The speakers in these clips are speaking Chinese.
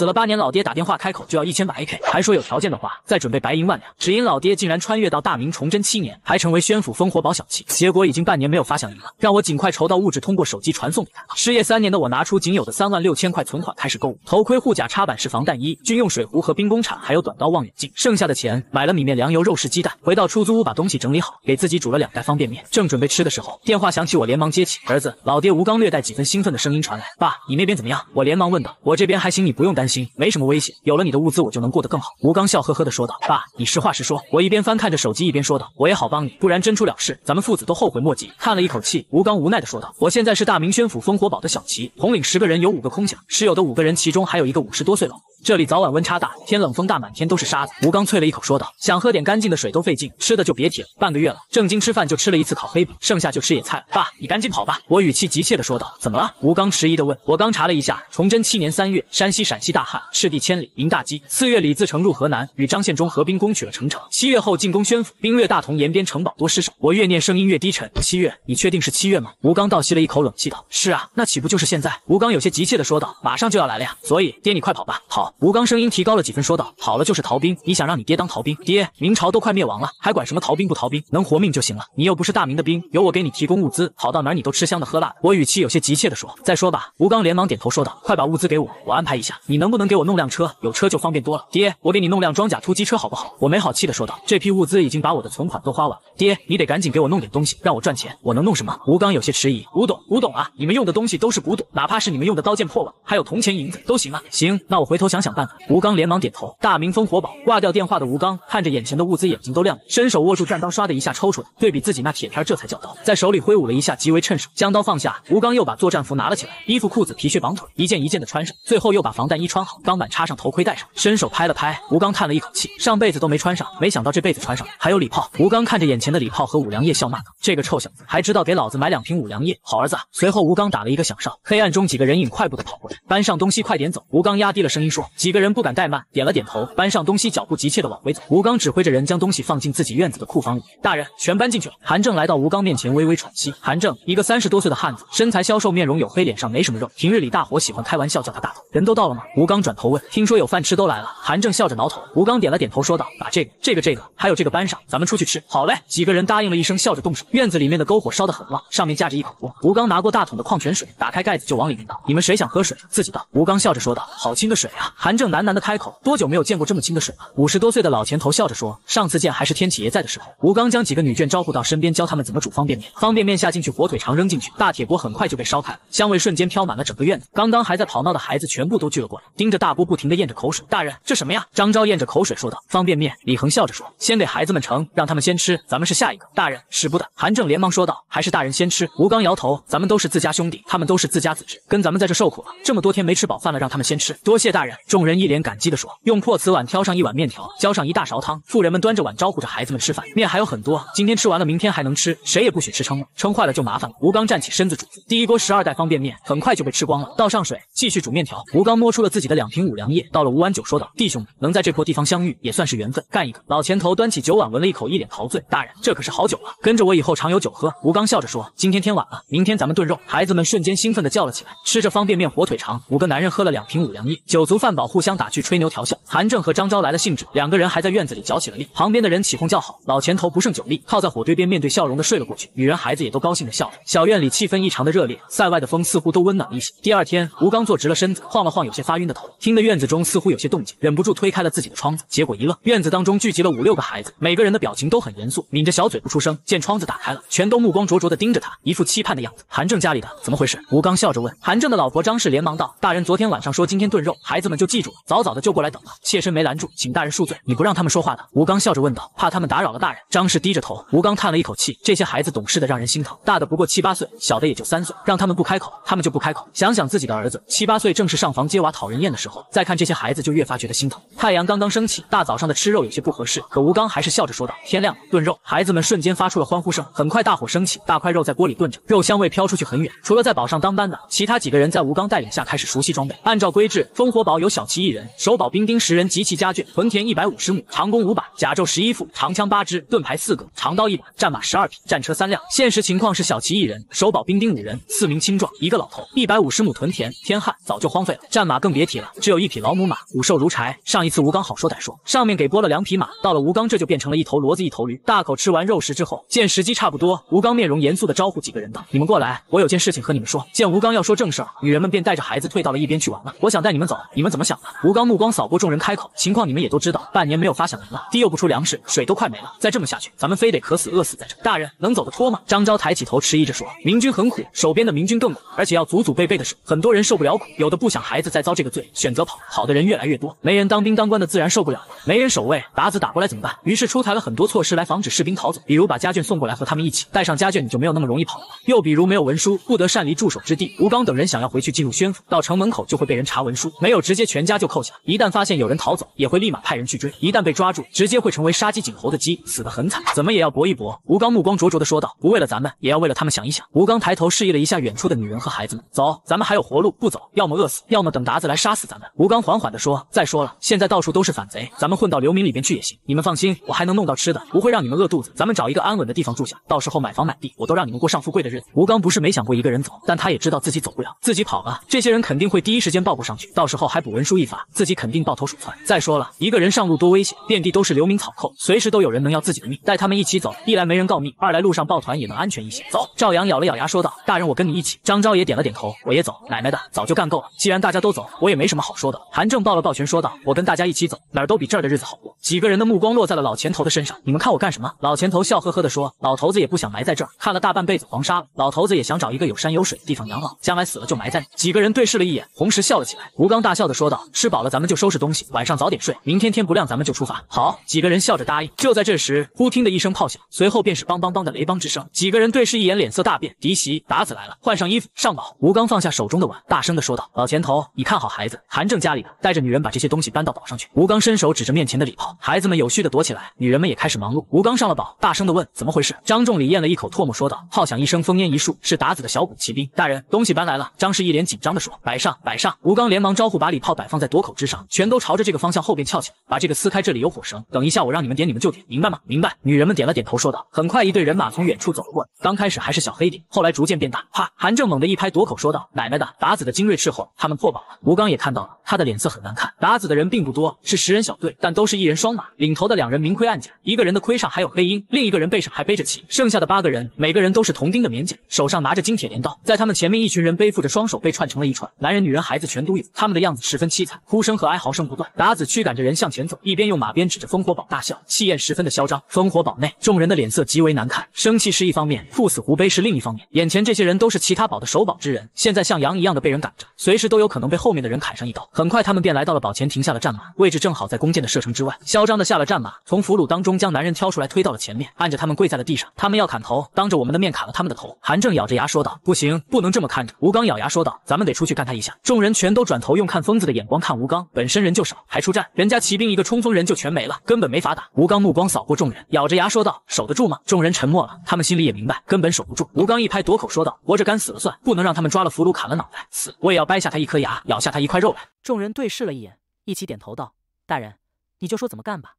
死了八年，老爹打电话开口就要一千把 AK，还说有条件的话再准备白银万两。只因老爹竟然穿越到大明崇祯七年，还成为宣府烽火堡小七，结果已经半年没有发饷银了，让我尽快筹到物质，通过手机传送给他。失业三年的我，拿出仅有的三万六千块存款开始购物，头盔、护甲、插板式防弹衣、军用水壶和兵工铲，还有短刀、望远镜。剩下的钱买了米面、粮油、肉食、鸡蛋。回到出租屋，把东西整理好，给自己煮了两袋方便面。正准备吃的时候，电话响起，我连忙接起。儿子，老爹吴刚略带几分兴奋的声音传来：“爸，你那边怎么样？”我连忙问道：“我这边还行，你不用担心。”没什么危险，有了你的物资，我就能过得更好。吴刚笑呵呵地说道：“爸，你实话实说。”我一边翻看着手机，一边说道：“我也好帮你，不然真出了事，咱们父子都后悔莫及。”叹了一口气，吴刚无奈地说道：“我现在是大明宣府烽火堡的小旗，统领十个人，有五个空饷，持有的五个人，其中还有一个五十多岁老。”这里早晚温差大，天冷风大，满天都是沙子。吴刚啐了一口，说道：“想喝点干净的水都费劲，吃的就别提了。半个月了，正经吃饭就吃了一次烤黑饼，剩下就吃野菜。”爸，你赶紧跑吧！我语气急切的说道：“怎么了？”吴刚迟疑的问。我刚查了一下，崇祯七年三月，山西、陕西大旱，赤地千里，迎大饥。四月，李自成入河南，与张献忠合兵攻取了城城。七月后进攻宣府，兵略大同、延边，城堡多失守。我越念声音越低沉。七月，你确定是七月吗？吴刚倒吸了一口冷气道：“是啊，那岂不就是现在？”吴刚有些急切的说道：“马上就要来了呀，所以爹你快跑吧！”好。吴刚声音提高了几分，说道：“好了，就是逃兵。你想让你爹当逃兵？爹，明朝都快灭亡了，还管什么逃兵不逃兵？能活命就行了。你又不是大明的兵，有我给你提供物资，跑到哪你都吃香的喝辣的。”我语气有些急切地说。再说吧。吴刚连忙点头说道：“快把物资给我，我安排一下。你能不能给我弄辆车？有车就方便多了。”爹，我给你弄辆装甲突击车好不好？”我没好气的说道：“这批物资已经把我的存款都花完了，爹，你得赶紧给我弄点东西，让我赚钱。我能弄什么？”吴刚有些迟疑：“古董，古董啊！你们用的东西都是古董，哪怕是你们用的刀剑、破碗，还有铜钱、银子，都行啊！行，那我回头想。”想办法，吴刚连忙点头。大明烽火宝挂掉电话的吴刚看着眼前的物资，眼睛都亮了，伸手握住战刀，唰的一下抽出来，对比自己那铁片，这才叫刀，在手里挥舞了一下，极为趁手。将刀放下，吴刚又把作战服拿了起来，衣服、裤子、皮靴、绑腿一件一件的穿上，最后又把防弹衣穿好，钢板插上，头盔戴上，伸手拍了拍。吴刚叹了一口气，上辈子都没穿上，没想到这辈子穿上了。还有礼炮，吴刚看着眼前的礼炮和五粮液，笑骂道：“这个臭小子还知道给老子买两瓶五粮液，好儿子。”随后吴刚打了一个响哨，黑暗中几个人影快步的跑过来，搬上东西，快点走。吴刚压低了声音说。几个人不敢怠慢，点了点头，搬上东西，脚步急切的往回走。吴刚指挥着人将东西放进自己院子的库房里。大人，全搬进去了。韩正来到吴刚面前，微微喘息。韩正一个三十多岁的汉子，身材消瘦，面容黝黑，脸上没什么肉。平日里大伙喜欢开玩笑叫他大头。人都到了吗？吴刚转头问。听说有饭吃都来了。韩正笑着挠头。吴刚点了点头，说道：“把这个、这个、这个，还有这个搬上，咱们出去吃。”好嘞。几个人答应了一声，笑着动手。院子里面的篝火烧得很旺，上面架着一口锅。吴刚拿过大桶的矿泉水，打开盖子就往里面倒。你们谁想喝水，自己倒。吴刚笑着说道：“好清的水啊！”韩正喃喃的开口：“多久没有见过这么清的水了？”五十多岁的老前头笑着说：“上次见还是天启爷在的时候。”吴刚将几个女眷招呼到身边，教他们怎么煮方便面。方便面下进去，火腿肠扔进去，大铁锅很快就被烧开了，香味瞬间飘满了整个院子。刚刚还在跑闹的孩子全部都聚了过来，盯着大锅不停的咽着口水。“大人，这什么呀？”张昭咽着口水说道。方便面。李恒笑着说：“先给孩子们盛，让他们先吃，咱们是下一个。”“大人，使不得。”韩正连忙说道。“还是大人先吃。”吴刚摇头：“咱们都是自家兄弟，他们都是自家子侄，跟咱们在这受苦了这么多天，没吃饱饭了，让他们先吃，多谢大人。”众人一脸感激地说：“用破瓷碗挑上一碗面条，浇上一大勺汤。富人们端着碗招呼着孩子们吃饭，面还有很多，今天吃完了，明天还能吃，谁也不许吃撑了，撑坏了就麻烦了。”吴刚站起身子，煮第一锅十二袋方便面，很快就被吃光了，倒上水继续煮面条。吴刚摸出了自己的两瓶五粮液，倒了五碗酒，说道：“弟兄们，能在这破地方相遇，也算是缘分，干一个！”老前头端起酒碗闻了一口，一脸陶醉：“大人，这可是好酒啊，跟着我以后常有酒喝。”吴刚笑着说：“今天天晚了，明天咱们炖肉。”孩子们瞬间兴奋地叫了起来，吃着方便面、火腿肠，五个男人喝了两瓶五粮液，酒足饭。饭宝互相打趣、吹牛调笑，韩正和张昭来了兴致，两个人还在院子里搅起了力，旁边的人起哄叫好。老前头不胜酒力，靠在火堆边，面对笑容的睡了过去。女人、孩子也都高兴的笑了。小院里气氛异常的热烈，塞外的风似乎都温暖了一些。第二天，吴刚坐直了身子，晃了晃有些发晕的头，听得院子中似乎有些动静，忍不住推开了自己的窗子，结果一愣，院子当中聚集了五六个孩子，每个人的表情都很严肃，抿着小嘴不出声。见窗子打开了，全都目光灼灼的盯着他，一副期盼的样子。韩正家里的怎么回事？吴刚笑着问。韩正的老婆张氏连忙道：“大人昨天晚上说今天炖肉，孩子们。”就记住了，早早的就过来等了，妾身没拦住，请大人恕罪。你不让他们说话的？吴刚笑着问道。怕他们打扰了大人？张氏低着头。吴刚叹了一口气，这些孩子懂事的让人心疼，大的不过七八岁，小的也就三岁，让他们不开口，他们就不开口。想想自己的儿子，七八岁正是上房揭瓦讨人厌的时候，再看这些孩子就越发觉得心疼。太阳刚刚升起，大早上的吃肉有些不合适，可吴刚还是笑着说道。天亮了，炖肉，孩子们瞬间发出了欢呼声。很快大火升起，大块肉在锅里炖着，肉香味飘出去很远。除了在堡上当班的，其他几个人在吴刚带领下开始熟悉装备。按照规制，烽火堡有。小齐一人守保兵丁十人及其家眷，屯田一百五十亩，长弓五把，甲胄十一副，长枪八支，盾牌四个，长刀一把，战马十二匹，战车三辆。现实情况是小齐一人守保兵丁五人，四名青壮，一个老头，一百五十亩屯田，天旱早就荒废了，战马更别提了，只有一匹老母马，骨瘦如柴。上一次吴刚好说歹说，上面给拨了两匹马，到了吴刚这就变成了一头骡子，一头驴。大口吃完肉食之后，见时机差不多，吴刚面容严肃的招呼几个人道：“你们过来，我有件事情和你们说。”见吴刚要说正事，女人们便带着孩子退到了一边去玩了。我想带你们走，你们怎么？怎么想的？吴刚目光扫过众人，开口：“情况你们也都知道，半年没有发饷银了，地又不出粮食，水都快没了。再这么下去，咱们非得渴死饿死在这。大人能走得脱吗？”张昭抬起头，迟疑着说：“明军很苦，守边的明军更苦，而且要祖祖辈辈的守，很多人受不了苦，有的不想孩子再遭这个罪，选择跑。跑的人越来越多，没人当兵当官的自然受不了了，没人守卫，鞑子打过来怎么办？于是出台了很多措施来防止士兵逃走，比如把家眷送过来和他们一起，带上家眷你就没有那么容易跑了。又比如没有文书，不得擅离驻守之地。吴刚等人想要回去进入宣府，到城门口就会被人查文书，没有直接。”全家就扣下，一旦发现有人逃走，也会立马派人去追。一旦被抓住，直接会成为杀鸡儆猴的鸡，死得很惨。怎么也要搏一搏。吴刚目光灼灼地说道：“不为了咱们，也要为了他们想一想。”吴刚抬头示意了一下远处的女人和孩子们：“走，咱们还有活路。不走，要么饿死，要么等达子来杀死咱们。”吴刚缓缓地说：“再说了，现在到处都是反贼，咱们混到流民里边去也行。你们放心，我还能弄到吃的，不会让你们饿肚子。咱们找一个安稳的地方住下，到时候买房买地，我都让你们过上富贵的日子。”吴刚不是没想过一个人走，但他也知道自己走不了。自己跑了，这些人肯定会第一时间报过上去，到时候还补不？文书一发，自己肯定抱头鼠窜。再说了，一个人上路多危险，遍地都是流民草寇，随时都有人能要自己的命。带他们一起走，一来没人告密，二来路上抱团也能安全一些。走！赵阳咬了咬牙说道：“大人，我跟你一起。”张昭也点了点头：“我也走。”奶奶的，早就干够了。既然大家都走，我也没什么好说的。韩正抱了抱拳说道：“我跟大家一起走，哪儿都比这儿的日子好过。”几个人的目光落在了老钱头的身上：“你们看我干什么？”老钱头笑呵呵地说：“老头子也不想埋在这儿，看了大半辈子黄沙了。老头子也想找一个有山有水的地方养老，将来死了就埋在……”几个人对视了一眼，红石笑了起来。吴刚大笑地说。吃饱了，咱们就收拾东西，晚上早点睡。明天天不亮咱们就出发。好，几个人笑着答应。就在这时，忽听的一声炮响，随后便是梆梆梆的雷邦之声。几个人对视一眼，脸色大变。敌袭，达子来了！换上衣服，上堡。吴刚放下手中的碗，大声的说道：“老前头，你看好孩子，韩正家里的，带着女人把这些东西搬到堡上去。”吴刚伸手指着面前的礼炮，孩子们有序的躲起来，女人们也开始忙碌。吴刚上了堡，大声的问：“怎么回事？”张仲礼咽了一口唾沫，说道：“炮响一声，烽烟一树，是达子的小股骑兵。大人，东西搬来了。”张氏一脸紧张的说：“摆上，摆上。”吴刚连忙招呼把礼炮。摆放在夺口之上，全都朝着这个方向后边翘起来，把这个撕开。这里有火绳，等一下我让你们点，你们就点，明白吗？明白。女人们点了点头，说道。很快，一队人马从远处走了过来。刚开始还是小黑点，后来逐渐变大。啪！韩正猛地一拍夺口，说道：“奶奶的！达子的精锐斥候，他们破堡了。”吴刚也看到了，他的脸色很难看。达子的人并不多，是十人小队，但都是一人双马。领头的两人明盔暗甲，一个人的盔上还有黑鹰，另一个人背上还背着旗。剩下的八个人，每个人都是铜钉的棉甲，手上拿着金铁镰刀。在他们前面，一群人背负着双手被串成了一串，男人、女人、孩子全都有。他们的样子是。分凄惨，哭声和哀嚎声不断。达子驱赶着人向前走，一边用马鞭指着烽火堡大笑，气焰十分的嚣张。烽火堡内，众人的脸色极为难看，生气是一方面，赴死狐悲是另一方面。眼前这些人都是其他堡的守堡之人，现在像羊一样的被人赶着，随时都有可能被后面的人砍上一刀。很快，他们便来到了堡前，停下了战马，位置正好在弓箭的射程之外。嚣张的下了战马，从俘虏当中将男人挑出来，推到了前面，按着他们跪在了地上。他们要砍头，当着我们的面砍了他们的头。韩正咬着牙说道：“不行，不能这么看着。”吴刚咬牙说道：“咱们得出去干他一下。”众人全都转头用看疯子。的。眼光看吴刚，本身人就少，还出战，人家骑兵一个冲锋，人就全没了，根本没法打。吴刚目光扫过众人，咬着牙说道：“守得住吗？”众人沉默了，他们心里也明白，根本守不住。吴刚一拍夺口说道：“活着干死了算，不能让他们抓了俘虏砍了脑袋，死我也要掰下他一颗牙，咬下他一块肉来。”众人对视了一眼，一起点头道：“大人，你就说怎么干吧。”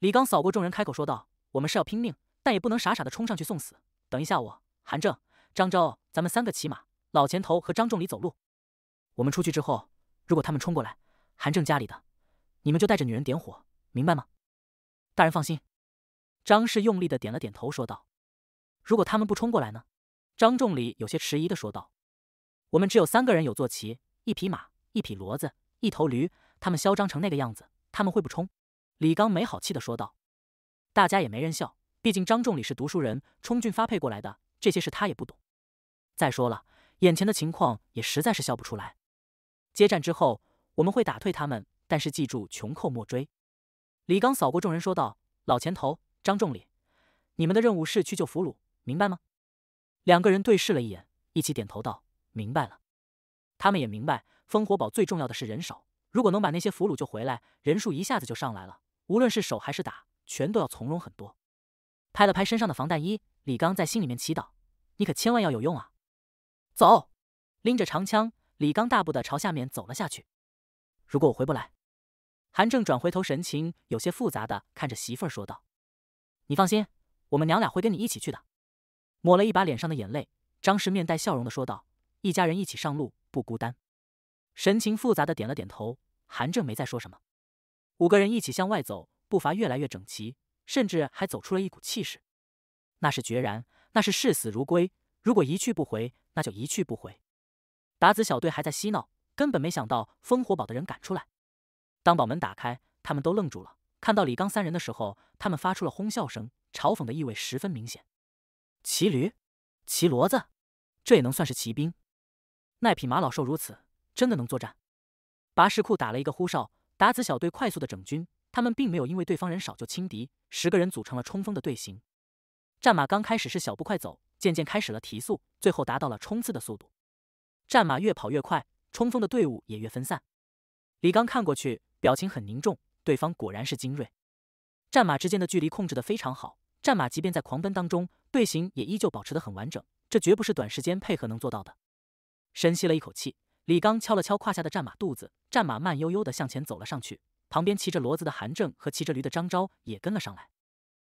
李刚扫过众人，开口说道：“我们是要拼命，但也不能傻傻的冲上去送死。等一下，我、韩正、张昭，咱们三个骑马，老前头和张仲礼走路。我们出去之后。”如果他们冲过来，韩正家里的，你们就带着女人点火，明白吗？大人放心。张氏用力的点了点头，说道：“如果他们不冲过来呢？”张仲礼有些迟疑的说道：“我们只有三个人有坐骑，一匹马，一匹骡子，一头驴。他们嚣张成那个样子，他们会不冲？”李刚没好气的说道：“大家也没人笑，毕竟张仲礼是读书人，充军发配过来的，这些事他也不懂。再说了，眼前的情况也实在是笑不出来。”接战之后，我们会打退他们，但是记住穷寇莫追。李刚扫过众人，说道：“老前头，张仲礼，你们的任务是去救俘虏，明白吗？”两个人对视了一眼，一起点头道：“明白了。”他们也明白，烽火堡最重要的是人手。如果能把那些俘虏救回来，人数一下子就上来了，无论是守还是打，全都要从容很多。拍了拍身上的防弹衣，李刚在心里面祈祷：“你可千万要有用啊！”走，拎着长枪。李刚大步的朝下面走了下去。如果我回不来，韩正转回头，神情有些复杂的看着媳妇儿说道：“你放心，我们娘俩会跟你一起去的。”抹了一把脸上的眼泪，张氏面带笑容的说道：“一家人一起上路，不孤单。”神情复杂的点了点头，韩正没再说什么。五个人一起向外走，步伐越来越整齐，甚至还走出了一股气势。那是决然，那是视死如归。如果一去不回，那就一去不回。达子小队还在嬉闹，根本没想到烽火堡的人赶出来。当堡门打开，他们都愣住了。看到李刚三人的时候，他们发出了哄笑声，嘲讽的意味十分明显。骑驴、骑骡子，这也能算是骑兵？那匹马老瘦，如此真的能作战？拔石库打了一个呼哨，达子小队快速的整军。他们并没有因为对方人少就轻敌，十个人组成了冲锋的队形。战马刚开始是小步快走，渐渐开始了提速，最后达到了冲刺的速度。战马越跑越快，冲锋的队伍也越分散。李刚看过去，表情很凝重。对方果然是精锐，战马之间的距离控制得非常好。战马即便在狂奔当中，队形也依旧保持得很完整，这绝不是短时间配合能做到的。深吸了一口气，李刚敲了敲胯下的战马肚子，战马慢悠悠地向前走了上去。旁边骑着骡子的韩正和骑着驴的张昭也跟了上来。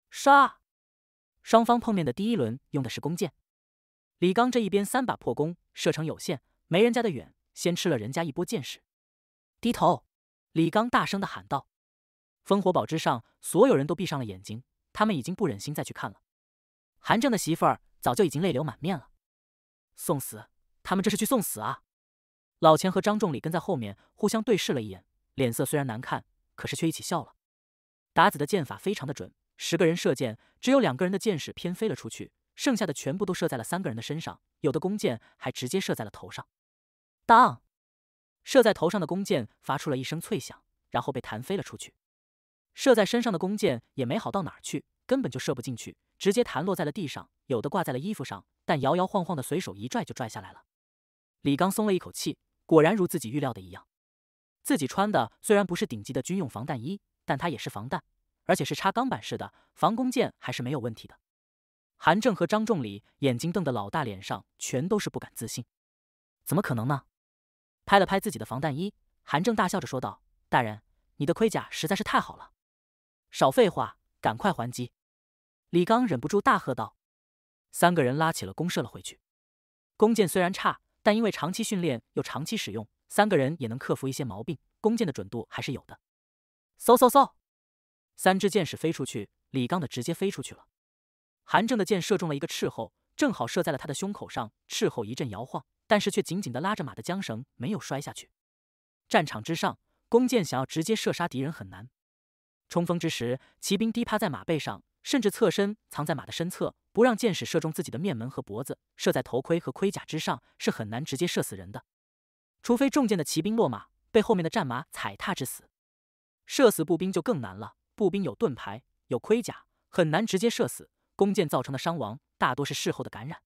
杀！双方碰面的第一轮用的是弓箭。李刚这一边三把破弓，射程有限，没人家的远，先吃了人家一波箭矢。低头，李刚大声的喊道：“烽火堡之上，所有人都闭上了眼睛，他们已经不忍心再去看了。”韩正的媳妇儿早就已经泪流满面了，送死，他们这是去送死啊！老钱和张仲礼跟在后面，互相对视了一眼，脸色虽然难看，可是却一起笑了。达子的箭法非常的准，十个人射箭，只有两个人的箭矢偏飞了出去。剩下的全部都射在了三个人的身上，有的弓箭还直接射在了头上。当，射在头上的弓箭发出了一声脆响，然后被弹飞了出去。射在身上的弓箭也没好到哪儿去，根本就射不进去，直接弹落在了地上。有的挂在了衣服上，但摇摇晃晃的，随手一拽就拽下来了。李刚松了一口气，果然如自己预料的一样，自己穿的虽然不是顶级的军用防弹衣，但它也是防弹，而且是插钢板式的，防弓箭还是没有问题的。韩正和张仲礼眼睛瞪得老大，脸上全都是不敢自信。怎么可能呢？拍了拍自己的防弹衣，韩正大笑着说道：“大人，你的盔甲实在是太好了。”少废话，赶快还击！李刚忍不住大喝道。三个人拉起了弓，射了回去。弓箭虽然差，但因为长期训练又长期使用，三个人也能克服一些毛病。弓箭的准度还是有的。嗖嗖嗖，三支箭矢飞出去，李刚的直接飞出去了。韩正的箭射中了一个斥候，正好射在了他的胸口上。斥候一阵摇晃，但是却紧紧地拉着马的缰绳，没有摔下去。战场之上，弓箭想要直接射杀敌人很难。冲锋之时，骑兵低趴在马背上，甚至侧身藏在马的身侧，不让箭矢射中自己的面门和脖子，射在头盔和盔甲之上，是很难直接射死人的。除非中箭的骑兵落马，被后面的战马踩踏致死。射死步兵就更难了，步兵有盾牌，有盔甲，很难直接射死。弓箭造成的伤亡大多是事后的感染，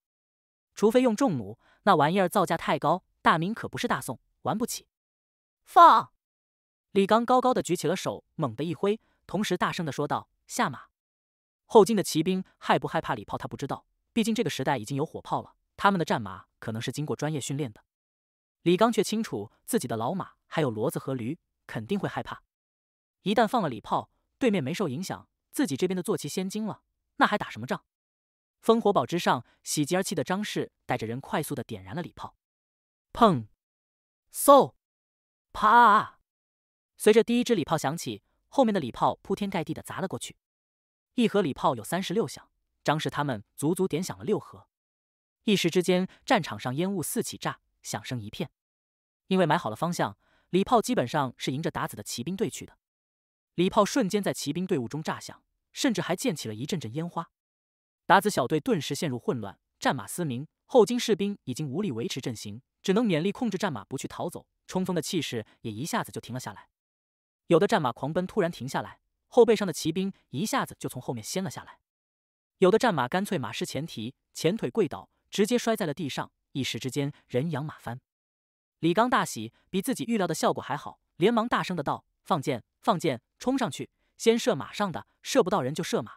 除非用重弩，那玩意儿造价太高。大明可不是大宋，玩不起。放！李刚高高的举起了手，猛地一挥，同时大声的说道：“下马！”后金的骑兵害不害怕礼炮？他不知道，毕竟这个时代已经有火炮了。他们的战马可能是经过专业训练的，李刚却清楚自己的老马还有骡子和驴肯定会害怕。一旦放了礼炮，对面没受影响，自己这边的坐骑先惊了。那还打什么仗？烽火堡之上，喜极而泣的张氏带着人快速的点燃了礼炮。砰！嗖！啪！随着第一支礼炮响起，后面的礼炮铺天盖地的砸了过去。一盒礼炮有三十六响，张氏他们足足点响了六盒。一时之间，战场上烟雾四起，炸响声一片。因为埋好了方向，礼炮基本上是迎着达子的骑兵队去的。礼炮瞬间在骑兵队伍中炸响。甚至还溅起了一阵阵烟花，达子小队顿时陷入混乱，战马嘶鸣，后金士兵已经无力维持阵型，只能勉力控制战马不去逃走，冲锋的气势也一下子就停了下来。有的战马狂奔，突然停下来，后背上的骑兵一下子就从后面掀了下来；有的战马干脆马失前蹄，前腿跪倒，直接摔在了地上，一时之间人仰马翻。李刚大喜，比自己预料的效果还好，连忙大声的道：“放箭，放箭，冲上去！”先射马上的，射不到人就射马。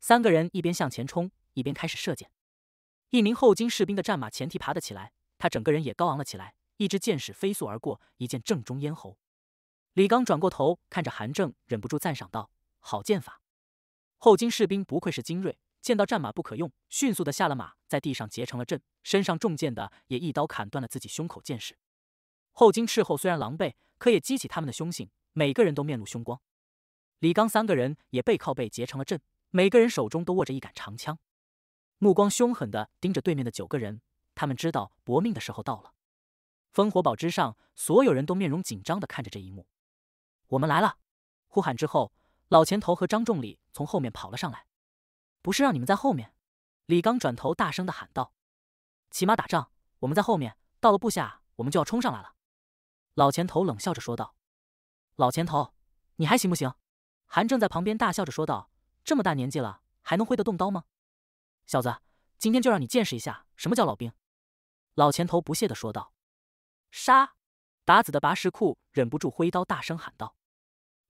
三个人一边向前冲，一边开始射箭。一名后金士兵的战马前蹄爬得起来，他整个人也高昂了起来。一支箭矢飞速而过，一箭正中咽喉。李刚转过头看着韩正，忍不住赞赏道：“好箭法！”后金士兵不愧是精锐，见到战马不可用，迅速的下了马，在地上结成了阵，身上中箭的也一刀砍断了自己胸口箭矢。后金斥候虽然狼狈，可也激起他们的凶性，每个人都面露凶光。李刚三个人也背靠背结成了阵，每个人手中都握着一杆长枪，目光凶狠的盯着对面的九个人。他们知道搏命的时候到了。烽火堡之上，所有人都面容紧张的看着这一幕。我们来了！呼喊之后，老钱头和张仲礼从后面跑了上来。不是让你们在后面？李刚转头大声的喊道。骑马打仗，我们在后面。到了部下，我们就要冲上来了。老钱头冷笑着说道。老钱头，你还行不行？韩正在旁边大笑着说道：“这么大年纪了，还能挥得动刀吗？小子，今天就让你见识一下什么叫老兵。”老前头不屑地说道。“杀！”达子的拔石库忍不住挥刀，大声喊道。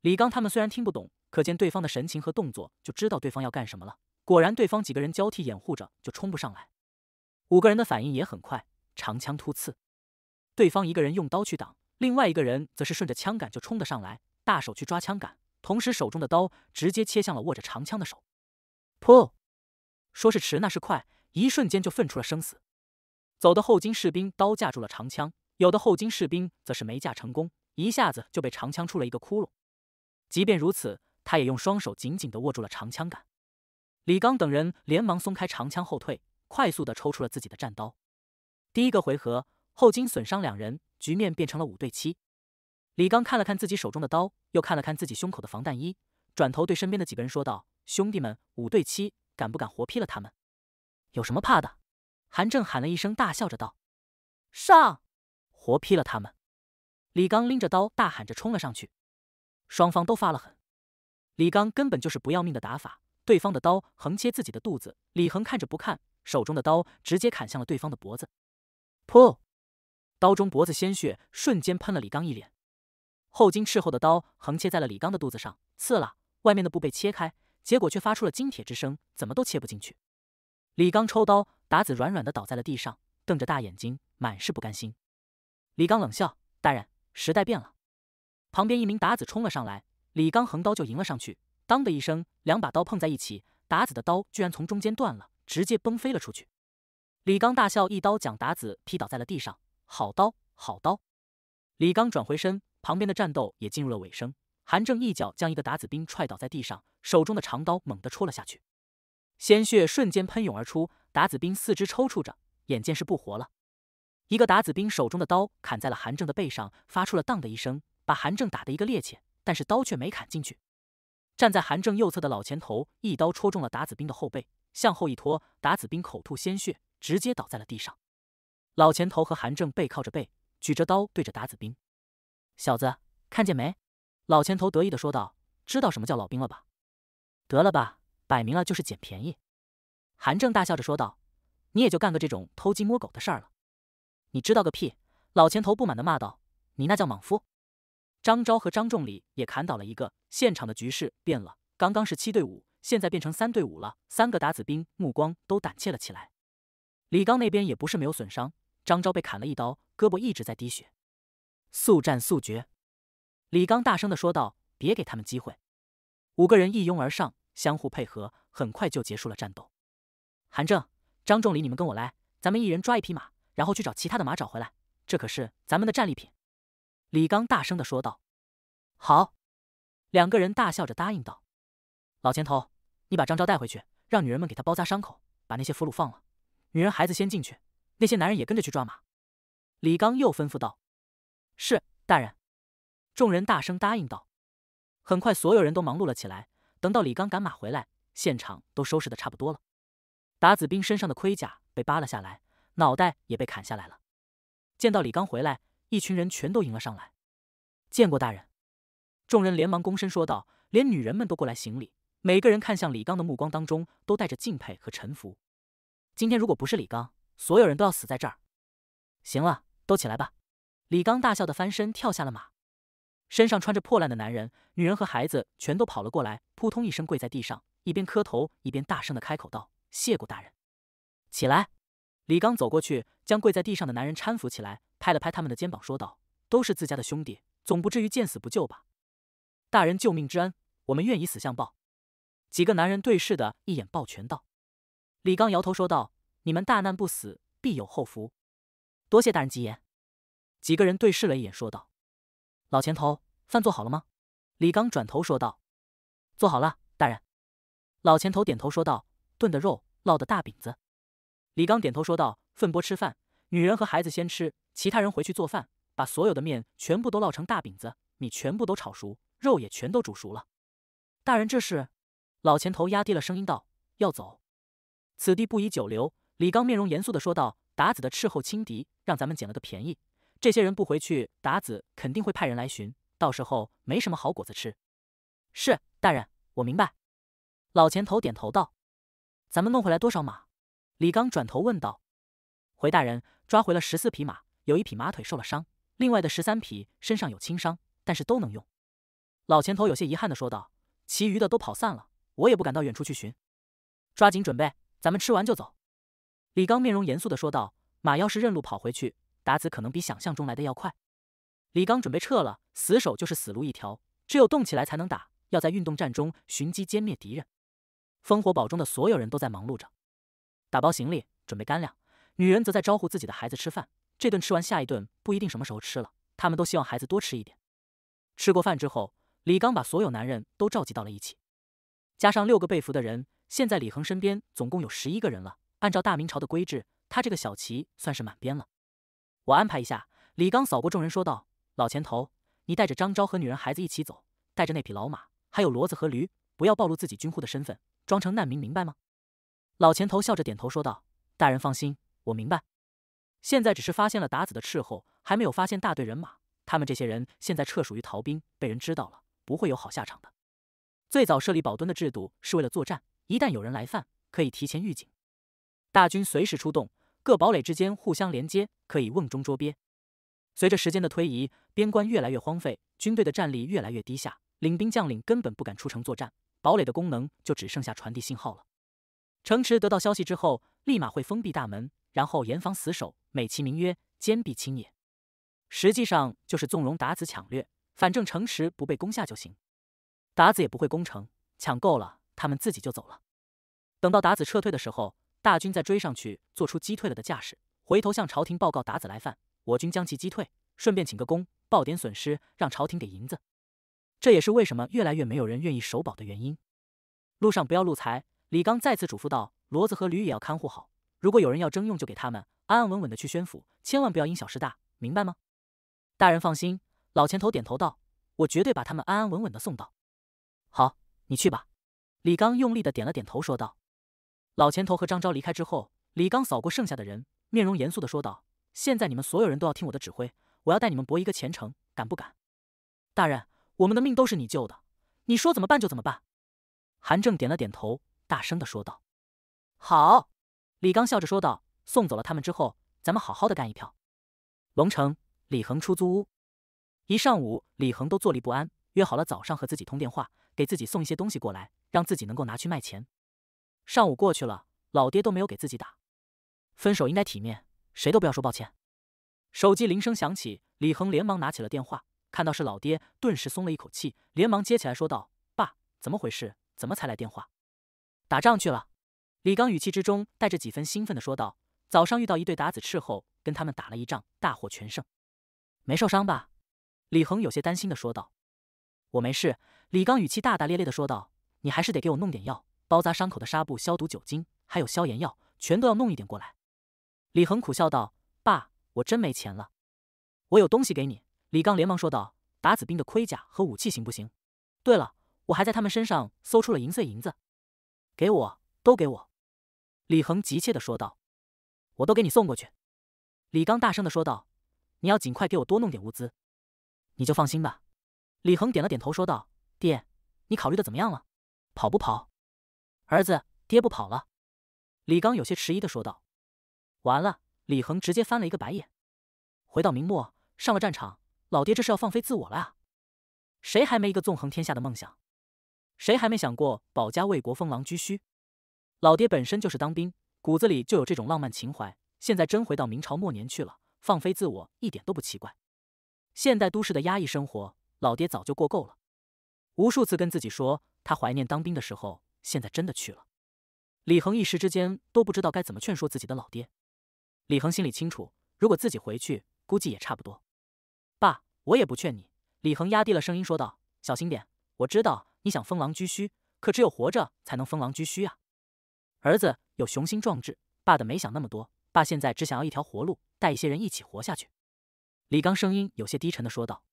李刚他们虽然听不懂，可见对方的神情和动作，就知道对方要干什么了。果然，对方几个人交替掩护着，就冲不上来。五个人的反应也很快，长枪突刺。对方一个人用刀去挡，另外一个人则是顺着枪杆就冲了上来，大手去抓枪杆。同时，手中的刀直接切向了握着长枪的手。噗！说是迟，那是快，一瞬间就分出了生死。走的后金士兵刀架住了长枪，有的后金士兵则是没架成功，一下子就被长枪出了一个窟窿。即便如此，他也用双手紧紧的握住了长枪杆。李刚等人连忙松开长枪后退，快速的抽出了自己的战刀。第一个回合，后金损伤两人，局面变成了五对七。李刚看了看自己手中的刀。又看了看自己胸口的防弹衣，转头对身边的几个人说道：“兄弟们，五对七，敢不敢活劈了他们？有什么怕的？”韩正喊了一声，大笑着道：“上，活劈了他们！”李刚拎着刀大喊着冲了上去。双方都发了狠，李刚根本就是不要命的打法。对方的刀横切自己的肚子，李恒看着不看，手中的刀直接砍向了对方的脖子。噗，刀中脖子，鲜血瞬间喷了李刚一脸。后金斥候的刀横切在了李刚的肚子上，刺了，外面的布被切开，结果却发出了金铁之声，怎么都切不进去。李刚抽刀，达子软软的倒在了地上，瞪着大眼睛，满是不甘心。李刚冷笑：“大人，时代变了。”旁边一名达子冲了上来，李刚横刀就迎了上去，当的一声，两把刀碰在一起，达子的刀居然从中间断了，直接崩飞了出去。李刚大笑，一刀将达子劈倒在了地上。好刀，好刀！李刚转回身。旁边的战斗也进入了尾声，韩正一脚将一个打子兵踹倒在地上，手中的长刀猛地戳了下去，鲜血瞬间喷涌而出，打子兵四肢抽搐着，眼见是不活了。一个打子兵手中的刀砍在了韩正的背上，发出了当的一声，把韩正打得一个趔趄，但是刀却没砍进去。站在韩正右侧的老前头一刀戳中了打子兵的后背，向后一拖，打子兵口吐鲜血，直接倒在了地上。老前头和韩正背靠着背，举着刀对着打子兵。小子，看见没？老钱头得意的说道：“知道什么叫老兵了吧？”得了吧，摆明了就是捡便宜。”韩正大笑着说道：“你也就干个这种偷鸡摸狗的事儿了。”你知道个屁！”老钱头不满的骂道：“你那叫莽夫！”张昭和张仲礼也砍倒了一个，现场的局势变了，刚刚是七对五，现在变成三对五了。三个打子兵目光都胆怯了起来。李刚那边也不是没有损伤，张昭被砍了一刀，胳膊一直在滴血。速战速决！李刚大声的说道：“别给他们机会！”五个人一拥而上，相互配合，很快就结束了战斗。韩正、张仲礼，你们跟我来，咱们一人抓一匹马，然后去找其他的马找回来。这可是咱们的战利品！”李刚大声的说道。“好！”两个人大笑着答应道。“老前头，你把张昭带回去，让女人们给他包扎伤口，把那些俘虏放了。女人孩子先进去，那些男人也跟着去抓马。”李刚又吩咐道。是大人，众人大声答应道。很快，所有人都忙碌了起来。等到李刚赶马回来，现场都收拾的差不多了。达子兵身上的盔甲被扒了下来，脑袋也被砍下来了。见到李刚回来，一群人全都迎了上来，见过大人。众人连忙躬身说道，连女人们都过来行礼。每个人看向李刚的目光当中都带着敬佩和臣服。今天如果不是李刚，所有人都要死在这儿。行了，都起来吧。李刚大笑的翻身跳下了马，身上穿着破烂的男人、女人和孩子全都跑了过来，扑通一声跪在地上，一边磕头一边大声的开口道：“谢过大人！”起来，李刚走过去将跪在地上的男人搀扶起来，拍了拍他们的肩膀，说道：“都是自家的兄弟，总不至于见死不救吧？”“大人救命之恩，我们愿以死相报。”几个男人对视的一眼，抱拳道：“李刚摇头说道：‘你们大难不死，必有后福，多谢大人吉言。’”几个人对视了一眼，说道：“老钱头，饭做好了吗？”李刚转头说道：“做好了，大人。”老钱头点头说道：“炖的肉，烙的大饼子。”李刚点头说道：“粪波吃饭，女人和孩子先吃，其他人回去做饭，把所有的面全部都烙成大饼子，米全部都炒熟，肉也全都煮熟了。”大人这是？老钱头压低了声音道：“要走，此地不宜久留。”李刚面容严肃的说道：“达子的斥候轻敌，让咱们捡了个便宜。”这些人不回去，达子肯定会派人来寻，到时候没什么好果子吃。是大人，我明白。老钱头点头道：“咱们弄回来多少马？”李刚转头问道：“回大人，抓回了十四匹马，有一匹马腿受了伤，另外的十三匹身上有轻伤，但是都能用。”老钱头有些遗憾的说道：“其余的都跑散了，我也不敢到远处去寻。抓紧准备，咱们吃完就走。”李刚面容严肃的说道：“马要是认路跑回去。”达子可能比想象中来的要快。李刚准备撤了，死守就是死路一条，只有动起来才能打。要在运动战中寻机歼灭敌人。烽火堡中的所有人都在忙碌着，打包行李，准备干粮。女人则在招呼自己的孩子吃饭。这顿吃完，下一顿不一定什么时候吃了。他们都希望孩子多吃一点。吃过饭之后，李刚把所有男人都召集到了一起，加上六个被俘的人，现在李恒身边总共有十一个人了。按照大明朝的规制，他这个小旗算是满编了。我安排一下。李刚扫过众人，说道：“老前头，你带着张昭和女人孩子一起走，带着那匹老马，还有骡子和驴，不要暴露自己军户的身份，装成难民，明白吗？”老前头笑着点头说道：“大人放心，我明白。现在只是发现了达子的斥候，还没有发现大队人马。他们这些人现在撤属于逃兵，被人知道了，不会有好下场的。最早设立宝墩的制度是为了作战，一旦有人来犯，可以提前预警，大军随时出动。”各堡垒之间互相连接，可以瓮中捉鳖。随着时间的推移，边关越来越荒废，军队的战力越来越低下，领兵将领根本不敢出城作战，堡垒的功能就只剩下传递信号了。城池得到消息之后，立马会封闭大门，然后严防死守，美其名曰坚壁清野，实际上就是纵容达子抢掠，反正城池不被攻下就行，达子也不会攻城，抢够了他们自己就走了。等到达子撤退的时候。大军再追上去，做出击退了的架势，回头向朝廷报告达子来犯，我军将其击退，顺便请个功，报点损失，让朝廷给银子。这也是为什么越来越没有人愿意守堡的原因。路上不要露财，李刚再次嘱咐道。骡子和驴也要看护好，如果有人要征用，就给他们安安稳稳的去宣府，千万不要因小失大，明白吗？大人放心，老前头点头道，我绝对把他们安安稳稳的送到。好，你去吧。李刚用力的点了点头，说道。老钱头和张昭离开之后，李刚扫过剩下的人，面容严肃的说道：“现在你们所有人都要听我的指挥，我要带你们搏一个前程，敢不敢？”“大人，我们的命都是你救的，你说怎么办就怎么办。”韩正点了点头，大声的说道：“好。”李刚笑着说道：“送走了他们之后，咱们好好的干一票。”龙城李恒出租屋，一上午李恒都坐立不安。约好了早上和自己通电话，给自己送一些东西过来，让自己能够拿去卖钱。上午过去了，老爹都没有给自己打。分手应该体面，谁都不要说抱歉。手机铃声响起，李恒连忙拿起了电话，看到是老爹，顿时松了一口气，连忙接起来说道：“爸，怎么回事？怎么才来电话？”打仗去了。李刚语气之中带着几分兴奋的说道：“早上遇到一对鞑子斥候，跟他们打了一仗，大获全胜，没受伤吧？”李恒有些担心的说道：“我没事。”李刚语气大大咧咧的说道：“你还是得给我弄点药。”包扎伤口的纱布、消毒酒精，还有消炎药，全都要弄一点过来。李恒苦笑道：“爸，我真没钱了。我有东西给你。”李刚连忙说道：“打子兵的盔甲和武器行不行？对了，我还在他们身上搜出了银碎银子，给我，都给我。”李恒急切的说道：“我都给你送过去。”李刚大声的说道：“你要尽快给我多弄点物资，你就放心吧。”李恒点了点头说道：“爹，你考虑的怎么样了？跑不跑？”儿子，爹不跑了。”李刚有些迟疑的说道。“完了！”李恒直接翻了一个白眼。回到明末，上了战场，老爹这是要放飞自我了啊！谁还没一个纵横天下的梦想？谁还没想过保家卫国、封狼居胥？老爹本身就是当兵，骨子里就有这种浪漫情怀。现在真回到明朝末年去了，放飞自我一点都不奇怪。现代都市的压抑生活，老爹早就过够了。无数次跟自己说，他怀念当兵的时候。现在真的去了，李恒一时之间都不知道该怎么劝说自己的老爹。李恒心里清楚，如果自己回去，估计也差不多。爸，我也不劝你。李恒压低了声音说道：“小心点，我知道你想封狼居胥，可只有活着才能封狼居胥啊。”儿子有雄心壮志，爸的没想那么多，爸现在只想要一条活路，带一些人一起活下去。李刚声音有些低沉的说道。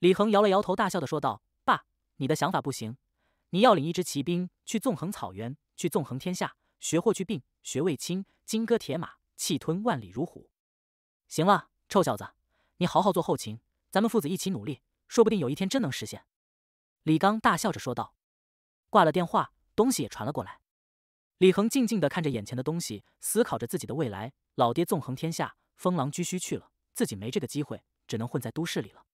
李恒摇了摇头，大笑的说道：“爸，你的想法不行。”你要领一支骑兵去纵横草原，去纵横天下，学霍去病，学卫青，金戈铁马，气吞万里如虎。行了，臭小子，你好好做后勤，咱们父子一起努力，说不定有一天真能实现。李刚大笑着说道。挂了电话，东西也传了过来。李恒静静地看着眼前的东西，思考着自己的未来。老爹纵横天下，风狼居胥去了，自己没这个机会，只能混在都市里了，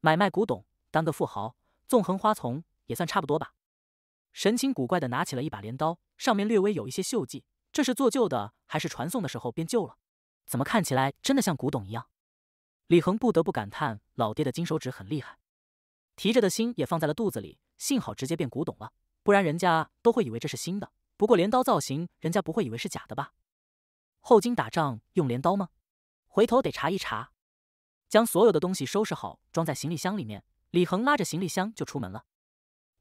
买卖古董，当个富豪，纵横花丛。也算差不多吧。神情古怪的拿起了一把镰刀，上面略微有一些锈迹，这是做旧的还是传送的时候变旧了？怎么看起来真的像古董一样？李恒不得不感叹老爹的金手指很厉害，提着的心也放在了肚子里。幸好直接变古董了，不然人家都会以为这是新的。不过镰刀造型，人家不会以为是假的吧？后金打仗用镰刀吗？回头得查一查。将所有的东西收拾好，装在行李箱里面，李恒拉着行李箱就出门了。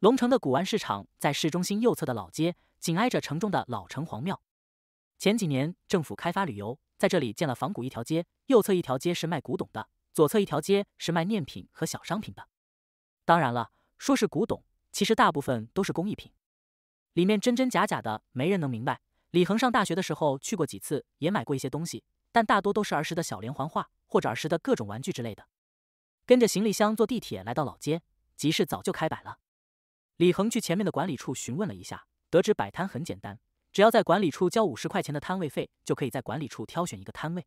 龙城的古玩市场在市中心右侧的老街，紧挨着城中的老城隍庙。前几年政府开发旅游，在这里建了仿古一条街，右侧一条街是卖古董的，左侧一条街是卖念品和小商品的。当然了，说是古董，其实大部分都是工艺品，里面真真假假的，没人能明白。李恒上大学的时候去过几次，也买过一些东西，但大多都是儿时的小连环画或者儿时的各种玩具之类的。跟着行李箱坐地铁来到老街，集市早就开摆了。李恒去前面的管理处询问了一下，得知摆摊很简单，只要在管理处交五十块钱的摊位费，就可以在管理处挑选一个摊位。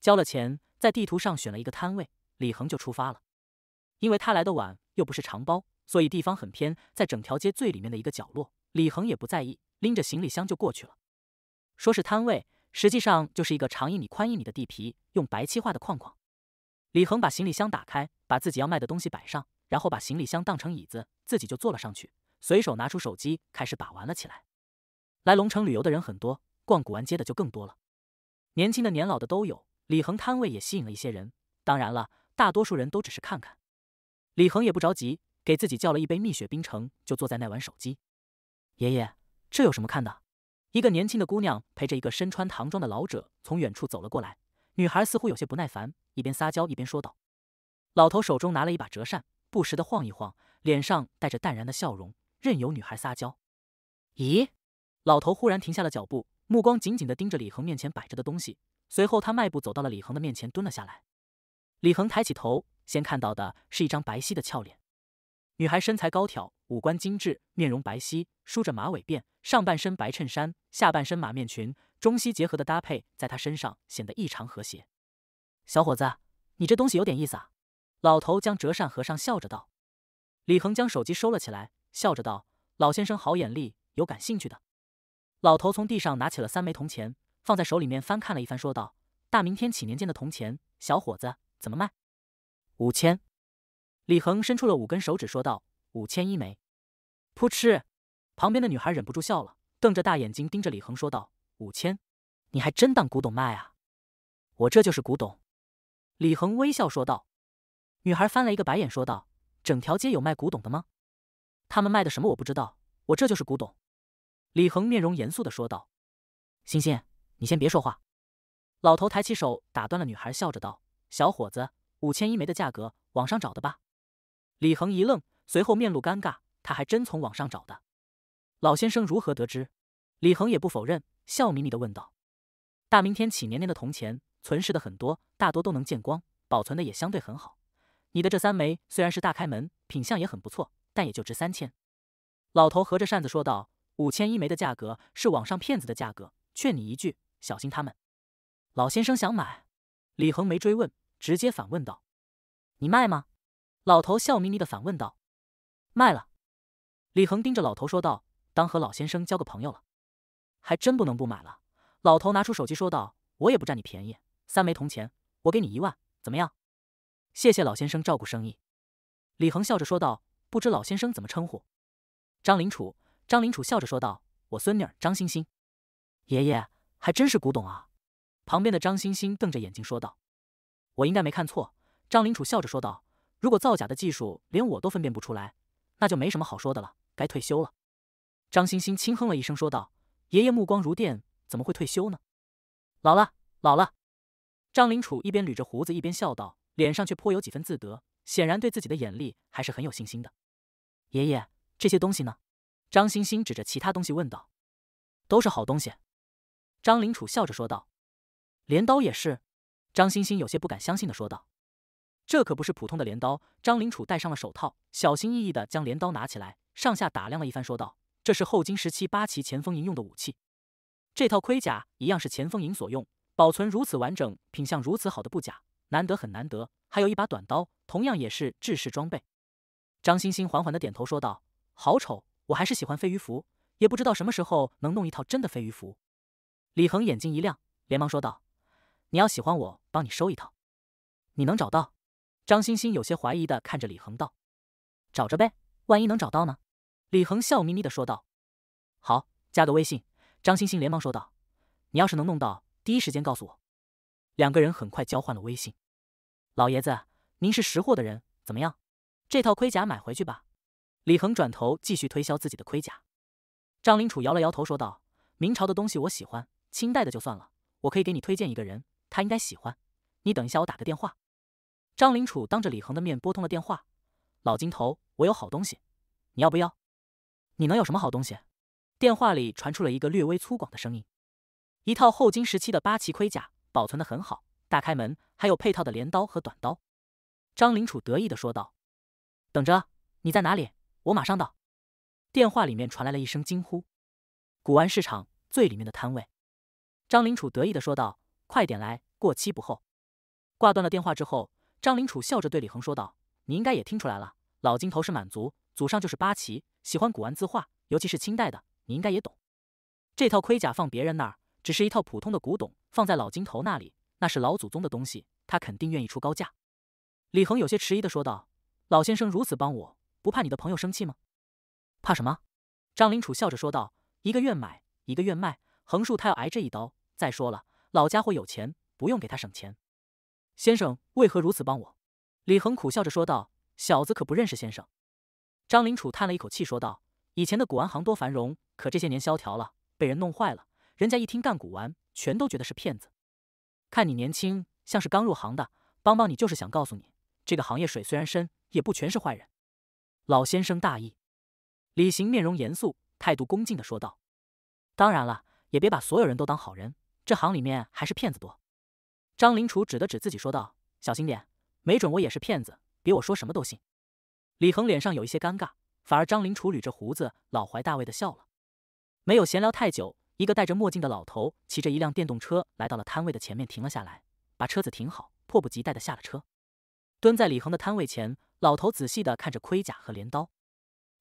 交了钱，在地图上选了一个摊位，李恒就出发了。因为他来的晚，又不是长包，所以地方很偏，在整条街最里面的一个角落。李恒也不在意，拎着行李箱就过去了。说是摊位，实际上就是一个长一米、宽一米的地皮，用白漆画的框框。李恒把行李箱打开，把自己要卖的东西摆上。然后把行李箱当成椅子，自己就坐了上去，随手拿出手机开始把玩了起来。来龙城旅游的人很多，逛古玩街的就更多了，年轻的、年老的都有。李恒摊位也吸引了一些人，当然了，大多数人都只是看看。李恒也不着急，给自己叫了一杯蜜雪冰城，就坐在那玩手机。爷爷，这有什么看的？一个年轻的姑娘陪着一个身穿唐装的老者从远处走了过来，女孩似乎有些不耐烦，一边撒娇一边说道。老头手中拿了一把折扇。不时的晃一晃，脸上带着淡然的笑容，任由女孩撒娇。咦，老头忽然停下了脚步，目光紧紧的盯着李恒面前摆着的东西。随后，他迈步走到了李恒的面前，蹲了下来。李恒抬起头，先看到的是一张白皙的俏脸。女孩身材高挑，五官精致，面容白皙，梳着马尾辫，上半身白衬衫，下半身马面裙，中西结合的搭配在她身上显得异常和谐。小伙子，你这东西有点意思啊。老头将折扇合上，笑着道：“李恒，将手机收了起来，笑着道：老先生好眼力，有感兴趣的。”老头从地上拿起了三枚铜钱，放在手里面翻看了一番，说道：“大明天启年间的铜钱，小伙子，怎么卖？”五千。李恒伸出了五根手指，说道：“五千一枚。”扑哧，旁边的女孩忍不住笑了，瞪着大眼睛盯着李恒，说道：“五千，你还真当古董卖啊？”“我这就是古董。”李恒微笑说道。女孩翻了一个白眼，说道：“整条街有卖古董的吗？他们卖的什么我不知道。我这就是古董。”李恒面容严肃的说道：“星星，你先别说话。”老头抬起手打断了女孩，笑着道：“小伙子，五千一枚的价格，网上找的吧？”李恒一愣，随后面露尴尬，他还真从网上找的。老先生如何得知？李恒也不否认，笑眯眯的问道：“大明天启年年的铜钱，存世的很多，大多都能见光，保存的也相对很好。”你的这三枚虽然是大开门，品相也很不错，但也就值三千。老头合着扇子说道：“五千一枚的价格是网上骗子的价格，劝你一句，小心他们。”老先生想买，李恒没追问，直接反问道：“你卖吗？”老头笑眯眯的反问道：“卖了。”李恒盯着老头说道：“当和老先生交个朋友了，还真不能不买了。”老头拿出手机说道：“我也不占你便宜，三枚铜钱，我给你一万，怎么样？”谢谢老先生照顾生意，李恒笑着说道：“不知老先生怎么称呼？”张林楚，张林楚笑着说道：“我孙女儿张欣欣，爷爷还真是古董啊！”旁边的张欣欣瞪着眼睛说道：“我应该没看错。”张林楚笑着说道：“如果造假的技术连我都分辨不出来，那就没什么好说的了，该退休了。”张欣欣轻哼了一声说道：“爷爷目光如电，怎么会退休呢？老了，老了。”张林楚一边捋着胡子一边笑道。脸上却颇有几分自得，显然对自己的眼力还是很有信心的。爷爷，这些东西呢？张星星指着其他东西问道。都是好东西。张灵楚笑着说道。镰刀也是。张星星有些不敢相信的说道。这可不是普通的镰刀。张灵楚戴上了手套，小心翼翼的将镰刀拿起来，上下打量了一番，说道：“这是后金时期八旗前锋营用的武器。这套盔甲一样是前锋营所用，保存如此完整，品相如此好的布甲，难得很难得，还有一把短刀，同样也是制式装备。张欣欣缓缓的点头说道：“好丑，我还是喜欢飞鱼服，也不知道什么时候能弄一套真的飞鱼服。”李恒眼睛一亮，连忙说道：“你要喜欢，我帮你收一套。你能找到？”张欣欣有些怀疑的看着李恒道：“找着呗，万一能找到呢？”李恒笑眯眯的说道：“好，加个微信。”张欣欣连忙说道：“你要是能弄到，第一时间告诉我。”两个人很快交换了微信。老爷子，您是识货的人，怎么样？这套盔甲买回去吧。李恒转头继续推销自己的盔甲。张灵楚摇了摇头，说道：“明朝的东西我喜欢，清代的就算了。我可以给你推荐一个人，他应该喜欢。你等一下，我打个电话。”张灵楚当着李恒的面拨通了电话：“老金头，我有好东西，你要不要？你能有什么好东西？”电话里传出了一个略微粗犷的声音：“一套后金时期的八旗盔甲。”保存的很好，大开门，还有配套的镰刀和短刀。张灵楚得意的说道：“等着，你在哪里？我马上到。”电话里面传来了一声惊呼：“古玩市场最里面的摊位。”张灵楚得意的说道：“快点来，过期不候。”挂断了电话之后，张灵楚笑着对李恒说道：“你应该也听出来了，老金头是满族，祖上就是八旗，喜欢古玩字画，尤其是清代的，你应该也懂。这套盔甲放别人那儿，只是一套普通的古董。”放在老金头那里，那是老祖宗的东西，他肯定愿意出高价。李恒有些迟疑的说道：“老先生如此帮我，不怕你的朋友生气吗？”“怕什么？”张林楚笑着说道，“一个愿买，一个愿卖，横竖他要挨这一刀。再说了，老家伙有钱，不用给他省钱。”“先生为何如此帮我？”李恒苦笑着说道：“小子可不认识先生。”张林楚叹了一口气说道：“以前的古玩行多繁荣，可这些年萧条了，被人弄坏了。人家一听干古玩。”全都觉得是骗子，看你年轻，像是刚入行的，帮帮你就是想告诉你，这个行业水虽然深，也不全是坏人。老先生大意，李行面容严肃，态度恭敬的说道：“当然了，也别把所有人都当好人，这行里面还是骗子多。”张林楚指了指自己说道：“小心点，没准我也是骗子，别我说什么都信。”李恒脸上有一些尴尬，反而张林楚捋着胡子，老怀大慰的笑了。没有闲聊太久。一个戴着墨镜的老头骑着一辆电动车来到了摊位的前面，停了下来，把车子停好，迫不及待的下了车，蹲在李恒的摊位前，老头仔细的看着盔甲和镰刀，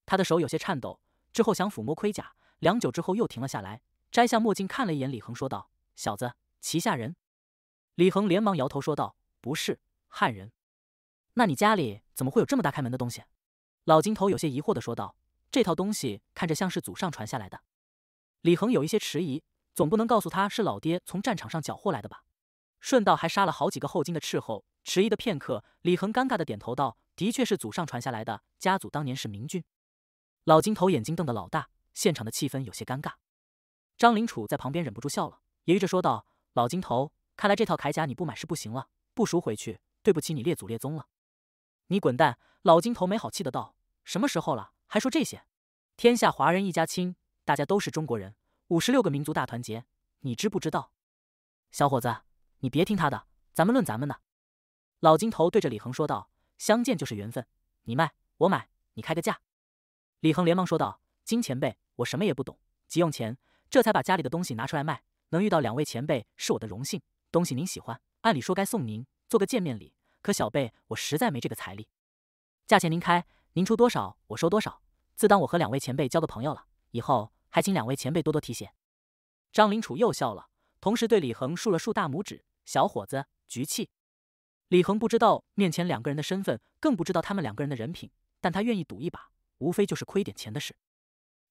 他的手有些颤抖，之后想抚摸盔甲，良久之后又停了下来，摘下墨镜看了一眼李恒，说道：“小子，旗下人？”李恒连忙摇头说道：“不是，汉人。”“那你家里怎么会有这么大开门的东西？”老金头有些疑惑的说道：“这套东西看着像是祖上传下来的。”李恒有一些迟疑，总不能告诉他是老爹从战场上缴获来的吧？顺道还杀了好几个后金的斥候。迟疑的片刻，李恒尴尬的点头道：“的确是祖上传下来的，家祖当年是明君。”老金头眼睛瞪得老大，现场的气氛有些尴尬。张灵楚在旁边忍不住笑了，揶揄着说道：“老金头，看来这套铠甲你不买是不行了，不赎回去，对不起你列祖列宗了。”“你滚蛋！”老金头没好气的道：“什么时候了，还说这些？天下华人一家亲。”大家都是中国人，五十六个民族大团结，你知不知道？小伙子，你别听他的，咱们论咱们的。老金头对着李恒说道：“相见就是缘分，你卖我买，你开个价。”李恒连忙说道：“金前辈，我什么也不懂，急用钱，这才把家里的东西拿出来卖。能遇到两位前辈是我的荣幸，东西您喜欢，按理说该送您做个见面礼，可小贝我实在没这个财力。价钱您开，您出多少我收多少，自当我和两位前辈交个朋友了，以后。”还请两位前辈多多提携。张灵楚又笑了，同时对李恒竖了竖大拇指：“小伙子，局气！”李恒不知道面前两个人的身份，更不知道他们两个人的人品，但他愿意赌一把，无非就是亏点钱的事。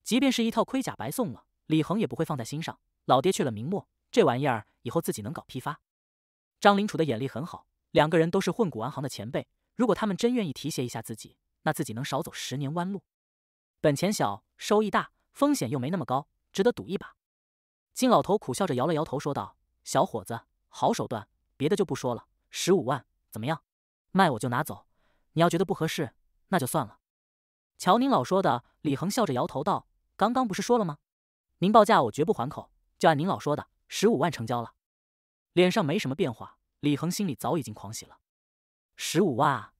即便是一套盔甲白送了，李恒也不会放在心上。老爹去了明末，这玩意儿以后自己能搞批发。张灵楚的眼力很好，两个人都是混古玩行的前辈。如果他们真愿意提携一下自己，那自己能少走十年弯路，本钱小，收益大。风险又没那么高，值得赌一把。金老头苦笑着摇了摇头，说道：“小伙子，好手段，别的就不说了，十五万，怎么样？卖我就拿走，你要觉得不合适，那就算了。”瞧您老说的，李恒笑着摇头道：“刚刚不是说了吗？您报价我绝不还口，就按您老说的，十五万成交了。”脸上没什么变化，李恒心里早已经狂喜了。十五万啊，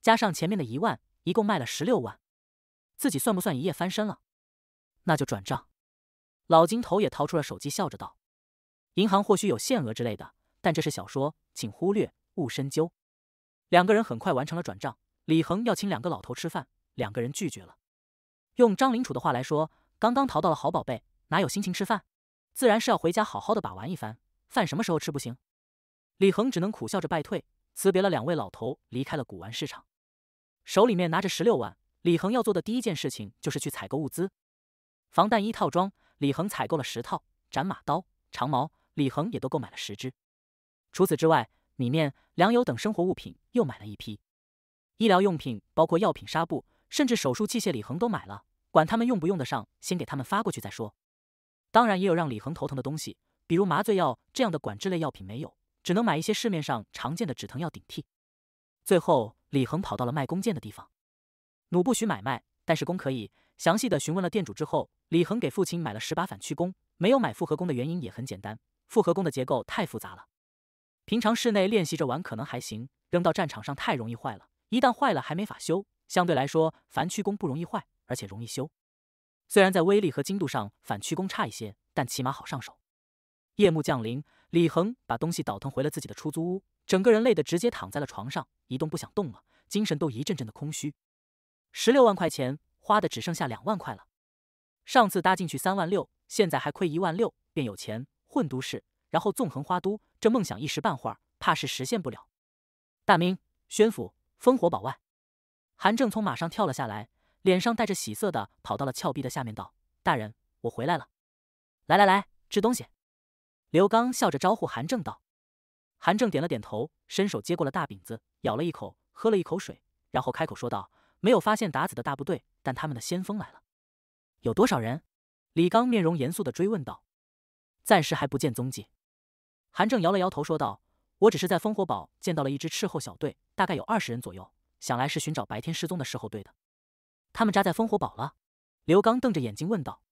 加上前面的一万，一共卖了十六万，自己算不算一夜翻身了？那就转账，老金头也掏出了手机，笑着道：“银行或许有限额之类的，但这是小说，请忽略，勿深究。”两个人很快完成了转账。李恒要请两个老头吃饭，两个人拒绝了。用张林楚的话来说：“刚刚淘到了好宝贝，哪有心情吃饭？自然是要回家好好的把玩一番。饭什么时候吃不行？”李恒只能苦笑着败退，辞别了两位老头，离开了古玩市场。手里面拿着十六万，李恒要做的第一件事情就是去采购物资。防弹衣套装，李恒采购了十套；斩马刀、长矛，李恒也都购买了十支。除此之外，米面、粮油等生活物品又买了一批。医疗用品，包括药品、纱布，甚至手术器械，李恒都买了。管他们用不用得上，先给他们发过去再说。当然，也有让李恒头疼的东西，比如麻醉药这样的管制类药品没有，只能买一些市面上常见的止疼药顶替。最后，李恒跑到了卖弓箭的地方。弩不许买卖，但是弓可以。详细的询问了店主之后。李恒给父亲买了十把反曲弓，没有买复合弓的原因也很简单，复合弓的结构太复杂了，平常室内练习着玩可能还行，扔到战场上太容易坏了，一旦坏了还没法修，相对来说反曲弓不容易坏，而且容易修，虽然在威力和精度上反曲弓差一些，但起码好上手。夜幕降临，李恒把东西倒腾回了自己的出租屋，整个人累得直接躺在了床上，一动不想动了，精神都一阵阵的空虚。十六万块钱花的只剩下两万块了。上次搭进去三万六，现在还亏一万六，便有钱混都市，然后纵横花都，这梦想一时半会儿怕是实现不了。大明宣府烽火堡外，韩正从马上跳了下来，脸上带着喜色的跑到了峭壁的下面，道：“大人，我回来了。”来来来，吃东西。刘刚笑着招呼韩正道。韩正点了点头，伸手接过了大饼子，咬了一口，喝了一口水，然后开口说道：“没有发现达子的大部队，但他们的先锋来了。”有多少人？李刚面容严肃的追问道。暂时还不见踪迹，韩正摇了摇头说道：“我只是在烽火堡见到了一支斥候小队，大概有二十人左右，想来是寻找白天失踪的斥候队的。他们扎在烽火堡了。”刘刚瞪着眼睛问道。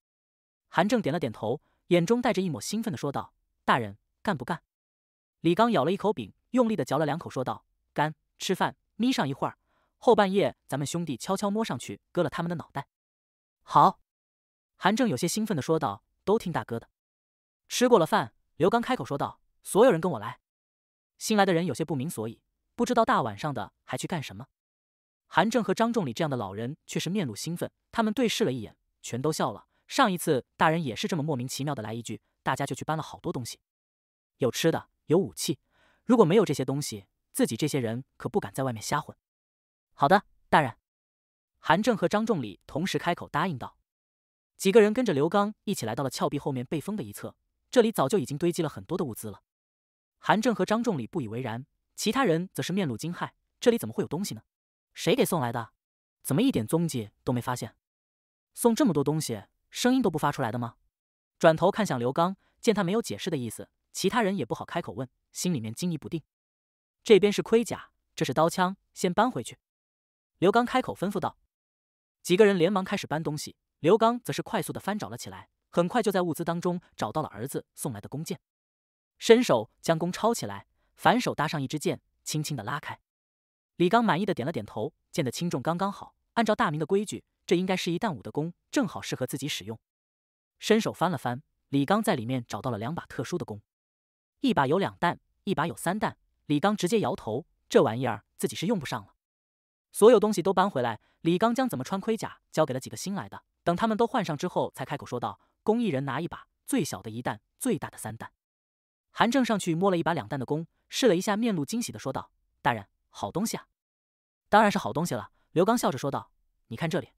韩正点了点头，眼中带着一抹兴奋的说道：“大人干不干？”李刚咬了一口饼，用力的嚼了两口说道：“干，吃饭，眯上一会儿，后半夜咱们兄弟悄悄摸上去，割了他们的脑袋。”好。韩正有些兴奋的说道：“都听大哥的。”吃过了饭，刘刚开口说道：“所有人跟我来。”新来的人有些不明所以，不知道大晚上的还去干什么。韩正和张仲礼这样的老人却是面露兴奋，他们对视了一眼，全都笑了。上一次大人也是这么莫名其妙的来一句，大家就去搬了好多东西。有吃的，有武器。如果没有这些东西，自己这些人可不敢在外面瞎混。好的，大人。韩正和张仲礼同时开口答应道。几个人跟着刘刚一起来到了峭壁后面被封的一侧，这里早就已经堆积了很多的物资了。韩正和张仲礼不以为然，其他人则是面露惊骇：这里怎么会有东西呢？谁给送来的？怎么一点踪迹都没发现？送这么多东西，声音都不发出来的吗？转头看向刘刚，见他没有解释的意思，其他人也不好开口问，心里面惊疑不定。这边是盔甲，这是刀枪，先搬回去。刘刚开口吩咐道，几个人连忙开始搬东西。刘刚则是快速的翻找了起来，很快就在物资当中找到了儿子送来的弓箭，伸手将弓抄起来，反手搭上一支箭，轻轻的拉开。李刚满意的点了点头，箭的轻重刚刚好。按照大明的规矩，这应该是一弹五的弓，正好适合自己使用。伸手翻了翻，李刚在里面找到了两把特殊的弓，一把有两弹，一把有三弹。李刚直接摇头，这玩意儿自己是用不上了。所有东西都搬回来，李刚将怎么穿盔甲交给了几个新来的。等他们都换上之后，才开口说道：“工艺人拿一把最小的一弹，最大的三弹。”韩正上去摸了一把两弹的弓，试了一下，面露惊喜的说道：“大人，好东西啊！”“当然是好东西了。”刘刚笑着说道：“你看这里，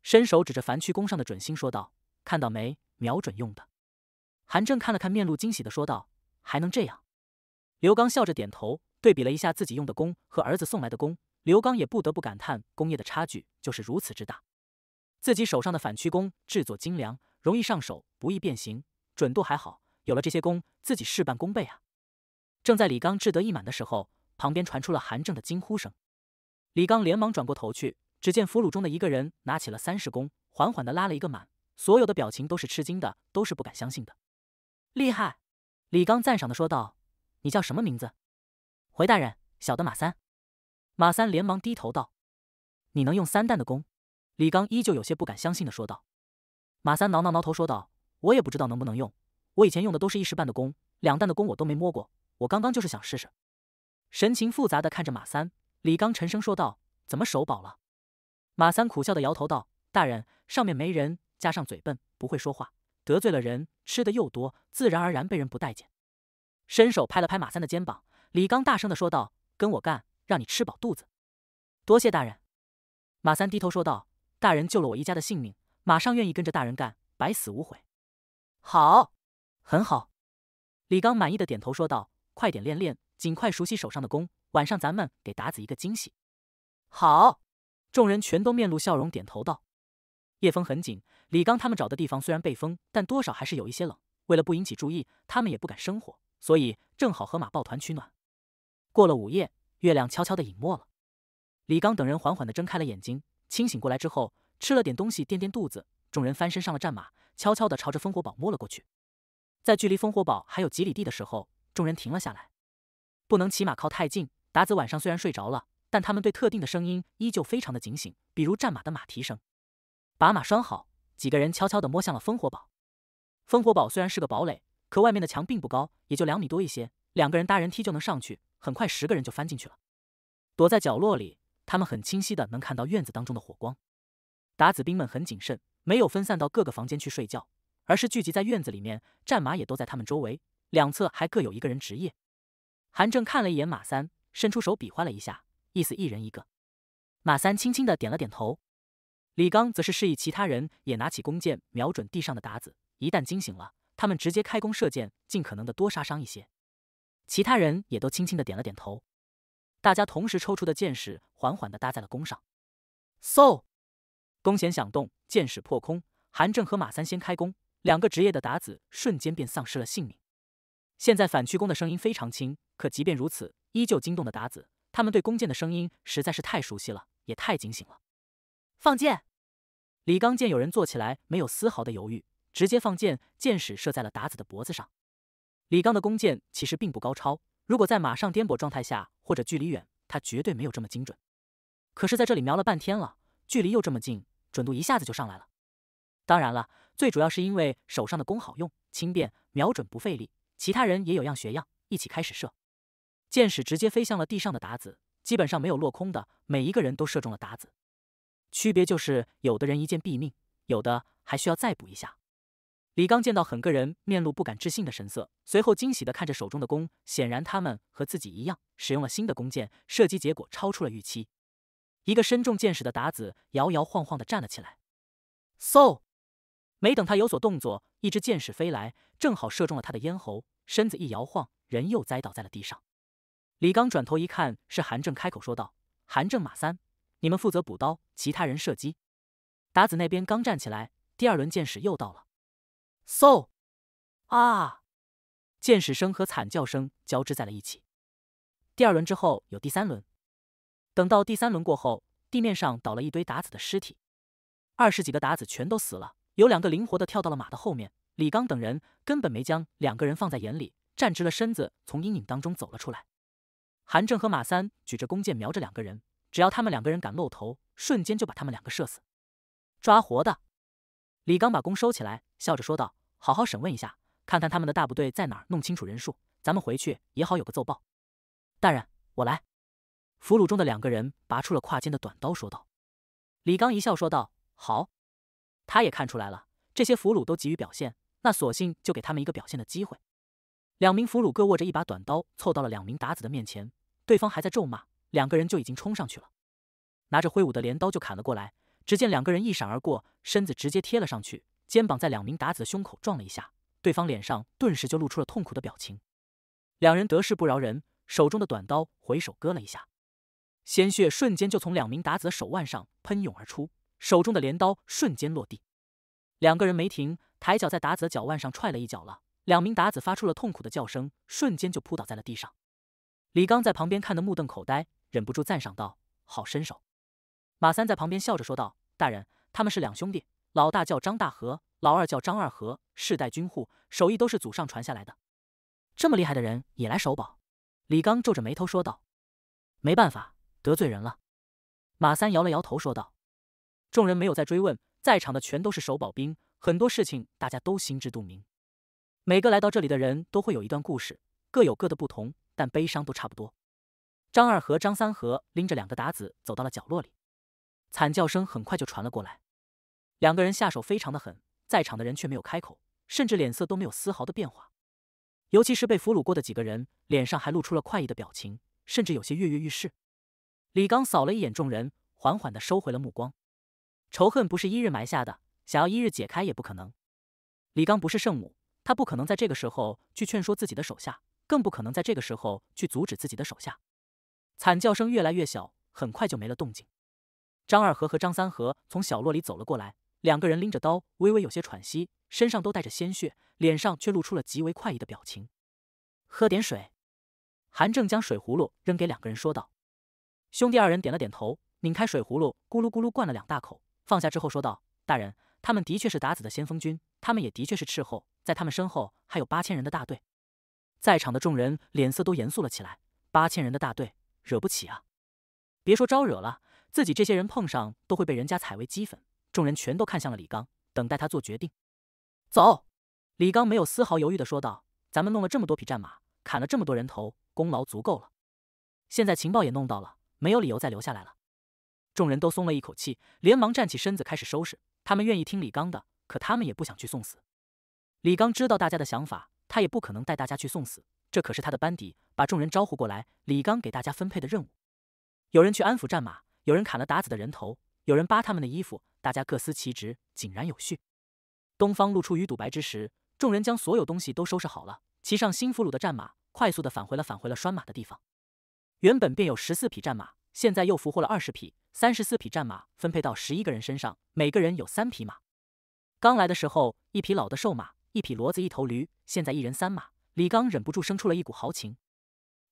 伸手指着凡曲弓上的准星说道：‘看到没？瞄准用的。’”韩正看了看，面露惊喜的说道：“还能这样？”刘刚笑着点头，对比了一下自己用的弓和儿子送来的弓，刘刚也不得不感叹：工业的差距就是如此之大。自己手上的反曲弓制作精良，容易上手，不易变形，准度还好。有了这些弓，自己事半功倍啊！正在李刚志得意满的时候，旁边传出了韩正的惊呼声。李刚连忙转过头去，只见俘虏中的一个人拿起了三十弓，缓缓地拉了一个满，所有的表情都是吃惊的，都是不敢相信的。厉害！李刚赞赏的说道：“你叫什么名字？”“回大人，小的马三。”马三连忙低头道：“你能用三弹的弓？”李刚依旧有些不敢相信的说道：“马三挠挠挠头说道，我也不知道能不能用。我以前用的都是一时半的弓，两弹的弓我都没摸过。我刚刚就是想试试。”神情复杂的看着马三，李刚沉声说道：“怎么手饱了？”马三苦笑的摇头道：“大人，上面没人，加上嘴笨，不会说话，得罪了人，吃的又多，自然而然被人不待见。”伸手拍了拍马三的肩膀，李刚大声的说道：“跟我干，让你吃饱肚子！”多谢大人。”马三低头说道。大人救了我一家的性命，马上愿意跟着大人干，百死无悔。好，很好。李刚满意的点头说道：“快点练练，尽快熟悉手上的功。晚上咱们给达子一个惊喜。”好，众人全都面露笑容，点头道：“夜风很紧，李刚他们找的地方虽然被封，但多少还是有一些冷。为了不引起注意，他们也不敢生火，所以正好和马抱团取暖。”过了午夜，月亮悄悄的隐没了。李刚等人缓缓的睁开了眼睛。清醒过来之后，吃了点东西垫垫肚子，众人翻身上了战马，悄悄地朝着烽火堡摸了过去。在距离烽火堡还有几里地的时候，众人停了下来，不能骑马靠太近。达子晚上虽然睡着了，但他们对特定的声音依旧非常的警醒，比如战马的马蹄声。把马拴好，几个人悄悄地摸向了烽火堡。烽火堡虽然是个堡垒，可外面的墙并不高，也就两米多一些，两个人搭人梯就能上去。很快，十个人就翻进去了，躲在角落里。他们很清晰的能看到院子当中的火光，鞑子兵们很谨慎，没有分散到各个房间去睡觉，而是聚集在院子里面，战马也都在他们周围，两侧还各有一个人值夜。韩正看了一眼马三，伸出手比划了一下，意思一人一个。马三轻轻的点了点头。李刚则是示意其他人也拿起弓箭，瞄准地上的鞑子，一旦惊醒了，他们直接开弓射箭，尽可能的多杀伤一些。其他人也都轻轻的点了点头。大家同时抽出的箭矢，缓缓地搭在了弓上。嗖，弓弦响动，箭矢破空。韩正和马三先开弓，两个职业的打子瞬间便丧失了性命。现在反曲弓的声音非常轻，可即便如此，依旧惊动的打子。他们对弓箭的声音实在是太熟悉了，也太警醒了。放箭！李刚见有人坐起来，没有丝毫的犹豫，直接放箭，箭矢射在了达子的脖子上。李刚的弓箭其实并不高超。如果在马上颠簸状态下，或者距离远，它绝对没有这么精准。可是，在这里瞄了半天了，距离又这么近，准度一下子就上来了。当然了，最主要是因为手上的弓好用、轻便，瞄准不费力。其他人也有样学样，一起开始射，箭矢直接飞向了地上的达子，基本上没有落空的。每一个人都射中了达子，区别就是有的人一箭毙命，有的还需要再补一下。李刚见到很个人面露不敢置信的神色，随后惊喜地看着手中的弓，显然他们和自己一样使用了新的弓箭，射击结果超出了预期。一个身中箭矢的达子摇摇晃晃地站了起来，嗖！没等他有所动作，一支箭矢飞来，正好射中了他的咽喉，身子一摇晃，人又栽倒在了地上。李刚转头一看，是韩正开口说道：“韩正、马三，你们负责补刀，其他人射击。”达子那边刚站起来，第二轮箭矢又到了。嗖！啊！箭矢声和惨叫声交织在了一起。第二轮之后有第三轮，等到第三轮过后，地面上倒了一堆打子的尸体，二十几个打子全都死了。有两个灵活的跳到了马的后面，李刚等人根本没将两个人放在眼里，站直了身子从阴影当中走了出来。韩正和马三举着弓箭瞄着两个人，只要他们两个人敢露头，瞬间就把他们两个射死，抓活的。李刚把弓收起来，笑着说道：“好好审问一下，看看他们的大部队在哪儿，弄清楚人数，咱们回去也好有个奏报。”大人，我来。俘虏中的两个人拔出了胯间的短刀，说道：“李刚一笑说道：好。他也看出来了，这些俘虏都急于表现，那索性就给他们一个表现的机会。两名俘虏各握着一把短刀，凑到了两名鞑子的面前，对方还在咒骂，两个人就已经冲上去了，拿着挥舞的镰刀就砍了过来。”只见两个人一闪而过，身子直接贴了上去，肩膀在两名达子的胸口撞了一下，对方脸上顿时就露出了痛苦的表情。两人得势不饶人，手中的短刀回手割了一下，鲜血瞬间就从两名达子的手腕上喷涌而出，手中的镰刀瞬间落地。两个人没停，抬脚在达子的脚腕上踹了一脚了，两名达子发出了痛苦的叫声，瞬间就扑倒在了地上。李刚在旁边看得目瞪口呆，忍不住赞赏道：“好身手！”马三在旁边笑着说道：“大人，他们是两兄弟，老大叫张大和，老二叫张二和，世代军户，手艺都是祖上传下来的。这么厉害的人也来守堡。”李刚皱着眉头说道：“没办法，得罪人了。”马三摇了摇头说道：“众人没有再追问，在场的全都是守堡兵，很多事情大家都心知肚明。每个来到这里的人都会有一段故事，各有各的不同，但悲伤都差不多。”张二和张三和拎着两个打子走到了角落里。惨叫声很快就传了过来，两个人下手非常的狠，在场的人却没有开口，甚至脸色都没有丝毫的变化，尤其是被俘虏过的几个人，脸上还露出了快意的表情，甚至有些跃跃欲试。李刚扫了一眼众人，缓缓的收回了目光。仇恨不是一日埋下的，想要一日解开也不可能。李刚不是圣母，他不可能在这个时候去劝说自己的手下，更不可能在这个时候去阻止自己的手下。惨叫声越来越小，很快就没了动静。张二和和张三和从小洛里走了过来，两个人拎着刀，微微有些喘息，身上都带着鲜血，脸上却露出了极为快意的表情。喝点水，韩正将水葫芦扔给两个人，说道：“兄弟二人点了点头，拧开水葫芦，咕噜咕噜灌了两大口，放下之后说道：‘大人，他们的确是达子的先锋军，他们也的确是斥候，在他们身后还有八千人的大队。’在场的众人脸色都严肃了起来，八千人的大队，惹不起啊！别说招惹了。”自己这些人碰上都会被人家踩为鸡粉，众人全都看向了李刚，等待他做决定。走！李刚没有丝毫犹豫的说道：“咱们弄了这么多匹战马，砍了这么多人头，功劳足够了。现在情报也弄到了，没有理由再留下来了。”众人都松了一口气，连忙站起身子开始收拾。他们愿意听李刚的，可他们也不想去送死。李刚知道大家的想法，他也不可能带大家去送死。这可是他的班底，把众人招呼过来，李刚给大家分配的任务：有人去安抚战马。有人砍了达子的人头，有人扒他们的衣服，大家各司其职，井然有序。东方露出鱼肚白之时，众人将所有东西都收拾好了，骑上新俘虏的战马，快速的返回了返回了拴马的地方。原本便有十四匹战马，现在又俘获了二十匹，三十四匹战马分配到十一个人身上，每个人有三匹马。刚来的时候，一匹老的瘦马，一匹骡子，一头驴，现在一人三马。李刚忍不住生出了一股豪情，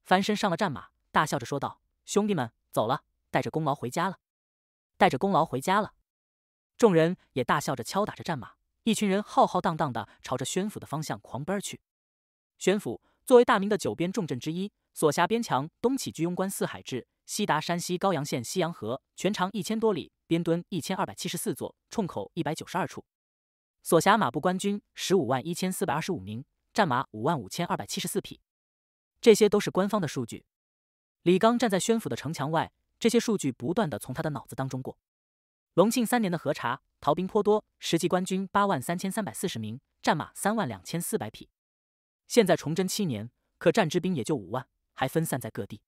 翻身上了战马，大笑着说道：“兄弟们，走了！”带着功劳回家了，带着功劳回家了，众人也大笑着敲打着战马，一群人浩浩荡荡的朝着宣府的方向狂奔去。宣府作为大明的九边重镇之一，所辖边墙东起居庸关四海至，西达山西高阳县西阳河，全长一千多里，边墩一千二百七十四座，冲口一百九十二处，所辖马步官军十五万一千四百二十五名，战马五万五千二百七十四匹，这些都是官方的数据。李刚站在宣府的城墙外。这些数据不断的从他的脑子当中过。隆庆三年的核查，逃兵颇多，实际官军八万三千三百四十名，战马三万两千四百匹。现在崇祯七年，可战之兵也就五万，还分散在各地，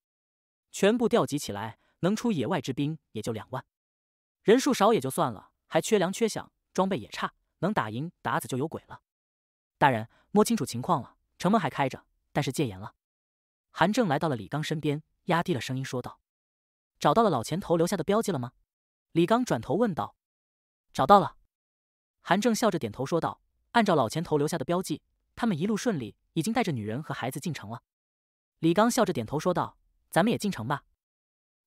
全部调集起来，能出野外之兵也就两万。人数少也就算了，还缺粮缺饷，装备也差，能打赢打子就有鬼了。大人摸清楚情况了，城门还开着，但是戒严了。韩正来到了李刚身边，压低了声音说道。找到了老钱头留下的标记了吗？李刚转头问道。找到了，韩正笑着点头说道。按照老钱头留下的标记，他们一路顺利，已经带着女人和孩子进城了。李刚笑着点头说道：“咱们也进城吧。”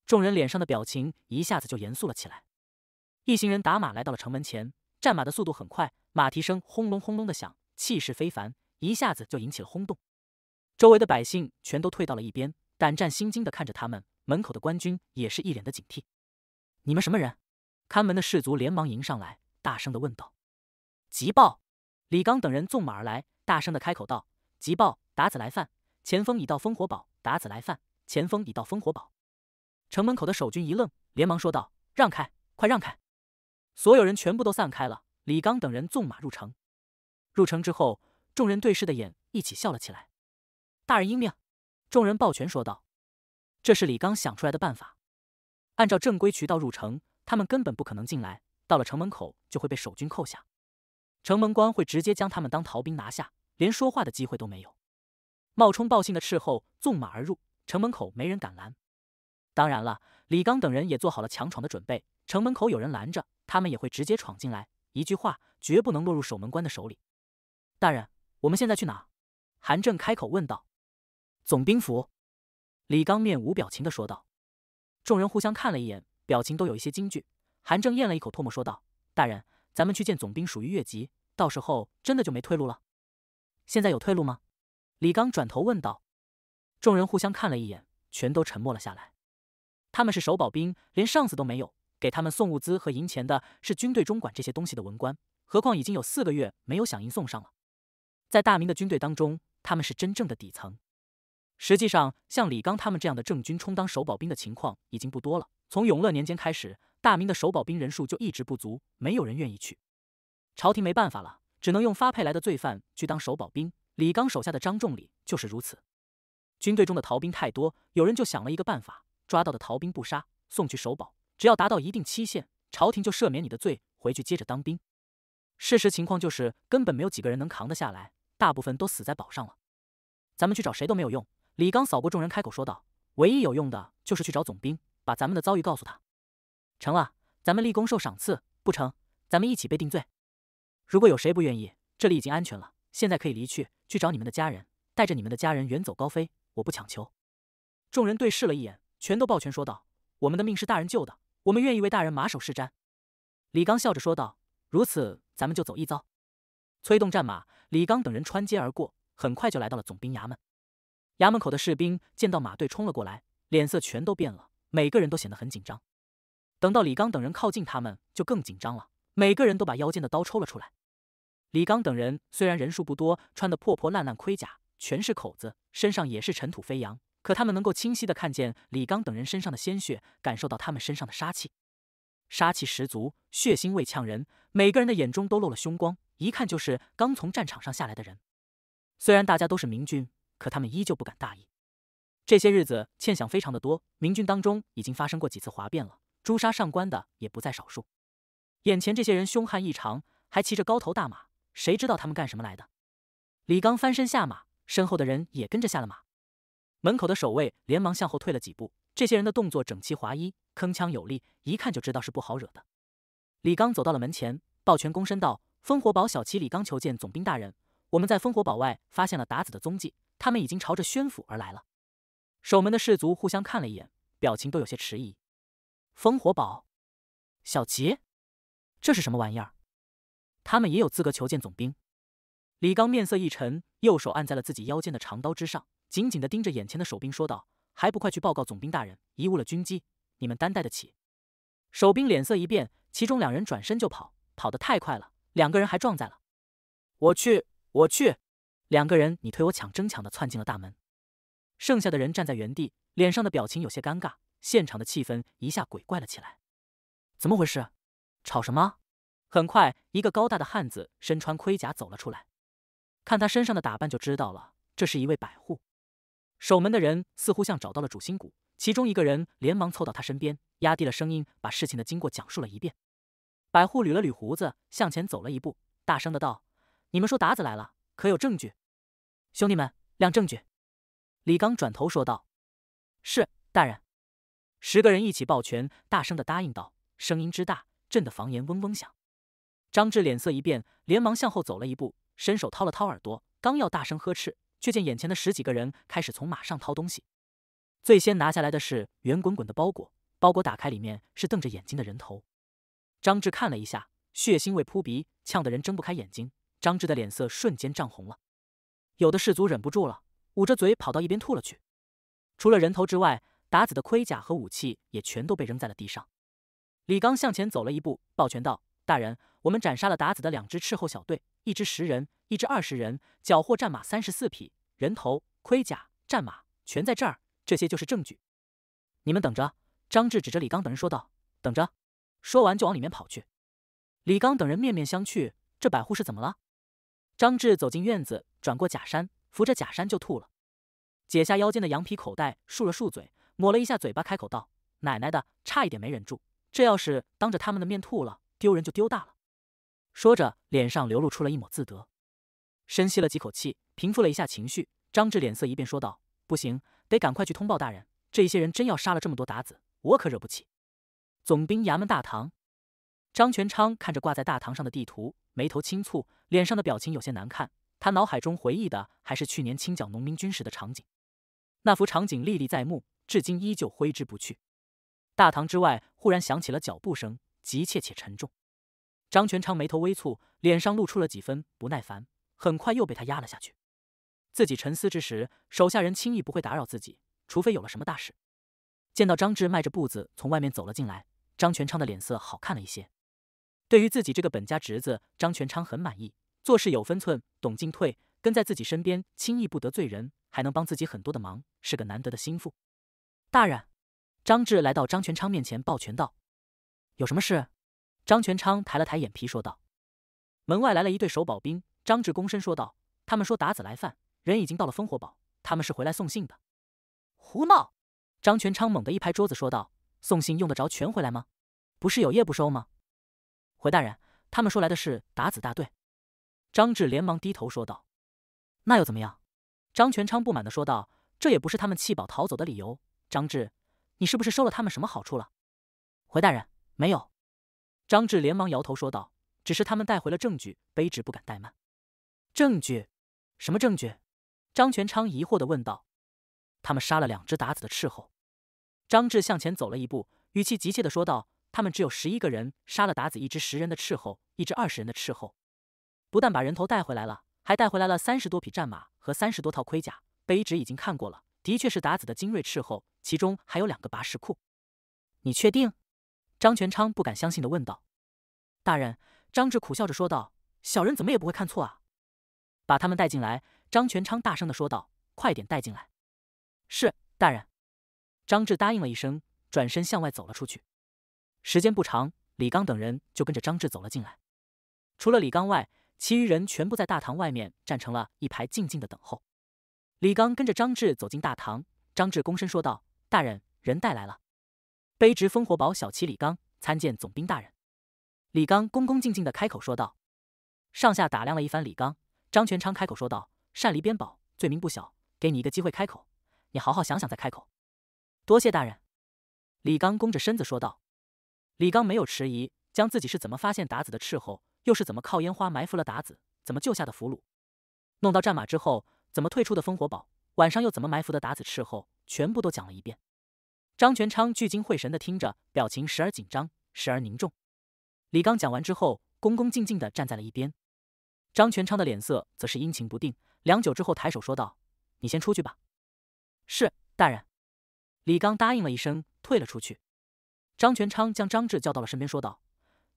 众人脸上的表情一下子就严肃了起来。一行人打马来到了城门前，战马的速度很快，马蹄声轰隆轰隆的响，气势非凡，一下子就引起了轰动。周围的百姓全都退到了一边，胆战心惊的看着他们。门口的官军也是一脸的警惕。你们什么人？看门的士卒连忙迎上来，大声的问道：“急报！”李刚等人纵马而来，大声的开口道：“急报！达子来犯，前锋已到烽火堡。达子来犯，前锋已到烽火堡。”城门口的守军一愣，连忙说道：“让开，快让开！”所有人全部都散开了。李刚等人纵马入城。入城之后，众人对视的眼一起笑了起来。“大人英明！”众人抱拳说道。这是李刚想出来的办法，按照正规渠道入城，他们根本不可能进来。到了城门口，就会被守军扣下，城门关会直接将他们当逃兵拿下，连说话的机会都没有。冒充报信的斥候纵马而入，城门口没人敢拦。当然了，李刚等人也做好了强闯的准备。城门口有人拦着，他们也会直接闯进来。一句话，绝不能落入守门官的手里。大人，我们现在去哪？韩正开口问道。总兵府。李刚面无表情的说道，众人互相看了一眼，表情都有一些惊惧。韩正咽了一口唾沫说道：“大人，咱们去见总兵，属于越级，到时候真的就没退路了。”“现在有退路吗？”李刚转头问道。众人互相看了一眼，全都沉默了下来。他们是守保兵，连上司都没有。给他们送物资和银钱的是军队中管这些东西的文官，何况已经有四个月没有饷银送上了。在大明的军队当中，他们是真正的底层。实际上，像李刚他们这样的郑军充当守保兵的情况已经不多了。从永乐年间开始，大明的守保兵人数就一直不足，没有人愿意去。朝廷没办法了，只能用发配来的罪犯去当守保兵。李刚手下的张仲礼就是如此。军队中的逃兵太多，有人就想了一个办法：抓到的逃兵不杀，送去守保，只要达到一定期限，朝廷就赦免你的罪，回去接着当兵。事实情况就是根本没有几个人能扛得下来，大部分都死在堡上了。咱们去找谁都没有用。李刚扫过众人，开口说道：“唯一有用的，就是去找总兵，把咱们的遭遇告诉他。成了，咱们立功受赏赐；不成，咱们一起被定罪。如果有谁不愿意，这里已经安全了，现在可以离去，去找你们的家人，带着你们的家人远走高飞。我不强求。”众人对视了一眼，全都抱拳说道：“我们的命是大人救的，我们愿意为大人马首是瞻。”李刚笑着说道：“如此，咱们就走一遭。”催动战马，李刚等人穿街而过，很快就来到了总兵衙门。衙门口的士兵见到马队冲了过来，脸色全都变了，每个人都显得很紧张。等到李刚等人靠近，他们就更紧张了，每个人都把腰间的刀抽了出来。李刚等人虽然人数不多，穿的破破烂烂，盔甲全是口子，身上也是尘土飞扬，可他们能够清晰的看见李刚等人身上的鲜血，感受到他们身上的杀气，杀气十足，血腥味呛人。每个人的眼中都露了凶光，一看就是刚从战场上下来的人。虽然大家都是明军。可他们依旧不敢大意，这些日子欠饷非常的多，明军当中已经发生过几次哗变了，诛杀上官的也不在少数。眼前这些人凶悍异常，还骑着高头大马，谁知道他们干什么来的？李刚翻身下马，身后的人也跟着下了马。门口的守卫连忙向后退了几步。这些人的动作整齐划一，铿锵有力，一看就知道是不好惹的。李刚走到了门前，抱拳躬身道：“烽火堡小旗李刚求见总兵大人。我们在烽火堡外发现了达子的踪迹。”他们已经朝着宣府而来了，守门的士卒互相看了一眼，表情都有些迟疑。烽火堡，小杰，这是什么玩意儿？他们也有资格求见总兵。李刚面色一沉，右手按在了自己腰间的长刀之上，紧紧的盯着眼前的守兵说道：“还不快去报告总兵大人，贻误了军机，你们担待得起？”守兵脸色一变，其中两人转身就跑，跑得太快了，两个人还撞在了。我去，我去。两个人你推我抢，争抢的窜进了大门。剩下的人站在原地，脸上的表情有些尴尬。现场的气氛一下鬼怪了起来。怎么回事？吵什么？很快，一个高大的汉子身穿盔甲走了出来。看他身上的打扮就知道了，这是一位百户。守门的人似乎像找到了主心骨，其中一个人连忙凑到他身边，压低了声音把事情的经过讲述了一遍。百户捋了捋胡子，向前走了一步，大声的道：“你们说达子来了，可有证据？”兄弟们，亮证据！李刚转头说道：“是大人。”十个人一起抱拳，大声的答应道，声音之大，震得房檐嗡嗡响。张志脸色一变，连忙向后走了一步，伸手掏了掏耳朵，刚要大声呵斥，却见眼前的十几个人开始从马上掏东西。最先拿下来的是圆滚滚的包裹，包裹打开，里面是瞪着眼睛的人头。张志看了一下，血腥味扑鼻，呛得人睁不开眼睛。张志的脸色瞬间涨红了。有的士卒忍不住了，捂着嘴跑到一边吐了去。除了人头之外，达子的盔甲和武器也全都被扔在了地上。李刚向前走了一步，抱拳道：“大人，我们斩杀了达子的两支斥候小队，一支十人，一支二十人，缴获战马三十四匹，人头、盔甲、战马全在这儿，这些就是证据。”你们等着。”张志指着李刚等人说道，“等着。”说完就往里面跑去。李刚等人面面相觑：“这百户是怎么了？”张志走进院子。转过假山，扶着假山就吐了，解下腰间的羊皮口袋，漱了漱嘴，抹了一下嘴巴，开口道：“奶奶的，差一点没忍住，这要是当着他们的面吐了，丢人就丢大了。”说着，脸上流露出了一抹自得，深吸了几口气，平复了一下情绪。张志脸色一变，说道：“不行，得赶快去通报大人，这一些人真要杀了这么多鞑子，我可惹不起。”总兵衙门大堂，张全昌看着挂在大堂上的地图，眉头轻蹙，脸上的表情有些难看。他脑海中回忆的还是去年清剿农民军时的场景，那幅场景历历在目，至今依旧挥之不去。大堂之外忽然响起了脚步声，急切且沉重。张全昌眉头微蹙，脸上露出了几分不耐烦，很快又被他压了下去。自己沉思之时，手下人轻易不会打扰自己，除非有了什么大事。见到张志迈着步子从外面走了进来，张全昌的脸色好看了一些。对于自己这个本家侄子，张全昌很满意。做事有分寸，懂进退，跟在自己身边，轻易不得罪人，还能帮自己很多的忙，是个难得的心腹。大人，张志来到张全昌面前，抱拳道：“有什么事？”张全昌抬了抬眼皮，说道：“门外来了一队守保兵。”张志躬身说道：“他们说达子来犯，人已经到了烽火堡，他们是回来送信的。”胡闹！张全昌猛地一拍桌子，说道：“送信用得着全回来吗？不是有夜不收吗？”回大人，他们说来的是达子大队。张志连忙低头说道：“那又怎么样？”张全昌不满的说道：“这也不是他们弃保逃走的理由。”张志，你是不是收了他们什么好处了？”“回大人，没有。”张志连忙摇头说道：“只是他们带回了证据，卑职不敢怠慢。”“证据？什么证据？”张全昌疑惑的问道。“他们杀了两只鞑子的斥候。”张志向前走了一步，语气急切的说道：“他们只有十一个人，杀了达子一只十人的斥候，一只二十人的斥候。”不但把人头带回来了，还带回来了三十多匹战马和三十多套盔甲。卑职已经看过了，的确是达子的精锐斥候，其中还有两个拔石库。你确定？张全昌不敢相信地问道。大人，张志苦笑着说道：“小人怎么也不会看错啊！”把他们带进来！张全昌大声地说道：“快点带进来！”是，大人。张志答应了一声，转身向外走了出去。时间不长，李刚等人就跟着张志走了进来。除了李刚外，其余人全部在大堂外面站成了一排，静静的等候。李刚跟着张志走进大堂，张志躬身说道：“大人，人带来了。卑职烽火堡小旗李刚，参见总兵大人。”李刚恭恭敬敬的开口说道。上下打量了一番李刚，张全昌开口说道：“擅离边堡，罪名不小。给你一个机会开口，你好好想想再开口。”多谢大人。”李刚弓着身子说道。李刚没有迟疑，将自己是怎么发现达子的斥候。又是怎么靠烟花埋伏了达子？怎么救下的俘虏？弄到战马之后，怎么退出的烽火堡？晚上又怎么埋伏的达子斥候？全部都讲了一遍。张全昌聚精会神的听着，表情时而紧张，时而凝重。李刚讲完之后，恭恭敬敬的站在了一边。张全昌的脸色则是阴晴不定。良久之后，抬手说道：“你先出去吧。”“是，大人。”李刚答应了一声，退了出去。张全昌将张志叫到了身边，说道：“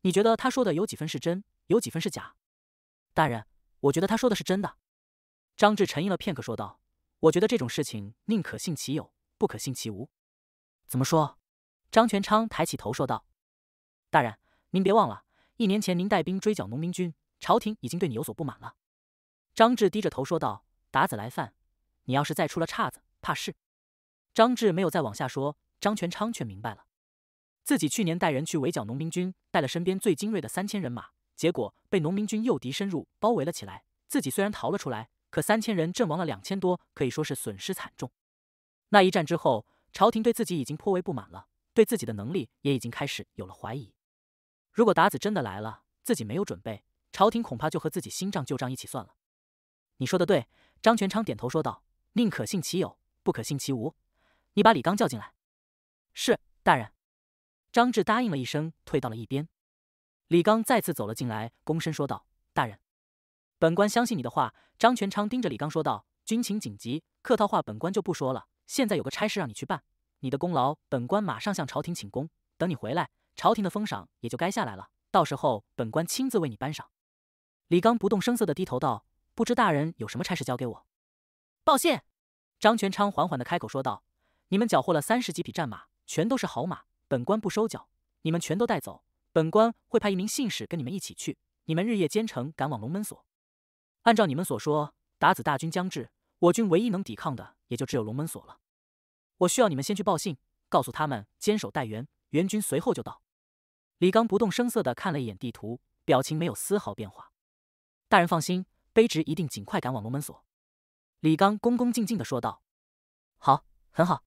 你觉得他说的有几分是真？”有几分是假，大人，我觉得他说的是真的。张志沉吟了片刻，说道：“我觉得这种事情，宁可信其有，不可信其无。”怎么说？张全昌抬起头说道：“大人，您别忘了，一年前您带兵追剿农民军，朝廷已经对你有所不满了。”张志低着头说道：“打子来犯，你要是再出了岔子，怕事。”张志没有再往下说，张全昌却明白了，自己去年带人去围剿农民军，带了身边最精锐的三千人马。结果被农民军诱敌深入，包围了起来。自己虽然逃了出来，可三千人阵亡了两千多，可以说是损失惨重。那一战之后，朝廷对自己已经颇为不满了，对自己的能力也已经开始有了怀疑。如果达子真的来了，自己没有准备，朝廷恐怕就和自己新账旧账一起算了。你说的对，张全昌点头说道：“宁可信其有，不可信其无。”你把李刚叫进来。是，大人。张志答应了一声，退到了一边。李刚再次走了进来，躬身说道：“大人，本官相信你的话。”张全昌盯着李刚说道：“军情紧急，客套话本官就不说了。现在有个差事让你去办，你的功劳本官马上向朝廷请功，等你回来，朝廷的封赏也就该下来了。到时候本官亲自为你颁赏。”李刚不动声色的低头道：“不知大人有什么差事交给我？”报信。张全昌缓缓的开口说道：“你们缴获了三十几匹战马，全都是好马，本官不收缴，你们全都带走。”本官会派一名信使跟你们一起去，你们日夜兼程赶往龙门锁。按照你们所说，达子大军将至，我军唯一能抵抗的也就只有龙门锁了。我需要你们先去报信，告诉他们坚守待援，援军随后就到。李刚不动声色的看了一眼地图，表情没有丝毫变化。大人放心，卑职一定尽快赶往龙门锁。李刚恭恭敬敬的说道。好，很好。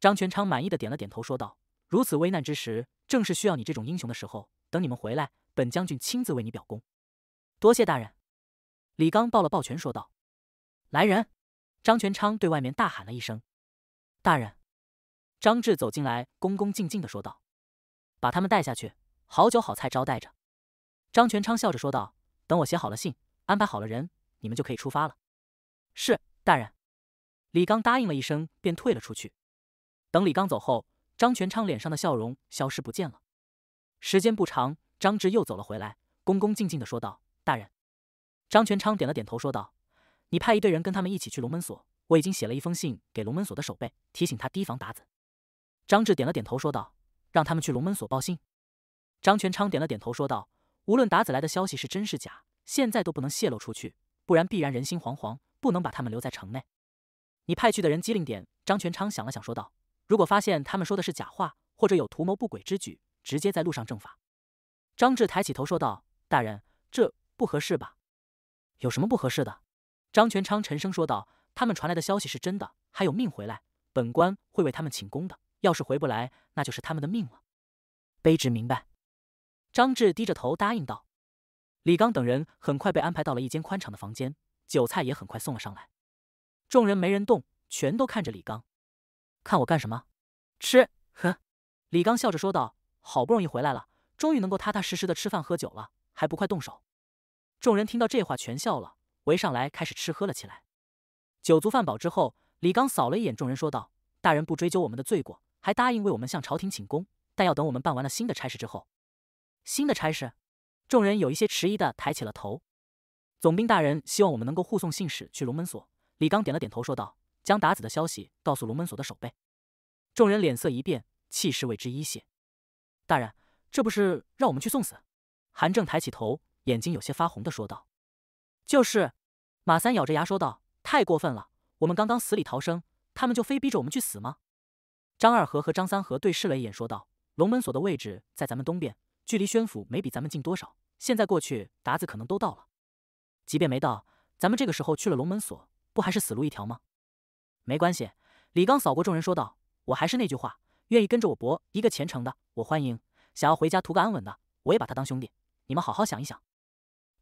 张全昌满意的点了点头，说道。如此危难之时，正是需要你这种英雄的时候。等你们回来，本将军亲自为你表功。多谢大人。”李刚抱了抱拳说道。“来人！”张全昌对外面大喊了一声。“大人！”张志走进来，恭恭敬敬的说道：“把他们带下去，好酒好菜招待着。”张全昌笑着说道：“等我写好了信，安排好了人，你们就可以出发了。”“是，大人。”李刚答应了一声，便退了出去。等李刚走后。张全昌脸上的笑容消失不见了。时间不长，张志又走了回来，恭恭敬敬的说道：“大人。”张全昌点了点头，说道：“你派一队人跟他们一起去龙门锁。我已经写了一封信给龙门锁的守备，提醒他提防达子。”张志点了点头，说道：“让他们去龙门锁报信。”张全昌点了点头，说道：“无论达子来的消息是真是假，现在都不能泄露出去，不然必然人心惶惶，不能把他们留在城内。你派去的人机灵点。”张全昌想了想，说道。如果发现他们说的是假话，或者有图谋不轨之举，直接在路上正法。张志抬起头说道：“大人，这不合适吧？”“有什么不合适的？”张全昌沉声说道：“他们传来的消息是真的，还有命回来，本官会为他们请功的。要是回不来，那就是他们的命了。”“卑职明白。”张志低着头答应道。李刚等人很快被安排到了一间宽敞的房间，酒菜也很快送了上来。众人没人动，全都看着李刚。看我干什么？吃喝！李刚笑着说道：“好不容易回来了，终于能够踏踏实实的吃饭喝酒了，还不快动手！”众人听到这话全笑了，围上来开始吃喝了起来。酒足饭饱之后，李刚扫了一眼众人，说道：“大人不追究我们的罪过，还答应为我们向朝廷请功，但要等我们办完了新的差事之后。”新的差事？众人有一些迟疑的抬起了头。总兵大人希望我们能够护送信使去龙门锁。李刚点了点头，说道。将达子的消息告诉龙门锁的守备，众人脸色一变，气势为之一泄。大人，这不是让我们去送死？韩正抬起头，眼睛有些发红的说道：“就是。”马三咬着牙说道：“太过分了！我们刚刚死里逃生，他们就非逼着我们去死吗？”张二和和张三和对视了一眼，说道：“龙门锁的位置在咱们东边，距离宣府没比咱们近多少。现在过去，达子可能都到了。即便没到，咱们这个时候去了龙门锁，不还是死路一条吗？”没关系，李刚扫过众人说道：“我还是那句话，愿意跟着我伯一个前程的，我欢迎；想要回家图个安稳的，我也把他当兄弟。你们好好想一想。”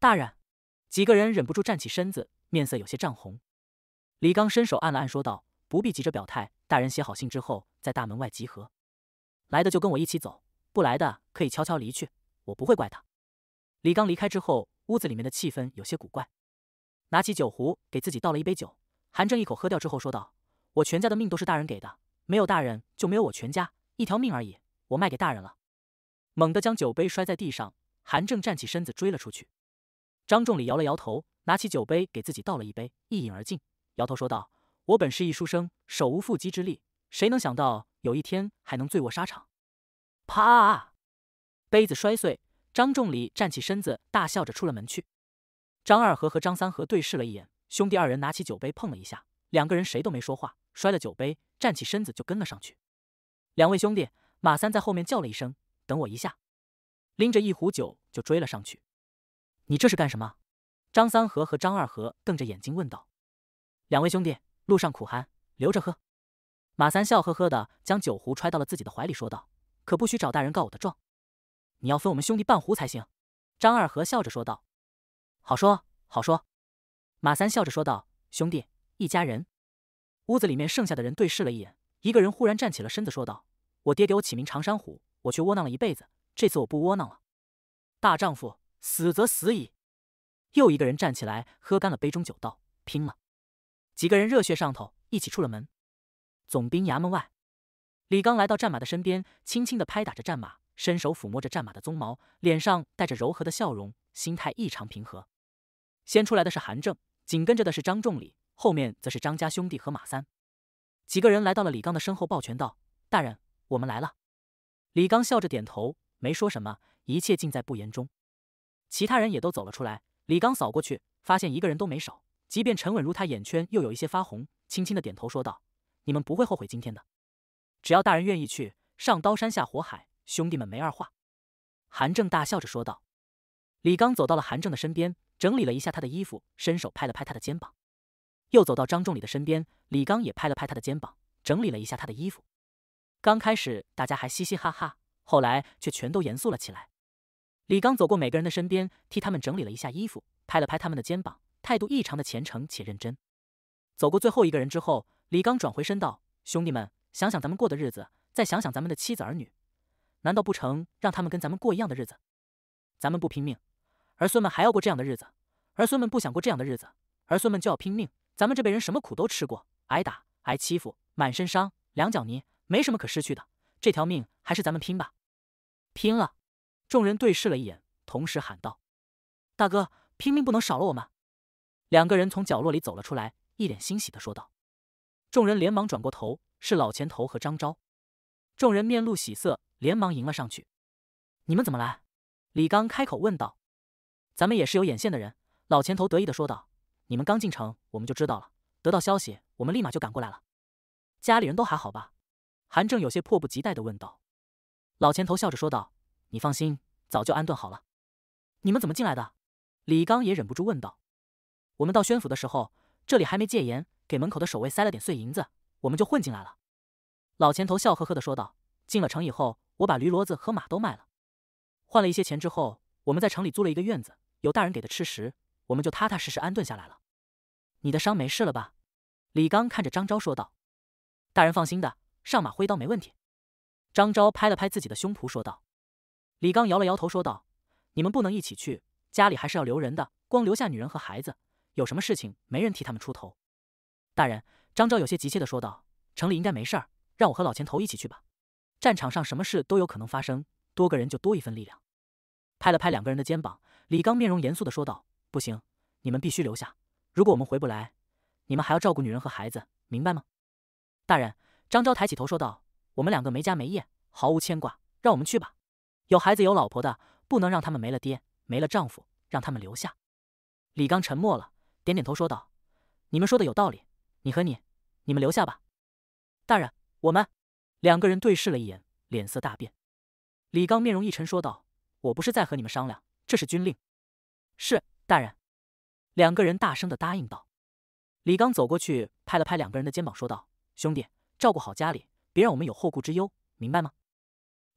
大人，几个人忍不住站起身子，面色有些涨红。李刚伸手按了按，说道：“不必急着表态，大人写好信之后，在大门外集合。来的就跟我一起走，不来的可以悄悄离去，我不会怪他。”李刚离开之后，屋子里面的气氛有些古怪。拿起酒壶，给自己倒了一杯酒。韩正一口喝掉之后说道：“我全家的命都是大人给的，没有大人就没有我全家一条命而已，我卖给大人了。”猛地将酒杯摔在地上，韩正站起身子追了出去。张仲礼摇了摇头，拿起酒杯给自己倒了一杯，一饮而尽，摇头说道：“我本是一书生，手无缚鸡之力，谁能想到有一天还能醉卧沙场？”啪！杯子摔碎，张仲礼站起身子，大笑着出了门去。张二和和张三和对视了一眼。兄弟二人拿起酒杯碰了一下，两个人谁都没说话，摔了酒杯，站起身子就跟了上去。两位兄弟，马三在后面叫了一声：“等我一下！”拎着一壶酒就追了上去。你这是干什么？”张三和和张二和瞪着眼睛问道。“两位兄弟，路上苦寒，留着喝。”马三笑呵呵的将酒壶揣到了自己的怀里，说道：“可不许找大人告我的状。”“你要分我们兄弟半壶才行。”张二和笑着说道：“好说，好说。”马三笑着说道：“兄弟，一家人。”屋子里面剩下的人对视了一眼，一个人忽然站起了身子，说道：“我爹给我起名长山虎，我却窝囊了一辈子，这次我不窝囊了，大丈夫死则死矣。”又一个人站起来，喝干了杯中酒，道：“拼了！”几个人热血上头，一起出了门。总兵衙门外，李刚来到战马的身边，轻轻的拍打着战马，伸手抚摸着战马的鬃毛，脸上带着柔和的笑容，心态异常平和。先出来的是韩正。紧跟着的是张仲礼，后面则是张家兄弟和马三，几个人来到了李刚的身后，抱拳道：“大人，我们来了。”李刚笑着点头，没说什么，一切尽在不言中。其他人也都走了出来，李刚扫过去，发现一个人都没少。即便沉稳如他，眼圈又有一些发红，轻轻的点头说道：“你们不会后悔今天的，只要大人愿意去，上刀山下火海，兄弟们没二话。”韩正大笑着说道。李刚走到了韩正的身边。整理了一下他的衣服，伸手拍了拍他的肩膀，又走到张仲礼的身边，李刚也拍了拍他的肩膀，整理了一下他的衣服。刚开始大家还嘻嘻哈哈，后来却全都严肃了起来。李刚走过每个人的身边，替他们整理了一下衣服，拍了拍他们的肩膀，态度异常的虔诚且认真。走过最后一个人之后，李刚转回身道：“兄弟们，想想咱们过的日子，再想想咱们的妻子儿女，难道不成让他们跟咱们过一样的日子？咱们不拼命。”儿孙们还要过这样的日子，儿孙们不想过这样的日子，儿孙们就要拼命。咱们这辈人什么苦都吃过，挨打、挨欺负，满身伤，两脚泥，没什么可失去的。这条命还是咱们拼吧，拼了！众人对视了一眼，同时喊道：“大哥，拼命不能少了我们！”两个人从角落里走了出来，一脸欣喜的说道。众人连忙转过头，是老钱头和张昭。众人面露喜色，连忙迎了上去。你们怎么来？李刚开口问道。咱们也是有眼线的人，老钱头得意的说道：“你们刚进城，我们就知道了。得到消息，我们立马就赶过来了。家里人都还好吧？”韩正有些迫不及待的问道。老钱头笑着说道：“你放心，早就安顿好了。”“你们怎么进来的？”李刚也忍不住问道。“我们到宣府的时候，这里还没戒严，给门口的守卫塞了点碎银子，我们就混进来了。”老钱头笑呵呵的说道：“进了城以后，我把驴骡子和马都卖了，换了一些钱之后，我们在城里租了一个院子。”有大人给的吃食，我们就踏踏实实安顿下来了。你的伤没事了吧？李刚看着张昭说道：“大人放心的，上马挥刀没问题。”张昭拍了拍自己的胸脯说道。李刚摇了摇头说道：“你们不能一起去，家里还是要留人的，光留下女人和孩子，有什么事情没人替他们出头。”大人，张昭有些急切的说道：“城里应该没事儿，让我和老钱头一起去吧。战场上什么事都有可能发生，多个人就多一份力量。”拍了拍两个人的肩膀。李刚面容严肃地说道：“不行，你们必须留下。如果我们回不来，你们还要照顾女人和孩子，明白吗？”大人，张昭抬起头说道：“我们两个没家没业，毫无牵挂，让我们去吧。有孩子有老婆的，不能让他们没了爹，没了丈夫，让他们留下。”李刚沉默了，点点头说道：“你们说的有道理，你和你，你们留下吧。”大人，我们两个人对视了一眼，脸色大变。李刚面容一沉，说道：“我不是在和你们商量。”这是军令，是大人。两个人大声的答应道。李刚走过去，拍了拍两个人的肩膀，说道：“兄弟，照顾好家里，别让我们有后顾之忧，明白吗？”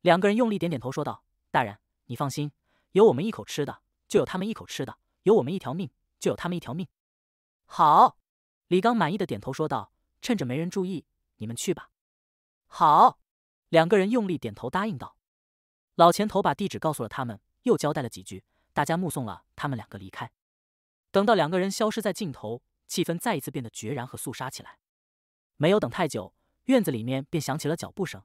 两个人用力点点头，说道：“大人，你放心，有我们一口吃的，就有他们一口吃的；有我们一条命，就有他们一条命。”好。李刚满意的点头说道：“趁着没人注意，你们去吧。”好。两个人用力点头答应道。老钱头把地址告诉了他们。又交代了几句，大家目送了他们两个离开。等到两个人消失在尽头，气氛再一次变得决然和肃杀起来。没有等太久，院子里面便响起了脚步声。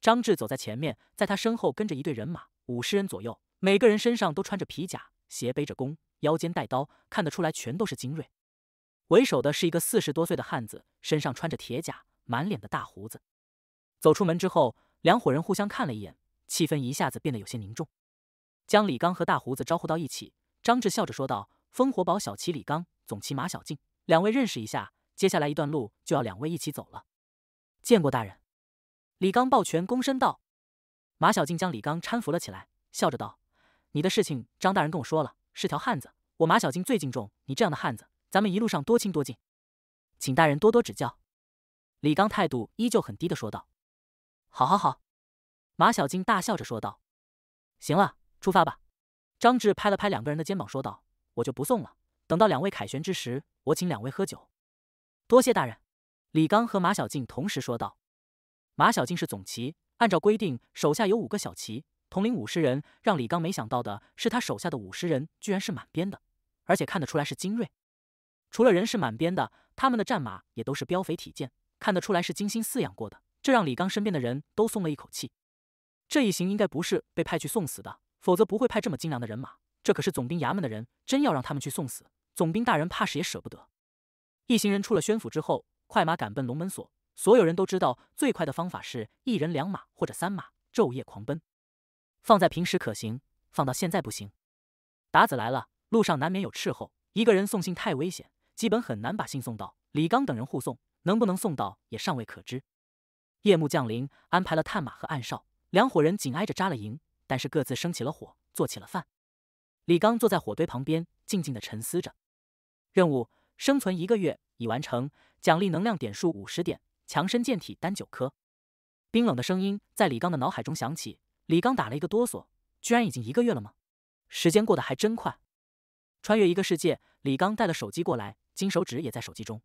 张志走在前面，在他身后跟着一队人马，五十人左右，每个人身上都穿着皮甲，斜背着弓，腰间带刀，看得出来全都是精锐。为首的是一个四十多岁的汉子，身上穿着铁甲，满脸的大胡子。走出门之后，两伙人互相看了一眼，气氛一下子变得有些凝重。将李刚和大胡子招呼到一起，张志笑着说道：“烽火堡小旗李刚，总旗马小静，两位认识一下。接下来一段路就要两位一起走了。”见过大人，李刚抱拳躬身道。马小静将李刚搀扶了起来，笑着道：“你的事情张大人跟我说了，是条汉子，我马小静最敬重你这样的汉子。咱们一路上多亲多近，请大人多多指教。”李刚态度依旧很低的说道：“好，好，好。”马小静大笑着说道：“行了。”出发吧，张志拍了拍两个人的肩膀，说道：“我就不送了，等到两位凯旋之时，我请两位喝酒。”多谢大人，李刚和马小静同时说道。马小静是总旗，按照规定，手下有五个小旗，统领五十人。让李刚没想到的是，他手下的五十人居然是满编的，而且看得出来是精锐。除了人是满编的，他们的战马也都是膘肥体健，看得出来是精心饲养过的。这让李刚身边的人都松了一口气。这一行应该不是被派去送死的。否则不会派这么精良的人马，这可是总兵衙门的人，真要让他们去送死，总兵大人怕是也舍不得。一行人出了宣府之后，快马赶奔龙门锁。所有人都知道，最快的方法是一人两马或者三马，昼夜狂奔。放在平时可行，放到现在不行。达子来了，路上难免有斥候，一个人送信太危险，基本很难把信送到。李刚等人护送，能不能送到也尚未可知。夜幕降临，安排了探马和暗哨，两伙人紧挨着扎了营。但是各自生起了火，做起了饭。李刚坐在火堆旁边，静静的沉思着。任务：生存一个月已完成，奖励能量点数五十点，强身健体丹九颗。冰冷的声音在李刚的脑海中响起。李刚打了一个哆嗦，居然已经一个月了吗？时间过得还真快。穿越一个世界，李刚带了手机过来，金手指也在手机中。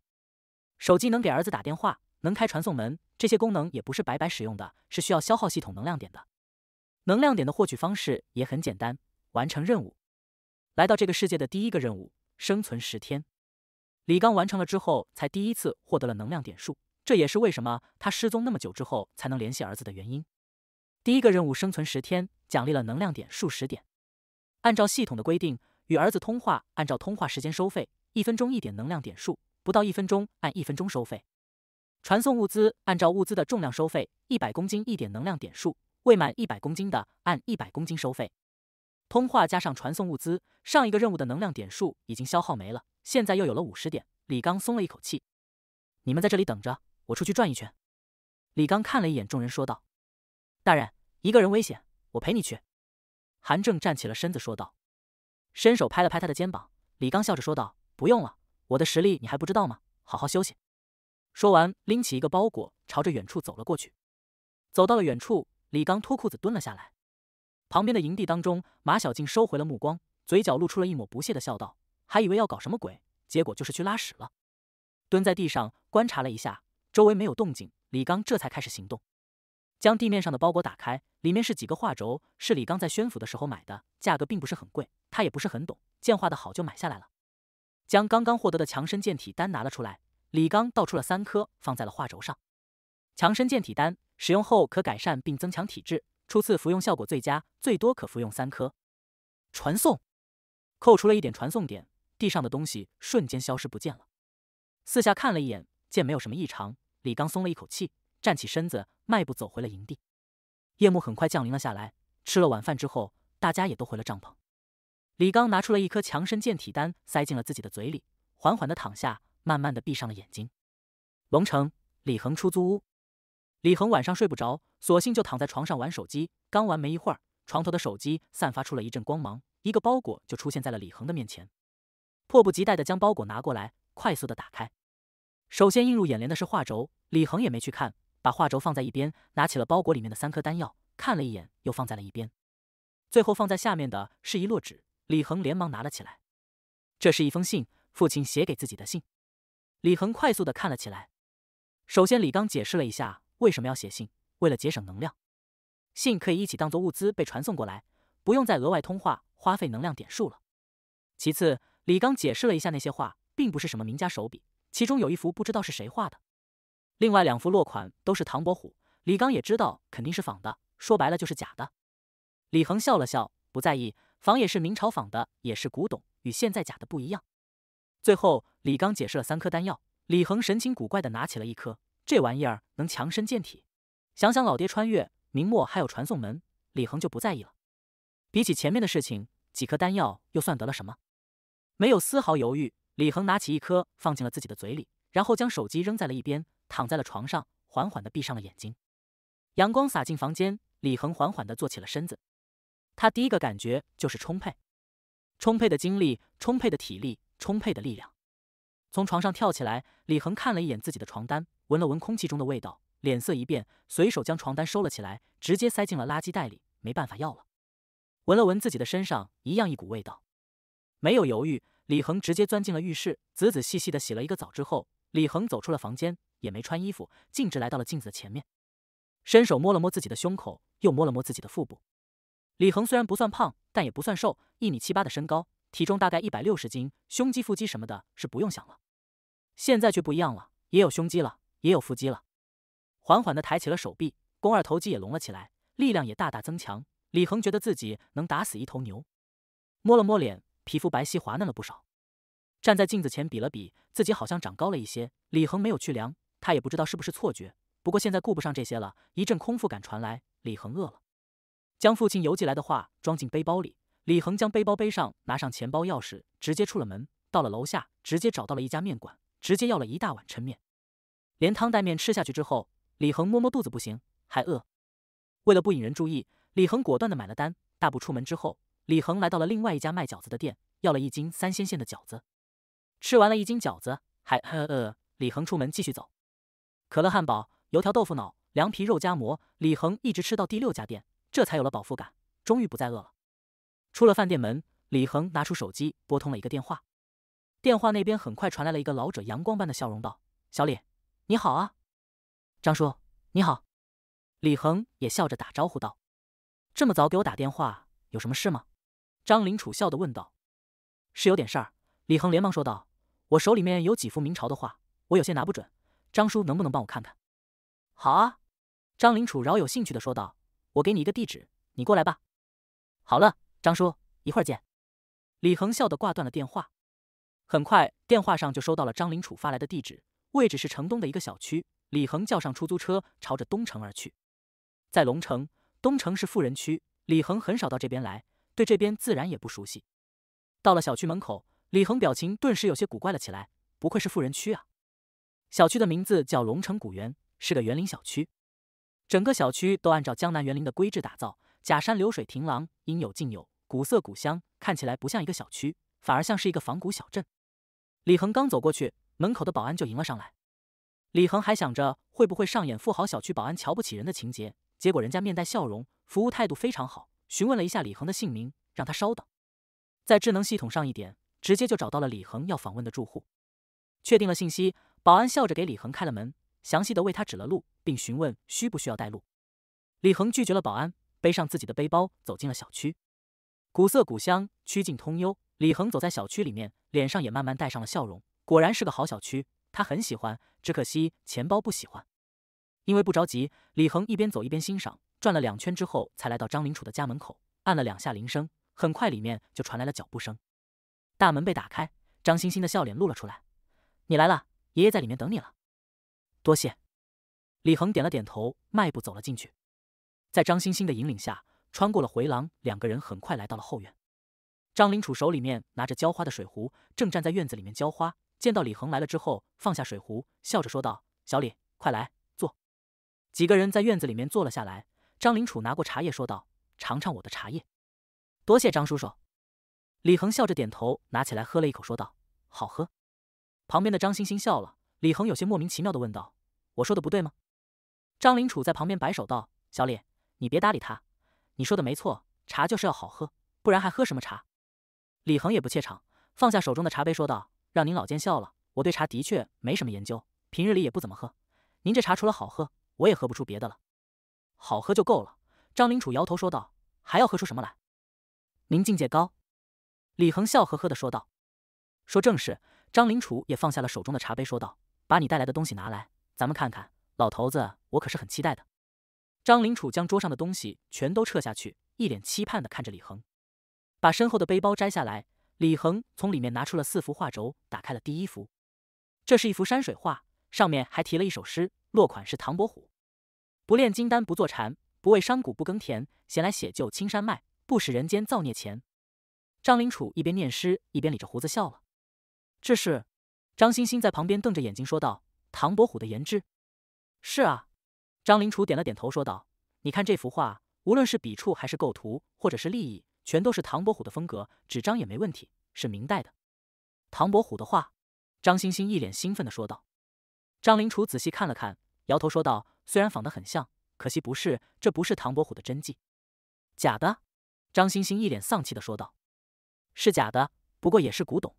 手机能给儿子打电话，能开传送门，这些功能也不是白白使用的，是需要消耗系统能量点的。能量点的获取方式也很简单，完成任务。来到这个世界的第一个任务：生存十天。李刚完成了之后，才第一次获得了能量点数。这也是为什么他失踪那么久之后才能联系儿子的原因。第一个任务：生存十天，奖励了能量点数十点。按照系统的规定，与儿子通话按照通话时间收费，一分钟一点能量点数，不到一分钟按一分钟收费。传送物资按照物资的重量收费，一百公斤一点能量点数。未满一百公斤的，按一百公斤收费。通话加上传送物资，上一个任务的能量点数已经消耗没了，现在又有了五十点。李刚松了一口气。你们在这里等着，我出去转一圈。李刚看了一眼众人，说道：“大人，一个人危险，我陪你去。”韩正站起了身子，说道：“伸手拍了拍他的肩膀。”李刚笑着说道：“不用了，我的实力你还不知道吗？好好休息。”说完，拎起一个包裹，朝着远处走了过去。走到了远处。李刚脱裤子蹲了下来，旁边的营地当中，马小静收回了目光，嘴角露出了一抹不屑的笑道：“还以为要搞什么鬼，结果就是去拉屎了。”蹲在地上观察了一下，周围没有动静，李刚这才开始行动，将地面上的包裹打开，里面是几个画轴，是李刚在宣府的时候买的，价格并不是很贵，他也不是很懂，见画的好就买下来了。将刚刚获得的强身健体丹拿了出来，李刚倒出了三颗，放在了画轴上，强身健体丹。使用后可改善并增强体质，初次服用效果最佳，最多可服用三颗。传送，扣除了一点传送点，地上的东西瞬间消失不见了。四下看了一眼，见没有什么异常，李刚松了一口气，站起身子，迈步走回了营地。夜幕很快降临了下来。吃了晚饭之后，大家也都回了帐篷。李刚拿出了一颗强身健体丹，塞进了自己的嘴里，缓缓的躺下，慢慢的闭上了眼睛。龙城，李恒出租屋。李恒晚上睡不着，索性就躺在床上玩手机。刚玩没一会儿，床头的手机散发出了一阵光芒，一个包裹就出现在了李恒的面前。迫不及待的将包裹拿过来，快速的打开。首先映入眼帘的是画轴，李恒也没去看，把画轴放在一边，拿起了包裹里面的三颗丹药，看了一眼又放在了一边。最后放在下面的是一摞纸，李恒连忙拿了起来。这是一封信，父亲写给自己的信。李恒快速的看了起来。首先，李刚解释了一下。为什么要写信？为了节省能量，信可以一起当做物资被传送过来，不用再额外通话花费能量点数了。其次，李刚解释了一下那些画，并不是什么名家手笔，其中有一幅不知道是谁画的，另外两幅落款都是唐伯虎，李刚也知道肯定是仿的，说白了就是假的。李恒笑了笑，不在意，仿也是明朝仿的，也是古董，与现在假的不一样。最后，李刚解释了三颗丹药，李恒神情古怪的拿起了一颗。这玩意儿能强身健体。想想老爹穿越明末还有传送门，李恒就不在意了。比起前面的事情，几颗丹药又算得了什么？没有丝毫犹豫，李恒拿起一颗放进了自己的嘴里，然后将手机扔在了一边，躺在了床上，缓缓地闭上了眼睛。阳光洒进房间，李恒缓缓地坐起了身子。他第一个感觉就是充沛，充沛的精力，充沛的体力，充沛的力量。从床上跳起来，李恒看了一眼自己的床单。闻了闻空气中的味道，脸色一变，随手将床单收了起来，直接塞进了垃圾袋里，没办法要了。闻了闻自己的身上，一样一股味道，没有犹豫，李恒直接钻进了浴室，仔仔细细的洗了一个澡之后，李恒走出了房间，也没穿衣服，径直来到了镜子的前面，伸手摸了摸自己的胸口，又摸了摸自己的腹部。李恒虽然不算胖，但也不算瘦，一米七八的身高，体重大概一百六十斤，胸肌、腹肌什么的是不用想了，现在却不一样了，也有胸肌了。也有腹肌了，缓缓的抬起了手臂，肱二头肌也隆了起来，力量也大大增强。李恒觉得自己能打死一头牛，摸了摸脸，皮肤白皙滑嫩了不少。站在镜子前比了比，自己好像长高了一些。李恒没有去量，他也不知道是不是错觉。不过现在顾不上这些了，一阵空腹感传来，李恒饿了。将父亲邮寄来的话装进背包里，李恒将背包背上，拿上钱包、钥匙，直接出了门。到了楼下，直接找到了一家面馆，直接要了一大碗抻面。连汤带面吃下去之后，李恒摸摸肚子，不行，还饿。为了不引人注意，李恒果断的买了单，大步出门之后，李恒来到了另外一家卖饺子的店，要了一斤三鲜馅的饺子。吃完了一斤饺子，还饿。李恒出门继续走，可乐汉堡、油条、豆腐脑、凉皮、肉夹馍，李恒一直吃到第六家店，这才有了饱腹感，终于不再饿了。出了饭店门，李恒拿出手机拨通了一个电话，电话那边很快传来了一个老者阳光般的笑容，道：“小李。”你好啊，张叔，你好。李恒也笑着打招呼道：“这么早给我打电话，有什么事吗？”张林楚笑的问道：“是有点事儿。”李恒连忙说道：“我手里面有几幅明朝的画，我有些拿不准，张叔能不能帮我看看？”“好啊。”张林楚饶有兴趣的说道：“我给你一个地址，你过来吧。”“好了，张叔，一会儿见。”李恒笑的挂断了电话。很快，电话上就收到了张林楚发来的地址。位置是城东的一个小区，李恒叫上出租车，朝着东城而去。在龙城，东城是富人区，李恒很少到这边来，对这边自然也不熟悉。到了小区门口，李恒表情顿时有些古怪了起来。不愧是富人区啊！小区的名字叫龙城古园，是个园林小区，整个小区都按照江南园林的规制打造，假山、流水、亭廊，应有尽有，古色古香，看起来不像一个小区，反而像是一个仿古小镇。李恒刚走过去。门口的保安就迎了上来，李恒还想着会不会上演富豪小区保安瞧不起人的情节，结果人家面带笑容，服务态度非常好，询问了一下李恒的姓名，让他稍等，在智能系统上一点，直接就找到了李恒要访问的住户，确定了信息，保安笑着给李恒开了门，详细的为他指了路，并询问需不需要带路，李恒拒绝了保安，背上自己的背包走进了小区，古色古香，曲径通幽，李恒走在小区里面，脸上也慢慢带上了笑容。果然是个好小区，他很喜欢。只可惜钱包不喜欢，因为不着急。李恒一边走一边欣赏，转了两圈之后，才来到张林楚的家门口，按了两下铃声。很快，里面就传来了脚步声，大门被打开，张欣欣的笑脸露了出来：“你来了，爷爷在里面等你了。”多谢。李恒点了点头，迈步走了进去。在张欣欣的引领下，穿过了回廊，两个人很快来到了后院。张林楚手里面拿着浇花的水壶，正站在院子里面浇花。见到李恒来了之后，放下水壶，笑着说道：“小李，快来坐。”几个人在院子里面坐了下来。张林楚拿过茶叶说道：“尝尝我的茶叶，多谢张叔叔。”李恒笑着点头，拿起来喝了一口，说道：“好喝。”旁边的张星星笑了。李恒有些莫名其妙的问道：“我说的不对吗？”张林楚在旁边摆手道：“小李，你别搭理他，你说的没错，茶就是要好喝，不然还喝什么茶？”李恒也不怯场，放下手中的茶杯说道。让您老见笑了，我对茶的确没什么研究，平日里也不怎么喝。您这茶除了好喝，我也喝不出别的了，好喝就够了。张灵楚摇头说道：“还要喝出什么来？”您境界高，李恒笑呵呵的说道：“说正事。”张灵楚也放下了手中的茶杯，说道：“把你带来的东西拿来，咱们看看。老头子，我可是很期待的。”张灵楚将桌上的东西全都撤下去，一脸期盼的看着李恒，把身后的背包摘下来。李恒从里面拿出了四幅画轴，打开了第一幅，这是一幅山水画，上面还题了一首诗，落款是唐伯虎：“不炼金丹不坐禅，不为商贾不耕田，闲来写就青山卖，不使人间造孽钱。”张灵楚一边念诗一边理着胡子笑了。这是，张欣欣在旁边瞪着眼睛说道：“唐伯虎的言制。”是啊，张灵楚点了点头说道：“你看这幅画，无论是笔触还是构图，或者是立意。”全都是唐伯虎的风格，纸张也没问题，是明代的。唐伯虎的画，张欣欣一脸兴奋的说道。张灵楚仔细看了看，摇头说道：“虽然仿得很像，可惜不是，这不是唐伯虎的真迹，假的。”张欣欣一脸丧气的说道：“是假的，不过也是古董。”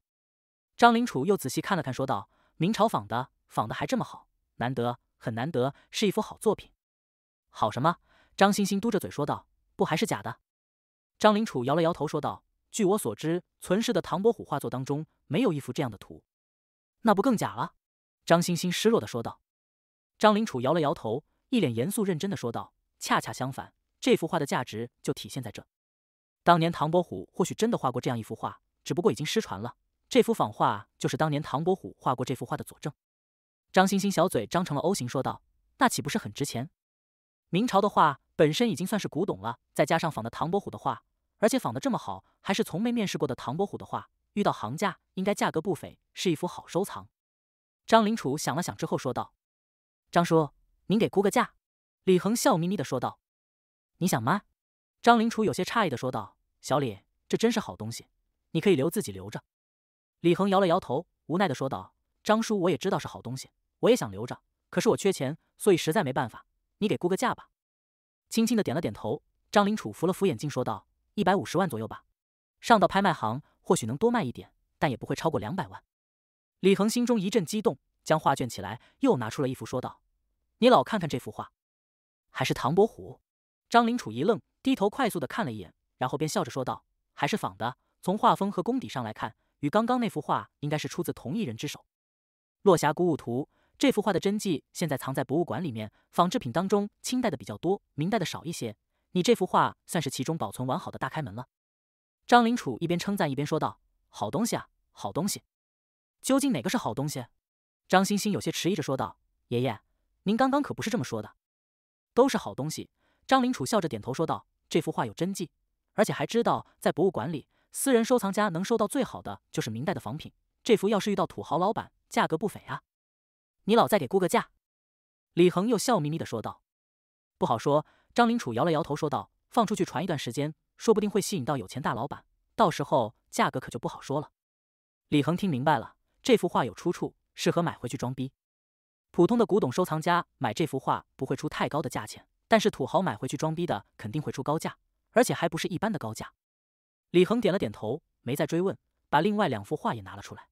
张灵楚又仔细看了看，说道：“明朝仿的，仿的还这么好，难得，很难得，是一幅好作品。”“好什么？”张欣欣嘟着嘴说道，“不还是假的？”张灵楚摇了摇头，说道：“据我所知，存世的唐伯虎画作当中没有一幅这样的图，那不更假了。”张欣欣失落的说道。张灵楚摇了摇头，一脸严肃认真的说道：“恰恰相反，这幅画的价值就体现在这。当年唐伯虎或许真的画过这样一幅画，只不过已经失传了。这幅仿画就是当年唐伯虎画过这幅画的佐证。”张欣欣小嘴张成了 O 型，说道：“那岂不是很值钱？明朝的画。”本身已经算是古董了，再加上仿的唐伯虎的画，而且仿的这么好，还是从没面试过的唐伯虎的画，遇到行家应该价格不菲，是一幅好收藏。张灵楚想了想之后说道：“张叔，您给估个价。”李恒笑眯眯的说道：“你想吗？”张灵楚有些诧异的说道：“小李，这真是好东西，你可以留自己留着。”李恒摇了摇头，无奈的说道：“张叔，我也知道是好东西，我也想留着，可是我缺钱，所以实在没办法，你给估个价吧。”轻轻的点了点头，张灵楚扶了扶眼镜，说道：“一百五十万左右吧，上到拍卖行或许能多卖一点，但也不会超过两百万。”李恒心中一阵激动，将画卷起来，又拿出了一幅，说道：“你老看看这幅画，还是唐伯虎。”张灵楚一愣，低头快速的看了一眼，然后便笑着说道：“还是仿的，从画风和功底上来看，与刚刚那幅画应该是出自同一人之手，《落霞孤鹜图》。”这幅画的真迹现在藏在博物馆里面，仿制品当中清代的比较多，明代的少一些。你这幅画算是其中保存完好的大开门了。张灵楚一边称赞一边说道：“好东西啊，好东西！究竟哪个是好东西？”张欣欣有些迟疑着说道：“爷爷，您刚刚可不是这么说的，都是好东西。”张灵楚笑着点头说道：“这幅画有真迹，而且还知道在博物馆里，私人收藏家能收到最好的就是明代的仿品。这幅要是遇到土豪老板，价格不菲啊。”你老再给估个价，李恒又笑眯眯的说道：“不好说。”张林楚摇了摇头说道：“放出去传一段时间，说不定会吸引到有钱大老板，到时候价格可就不好说了。”李恒听明白了，这幅画有出处，适合买回去装逼。普通的古董收藏家买这幅画不会出太高的价钱，但是土豪买回去装逼的肯定会出高价，而且还不是一般的高价。李恒点了点头，没再追问，把另外两幅画也拿了出来。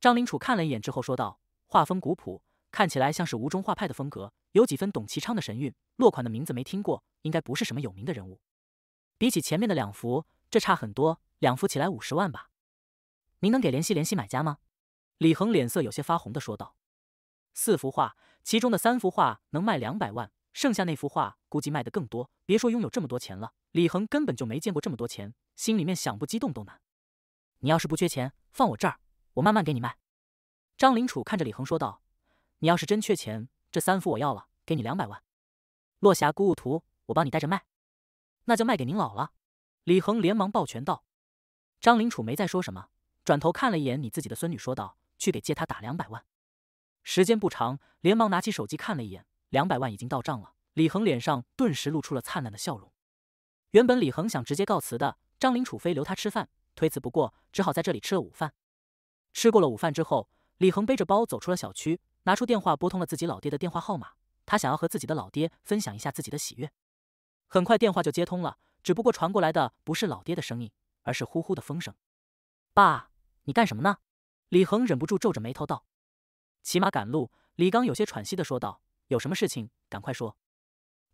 张林楚看了一眼之后说道。画风古朴，看起来像是吴中画派的风格，有几分董其昌的神韵。落款的名字没听过，应该不是什么有名的人物。比起前面的两幅，这差很多。两幅起来五十万吧？您能给联系联系买家吗？李恒脸色有些发红的说道。四幅画，其中的三幅画能卖两百万，剩下那幅画估计卖的更多。别说拥有这么多钱了，李恒根本就没见过这么多钱，心里面想不激动都难。你要是不缺钱，放我这儿，我慢慢给你卖。张林楚看着李恒说道：“你要是真缺钱，这三幅我要了，给你两百万。落霞孤鹜图，我帮你带着卖，那就卖给您老了。”李恒连忙抱拳道。张林楚没再说什么，转头看了一眼你自己的孙女，说道：“去给借他打两百万。”时间不长，连忙拿起手机看了一眼，两百万已经到账了。李恒脸上顿时露出了灿烂的笑容。原本李恒想直接告辞的，张林楚非留他吃饭，推辞不过，只好在这里吃了午饭。吃过了午饭之后。李恒背着包走出了小区，拿出电话拨通了自己老爹的电话号码。他想要和自己的老爹分享一下自己的喜悦。很快电话就接通了，只不过传过来的不是老爹的声音，而是呼呼的风声。爸，你干什么呢？李恒忍不住皱着眉头道。骑马赶路，李刚有些喘息的说道。有什么事情，赶快说。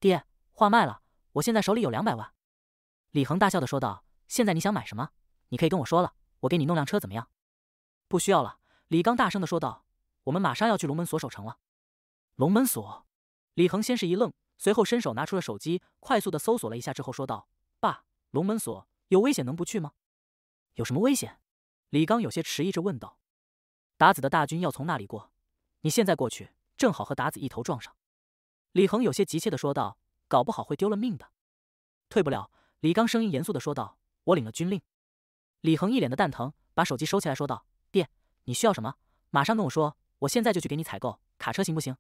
爹，画卖了，我现在手里有两百万。李恒大笑的说道。现在你想买什么？你可以跟我说了，我给你弄辆车怎么样？不需要了。李刚大声的说道：“我们马上要去龙门锁守城了。”龙门锁，李恒先是一愣，随后伸手拿出了手机，快速的搜索了一下之后说道：“爸，龙门锁有危险，能不去吗？”“有什么危险？”李刚有些迟疑着问道。“达子的大军要从那里过，你现在过去，正好和达子一头撞上。”李恒有些急切的说道：“搞不好会丢了命的。”“退不了。”李刚声音严肃的说道：“我领了军令。”李恒一脸的蛋疼，把手机收起来说道。你需要什么？马上跟我说，我现在就去给你采购卡车，行不行？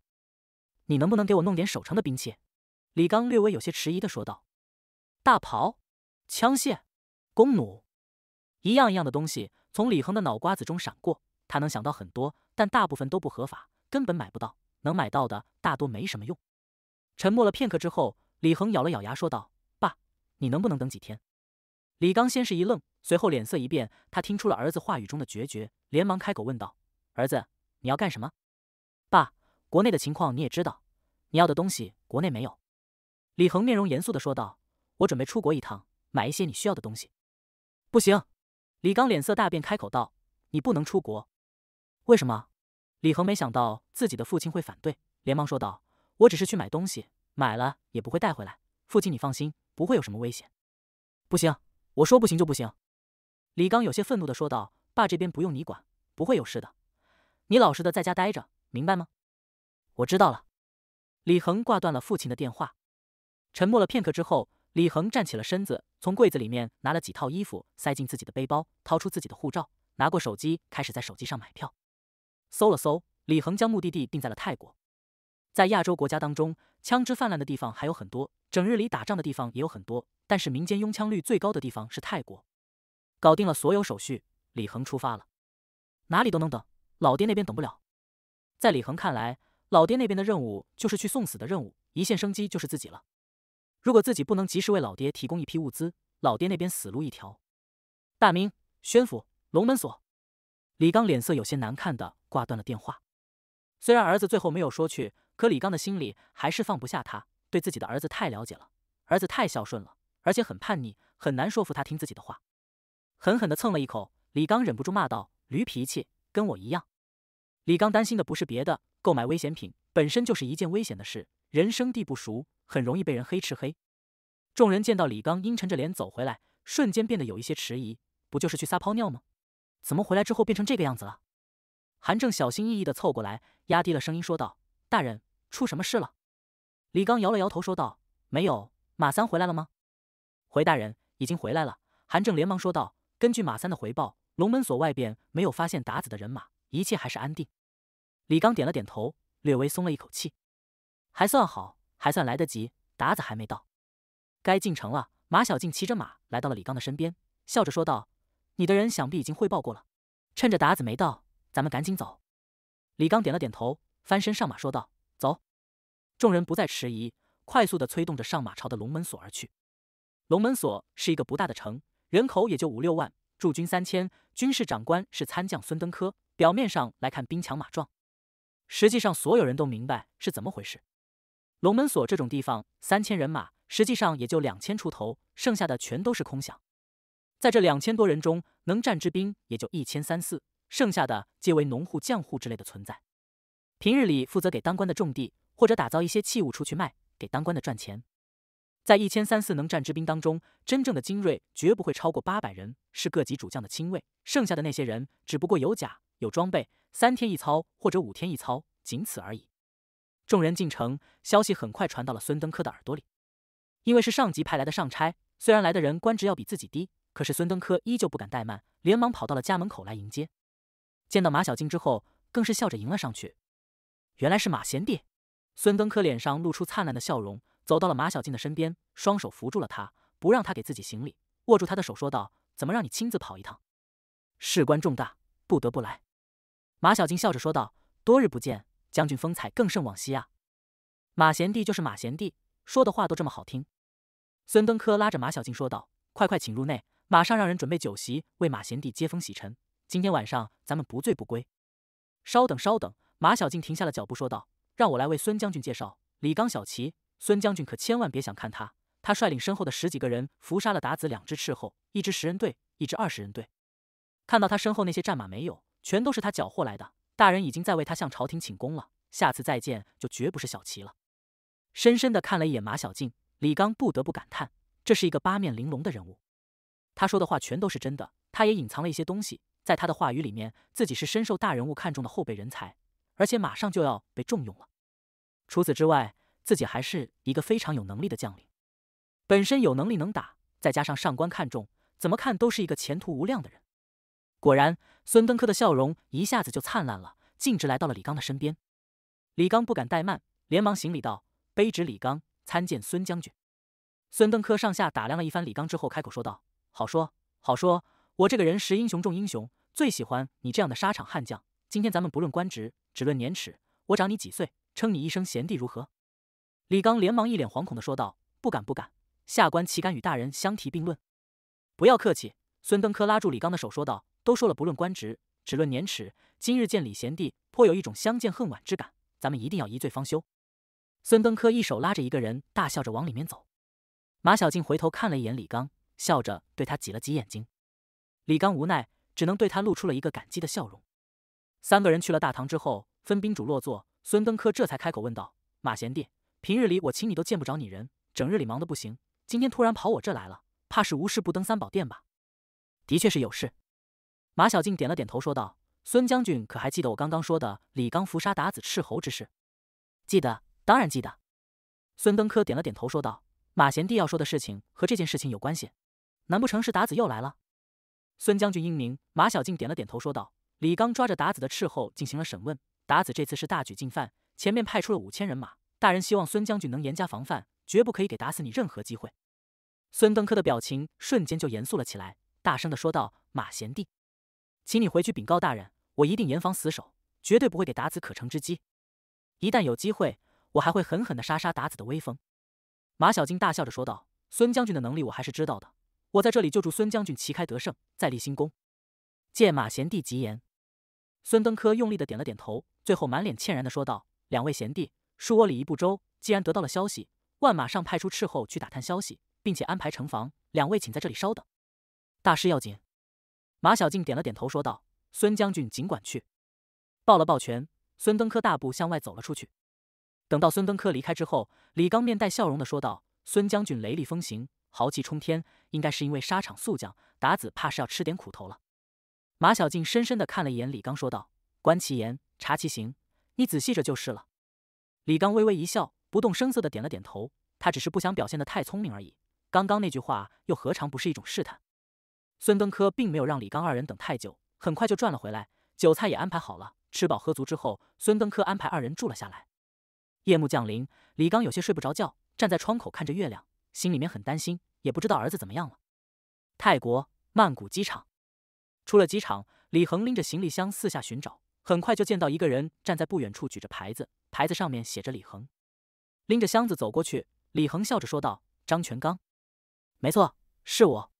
你能不能给我弄点守城的兵器？李刚略微有些迟疑的说道。大炮、枪械、弓弩，一样一样的东西从李恒的脑瓜子中闪过，他能想到很多，但大部分都不合法，根本买不到。能买到的大多没什么用。沉默了片刻之后，李恒咬了咬牙说道：“爸，你能不能等几天？”李刚先是一愣。随后脸色一变，他听出了儿子话语中的决绝，连忙开口问道：“儿子，你要干什么？”“爸，国内的情况你也知道，你要的东西国内没有。”李恒面容严肃的说道：“我准备出国一趟，买一些你需要的东西。”“不行！”李刚脸色大变，开口道：“你不能出国！”“为什么？”李恒没想到自己的父亲会反对，连忙说道：“我只是去买东西，买了也不会带回来。父亲你放心，不会有什么危险。”“不行！我说不行就不行。”李刚有些愤怒的说道：“爸，这边不用你管，不会有事的。你老实的在家待着，明白吗？”“我知道了。”李恒挂断了父亲的电话，沉默了片刻之后，李恒站起了身子，从柜子里面拿了几套衣服，塞进自己的背包，掏出自己的护照，拿过手机，开始在手机上买票。搜了搜，李恒将目的地定在了泰国。在亚洲国家当中，枪支泛滥的地方还有很多，整日里打仗的地方也有很多，但是民间拥枪率最高的地方是泰国。搞定了所有手续，李恒出发了。哪里都能等，老爹那边等不了。在李恒看来，老爹那边的任务就是去送死的任务，一线生机就是自己了。如果自己不能及时为老爹提供一批物资，老爹那边死路一条。大明、宣府、龙门锁，李刚脸色有些难看的挂断了电话。虽然儿子最后没有说去，可李刚的心里还是放不下他。对自己的儿子太了解了，儿子太孝顺了，而且很叛逆，很难说服他听自己的话。狠狠地蹭了一口，李刚忍不住骂道：“驴脾气，跟我一样。”李刚担心的不是别的，购买危险品本身就是一件危险的事，人生地不熟，很容易被人黑吃黑。众人见到李刚阴沉着脸走回来，瞬间变得有一些迟疑。不就是去撒泡尿吗？怎么回来之后变成这个样子了？韩正小心翼翼地凑过来，压低了声音说道：“大人，出什么事了？”李刚摇了摇头说道：“没有。”马三回来了吗？回大人，已经回来了。”韩正连忙说道。根据马三的回报，龙门锁外边没有发现达子的人马，一切还是安定。李刚点了点头，略微松了一口气，还算好，还算来得及，达子还没到，该进城了。马小静骑着马来到了李刚的身边，笑着说道：“你的人想必已经汇报过了，趁着达子没到，咱们赶紧走。”李刚点了点头，翻身上马说道：“走。”众人不再迟疑，快速的催动着上马朝的龙门锁而去。龙门锁是一个不大的城。人口也就五六万，驻军三千，军事长官是参将孙登科。表面上来看兵强马壮，实际上所有人都明白是怎么回事。龙门锁这种地方，三千人马实际上也就两千出头，剩下的全都是空饷。在这两千多人中，能战之兵也就一千三四，剩下的皆为农户、匠户之类的存在。平日里负责给当官的种地，或者打造一些器物出去卖，给当官的赚钱。在一千三四能战之兵当中，真正的精锐绝不会超过八百人，是各级主将的亲卫。剩下的那些人，只不过有甲、有装备，三天一操或者五天一操，仅此而已。众人进城，消息很快传到了孙登科的耳朵里。因为是上级派来的上差，虽然来的人官职要比自己低，可是孙登科依旧不敢怠慢，连忙跑到了家门口来迎接。见到马小静之后，更是笑着迎了上去。原来是马贤弟，孙登科脸上露出灿烂的笑容。走到了马小静的身边，双手扶住了她，不让她给自己行礼，握住她的手说道：“怎么让你亲自跑一趟？事关重大，不得不来。”马小静笑着说道：“多日不见，将军风采更胜往昔啊！”马贤弟就是马贤弟，说的话都这么好听。”孙登科拉着马小静说道：“快快请入内，马上让人准备酒席，为马贤弟接风洗尘。今天晚上咱们不醉不归。”稍等，稍等。马小静停下了脚步说道：“让我来为孙将军介绍李刚、小齐。”孙将军可千万别想看他！他率领身后的十几个人，伏杀了达子两支斥候，一支十人队，一支二十人队。看到他身后那些战马没有？全都是他缴获来的。大人已经在为他向朝廷请功了。下次再见就绝不是小旗了。深深地看了一眼马小静，李刚不得不感叹，这是一个八面玲珑的人物。他说的话全都是真的，他也隐藏了一些东西。在他的话语里面，自己是深受大人物看中的后辈人才，而且马上就要被重用了。除此之外，自己还是一个非常有能力的将领，本身有能力能打，再加上上官看重，怎么看都是一个前途无量的人。果然，孙登科的笑容一下子就灿烂了，径直来到了李刚的身边。李刚不敢怠慢，连忙行礼道：“卑职李刚，参见孙将军。”孙登科上下打量了一番李刚之后，开口说道：“好说，好说，我这个人识英雄重英雄，最喜欢你这样的沙场悍将。今天咱们不论官职，只论年齿，我长你几岁，称你一声贤弟，如何？”李刚连忙一脸惶恐的说道：“不敢不敢，下官岂敢与大人相提并论？”不要客气，孙登科拉住李刚的手说道：“都说了，不论官职，只论年耻。今日见李贤弟，颇有一种相见恨晚之感。咱们一定要一醉方休。”孙登科一手拉着一个人，大笑着往里面走。马小静回头看了一眼李刚，笑着对他挤了挤眼睛。李刚无奈，只能对他露出了一个感激的笑容。三个人去了大堂之后，分宾主落座。孙登科这才开口问道：“马贤弟。”平日里我请你都见不着你人，整日里忙得不行。今天突然跑我这来了，怕是无事不登三宝殿吧？的确是有事。马小静点了点头说道：“孙将军可还记得我刚刚说的李刚伏杀达子斥候之事？”“记得，当然记得。”孙登科点了点头说道：“马贤弟要说的事情和这件事情有关系，难不成是达子又来了？”“孙将军英明。”马小静点了点头说道：“李刚抓着达子的斥候进行了审问，达子这次是大举进犯，前面派出了五千人马。”大人希望孙将军能严加防范，绝不可以给打死你任何机会。孙登科的表情瞬间就严肃了起来，大声的说道：“马贤弟，请你回去禀告大人，我一定严防死守，绝对不会给达子可乘之机。一旦有机会，我还会狠狠的杀杀达子的威风。”马小静大笑着说道：“孙将军的能力我还是知道的，我在这里就祝孙将军旗开得胜，再立新功，借马贤弟吉言。”孙登科用力的点了点头，最后满脸歉然的说道：“两位贤弟。”恕我礼仪不周，既然得到了消息，万马上派出斥候去打探消息，并且安排城防。两位请在这里稍等，大事要紧。马小静点了点头，说道：“孙将军尽管去。”抱了抱拳，孙登科大步向外走了出去。等到孙登科离开之后，李刚面带笑容的说道：“孙将军雷厉风行，豪气冲天，应该是因为沙场速将达子，怕是要吃点苦头了。”马小静深深的看了一眼李刚，说道：“观其言，察其行，你仔细着就是了。”李刚微微一笑，不动声色的点了点头。他只是不想表现的太聪明而已。刚刚那句话又何尝不是一种试探？孙登科并没有让李刚二人等太久，很快就转了回来，酒菜也安排好了。吃饱喝足之后，孙登科安排二人住了下来。夜幕降临，李刚有些睡不着觉，站在窗口看着月亮，心里面很担心，也不知道儿子怎么样了。泰国曼谷机场，出了机场，李恒拎着行李箱四下寻找，很快就见到一个人站在不远处举着牌子。牌子上面写着李恒，拎着箱子走过去。李恒笑着说道：“张全刚，没错，是我。”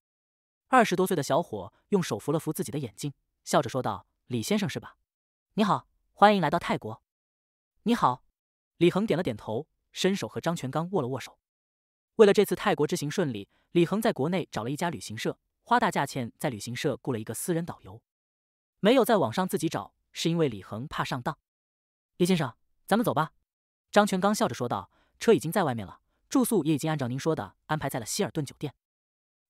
二十多岁的小伙用手扶了扶自己的眼镜，笑着说道：“李先生是吧？你好，欢迎来到泰国。”你好，李恒点了点头，伸手和张全刚握了握手。为了这次泰国之行顺利，李恒在国内找了一家旅行社，花大价钱在旅行社雇了一个私人导游。没有在网上自己找，是因为李恒怕上当。李先生。咱们走吧，张全刚笑着说道：“车已经在外面了，住宿也已经按照您说的安排在了希尔顿酒店。”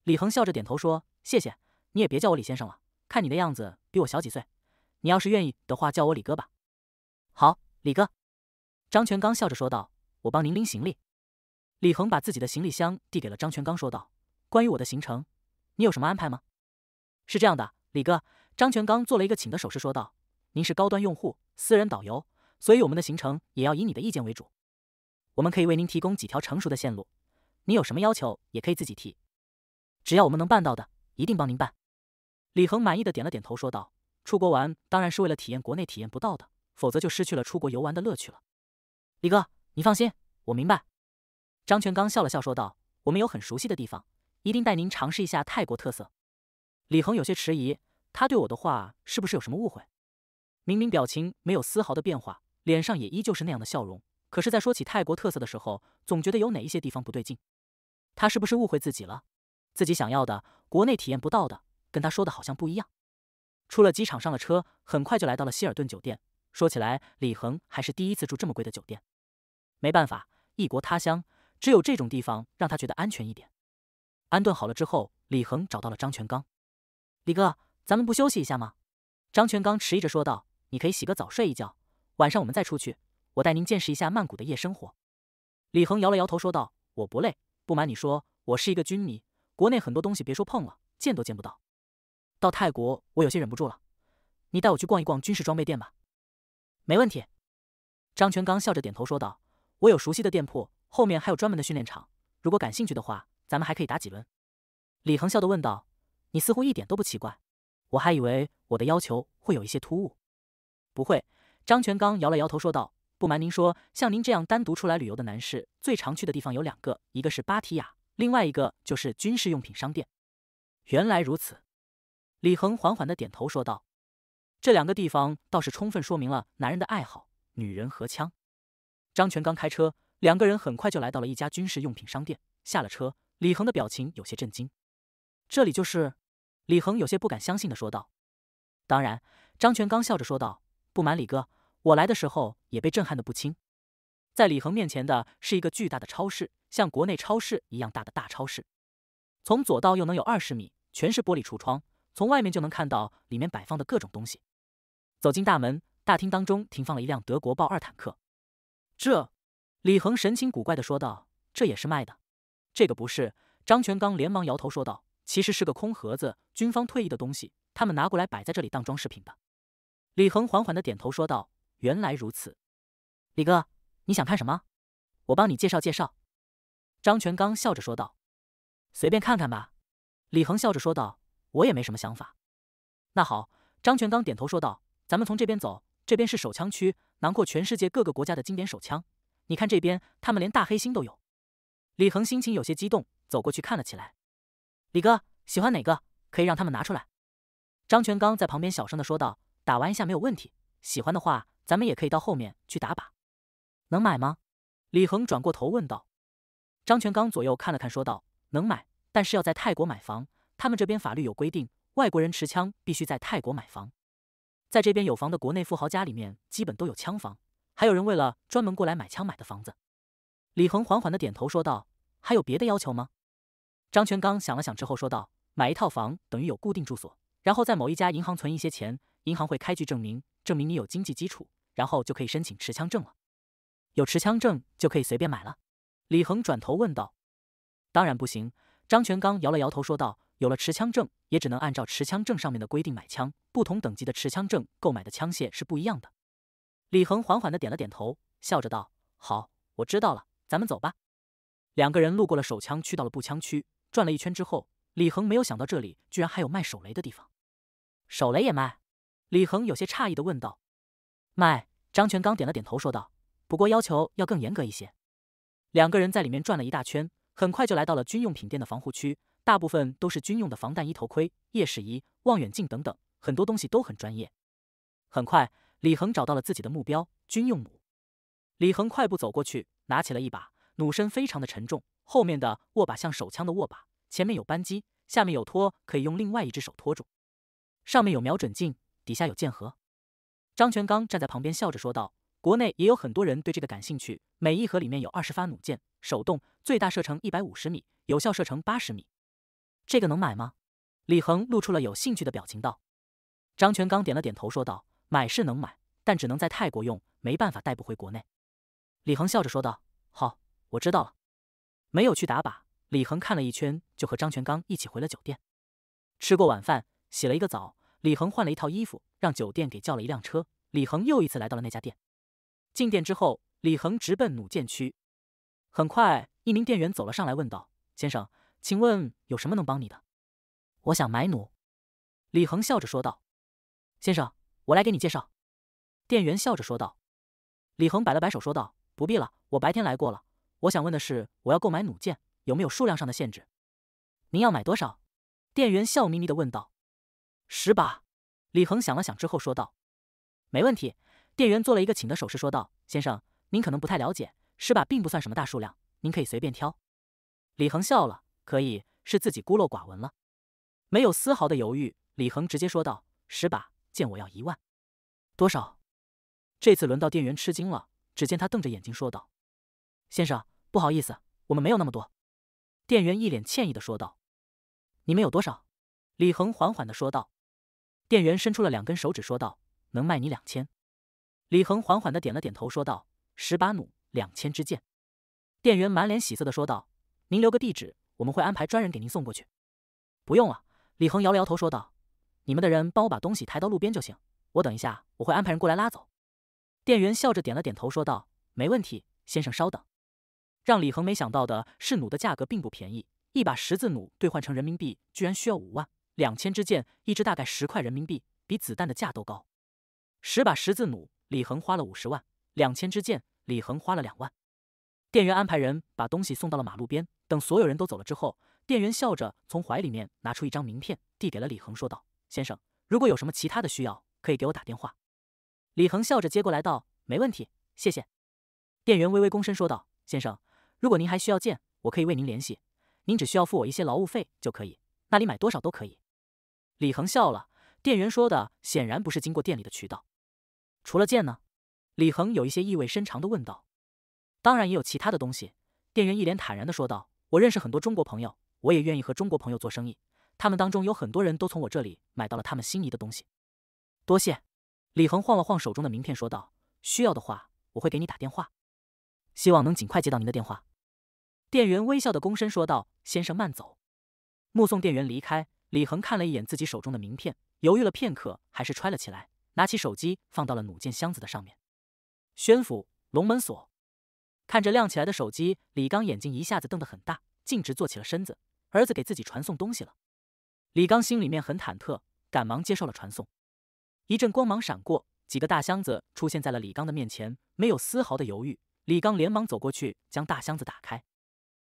李恒笑着点头说：“谢谢，你也别叫我李先生了，看你的样子比我小几岁，你要是愿意的话叫我李哥吧。”好，李哥。张全刚笑着说道：“我帮您拎行李。”李恒把自己的行李箱递给了张全刚，说道：“关于我的行程，你有什么安排吗？”是这样的，李哥。张全刚做了一个请的手势说道：“您是高端用户，私人导游。”所以我们的行程也要以你的意见为主，我们可以为您提供几条成熟的线路，你有什么要求也可以自己提，只要我们能办到的，一定帮您办。李恒满意的点了点头，说道：“出国玩当然是为了体验国内体验不到的，否则就失去了出国游玩的乐趣了。”李哥，你放心，我明白。”张全刚笑了笑说道：“我们有很熟悉的地方，一定带您尝试一下泰国特色。”李恒有些迟疑，他对我的话是不是有什么误会？明明表情没有丝毫的变化。脸上也依旧是那样的笑容，可是，在说起泰国特色的时候，总觉得有哪一些地方不对劲。他是不是误会自己了？自己想要的，国内体验不到的，跟他说的好像不一样。出了机场，上了车，很快就来到了希尔顿酒店。说起来，李恒还是第一次住这么贵的酒店。没办法，异国他乡，只有这种地方让他觉得安全一点。安顿好了之后，李恒找到了张全刚：“李哥，咱们不休息一下吗？”张全刚迟疑着说道：“你可以洗个澡，睡一觉。”晚上我们再出去，我带您见识一下曼谷的夜生活。李恒摇了摇头说道：“我不累。不瞒你说，我是一个军迷，国内很多东西别说碰了，见都见不到。到泰国我有些忍不住了，你带我去逛一逛军事装备店吧。”“没问题。”张全刚笑着点头说道：“我有熟悉的店铺，后面还有专门的训练场。如果感兴趣的话，咱们还可以打几轮。”李恒笑的问道：“你似乎一点都不奇怪，我还以为我的要求会有一些突兀。”“不会。”张全刚摇了摇头，说道：“不瞒您说，像您这样单独出来旅游的男士，最常去的地方有两个，一个是芭提雅，另外一个就是军事用品商店。”原来如此，李恒缓缓的点头说道：“这两个地方倒是充分说明了男人的爱好，女人和枪。”张全刚开车，两个人很快就来到了一家军事用品商店。下了车，李恒的表情有些震惊：“这里就是？”李恒有些不敢相信的说道。当然，张全刚笑着说道。不瞒李哥，我来的时候也被震撼的不轻。在李恒面前的是一个巨大的超市，像国内超市一样大的大超市，从左到右能有二十米，全是玻璃橱窗，从外面就能看到里面摆放的各种东西。走进大门，大厅当中停放了一辆德国豹二坦克。这，李恒神情古怪的说道：“这也是卖的？”这个不是，张全刚连忙摇头说道：“其实是个空盒子，军方退役的东西，他们拿过来摆在这里当装饰品的。”李恒缓缓的点头说道：“原来如此，李哥，你想看什么？我帮你介绍介绍。”张全刚笑着说道：“随便看看吧。”李恒笑着说道：“我也没什么想法。”那好，张全刚点头说道：“咱们从这边走，这边是手枪区，囊括全世界各个国家的经典手枪。你看这边，他们连大黑星都有。”李恒心情有些激动，走过去看了起来。“李哥，喜欢哪个？可以让他们拿出来。”张全刚在旁边小声的说道。打完一下没有问题，喜欢的话咱们也可以到后面去打把，能买吗？李恒转过头问道。张全刚左右看了看，说道：“能买，但是要在泰国买房。他们这边法律有规定，外国人持枪必须在泰国买房。在这边有房的国内富豪家里面基本都有枪房，还有人为了专门过来买枪买的房子。”李恒缓缓的点头说道：“还有别的要求吗？”张全刚想了想之后说道：“买一套房等于有固定住所，然后在某一家银行存一些钱。”银行会开具证明，证明你有经济基础，然后就可以申请持枪证了。有持枪证就可以随便买了。李恒转头问道：“当然不行。”张全刚摇了摇头说道：“有了持枪证，也只能按照持枪证上面的规定买枪。不同等级的持枪证购买的枪械是不一样的。”李恒缓缓的点了点头，笑着道：“好，我知道了。咱们走吧。”两个人路过了手枪区，到了步枪区，转了一圈之后，李恒没有想到这里居然还有卖手雷的地方，手雷也卖。李恒有些诧异的问道：“卖。”张全刚点了点头，说道：“不过要求要更严格一些。”两个人在里面转了一大圈，很快就来到了军用品店的防护区，大部分都是军用的防弹衣、头盔、夜视仪、望远镜等等，很多东西都很专业。很快，李恒找到了自己的目标——军用弩。李恒快步走过去，拿起了一把弩，身非常的沉重，后面的握把像手枪的握把，前面有扳机，下面有托，可以用另外一只手托住，上面有瞄准镜。底下有箭盒，张全刚站在旁边笑着说道：“国内也有很多人对这个感兴趣，每一盒里面有二十发弩箭，手动，最大射程一百五十米，有效射程八十米。这个能买吗？”李恒露出了有兴趣的表情道。张全刚点了点头说道：“买是能买，但只能在泰国用，没办法带不回国内。”李恒笑着说道：“好，我知道了。”没有去打靶，李恒看了一圈，就和张全刚一起回了酒店。吃过晚饭，洗了一个澡。李恒换了一套衣服，让酒店给叫了一辆车。李恒又一次来到了那家店。进店之后，李恒直奔弩箭区。很快，一名店员走了上来，问道：“先生，请问有什么能帮你的？我想买弩。”李恒笑着说道：“先生，我来给你介绍。”店员笑着说道。李恒摆了摆手，说道：“不必了，我白天来过了。我想问的是，我要购买弩箭，有没有数量上的限制？您要买多少？”店员笑眯眯的问道。十把，李恒想了想之后说道：“没问题。”店员做了一个请的手势，说道：“先生，您可能不太了解，十把并不算什么大数量，您可以随便挑。”李恒笑了，可以是自己孤陋寡闻了，没有丝毫的犹豫，李恒直接说道：“十把，见我要一万。”多少？这次轮到店员吃惊了，只见他瞪着眼睛说道：“先生，不好意思，我们没有那么多。”店员一脸歉意的说道：“你们有多少？”李恒缓缓的说道。店员伸出了两根手指，说道：“能卖你两千。”李恒缓缓的点了点头，说道：“十把弩，两千支箭。”店员满脸喜色的说道：“您留个地址，我们会安排专人给您送过去。”“不用了。”李恒摇了摇头，说道：“你们的人帮我把东西抬到路边就行，我等一下，我会安排人过来拉走。”店员笑着点了点头，说道：“没问题，先生稍等。”让李恒没想到的是，弩的价格并不便宜，一把十字弩兑换成人民币，居然需要五万。两千支箭，一支大概十块人民币，比子弹的价都高。十把十字弩，李恒花了五十万；两千支箭，李恒花了两万。店员安排人把东西送到了马路边，等所有人都走了之后，店员笑着从怀里面拿出一张名片，递给了李恒，说道：“先生，如果有什么其他的需要，可以给我打电话。”李恒笑着接过来道：“没问题，谢谢。”店员微微躬身说道：“先生，如果您还需要剑，我可以为您联系，您只需要付我一些劳务费就可以，那里买多少都可以。”李恒笑了。店员说的显然不是经过店里的渠道。除了剑呢？李恒有一些意味深长的问道。当然也有其他的东西。店员一脸坦然的说道：“我认识很多中国朋友，我也愿意和中国朋友做生意。他们当中有很多人都从我这里买到了他们心仪的东西。”多谢。李恒晃了晃手中的名片，说道：“需要的话，我会给你打电话。希望能尽快接到您的电话。”店员微笑的躬身说道：“先生慢走。”目送店员离开。李恒看了一眼自己手中的名片，犹豫了片刻，还是揣了起来。拿起手机，放到了弩箭箱子的上面。宣府龙门锁，看着亮起来的手机，李刚眼睛一下子瞪得很大，径直坐起了身子。儿子给自己传送东西了。李刚心里面很忐忑，赶忙接受了传送。一阵光芒闪过，几个大箱子出现在了李刚的面前。没有丝毫的犹豫，李刚连忙走过去，将大箱子打开。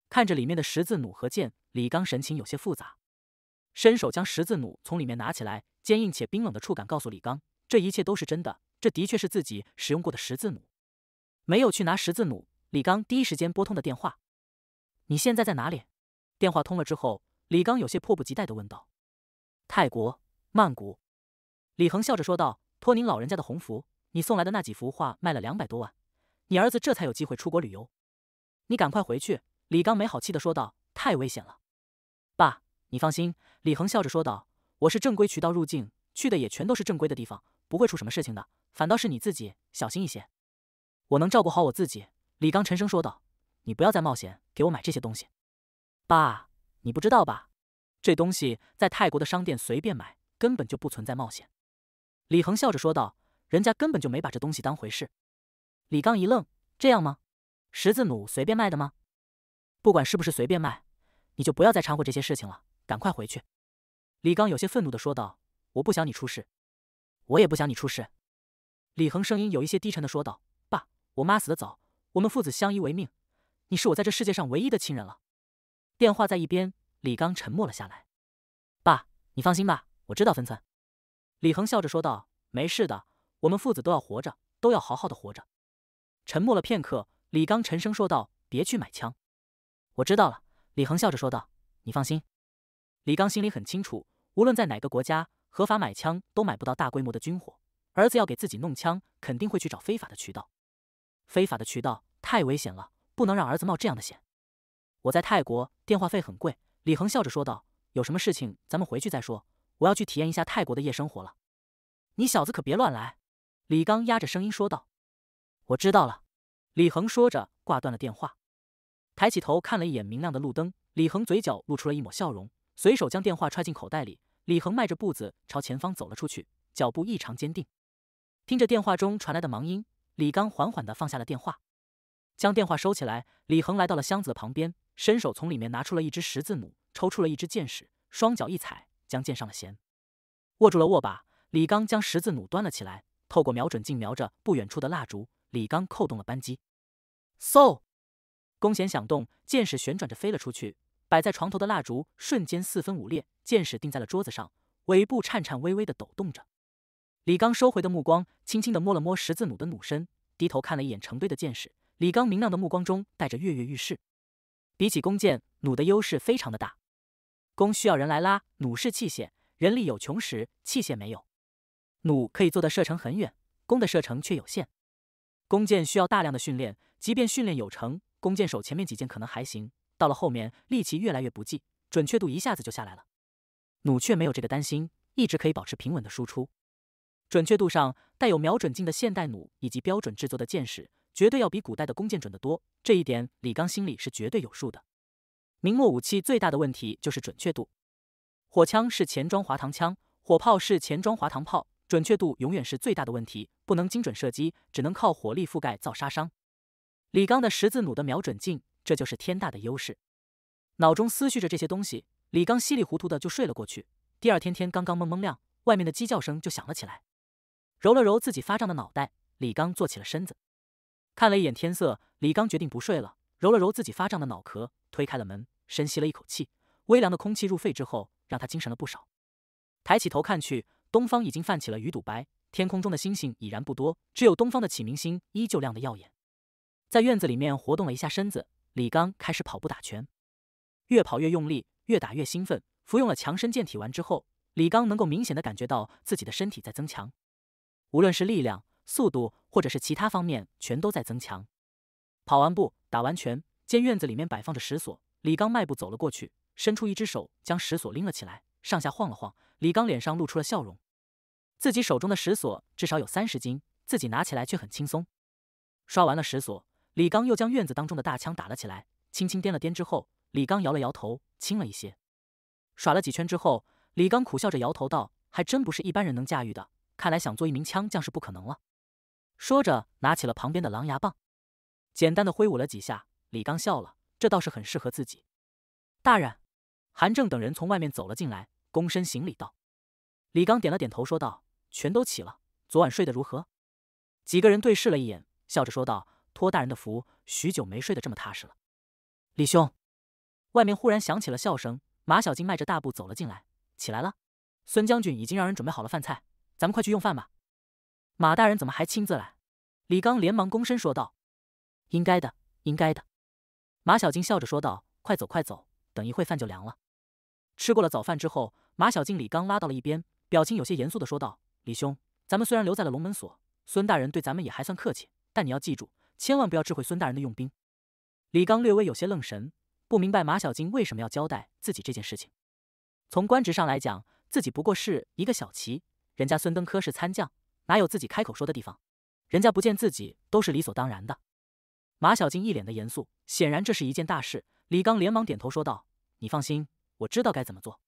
看着里面的十字弩和箭，李刚神情有些复杂。伸手将十字弩从里面拿起来，坚硬且冰冷的触感告诉李刚，这一切都是真的，这的确是自己使用过的十字弩。没有去拿十字弩，李刚第一时间拨通的电话。你现在在哪里？电话通了之后，李刚有些迫不及待的问道。泰国曼谷，李恒笑着说道。托您老人家的鸿福，你送来的那几幅画卖了两百多万，你儿子这才有机会出国旅游。你赶快回去！李刚没好气的说道。太危险了，爸。你放心，李恒笑着说道：“我是正规渠道入境，去的也全都是正规的地方，不会出什么事情的。反倒是你自己小心一些。”“我能照顾好我自己。”李刚沉声说道。“你不要再冒险给我买这些东西，爸，你不知道吧？这东西在泰国的商店随便买，根本就不存在冒险。”李恒笑着说道：“人家根本就没把这东西当回事。”李刚一愣：“这样吗？十字弩随便卖的吗？”“不管是不是随便卖，你就不要再掺和这些事情了。”赶快回去！李刚有些愤怒的说道：“我不想你出事，我也不想你出事。”李恒声音有一些低沉的说道：“爸，我妈死的早，我们父子相依为命，你是我在这世界上唯一的亲人了。”电话在一边，李刚沉默了下来。“爸，你放心吧，我知道分寸。”李恒笑着说道：“没事的，我们父子都要活着，都要好好的活着。”沉默了片刻，李刚沉声说道：“别去买枪。”我知道了。”李恒笑着说道：“你放心。”李刚心里很清楚，无论在哪个国家，合法买枪都买不到大规模的军火。儿子要给自己弄枪，肯定会去找非法的渠道。非法的渠道太危险了，不能让儿子冒这样的险。我在泰国电话费很贵，李恒笑着说道：“有什么事情咱们回去再说，我要去体验一下泰国的夜生活了。”你小子可别乱来！李刚压着声音说道。我知道了，李恒说着挂断了电话，抬起头看了一眼明亮的路灯，李恒嘴角露出了一抹笑容。随手将电话揣进口袋里，李恒迈着步子朝前方走了出去，脚步异常坚定。听着电话中传来的忙音，李刚缓缓地放下了电话，将电话收起来。李恒来到了箱子的旁边，伸手从里面拿出了一只十字弩，抽出了一支箭矢，双脚一踩，将箭上了弦，握住了握把。李刚将十字弩端了起来，透过瞄准镜瞄着不远处的蜡烛，李刚扣动了扳机，嗖，弓弦响动，箭矢旋转着飞了出去。摆在床头的蜡烛瞬间四分五裂，箭矢钉在了桌子上，尾部颤颤巍巍的抖动着。李刚收回的目光，轻轻的摸了摸十字弩的弩身，低头看了一眼成堆的箭矢。李刚明亮的目光中带着跃跃欲试。比起弓箭，弩的优势非常的大。弓需要人来拉，弩是器械，人力有穷时，器械没有。弩可以做的射程很远，弓的射程却有限。弓箭需要大量的训练，即便训练有成，弓箭手前面几箭可能还行。到了后面，力气越来越不济，准确度一下子就下来了。弩却没有这个担心，一直可以保持平稳的输出。准确度上，带有瞄准镜的现代弩以及标准制作的箭矢，绝对要比古代的弓箭准得多。这一点李刚心里是绝对有数的。明末武器最大的问题就是准确度，火枪是前装滑膛枪，火炮是前装滑膛炮，准确度永远是最大的问题，不能精准射击，只能靠火力覆盖造杀伤。李刚的十字弩的瞄准镜。这就是天大的优势。脑中思绪着这些东西，李刚稀里糊涂的就睡了过去。第二天天刚刚蒙蒙亮，外面的鸡叫声就响了起来。揉了揉自己发胀的脑袋，李刚坐起了身子，看了一眼天色，李刚决定不睡了。揉了揉自己发胀的脑壳，推开了门，深吸了一口气，微凉的空气入肺之后，让他精神了不少。抬起头看去，东方已经泛起了鱼肚白，天空中的星星已然不多，只有东方的启明星依旧亮得耀眼。在院子里面活动了一下身子。李刚开始跑步打拳，越跑越用力，越打越兴奋。服用了强身健体丸之后，李刚能够明显的感觉到自己的身体在增强，无论是力量、速度，或者是其他方面，全都在增强。跑完步，打完拳，见院子里面摆放着石锁，李刚迈步走了过去，伸出一只手将石锁拎了起来，上下晃了晃。李刚脸上露出了笑容，自己手中的石锁至少有三十斤，自己拿起来却很轻松。刷完了石锁。李刚又将院子当中的大枪打了起来，轻轻掂了掂之后，李刚摇了摇头，轻了一些。耍了几圈之后，李刚苦笑着摇头道：“还真不是一般人能驾驭的，看来想做一名枪将是不可能了。”说着，拿起了旁边的狼牙棒，简单的挥舞了几下，李刚笑了：“这倒是很适合自己。”大人，韩正等人从外面走了进来，躬身行礼道：“李刚点了点头，说道：‘全都起了，昨晚睡得如何？’几个人对视了一眼，笑着说道。”托大人的福，许久没睡得这么踏实了。李兄，外面忽然响起了笑声。马小静迈着大步走了进来。起来了，孙将军已经让人准备好了饭菜，咱们快去用饭吧。马大人怎么还亲自来？李刚连忙躬身说道：“应该的，应该的。”马小静笑着说道：“快走，快走，等一会饭就凉了。”吃过了早饭之后，马小静、李刚拉到了一边，表情有些严肃的说道：“李兄，咱们虽然留在了龙门锁，孙大人对咱们也还算客气，但你要记住。”千万不要智慧孙大人的用兵。李刚略微有些愣神，不明白马小晶为什么要交代自己这件事情。从官职上来讲，自己不过是一个小旗，人家孙登科是参将，哪有自己开口说的地方？人家不见自己都是理所当然的。马小晶一脸的严肃，显然这是一件大事。李刚连忙点头说道：“你放心，我知道该怎么做。”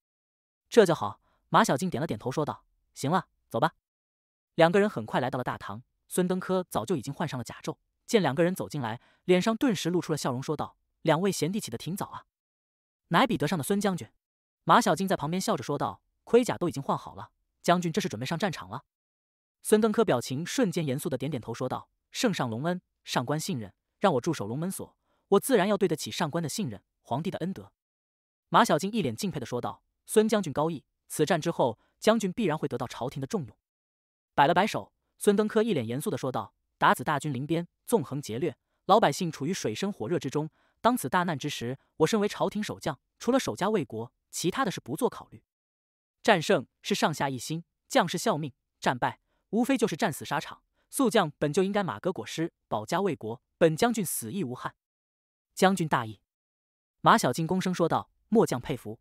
这就好。马小晶点了点头说道：“行了，走吧。”两个人很快来到了大堂，孙登科早就已经换上了甲胄。见两个人走进来，脸上顿时露出了笑容，说道：“两位贤弟起得挺早啊！”乃彼得上的孙将军，马小静在旁边笑着说道：“盔甲都已经换好了，将军这是准备上战场了。”孙登科表情瞬间严肃的点点头，说道：“圣上隆恩，上官信任，让我驻守龙门锁，我自然要对得起上官的信任，皇帝的恩德。”马小静一脸敬佩的说道：“孙将军高义，此战之后，将军必然会得到朝廷的重用。”摆了摆手，孙登科一脸严肃的说道。达子大军临边，纵横劫掠，老百姓处于水深火热之中。当此大难之时，我身为朝廷守将，除了守家卫国，其他的事不做考虑。战胜是上下一心，将士效命；战败，无非就是战死沙场。速将本就应该马革裹尸，保家卫国。本将军死亦无憾。将军大义，马小静躬声说道：“末将佩服。”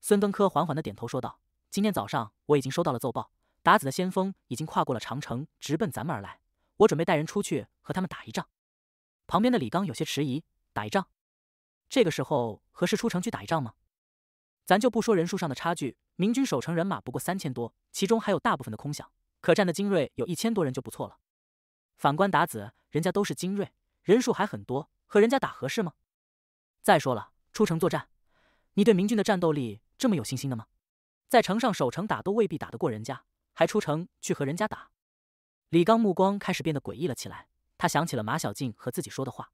孙登科缓缓的点头说道：“今天早上我已经收到了奏报，达子的先锋已经跨过了长城，直奔咱们而来。”我准备带人出去和他们打一仗。旁边的李刚有些迟疑：“打一仗？这个时候合适出城去打一仗吗？咱就不说人数上的差距，明军守城人马不过三千多，其中还有大部分的空饷，可战的精锐有一千多人就不错了。反观达子，人家都是精锐，人数还很多，和人家打合适吗？再说了，出城作战，你对明军的战斗力这么有信心的吗？在城上守城打都未必打得过人家，还出城去和人家打？”李刚目光开始变得诡异了起来，他想起了马小静和自己说的话，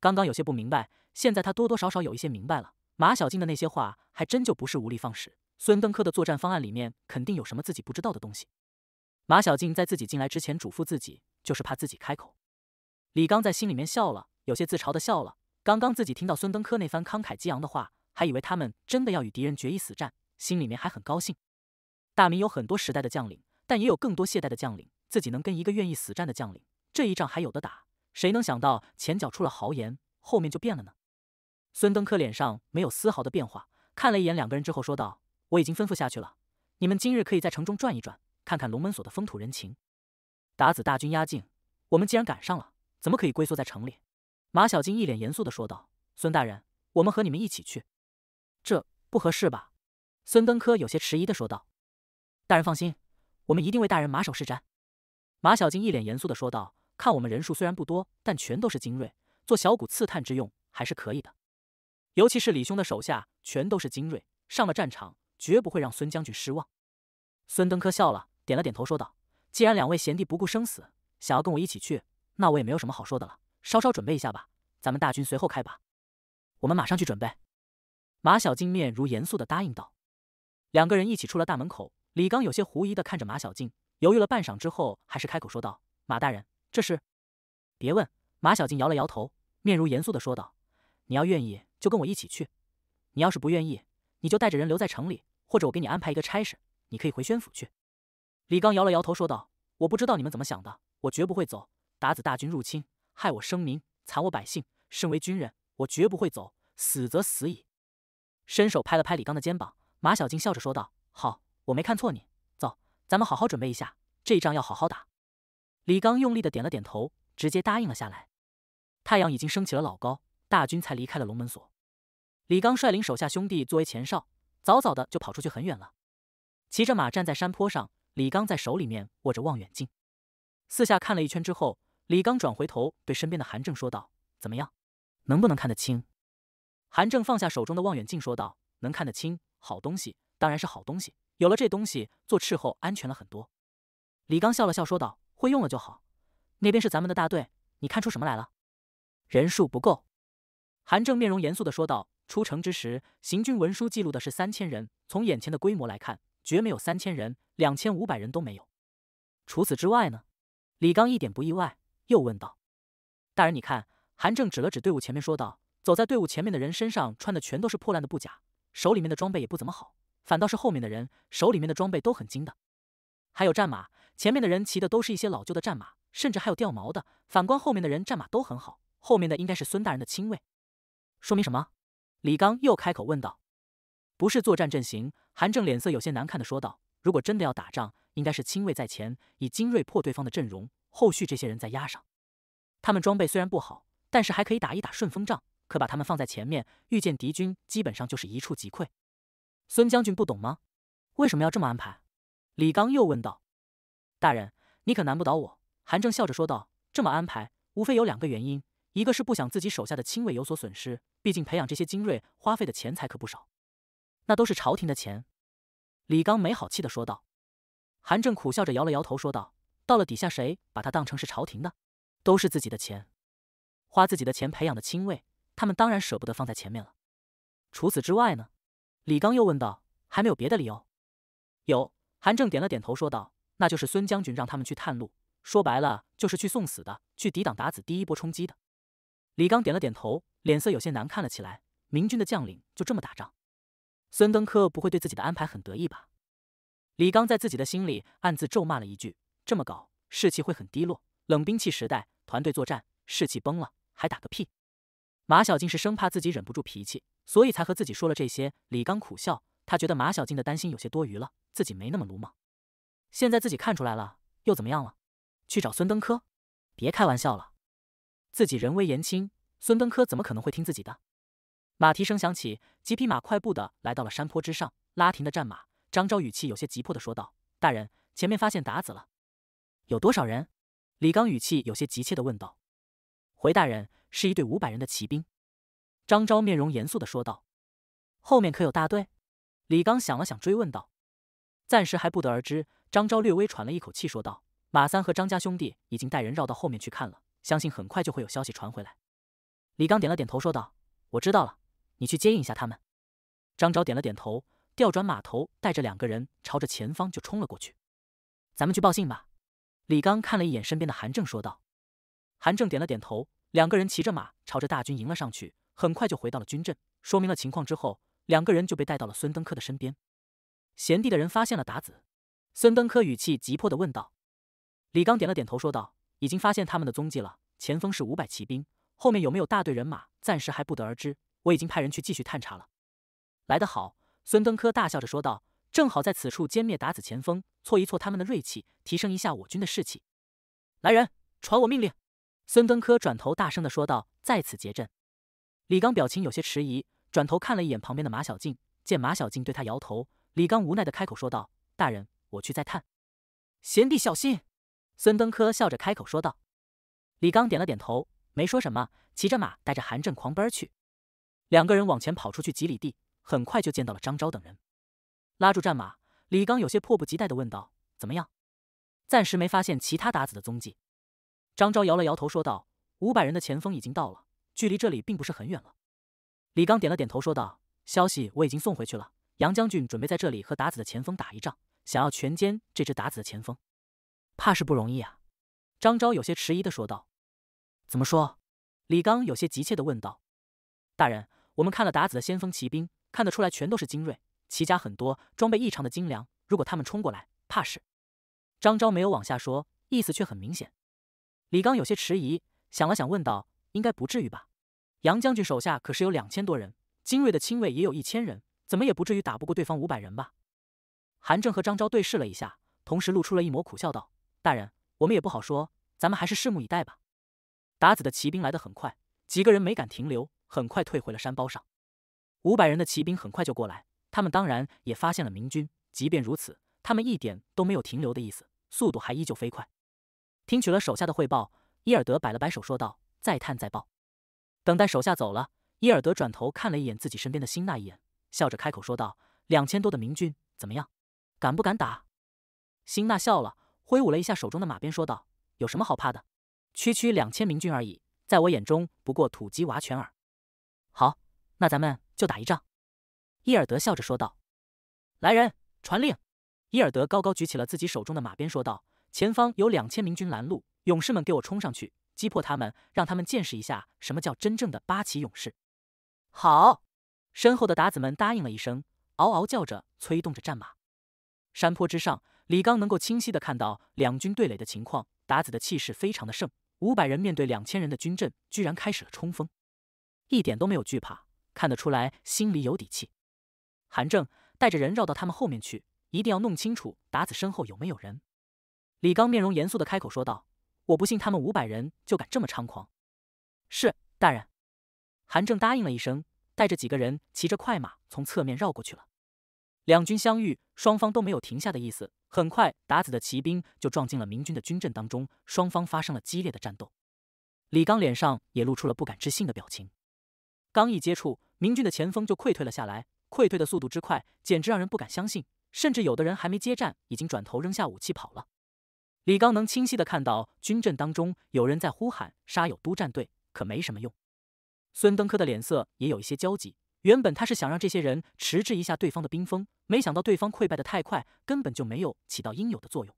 刚刚有些不明白，现在他多多少少有一些明白了。马小静的那些话还真就不是无的放矢，孙登科的作战方案里面肯定有什么自己不知道的东西。马小静在自己进来之前嘱咐自己，就是怕自己开口。李刚在心里面笑了，有些自嘲的笑了。刚刚自己听到孙登科那番慷慨激昂的话，还以为他们真的要与敌人决一死战，心里面还很高兴。大明有很多时代的将领，但也有更多懈怠的将领。自己能跟一个愿意死战的将领，这一仗还有的打。谁能想到前脚出了豪言，后面就变了呢？孙登科脸上没有丝毫的变化，看了一眼两个人之后说道：“我已经吩咐下去了，你们今日可以在城中转一转，看看龙门锁的风土人情。”达子大军压境，我们既然赶上了，怎么可以龟缩在城里？马小金一脸严肃的说道：“孙大人，我们和你们一起去，这不合适吧？”孙登科有些迟疑的说道：“大人放心，我们一定为大人马首是瞻。”马小静一脸严肃地说道：“看我们人数虽然不多，但全都是精锐，做小股刺探之用还是可以的。尤其是李兄的手下全都是精锐，上了战场绝不会让孙将军失望。”孙登科笑了，点了点头，说道：“既然两位贤弟不顾生死，想要跟我一起去，那我也没有什么好说的了。稍稍准备一下吧，咱们大军随后开吧。”我们马上去准备。马小静面如严肃地答应道。两个人一起出了大门口，李刚有些狐疑地看着马小静。犹豫了半晌之后，还是开口说道：“马大人，这是……别问。”马小静摇了摇头，面如严肃的说道：“你要愿意就跟我一起去，你要是不愿意，你就带着人留在城里，或者我给你安排一个差事，你可以回宣府去。”李刚摇了摇头说道：“我不知道你们怎么想的，我绝不会走。鞑子大军入侵，害我生民，残我百姓。身为军人，我绝不会走，死则死矣。”伸手拍了拍李刚的肩膀，马小静笑着说道：“好，我没看错你。”咱们好好准备一下，这仗要好好打。李刚用力的点了点头，直接答应了下来。太阳已经升起了老高，大军才离开了龙门锁。李刚率领手下兄弟作为前哨，早早的就跑出去很远了。骑着马站在山坡上，李刚在手里面握着望远镜，四下看了一圈之后，李刚转回头对身边的韩正说道：“怎么样，能不能看得清？”韩正放下手中的望远镜说道：“能看得清，好东西当然是好东西。”有了这东西，做斥候安全了很多。李刚笑了笑说道：“会用了就好。”那边是咱们的大队，你看出什么来了？人数不够。韩正面容严肃的说道：“出城之时，行军文书记录的是三千人，从眼前的规模来看，绝没有三千人，两千五百人都没有。除此之外呢？”李刚一点不意外，又问道：“大人，你看？”韩正指了指队伍前面说道：“走在队伍前面的人身上穿的全都是破烂的布甲，手里面的装备也不怎么好。”反倒是后面的人手里面的装备都很精的，还有战马。前面的人骑的都是一些老旧的战马，甚至还有掉毛的。反观后面的人，战马都很好。后面的应该是孙大人的亲卫，说明什么？李刚又开口问道。不是作战阵型，韩正脸色有些难看的说道。如果真的要打仗，应该是亲卫在前，以精锐破对方的阵容，后续这些人再压上。他们装备虽然不好，但是还可以打一打顺风仗。可把他们放在前面，遇见敌军，基本上就是一触即溃。孙将军不懂吗？为什么要这么安排？李刚又问道。大人，你可难不倒我。”韩正笑着说道，“这么安排，无非有两个原因：一个是不想自己手下的亲卫有所损失，毕竟培养这些精锐花费的钱财可不少，那都是朝廷的钱。”李刚没好气的说道。韩正苦笑着摇了摇头，说道：“到了底下，谁把他当成是朝廷的？都是自己的钱，花自己的钱培养的亲卫，他们当然舍不得放在前面了。除此之外呢？”李刚又问道：“还没有别的理由？”有，韩正点了点头，说道：“那就是孙将军让他们去探路，说白了就是去送死的，去抵挡鞑子第一波冲击的。”李刚点了点头，脸色有些难看了起来。明军的将领就这么打仗，孙登科不会对自己的安排很得意吧？李刚在自己的心里暗自咒骂了一句：“这么搞，士气会很低落。冷兵器时代，团队作战，士气崩了，还打个屁！”马小静是生怕自己忍不住脾气。所以才和自己说了这些。李刚苦笑，他觉得马小静的担心有些多余了，自己没那么鲁莽。现在自己看出来了，又怎么样了？去找孙登科？别开玩笑了，自己人微言轻，孙登科怎么可能会听自己的？马蹄声响起，几匹马快步的来到了山坡之上，拉停的战马，张昭语气有些急迫的说道：“大人，前面发现鞑子了，有多少人？”李刚语气有些急切的问道：“回大人，是一队五百人的骑兵。”张昭面容严肃的说道：“后面可有大队？”李刚想了想追问道：“暂时还不得而知。”张昭略微喘了一口气说道：“马三和张家兄弟已经带人绕到后面去看了，相信很快就会有消息传回来。”李刚点了点头说道：“我知道了，你去接应一下他们。”张昭点了点头，调转马头，带着两个人朝着前方就冲了过去。“咱们去报信吧。”李刚看了一眼身边的韩正说道。韩正点了点头，两个人骑着马朝着大军迎了上去。很快就回到了军阵，说明了情况之后，两个人就被带到了孙登科的身边。贤弟的人发现了达子，孙登科语气急迫地问道：“李刚点了点头，说道：‘已经发现他们的踪迹了。前锋是五百骑兵，后面有没有大队人马，暂时还不得而知。我已经派人去继续探查了。’来得好！”孙登科大笑着说道：“正好在此处歼灭达子前锋，挫一挫他们的锐气，提升一下我军的士气。”来人，传我命令！孙登科转头大声的说道：“在此结阵。”李刚表情有些迟疑，转头看了一眼旁边的马小静，见马小静对他摇头，李刚无奈的开口说道：“大人，我去再探。”“贤弟小心！”孙登科笑着开口说道。李刚点了点头，没说什么，骑着马带着韩震狂奔去。两个人往前跑出去几里地，很快就见到了张昭等人。拉住战马，李刚有些迫不及待的问道：“怎么样？暂时没发现其他鞑子的踪迹。”张昭摇了摇头说道：“五百人的前锋已经到了。”距离这里并不是很远了，李刚点了点头，说道：“消息我已经送回去了。杨将军准备在这里和达子的前锋打一仗，想要全歼这支达子的前锋，怕是不容易啊。”张昭有些迟疑的说道：“怎么说？”李刚有些急切的问道：“大人，我们看了达子的先锋骑兵，看得出来全都是精锐，骑甲很多，装备异常的精良。如果他们冲过来，怕是……”张昭没有往下说，意思却很明显。李刚有些迟疑，想了想，问道：“应该不至于吧？”杨将军手下可是有两千多人，精锐的亲卫也有一千人，怎么也不至于打不过对方五百人吧？韩正和张昭对视了一下，同时露出了一抹苦笑，道：“大人，我们也不好说，咱们还是拭目以待吧。”达子的骑兵来得很快，几个人没敢停留，很快退回了山包上。五百人的骑兵很快就过来，他们当然也发现了明军，即便如此，他们一点都没有停留的意思，速度还依旧飞快。听取了手下的汇报，伊尔德摆了摆手，说道：“再探再报。”等待手下走了，伊尔德转头看了一眼自己身边的辛娜一眼，笑着开口说道：“两千多的明军，怎么样？敢不敢打？”辛娜笑了，挥舞了一下手中的马鞭说道：“有什么好怕的？区区两千明军而已，在我眼中不过土鸡瓦犬耳。”“好，那咱们就打一仗。”伊尔德笑着说道。“来人，传令！”伊尔德高高举起了自己手中的马鞭说道：“前方有两千明军拦路，勇士们给我冲上去！”击破他们，让他们见识一下什么叫真正的八旗勇士。好，身后的达子们答应了一声，嗷嗷叫着，催动着战马。山坡之上，李刚能够清晰的看到两军对垒的情况。达子的气势非常的盛，五百人面对两千人的军阵，居然开始了冲锋，一点都没有惧怕，看得出来心里有底气。韩正带着人绕到他们后面去，一定要弄清楚达子身后有没有人。李刚面容严肃的开口说道。我不信他们五百人就敢这么猖狂，是大人，韩正答应了一声，带着几个人骑着快马从侧面绕过去了。两军相遇，双方都没有停下的意思。很快，达子的骑兵就撞进了明军的军阵当中，双方发生了激烈的战斗。李刚脸上也露出了不敢置信的表情。刚一接触，明军的前锋就溃退了下来，溃退的速度之快，简直让人不敢相信，甚至有的人还没接战，已经转头扔下武器跑了。李刚能清晰的看到军阵当中有人在呼喊“杀友督战队”，可没什么用。孙登科的脸色也有一些焦急。原本他是想让这些人迟滞一下对方的兵锋，没想到对方溃败的太快，根本就没有起到应有的作用。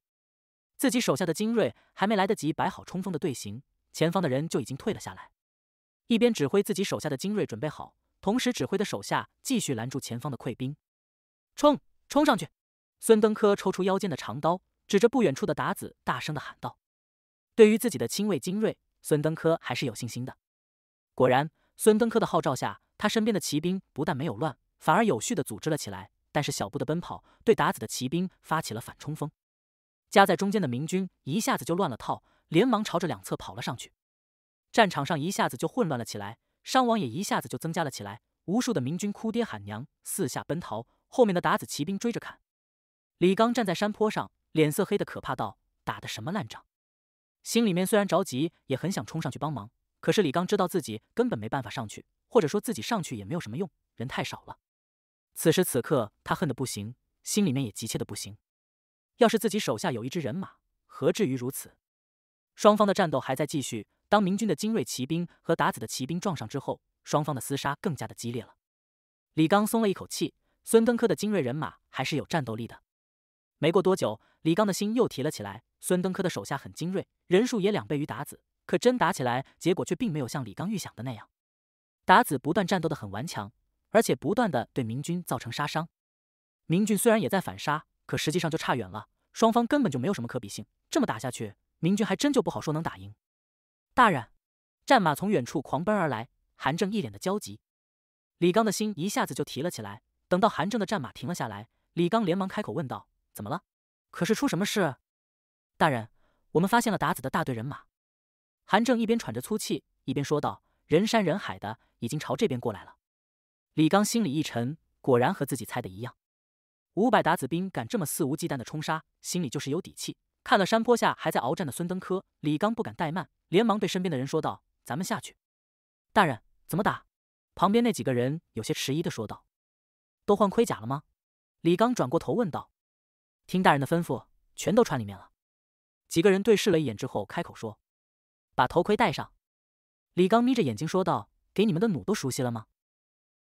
自己手下的精锐还没来得及摆好冲锋的队形，前方的人就已经退了下来。一边指挥自己手下的精锐准备好，同时指挥的手下继续拦住前方的溃兵，冲，冲上去！孙登科抽出腰间的长刀。指着不远处的达子，大声的喊道：“对于自己的亲卫精锐，孙登科还是有信心的。”果然，孙登科的号召下，他身边的骑兵不但没有乱，反而有序的组织了起来。但是小布的奔跑，对达子的骑兵发起了反冲锋，夹在中间的明军一下子就乱了套，连忙朝着两侧跑了上去。战场上一下子就混乱了起来，伤亡也一下子就增加了起来。无数的明军哭爹喊娘，四下奔逃，后面的达子骑兵追着砍。李刚站在山坡上。脸色黑的可怕，道：“打的什么烂仗？”心里面虽然着急，也很想冲上去帮忙，可是李刚知道自己根本没办法上去，或者说自己上去也没有什么用，人太少了。此时此刻，他恨得不行，心里面也急切的不行。要是自己手下有一支人马，何至于如此？双方的战斗还在继续。当明军的精锐骑兵和鞑子的骑兵撞上之后，双方的厮杀更加的激烈了。李刚松了一口气，孙登科的精锐人马还是有战斗力的。没过多久，李刚的心又提了起来。孙登科的手下很精锐，人数也两倍于达子，可真打起来，结果却并没有像李刚预想的那样。达子不断战斗的很顽强，而且不断的对明军造成杀伤。明军虽然也在反杀，可实际上就差远了，双方根本就没有什么可比性。这么打下去，明军还真就不好说能打赢。大人，战马从远处狂奔而来，韩正一脸的焦急。李刚的心一下子就提了起来。等到韩正的战马停了下来，李刚连忙开口问道。怎么了？可是出什么事？大人，我们发现了达子的大队人马。韩正一边喘着粗气，一边说道：“人山人海的，已经朝这边过来了。”李刚心里一沉，果然和自己猜的一样。五百达子兵敢这么肆无忌惮的冲杀，心里就是有底气。看了山坡下还在鏖战的孙登科，李刚不敢怠慢，连忙对身边的人说道：“咱们下去。”大人怎么打？旁边那几个人有些迟疑的说道：“都换盔甲了吗？”李刚转过头问道。听大人的吩咐，全都穿里面了。几个人对视了一眼之后，开口说：“把头盔戴上。”李刚眯着眼睛说道：“给你们的弩都熟悉了吗？”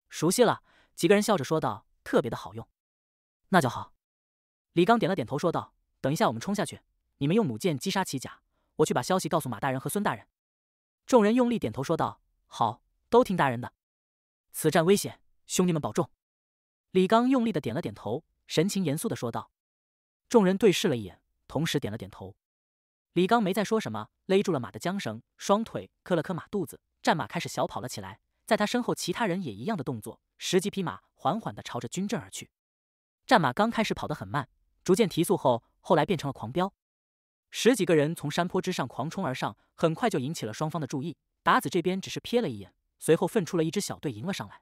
熟悉了，几个人笑着说道：“特别的好用。”那就好。李刚点了点头说道：“等一下我们冲下去，你们用弩箭击杀骑甲，我去把消息告诉马大人和孙大人。”众人用力点头说道：“好，都听大人的。”此战危险，兄弟们保重。李刚用力的点了点头，神情严肃的说道。众人对视了一眼，同时点了点头。李刚没再说什么，勒住了马的缰绳，双腿磕了磕马肚子，战马开始小跑了起来。在他身后，其他人也一样的动作，十几匹马缓缓的朝着军阵而去。战马刚开始跑得很慢，逐渐提速后，后来变成了狂飙。十几个人从山坡之上狂冲而上，很快就引起了双方的注意。达子这边只是瞥了一眼，随后分出了一支小队迎了上来。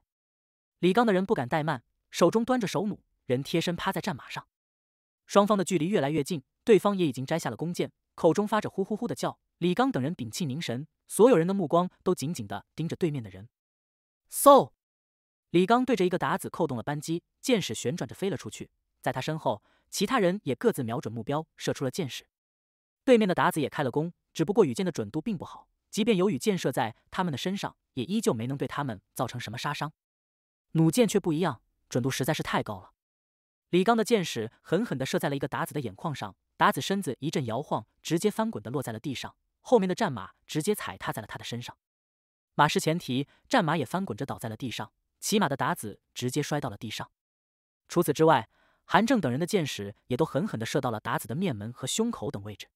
李刚的人不敢怠慢，手中端着手弩，人贴身趴在战马上。双方的距离越来越近，对方也已经摘下了弓箭，口中发着呼呼呼的叫。李刚等人屏气凝神，所有人的目光都紧紧地盯着对面的人。嗖！李刚对着一个打子扣动了扳机，箭矢旋转着飞了出去。在他身后，其他人也各自瞄准目标，射出了箭矢。对面的打子也开了弓，只不过羽箭的准度并不好，即便有羽箭射在他们的身上，也依旧没能对他们造成什么杀伤。弩箭却不一样，准度实在是太高了。李刚的箭矢狠狠地射在了一个达子的眼眶上，达子身子一阵摇晃，直接翻滚的落在了地上，后面的战马直接踩踏在了他的身上，马失前蹄，战马也翻滚着倒在了地上，骑马的达子直接摔到了地上。除此之外，韩正等人的箭矢也都狠狠的射到了达子的面门和胸口等位置，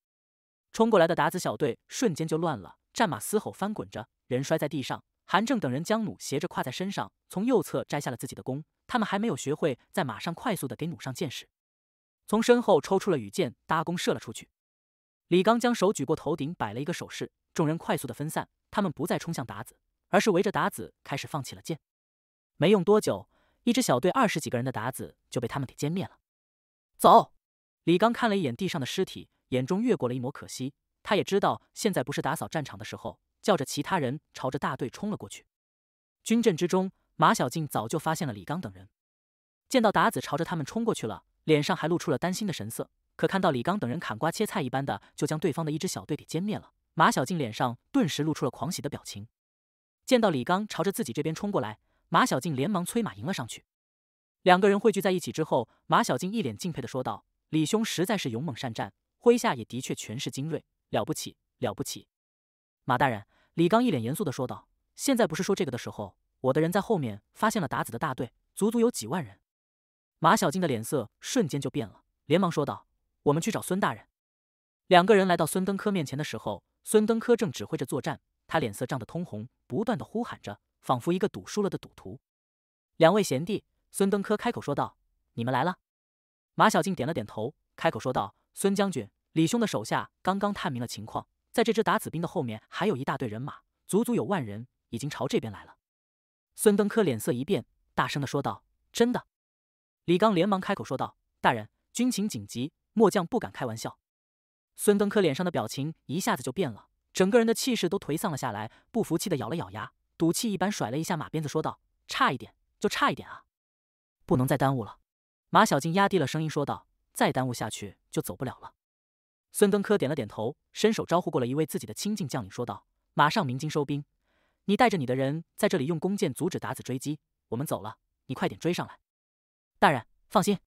冲过来的达子小队瞬间就乱了，战马嘶吼翻滚着，人摔在地上。韩正等人将弩斜着挎在身上，从右侧摘下了自己的弓。他们还没有学会在马上快速的给弩上箭矢，从身后抽出了羽箭，搭弓射了出去。李刚将手举过头顶，摆了一个手势，众人快速的分散。他们不再冲向达子，而是围着达子开始放起了箭。没用多久，一支小队二十几个人的达子就被他们给歼灭了。走。李刚看了一眼地上的尸体，眼中越过了一抹可惜。他也知道现在不是打扫战场的时候。叫着其他人朝着大队冲了过去。军阵之中，马小静早就发现了李刚等人，见到达子朝着他们冲过去了，脸上还露出了担心的神色。可看到李刚等人砍瓜切菜一般的就将对方的一支小队给歼灭了，马小静脸上顿时露出了狂喜的表情。见到李刚朝着自己这边冲过来，马小静连忙催马迎了上去。两个人汇聚在一起之后，马小静一脸敬佩的说道：“李兄实在是勇猛善战，麾下也的确全是精锐，了不起了不起。”马大人，李刚一脸严肃的说道：“现在不是说这个的时候。”我的人在后面发现了达子的大队，足足有几万人。马小静的脸色瞬间就变了，连忙说道：“我们去找孙大人。”两个人来到孙登科面前的时候，孙登科正指挥着作战，他脸色涨得通红，不断的呼喊着，仿佛一个赌输了的赌徒。“两位贤弟！”孙登科开口说道，“你们来了。”马小静点了点头，开口说道：“孙将军，李兄的手下刚刚探明了情况。”在这支打子兵的后面，还有一大队人马，足足有万人，已经朝这边来了。孙登科脸色一变，大声的说道：“真的！”李刚连忙开口说道：“大人，军情紧急，末将不敢开玩笑。”孙登科脸上的表情一下子就变了，整个人的气势都颓丧了下来，不服气的咬了咬牙，赌气一般甩了一下马鞭子，说道：“差一点，就差一点啊！不能再耽误了。”马小静压低了声音说道：“再耽误下去，就走不了了。”孙登科点了点头，伸手招呼过了一位自己的亲近将领，说道：“马上鸣金收兵，你带着你的人在这里用弓箭阻止达子追击。我们走了，你快点追上来。”“大人放心。”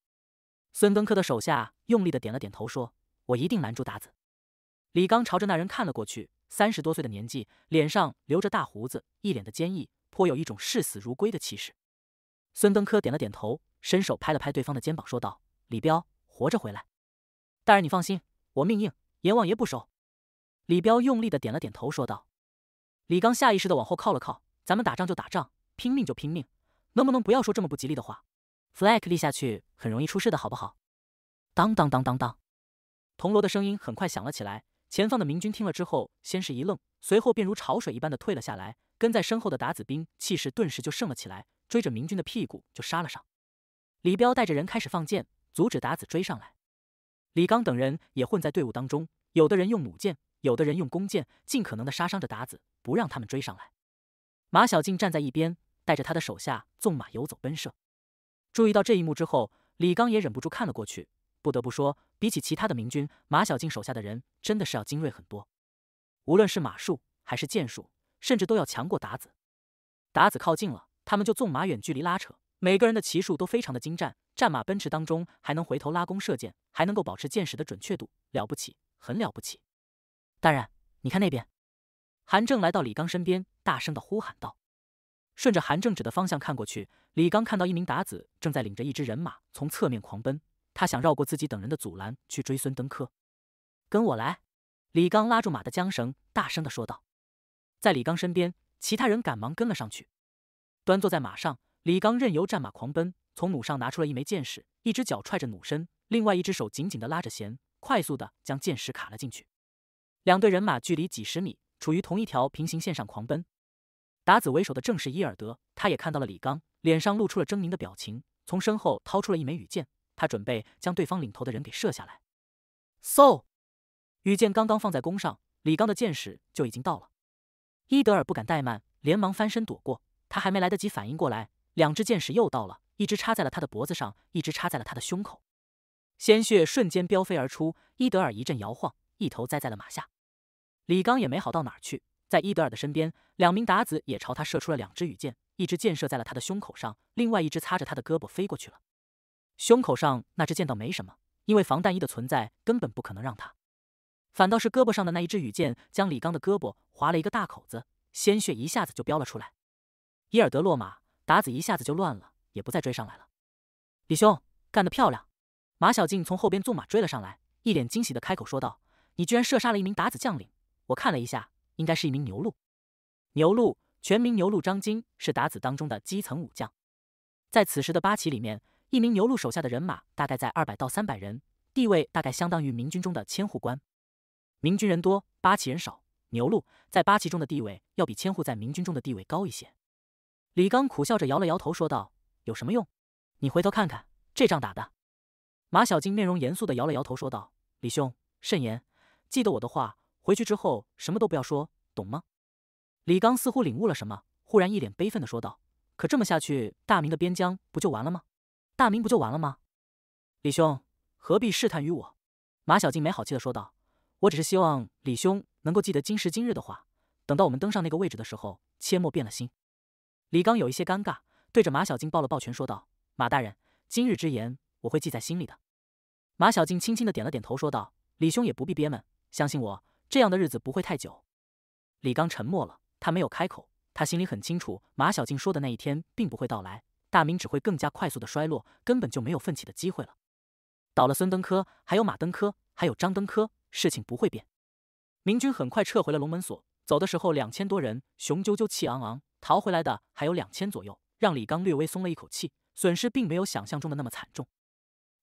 孙登科的手下用力的点了点头，说：“我一定拦住达子。”李刚朝着那人看了过去，三十多岁的年纪，脸上留着大胡子，一脸的坚毅，颇有一种视死如归的气势。孙登科点了点头，伸手拍了拍对方的肩膀，说道：“李彪，活着回来。”“大人你放心。”我命硬，阎王爷不收。李彪用力的点了点头，说道：“李刚，下意识的往后靠了靠。咱们打仗就打仗，拼命就拼命，能不能不要说这么不吉利的话？flag 立下去很容易出事的，好不好？”当当当当当，铜锣的声音很快响了起来。前方的明军听了之后，先是一愣，随后便如潮水一般的退了下来。跟在身后的打子兵气势顿时就盛了起来，追着明军的屁股就杀了上。李彪带着人开始放箭，阻止打子追上来。李刚等人也混在队伍当中，有的人用弩箭，有的人用弓箭，尽可能的杀伤着达子，不让他们追上来。马小静站在一边，带着他的手下纵马游走奔射。注意到这一幕之后，李刚也忍不住看了过去。不得不说，比起其他的明军，马小静手下的人真的是要精锐很多，无论是马术还是箭术，甚至都要强过达子。达子靠近了，他们就纵马远距离拉扯。每个人的骑术都非常的精湛，战马奔驰当中还能回头拉弓射箭，还能够保持箭矢的准确度，了不起，很了不起。大人，你看那边！韩正来到李刚身边，大声的呼喊道。顺着韩正指的方向看过去，李刚看到一名达子正在领着一支人马从侧面狂奔，他想绕过自己等人的阻拦去追孙登科。跟我来！李刚拉住马的缰绳，大声的说道。在李刚身边，其他人赶忙跟了上去，端坐在马上。李刚任由战马狂奔，从弩上拿出了一枚箭矢，一只脚踹着弩身，另外一只手紧紧的拉着弦，快速的将箭矢卡了进去。两队人马距离几十米，处于同一条平行线上狂奔。达子为首的正是伊尔德，他也看到了李刚，脸上露出了狰狞的表情，从身后掏出了一枚羽箭，他准备将对方领头的人给射下来。嗖！羽箭刚刚放在弓上，李刚的箭矢就已经到了。伊德尔不敢怠慢，连忙翻身躲过，他还没来得及反应过来。两只箭矢又到了，一只插在了他的脖子上，一只插在了他的胸口，鲜血瞬间飙飞而出。伊德尔一阵摇晃，一头栽在了马下。李刚也没好到哪儿去，在伊德尔的身边，两名鞑子也朝他射出了两支羽箭，一支箭射在了他的胸口上，另外一支擦着他的胳膊飞过去了。胸口上那支箭倒没什么，因为防弹衣的存在，根本不可能让他。反倒是胳膊上的那一支羽箭将李刚的胳膊划了一个大口子，鲜血一下子就飙了出来。伊尔德落马。达子一下子就乱了，也不再追上来了。李兄，干得漂亮！马小静从后边纵马追了上来，一脸惊喜的开口说道：“你居然射杀了一名达子将领，我看了一下，应该是一名牛鹿。牛鹿，全名牛鹿张金，是达子当中的基层武将。在此时的八旗里面，一名牛鹿手下的人马大概在二百到三百人，地位大概相当于明军中的千户官。明军人多，八旗人少，牛鹿在八旗中的地位要比千户在明军中的地位高一些。”李刚苦笑着摇了摇头，说道：“有什么用？你回头看看这仗打的。”马小静面容严肃的摇了摇头，说道：“李兄，慎言，记得我的话，回去之后什么都不要说，懂吗？”李刚似乎领悟了什么，忽然一脸悲愤的说道：“可这么下去，大明的边疆不就完了吗？大明不就完了吗？”李兄何必试探于我？”马小静没好气的说道：“我只是希望李兄能够记得今时今日的话，等到我们登上那个位置的时候，切莫变了心。”李刚有一些尴尬，对着马小静抱了抱拳，说道：“马大人，今日之言，我会记在心里的。”马小静轻轻的点了点头，说道：“李兄也不必憋闷，相信我，这样的日子不会太久。”李刚沉默了，他没有开口，他心里很清楚，马小静说的那一天并不会到来，大明只会更加快速的衰落，根本就没有奋起的机会了。倒了孙登科，还有马登科，还有张登科，事情不会变。明军很快撤回了龙门锁，走的时候两千多人，雄赳赳，气昂昂。逃回来的还有两千左右，让李刚略微松了一口气，损失并没有想象中的那么惨重。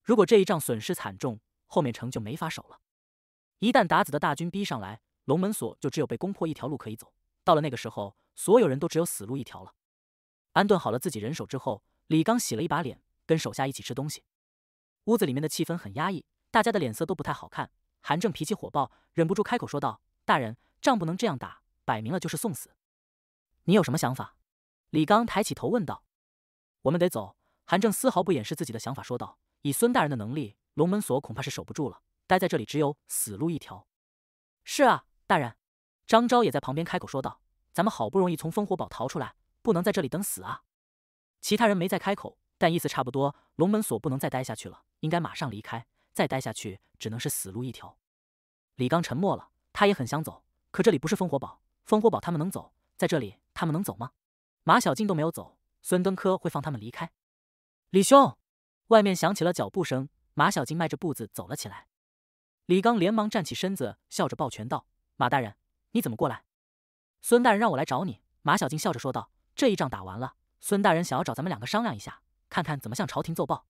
如果这一仗损失惨重，后面城就没法守了。一旦达子的大军逼上来，龙门锁就只有被攻破一条路可以走。到了那个时候，所有人都只有死路一条了。安顿好了自己人手之后，李刚洗了一把脸，跟手下一起吃东西。屋子里面的气氛很压抑，大家的脸色都不太好看。韩正脾气火爆，忍不住开口说道：“大人，仗不能这样打，摆明了就是送死。”你有什么想法？李刚抬起头问道。我们得走。韩正丝毫不掩饰自己的想法说道：“以孙大人的能力，龙门锁恐怕是守不住了。待在这里只有死路一条。”是啊，大人。张昭也在旁边开口说道：“咱们好不容易从烽火堡逃出来，不能在这里等死啊！”其他人没再开口，但意思差不多。龙门锁不能再待下去了，应该马上离开。再待下去，只能是死路一条。李刚沉默了，他也很想走，可这里不是烽火堡。烽火堡他们能走，在这里。他们能走吗？马小静都没有走，孙登科会放他们离开。李兄，外面响起了脚步声，马小静迈着步子走了起来。李刚连忙站起身子，笑着抱拳道：“马大人，你怎么过来？”孙大人让我来找你。”马小静笑着说道：“这一仗打完了，孙大人想要找咱们两个商量一下，看看怎么向朝廷奏报。”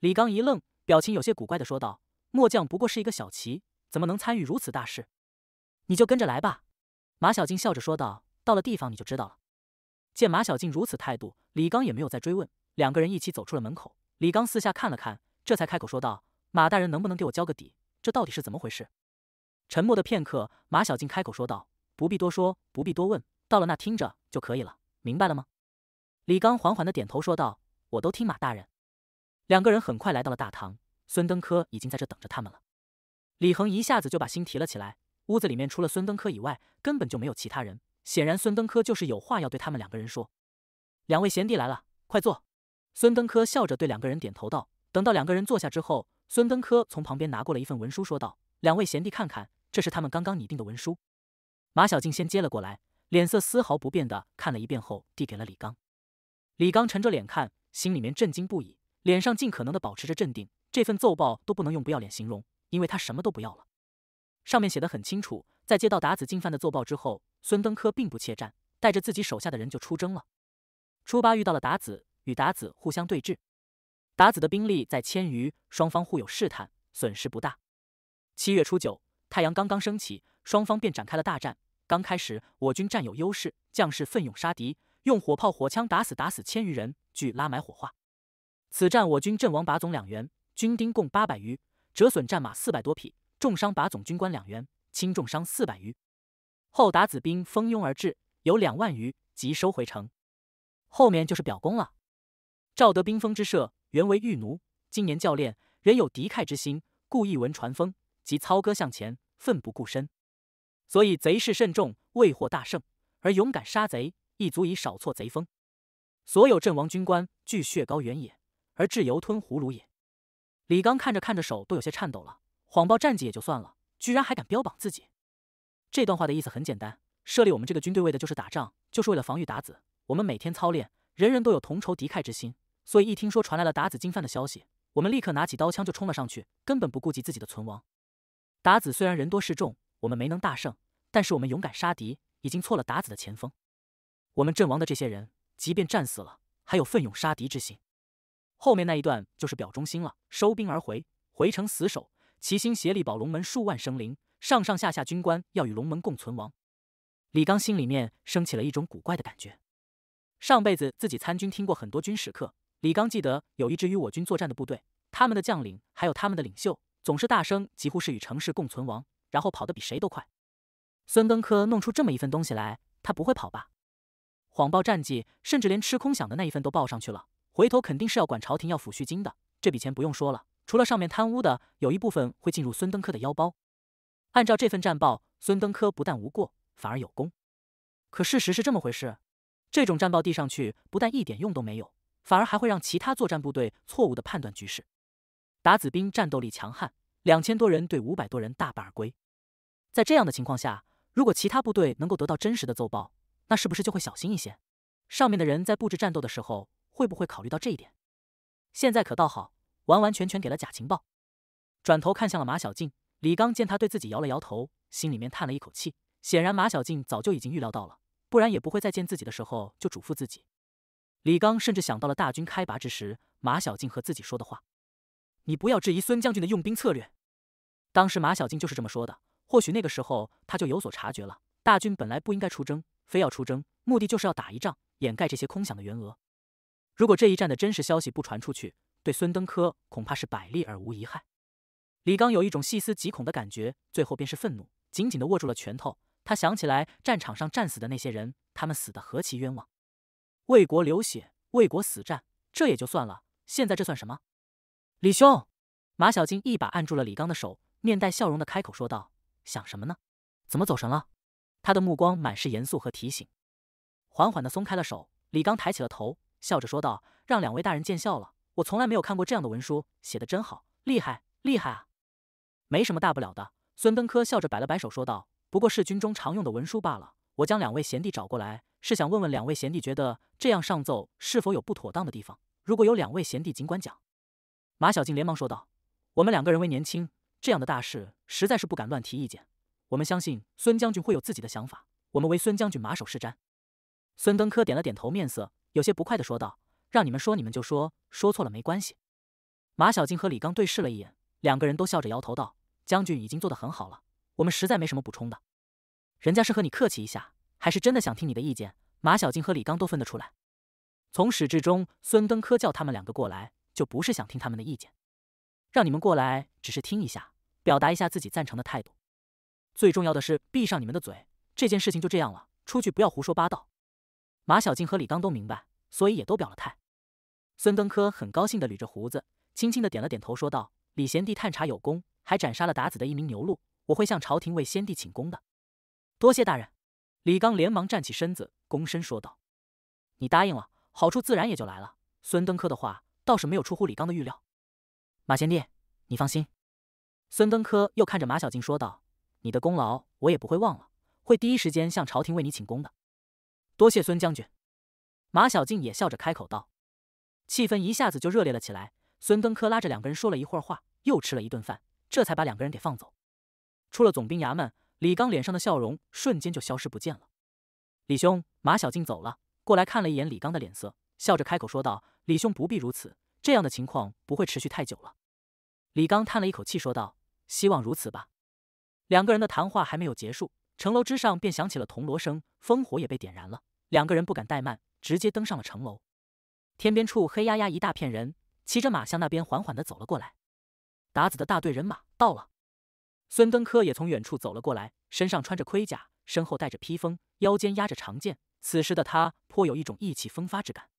李刚一愣，表情有些古怪的说道：“末将不过是一个小旗，怎么能参与如此大事？你就跟着来吧。”马小静笑着说道。到了地方你就知道了。见马小静如此态度，李刚也没有再追问，两个人一起走出了门口。李刚四下看了看，这才开口说道：“马大人，能不能给我交个底？这到底是怎么回事？”沉默的片刻，马小静开口说道：“不必多说，不必多问，到了那听着就可以了，明白了吗？”李刚缓缓的点头说道：“我都听马大人。”两个人很快来到了大堂，孙登科已经在这等着他们了。李恒一下子就把心提了起来，屋子里面除了孙登科以外，根本就没有其他人。显然，孙登科就是有话要对他们两个人说。两位贤弟来了，快坐。孙登科笑着对两个人点头道。等到两个人坐下之后，孙登科从旁边拿过了一份文书，说道：“两位贤弟，看看，这是他们刚刚拟定的文书。”马小静先接了过来，脸色丝毫不变的看了一遍后，递给了李刚。李刚沉着脸看，心里面震惊不已，脸上尽可能的保持着镇定。这份奏报都不能用不要脸形容，因为他什么都不要了。上面写的很清楚。在接到达子进犯的奏报之后，孙登科并不怯战，带着自己手下的人就出征了。初八遇到了达子，与达子互相对峙。达子的兵力在千余，双方互有试探，损失不大。七月初九，太阳刚刚升起，双方便展开了大战。刚开始，我军占有优势，将士奋勇杀敌，用火炮、火枪打死打死千余人，据拉埋火化。此战我军阵亡把总两员，军丁共八百余，折损战马四百多匹，重伤把总军官两员。轻重伤四百余，后达子兵蜂拥而至，有两万余，即收回城。后面就是表功了。赵德兵锋之社，原为御奴，今年教练，人有敌忾之心，故一闻传风，即操戈向前，奋不顾身。所以贼势甚重，未获大胜，而勇敢杀贼，亦足以少挫贼锋。所有阵亡军官，俱血高原也，而至犹吞胡虏也。李刚看着看着，手都有些颤抖了。谎报战绩也就算了。居然还敢标榜自己！这段话的意思很简单：设立我们这个军队为的就是打仗，就是为了防御鞑子。我们每天操练，人人都有同仇敌忾之心，所以一听说传来了鞑子进犯的消息，我们立刻拿起刀枪就冲了上去，根本不顾及自己的存亡。鞑子虽然人多势众，我们没能大胜，但是我们勇敢杀敌，已经挫了鞑子的前锋。我们阵亡的这些人，即便战死了，还有奋勇杀敌之心。后面那一段就是表忠心了：收兵而回，回城死守。齐心协力保龙门，数万生灵，上上下下军官要与龙门共存亡。李刚心里面升起了一种古怪的感觉。上辈子自己参军听过很多军史课，李刚记得有一支与我军作战的部队，他们的将领还有他们的领袖总是大声，几乎是与城市共存亡，然后跑得比谁都快。孙登科弄出这么一份东西来，他不会跑吧？谎报战绩，甚至连吃空饷的那一份都报上去了，回头肯定是要管朝廷要抚恤金的。这笔钱不用说了。除了上面贪污的，有一部分会进入孙登科的腰包。按照这份战报，孙登科不但无过，反而有功。可事实是这么回事：这种战报递上去，不但一点用都没有，反而还会让其他作战部队错误的判断局势。打子兵战斗力强悍，两千多人对五百多人大败而归。在这样的情况下，如果其他部队能够得到真实的奏报，那是不是就会小心一些？上面的人在布置战斗的时候，会不会考虑到这一点？现在可倒好。完完全全给了假情报，转头看向了马小静。李刚见他对自己摇了摇头，心里面叹了一口气。显然，马小静早就已经预料到了，不然也不会再见自己的时候就嘱咐自己。李刚甚至想到了大军开拔之时，马小静和自己说的话：“你不要质疑孙将军的用兵策略。”当时马小静就是这么说的。或许那个时候他就有所察觉了。大军本来不应该出征，非要出征，目的就是要打一仗，掩盖这些空想的员额。如果这一战的真实消息不传出去，对孙登科恐怕是百利而无一害。李刚有一种细思极恐的感觉，最后便是愤怒，紧紧的握住了拳头。他想起来战场上战死的那些人，他们死的何其冤枉，为国流血，为国死战，这也就算了，现在这算什么？李兄，马小晶一把按住了李刚的手，面带笑容的开口说道：“想什么呢？怎么走神了？”他的目光满是严肃和提醒，缓缓的松开了手。李刚抬起了头，笑着说道：“让两位大人见笑了。”我从来没有看过这样的文书，写的真好，厉害，厉害啊！没什么大不了的。孙登科笑着摆了摆手，说道：“不过是军中常用的文书罢了。我将两位贤弟找过来，是想问问两位贤弟，觉得这样上奏是否有不妥当的地方？如果有，两位贤弟尽管讲。”马小静连忙说道：“我们两个人为年轻，这样的大事实在是不敢乱提意见。我们相信孙将军会有自己的想法，我们为孙将军马首是瞻。”孙登科点了点头，面色有些不快的说道。让你们说，你们就说，说错了没关系。马小静和李刚对视了一眼，两个人都笑着摇头道：“将军已经做得很好了，我们实在没什么补充的。人家是和你客气一下，还是真的想听你的意见？”马小静和李刚都分得出来。从始至终，孙登科叫他们两个过来，就不是想听他们的意见，让你们过来只是听一下，表达一下自己赞成的态度。最重要的是闭上你们的嘴。这件事情就这样了，出去不要胡说八道。马小静和李刚都明白。所以也都表了态。孙登科很高兴的捋着胡子，轻轻的点了点头，说道：“李贤弟探查有功，还斩杀了达子的一名牛鹿，我会向朝廷为先帝请功的。”多谢大人。李刚连忙站起身子，躬身说道：“你答应了，好处自然也就来了。”孙登科的话倒是没有出乎李刚的预料。马贤弟，你放心。孙登科又看着马小静说道：“你的功劳我也不会忘了，会第一时间向朝廷为你请功的。”多谢孙将军。马小静也笑着开口道，气氛一下子就热烈了起来。孙登科拉着两个人说了一会儿话，又吃了一顿饭，这才把两个人给放走。出了总兵衙门，李刚脸上的笑容瞬间就消失不见了。李兄，马小静走了过来，看了一眼李刚的脸色，笑着开口说道：“李兄不必如此，这样的情况不会持续太久了。”李刚叹了一口气说道：“希望如此吧。”两个人的谈话还没有结束，城楼之上便响起了铜锣声，烽火也被点燃了。两个人不敢怠慢，直接登上了城楼。天边处黑压压一大片人，骑着马向那边缓缓的走了过来。达子的大队人马到了。孙登科也从远处走了过来，身上穿着盔甲，身后带着披风，腰间压着长剑。此时的他颇有一种意气风发之感。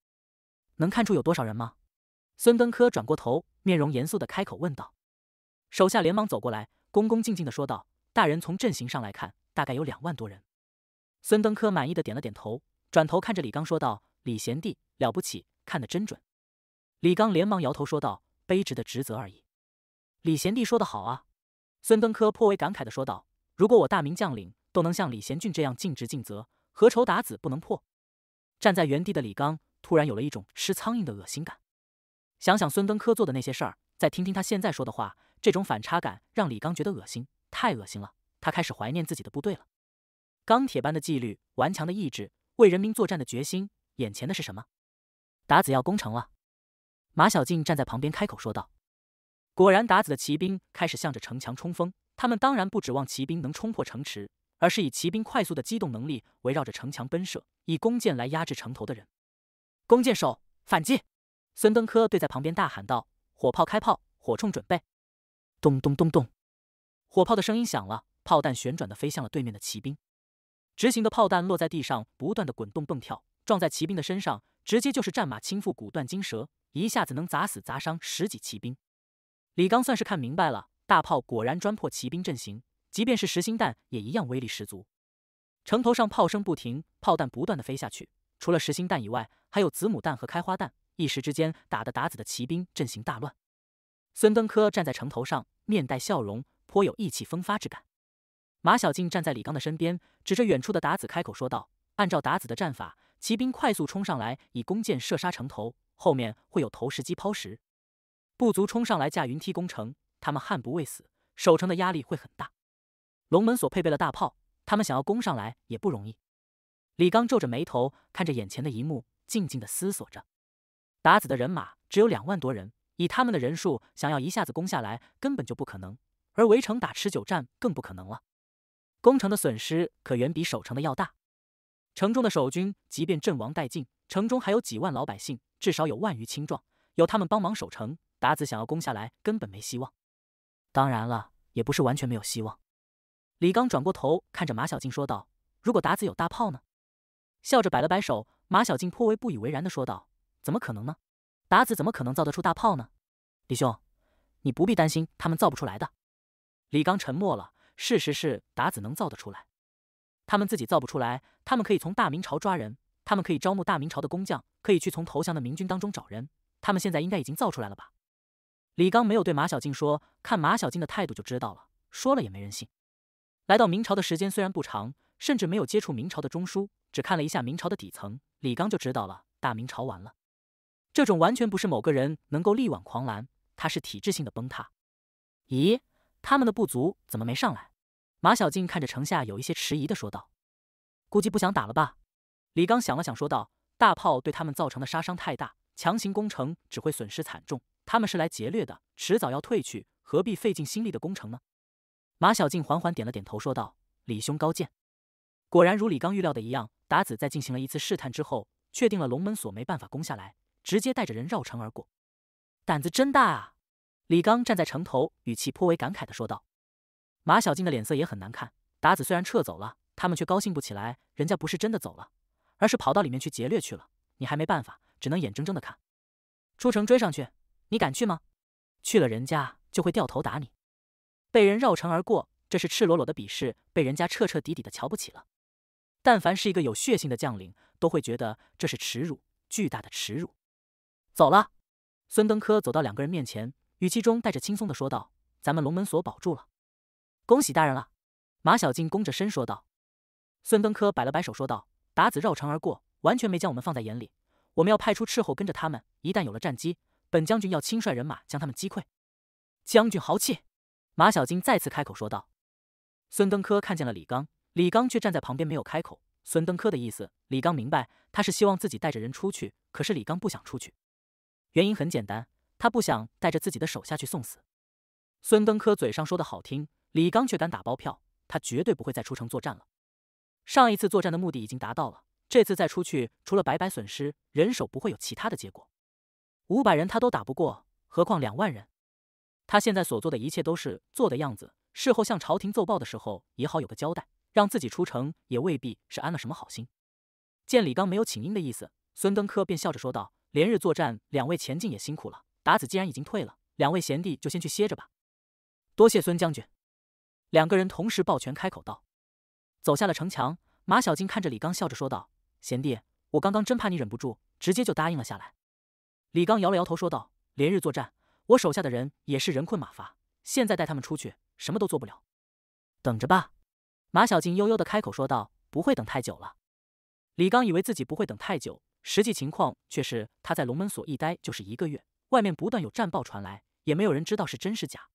能看出有多少人吗？孙登科转过头，面容严肃的开口问道。手下连忙走过来，恭恭敬敬的说道：“大人，从阵型上来看，大概有两万多人。”孙登科满意的点了点头。转头看着李刚说道：“李贤弟，了不起，看得真准。”李刚连忙摇头说道：“卑职的职责而已。”李贤弟说得好啊，孙登科颇为感慨地说道：“如果我大明将领都能像李贤俊这样尽职尽责，何愁打子不能破？”站在原地的李刚突然有了一种吃苍蝇的恶心感。想想孙登科做的那些事儿，再听听他现在说的话，这种反差感让李刚觉得恶心，太恶心了。他开始怀念自己的部队了，钢铁般的纪律，顽强的意志。为人民作战的决心。眼前的是什么？达子要攻城了。马小静站在旁边开口说道：“果然，达子的骑兵开始向着城墙冲锋。他们当然不指望骑兵能冲破城池，而是以骑兵快速的机动能力围绕着城墙奔射，以弓箭来压制城头的人。弓箭手反击！”孙登科对在旁边大喊道：“火炮开炮，火铳准备！”咚咚咚咚，火炮的声音响了，炮弹旋转的飞向了对面的骑兵。直行的炮弹落在地上，不断的滚动蹦跳，撞在骑兵的身上，直接就是战马倾覆、骨断筋折，一下子能砸死砸伤十几骑兵。李刚算是看明白了，大炮果然专破骑兵阵型，即便是实心弹也一样威力十足。城头上炮声不停，炮弹不断的飞下去，除了实心弹以外，还有子母弹和开花弹，一时之间打得打子的骑兵阵型大乱。孙登科站在城头上，面带笑容，颇有意气风发之感。马小静站在李刚的身边，指着远处的达子开口说道：“按照达子的战法，骑兵快速冲上来，以弓箭射杀城头，后面会有投石机抛石，部族冲上来架云梯攻城，他们悍不畏死，守城的压力会很大。龙门所配备了大炮，他们想要攻上来也不容易。”李刚皱着眉头看着眼前的一幕，静静的思索着。达子的人马只有两万多人，以他们的人数，想要一下子攻下来根本就不可能，而围城打持久战更不可能了。攻城的损失可远比守城的要大，城中的守军即便阵亡殆尽，城中还有几万老百姓，至少有万余青壮，有他们帮忙守城，达子想要攻下来根本没希望。当然了，也不是完全没有希望。李刚转过头看着马小静说道：“如果达子有大炮呢？”笑着摆了摆手，马小静颇为不以为然的说道：“怎么可能呢？达子怎么可能造得出大炮呢？李兄，你不必担心，他们造不出来的。”李刚沉默了。事实是，达子能造得出来，他们自己造不出来。他们可以从大明朝抓人，他们可以招募大明朝的工匠，可以去从投降的明军当中找人。他们现在应该已经造出来了吧？李刚没有对马小静说，看马小静的态度就知道了。说了也没人信。来到明朝的时间虽然不长，甚至没有接触明朝的中枢，只看了一下明朝的底层，李刚就知道了：大明朝完了。这种完全不是某个人能够力挽狂澜，它是体制性的崩塌。咦，他们的部族怎么没上来？马小静看着城下，有一些迟疑的说道：“估计不想打了吧？”李刚想了想，说道：“大炮对他们造成的杀伤太大，强行攻城只会损失惨重。他们是来劫掠的，迟早要退去，何必费尽心力的攻城呢？”马小静缓缓点了点头，说道：“李兄高见。”果然如李刚预料的一样，达子在进行了一次试探之后，确定了龙门锁没办法攻下来，直接带着人绕城而过。胆子真大啊！李刚站在城头，语气颇为感慨的说道。马小静的脸色也很难看。达子虽然撤走了，他们却高兴不起来。人家不是真的走了，而是跑到里面去劫掠去了。你还没办法，只能眼睁睁的看出城追上去。你敢去吗？去了人家就会掉头打你。被人绕城而过，这是赤裸裸的鄙视，被人家彻彻底底的瞧不起了。但凡是一个有血性的将领，都会觉得这是耻辱，巨大的耻辱。走了。孙登科走到两个人面前，语气中带着轻松的说道：“咱们龙门锁保住了。”恭喜大人了，马小静弓着身说道。孙登科摆了摆手说道：“达子绕城而过，完全没将我们放在眼里。我们要派出斥候跟着他们，一旦有了战机，本将军要亲率人马将他们击溃。”将军豪气，马小金再次开口说道。孙登科看见了李刚，李刚却站在旁边没有开口。孙登科的意思，李刚明白，他是希望自己带着人出去，可是李刚不想出去。原因很简单，他不想带着自己的手下去送死。孙登科嘴上说的好听。李刚却敢打包票，他绝对不会再出城作战了。上一次作战的目的已经达到了，这次再出去除了白白损失人手，不会有其他的结果。五百人他都打不过，何况两万人？他现在所做的一切都是做的样子，事后向朝廷奏报的时候也好有个交代。让自己出城也未必是安了什么好心。见李刚没有请缨的意思，孙登科便笑着说道：“连日作战，两位前进也辛苦了。达子既然已经退了，两位贤弟就先去歇着吧。”多谢孙将军。两个人同时抱拳，开口道：“走下了城墙。”马小金看着李刚，笑着说道：“贤弟，我刚刚真怕你忍不住，直接就答应了下来。”李刚摇了摇头，说道：“连日作战，我手下的人也是人困马乏，现在带他们出去，什么都做不了。等着吧。”马小金悠悠的开口说道：“不会等太久了。”李刚以为自己不会等太久，实际情况却是他在龙门锁一待就是一个月，外面不断有战报传来，也没有人知道是真是假。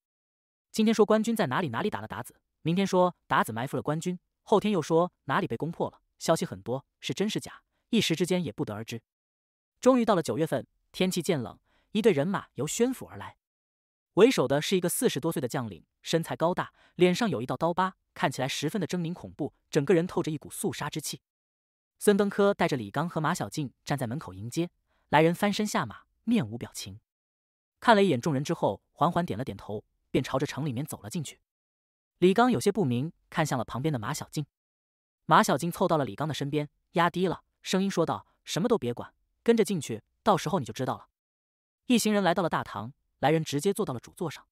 今天说官军在哪里哪里打了鞑子，明天说鞑子埋伏了官军，后天又说哪里被攻破了，消息很多，是真是假，一时之间也不得而知。终于到了九月份，天气渐冷，一队人马由宣府而来，为首的是一个四十多岁的将领，身材高大，脸上有一道刀疤，看起来十分的狰狞恐怖，整个人透着一股肃杀之气。孙登科带着李刚和马小静站在门口迎接来人，翻身下马，面无表情，看了一眼众人之后，缓缓点了点头。便朝着城里面走了进去。李刚有些不明，看向了旁边的马小静。马小静凑到了李刚的身边，压低了声音说道：“什么都别管，跟着进去，到时候你就知道了。”一行人来到了大堂，来人直接坐到了主座上。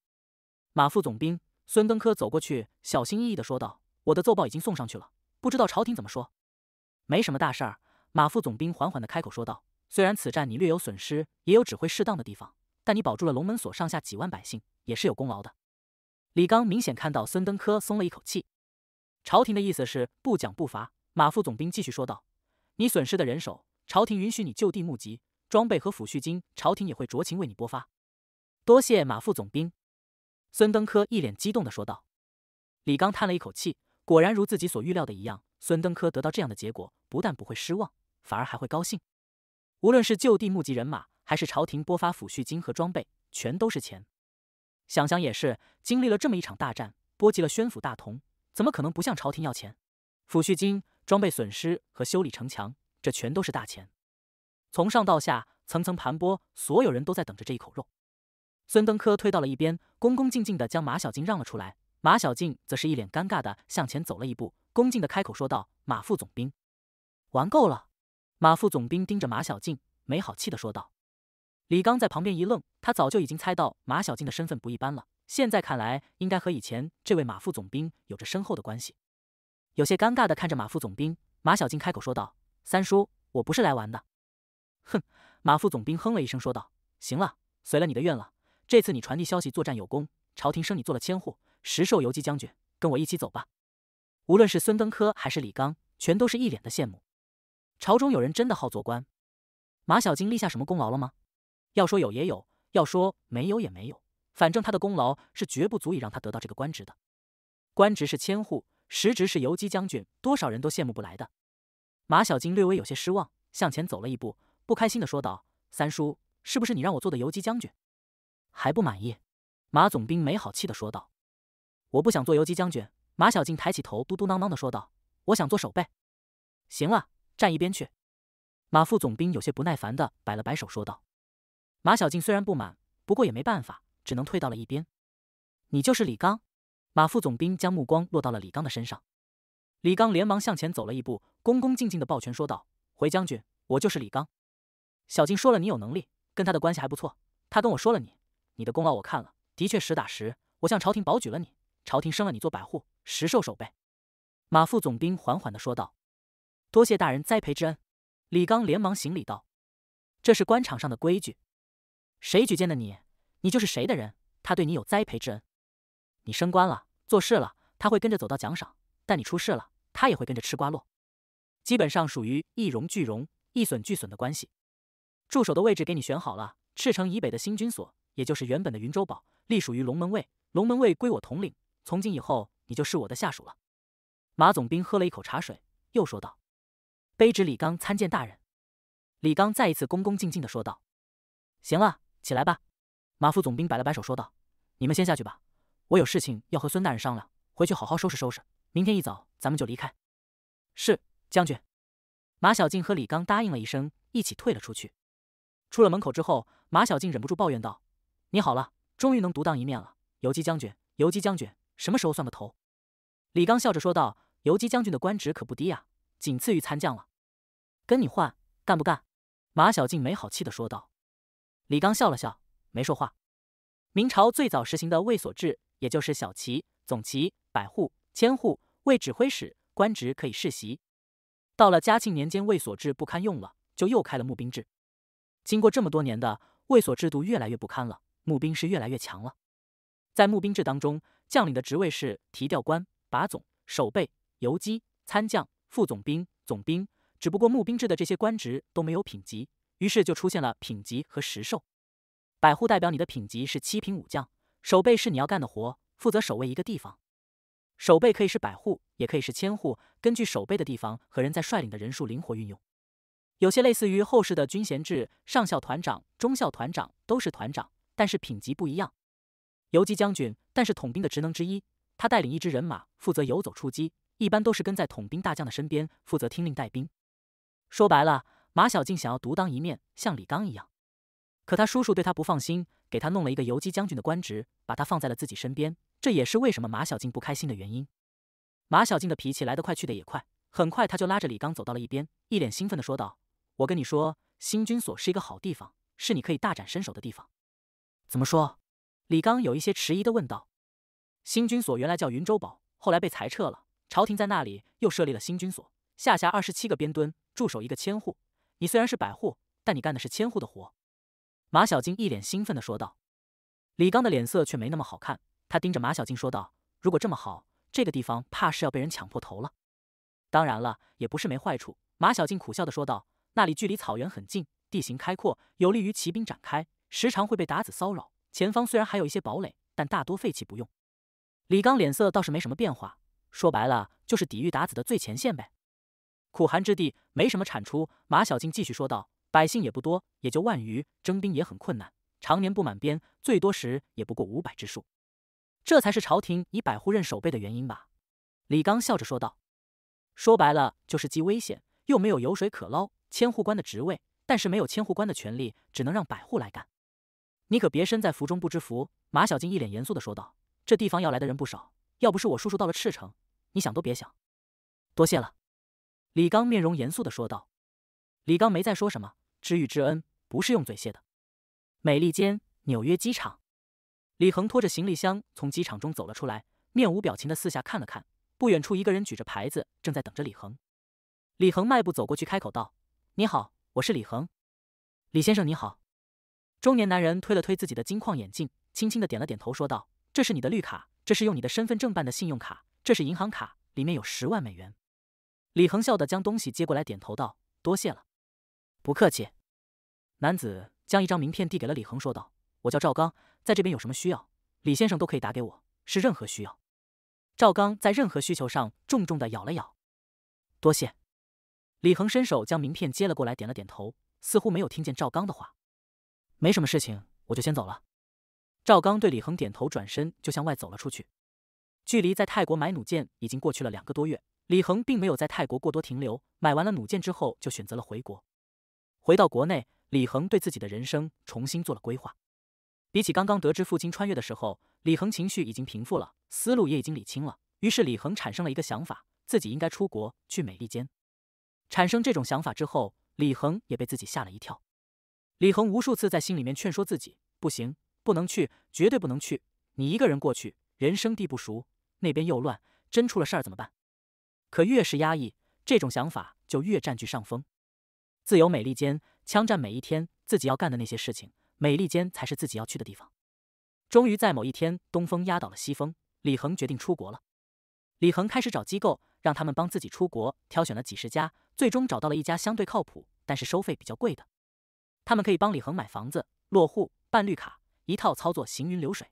马副总兵孙登科走过去，小心翼翼的说道：“我的奏报已经送上去了，不知道朝廷怎么说。”“没什么大事儿。”马副总兵缓缓的开口说道：“虽然此战你略有损失，也有指挥适当的地方。”但你保住了龙门锁上下几万百姓，也是有功劳的。李刚明显看到孙登科松了一口气。朝廷的意思是不奖不罚。马副总兵继续说道：“你损失的人手，朝廷允许你就地募集装备和抚恤金，朝廷也会酌情为你拨发。”多谢马副总兵。孙登科一脸激动的说道。李刚叹了一口气，果然如自己所预料的一样，孙登科得到这样的结果，不但不会失望，反而还会高兴。无论是就地募集人马。还是朝廷拨发抚恤金和装备，全都是钱。想想也是，经历了这么一场大战，波及了宣府大同，怎么可能不向朝廷要钱？抚恤金、装备损失和修理城墙，这全都是大钱。从上到下，层层盘剥，所有人都在等着这一口肉。孙登科推到了一边，恭恭敬敬地将马小静让了出来。马小静则是一脸尴尬地向前走了一步，恭敬地开口说道：“马副总兵，玩够了？”马副总兵盯着马小静，没好气地说道。李刚在旁边一愣，他早就已经猜到马小静的身份不一般了，现在看来应该和以前这位马副总兵有着深厚的关系。有些尴尬的看着马副总兵，马小静开口说道：“三叔，我不是来玩的。”哼，马副总兵哼了一声说道：“行了，随了你的愿了。这次你传递消息作战有功，朝廷升你做了千户，实寿游击将军，跟我一起走吧。”无论是孙登科还是李刚，全都是一脸的羡慕。朝中有人真的好做官？马小静立下什么功劳了吗？要说有也有，要说没有也没有，反正他的功劳是绝不足以让他得到这个官职的。官职是千户，实职是游击将军，多少人都羡慕不来的。马小金略微有些失望，向前走了一步，不开心的说道：“三叔，是不是你让我做的游击将军还不满意？”马总兵没好气的说道：“我不想做游击将军。”马小静抬起头，嘟嘟囔囔的说道：“我想做守备。”行了，站一边去。”马副总兵有些不耐烦的摆了摆手说道。马小静虽然不满，不过也没办法，只能退到了一边。你就是李刚？马副总兵将目光落到了李刚的身上。李刚连忙向前走了一步，恭恭敬敬的抱拳说道：“回将军，我就是李刚。小静说了你有能力，跟他的关系还不错。他跟我说了你，你的功劳我看了，的确实打实。我向朝廷保举了你，朝廷升了你做百户、十兽守备。”马副总兵缓缓的说道：“多谢大人栽培之恩。”李刚连忙行礼道：“这是官场上的规矩。”谁举荐的你，你就是谁的人。他对你有栽培之恩，你升官了，做事了，他会跟着走到奖赏；但你出事了，他也会跟着吃瓜落。基本上属于一荣俱荣、一损俱损的关系。驻守的位置给你选好了，赤城以北的新军所，也就是原本的云州堡，隶属于龙门卫，龙门卫归我统领。从今以后，你就是我的下属了。马总兵喝了一口茶水，又说道：“卑职李刚参见大人。”李刚再一次恭恭敬敬地说道：“行了。”起来吧，马副总兵摆了摆手说道：“你们先下去吧，我有事情要和孙大人商量。回去好好收拾收拾，明天一早咱们就离开。”是将军，马小静和李刚答应了一声，一起退了出去。出了门口之后，马小静忍不住抱怨道：“你好了，终于能独当一面了。游击将军，游击将军，什么时候算个头？”李刚笑着说道：“游击将军的官职可不低呀，仅次于参将了。跟你换，干不干？”马小静没好气的说道。李刚笑了笑，没说话。明朝最早实行的卫所制，也就是小旗、总旗、百户、千户、卫指挥使，官职可以世袭。到了嘉庆年间，卫所制不堪用了，就又开了募兵制。经过这么多年的卫所制度越来越不堪了，募兵是越来越强了。在募兵制当中，将领的职位是提调官、把总、守备、游击、参将、副总兵、总兵。只不过募兵制的这些官职都没有品级。于是就出现了品级和十兽，百户代表你的品级是七品武将，守备是你要干的活，负责守卫一个地方。守备可以是百户，也可以是千户，根据守备的地方和人在率领的人数灵活运用。有些类似于后世的军衔制，上校团长、中校团长都是团长，但是品级不一样。游击将军，但是统兵的职能之一，他带领一支人马，负责游走出击，一般都是跟在统兵大将的身边，负责听令带兵。说白了。马小静想要独当一面，像李刚一样，可他叔叔对他不放心，给他弄了一个游击将军的官职，把他放在了自己身边。这也是为什么马小静不开心的原因。马小静的脾气来得快，去得也快，很快他就拉着李刚走到了一边，一脸兴奋地说道：“我跟你说，新军所是一个好地方，是你可以大展身手的地方。”怎么说？李刚有一些迟疑地问道：“新军所原来叫云州堡，后来被裁撤了，朝廷在那里又设立了新军所，下辖二十七个边墩，驻守一个千户。”你虽然是百户，但你干的是千户的活。马小静一脸兴奋的说道。李刚的脸色却没那么好看，他盯着马小静说道：“如果这么好，这个地方怕是要被人抢破头了。当然了，也不是没坏处。”马小静苦笑的说道：“那里距离草原很近，地形开阔，有利于骑兵展开，时常会被鞑子骚扰。前方虽然还有一些堡垒，但大多废弃不用。”李刚脸色倒是没什么变化，说白了就是抵御鞑子的最前线呗。苦寒之地没什么产出，马小静继续说道：“百姓也不多，也就万余，征兵也很困难，常年不满编，最多时也不过五百之数。这才是朝廷以百户任守备的原因吧？”李刚笑着说道：“说白了就是既危险又没有油水可捞，千户官的职位，但是没有千户官的权利，只能让百户来干。你可别身在福中不知福。”马小静一脸严肃的说道：“这地方要来的人不少，要不是我叔叔到了赤城，你想都别想。多谢了。”李刚面容严肃的说道：“李刚没再说什么，知遇之恩不是用嘴谢的。”美利坚，纽约机场，李恒拖着行李箱从机场中走了出来，面无表情的四下看了看。不远处，一个人举着牌子正在等着李恒。李恒迈步走过去，开口道：“你好，我是李恒。李先生你好。”中年男人推了推自己的金框眼镜，轻轻的点了点头，说道：“这是你的绿卡，这是用你的身份证办的信用卡，这是银行卡，里面有十万美元。”李恒笑的将东西接过来，点头道：“多谢了，不客气。”男子将一张名片递给了李恒，说道：“我叫赵刚，在这边有什么需要，李先生都可以打给我，是任何需要。”赵刚在任何需求上重重的咬了咬。多谢。李恒伸手将名片接了过来，点了点头，似乎没有听见赵刚的话。没什么事情，我就先走了。赵刚对李恒点头，转身就向外走了出去。距离在泰国买弩箭已经过去了两个多月。李恒并没有在泰国过多停留，买完了弩箭之后就选择了回国。回到国内，李恒对自己的人生重新做了规划。比起刚刚得知父亲穿越的时候，李恒情绪已经平复了，思路也已经理清了。于是李恒产生了一个想法：自己应该出国去美利坚。产生这种想法之后，李恒也被自己吓了一跳。李恒无数次在心里面劝说自己：不行，不能去，绝对不能去！你一个人过去，人生地不熟，那边又乱，真出了事儿怎么办？可越是压抑，这种想法就越占据上风。自由美利坚，枪战每一天，自己要干的那些事情，美利坚才是自己要去的地方。终于在某一天，东风压倒了西风，李恒决定出国了。李恒开始找机构，让他们帮自己出国，挑选了几十家，最终找到了一家相对靠谱，但是收费比较贵的。他们可以帮李恒买房子、落户、办绿卡，一套操作行云流水。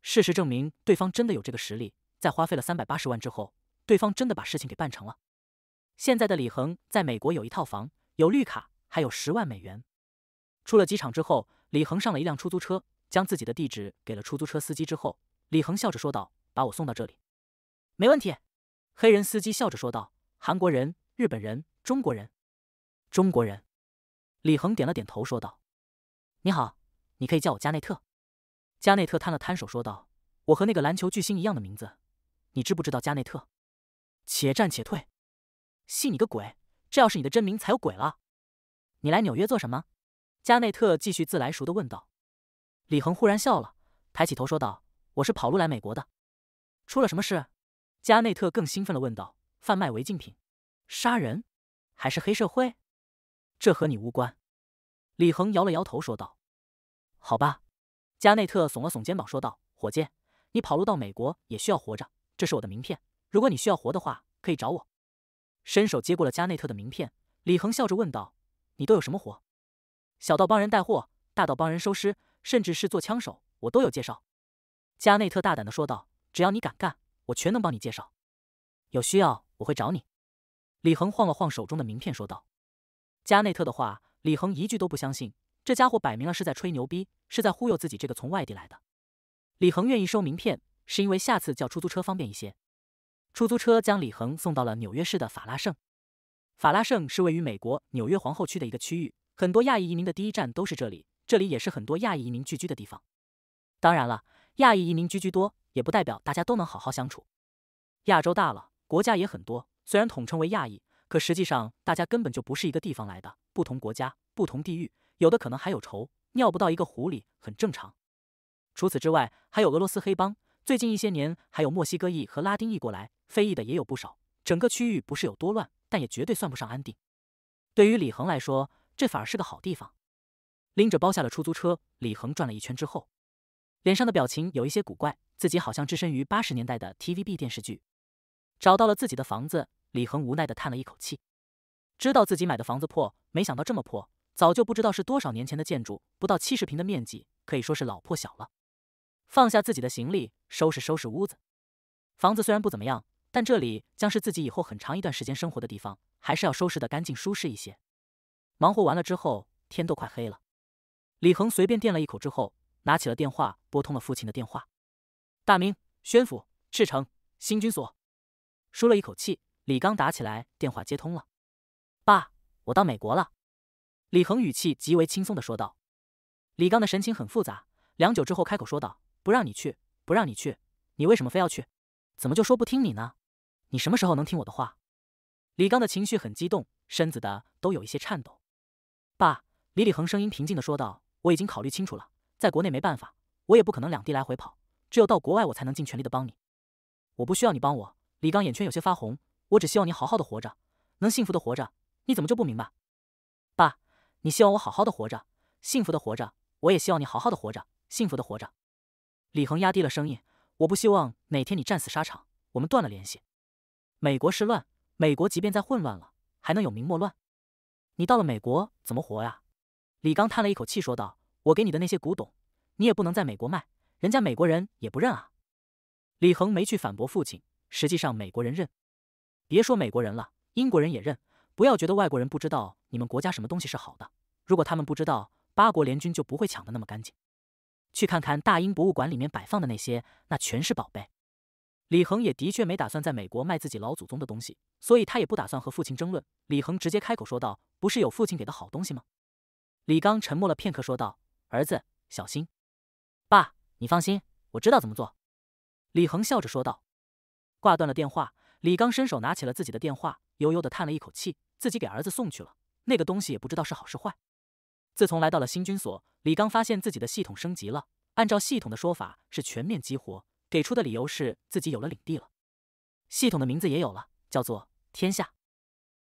事实证明，对方真的有这个实力。在花费了三百八十万之后。对方真的把事情给办成了。现在的李恒在美国有一套房，有绿卡，还有十万美元。出了机场之后，李恒上了一辆出租车，将自己的地址给了出租车司机之后，李恒笑着说道：“把我送到这里。”“没问题。”黑人司机笑着说道。“韩国人、日本人、中国人、中国人。”李恒点了点头说道：“你好，你可以叫我加内特。”加内特摊了摊手说道：“我和那个篮球巨星一样的名字，你知不知道加内特？”且战且退，信你个鬼！这要是你的真名才有鬼了。你来纽约做什么？加内特继续自来熟的问道。李恒忽然笑了，抬起头说道：“我是跑路来美国的。”出了什么事？加内特更兴奋的问道：“贩卖违禁品、杀人，还是黑社会？”这和你无关。李恒摇了摇头说道：“好吧。”加内特耸了耸肩膀说道：“伙计，你跑路到美国也需要活着。这是我的名片。”如果你需要活的话，可以找我。伸手接过了加内特的名片，李恒笑着问道：“你都有什么活？小到帮人带货，大到帮人收尸，甚至是做枪手，我都有介绍。”加内特大胆的说道：“只要你敢干，我全能帮你介绍。有需要我会找你。”李恒晃了晃手中的名片说道：“加内特的话，李恒一句都不相信。这家伙摆明了是在吹牛逼，是在忽悠自己这个从外地来的。李恒愿意收名片，是因为下次叫出租车方便一些。”出租车将李恒送到了纽约市的法拉盛。法拉盛是位于美国纽约皇后区的一个区域，很多亚裔移民的第一站都是这里。这里也是很多亚裔移民聚居的地方。当然了，亚裔移民聚居多，也不代表大家都能好好相处。亚洲大了，国家也很多，虽然统称为亚裔，可实际上大家根本就不是一个地方来的，不同国家、不同地域，有的可能还有仇，尿不到一个壶里，很正常。除此之外，还有俄罗斯黑帮。最近一些年，还有墨西哥裔和拉丁裔过来，非裔的也有不少。整个区域不是有多乱，但也绝对算不上安定。对于李恒来说，这反而是个好地方。拎着包下了出租车，李恒转了一圈之后，脸上的表情有一些古怪。自己好像置身于八十年代的 TVB 电视剧。找到了自己的房子，李恒无奈的叹了一口气，知道自己买的房子破，没想到这么破，早就不知道是多少年前的建筑，不到七十平的面积，可以说是老破小了。放下自己的行李。收拾收拾屋子，房子虽然不怎么样，但这里将是自己以后很长一段时间生活的地方，还是要收拾的干净舒适一些。忙活完了之后，天都快黑了，李恒随便垫了一口之后，拿起了电话，拨通了父亲的电话。大明，宣府，赤城，新军所。舒了一口气，李刚打起来，电话接通了。爸，我到美国了。李恒语气极为轻松的说道。李刚的神情很复杂，良久之后开口说道：“不让你去。”不让你去，你为什么非要去？怎么就说不听你呢？你什么时候能听我的话？李刚的情绪很激动，身子的都有一些颤抖。爸，李李恒声音平静的说道：“我已经考虑清楚了，在国内没办法，我也不可能两地来回跑，只有到国外我才能尽全力的帮你。我不需要你帮我。”李刚眼圈有些发红：“我只希望你好好的活着，能幸福的活着。你怎么就不明白？爸，你希望我好好的活着，幸福的活着。我也希望你好好的活着，幸福的活着。”李恒压低了声音：“我不希望哪天你战死沙场，我们断了联系。美国是乱，美国即便再混乱了，还能有明末乱。你到了美国怎么活呀？”李刚叹了一口气说道：“我给你的那些古董，你也不能在美国卖，人家美国人也不认啊。”李恒没去反驳父亲，实际上美国人认。别说美国人了，英国人也认。不要觉得外国人不知道你们国家什么东西是好的，如果他们不知道，八国联军就不会抢得那么干净。去看看大英博物馆里面摆放的那些，那全是宝贝。李恒也的确没打算在美国卖自己老祖宗的东西，所以他也不打算和父亲争论。李恒直接开口说道：“不是有父亲给的好东西吗？”李刚沉默了片刻，说道：“儿子，小心，爸，你放心，我知道怎么做。”李恒笑着说道，挂断了电话。李刚伸手拿起了自己的电话，悠悠地叹了一口气，自己给儿子送去了那个东西，也不知道是好是坏。自从来到了新军所，李刚发现自己的系统升级了。按照系统的说法，是全面激活。给出的理由是自己有了领地了，系统的名字也有了，叫做“天下”。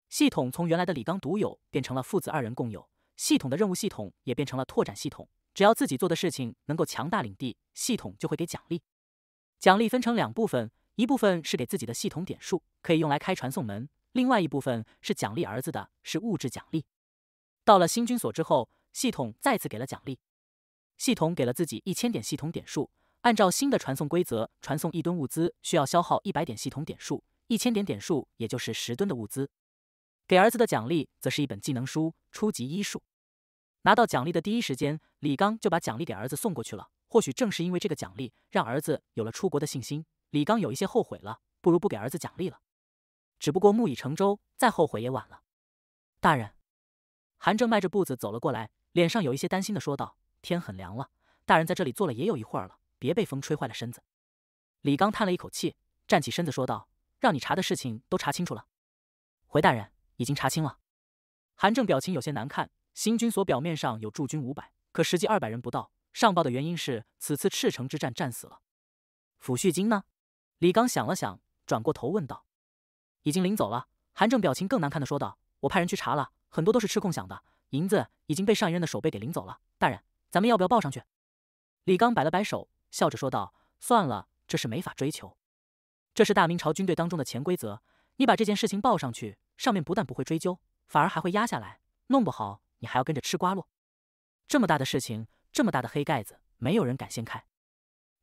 系统从原来的李刚独有，变成了父子二人共有。系统的任务系统也变成了拓展系统，只要自己做的事情能够强大领地，系统就会给奖励。奖励分成两部分，一部分是给自己的系统点数，可以用来开传送门；另外一部分是奖励儿子的，是物质奖励。到了新军所之后。系统再次给了奖励，系统给了自己一千点系统点数。按照新的传送规则，传送一吨物资需要消耗一百点系统点数，一千点点数也就是十吨的物资。给儿子的奖励则是一本技能书，初级医术。拿到奖励的第一时间，李刚就把奖励给儿子送过去了。或许正是因为这个奖励，让儿子有了出国的信心。李刚有一些后悔了，不如不给儿子奖励了。只不过木已成舟，再后悔也晚了。大人，韩正迈着步子走了过来。脸上有一些担心的说道：“天很凉了，大人在这里坐了也有一会儿了，别被风吹坏了身子。”李刚叹了一口气，站起身子说道：“让你查的事情都查清楚了？”回大人，已经查清了。韩正表情有些难看。新军所表面上有驻军五百，可实际二百人不到。上报的原因是此次赤城之战战死了。抚恤金呢？李刚想了想，转过头问道：“已经领走了？”韩正表情更难看的说道：“我派人去查了很多，都是吃空饷的。”银子已经被上一任的守备给领走了，大人，咱们要不要报上去？李刚摆了摆手，笑着说道：“算了，这是没法追求。这是大明朝军队当中的潜规则。你把这件事情报上去，上面不但不会追究，反而还会压下来，弄不好你还要跟着吃瓜落。这么大的事情，这么大的黑盖子，没有人敢掀开。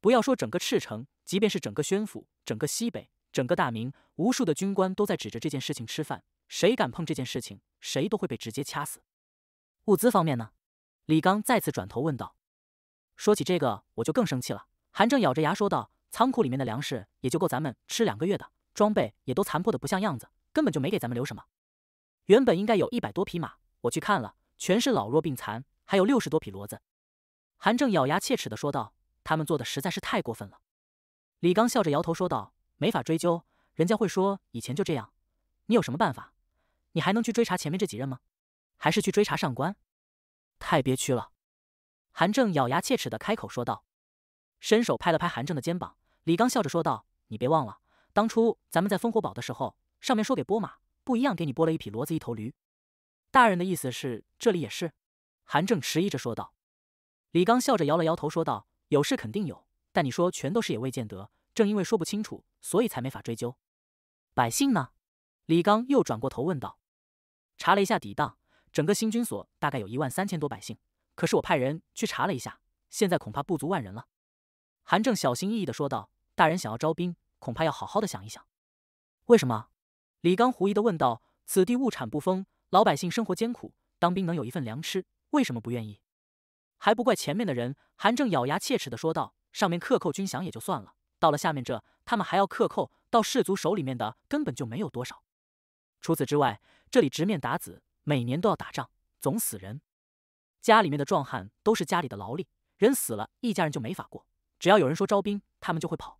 不要说整个赤城，即便是整个宣府、整个西北、整个大明，无数的军官都在指着这件事情吃饭，谁敢碰这件事情，谁都会被直接掐死。”物资方面呢？李刚再次转头问道。说起这个，我就更生气了。韩正咬着牙说道：“仓库里面的粮食也就够咱们吃两个月的，装备也都残破的不像样子，根本就没给咱们留什么。原本应该有一百多匹马，我去看了，全是老弱病残，还有六十多匹骡子。”韩正咬牙切齿的说道：“他们做的实在是太过分了。”李刚笑着摇头说道：“没法追究，人家会说以前就这样。你有什么办法？你还能去追查前面这几任吗？”还是去追查上官，太憋屈了。韩正咬牙切齿的开口说道，伸手拍了拍韩正的肩膀。李刚笑着说道：“你别忘了，当初咱们在烽火堡的时候，上面说给拨马不一样，给你拨了一匹骡子，一头驴。”大人的意思是这里也是？韩正迟疑着说道。李刚笑着摇了摇头说道：“有事肯定有，但你说全都是也未见得。正因为说不清楚，所以才没法追究。”百姓呢？李刚又转过头问道。查了一下底档。整个新军所大概有一万三千多百姓，可是我派人去查了一下，现在恐怕不足万人了。韩正小心翼翼地说道：“大人想要招兵，恐怕要好好的想一想。”为什么？李刚狐疑地问道：“此地物产不丰，老百姓生活艰苦，当兵能有一份粮吃，为什么不愿意？”还不怪前面的人，韩正咬牙切齿地说道：“上面克扣军饷也就算了，到了下面这，他们还要克扣到士卒手里面的根本就没有多少。除此之外，这里直面打子。”每年都要打仗，总死人。家里面的壮汉都是家里的劳力，人死了，一家人就没法过。只要有人说招兵，他们就会跑。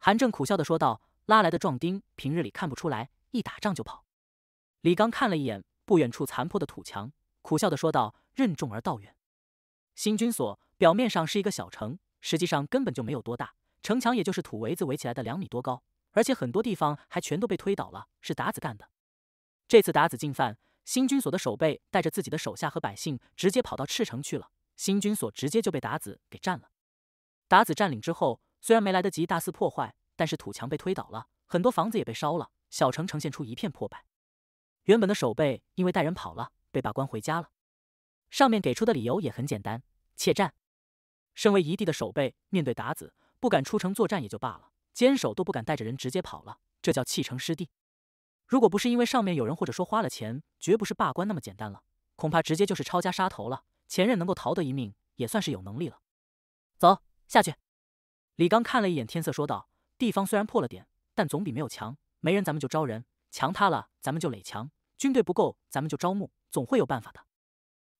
韩正苦笑的说道：“拉来的壮丁，平日里看不出来，一打仗就跑。”李刚看了一眼不远处残破的土墙，苦笑的说道：“任重而道远。”新军所表面上是一个小城，实际上根本就没有多大，城墙也就是土围子围起来的两米多高，而且很多地方还全都被推倒了，是达子干的。这次达子进犯。新军所的守备带着自己的手下和百姓直接跑到赤城去了，新军所直接就被达子给占了。达子占领之后，虽然没来得及大肆破坏，但是土墙被推倒了很多，房子也被烧了，小城呈现出一片破败。原本的守备因为带人跑了，被罢官回家了。上面给出的理由也很简单，怯战。身为一地的守备，面对达子不敢出城作战也就罢了，坚守都不敢带着人直接跑了，这叫弃城失地。如果不是因为上面有人，或者说花了钱，绝不是罢官那么简单了，恐怕直接就是抄家杀头了。前任能够逃得一命，也算是有能力了。走，下去。李刚看了一眼天色，说道：“地方虽然破了点，但总比没有强。没人，咱们就招人；墙塌了，咱们就垒墙；军队不够，咱们就招募，总会有办法的。”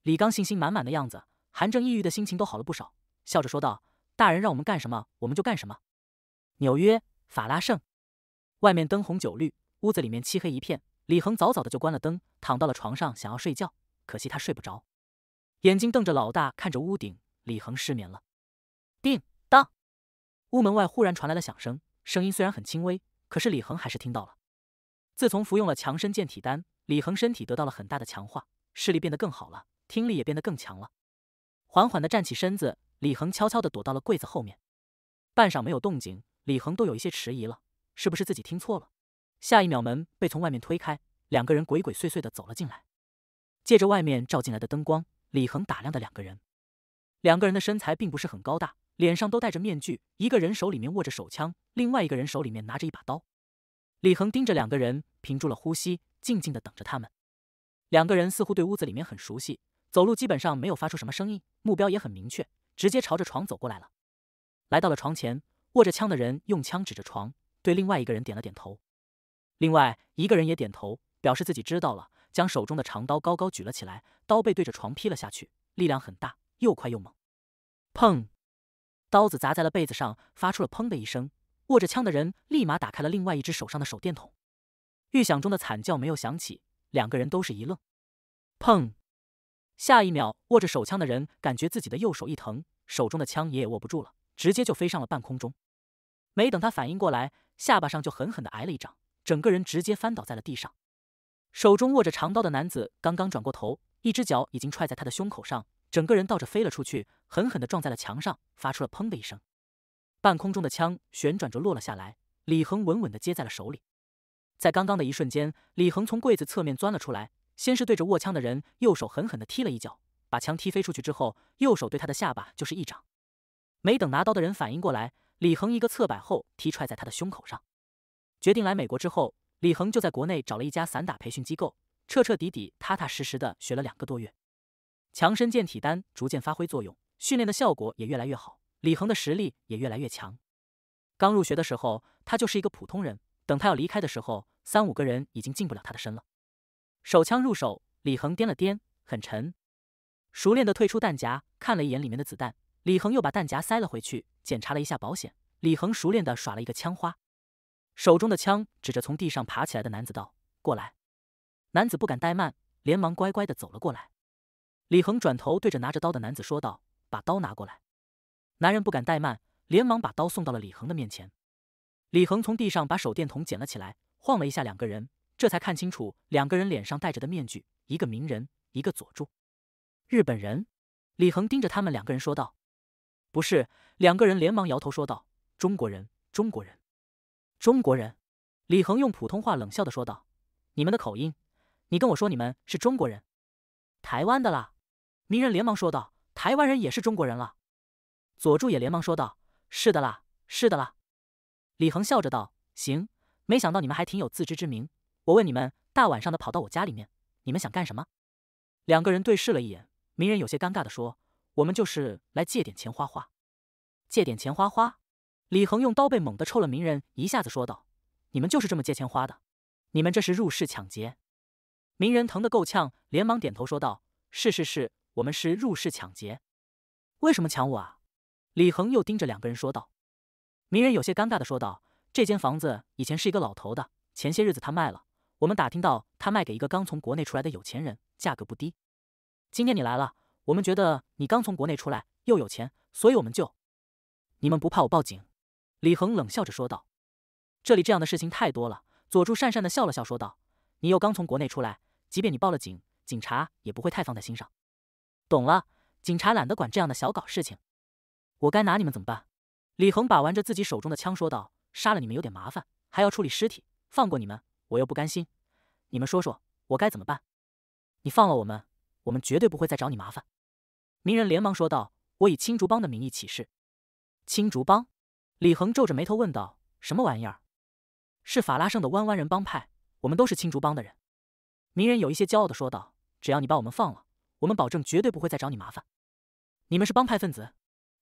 李刚信心满满的样子，韩正抑郁的心情都好了不少，笑着说道：“大人让我们干什么，我们就干什么。”纽约，法拉盛，外面灯红酒绿。屋子里面漆黑一片，李恒早早的就关了灯，躺到了床上，想要睡觉，可惜他睡不着，眼睛瞪着老大，看着屋顶，李恒失眠了。叮当，屋门外忽然传来了响声，声音虽然很轻微，可是李恒还是听到了。自从服用了强身健体丹，李恒身体得到了很大的强化，视力变得更好了，听力也变得更强了。缓缓的站起身子，李恒悄悄的躲到了柜子后面。半晌没有动静，李恒都有一些迟疑了，是不是自己听错了？下一秒，门被从外面推开，两个人鬼鬼祟祟的走了进来。借着外面照进来的灯光，李恒打量着两个人。两个人的身材并不是很高大，脸上都戴着面具，一个人手里面握着手枪，另外一个人手里面拿着一把刀。李恒盯着两个人，屏住了呼吸，静静的等着他们。两个人似乎对屋子里面很熟悉，走路基本上没有发出什么声音，目标也很明确，直接朝着床走过来了。来到了床前，握着枪的人用枪指着床，对另外一个人点了点头。另外一个人也点头，表示自己知道了，将手中的长刀高高举了起来，刀背对着床劈了下去，力量很大，又快又猛。砰！刀子砸在了被子上，发出了砰的一声。握着枪的人立马打开了另外一只手上的手电筒。预想中的惨叫没有响起，两个人都是一愣。砰！下一秒，握着手枪的人感觉自己的右手一疼，手中的枪也也握不住了，直接就飞上了半空中。没等他反应过来，下巴上就狠狠地挨了一掌。整个人直接翻倒在了地上，手中握着长刀的男子刚刚转过头，一只脚已经踹在他的胸口上，整个人倒着飞了出去，狠狠的撞在了墙上，发出了“砰”的一声。半空中的枪旋转着落了下来，李恒稳稳的接在了手里。在刚刚的一瞬间，李恒从柜子侧面钻了出来，先是对着握枪的人右手狠狠的踢了一脚，把枪踢飞出去之后，右手对他的下巴就是一掌。没等拿刀的人反应过来，李恒一个侧摆后踢踹在他的胸口上。决定来美国之后，李恒就在国内找了一家散打培训机构，彻彻底底、踏踏实实的学了两个多月，强身健体丹逐渐发挥作用，训练的效果也越来越好，李恒的实力也越来越强。刚入学的时候，他就是一个普通人，等他要离开的时候，三五个人已经近不了他的身了。手枪入手，李恒掂了掂，很沉，熟练的退出弹夹，看了一眼里面的子弹，李恒又把弹夹塞了回去，检查了一下保险，李恒熟练的耍了一个枪花。手中的枪指着从地上爬起来的男子道：“过来。”男子不敢怠慢，连忙乖乖的走了过来。李恒转头对着拿着刀的男子说道：“把刀拿过来。”男人不敢怠慢，连忙把刀送到了李恒的面前。李恒从地上把手电筒捡了起来，晃了一下两个人，这才看清楚两个人脸上戴着的面具，一个鸣人，一个佐助。日本人？李恒盯着他们两个人说道：“不是。”两个人连忙摇头说道：“中国人，中国人。”中国人，李恒用普通话冷笑的说道：“你们的口音，你跟我说你们是中国人，台湾的啦。”鸣人连忙说道：“台湾人也是中国人了。”佐助也连忙说道：“是的啦，是的啦。”李恒笑着道：“行，没想到你们还挺有自知之明。我问你们，大晚上的跑到我家里面，你们想干什么？”两个人对视了一眼，鸣人有些尴尬的说：“我们就是来借点钱花花，借点钱花花。”李恒用刀背猛地抽了名人一下子，说道：“你们就是这么借钱花的？你们这是入室抢劫！”名人疼得够呛，连忙点头说道：“是是是，我们是入室抢劫。为什么抢我啊？”李恒又盯着两个人说道。名人有些尴尬的说道：“这间房子以前是一个老头的，前些日子他卖了，我们打听到他卖给一个刚从国内出来的有钱人，价格不低。今天你来了，我们觉得你刚从国内出来又有钱，所以我们就……你们不怕我报警？”李恒冷笑着说道：“这里这样的事情太多了。”佐助讪讪的笑了笑，说道：“你又刚从国内出来，即便你报了警，警察也不会太放在心上。”懂了，警察懒得管这样的小搞事情。我该拿你们怎么办？”李恒把玩着自己手中的枪，说道：“杀了你们有点麻烦，还要处理尸体。放过你们，我又不甘心。你们说说，我该怎么办？”“你放了我们，我们绝对不会再找你麻烦。”鸣人连忙说道：“我以青竹帮的名义起誓。”青竹帮。李恒皱着眉头问道：“什么玩意儿？是法拉盛的弯弯人帮派？我们都是青竹帮的人。”鸣人有一些骄傲的说道：“只要你把我们放了，我们保证绝对不会再找你麻烦。”“你们是帮派分子？”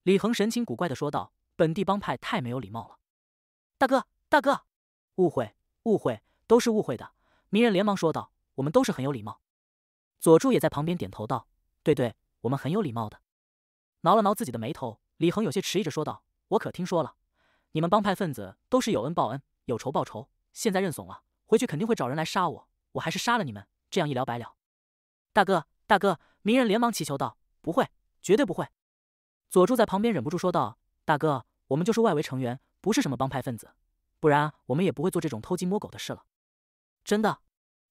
李恒神情古怪的说道：“本地帮派太没有礼貌了。”“大哥，大哥，误会，误会，都是误会的。”鸣人连忙说道：“我们都是很有礼貌。”佐助也在旁边点头道：“对对，我们很有礼貌的。”挠了挠自己的眉头，李恒有些迟疑着说道：“我可听说了。”你们帮派分子都是有恩报恩，有仇报仇，现在认怂了，回去肯定会找人来杀我，我还是杀了你们，这样一了百了。大哥，大哥，鸣人连忙祈求道：“不会，绝对不会。”佐助在旁边忍不住说道：“大哥，我们就是外围成员，不是什么帮派分子，不然我们也不会做这种偷鸡摸狗的事了。”真的，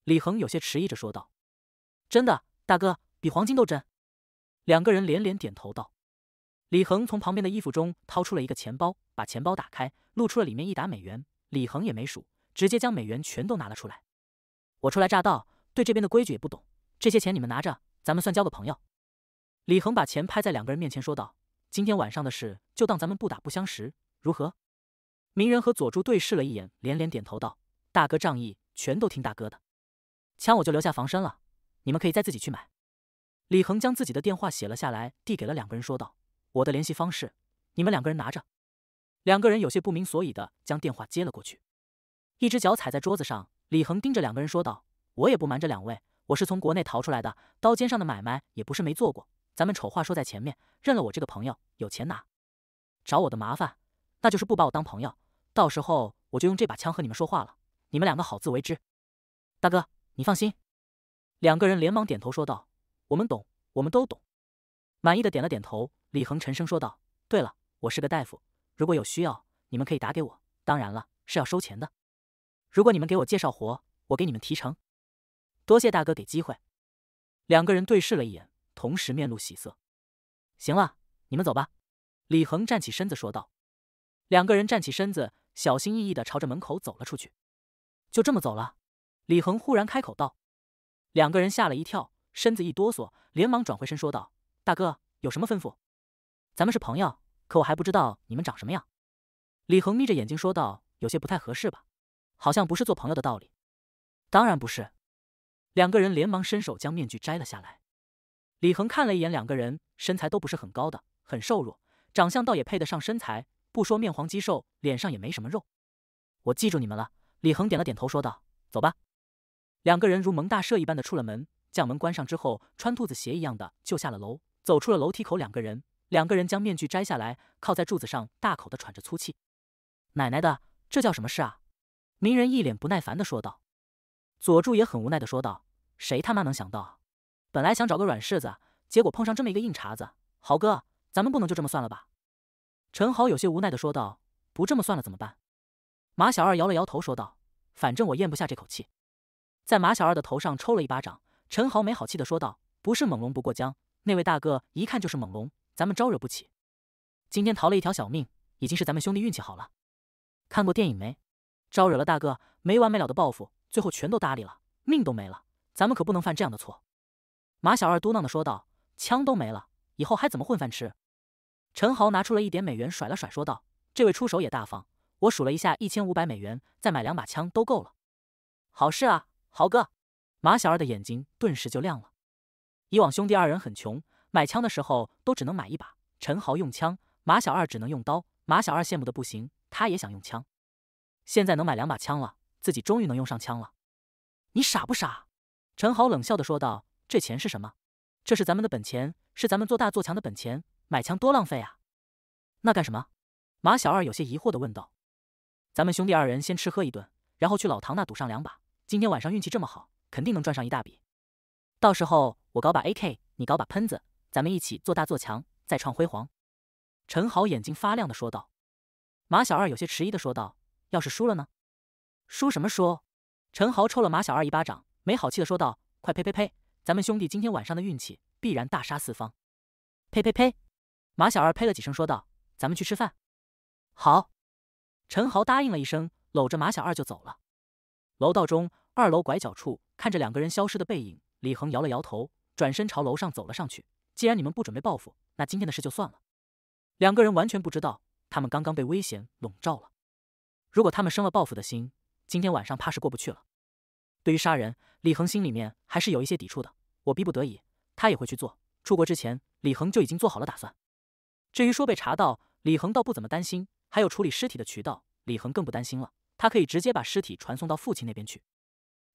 李恒有些迟疑着说道：“真的，大哥，比黄金都真。”两个人连连点头道。李恒从旁边的衣服中掏出了一个钱包，把钱包打开，露出了里面一沓美元。李恒也没数，直接将美元全都拿了出来。我初来乍到，对这边的规矩也不懂，这些钱你们拿着，咱们算交个朋友。李恒把钱拍在两个人面前，说道：“今天晚上的事，就当咱们不打不相识，如何？”鸣人和佐助对视了一眼，连连点头道：“大哥仗义，全都听大哥的。”枪我就留下防身了，你们可以再自己去买。李恒将自己的电话写了下来，递给了两个人，说道。我的联系方式，你们两个人拿着。两个人有些不明所以的将电话接了过去，一只脚踩在桌子上，李恒盯着两个人说道：“我也不瞒着两位，我是从国内逃出来的，刀尖上的买卖也不是没做过。咱们丑话说在前面，认了我这个朋友，有钱拿；找我的麻烦，那就是不把我当朋友。到时候我就用这把枪和你们说话了。你们两个好自为之。”大哥，你放心。两个人连忙点头说道：“我们懂，我们都懂。”满意的点了点头。李恒沉声说道：“对了，我是个大夫，如果有需要，你们可以打给我。当然了，是要收钱的。如果你们给我介绍活，我给你们提成。多谢大哥给机会。”两个人对视了一眼，同时面露喜色。“行了，你们走吧。”李恒站起身子说道。两个人站起身子，小心翼翼的朝着门口走了出去。“就这么走了？”李恒忽然开口道。两个人吓了一跳，身子一哆嗦，连忙转回身说道：“大哥，有什么吩咐？”咱们是朋友，可我还不知道你们长什么样。”李恒眯着眼睛说道，“有些不太合适吧？好像不是做朋友的道理。当然不是。”两个人连忙伸手将面具摘了下来。李恒看了一眼两个人，身材都不是很高的，很瘦弱，长相倒也配得上身材，不说面黄肌瘦，脸上也没什么肉。我记住你们了。”李恒点了点头说道，“走吧。”两个人如蒙大赦一般的出了门，将门关上之后，穿兔子鞋一样的就下了楼，走出了楼梯口。两个人。两个人将面具摘下来，靠在柱子上，大口的喘着粗气。“奶奶的，这叫什么事啊？”鸣人一脸不耐烦的说道。佐助也很无奈的说道：“谁他妈能想到，本来想找个软柿子，结果碰上这么一个硬茬子。”豪哥，咱们不能就这么算了吧？”陈豪有些无奈的说道：“不这么算了怎么办？”马小二摇了摇头说道：“反正我咽不下这口气。”在马小二的头上抽了一巴掌，陈豪没好气的说道：“不是猛龙不过江，那位大哥一看就是猛龙。”咱们招惹不起，今天逃了一条小命，已经是咱们兄弟运气好了。看过电影没？招惹了大哥，没完没了的报复，最后全都搭理了，命都没了。咱们可不能犯这样的错。马小二嘟囔的说道：“枪都没了，以后还怎么混饭吃？”陈豪拿出了一点美元，甩了甩，说道：“这位出手也大方，我数了一下，一千五百美元，再买两把枪都够了。”好事啊，豪哥！马小二的眼睛顿时就亮了。以往兄弟二人很穷。买枪的时候都只能买一把，陈豪用枪，马小二只能用刀。马小二羡慕的不行，他也想用枪。现在能买两把枪了，自己终于能用上枪了。你傻不傻？陈豪冷笑的说道：“这钱是什么？这是咱们的本钱，是咱们做大做强的本钱。买枪多浪费啊！”那干什么？马小二有些疑惑的问道：“咱们兄弟二人先吃喝一顿，然后去老唐那赌上两把。今天晚上运气这么好，肯定能赚上一大笔。到时候我搞把 AK，你搞把喷子。”咱们一起做大做强，再创辉煌。”陈豪眼睛发亮的说道。马小二有些迟疑的说道：“要是输了呢？”“输什么输？”陈豪抽了马小二一巴掌，没好气的说道：“快呸呸呸！咱们兄弟今天晚上的运气必然大杀四方！”“呸呸呸！”马小二呸了几声说道：“咱们去吃饭。”“好。”陈豪答应了一声，搂着马小二就走了。楼道中，二楼拐角处，看着两个人消失的背影，李恒摇了摇头，转身朝楼上走了上去。既然你们不准备报复，那今天的事就算了。两个人完全不知道，他们刚刚被危险笼罩了。如果他们生了报复的心，今天晚上怕是过不去了。对于杀人，李恒心里面还是有一些抵触的。我逼不得已，他也会去做。出国之前，李恒就已经做好了打算。至于说被查到，李恒倒不怎么担心。还有处理尸体的渠道，李恒更不担心了。他可以直接把尸体传送到父亲那边去。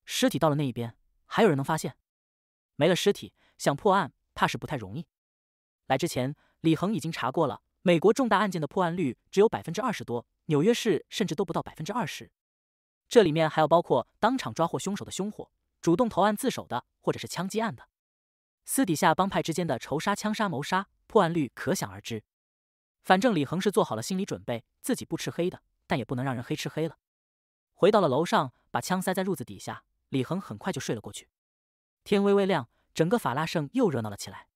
尸体到了那一边，还有人能发现？没了尸体，想破案？怕是不太容易。来之前，李恒已经查过了，美国重大案件的破案率只有百分之二十多，纽约市甚至都不到百分之二十。这里面还要包括当场抓获凶手的凶火，主动投案自首的，或者是枪击案的。私底下帮派之间的仇杀、枪杀、谋杀，破案率可想而知。反正李恒是做好了心理准备，自己不吃黑的，但也不能让人黑吃黑了。回到了楼上，把枪塞在褥子底下，李恒很快就睡了过去。天微微亮。整个法拉盛又热闹了起来。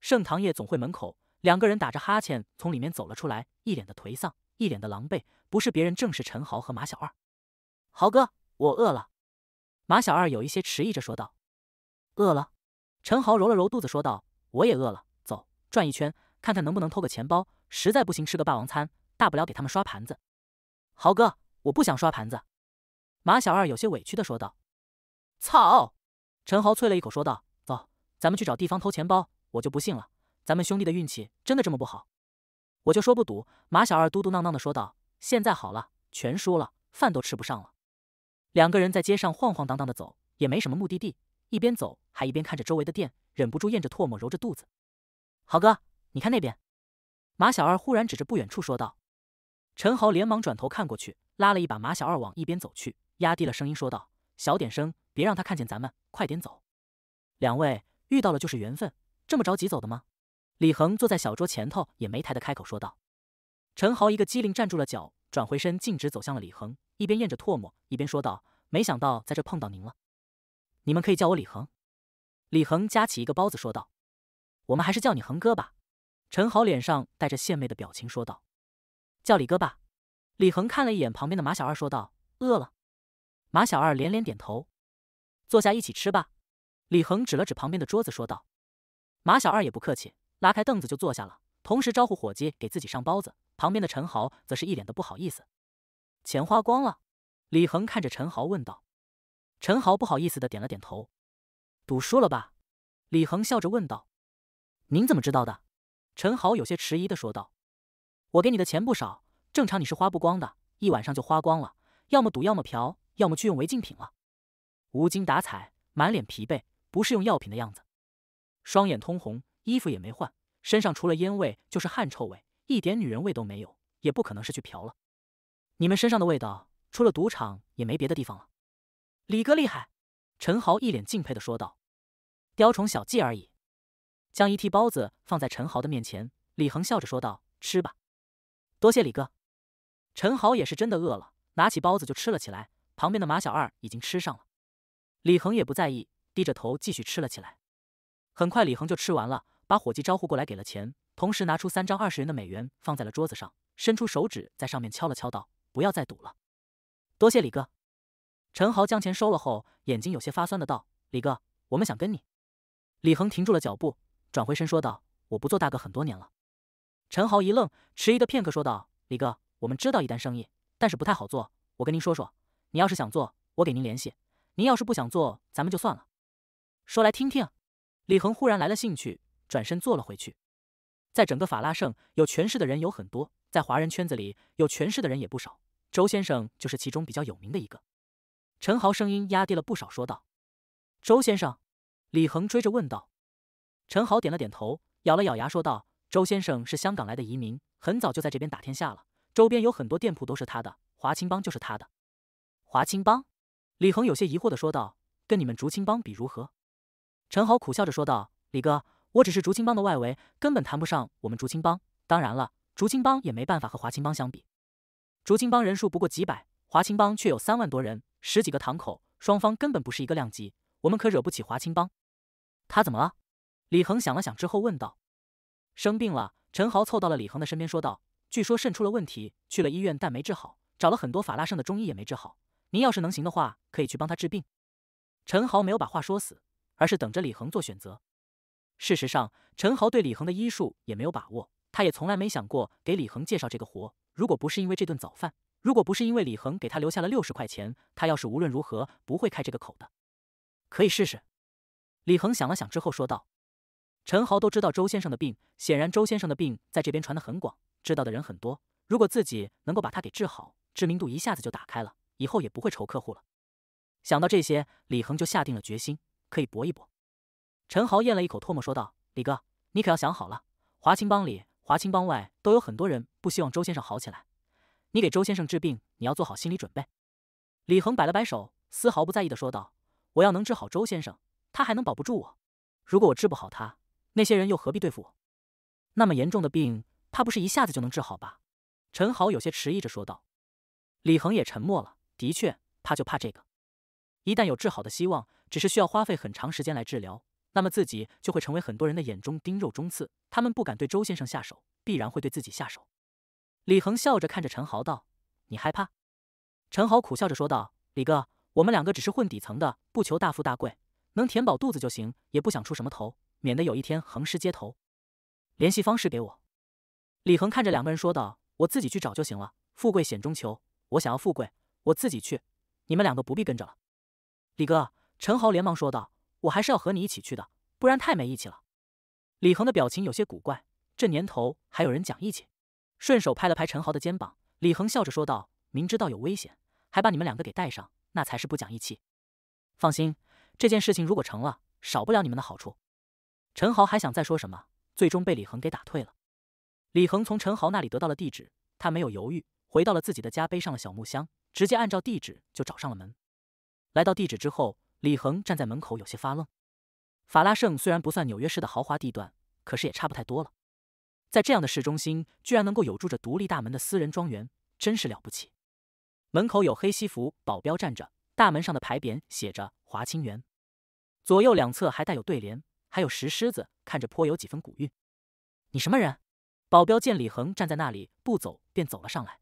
盛唐夜总会门口，两个人打着哈欠从里面走了出来，一脸的颓丧，一脸的狼狈。不是别人，正是陈豪和马小二。豪哥，我饿了。马小二有一些迟疑着说道：“饿了。”陈豪揉了揉肚子说道：“我也饿了，走，转一圈，看看能不能偷个钱包。实在不行，吃个霸王餐，大不了给他们刷盘子。”豪哥，我不想刷盘子。马小二有些委屈的说道：“操！”陈豪啐了一口说道。咱们去找地方偷钱包，我就不信了，咱们兄弟的运气真的这么不好？我就说不赌。马小二嘟嘟囔囔的说道：“现在好了，全输了，饭都吃不上了。”两个人在街上晃晃荡荡的走，也没什么目的地，一边走还一边看着周围的店，忍不住咽着唾沫，揉着肚子。豪哥，你看那边！马小二忽然指着不远处说道。陈豪连忙转头看过去，拉了一把马小二往一边走去，压低了声音说道：“小点声，别让他看见咱们，快点走。”两位。遇到了就是缘分，这么着急走的吗？李恒坐在小桌前头，也没抬的开口说道。陈豪一个机灵站住了脚，转回身径直走向了李恒，一边咽着唾沫，一边说道：“没想到在这碰到您了，你们可以叫我李恒。”李恒夹起一个包子说道：“我们还是叫你恒哥吧。”陈豪脸上带着献媚的表情说道：“叫李哥吧。”李恒看了一眼旁边的马小二说道：“饿了。”马小二连连点头：“坐下一起吃吧。”李恒指了指旁边的桌子，说道：“马小二也不客气，拉开凳子就坐下了，同时招呼伙计给自己上包子。旁边的陈豪则是一脸的不好意思。钱花光了？”李恒看着陈豪问道。陈豪不好意思的点了点头。“赌输了吧？”李恒笑着问道。“您怎么知道的？”陈豪有些迟疑的说道。“我给你的钱不少，正常你是花不光的，一晚上就花光了，要么赌，要么嫖，要么去用违禁品了。”无精打采，满脸疲惫。不是用药品的样子，双眼通红，衣服也没换，身上除了烟味就是汗臭味，一点女人味都没有，也不可能是去嫖了。你们身上的味道，除了赌场也没别的地方了。李哥厉害，陈豪一脸敬佩的说道：“雕虫小技而已。”将一屉包子放在陈豪的面前，李恒笑着说道：“吃吧。”多谢李哥。陈豪也是真的饿了，拿起包子就吃了起来。旁边的马小二已经吃上了，李恒也不在意。低着头继续吃了起来。很快，李恒就吃完了，把伙计招呼过来，给了钱，同时拿出三张二十元的美元放在了桌子上，伸出手指在上面敲了敲，道：“不要再赌了，多谢李哥。”陈豪将钱收了后，眼睛有些发酸的道：“李哥，我们想跟你。”李恒停住了脚步，转回身说道：“我不做大哥很多年了。”陈豪一愣，迟疑的片刻说道：“李哥，我们知道一单生意，但是不太好做。我跟您说说，你要是想做，我给您联系；您要是不想做，咱们就算了。”说来听听，李恒忽然来了兴趣，转身坐了回去。在整个法拉盛有权势的人有很多，在华人圈子里有权势的人也不少。周先生就是其中比较有名的一个。陈豪声音压低了不少，说道：“周先生。”李恒追着问道。陈豪点了点头，咬了咬牙，说道：“周先生是香港来的移民，很早就在这边打天下了。周边有很多店铺都是他的，华清帮就是他的。”华清帮，李恒有些疑惑的说道：“跟你们竹青帮比如何？”陈豪苦笑着说道：“李哥，我只是竹青帮的外围，根本谈不上我们竹青帮。当然了，竹青帮也没办法和华青帮相比。竹青帮人数不过几百，华青帮却有三万多人，十几个堂口，双方根本不是一个量级。我们可惹不起华青帮。”“他怎么了？”李恒想了想之后问道。“生病了。”陈豪凑到了李恒的身边说道，“据说肾出了问题，去了医院，但没治好，找了很多法拉盛的中医也没治好。您要是能行的话，可以去帮他治病。”陈豪没有把话说死。而是等着李恒做选择。事实上，陈豪对李恒的医术也没有把握，他也从来没想过给李恒介绍这个活。如果不是因为这顿早饭，如果不是因为李恒给他留下了六十块钱，他要是无论如何不会开这个口的。可以试试。李恒想了想之后说道：“陈豪都知道周先生的病，显然周先生的病在这边传得很广，知道的人很多。如果自己能够把他给治好，知名度一下子就打开了，以后也不会愁客户了。”想到这些，李恒就下定了决心。可以搏一搏。陈豪咽了一口唾沫，说道：“李哥，你可要想好了。华清帮里、华清帮外都有很多人，不希望周先生好起来。你给周先生治病，你要做好心理准备。”李恒摆了摆手，丝毫不在意的说道：“我要能治好周先生，他还能保不住我？如果我治不好他，那些人又何必对付我？那么严重的病，怕不是一下子就能治好吧？”陈豪有些迟疑着说道。李恒也沉默了。的确，怕就怕这个。一旦有治好的希望。只是需要花费很长时间来治疗，那么自己就会成为很多人的眼中钉肉中刺。他们不敢对周先生下手，必然会对自己下手。李恒笑着看着陈豪道：“你害怕？”陈豪苦笑着说道：“李哥，我们两个只是混底层的，不求大富大贵，能填饱肚子就行，也不想出什么头，免得有一天横尸街头。”联系方式给我。李恒看着两个人说道：“我自己去找就行了。富贵险中求，我想要富贵，我自己去，你们两个不必跟着了。”李哥。陈豪连忙说道：“我还是要和你一起去的，不然太没义气了。”李恒的表情有些古怪，这年头还有人讲义气？顺手拍了拍陈豪的肩膀，李恒笑着说道：“明知道有危险，还把你们两个给带上，那才是不讲义气。放心，这件事情如果成了，少不了你们的好处。”陈豪还想再说什么，最终被李恒给打退了。李恒从陈豪那里得到了地址，他没有犹豫，回到了自己的家，背上了小木箱，直接按照地址就找上了门。来到地址之后。李恒站在门口，有些发愣。法拉盛虽然不算纽约市的豪华地段，可是也差不太多了。在这样的市中心，居然能够有住着独立大门的私人庄园，真是了不起。门口有黑西服保镖站着，大门上的牌匾写着“华清园”，左右两侧还带有对联，还有石狮子，看着颇有几分古韵。你什么人？保镖见李恒站在那里不走，便走了上来。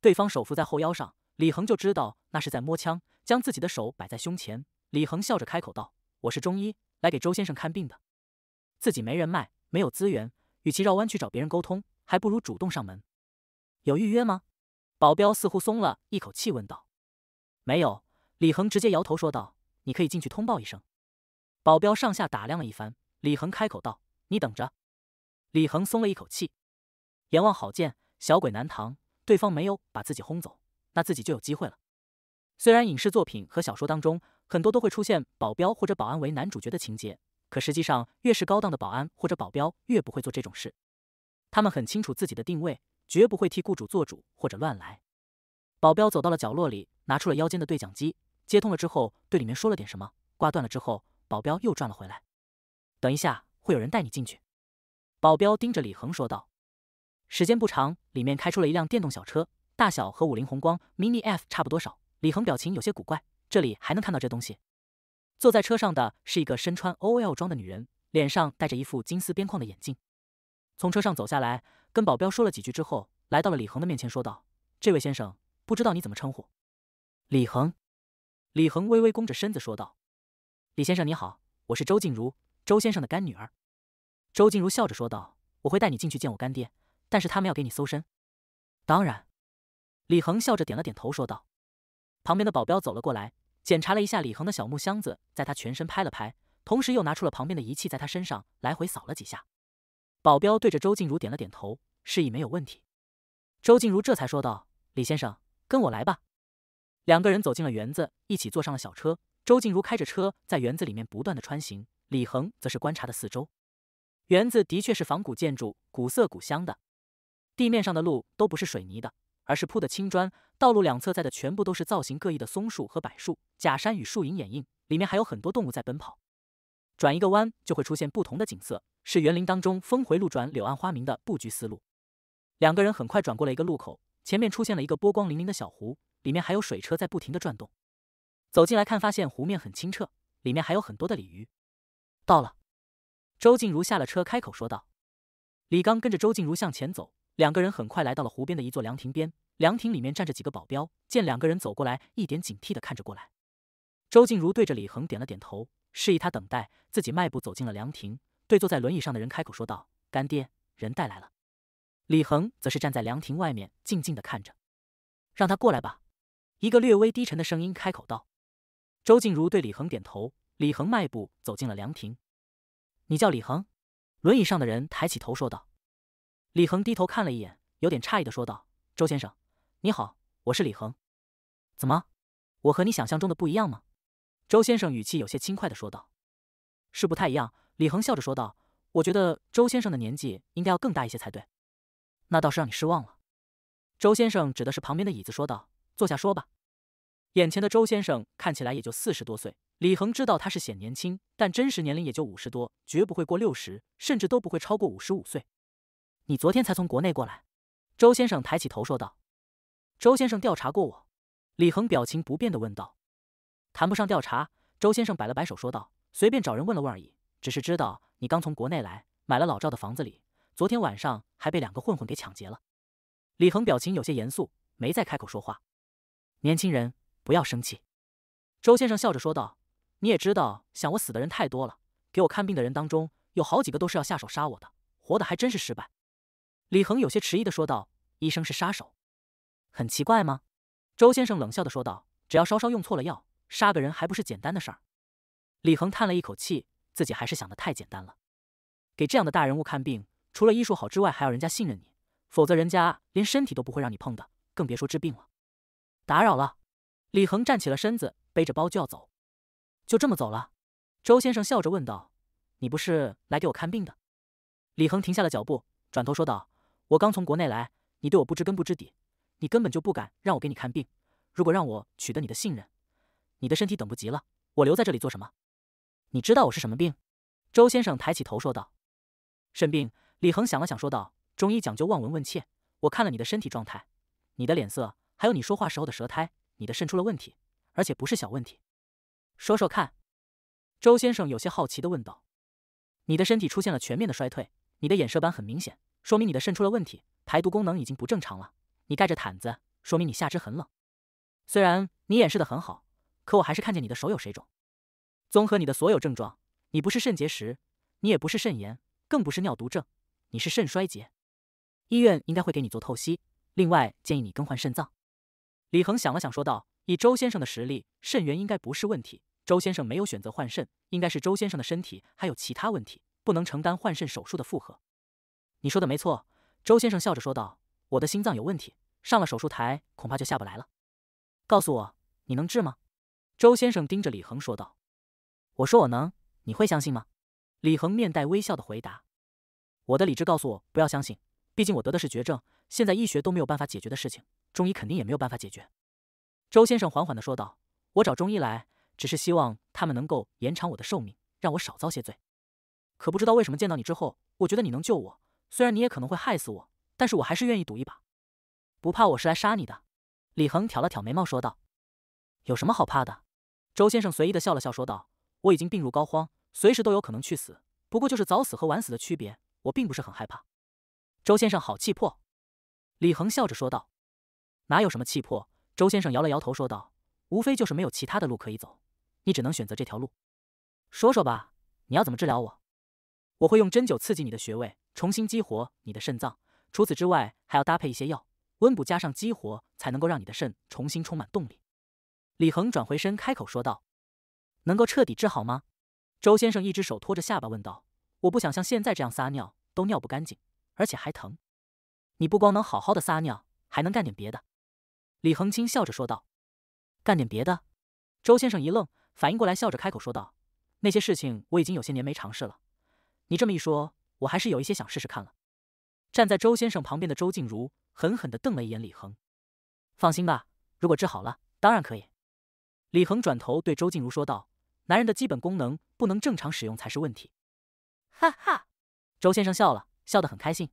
对方手扶在后腰上，李恒就知道那是在摸枪，将自己的手摆在胸前。李恒笑着开口道：“我是中医，来给周先生看病的。自己没人脉，没有资源，与其绕弯去找别人沟通，还不如主动上门。有预约吗？”保镖似乎松了一口气，问道：“没有。”李恒直接摇头说道：“你可以进去通报一声。”保镖上下打量了一番，李恒开口道：“你等着。”李恒松了一口气。阎王好见，小鬼难逃。对方没有把自己轰走，那自己就有机会了。虽然影视作品和小说当中，很多都会出现保镖或者保安为男主角的情节，可实际上越是高档的保安或者保镖越不会做这种事，他们很清楚自己的定位，绝不会替雇主做主或者乱来。保镖走到了角落里，拿出了腰间的对讲机，接通了之后对里面说了点什么，挂断了之后，保镖又转了回来。等一下，会有人带你进去。保镖盯着李恒说道。时间不长，里面开出了一辆电动小车，大小和五菱宏光 mini F 差不多少。李恒表情有些古怪。这里还能看到这东西。坐在车上的是一个身穿 OL 装的女人，脸上戴着一副金丝边框的眼镜。从车上走下来，跟保镖说了几句之后，来到了李恒的面前，说道：“这位先生，不知道你怎么称呼？”李恒。李恒微微弓着身子说道：“李先生你好，我是周静茹，周先生的干女儿。”周静茹笑着说道：“我会带你进去见我干爹，但是他们要给你搜身。”当然。李恒笑着点了点头说道：“旁边的保镖走了过来。”检查了一下李恒的小木箱子，在他全身拍了拍，同时又拿出了旁边的仪器，在他身上来回扫了几下。保镖对着周静茹点了点头，示意没有问题。周静茹这才说道：“李先生，跟我来吧。”两个人走进了园子，一起坐上了小车。周静茹开着车在园子里面不断的穿行，李恒则是观察的四周。园子的确是仿古建筑，古色古香的，地面上的路都不是水泥的。而是铺的青砖，道路两侧栽的全部都是造型各异的松树和柏树，假山与树影掩映，里面还有很多动物在奔跑。转一个弯就会出现不同的景色，是园林当中峰回路转、柳暗花明的布局思路。两个人很快转过了一个路口，前面出现了一个波光粼粼的小湖，里面还有水车在不停的转动。走进来看，发现湖面很清澈，里面还有很多的鲤鱼。到了，周静茹下了车，开口说道：“李刚，跟着周静茹向前走。”两个人很快来到了湖边的一座凉亭边，凉亭里面站着几个保镖，见两个人走过来，一点警惕的看着过来。周静茹对着李恒点了点头，示意他等待，自己迈步走进了凉亭，对坐在轮椅上的人开口说道：“干爹，人带来了。”李恒则是站在凉亭外面静静的看着，让他过来吧。一个略微低沉的声音开口道。周静茹对李恒点头，李恒迈步走进了凉亭。你叫李恒？轮椅上的人抬起头说道。李恒低头看了一眼，有点诧异的说道：“周先生，你好，我是李恒。怎么，我和你想象中的不一样吗？”周先生语气有些轻快的说道：“是不太一样。”李恒笑着说道：“我觉得周先生的年纪应该要更大一些才对。”“那倒是让你失望了。”周先生指的是旁边的椅子说道：“坐下说吧。”眼前的周先生看起来也就四十多岁，李恒知道他是显年轻，但真实年龄也就五十多，绝不会过六十，甚至都不会超过五十五岁。你昨天才从国内过来，周先生抬起头说道。周先生调查过我？李恒表情不变的问道。谈不上调查，周先生摆了摆手说道，随便找人问了问而已。只是知道你刚从国内来，买了老赵的房子里，昨天晚上还被两个混混给抢劫了。李恒表情有些严肃，没再开口说话。年轻人，不要生气。周先生笑着说道。你也知道，想我死的人太多了。给我看病的人当中，有好几个都是要下手杀我的，活的还真是失败。李恒有些迟疑的说道：“医生是杀手，很奇怪吗？”周先生冷笑的说道：“只要稍稍用错了药，杀个人还不是简单的事儿。”李恒叹了一口气，自己还是想的太简单了。给这样的大人物看病，除了医术好之外，还要人家信任你，否则人家连身体都不会让你碰的，更别说治病了。打扰了，李恒站起了身子，背着包就要走。就这么走了？周先生笑着问道：“你不是来给我看病的？”李恒停下了脚步，转头说道。我刚从国内来，你对我不知根不知底，你根本就不敢让我给你看病。如果让我取得你的信任，你的身体等不及了，我留在这里做什么？你知道我是什么病？周先生抬起头说道。肾病。李恒想了想说道，中医讲究望闻问切，我看了你的身体状态，你的脸色，还有你说话时候的舌苔，你的肾出了问题，而且不是小问题。说说看。周先生有些好奇的问道。你的身体出现了全面的衰退，你的眼色斑很明显。说明你的肾出了问题，排毒功能已经不正常了。你盖着毯子，说明你下肢很冷。虽然你掩饰的很好，可我还是看见你的手有水肿。综合你的所有症状，你不是肾结石，你也不是肾炎，更不是尿毒症，你是肾衰竭。医院应该会给你做透析，另外建议你更换肾脏。李恒想了想，说道：“以周先生的实力，肾源应该不是问题。周先生没有选择换肾，应该是周先生的身体还有其他问题，不能承担换肾手术的负荷。”你说的没错，周先生笑着说道：“我的心脏有问题，上了手术台恐怕就下不来了。”告诉我，你能治吗？”周先生盯着李恒说道。“我说我能，你会相信吗？”李恒面带微笑的回答：“我的理智告诉我不要相信，毕竟我得的是绝症，现在医学都没有办法解决的事情，中医肯定也没有办法解决。”周先生缓缓的说道：“我找中医来，只是希望他们能够延长我的寿命，让我少遭些罪。可不知道为什么见到你之后，我觉得你能救我。”虽然你也可能会害死我，但是我还是愿意赌一把，不怕我是来杀你的。”李恒挑了挑眉毛说道，“有什么好怕的？”周先生随意的笑了笑说道，“我已经病入膏肓，随时都有可能去死，不过就是早死和晚死的区别，我并不是很害怕。”周先生好气魄。”李恒笑着说道，“哪有什么气魄？”周先生摇了摇头说道，“无非就是没有其他的路可以走，你只能选择这条路。”说说吧，你要怎么治疗我？我会用针灸刺激你的穴位。重新激活你的肾脏，除此之外还要搭配一些药，温补加上激活，才能够让你的肾重新充满动力。李恒转回身开口说道：“能够彻底治好吗？”周先生一只手托着下巴问道：“我不想像现在这样撒尿都尿不干净，而且还疼。”“你不光能好好的撒尿，还能干点别的。”李恒清笑着说道：“干点别的。”周先生一愣，反应过来笑着开口说道：“那些事情我已经有些年没尝试了，你这么一说。”我还是有一些想试试看了。站在周先生旁边的周静如狠狠的瞪了一眼李恒。放心吧，如果治好了，当然可以。李恒转头对周静如说道：“男人的基本功能不能正常使用才是问题。”哈哈，周先生笑了笑得很开心。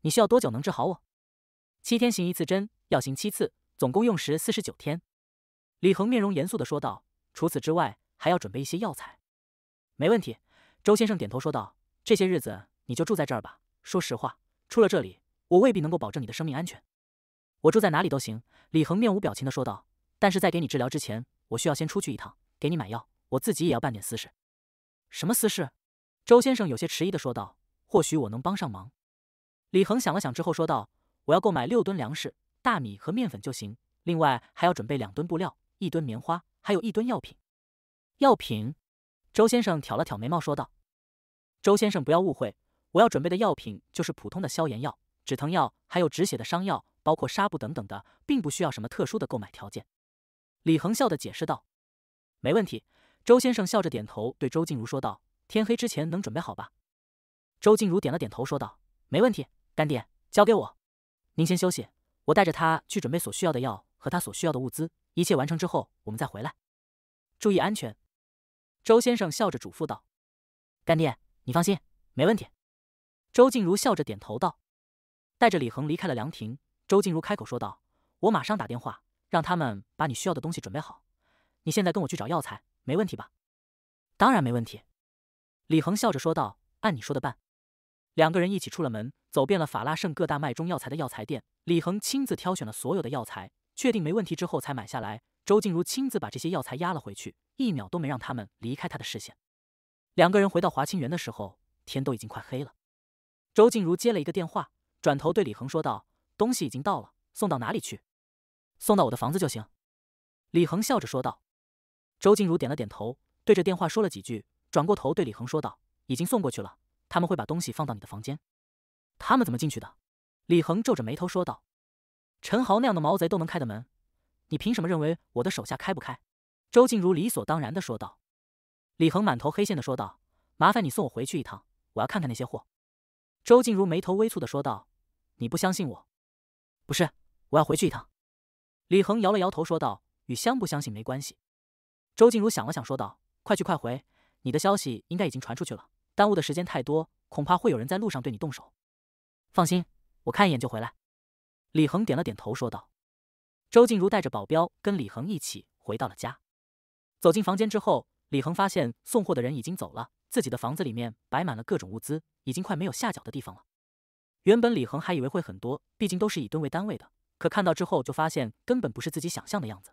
你需要多久能治好我？七天行一次针，要行七次，总共用时四十九天。李恒面容严肃的说道：“除此之外，还要准备一些药材。”没问题，周先生点头说道。这些日子你就住在这儿吧。说实话，出了这里，我未必能够保证你的生命安全。我住在哪里都行。”李恒面无表情地说道。“但是在给你治疗之前，我需要先出去一趟，给你买药。我自己也要办点私事。”“什么私事？”周先生有些迟疑地说道。“或许我能帮上忙。”李恒想了想之后说道：“我要购买六吨粮食，大米和面粉就行。另外还要准备两吨布料，一吨棉花，还有一吨药品。”“药品？”周先生挑了挑眉毛说道。周先生，不要误会，我要准备的药品就是普通的消炎药、止疼药，还有止血的伤药，包括纱布等等的，并不需要什么特殊的购买条件。李恒笑的解释道：“没问题。”周先生笑着点头，对周静茹说道：“天黑之前能准备好吧？”周静茹点了点头，说道：“没问题，干爹，交给我。您先休息，我带着他去准备所需要的药和他所需要的物资。一切完成之后，我们再回来。注意安全。”周先生笑着嘱咐道：“干爹。”你放心，没问题。周静茹笑着点头道：“带着李恒离开了凉亭。”周静茹开口说道：“我马上打电话，让他们把你需要的东西准备好。你现在跟我去找药材，没问题吧？”“当然没问题。”李恒笑着说道：“按你说的办。”两个人一起出了门，走遍了法拉盛各大卖中药材的药材店。李恒亲自挑选了所有的药材，确定没问题之后才买下来。周静茹亲自把这些药材压了回去，一秒都没让他们离开她的视线。两个人回到华清园的时候，天都已经快黑了。周静茹接了一个电话，转头对李恒说道：“东西已经到了，送到哪里去？送到我的房子就行。”李恒笑着说道。周静茹点了点头，对着电话说了几句，转过头对李恒说道：“已经送过去了，他们会把东西放到你的房间。”“他们怎么进去的？”李恒皱着眉头说道。“陈豪那样的毛贼都能开的门，你凭什么认为我的手下开不开？”周静茹理所当然的说道。李恒满头黑线的说道：“麻烦你送我回去一趟，我要看看那些货。”周静茹眉头微蹙的说道：“你不相信我？”“不是，我要回去一趟。”李恒摇了摇头说道：“与相不相信没关系。”周静茹想了想说道：“快去快回，你的消息应该已经传出去了，耽误的时间太多，恐怕会有人在路上对你动手。”“放心，我看一眼就回来。”李恒点了点头说道。周静茹带着保镖跟李恒一起回到了家，走进房间之后。李恒发现送货的人已经走了，自己的房子里面摆满了各种物资，已经快没有下脚的地方了。原本李恒还以为会很多，毕竟都是以吨为单位的，可看到之后就发现根本不是自己想象的样子。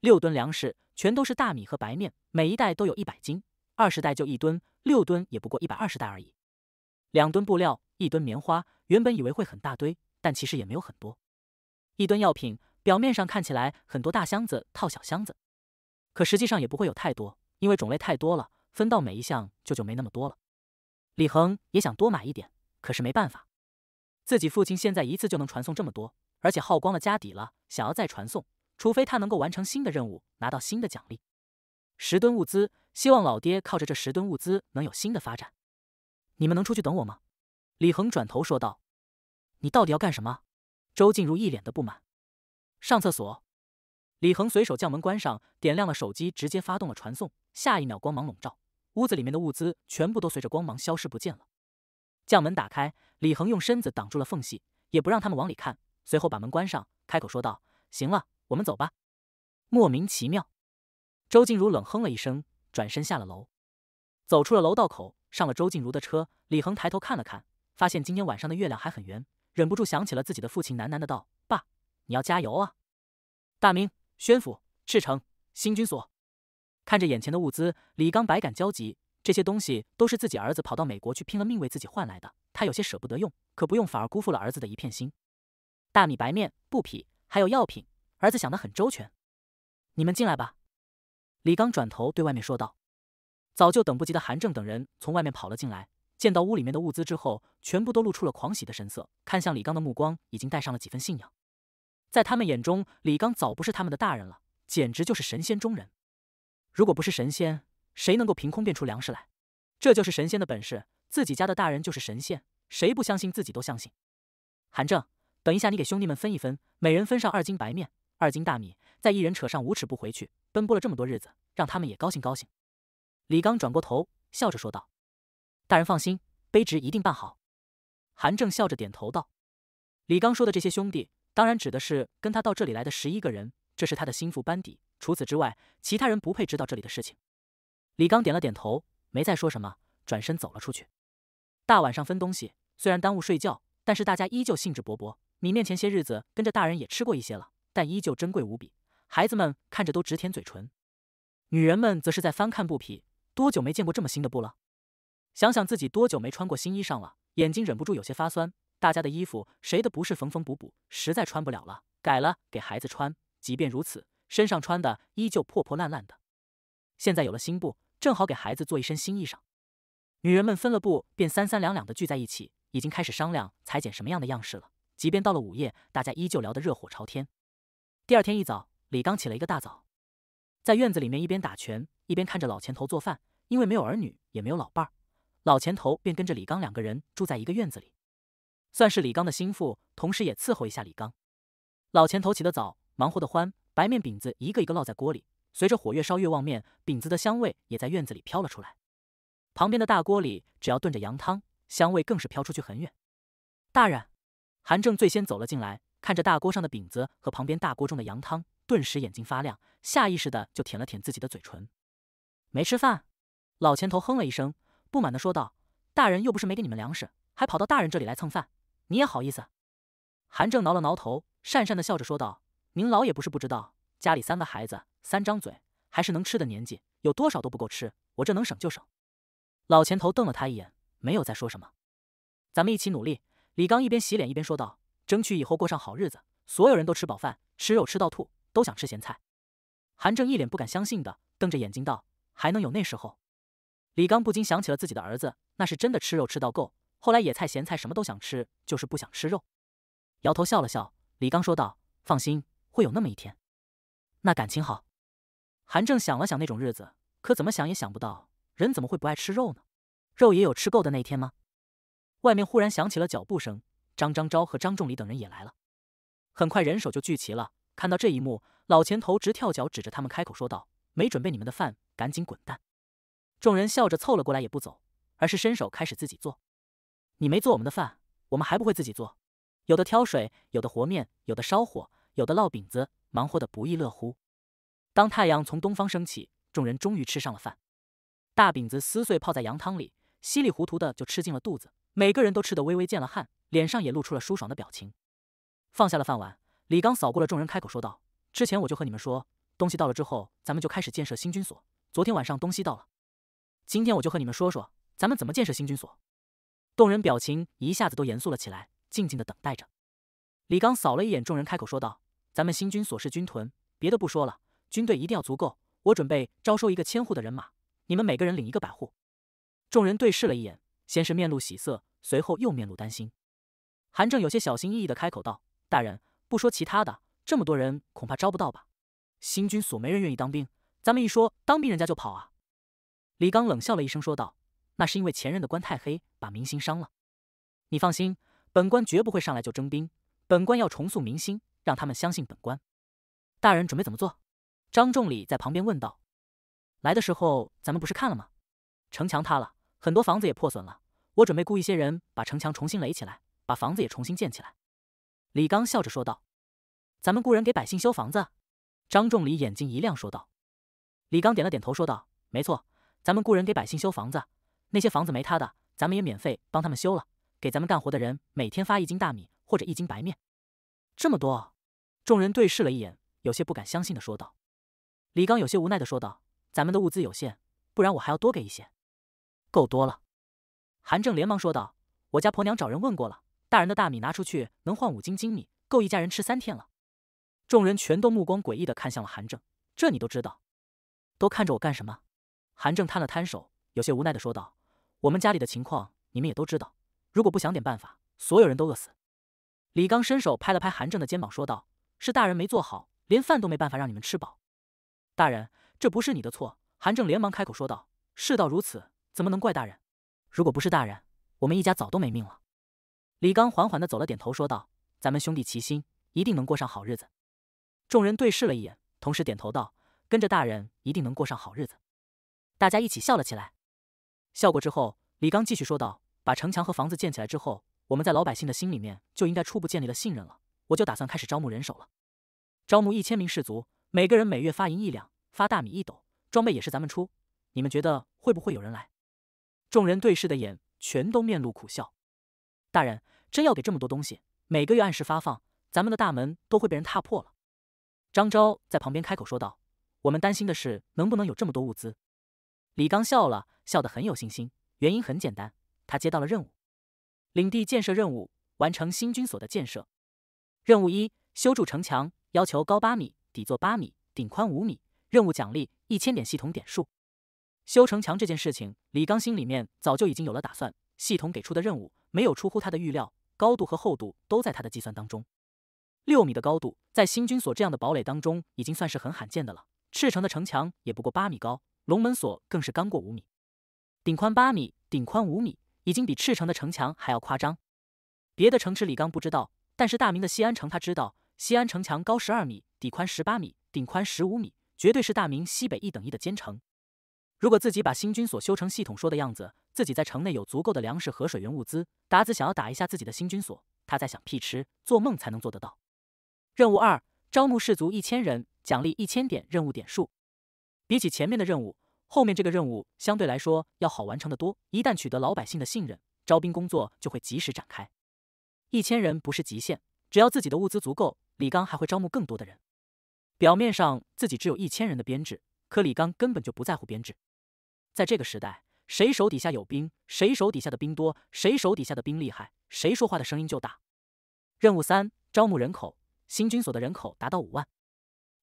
六吨粮食全都是大米和白面，每一袋都有一百斤，二十袋就一吨，六吨也不过一百二十袋而已。两吨布料，一吨棉花，原本以为会很大堆，但其实也没有很多。一吨药品，表面上看起来很多大箱子套小箱子，可实际上也不会有太多。因为种类太多了，分到每一项就就没那么多了。李恒也想多买一点，可是没办法，自己父亲现在一次就能传送这么多，而且耗光了家底了，想要再传送，除非他能够完成新的任务，拿到新的奖励。十吨物资，希望老爹靠着这十吨物资能有新的发展。你们能出去等我吗？李恒转头说道：“你到底要干什么？”周静茹一脸的不满。上厕所。李恒随手将门关上，点亮了手机，直接发动了传送。下一秒，光芒笼罩屋子里面的物资，全部都随着光芒消失不见了。将门打开，李恒用身子挡住了缝隙，也不让他们往里看。随后把门关上，开口说道：“行了，我们走吧。”莫名其妙，周静茹冷哼了一声，转身下了楼，走出了楼道口，上了周静茹的车。李恒抬头看了看，发现今天晚上的月亮还很圆，忍不住想起了自己的父亲，喃喃的道：“爸，你要加油啊！”大明，宣府，赤城，新军所。看着眼前的物资，李刚百感交集。这些东西都是自己儿子跑到美国去拼了命为自己换来的，他有些舍不得用，可不用反而辜负了儿子的一片心。大米、白面、布匹，还有药品，儿子想得很周全。你们进来吧，李刚转头对外面说道。早就等不及的韩正等人从外面跑了进来，见到屋里面的物资之后，全部都露出了狂喜的神色，看向李刚的目光已经带上了几分信仰。在他们眼中，李刚早不是他们的大人了，简直就是神仙中人。如果不是神仙，谁能够凭空变出粮食来？这就是神仙的本事。自己家的大人就是神仙，谁不相信自己都相信。韩正，等一下，你给兄弟们分一分，每人分上二斤白面，二斤大米，再一人扯上五尺布回去。奔波了这么多日子，让他们也高兴高兴。李刚转过头笑着说道：“大人放心，卑职一定办好。”韩正笑着点头道：“李刚说的这些兄弟，当然指的是跟他到这里来的十一个人，这是他的心腹班底。”除此之外，其他人不配知道这里的事情。李刚点了点头，没再说什么，转身走了出去。大晚上分东西，虽然耽误睡觉，但是大家依旧兴致勃勃。米面前些日子跟着大人也吃过一些了，但依旧珍贵无比。孩子们看着都直舔嘴唇，女人们则是在翻看布匹。多久没见过这么新的布了？想想自己多久没穿过新衣裳了，眼睛忍不住有些发酸。大家的衣服谁的不是缝缝补补，实在穿不了了，改了给孩子穿。即便如此。身上穿的依旧破破烂烂的，现在有了新布，正好给孩子做一身新衣裳。女人们分了布，便三三两两的聚在一起，已经开始商量裁剪什么样的样式了。即便到了午夜，大家依旧聊得热火朝天。第二天一早，李刚起了一个大早，在院子里面一边打拳，一边看着老钱头做饭。因为没有儿女，也没有老伴儿，老钱头便跟着李刚两个人住在一个院子里，算是李刚的心腹，同时也伺候一下李刚。老钱头起得早，忙活的欢。白面饼子一个一个烙在锅里，随着火越烧越旺，面饼子的香味也在院子里飘了出来。旁边的大锅里只要炖着羊汤，香味更是飘出去很远。大人，韩正最先走了进来，看着大锅上的饼子和旁边大锅中的羊汤，顿时眼睛发亮，下意识的就舔了舔自己的嘴唇。没吃饭？老前头哼了一声，不满的说道：“大人又不是没给你们粮食，还跑到大人这里来蹭饭，你也好意思？”韩正挠了挠头，讪讪的笑着说道。您老也不是不知道，家里三个孩子，三张嘴，还是能吃的年纪，有多少都不够吃。我这能省就省。老钱头瞪了他一眼，没有再说什么。咱们一起努力。李刚一边洗脸一边说道：“争取以后过上好日子，所有人都吃饱饭，吃肉吃到吐，都想吃咸菜。”韩正一脸不敢相信的瞪着眼睛道：“还能有那时候？”李刚不禁想起了自己的儿子，那是真的吃肉吃到够。后来野菜、咸菜什么都想吃，就是不想吃肉。摇头笑了笑，李刚说道：“放心。”会有那么一天，那感情好。韩正想了想，那种日子，可怎么想也想不到，人怎么会不爱吃肉呢？肉也有吃够的那一天吗？外面忽然响起了脚步声，张张昭和张仲礼等人也来了。很快人手就聚齐了。看到这一幕，老钱头直跳脚，指着他们开口说道：“没准备你们的饭，赶紧滚蛋！”众人笑着凑了过来，也不走，而是伸手开始自己做。你没做我们的饭，我们还不会自己做。有的挑水，有的和面，有的烧火。有的烙饼子，忙活的不亦乐乎。当太阳从东方升起，众人终于吃上了饭。大饼子撕碎泡在羊汤里，稀里糊涂的就吃进了肚子。每个人都吃得微微见了汗，脸上也露出了舒爽的表情。放下了饭碗，李刚扫过了众人，开口说道：“之前我就和你们说，东西到了之后，咱们就开始建设新军所。昨天晚上东西到了，今天我就和你们说说，咱们怎么建设新军所。”众人表情一下子都严肃了起来，静静的等待着。李刚扫了一眼众人，开口说道。咱们新军所是军屯，别的不说了，军队一定要足够。我准备招收一个千户的人马，你们每个人领一个百户。众人对视了一眼，先是面露喜色，随后又面露担心。韩正有些小心翼翼的开口道：“大人，不说其他的，这么多人恐怕招不到吧？新军所没人愿意当兵，咱们一说当兵，人家就跑啊！”李刚冷笑了一声说道：“那是因为前任的官太黑，把民心伤了。你放心，本官绝不会上来就征兵，本官要重塑民心。”让他们相信本官，大人准备怎么做？张仲礼在旁边问道。来的时候咱们不是看了吗？城墙塌了，很多房子也破损了。我准备雇一些人把城墙重新垒起来，把房子也重新建起来。李刚笑着说道：“咱们雇人给百姓修房子？”张仲礼眼睛一亮说道。李刚点了点头说道：“没错，咱们雇人给百姓修房子。那些房子没塌的，咱们也免费帮他们修了。给咱们干活的人每天发一斤大米或者一斤白面，这么多。”众人对视了一眼，有些不敢相信的说道：“李刚，有些无奈的说道，咱们的物资有限，不然我还要多给一些，够多了。”韩正连忙说道：“我家婆娘找人问过了，大人的大米拿出去能换五斤精米，够一家人吃三天了。”众人全都目光诡异的看向了韩正：“这你都知道？都看着我干什么？”韩正摊了摊手，有些无奈的说道：“我们家里的情况你们也都知道，如果不想点办法，所有人都饿死。”李刚伸手拍了拍韩正的肩膀，说道。是大人没做好，连饭都没办法让你们吃饱。大人，这不是你的错。”韩正连忙开口说道，“事到如此，怎么能怪大人？如果不是大人，我们一家早都没命了。”李刚缓缓的走了，点头说道：“咱们兄弟齐心，一定能过上好日子。”众人对视了一眼，同时点头道：“跟着大人，一定能过上好日子。”大家一起笑了起来。笑过之后，李刚继续说道：“把城墙和房子建起来之后，我们在老百姓的心里面就应该初步建立了信任了。”我就打算开始招募人手了，招募一千名士卒，每个人每月发银一两，发大米一斗，装备也是咱们出。你们觉得会不会有人来？众人对视的眼全都面露苦笑。大人真要给这么多东西，每个月按时发放，咱们的大门都会被人踏破了。张昭在旁边开口说道：“我们担心的是能不能有这么多物资。”李刚笑了笑得很有信心，原因很简单，他接到了任务，领地建设任务，完成新军所的建设。任务一：修筑城墙，要求高八米，底座八米，顶宽五米。任务奖励一千点系统点数。修城墙这件事情，李刚心里面早就已经有了打算。系统给出的任务没有出乎他的预料，高度和厚度都在他的计算当中。六米的高度，在新军所这样的堡垒当中已经算是很罕见的了。赤城的城墙也不过八米高，龙门锁更是刚过五米。顶宽八米，顶宽五米，已经比赤城的城墙还要夸张。别的城池，李刚不知道。但是大明的西安城，他知道西安城墙高十二米，底宽十八米，顶宽十五米，绝对是大明西北一等一的坚城。如果自己把新军所修成系统说的样子，自己在城内有足够的粮食和水源物资，达子想要打一下自己的新军所，他在想屁吃，做梦才能做得到。任务二：招募士卒一千人，奖励一千点任务点数。比起前面的任务，后面这个任务相对来说要好完成的多。一旦取得老百姓的信任，招兵工作就会及时展开。一千人不是极限，只要自己的物资足够，李刚还会招募更多的人。表面上自己只有一千人的编制，可李刚根本就不在乎编制。在这个时代，谁手底下有兵，谁手底下的兵多，谁手底下的兵厉害，谁说话的声音就大。任务三：招募人口，新军所的人口达到五万。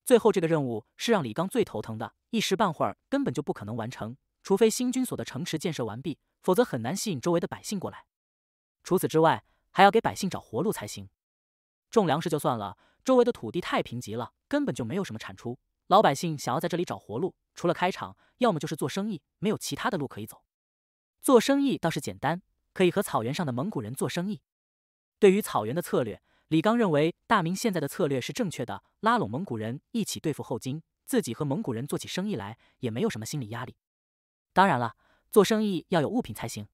最后这个任务是让李刚最头疼的，一时半会儿根本就不可能完成，除非新军所的城池建设完毕，否则很难吸引周围的百姓过来。除此之外，还要给百姓找活路才行，种粮食就算了，周围的土地太贫瘠了，根本就没有什么产出。老百姓想要在这里找活路，除了开厂，要么就是做生意，没有其他的路可以走。做生意倒是简单，可以和草原上的蒙古人做生意。对于草原的策略，李刚认为大明现在的策略是正确的，拉拢蒙古人一起对付后金，自己和蒙古人做起生意来也没有什么心理压力。当然了，做生意要有物品才行，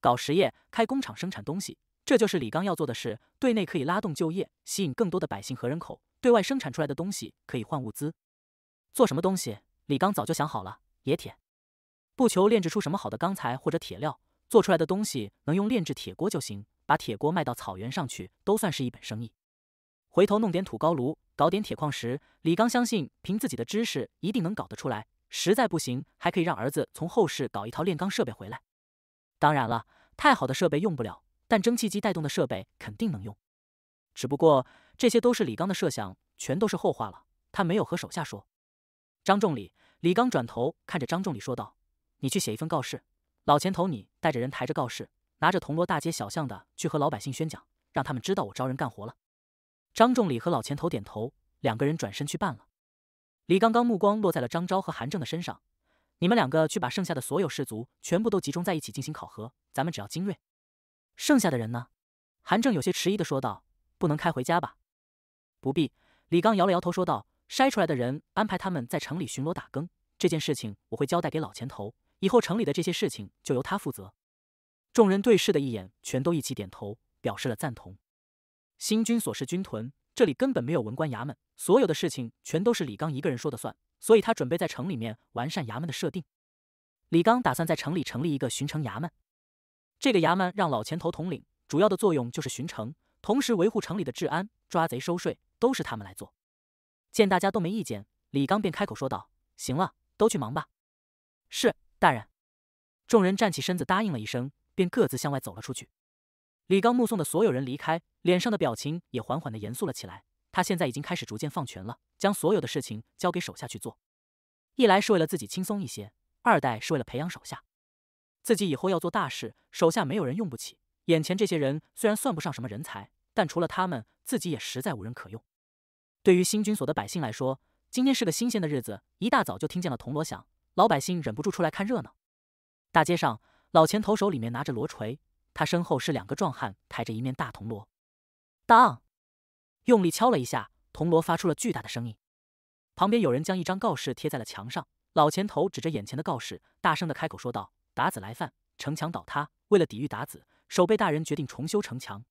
搞实业，开工厂生产东西。这就是李刚要做的事：对内可以拉动就业，吸引更多的百姓和人口；对外生产出来的东西可以换物资。做什么东西？李刚早就想好了：冶铁，不求炼制出什么好的钢材或者铁料，做出来的东西能用炼制铁锅就行。把铁锅卖到草原上去，都算是一本生意。回头弄点土高炉，搞点铁矿石。李刚相信，凭自己的知识，一定能搞得出来。实在不行，还可以让儿子从后世搞一套炼钢设备回来。当然了，太好的设备用不了。但蒸汽机带动的设备肯定能用，只不过这些都是李刚的设想，全都是后话了。他没有和手下说。张仲礼，李刚转头看着张仲礼说道：“你去写一份告示，老钱头，你带着人抬着告示，拿着铜锣，大街小巷的去和老百姓宣讲，让他们知道我招人干活了。”张仲礼和老钱头点头，两个人转身去办了。李刚刚目光落在了张昭和韩正的身上：“你们两个去把剩下的所有士卒全部都集中在一起进行考核，咱们只要精锐。”剩下的人呢？韩正有些迟疑的说道：“不能开回家吧？”“不必。”李刚摇了摇头说道：“筛出来的人，安排他们在城里巡逻打更。这件事情我会交代给老钱头，以后城里的这些事情就由他负责。”众人对视的一眼，全都一起点头，表示了赞同。新军所是军屯，这里根本没有文官衙门，所有的事情全都是李刚一个人说的算，所以他准备在城里面完善衙门的设定。李刚打算在城里成立一个巡城衙门。这个衙门让老前头统领，主要的作用就是巡城，同时维护城里的治安、抓贼、收税，都是他们来做。见大家都没意见，李刚便开口说道：“行了，都去忙吧。”“是，大人。”众人站起身子答应了一声，便各自向外走了出去。李刚目送的所有人离开，脸上的表情也缓缓的严肃了起来。他现在已经开始逐渐放权了，将所有的事情交给手下去做，一来是为了自己轻松一些，二代是为了培养手下。自己以后要做大事，手下没有人用不起。眼前这些人虽然算不上什么人才，但除了他们，自己也实在无人可用。对于新军所的百姓来说，今天是个新鲜的日子。一大早就听见了铜锣响，老百姓忍不住出来看热闹。大街上，老钱头手里面拿着锣锤，他身后是两个壮汉抬着一面大铜锣。当，用力敲了一下，铜锣发出了巨大的声音。旁边有人将一张告示贴在了墙上，老钱头指着眼前的告示，大声的开口说道。达子来犯，城墙倒塌。为了抵御达子，守备大人决定重修城墙。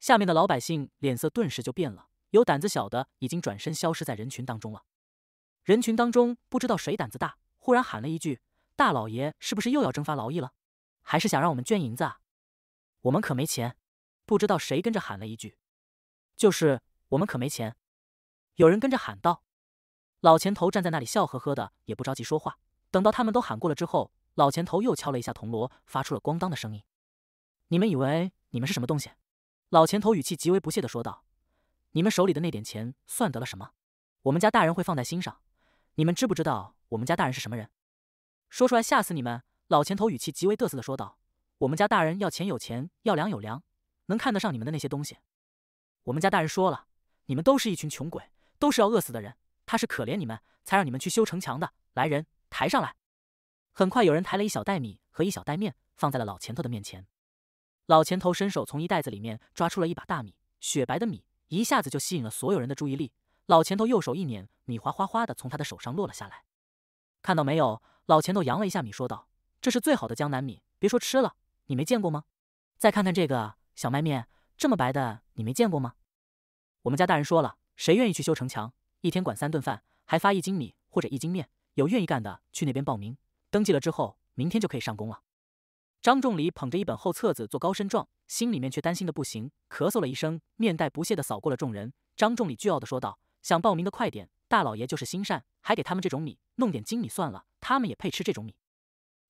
下面的老百姓脸色顿时就变了，有胆子小的已经转身消失在人群当中了。人群当中不知道谁胆子大，忽然喊了一句：“大老爷是不是又要征发劳役了？还是想让我们捐银子？啊？我们可没钱。”不知道谁跟着喊了一句：“就是我们可没钱。”有人跟着喊道：“老钱头站在那里笑呵呵的，也不着急说话。等到他们都喊过了之后。”老钱头又敲了一下铜锣，发出了咣当的声音。你们以为你们是什么东西？老钱头语气极为不屑的说道：“你们手里的那点钱算得了什么？我们家大人会放在心上。你们知不知道我们家大人是什么人？说出来吓死你们！”老钱头语气极为得瑟的说道：“我们家大人要钱有钱，要粮有粮，能看得上你们的那些东西。我们家大人说了，你们都是一群穷鬼，都是要饿死的人。他是可怜你们，才让你们去修城墙的。来人，抬上来！”很快有人抬了一小袋米和一小袋面放在了老钱头的面前。老钱头伸手从一袋子里面抓出了一把大米，雪白的米一下子就吸引了所有人的注意力。老前头右手一捻，米花哗哗的从他的手上落了下来。看到没有？老前头扬了一下米，说道：“这是最好的江南米，别说吃了，你没见过吗？”再看看这个小麦面，这么白的，你没见过吗？我们家大人说了，谁愿意去修城墙，一天管三顿饭，还发一斤米或者一斤面，有愿意干的去那边报名。登记了之后，明天就可以上工了。张仲礼捧着一本厚册子做高深状，心里面却担心的不行，咳嗽了一声，面带不屑的扫过了众人。张仲礼倨傲的说道：“想报名的快点，大老爷就是心善，还给他们这种米，弄点精米算了，他们也配吃这种米。”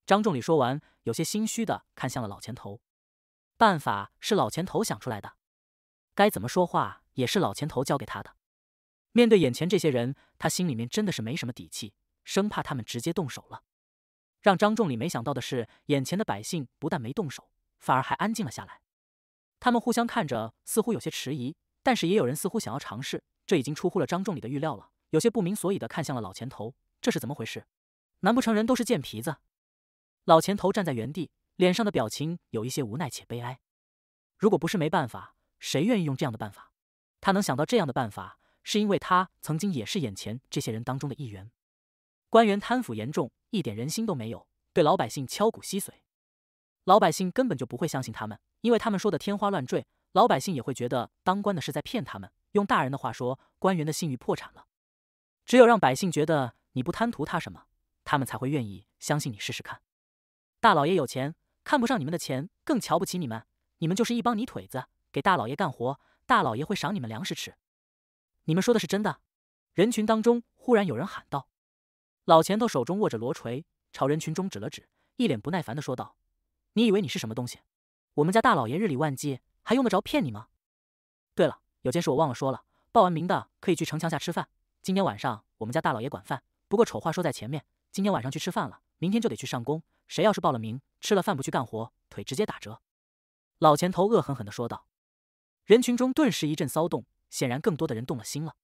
张仲礼说完，有些心虚的看向了老钱头。办法是老钱头想出来的，该怎么说话也是老钱头教给他的。面对眼前这些人，他心里面真的是没什么底气，生怕他们直接动手了。让张仲礼没想到的是，眼前的百姓不但没动手，反而还安静了下来。他们互相看着，似乎有些迟疑，但是也有人似乎想要尝试。这已经出乎了张仲礼的预料了，有些不明所以的看向了老钱头，这是怎么回事？难不成人都是贱皮子？老钱头站在原地，脸上的表情有一些无奈且悲哀。如果不是没办法，谁愿意用这样的办法？他能想到这样的办法，是因为他曾经也是眼前这些人当中的一员。官员贪腐严重，一点人心都没有，对老百姓敲骨吸髓。老百姓根本就不会相信他们，因为他们说的天花乱坠，老百姓也会觉得当官的是在骗他们。用大人的话说，官员的信誉破产了。只有让百姓觉得你不贪图他什么，他们才会愿意相信你。试试看，大老爷有钱，看不上你们的钱，更瞧不起你们。你们就是一帮泥腿子，给大老爷干活，大老爷会赏你们粮食吃。你们说的是真的？人群当中忽然有人喊道。老前头手中握着罗锤，朝人群中指了指，一脸不耐烦的说道：“你以为你是什么东西？我们家大老爷日理万机，还用得着骗你吗？”对了，有件事我忘了说了，报完名的可以去城墙下吃饭。今天晚上我们家大老爷管饭，不过丑话说在前面，今天晚上去吃饭了，明天就得去上工。谁要是报了名吃了饭不去干活，腿直接打折。”老前头恶狠狠的说道。人群中顿时一阵骚动，显然更多的人动了心了。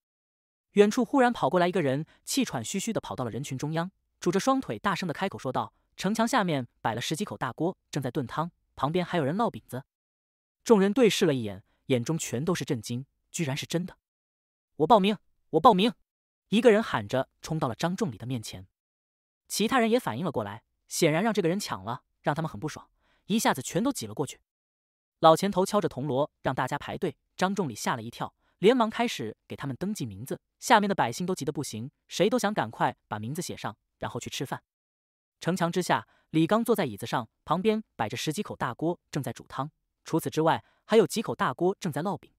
远处忽然跑过来一个人，气喘吁吁地跑到了人群中央，拄着双腿，大声地开口说道：“城墙下面摆了十几口大锅，正在炖汤，旁边还有人烙饼子。”众人对视了一眼，眼中全都是震惊，居然是真的！我报名，我报名！一个人喊着冲到了张仲礼的面前，其他人也反应了过来，显然让这个人抢了，让他们很不爽，一下子全都挤了过去。老前头敲着铜锣让大家排队，张仲礼吓了一跳。连忙开始给他们登记名字，下面的百姓都急得不行，谁都想赶快把名字写上，然后去吃饭。城墙之下，李刚坐在椅子上，旁边摆着十几口大锅，正在煮汤。除此之外，还有几口大锅正在烙饼。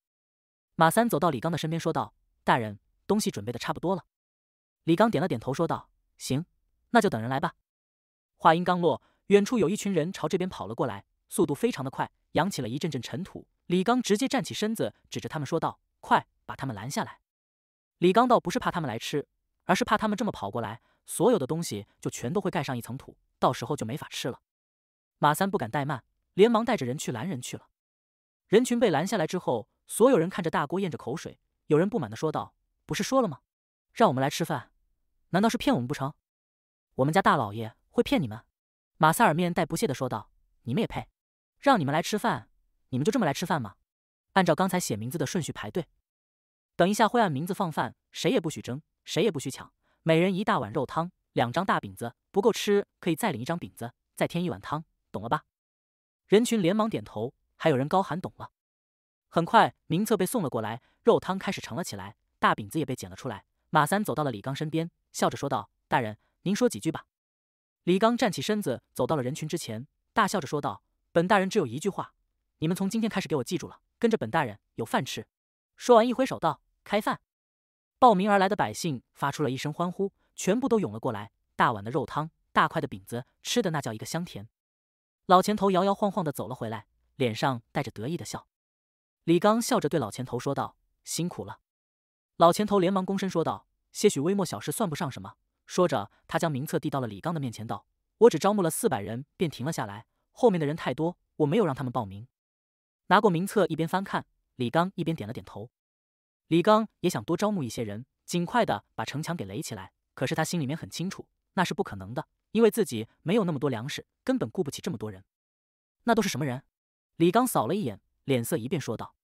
马三走到李刚的身边，说道：“大人，东西准备的差不多了。”李刚点了点头，说道：“行，那就等人来吧。”话音刚落，远处有一群人朝这边跑了过来，速度非常的快，扬起了一阵阵尘土。李刚直接站起身子，指着他们说道。快把他们拦下来！李刚倒不是怕他们来吃，而是怕他们这么跑过来，所有的东西就全都会盖上一层土，到时候就没法吃了。马三不敢怠慢，连忙带着人去拦人去了。人群被拦下来之后，所有人看着大锅，咽着口水。有人不满的说道：“不是说了吗？让我们来吃饭，难道是骗我们不成？我们家大老爷会骗你们？”马塞尔面带不屑的说道：“你们也配？让你们来吃饭，你们就这么来吃饭吗？”按照刚才写名字的顺序排队，等一下会按名字放饭，谁也不许争，谁也不许抢，每人一大碗肉汤，两张大饼子，不够吃可以再领一张饼子，再添一碗汤，懂了吧？人群连忙点头，还有人高喊懂了。很快，名册被送了过来，肉汤开始盛了起来，大饼子也被捡了出来。马三走到了李刚身边，笑着说道：“大人，您说几句吧。”李刚站起身子，走到了人群之前，大笑着说道：“本大人只有一句话，你们从今天开始给我记住了。”跟着本大人有饭吃。说完一挥手道：“开饭！”报名而来的百姓发出了一声欢呼，全部都涌了过来。大碗的肉汤，大块的饼子，吃的那叫一个香甜。老钱头摇摇晃晃的走了回来，脸上带着得意的笑。李刚笑着对老钱头说道：“辛苦了。”老钱头连忙躬身说道：“些许微末小事算不上什么。”说着，他将名册递到了李刚的面前，道：“我只招募了四百人，便停了下来。后面的人太多，我没有让他们报名。”拿过名册，一边翻看，李刚一边点了点头。李刚也想多招募一些人，尽快的把城墙给垒起来。可是他心里面很清楚，那是不可能的，因为自己没有那么多粮食，根本顾不起这么多人。那都是什么人？李刚扫了一眼，脸色一变，说道：“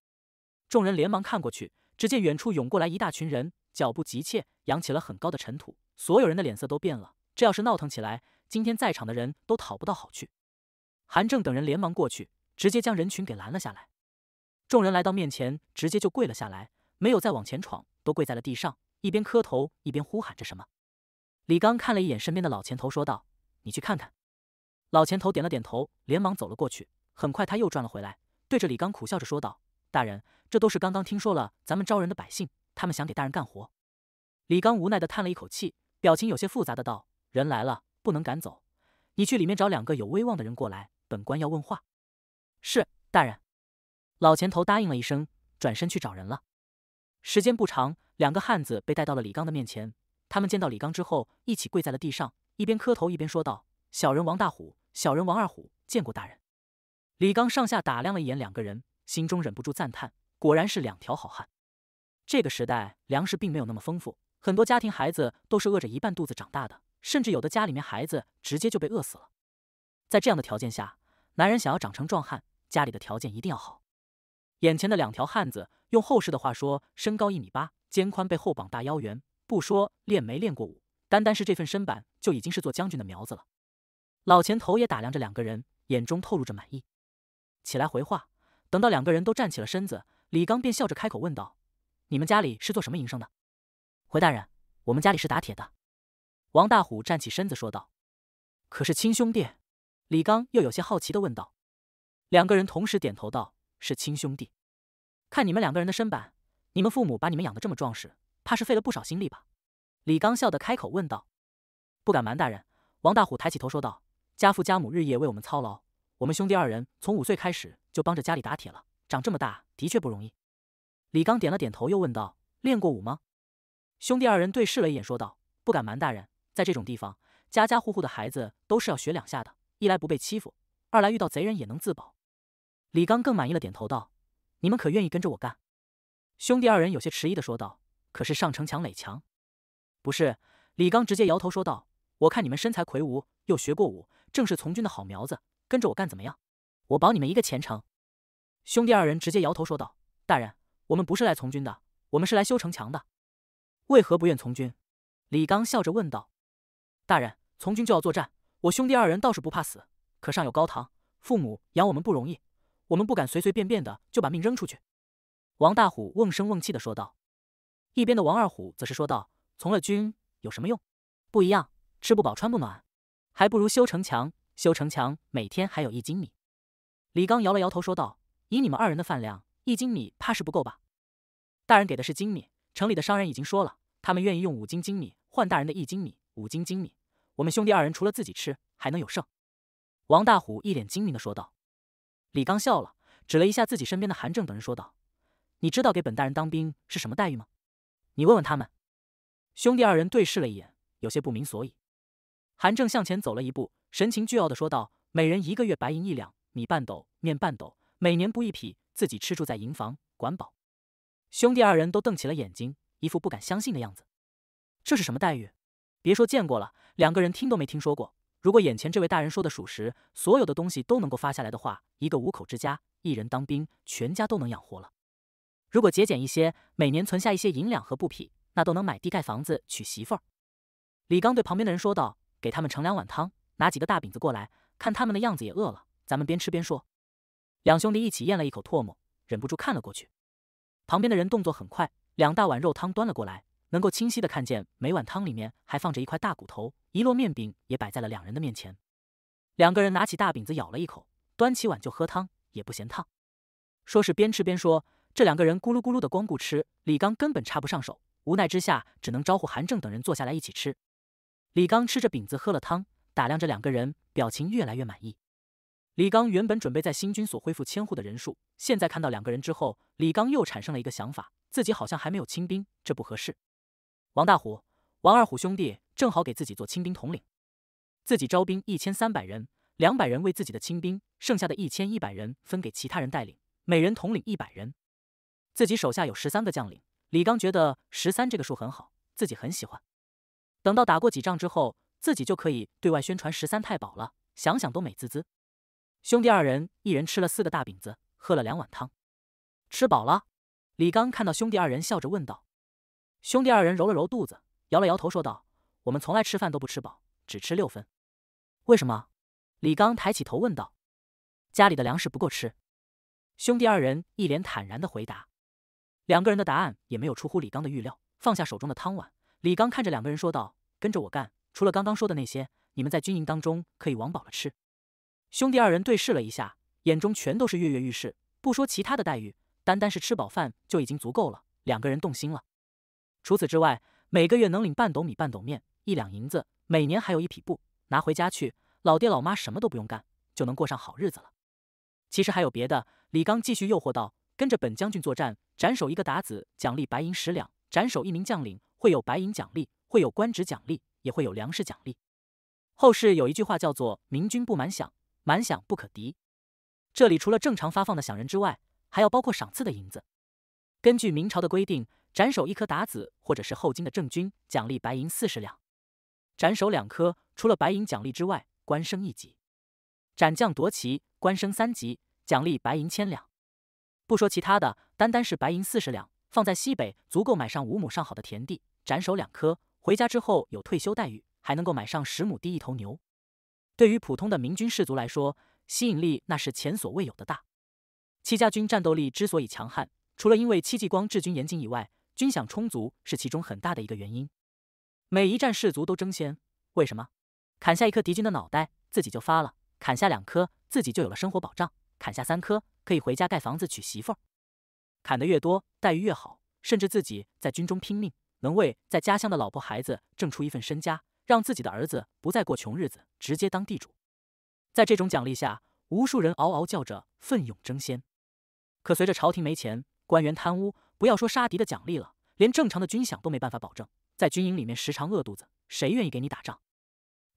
众人连忙看过去，只见远处涌过来一大群人，脚步急切，扬起了很高的尘土。所有人的脸色都变了。这要是闹腾起来，今天在场的人都讨不到好去。”韩正等人连忙过去。直接将人群给拦了下来，众人来到面前，直接就跪了下来，没有再往前闯，都跪在了地上，一边磕头一边呼喊着什么。李刚看了一眼身边的老钱头，说道：“你去看看。”老钱头点了点头，连忙走了过去。很快，他又转了回来，对着李刚苦笑着说道：“大人，这都是刚刚听说了，咱们招人的百姓，他们想给大人干活。”李刚无奈的叹了一口气，表情有些复杂的道：“人来了，不能赶走，你去里面找两个有威望的人过来，本官要问话。”是大人，老前头答应了一声，转身去找人了。时间不长，两个汉子被带到了李刚的面前。他们见到李刚之后，一起跪在了地上，一边磕头，一边说道：“小人王大虎，小人王二虎，见过大人。”李刚上下打量了一眼两个人，心中忍不住赞叹：“果然是两条好汉。”这个时代粮食并没有那么丰富，很多家庭孩子都是饿着一半肚子长大的，甚至有的家里面孩子直接就被饿死了。在这样的条件下，男人想要长成壮汉。家里的条件一定要好。眼前的两条汉子，用后世的话说，身高一米八，肩宽，背后膀大腰圆，不说练没练过武，单单是这份身板，就已经是做将军的苗子了。老钱头也打量着两个人，眼中透露着满意。起来回话。等到两个人都站起了身子，李刚便笑着开口问道：“你们家里是做什么营生的？”回大人，我们家里是打铁的。”王大虎站起身子说道。“可是亲兄弟？”李刚又有些好奇的问道。两个人同时点头道：“是亲兄弟。”看你们两个人的身板，你们父母把你们养得这么壮实，怕是费了不少心力吧？”李刚笑的开口问道。“不敢瞒大人。”王大虎抬起头说道：“家父家母日夜为我们操劳，我们兄弟二人从五岁开始就帮着家里打铁了，长这么大的确不容易。”李刚点了点头，又问道：“练过武吗？”兄弟二人对视了一眼，说道：“不敢瞒大人，在这种地方，家家户户的孩子都是要学两下的，一来不被欺负，二来遇到贼人也能自保。”李刚更满意了，点头道：“你们可愿意跟着我干？”兄弟二人有些迟疑的说道：“可是上城墙垒墙？”不是，李刚直接摇头说道：“我看你们身材魁梧，又学过武，正是从军的好苗子，跟着我干怎么样？我保你们一个前程。”兄弟二人直接摇头说道：“大人，我们不是来从军的，我们是来修城墙的。为何不愿从军？”李刚笑着问道：“大人，从军就要作战，我兄弟二人倒是不怕死，可上有高堂，父母养我们不容易。”我们不敢随随便便的就把命扔出去。”王大虎瓮声瓮气的说道。一边的王二虎则是说道：“从了军有什么用？不一样，吃不饱穿不暖，还不如修城墙。修城墙每天还有一斤米。”李刚摇了摇头说道：“以你们二人的饭量，一斤米怕是不够吧？”大人给的是金米，城里的商人已经说了，他们愿意用五斤金米换大人的一斤米。五斤金米，我们兄弟二人除了自己吃，还能有剩。”王大虎一脸精明的说道。李刚笑了，指了一下自己身边的韩正等人，说道：“你知道给本大人当兵是什么待遇吗？你问问他们。”兄弟二人对视了一眼，有些不明所以。韩正向前走了一步，神情倨傲的说道：“每人一个月白银一两，米半斗，面半斗，每年布一匹，自己吃住在营房，管饱。”兄弟二人都瞪起了眼睛，一副不敢相信的样子。这是什么待遇？别说见过了，两个人听都没听说过。如果眼前这位大人说的属实，所有的东西都能够发下来的话，一个五口之家，一人当兵，全家都能养活了。如果节俭一些，每年存下一些银两和布匹，那都能买地盖房子、娶媳妇儿。李刚对旁边的人说道：“给他们盛两碗汤，拿几个大饼子过来，看他们的样子也饿了，咱们边吃边说。”两兄弟一起咽了一口唾沫，忍不住看了过去。旁边的人动作很快，两大碗肉汤端了过来。能够清晰的看见，每碗汤里面还放着一块大骨头，一摞面饼也摆在了两人的面前。两个人拿起大饼子咬了一口，端起碗就喝汤，也不嫌烫。说是边吃边说，这两个人咕噜咕噜的光顾吃，李刚根本插不上手，无奈之下只能招呼韩正等人坐下来一起吃。李刚吃着饼子喝了汤，打量着两个人，表情越来越满意。李刚原本准备在新军所恢复千户的人数，现在看到两个人之后，李刚又产生了一个想法，自己好像还没有清兵，这不合适。王大虎、王二虎兄弟正好给自己做亲兵统领，自己招兵一千三百人，两百人为自己的亲兵，剩下的一千一百人分给其他人带领，每人统领一百人。自己手下有十三个将领，李刚觉得十三这个数很好，自己很喜欢。等到打过几仗之后，自己就可以对外宣传十三太保了，想想都美滋滋。兄弟二人一人吃了四个大饼子，喝了两碗汤，吃饱了。李刚看到兄弟二人，笑着问道。兄弟二人揉了揉肚子，摇了摇头，说道：“我们从来吃饭都不吃饱，只吃六分。为什么？”李刚抬起头问道。“家里的粮食不够吃。”兄弟二人一脸坦然的回答。两个人的答案也没有出乎李刚的预料。放下手中的汤碗，李刚看着两个人说道：“跟着我干，除了刚刚说的那些，你们在军营当中可以往饱了吃。”兄弟二人对视了一下，眼中全都是跃跃欲试。不说其他的待遇，单单是吃饱饭就已经足够了。两个人动心了。除此之外，每个月能领半斗米、半斗面、一两银子，每年还有一匹布拿回家去。老爹老妈什么都不用干，就能过上好日子了。其实还有别的，李刚继续诱惑道：“跟着本将军作战，斩首一个鞑子，奖励白银十两；斩首一名将领，会有白银奖励，会有官职奖励，也会有粮食奖励。”后世有一句话叫做“明君不满饷，满饷不可敌”。这里除了正常发放的饷人之外，还要包括赏赐的银子。根据明朝的规定。斩首一颗达子，或者是后金的正军，奖励白银四十两；斩首两颗，除了白银奖励之外，官升一级；斩将夺旗，官升三级，奖励白银千两。不说其他的，单单是白银四十两，放在西北足够买上五亩上好的田地。斩首两颗，回家之后有退休待遇，还能够买上十亩地一头牛。对于普通的明军士卒来说，吸引力那是前所未有的大。戚家军战斗力之所以强悍，除了因为戚继光治军严谨以外，军饷充足是其中很大的一个原因。每一战，士卒都争先。为什么？砍下一颗敌军的脑袋，自己就发了；砍下两颗，自己就有了生活保障；砍下三颗，可以回家盖房子、娶媳妇儿。砍得越多，待遇越好，甚至自己在军中拼命，能为在家乡的老婆孩子挣出一份身家，让自己的儿子不再过穷日子，直接当地主。在这种奖励下，无数人嗷嗷叫着，奋勇争先。可随着朝廷没钱，官员贪污。不要说杀敌的奖励了，连正常的军饷都没办法保证，在军营里面时常饿肚子，谁愿意给你打仗？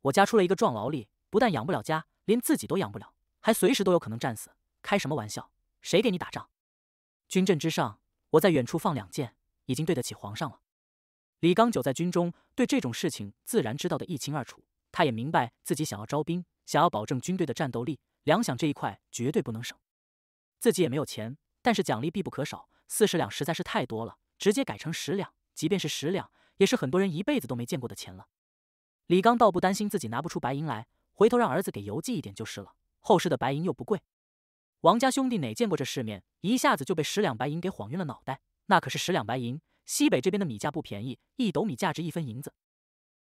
我家出了一个壮劳力，不但养不了家，连自己都养不了，还随时都有可能战死，开什么玩笑？谁给你打仗？军阵之上，我在远处放两箭，已经对得起皇上了。李刚九在军中对这种事情自然知道的一清二楚，他也明白自己想要招兵，想要保证军队的战斗力，粮饷这一块绝对不能省。自己也没有钱，但是奖励必不可少。四十两实在是太多了，直接改成十两。即便是十两，也是很多人一辈子都没见过的钱了。李刚倒不担心自己拿不出白银来，回头让儿子给邮寄一点就是了。后世的白银又不贵。王家兄弟哪见过这世面，一下子就被十两白银给晃晕了脑袋。那可是十两白银，西北这边的米价不便宜，一斗米价值一分银子，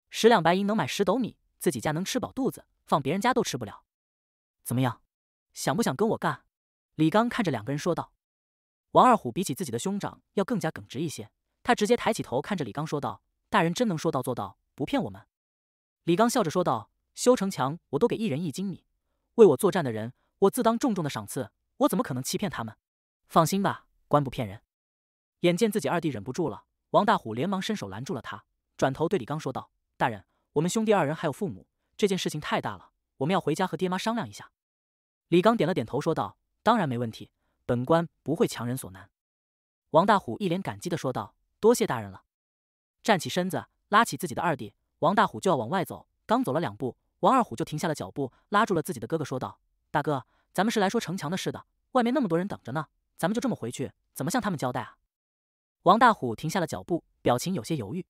十两白银能买十斗米，自己家能吃饱肚子，放别人家都吃不了。怎么样，想不想跟我干？李刚看着两个人说道。王二虎比起自己的兄长要更加耿直一些，他直接抬起头看着李刚说道：“大人真能说到做到，不骗我们。”李刚笑着说道：“修城墙我都给一人一斤米，为我作战的人，我自当重重的赏赐，我怎么可能欺骗他们？放心吧，官不骗人。”眼见自己二弟忍不住了，王大虎连忙伸手拦住了他，转头对李刚说道：“大人，我们兄弟二人还有父母，这件事情太大了，我们要回家和爹妈商量一下。”李刚点了点头说道：“当然没问题。”本官不会强人所难。”王大虎一脸感激的说道，“多谢大人了。”站起身子，拉起自己的二弟王大虎就要往外走。刚走了两步，王二虎就停下了脚步，拉住了自己的哥哥，说道：“大哥，咱们是来说城墙的事的，外面那么多人等着呢，咱们就这么回去，怎么向他们交代啊？”王大虎停下了脚步，表情有些犹豫。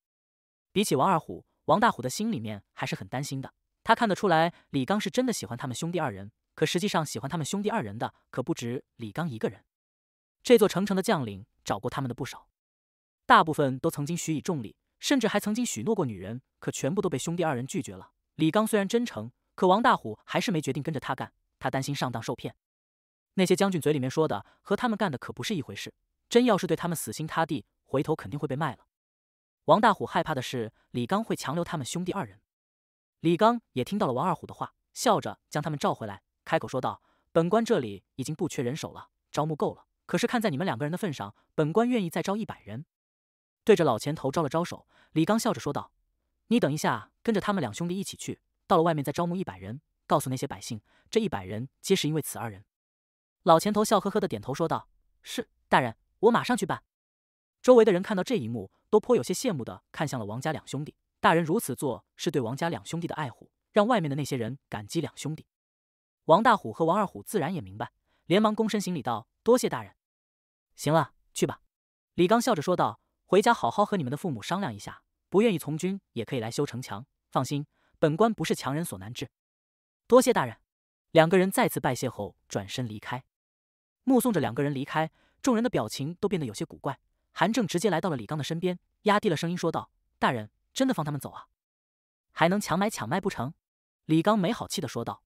比起王二虎，王大虎的心里面还是很担心的。他看得出来，李刚是真的喜欢他们兄弟二人。可实际上，喜欢他们兄弟二人的可不止李刚一个人。这座城城的将领找过他们的不少，大部分都曾经许以重礼，甚至还曾经许诺过女人，可全部都被兄弟二人拒绝了。李刚虽然真诚，可王大虎还是没决定跟着他干。他担心上当受骗，那些将军嘴里面说的和他们干的可不是一回事。真要是对他们死心塌地，回头肯定会被卖了。王大虎害怕的是李刚会强留他们兄弟二人。李刚也听到了王二虎的话，笑着将他们召回来。开口说道：“本官这里已经不缺人手了，招募够了。可是看在你们两个人的份上，本官愿意再招一百人。”对着老钱头招了招手，李刚笑着说道：“你等一下，跟着他们两兄弟一起去，到了外面再招募一百人，告诉那些百姓，这一百人皆是因为此二人。”老钱头笑呵呵的点头说道：“是，大人，我马上去办。”周围的人看到这一幕，都颇有些羡慕的看向了王家两兄弟。大人如此做，是对王家两兄弟的爱护，让外面的那些人感激两兄弟。王大虎和王二虎自然也明白，连忙躬身行礼道：“多谢大人。”“行了，去吧。”李刚笑着说道，“回家好好和你们的父母商量一下，不愿意从军也可以来修城墙。放心，本官不是强人所难治。”“多谢大人。”两个人再次拜谢后，转身离开。目送着两个人离开，众人的表情都变得有些古怪。韩正直接来到了李刚的身边，压低了声音说道：“大人真的放他们走啊？还能强买强卖不成？”李刚没好气的说道。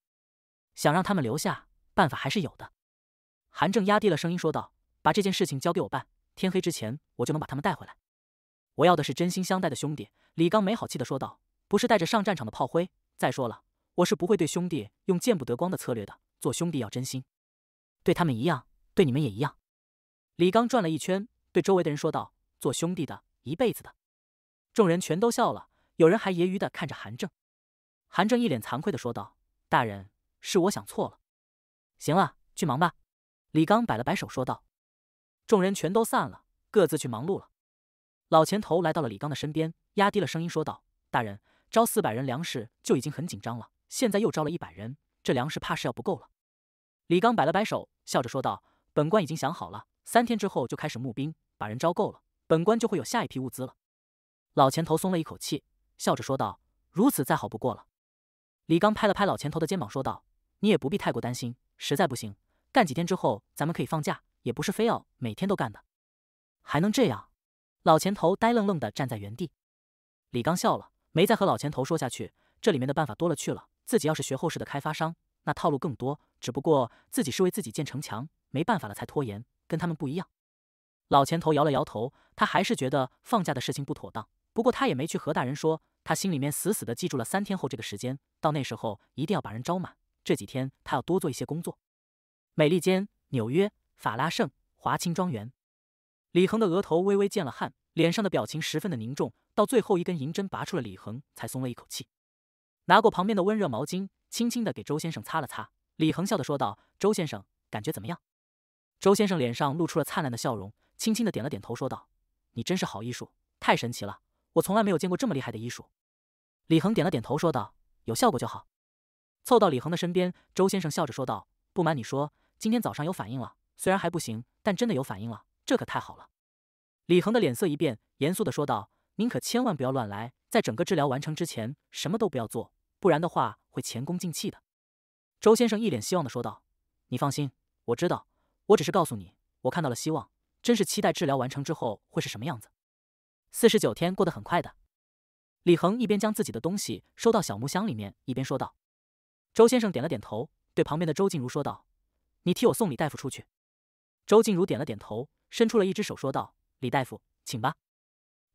想让他们留下，办法还是有的。韩正压低了声音说道：“把这件事情交给我办，天黑之前我就能把他们带回来。”我要的是真心相待的兄弟。”李刚没好气的说道：“不是带着上战场的炮灰。再说了，我是不会对兄弟用见不得光的策略的。做兄弟要真心，对他们一样，对你们也一样。”李刚转了一圈，对周围的人说道：“做兄弟的一辈子的。”众人全都笑了，有人还揶揄的看着韩正。韩正一脸惭愧的说道：“大人。”是我想错了。行了，去忙吧。”李刚摆了摆手说道。众人全都散了，各自去忙碌了。老钱头来到了李刚的身边，压低了声音说道：“大人，招四百人粮食就已经很紧张了，现在又招了一百人，这粮食怕是要不够了。”李刚摆了摆手，笑着说道：“本官已经想好了，三天之后就开始募兵，把人招够了，本官就会有下一批物资了。”老钱头松了一口气，笑着说道：“如此再好不过了。”李刚拍了拍老钱头的肩膀，说道。你也不必太过担心，实在不行，干几天之后咱们可以放假，也不是非要每天都干的。还能这样？老钱头呆愣愣地站在原地。李刚笑了，没再和老钱头说下去。这里面的办法多了去了，自己要是学后世的开发商，那套路更多。只不过自己是为自己建城墙，没办法了才拖延，跟他们不一样。老钱头摇了摇头，他还是觉得放假的事情不妥当。不过他也没去和大人说，他心里面死死地记住了三天后这个时间，到那时候一定要把人招满。这几天他要多做一些工作。美利坚，纽约，法拉盛，华清庄园。李恒的额头微微见了汗，脸上的表情十分的凝重。到最后一根银针拔出了，李恒才松了一口气，拿过旁边的温热毛巾，轻轻的给周先生擦了擦。李恒笑的说道：“周先生，感觉怎么样？”周先生脸上露出了灿烂的笑容，轻轻的点了点头，说道：“你真是好医术，太神奇了！我从来没有见过这么厉害的医术。”李恒点了点头，说道：“有效果就好。”凑到李恒的身边，周先生笑着说道：“不瞒你说，今天早上有反应了，虽然还不行，但真的有反应了，这可太好了。”李恒的脸色一变，严肃地说道：“您可千万不要乱来，在整个治疗完成之前，什么都不要做，不然的话会前功尽弃的。”周先生一脸希望地说道：“你放心，我知道，我只是告诉你，我看到了希望，真是期待治疗完成之后会是什么样子。”四十九天过得很快的，李恒一边将自己的东西收到小木箱里面，一边说道。周先生点了点头，对旁边的周静如说道：“你替我送李大夫出去。”周静如点了点头，伸出了一只手说道：“李大夫，请吧。”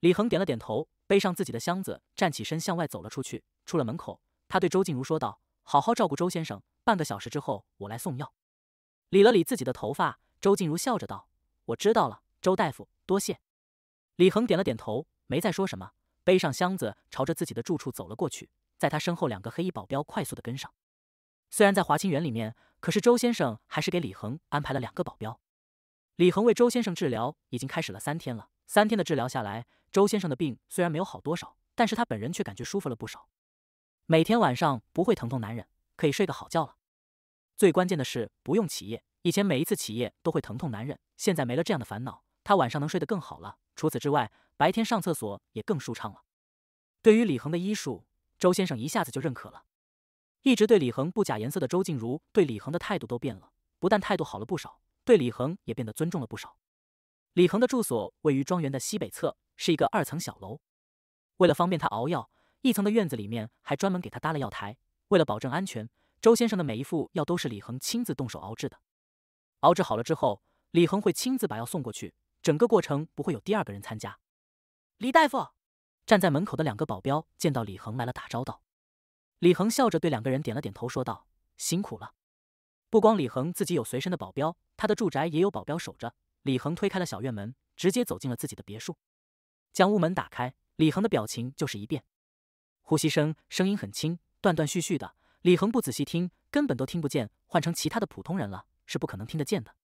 李恒点了点头，背上自己的箱子，站起身向外走了出去。出了门口，他对周静如说道：“好好照顾周先生，半个小时之后我来送药。”理了理自己的头发，周静如笑着道：“我知道了，周大夫，多谢。”李恒点了点头，没再说什么，背上箱子朝着自己的住处走了过去。在他身后，两个黑衣保镖快速的跟上。虽然在华清园里面，可是周先生还是给李恒安排了两个保镖。李恒为周先生治疗已经开始了三天了，三天的治疗下来，周先生的病虽然没有好多少，但是他本人却感觉舒服了不少。每天晚上不会疼痛难忍，可以睡个好觉了。最关键的是不用起夜，以前每一次起夜都会疼痛难忍，现在没了这样的烦恼，他晚上能睡得更好了。除此之外，白天上厕所也更舒畅了。对于李恒的医术，周先生一下子就认可了。一直对李恒不假颜色的周静茹，对李恒的态度都变了，不但态度好了不少，对李恒也变得尊重了不少。李恒的住所位于庄园的西北侧，是一个二层小楼。为了方便他熬药，一层的院子里面还专门给他搭了药台。为了保证安全，周先生的每一副药都是李恒亲自动手熬制的。熬制好了之后，李恒会亲自把药送过去，整个过程不会有第二个人参加。李大夫，站在门口的两个保镖见到李恒来了，打招呼。李恒笑着对两个人点了点头，说道：“辛苦了。”不光李恒自己有随身的保镖，他的住宅也有保镖守着。李恒推开了小院门，直接走进了自己的别墅，将屋门打开。李恒的表情就是一变，呼吸声声音很轻，断断续续的。李恒不仔细听，根本都听不见；换成其他的普通人了，是不可能听得见的。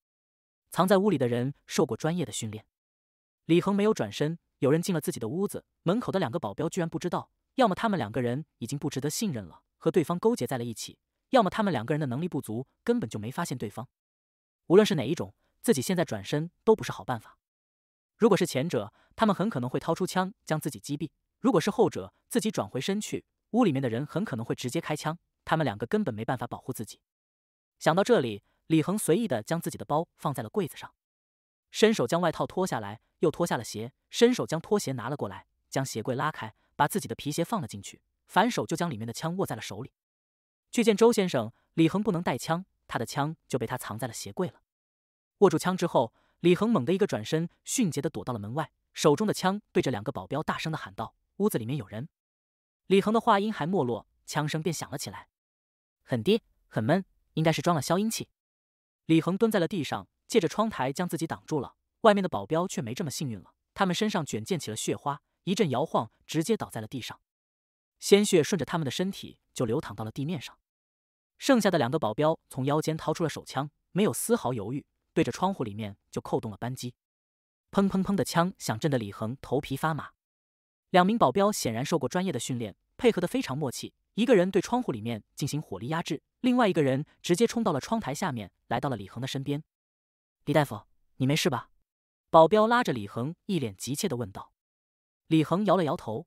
藏在屋里的人受过专业的训练。李恒没有转身，有人进了自己的屋子，门口的两个保镖居然不知道。要么他们两个人已经不值得信任了，和对方勾结在了一起；要么他们两个人的能力不足，根本就没发现对方。无论是哪一种，自己现在转身都不是好办法。如果是前者，他们很可能会掏出枪将自己击毙；如果是后者，自己转回身去，屋里面的人很可能会直接开枪，他们两个根本没办法保护自己。想到这里，李恒随意的将自己的包放在了柜子上，伸手将外套脱下来，又脱下了鞋，伸手将拖鞋拿了过来，将鞋柜拉开。把自己的皮鞋放了进去，反手就将里面的枪握在了手里。去见周先生，李恒不能带枪，他的枪就被他藏在了鞋柜了。握住枪之后，李恒猛地一个转身，迅捷地躲到了门外，手中的枪对着两个保镖大声的喊道：“屋子里面有人！”李恒的话音还没落，枪声便响了起来，很低，很闷，应该是装了消音器。李恒蹲在了地上，借着窗台将自己挡住了，外面的保镖却没这么幸运了，他们身上卷溅起了血花。一阵摇晃，直接倒在了地上，鲜血顺着他们的身体就流淌到了地面上。剩下的两个保镖从腰间掏出了手枪，没有丝毫犹豫，对着窗户里面就扣动了扳机。砰砰砰的枪响震得李恒头皮发麻。两名保镖显然受过专业的训练，配合的非常默契。一个人对窗户里面进行火力压制，另外一个人直接冲到了窗台下面，来到了李恒的身边。“李大夫，你没事吧？”保镖拉着李恒，一脸急切的问道。李恒摇了摇头，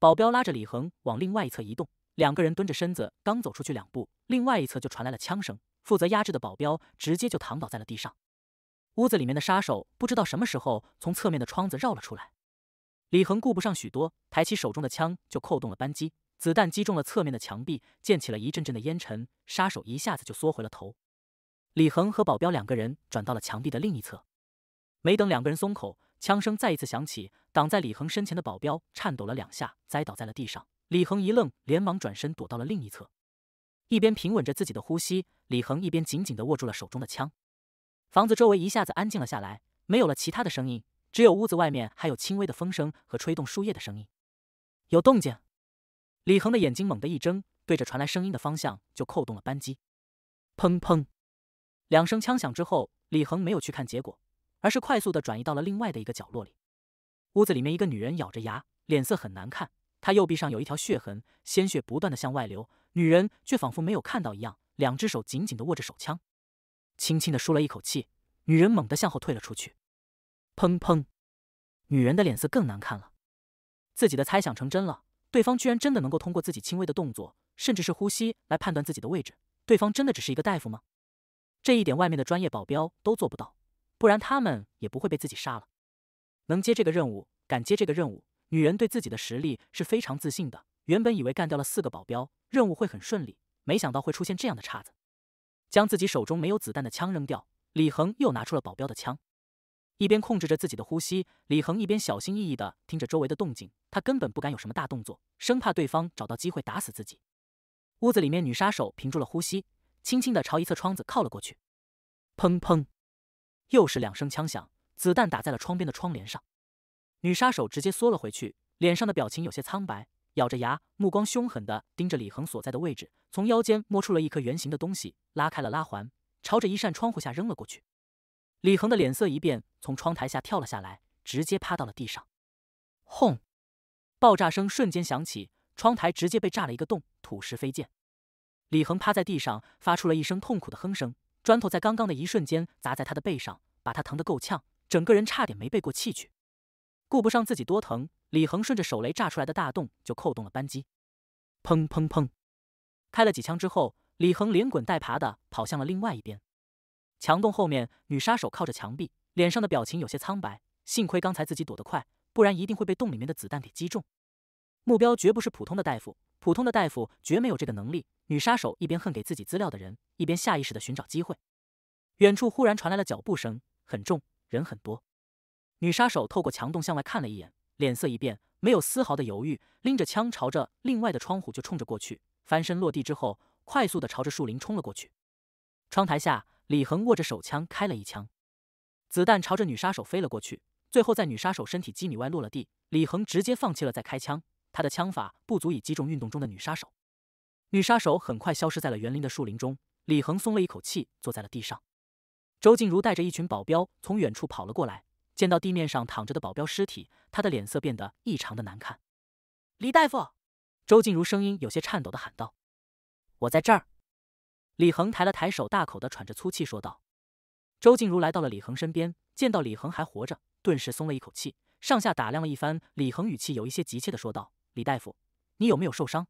保镖拉着李恒往另外一侧移动。两个人蹲着身子，刚走出去两步，另外一侧就传来了枪声。负责压制的保镖直接就躺倒在了地上。屋子里面的杀手不知道什么时候从侧面的窗子绕了出来。李恒顾不上许多，抬起手中的枪就扣动了扳机，子弹击中了侧面的墙壁，溅起了一阵阵的烟尘。杀手一下子就缩回了头。李恒和保镖两个人转到了墙壁的另一侧，没等两个人松口，枪声再一次响起。挡在李恒身前的保镖颤抖了两下，栽倒在了地上。李恒一愣，连忙转身躲到了另一侧，一边平稳着自己的呼吸，李恒一边紧紧的握住了手中的枪。房子周围一下子安静了下来，没有了其他的声音，只有屋子外面还有轻微的风声和吹动树叶的声音。有动静！李恒的眼睛猛地一睁，对着传来声音的方向就扣动了扳机。砰砰！两声枪响之后，李恒没有去看结果，而是快速的转移到了另外的一个角落里。屋子里面，一个女人咬着牙，脸色很难看。她右臂上有一条血痕，鲜血不断的向外流。女人却仿佛没有看到一样，两只手紧紧的握着手枪，轻轻的舒了一口气。女人猛地向后退了出去。砰砰！女人的脸色更难看了，自己的猜想成真了，对方居然真的能够通过自己轻微的动作，甚至是呼吸来判断自己的位置。对方真的只是一个大夫吗？这一点外面的专业保镖都做不到，不然他们也不会被自己杀了。能接这个任务，敢接这个任务，女人对自己的实力是非常自信的。原本以为干掉了四个保镖，任务会很顺利，没想到会出现这样的岔子。将自己手中没有子弹的枪扔掉，李恒又拿出了保镖的枪。一边控制着自己的呼吸，李恒一边小心翼翼的听着周围的动静。他根本不敢有什么大动作，生怕对方找到机会打死自己。屋子里面，女杀手屏住了呼吸，轻轻的朝一侧窗子靠了过去。砰砰，又是两声枪响。子弹打在了窗边的窗帘上，女杀手直接缩了回去，脸上的表情有些苍白，咬着牙，目光凶狠地盯着李恒所在的位置，从腰间摸出了一颗圆形的东西，拉开了拉环，朝着一扇窗户下扔了过去。李恒的脸色一变，从窗台下跳了下来，直接趴到了地上。轰！爆炸声瞬间响起，窗台直接被炸了一个洞，土石飞溅。李恒趴在地上，发出了一声痛苦的哼声，砖头在刚刚的一瞬间砸在他的背上，把他疼得够呛。整个人差点没背过气去，顾不上自己多疼，李恒顺着手雷炸出来的大洞就扣动了扳机，砰砰砰，开了几枪之后，李恒连滚带爬的跑向了另外一边。墙洞后面，女杀手靠着墙壁，脸上的表情有些苍白。幸亏刚才自己躲得快，不然一定会被洞里面的子弹给击中。目标绝不是普通的大夫，普通的大夫绝没有这个能力。女杀手一边恨给自己资料的人，一边下意识的寻找机会。远处忽然传来了脚步声，很重。人很多，女杀手透过墙洞向外看了一眼，脸色一变，没有丝毫的犹豫，拎着枪朝着另外的窗户就冲着过去，翻身落地之后，快速的朝着树林冲了过去。窗台下，李恒握着手枪开了一枪，子弹朝着女杀手飞了过去，最后在女杀手身体几米外落了地。李恒直接放弃了再开枪，他的枪法不足以击中运动中的女杀手。女杀手很快消失在了园林的树林中，李恒松了一口气，坐在了地上。周静茹带着一群保镖从远处跑了过来，见到地面上躺着的保镖尸体，她的脸色变得异常的难看。李大夫，周静茹声音有些颤抖的喊道：“我在这儿。”李恒抬了抬手，大口的喘着粗气说道。周静茹来到了李恒身边，见到李恒还活着，顿时松了一口气，上下打量了一番。李恒语气有一些急切的说道：“李大夫，你有没有受伤？”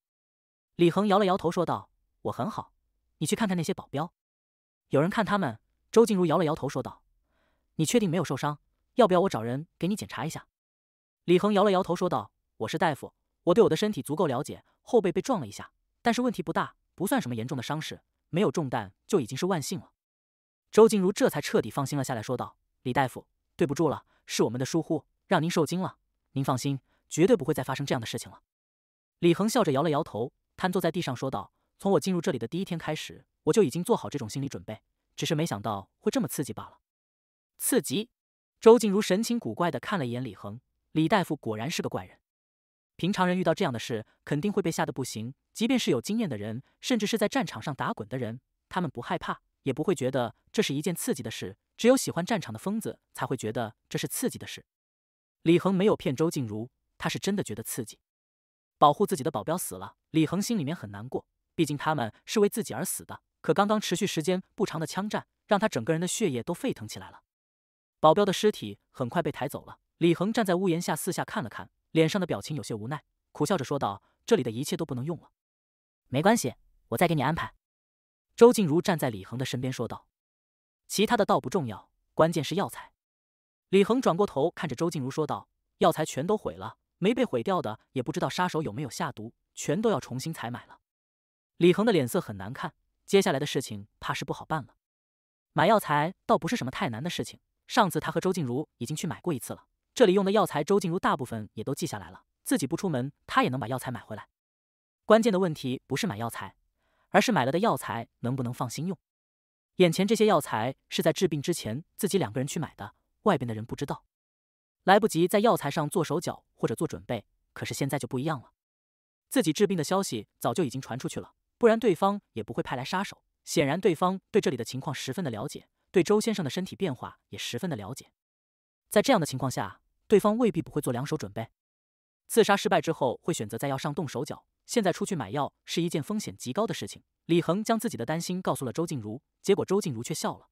李恒摇了摇头说道：“我很好，你去看看那些保镖。”有人看他们。周静茹摇了摇头，说道：“你确定没有受伤？要不要我找人给你检查一下？”李恒摇了摇头，说道：“我是大夫，我对我的身体足够了解。后背被撞了一下，但是问题不大，不算什么严重的伤势。没有中弹就已经是万幸了。”周静茹这才彻底放心了下来，说道：“李大夫，对不住了，是我们的疏忽，让您受惊了。您放心，绝对不会再发生这样的事情了。”李恒笑着摇了摇头，瘫坐在地上，说道：“从我进入这里的第一天开始，我就已经做好这种心理准备。”只是没想到会这么刺激罢了。刺激？周静如神情古怪的看了一眼李恒。李大夫果然是个怪人。平常人遇到这样的事，肯定会被吓得不行。即便是有经验的人，甚至是在战场上打滚的人，他们不害怕，也不会觉得这是一件刺激的事。只有喜欢战场的疯子才会觉得这是刺激的事。李恒没有骗周静如，他是真的觉得刺激。保护自己的保镖死了，李恒心里面很难过。毕竟他们是为自己而死的。可刚刚持续时间不长的枪战，让他整个人的血液都沸腾起来了。保镖的尸体很快被抬走了。李恒站在屋檐下四下看了看，脸上的表情有些无奈，苦笑着说道：“这里的一切都不能用了。”“没关系，我再给你安排。”周静茹站在李恒的身边说道：“其他的倒不重要，关键是药材。”李恒转过头看着周静茹说道：“药材全都毁了，没被毁掉的也不知道杀手有没有下毒，全都要重新采买了。”李恒的脸色很难看。接下来的事情怕是不好办了。买药材倒不是什么太难的事情，上次他和周静茹已经去买过一次了。这里用的药材，周静茹大部分也都记下来了。自己不出门，他也能把药材买回来。关键的问题不是买药材，而是买了的药材能不能放心用。眼前这些药材是在治病之前自己两个人去买的，外边的人不知道，来不及在药材上做手脚或者做准备。可是现在就不一样了，自己治病的消息早就已经传出去了。不然对方也不会派来杀手。显然，对方对这里的情况十分的了解，对周先生的身体变化也十分的了解。在这样的情况下，对方未必不会做两手准备。刺杀失败之后，会选择在药上动手脚。现在出去买药是一件风险极高的事情。李恒将自己的担心告诉了周静如，结果周静如却笑了：“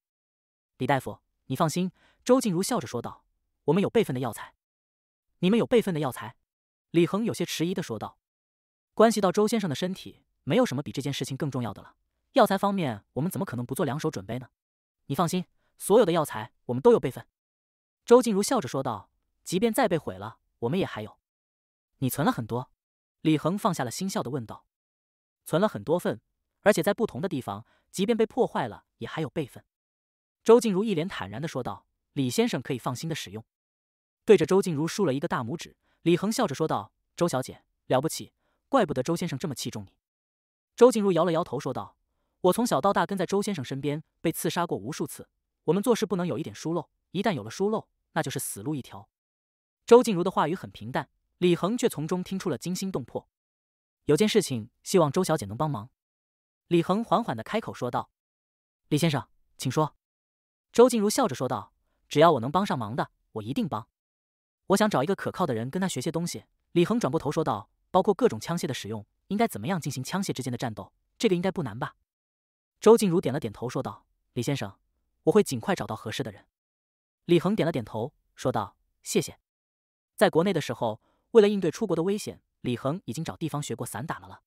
李大夫，你放心。”周静如笑着说道：“我们有备份的药材。”“你们有备份的药材？”李恒有些迟疑的说道：“关系到周先生的身体。”没有什么比这件事情更重要的了。药材方面，我们怎么可能不做两手准备呢？你放心，所有的药材我们都有备份。”周静茹笑着说道，“即便再被毁了，我们也还有。”“你存了很多？”李恒放下了心，笑的问道。“存了很多份，而且在不同的地方，即便被破坏了，也还有备份。”周静茹一脸坦然的说道，“李先生可以放心的使用。”对着周静茹竖了一个大拇指，李恒笑着说道：“周小姐，了不起，怪不得周先生这么器重你。”周静茹摇了摇头，说道：“我从小到大跟在周先生身边，被刺杀过无数次。我们做事不能有一点疏漏，一旦有了疏漏，那就是死路一条。”周静茹的话语很平淡，李恒却从中听出了惊心动魄。有件事情，希望周小姐能帮忙。”李恒缓缓的开口说道。“李先生，请说。”周静茹笑着说道：“只要我能帮上忙的，我一定帮。我想找一个可靠的人跟他学些东西。”李恒转过头说道：“包括各种枪械的使用。”应该怎么样进行枪械之间的战斗？这个应该不难吧？周静茹点了点头，说道：“李先生，我会尽快找到合适的人。”李恒点了点头，说道：“谢谢。”在国内的时候，为了应对出国的危险，李恒已经找地方学过散打了。了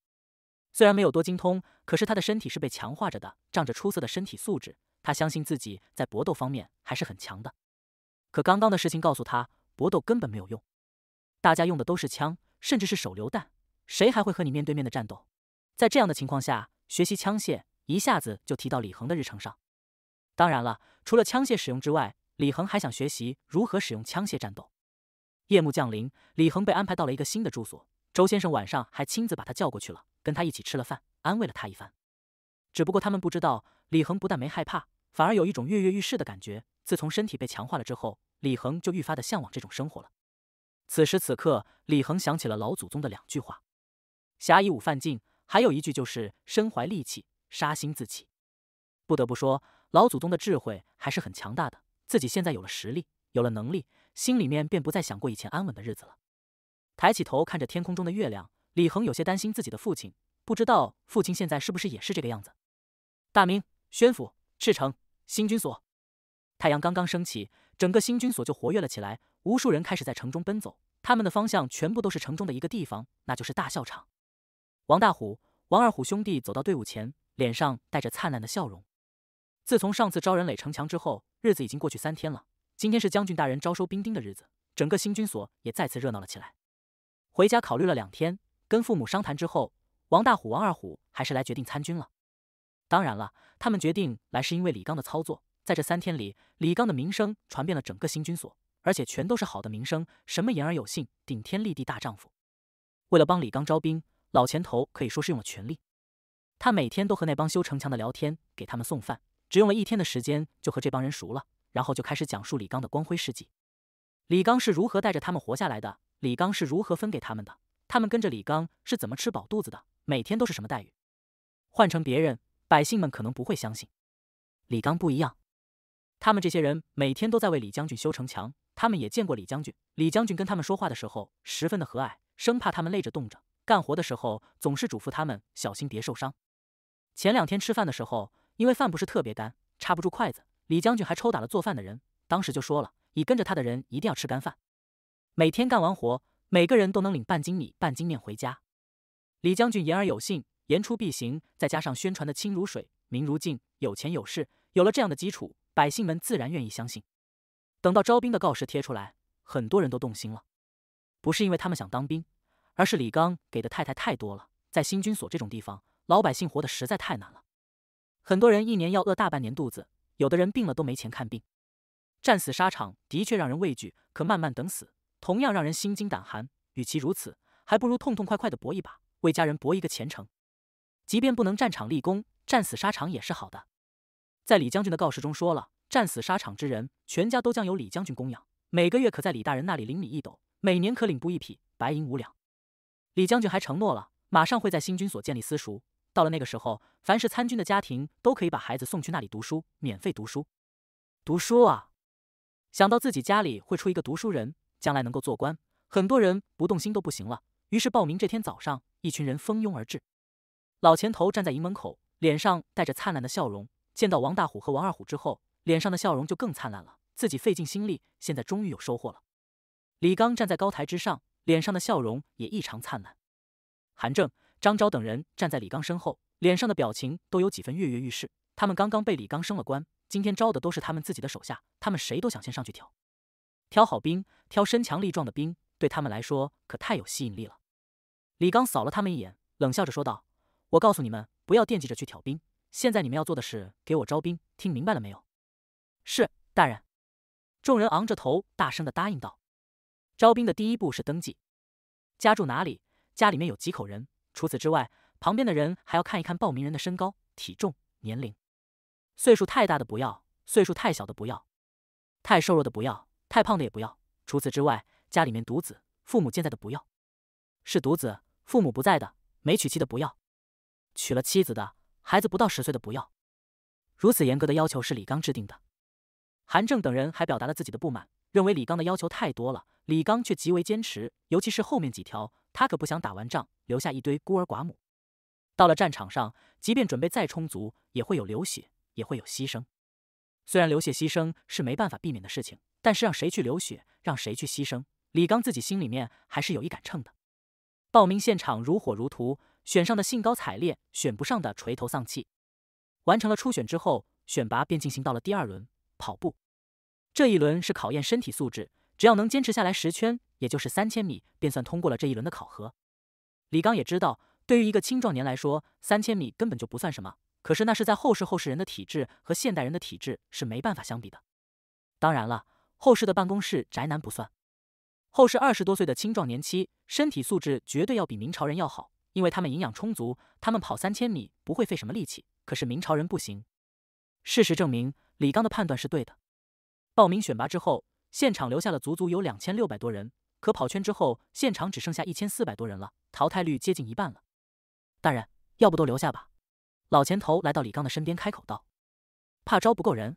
虽然没有多精通，可是他的身体是被强化着的，仗着出色的身体素质，他相信自己在搏斗方面还是很强的。可刚刚的事情告诉他，搏斗根本没有用，大家用的都是枪，甚至是手榴弹。谁还会和你面对面的战斗？在这样的情况下，学习枪械一下子就提到李恒的日程上。当然了，除了枪械使用之外，李恒还想学习如何使用枪械战斗。夜幕降临，李恒被安排到了一个新的住所。周先生晚上还亲自把他叫过去了，跟他一起吃了饭，安慰了他一番。只不过他们不知道，李恒不但没害怕，反而有一种跃跃欲试的感觉。自从身体被强化了之后，李恒就愈发的向往这种生活了。此时此刻，李恒想起了老祖宗的两句话。侠义武犯禁，还有一句就是身怀利器，杀心自起。不得不说，老祖宗的智慧还是很强大的。自己现在有了实力，有了能力，心里面便不再想过以前安稳的日子了。抬起头看着天空中的月亮，李恒有些担心自己的父亲，不知道父亲现在是不是也是这个样子。大明宣府赤城新军所，太阳刚刚升起，整个新军所就活跃了起来，无数人开始在城中奔走，他们的方向全部都是城中的一个地方，那就是大校场。王大虎、王二虎兄弟走到队伍前，脸上带着灿烂的笑容。自从上次招人垒城墙之后，日子已经过去三天了。今天是将军大人招收兵丁的日子，整个新军所也再次热闹了起来。回家考虑了两天，跟父母商谈之后，王大虎、王二虎还是来决定参军了。当然了，他们决定来是因为李刚的操作。在这三天里，李刚的名声传遍了整个新军所，而且全都是好的名声，什么言而有信、顶天立地大丈夫。为了帮李刚招兵。老前头可以说是用了全力，他每天都和那帮修城墙的聊天，给他们送饭，只用了一天的时间就和这帮人熟了，然后就开始讲述李刚的光辉事迹，李刚是如何带着他们活下来的，李刚是如何分给他们的，他们跟着李刚是怎么吃饱肚子的，每天都是什么待遇。换成别人，百姓们可能不会相信，李刚不一样，他们这些人每天都在为李将军修城墙，他们也见过李将军，李将军跟他们说话的时候十分的和蔼，生怕他们累着冻着。干活的时候总是嘱咐他们小心别受伤。前两天吃饭的时候，因为饭不是特别干，插不住筷子，李将军还抽打了做饭的人。当时就说了，已跟着他的人一定要吃干饭。每天干完活，每个人都能领半斤米、半斤面回家。李将军言而有信，言出必行，再加上宣传的清如水、明如镜、有钱有势，有了这样的基础，百姓们自然愿意相信。等到招兵的告示贴出来，很多人都动心了，不是因为他们想当兵。而是李刚给的太太太多了，在新军所这种地方，老百姓活得实在太难了。很多人一年要饿大半年肚子，有的人病了都没钱看病。战死沙场的确让人畏惧，可慢慢等死同样让人心惊胆寒。与其如此，还不如痛痛快快的搏一把，为家人搏一个前程。即便不能战场立功，战死沙场也是好的。在李将军的告示中说了，战死沙场之人，全家都将由李将军供养，每个月可在李大人那里领米一斗，每年可领布一匹，白银五两。李将军还承诺了，马上会在新军所建立私塾。到了那个时候，凡是参军的家庭都可以把孩子送去那里读书，免费读书。读书啊！想到自己家里会出一个读书人，将来能够做官，很多人不动心都不行了。于是报名这天早上，一群人蜂拥而至。老钱头站在营门口，脸上带着灿烂的笑容。见到王大虎和王二虎之后，脸上的笑容就更灿烂了。自己费尽心力，现在终于有收获了。李刚站在高台之上。脸上的笑容也异常灿烂。韩正、张昭等人站在李刚身后，脸上的表情都有几分跃跃欲试。他们刚刚被李刚升了官，今天招的都是他们自己的手下，他们谁都想先上去挑。挑好兵，挑身强力壮的兵，对他们来说可太有吸引力了。李刚扫了他们一眼，冷笑着说道：“我告诉你们，不要惦记着去挑兵，现在你们要做的是给我招兵，听明白了没有？”“是，大人。”众人昂着头，大声的答应道。招兵的第一步是登记，家住哪里？家里面有几口人？除此之外，旁边的人还要看一看报名人的身高、体重、年龄。岁数太大的不要，岁数太小的不要，太瘦弱的不要，太胖的也不要。除此之外，家里面独子、父母健在的不要；是独子、父母不在的、没娶妻的不要；娶了妻子的孩子不到十岁的不要。如此严格的要求是李刚制定的。韩正等人还表达了自己的不满。认为李刚的要求太多了，李刚却极为坚持，尤其是后面几条，他可不想打完仗留下一堆孤儿寡母。到了战场上，即便准备再充足，也会有流血，也会有牺牲。虽然流血牺牲是没办法避免的事情，但是让谁去流血，让谁去牺牲，李刚自己心里面还是有一杆秤的。报名现场如火如荼，选上的兴高采烈，选不上的垂头丧气。完成了初选之后，选拔便进行到了第二轮——跑步。这一轮是考验身体素质，只要能坚持下来十圈，也就是三千米，便算通过了这一轮的考核。李刚也知道，对于一个青壮年来说，三千米根本就不算什么。可是那是在后世，后世人的体质和现代人的体质是没办法相比的。当然了，后世的办公室宅男不算。后世二十多岁的青壮年期，身体素质绝对要比明朝人要好，因为他们营养充足，他们跑三千米不会费什么力气。可是明朝人不行。事实证明，李刚的判断是对的。报名选拔之后，现场留下了足足有两千六百多人。可跑圈之后，现场只剩下一千四百多人了，淘汰率接近一半了。大人，要不都留下吧？老钱头来到李刚的身边，开口道：“怕招不够人？”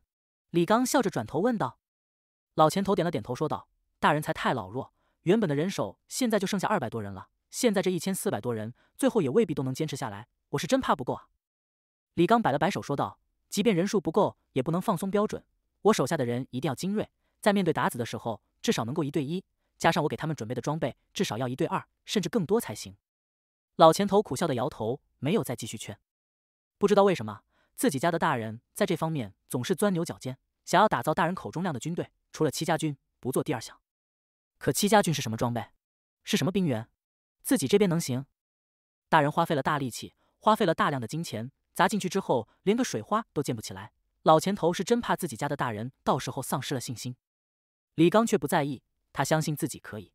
李刚笑着转头问道。老钱头点了点头，说道：“大人才太老弱，原本的人手现在就剩下二百多人了。现在这一千四百多人，最后也未必都能坚持下来。我是真怕不够啊。”李刚摆了摆手，说道：“即便人数不够，也不能放松标准。”我手下的人一定要精锐，在面对打子的时候，至少能够一对一。加上我给他们准备的装备，至少要一对二，甚至更多才行。老前头苦笑的摇头，没有再继续劝。不知道为什么，自己家的大人在这方面总是钻牛角尖，想要打造大人口中量的军队，除了戚家军，不做第二项。可戚家军是什么装备？是什么兵源？自己这边能行？大人花费了大力气，花费了大量的金钱，砸进去之后，连个水花都溅不起来。老前头是真怕自己家的大人到时候丧失了信心，李刚却不在意。他相信自己可以，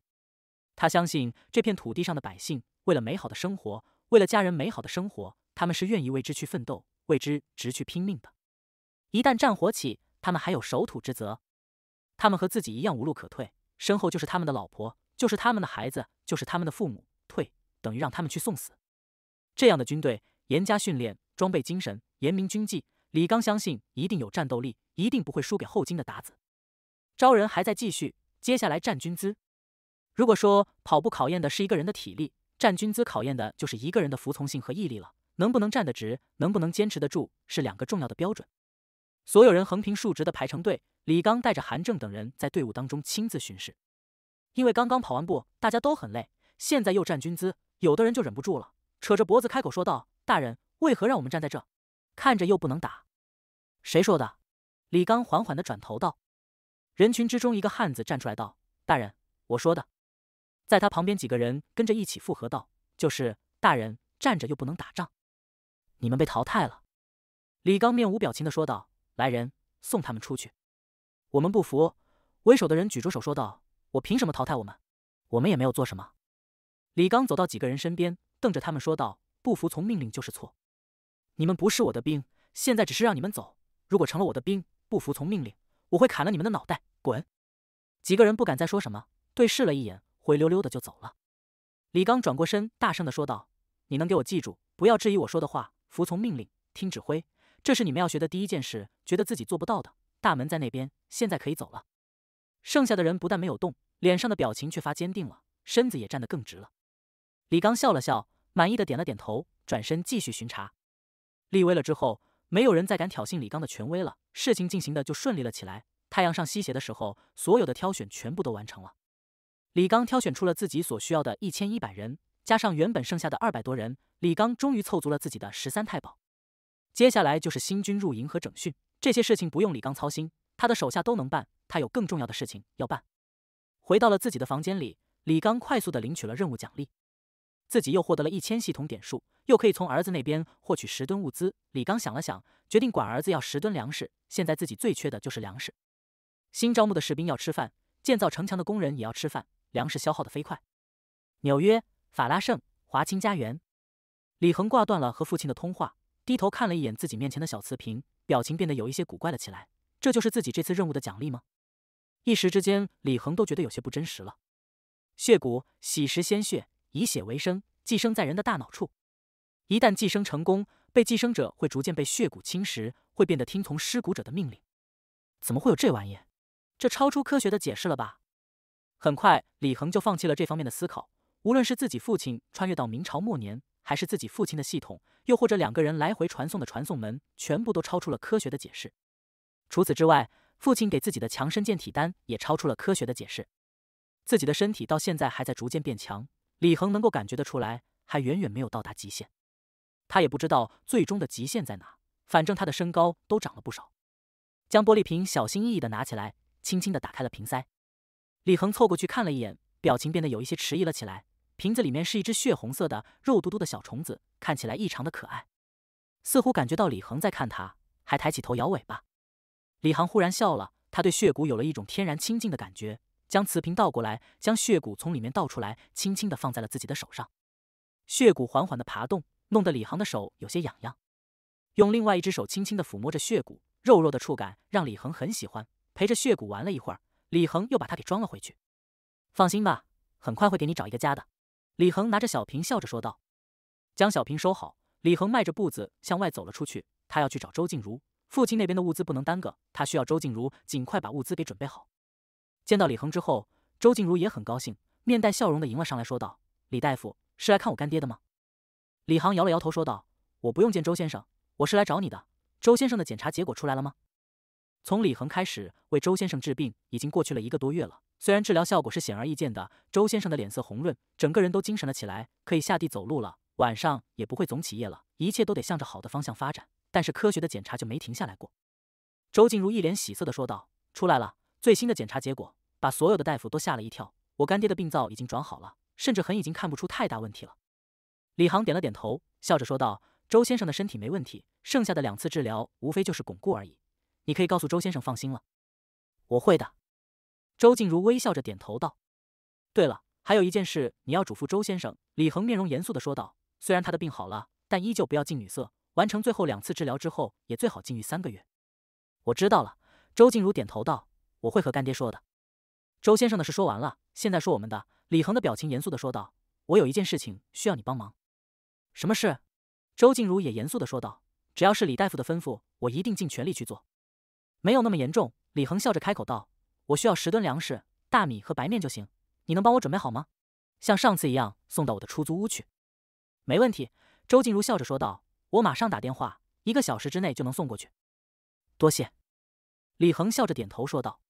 他相信这片土地上的百姓，为了美好的生活，为了家人美好的生活，他们是愿意为之去奋斗，为之直去拼命的。一旦战火起，他们还有守土之责。他们和自己一样无路可退，身后就是他们的老婆，就是他们的孩子，就是他们的父母。退等于让他们去送死。这样的军队，严加训练，装备、精神、严明军纪。李刚相信，一定有战斗力，一定不会输给后金的鞑子。招人还在继续，接下来站军姿。如果说跑步考验的是一个人的体力，站军姿考验的就是一个人的服从性和毅力了。能不能站得直，能不能坚持得住，是两个重要的标准。所有人横平竖直的排成队，李刚带着韩正等人在队伍当中亲自巡视。因为刚刚跑完步，大家都很累，现在又站军姿，有的人就忍不住了，扯着脖子开口说道：“大人，为何让我们站在这？”看着又不能打，谁说的？李刚缓缓的转头道。人群之中，一个汉子站出来道：“大人，我说的。”在他旁边几个人跟着一起附和道：“就是，大人站着又不能打仗，你们被淘汰了。”李刚面无表情的说道：“来人，送他们出去。”我们不服。为首的人举着手说道：“我凭什么淘汰我们？我们也没有做什么。”李刚走到几个人身边，瞪着他们说道：“不服从命令就是错。”你们不是我的兵，现在只是让你们走。如果成了我的兵，不服从命令，我会砍了你们的脑袋。滚！几个人不敢再说什么，对视了一眼，灰溜溜的就走了。李刚转过身，大声的说道：“你能给我记住，不要质疑我说的话，服从命令，听指挥，这是你们要学的第一件事。觉得自己做不到的，大门在那边，现在可以走了。”剩下的人不但没有动，脸上的表情却发坚定了，身子也站得更直了。李刚笑了笑，满意的点了点头，转身继续巡查。立威了之后，没有人再敢挑衅李刚的权威了。事情进行的就顺利了起来。太阳上吸血的时候，所有的挑选全部都完成了。李刚挑选出了自己所需要的一千一百人，加上原本剩下的二百多人，李刚终于凑足了自己的十三太保。接下来就是新军入营和整训，这些事情不用李刚操心，他的手下都能办。他有更重要的事情要办。回到了自己的房间里，李刚快速的领取了任务奖励。自己又获得了一千系统点数，又可以从儿子那边获取十吨物资。李刚想了想，决定管儿子要十吨粮食。现在自己最缺的就是粮食。新招募的士兵要吃饭，建造城墙的工人也要吃饭，粮食消耗的飞快。纽约，法拉盛，华清家园。李恒挂断了和父亲的通话，低头看了一眼自己面前的小瓷瓶，表情变得有一些古怪了起来。这就是自己这次任务的奖励吗？一时之间，李恒都觉得有些不真实了。血骨喜食鲜血。以血为生，寄生在人的大脑处。一旦寄生成功，被寄生者会逐渐被血骨侵蚀，会变得听从尸骨者的命令。怎么会有这玩意？这超出科学的解释了吧？很快，李恒就放弃了这方面的思考。无论是自己父亲穿越到明朝末年，还是自己父亲的系统，又或者两个人来回传送的传送门，全部都超出了科学的解释。除此之外，父亲给自己的强身健体丹也超出了科学的解释。自己的身体到现在还在逐渐变强。李恒能够感觉得出来，还远远没有到达极限。他也不知道最终的极限在哪，反正他的身高都长了不少。将玻璃瓶小心翼翼的拿起来，轻轻的打开了瓶塞。李恒凑过去看了一眼，表情变得有一些迟疑了起来。瓶子里面是一只血红色的肉嘟嘟的小虫子，看起来异常的可爱。似乎感觉到李恒在看它，还抬起头摇尾巴。李恒忽然笑了，他对血骨有了一种天然亲近的感觉。将瓷瓶倒过来，将血骨从里面倒出来，轻轻的放在了自己的手上。血骨缓缓的爬动，弄得李恒的手有些痒痒。用另外一只手轻轻的抚摸着血骨，肉肉的触感让李恒很喜欢。陪着血骨玩了一会儿，李恒又把它给装了回去。放心吧，很快会给你找一个家的。李恒拿着小瓶笑着说道。将小瓶收好，李恒迈着步子向外走了出去。他要去找周静茹，父亲那边的物资不能耽搁，他需要周静如尽快把物资给准备好。见到李恒之后，周静如也很高兴，面带笑容的迎了上来，说道：“李大夫是来看我干爹的吗？”李航摇了摇头，说道：“我不用见周先生，我是来找你的。周先生的检查结果出来了吗？”从李恒开始为周先生治病已经过去了一个多月了，虽然治疗效果是显而易见的，周先生的脸色红润，整个人都精神了起来，可以下地走路了，晚上也不会总起夜了，一切都得向着好的方向发展。但是科学的检查就没停下来过。周静如一脸喜色的说道：“出来了，最新的检查结果。”把所有的大夫都吓了一跳。我干爹的病灶已经转好了，甚至很已经看不出太大问题了。李航点了点头，笑着说道：“周先生的身体没问题，剩下的两次治疗无非就是巩固而已。你可以告诉周先生放心了。”“我会的。”周静茹微笑着点头道。“对了，还有一件事，你要嘱咐周先生。”李恒面容严肃地说道：“虽然他的病好了，但依旧不要近女色。完成最后两次治疗之后，也最好禁欲三个月。”“我知道了。”周静茹点头道：“我会和干爹说的。”周先生的事说完了，现在说我们的。李恒的表情严肃的说道：“我有一件事情需要你帮忙。”“什么事？”周静茹也严肃的说道：“只要是李大夫的吩咐，我一定尽全力去做。”“没有那么严重。”李恒笑着开口道：“我需要十吨粮食，大米和白面就行，你能帮我准备好吗？像上次一样送到我的出租屋去。”“没问题。”周静茹笑着说道：“我马上打电话，一个小时之内就能送过去。”“多谢。”李恒笑着点头说道：“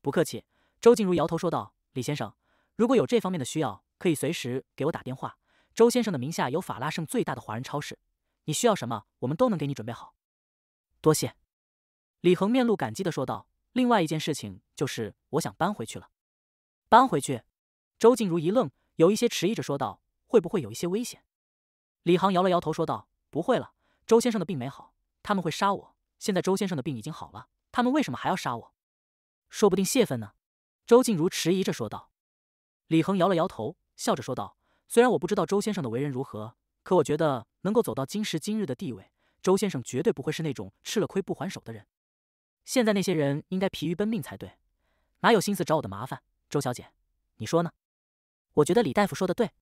不客气。”周静茹摇头说道：“李先生，如果有这方面的需要，可以随时给我打电话。周先生的名下有法拉盛最大的华人超市，你需要什么，我们都能给你准备好。”多谢。李恒面露感激的说道：“另外一件事情就是，我想搬回去了。”搬回去？周静茹一愣，有一些迟疑着说道：“会不会有一些危险？”李航摇了摇头说道：“不会了，周先生的病没好，他们会杀我。现在周先生的病已经好了，他们为什么还要杀我？说不定泄愤呢。”周静茹迟疑着说道，李恒摇了摇头，笑着说道：“虽然我不知道周先生的为人如何，可我觉得能够走到今时今日的地位，周先生绝对不会是那种吃了亏不还手的人。现在那些人应该疲于奔命才对，哪有心思找我的麻烦？周小姐，你说呢？”“我觉得李大夫说的对。”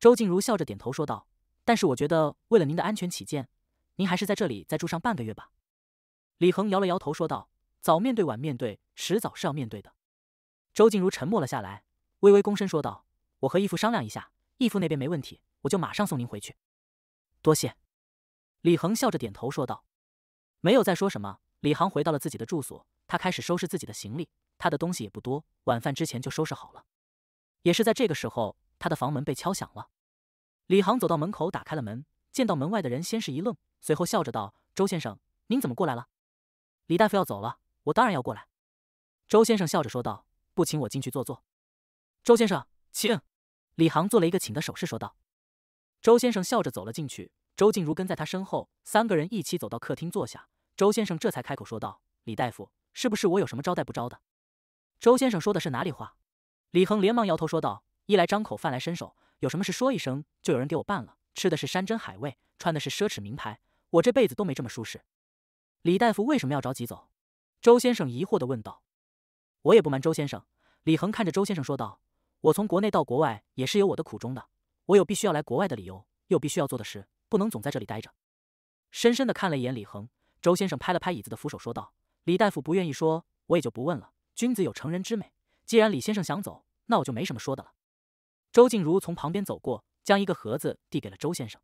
周静茹笑着点头说道。“但是我觉得，为了您的安全起见，您还是在这里再住上半个月吧。”李恒摇了摇头说道：“早面对，晚面对，迟早是要面对的。”周静如沉默了下来，微微躬身说道：“我和义父商量一下，义父那边没问题，我就马上送您回去。”多谢。李恒笑着点头说道，没有再说什么。李航回到了自己的住所，他开始收拾自己的行李。他的东西也不多，晚饭之前就收拾好了。也是在这个时候，他的房门被敲响了。李航走到门口，打开了门，见到门外的人，先是一愣，随后笑着道：“周先生，您怎么过来了？”李大夫要走了，我当然要过来。”周先生笑着说道。不请我进去坐坐，周先生，请李航做了一个请的手势，说道：“周先生笑着走了进去，周静茹跟在他身后，三个人一起走到客厅坐下。周先生这才开口说道：‘李大夫，是不是我有什么招待不招的？’周先生说的是哪里话？李恒连忙摇头说道：‘衣来张口，饭来伸手，有什么事说一声就有人给我办了。吃的是山珍海味，穿的是奢侈名牌，我这辈子都没这么舒适。’李大夫为什么要着急走？周先生疑惑的问道。”我也不瞒周先生，李恒看着周先生说道：“我从国内到国外也是有我的苦衷的，我有必须要来国外的理由，又必须要做的事，不能总在这里待着。”深深的看了一眼李恒，周先生拍了拍椅子的扶手说道：“李大夫不愿意说，我也就不问了。君子有成人之美，既然李先生想走，那我就没什么说的了。”周静如从旁边走过，将一个盒子递给了周先生。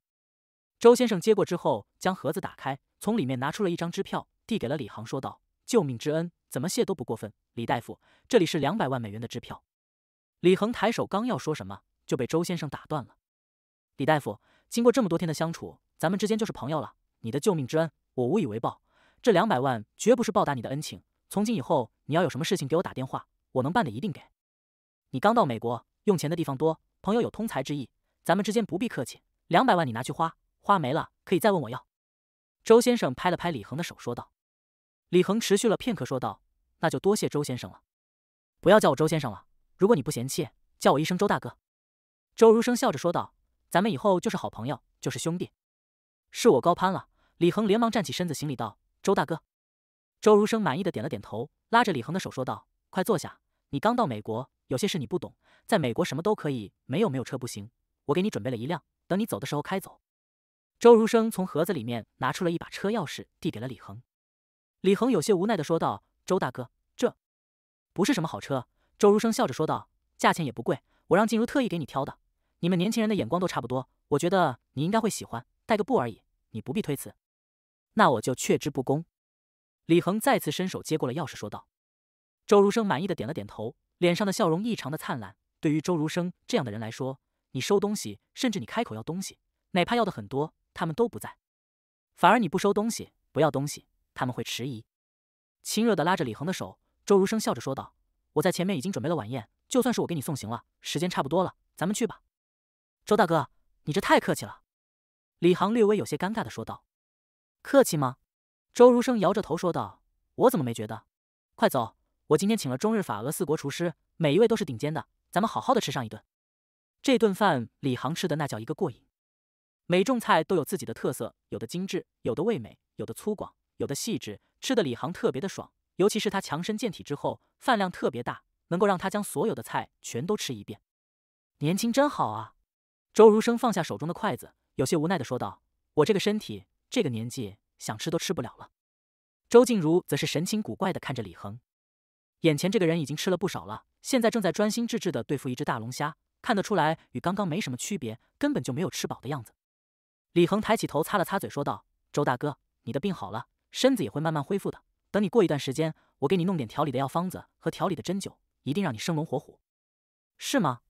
周先生接过之后，将盒子打开，从里面拿出了一张支票，递给了李航，说道：“救命之恩。”怎么谢都不过分，李大夫，这里是两百万美元的支票。李恒抬手刚要说什么，就被周先生打断了。李大夫，经过这么多天的相处，咱们之间就是朋友了。你的救命之恩，我无以为报，这两百万绝不是报答你的恩情。从今以后，你要有什么事情给我打电话，我能办的一定给你。刚到美国，用钱的地方多，朋友有通财之意，咱们之间不必客气。两百万你拿去花，花没了可以再问我要。周先生拍了拍李恒的手，说道。李恒持续了片刻，说道：“那就多谢周先生了。不要叫我周先生了，如果你不嫌弃，叫我一声周大哥。”周如生笑着说道：“咱们以后就是好朋友，就是兄弟。”“是我高攀了。”李恒连忙站起身子行礼道：“周大哥。”周如生满意的点了点头，拉着李恒的手说道：“快坐下，你刚到美国，有些事你不懂。在美国什么都可以，没有没有车不行。我给你准备了一辆，等你走的时候开走。”周如生从盒子里面拿出了一把车钥匙，递给了李恒。李恒有些无奈地说道：“周大哥，这不是什么好车。”周如生笑着说道：“价钱也不贵，我让静茹特意给你挑的。你们年轻人的眼光都差不多，我觉得你应该会喜欢。带个布而已，你不必推辞。”那我就却之不恭。李恒再次伸手接过了钥匙，说道：“周如生满意的点了点头，脸上的笑容异常的灿烂。对于周如生这样的人来说，你收东西，甚至你开口要东西，哪怕要的很多，他们都不在；反而你不收东西，不要东西。”他们会迟疑，亲热的拉着李恒的手，周如生笑着说道：“我在前面已经准备了晚宴，就算是我给你送行了。时间差不多了，咱们去吧。”周大哥，你这太客气了。”李航略微有些尴尬的说道：“客气吗？”周如生摇着头说道：“我怎么没觉得？”快走，我今天请了中日法俄四国厨师，每一位都是顶尖的，咱们好好的吃上一顿。这顿饭李航吃的那叫一个过瘾，每种菜都有自己的特色，有的精致，有的味美，有的粗犷。有的细致吃的李恒特别的爽，尤其是他强身健体之后，饭量特别大，能够让他将所有的菜全都吃一遍。年轻真好啊！周如生放下手中的筷子，有些无奈的说道：“我这个身体，这个年纪，想吃都吃不了了。”周静如则是神情古怪的看着李恒，眼前这个人已经吃了不少了，现在正在专心致志的对付一只大龙虾，看得出来与刚刚没什么区别，根本就没有吃饱的样子。李恒抬起头擦了擦嘴，说道：“周大哥，你的病好了？”身子也会慢慢恢复的。等你过一段时间，我给你弄点调理的药方子和调理的针灸，一定让你生龙活虎。是吗？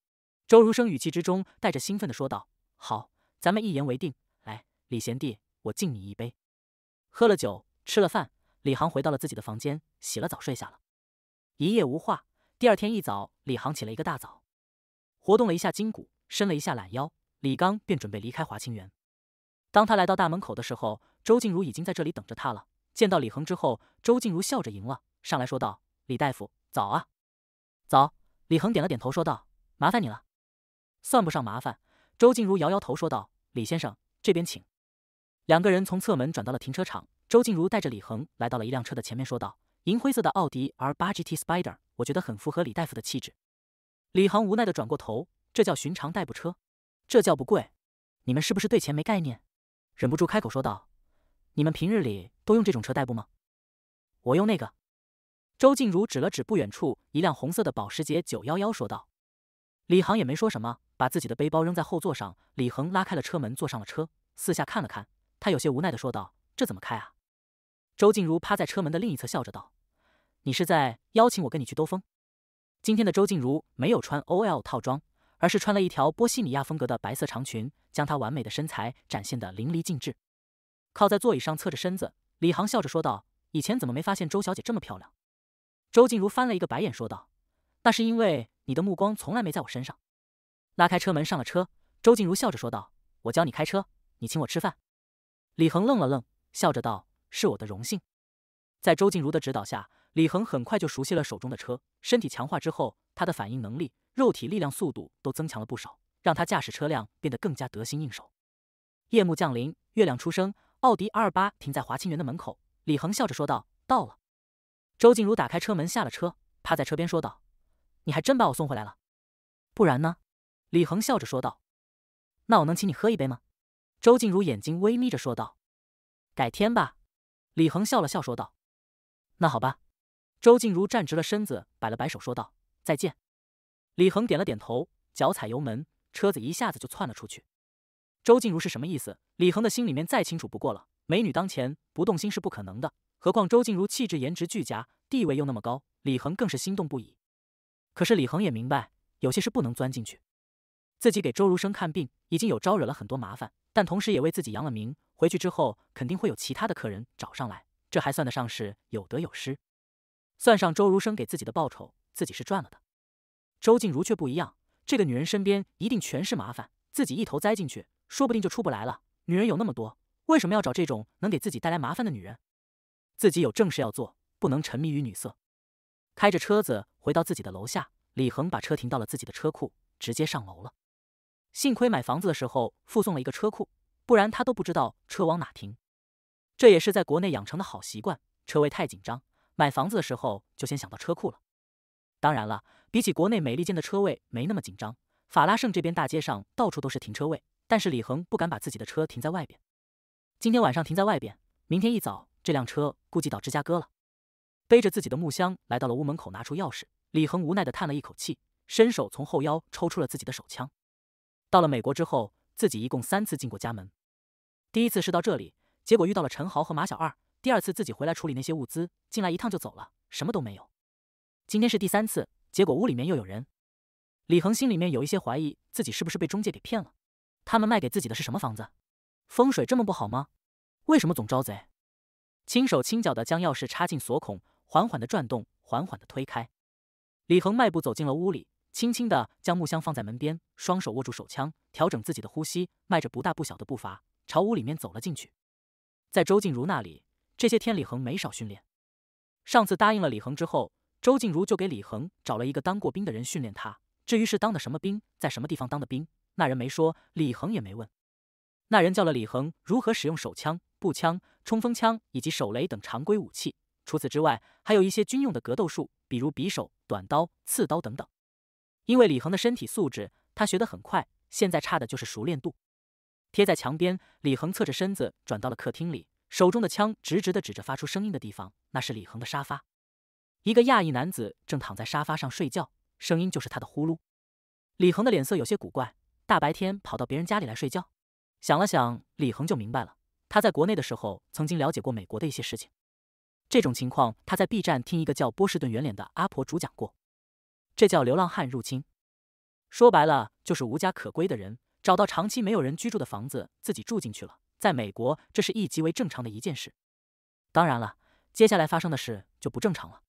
周如生语气之中带着兴奋的说道：“好，咱们一言为定。”来，李贤弟，我敬你一杯。喝了酒，吃了饭，李航回到了自己的房间，洗了澡，睡下了。一夜无话。第二天一早，李航起了一个大早，活动了一下筋骨，伸了一下懒腰，李刚便准备离开华清园。当他来到大门口的时候。周静茹已经在这里等着他了。见到李恒之后，周静茹笑着迎了上来，说道：“李大夫，早啊！”“早。”李恒点了点头，说道：“麻烦你了。”“算不上麻烦。”周静茹摇摇头，说道：“李先生，这边请。”两个人从侧门转到了停车场。周静茹带着李恒来到了一辆车的前面，说道：“银灰色的奥迪 R 八 GT Spider，我觉得很符合李大夫的气质。”李恒无奈的转过头：“这叫寻常代步车，这叫不贵，你们是不是对钱没概念？”忍不住开口说道。你们平日里都用这种车代步吗？我用那个。周静茹指了指不远处一辆红色的保时捷九幺幺，说道。李航也没说什么，把自己的背包扔在后座上。李恒拉开了车门，坐上了车，四下看了看，他有些无奈的说道：“这怎么开啊？”周静茹趴在车门的另一侧，笑着道：“你是在邀请我跟你去兜风？”今天的周静茹没有穿 OL 套装，而是穿了一条波西米亚风格的白色长裙，将她完美的身材展现的淋漓尽致。靠在座椅上，侧着身子，李航笑着说道：“以前怎么没发现周小姐这么漂亮？”周静如翻了一个白眼，说道：“那是因为你的目光从来没在我身上。”拉开车门上了车，周静如笑着说道：“我教你开车，你请我吃饭。”李恒愣了愣，笑着道：“是我的荣幸。”在周静如的指导下，李恒很快就熟悉了手中的车。身体强化之后，他的反应能力、肉体力量、速度都增强了不少，让他驾驶车辆变得更加得心应手。夜幕降临，月亮初升。奥迪 R 八停在华清园的门口，李恒笑着说道：“到了。”周静茹打开车门下了车，趴在车边说道：“你还真把我送回来了，不然呢？”李恒笑着说道：“那我能请你喝一杯吗？”周静茹眼睛微眯着说道：“改天吧。”李恒笑了笑说道：“那好吧。”周静茹站直了身子，摆了摆手说道：“再见。”李恒点了点头，脚踩油门，车子一下子就窜了出去。周静茹是什么意思？李恒的心里面再清楚不过了，美女当前不动心是不可能的。何况周静如气质颜值俱佳，地位又那么高，李恒更是心动不已。可是李恒也明白，有些事不能钻进去。自己给周如生看病，已经有招惹了很多麻烦，但同时也为自己扬了名。回去之后，肯定会有其他的客人找上来，这还算得上是有得有失。算上周如生给自己的报酬，自己是赚了的。周静如却不一样，这个女人身边一定全是麻烦，自己一头栽进去，说不定就出不来了。女人有那么多，为什么要找这种能给自己带来麻烦的女人？自己有正事要做，不能沉迷于女色。开着车子回到自己的楼下，李恒把车停到了自己的车库，直接上楼了。幸亏买房子的时候附送了一个车库，不然他都不知道车往哪停。这也是在国内养成的好习惯，车位太紧张，买房子的时候就先想到车库了。当然了，比起国内，美利坚的车位没那么紧张，法拉盛这边大街上到处都是停车位。但是李恒不敢把自己的车停在外边，今天晚上停在外边，明天一早这辆车估计到芝加哥了。背着自己的木箱来到了屋门口，拿出钥匙，李恒无奈的叹了一口气，伸手从后腰抽出了自己的手枪。到了美国之后，自己一共三次进过家门，第一次是到这里，结果遇到了陈豪和马小二；第二次自己回来处理那些物资，进来一趟就走了，什么都没有。今天是第三次，结果屋里面又有人。李恒心里面有一些怀疑，自己是不是被中介给骗了？他们卖给自己的是什么房子？风水这么不好吗？为什么总招贼？轻手轻脚的将钥匙插进锁孔，缓缓的转动，缓缓的推开。李恒迈步走进了屋里，轻轻的将木箱放在门边，双手握住手枪，调整自己的呼吸，迈着不大不小的步伐，朝屋里面走了进去。在周静茹那里，这些天李恒没少训练。上次答应了李恒之后，周静茹就给李恒找了一个当过兵的人训练他。至于是当的什么兵，在什么地方当的兵。那人没说，李恒也没问。那人叫了李恒如何使用手枪、步枪、冲锋枪以及手雷等常规武器。除此之外，还有一些军用的格斗术，比如匕首、短刀、刺刀等等。因为李恒的身体素质，他学得很快。现在差的就是熟练度。贴在墙边，李恒侧着身子转到了客厅里，手中的枪直直的指着发出声音的地方。那是李恒的沙发。一个亚裔男子正躺在沙发上睡觉，声音就是他的呼噜。李恒的脸色有些古怪。大白天跑到别人家里来睡觉，想了想，李恒就明白了。他在国内的时候曾经了解过美国的一些事情。这种情况，他在 B 站听一个叫“波士顿圆脸”的阿婆主讲过，这叫流浪汉入侵。说白了，就是无家可归的人找到长期没有人居住的房子自己住进去了。在美国，这是一极为正常的一件事。当然了，接下来发生的事就不正常了。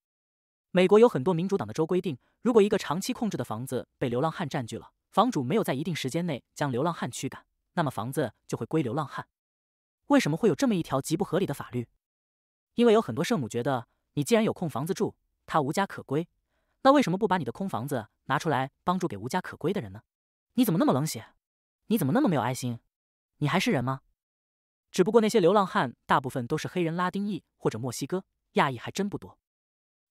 美国有很多民主党的州规定，如果一个长期控制的房子被流浪汉占据了，房主没有在一定时间内将流浪汉驱赶，那么房子就会归流浪汉。为什么会有这么一条极不合理的法律？因为有很多圣母觉得，你既然有空房子住，他无家可归，那为什么不把你的空房子拿出来帮助给无家可归的人呢？你怎么那么冷血？你怎么那么没有爱心？你还是人吗？只不过那些流浪汉大部分都是黑人、拉丁裔或者墨西哥亚裔，还真不多。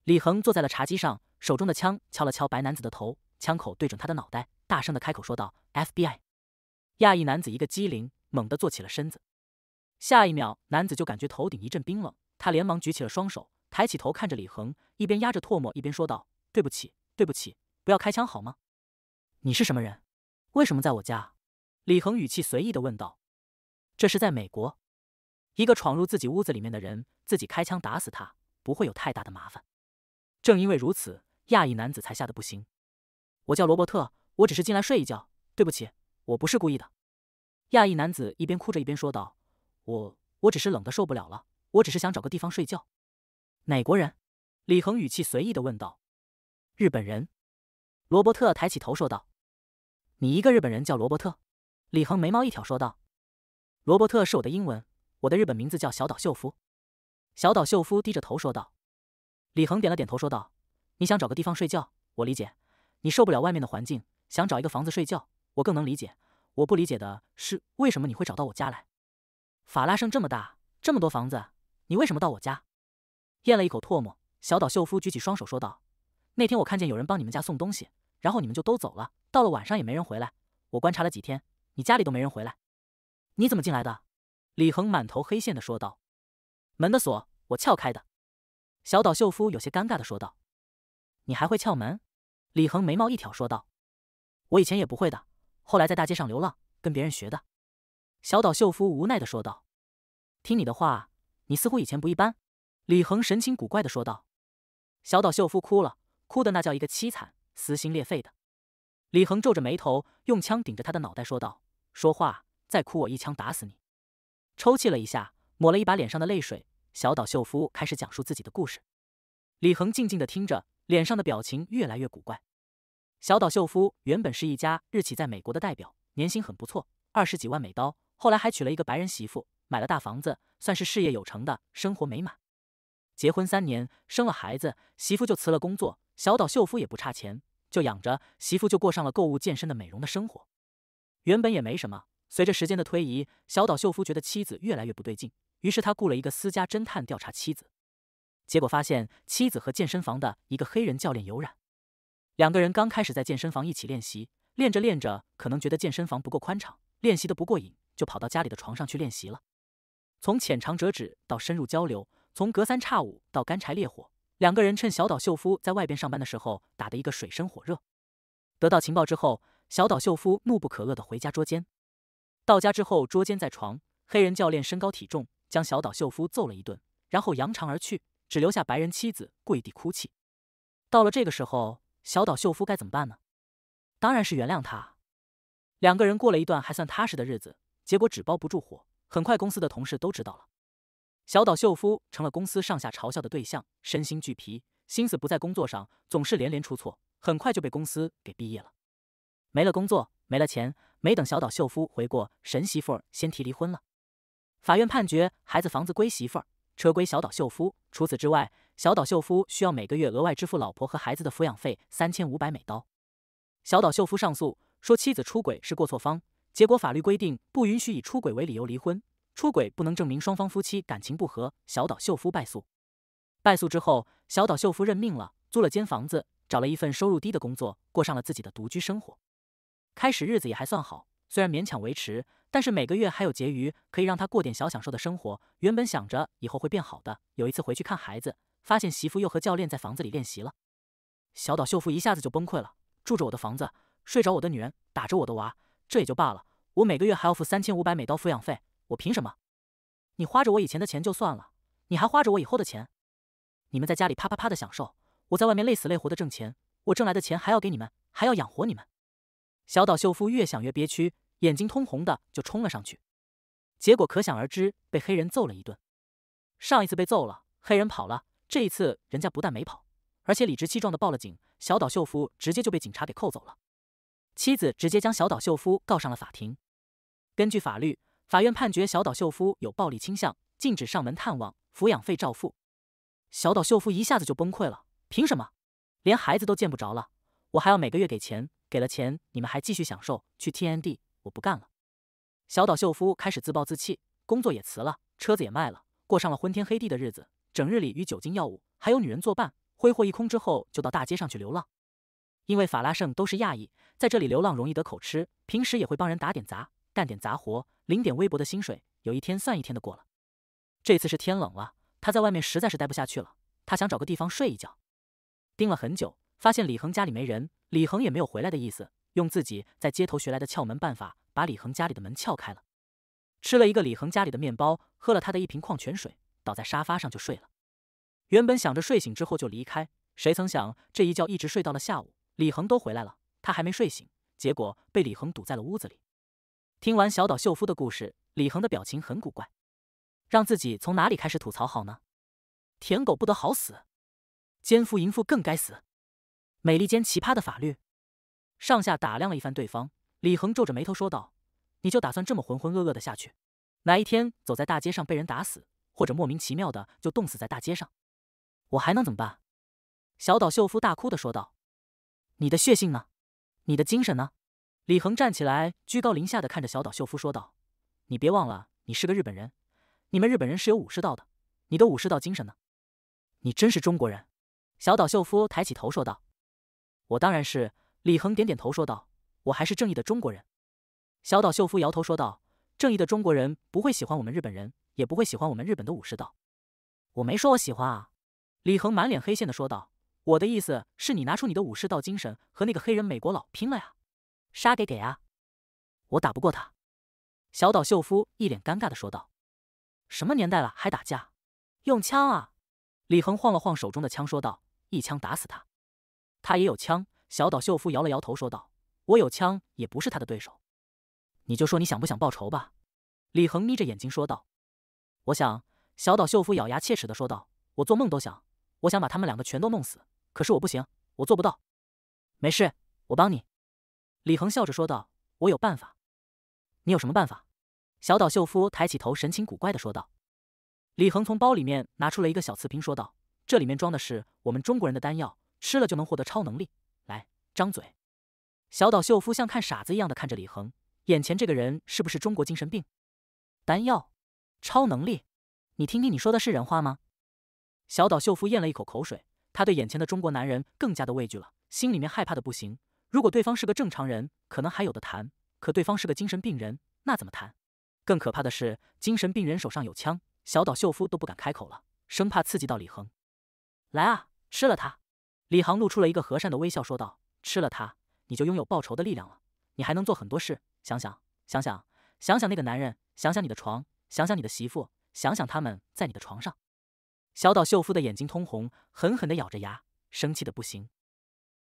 李恒坐在了茶几上，手中的枪敲了敲白男子的头，枪口对准他的脑袋。大声的开口说道：“FBI。”亚裔男子一个机灵，猛地坐起了身子。下一秒，男子就感觉头顶一阵冰冷，他连忙举起了双手，抬起头看着李恒，一边压着唾沫，一边说道：“对不起，对不起，不要开枪好吗？你是什么人？为什么在我家？”李恒语气随意的问道：“这是在美国，一个闯入自己屋子里面的人，自己开枪打死他，不会有太大的麻烦。正因为如此，亚裔男子才吓得不行。我叫罗伯特。”我只是进来睡一觉，对不起，我不是故意的。亚裔男子一边哭着一边说道：“我我只是冷的受不了了，我只是想找个地方睡觉。”哪国人？李恒语气随意的问道。“日本人。”罗伯特抬起头说道。“你一个日本人叫罗伯特？”李恒眉毛一挑说道。“罗伯特是我的英文，我的日本名字叫小岛秀夫。”小岛秀夫低着头说道。李恒点了点头说道：“你想找个地方睡觉，我理解，你受不了外面的环境。”想找一个房子睡觉，我更能理解。我不理解的是，为什么你会找到我家来？法拉盛这么大，这么多房子，你为什么到我家？咽了一口唾沫，小岛秀夫举起双手说道：“那天我看见有人帮你们家送东西，然后你们就都走了。到了晚上也没人回来。我观察了几天，你家里都没人回来。你怎么进来的？”李恒满头黑线的说道：“门的锁我撬开的。”小岛秀夫有些尴尬的说道：“你还会撬门？”李恒眉毛一挑说道。我以前也不会的，后来在大街上流浪，跟别人学的。小岛秀夫无奈的说道：“听你的话，你似乎以前不一般。”李恒神情古怪的说道。小岛秀夫哭了，哭的那叫一个凄惨，撕心裂肺的。李恒皱着眉头，用枪顶着他的脑袋说道：“说话，再哭我一枪打死你！”抽泣了一下，抹了一把脸上的泪水，小岛秀夫开始讲述自己的故事。李恒静静的听着，脸上的表情越来越古怪。小岛秀夫原本是一家日企在美国的代表，年薪很不错，二十几万美刀。后来还娶了一个白人媳妇，买了大房子，算是事业有成的，生活美满。结婚三年，生了孩子，媳妇就辞了工作。小岛秀夫也不差钱，就养着媳妇，就过上了购物、健身的美容的生活。原本也没什么。随着时间的推移，小岛秀夫觉得妻子越来越不对劲，于是他雇了一个私家侦探调查妻子，结果发现妻子和健身房的一个黑人教练有染。两个人刚开始在健身房一起练习，练着练着，可能觉得健身房不够宽敞，练习的不过瘾，就跑到家里的床上去练习了。从浅尝辄止到深入交流，从隔三差五到干柴烈火，两个人趁小岛秀夫在外边上班的时候打得一个水深火热。得到情报之后，小岛秀夫怒不可遏地回家捉奸。到家之后捉奸在床，黑人教练身高体重，将小岛秀夫揍了一顿，然后扬长而去，只留下白人妻子跪地哭泣。到了这个时候。小岛秀夫该怎么办呢？当然是原谅他。两个人过了一段还算踏实的日子，结果纸包不住火，很快公司的同事都知道了。小岛秀夫成了公司上下嘲笑的对象，身心俱疲，心思不在工作上，总是连连出错，很快就被公司给毕业了。没了工作，没了钱，没等小岛秀夫回过神，媳妇儿先提离婚了。法院判决，孩子房子归媳妇儿，车归小岛秀夫。除此之外。小岛秀夫需要每个月额外支付老婆和孩子的抚养费三千五百美刀。小岛秀夫上诉说妻子出轨是过错方，结果法律规定不允许以出轨为理由离婚，出轨不能证明双方夫妻感情不和。小岛秀夫败诉，败诉之后，小岛秀夫认命了，租了间房子，找了一份收入低的工作，过上了自己的独居生活。开始日子也还算好，虽然勉强维持，但是每个月还有结余，可以让他过点小享受的生活。原本想着以后会变好的，有一次回去看孩子。发现媳妇又和教练在房子里练习了，小岛秀夫一下子就崩溃了。住着我的房子，睡着我的女人，打着我的娃，这也就罢了。我每个月还要付三千五百美刀抚养费，我凭什么？你花着我以前的钱就算了，你还花着我以后的钱。你们在家里啪啪啪的享受，我在外面累死累活的挣钱，我挣来的钱还要给你们，还要养活你们。小岛秀夫越想越憋屈，眼睛通红的就冲了上去，结果可想而知，被黑人揍了一顿。上一次被揍了，黑人跑了。这一次，人家不但没跑，而且理直气壮的报了警。小岛秀夫直接就被警察给扣走了。妻子直接将小岛秀夫告上了法庭。根据法律，法院判决小岛秀夫有暴力倾向，禁止上门探望，抚养费照付。小岛秀夫一下子就崩溃了。凭什么？连孩子都见不着了，我还要每个月给钱，给了钱你们还继续享受去 TND，我不干了。小岛秀夫开始自暴自弃，工作也辞了，车子也卖了，过上了昏天黑地的日子。整日里与酒精、药物还有女人作伴，挥霍一空之后，就到大街上去流浪。因为法拉盛都是亚裔，在这里流浪容易得口吃。平时也会帮人打点杂，干点杂活，领点微薄的薪水，有一天算一天的过了。这次是天冷了，他在外面实在是待不下去了，他想找个地方睡一觉。盯了很久，发现李恒家里没人，李恒也没有回来的意思。用自己在街头学来的窍门办法，把李恒家里的门撬开了。吃了一个李恒家里的面包，喝了他的一瓶矿泉水，倒在沙发上就睡了。原本想着睡醒之后就离开，谁曾想这一觉一直睡到了下午，李恒都回来了，他还没睡醒，结果被李恒堵在了屋子里。听完小岛秀夫的故事，李恒的表情很古怪，让自己从哪里开始吐槽好呢？舔狗不得好死，奸夫淫妇更该死，美利坚奇葩的法律。上下打量了一番对方，李恒皱着眉头说道：“你就打算这么浑浑噩噩的下去？哪一天走在大街上被人打死，或者莫名其妙的就冻死在大街上？”我还能怎么办？小岛秀夫大哭的说道：“你的血性呢？你的精神呢？”李恒站起来，居高临下的看着小岛秀夫说道：“你别忘了，你是个日本人。你们日本人是有武士道的，你的武士道精神呢？你真是中国人。”小岛秀夫抬起头说道：“我当然是。”李恒点点头说道：“我还是正义的中国人。”小岛秀夫摇头说道：“正义的中国人不会喜欢我们日本人，也不会喜欢我们日本的武士道。”我没说我喜欢啊。李恒满脸黑线的说道：“我的意思是你拿出你的武士道精神和那个黑人美国佬拼了呀，杀给给啊！我打不过他。”小岛秀夫一脸尴尬的说道：“什么年代了还打架，用枪啊！”李恒晃了晃手中的枪说道：“一枪打死他。”他也有枪，小岛秀夫摇了摇头说道：“我有枪也不是他的对手。”你就说你想不想报仇吧？”李恒眯着眼睛说道。“我想。”小岛秀夫咬牙切齿的说道：“我做梦都想。”我想把他们两个全都弄死，可是我不行，我做不到。没事，我帮你。”李恒笑着说道，“我有办法。”“你有什么办法？”小岛秀夫抬起头，神情古怪的说道。李恒从包里面拿出了一个小瓷瓶，说道：“这里面装的是我们中国人的丹药，吃了就能获得超能力。”“来，张嘴。”小岛秀夫像看傻子一样的看着李恒，眼前这个人是不是中国精神病？丹药，超能力？你听听，你说的是人话吗？小岛秀夫咽了一口口水，他对眼前的中国男人更加的畏惧了，心里面害怕的不行。如果对方是个正常人，可能还有的谈；可对方是个精神病人，那怎么谈？更可怕的是，精神病人手上有枪，小岛秀夫都不敢开口了，生怕刺激到李恒。来啊，吃了他！李航露出了一个和善的微笑，说道：“吃了他，你就拥有报仇的力量了。你还能做很多事。想想，想想，想想那个男人，想想你的床，想想你的媳妇，想想他们在你的床上。”小岛秀夫的眼睛通红，狠狠地咬着牙，生气的不行。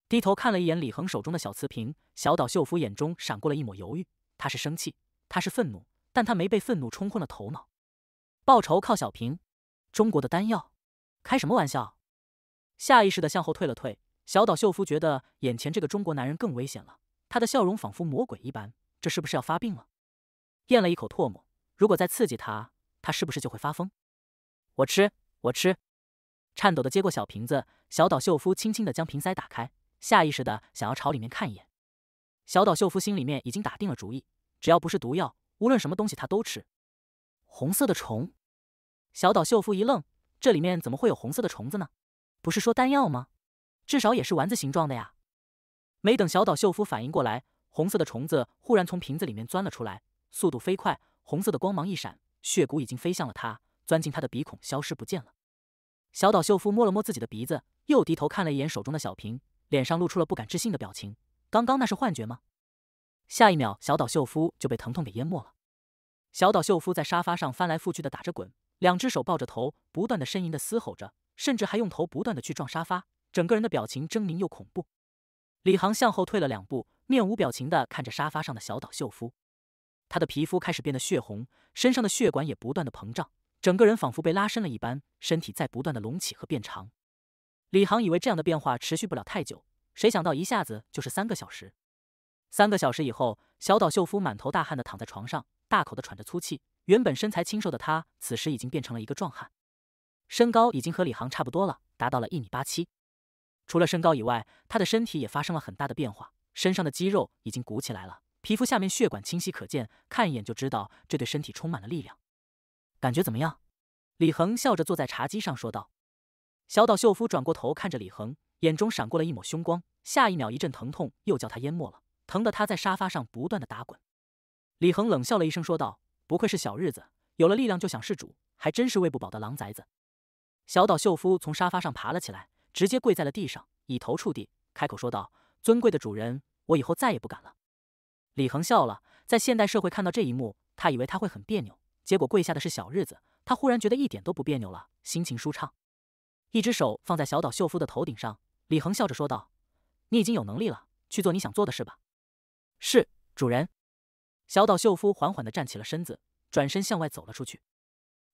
低头看了一眼李恒手中的小瓷瓶，小岛秀夫眼中闪过了一抹犹豫。他是生气，他是愤怒，但他没被愤怒冲昏了头脑。报仇靠小瓶，中国的丹药，开什么玩笑？下意识地向后退了退。小岛秀夫觉得眼前这个中国男人更危险了。他的笑容仿佛魔鬼一般，这是不是要发病了？咽了一口唾沫，如果再刺激他，他是不是就会发疯？我吃。我吃，颤抖的接过小瓶子，小岛秀夫轻轻的将瓶塞打开，下意识的想要朝里面看一眼。小岛秀夫心里面已经打定了主意，只要不是毒药，无论什么东西他都吃。红色的虫，小岛秀夫一愣，这里面怎么会有红色的虫子呢？不是说丹药吗？至少也是丸子形状的呀。没等小岛秀夫反应过来，红色的虫子忽然从瓶子里面钻了出来，速度飞快，红色的光芒一闪，血骨已经飞向了他。钻进他的鼻孔，消失不见了。小岛秀夫摸了摸自己的鼻子，又低头看了一眼手中的小瓶，脸上露出了不敢置信的表情。刚刚那是幻觉吗？下一秒，小岛秀夫就被疼痛给淹没了。小岛秀夫在沙发上翻来覆去的打着滚，两只手抱着头，不断的呻吟的嘶吼着，甚至还用头不断的去撞沙发，整个人的表情狰狞又恐怖。李航向后退了两步，面无表情的看着沙发上的小岛秀夫，他的皮肤开始变得血红，身上的血管也不断的膨胀。整个人仿佛被拉伸了一般，身体在不断的隆起和变长。李航以为这样的变化持续不了太久，谁想到一下子就是三个小时。三个小时以后，小岛秀夫满头大汗的躺在床上，大口的喘着粗气。原本身材清瘦的他，此时已经变成了一个壮汉，身高已经和李航差不多了，达到了一米八七。除了身高以外，他的身体也发生了很大的变化，身上的肌肉已经鼓起来了，皮肤下面血管清晰可见，看一眼就知道这对身体充满了力量。感觉怎么样？李恒笑着坐在茶几上说道。小岛秀夫转过头看着李恒，眼中闪过了一抹凶光。下一秒，一阵疼痛又叫他淹没了，疼得他在沙发上不断的打滚。李恒冷笑了一声说道：“不愧是小日子，有了力量就想事主，还真是喂不饱的狼崽子。”小岛秀夫从沙发上爬了起来，直接跪在了地上，以头触地，开口说道：“尊贵的主人，我以后再也不敢了。”李恒笑了，在现代社会看到这一幕，他以为他会很别扭。结果跪下的是小日子，他忽然觉得一点都不别扭了，心情舒畅。一只手放在小岛秀夫的头顶上，李恒笑着说道：“你已经有能力了，去做你想做的事吧。”“是主人。”小岛秀夫缓缓地站起了身子，转身向外走了出去。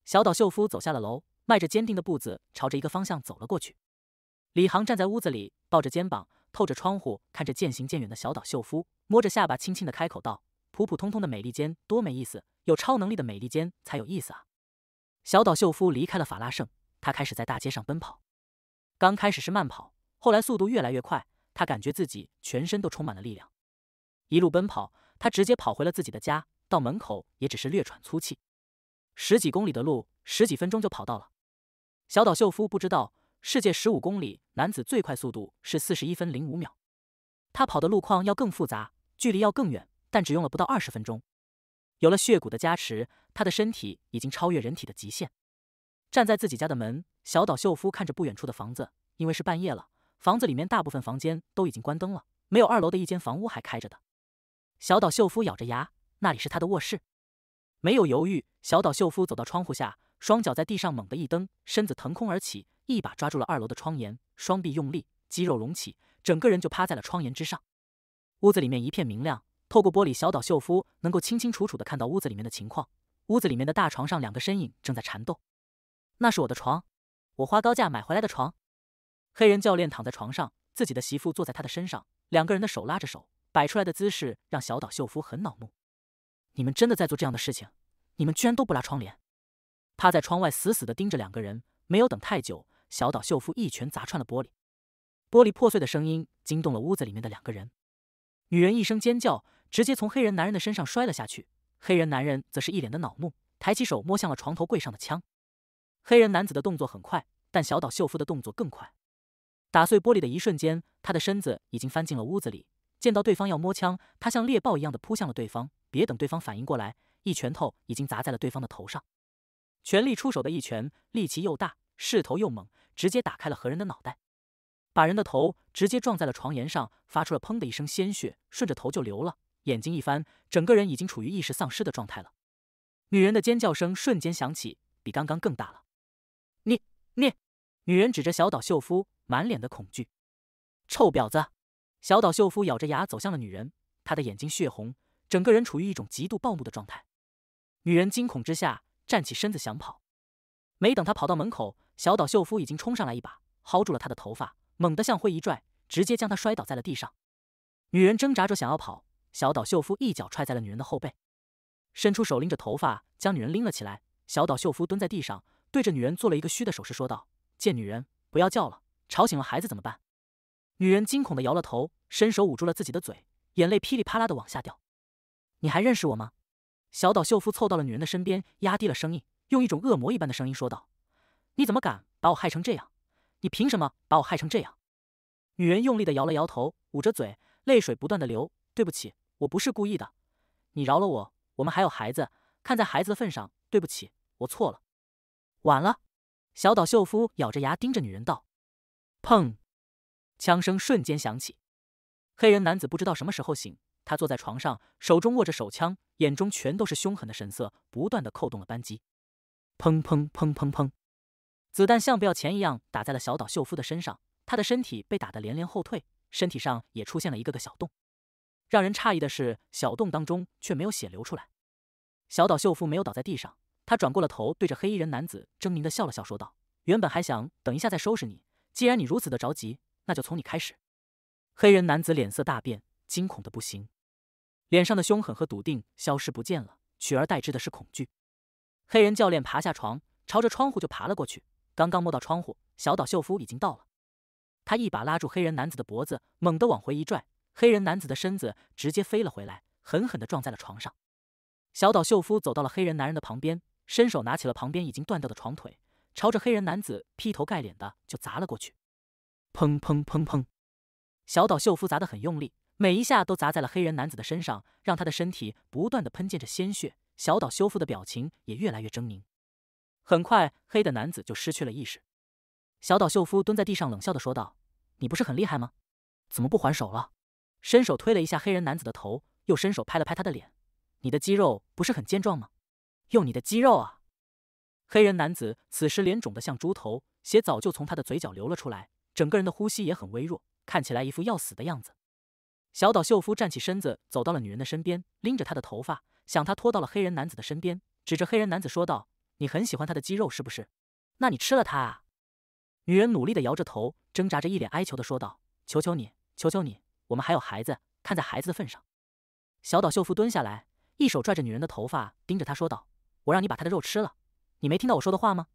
小岛秀夫走下了楼，迈着坚定的步子，朝着一个方向走了过去。李航站在屋子里，抱着肩膀，透着窗户看着渐行渐远的小岛秀夫，摸着下巴，轻轻地开口道。普普通通的美利坚多没意思，有超能力的美利坚才有意思啊！小岛秀夫离开了法拉盛，他开始在大街上奔跑。刚开始是慢跑，后来速度越来越快，他感觉自己全身都充满了力量。一路奔跑，他直接跑回了自己的家，到门口也只是略喘粗气。十几公里的路，十几分钟就跑到了。小岛秀夫不知道，世界十五公里男子最快速度是四十一分零五秒。他跑的路况要更复杂，距离要更远。但只用了不到二十分钟，有了血骨的加持，他的身体已经超越人体的极限。站在自己家的门，小岛秀夫看着不远处的房子。因为是半夜了，房子里面大部分房间都已经关灯了，没有二楼的一间房屋还开着的。小岛秀夫咬着牙，那里是他的卧室。没有犹豫，小岛秀夫走到窗户下，双脚在地上猛地一蹬，身子腾空而起，一把抓住了二楼的窗沿，双臂用力，肌肉隆起，整个人就趴在了窗沿之上。屋子里面一片明亮。透过玻璃，小岛秀夫能够清清楚楚地看到屋子里面的情况。屋子里面的大床上，两个身影正在缠斗。那是我的床，我花高价买回来的床。黑人教练躺在床上，自己的媳妇坐在他的身上，两个人的手拉着手，摆出来的姿势让小岛秀夫很恼怒。你们真的在做这样的事情？你们居然都不拉窗帘！他在窗外死死地盯着两个人，没有等太久，小岛秀夫一拳砸穿了玻璃。玻璃破碎的声音惊动了屋子里面的两个人。女人一声尖叫。直接从黑人男人的身上摔了下去，黑人男人则是一脸的恼怒，抬起手摸向了床头柜上的枪。黑人男子的动作很快，但小岛秀夫的动作更快。打碎玻璃的一瞬间，他的身子已经翻进了屋子里。见到对方要摸枪，他像猎豹一样的扑向了对方，别等对方反应过来，一拳头已经砸在了对方的头上。全力出手的一拳，力气又大，势头又猛，直接打开了何人的脑袋，把人的头直接撞在了床沿上，发出了“砰”的一声，鲜血顺着头就流了。眼睛一翻，整个人已经处于意识丧失的状态了。女人的尖叫声瞬间响起，比刚刚更大了。你你！女人指着小岛秀夫，满脸的恐惧。臭婊子！小岛秀夫咬着牙走向了女人，他的眼睛血红，整个人处于一种极度暴怒的状态。女人惊恐之下站起身子想跑，没等她跑到门口，小岛秀夫已经冲上来一把薅住了她的头发，猛地向回一拽，直接将她摔倒在了地上。女人挣扎着想要跑。小岛秀夫一脚踹在了女人的后背，伸出手拎着头发将女人拎了起来。小岛秀夫蹲在地上，对着女人做了一个虚的手势，说道：“贱女人，不要叫了，吵醒了孩子怎么办？”女人惊恐的摇了头，伸手捂住了自己的嘴，眼泪噼里啪啦的往下掉。“你还认识我吗？”小岛秀夫凑到了女人的身边，压低了声音，用一种恶魔一般的声音说道：“你怎么敢把我害成这样？你凭什么把我害成这样？”女人用力的摇了摇头，捂着嘴，泪水不断的流。“对不起。”我不是故意的，你饶了我，我们还有孩子，看在孩子的份上，对不起，我错了。晚了，小岛秀夫咬着牙盯着女人道。砰！枪声瞬间响起。黑人男子不知道什么时候醒，他坐在床上，手中握着手枪，眼中全都是凶狠的神色，不断的扣动了扳机。砰砰砰砰砰！子弹像不要钱一样打在了小岛秀夫的身上，他的身体被打得连连后退，身体上也出现了一个个小洞。让人诧异的是，小洞当中却没有血流出来。小岛秀夫没有倒在地上，他转过了头，对着黑衣人男子狰狞的笑了笑，说道：“原本还想等一下再收拾你，既然你如此的着急，那就从你开始。”黑人男子脸色大变，惊恐的不行，脸上的凶狠和笃定消失不见了，取而代之的是恐惧。黑人教练爬下床，朝着窗户就爬了过去。刚刚摸到窗户，小岛秀夫已经到了，他一把拉住黑人男子的脖子，猛地往回一拽。黑人男子的身子直接飞了回来，狠狠的撞在了床上。小岛秀夫走到了黑人男人的旁边，伸手拿起了旁边已经断掉的床腿，朝着黑人男子劈头盖脸的就砸了过去。砰砰砰砰！小岛秀夫砸得很用力，每一下都砸在了黑人男子的身上，让他的身体不断的喷溅着鲜血。小岛秀夫的表情也越来越狰狞。很快，黑的男子就失去了意识。小岛秀夫蹲在地上冷笑的说道：“你不是很厉害吗？怎么不还手了？”伸手推了一下黑人男子的头，又伸手拍了拍他的脸。你的肌肉不是很健壮吗？用你的肌肉啊！黑人男子此时脸肿得像猪头，血早就从他的嘴角流了出来，整个人的呼吸也很微弱，看起来一副要死的样子。小岛秀夫站起身子，走到了女人的身边，拎着她的头发，向她拖到了黑人男子的身边，指着黑人男子说道：“你很喜欢他的肌肉是不是？那你吃了他？”女人努力的摇着头，挣扎着，一脸哀求的说道：“求求你，求求你。”我们还有孩子，看在孩子的份上。小岛秀夫蹲下来，一手拽着女人的头发，盯着她说道：“我让你把他的肉吃了，你没听到我说的话吗？”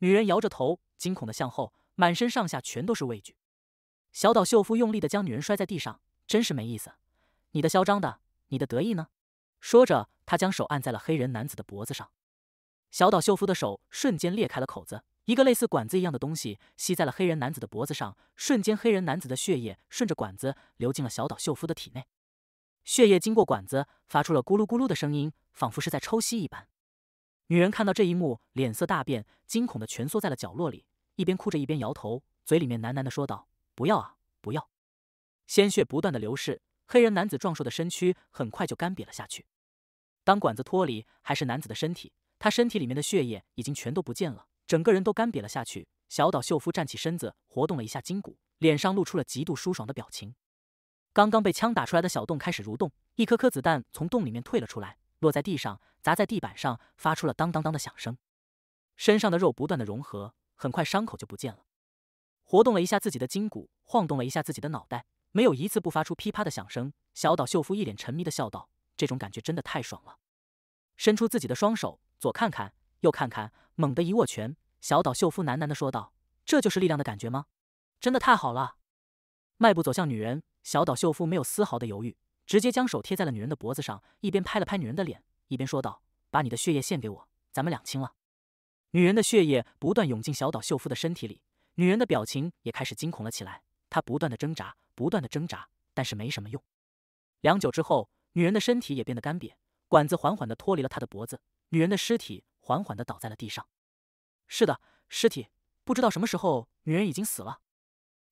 女人摇着头，惊恐的向后，满身上下全都是畏惧。小岛秀夫用力的将女人摔在地上，真是没意思，你的嚣张的，你的得意呢？说着，他将手按在了黑人男子的脖子上。小岛秀夫的手瞬间裂开了口子。一个类似管子一样的东西吸在了黑人男子的脖子上，瞬间，黑人男子的血液顺着管子流进了小岛秀夫的体内。血液经过管子，发出了咕噜咕噜的声音，仿佛是在抽吸一般。女人看到这一幕，脸色大变，惊恐的蜷缩在了角落里，一边哭着，一边摇头，嘴里面喃喃的说道：“不要啊，不要！”鲜血不断的流逝，黑人男子壮硕的身躯很快就干瘪了下去。当管子脱离还是男子的身体，他身体里面的血液已经全都不见了。整个人都干瘪了下去。小岛秀夫站起身子，活动了一下筋骨，脸上露出了极度舒爽的表情。刚刚被枪打出来的小洞开始蠕动，一颗颗子弹从洞里面退了出来，落在地上，砸在地板上，发出了当当当的响声。身上的肉不断的融合，很快伤口就不见了。活动了一下自己的筋骨，晃动了一下自己的脑袋，没有一次不发出噼啪的响声。小岛秀夫一脸沉迷的笑道：“这种感觉真的太爽了。”伸出自己的双手，左看看，右看看。猛地一握拳，小岛秀夫喃喃地说道：“这就是力量的感觉吗？真的太好了！”迈步走向女人，小岛秀夫没有丝毫的犹豫，直接将手贴在了女人的脖子上，一边拍了拍女人的脸，一边说道：“把你的血液献给我，咱们两清了。”女人的血液不断涌进小岛秀夫的身体里，女人的表情也开始惊恐了起来，她不断的挣扎，不断的挣扎，但是没什么用。良久之后，女人的身体也变得干瘪，管子缓缓的脱离了她的脖子，女人的尸体。缓缓的倒在了地上。是的，尸体。不知道什么时候，女人已经死了。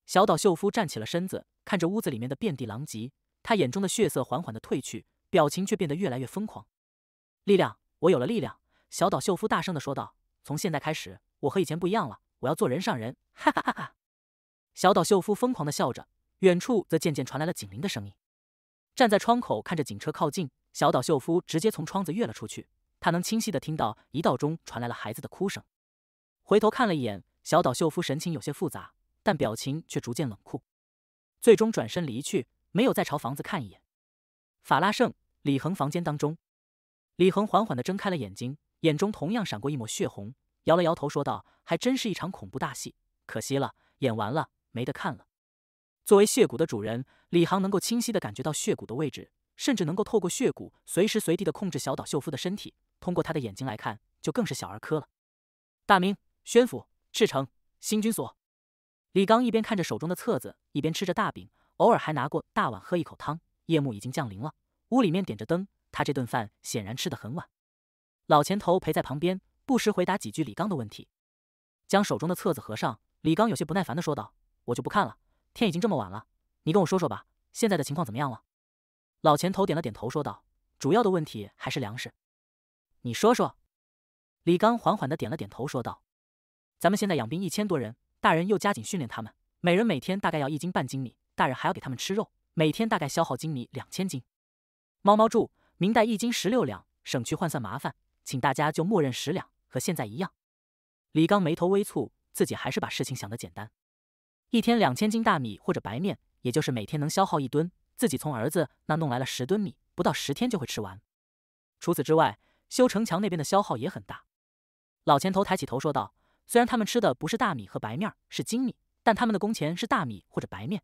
小岛秀夫站起了身子，看着屋子里面的遍地狼藉，他眼中的血色缓缓的褪去，表情却变得越来越疯狂。力量，我有了力量！小岛秀夫大声的说道：“从现在开始，我和以前不一样了，我要做人上人！”哈哈哈哈！小岛秀夫疯狂的笑着，远处则渐渐传来了警铃的声音。站在窗口看着警车靠近，小岛秀夫直接从窗子跃了出去。他能清晰地听到一道中传来了孩子的哭声，回头看了一眼小岛秀夫，神情有些复杂，但表情却逐渐冷酷，最终转身离去，没有再朝房子看一眼。法拉盛，李恒房间当中，李恒缓缓地睁开了眼睛，眼中同样闪过一抹血红，摇了摇头说道：“还真是一场恐怖大戏，可惜了，演完了，没得看了。”作为血骨的主人，李航能够清晰地感觉到血骨的位置，甚至能够透过血骨随时随地地控制小岛秀夫的身体。通过他的眼睛来看，就更是小儿科了。大明、宣府、赤城、新军所，李刚一边看着手中的册子，一边吃着大饼，偶尔还拿过大碗喝一口汤。夜幕已经降临了，屋里面点着灯。他这顿饭显然吃得很晚。老钱头陪在旁边，不时回答几句李刚的问题。将手中的册子合上，李刚有些不耐烦地说道：“我就不看了，天已经这么晚了，你跟我说说吧，现在的情况怎么样了？”老钱头点了点头，说道：“主要的问题还是粮食。”你说说，李刚缓缓的点了点头，说道：“咱们现在养兵一千多人，大人又加紧训练他们，每人每天大概要一斤半斤米，大人还要给他们吃肉，每天大概消耗精米两千斤。”猫猫住，明代一斤十六两，省去换算麻烦，请大家就默认十两，和现在一样。李刚眉头微蹙，自己还是把事情想得简单。一天两千斤大米或者白面，也就是每天能消耗一吨。自己从儿子那弄来了十吨米，不到十天就会吃完。除此之外。修城墙那边的消耗也很大，老钱头抬起头说道：“虽然他们吃的不是大米和白面，是精米，但他们的工钱是大米或者白面。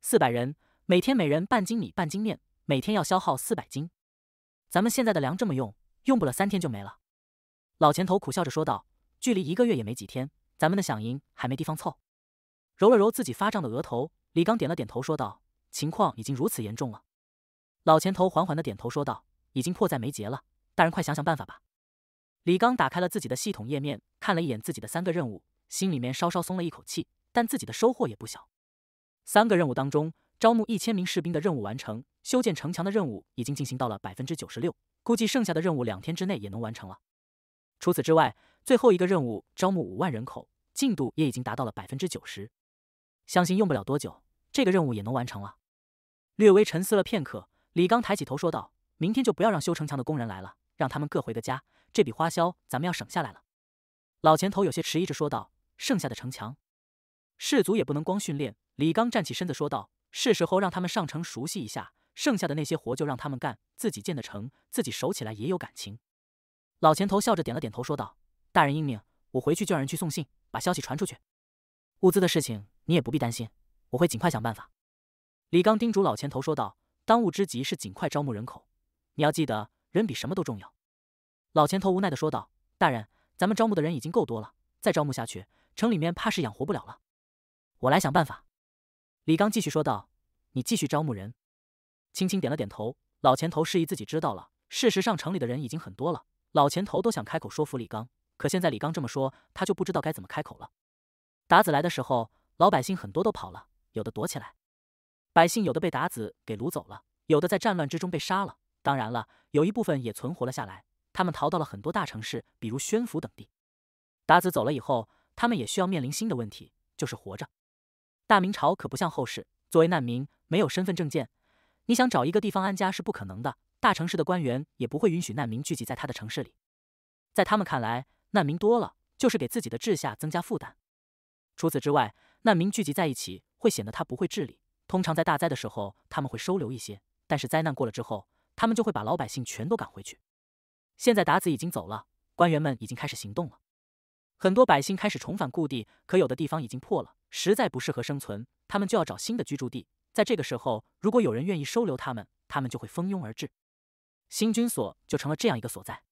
四百人每天每人半斤米半斤面，每天要消耗四百斤。咱们现在的粮这么用，用不了三天就没了。”老钱头苦笑着说道：“距离一个月也没几天，咱们的饷银还没地方凑。”揉了揉自己发胀的额头，李刚点了点头说道：“情况已经如此严重了。”老钱头缓缓的点头说道：“已经迫在眉睫了。”大人，快想想办法吧！李刚打开了自己的系统页面，看了一眼自己的三个任务，心里面稍稍松了一口气。但自己的收获也不小，三个任务当中，招募一千名士兵的任务完成，修建城墙的任务已经进行到了百分之九十六，估计剩下的任务两天之内也能完成了。除此之外，最后一个任务招募五万人口，进度也已经达到了百分之九十，相信用不了多久，这个任务也能完成了。略微沉思了片刻，李刚抬起头说道：“明天就不要让修城墙的工人来了。”让他们各回个家，这笔花销咱们要省下来了。老钱头有些迟疑着说道：“剩下的城墙，士卒也不能光训练。”李刚站起身子说道：“是时候让他们上城熟悉一下，剩下的那些活就让他们干，自己建的城，自己守起来也有感情。”老钱头笑着点了点头说道：“大人英明，我回去就让人去送信，把消息传出去。物资的事情你也不必担心，我会尽快想办法。”李刚叮嘱老钱头说道：“当务之急是尽快招募人口，你要记得。”人比什么都重要，老钱头无奈的说道：“大人，咱们招募的人已经够多了，再招募下去，城里面怕是养活不了了。”我来想办法，李刚继续说道：“你继续招募人。”轻轻点了点头，老钱头示意自己知道了。事实上，城里的人已经很多了，老钱头都想开口说服李刚，可现在李刚这么说，他就不知道该怎么开口了。打子来的时候，老百姓很多都跑了，有的躲起来，百姓有的被打子给掳走了，有的在战乱之中被杀了。当然了，有一部分也存活了下来，他们逃到了很多大城市，比如宣府等地。达子走了以后，他们也需要面临新的问题，就是活着。大明朝可不像后世，作为难民没有身份证件，你想找一个地方安家是不可能的。大城市的官员也不会允许难民聚集在他的城市里，在他们看来，难民多了就是给自己的治下增加负担。除此之外，难民聚集在一起会显得他不会治理。通常在大灾的时候他们会收留一些，但是灾难过了之后。他们就会把老百姓全都赶回去。现在达子已经走了，官员们已经开始行动了。很多百姓开始重返故地，可有的地方已经破了，实在不适合生存，他们就要找新的居住地。在这个时候，如果有人愿意收留他们，他们就会蜂拥而至。新军所就成了这样一个所在。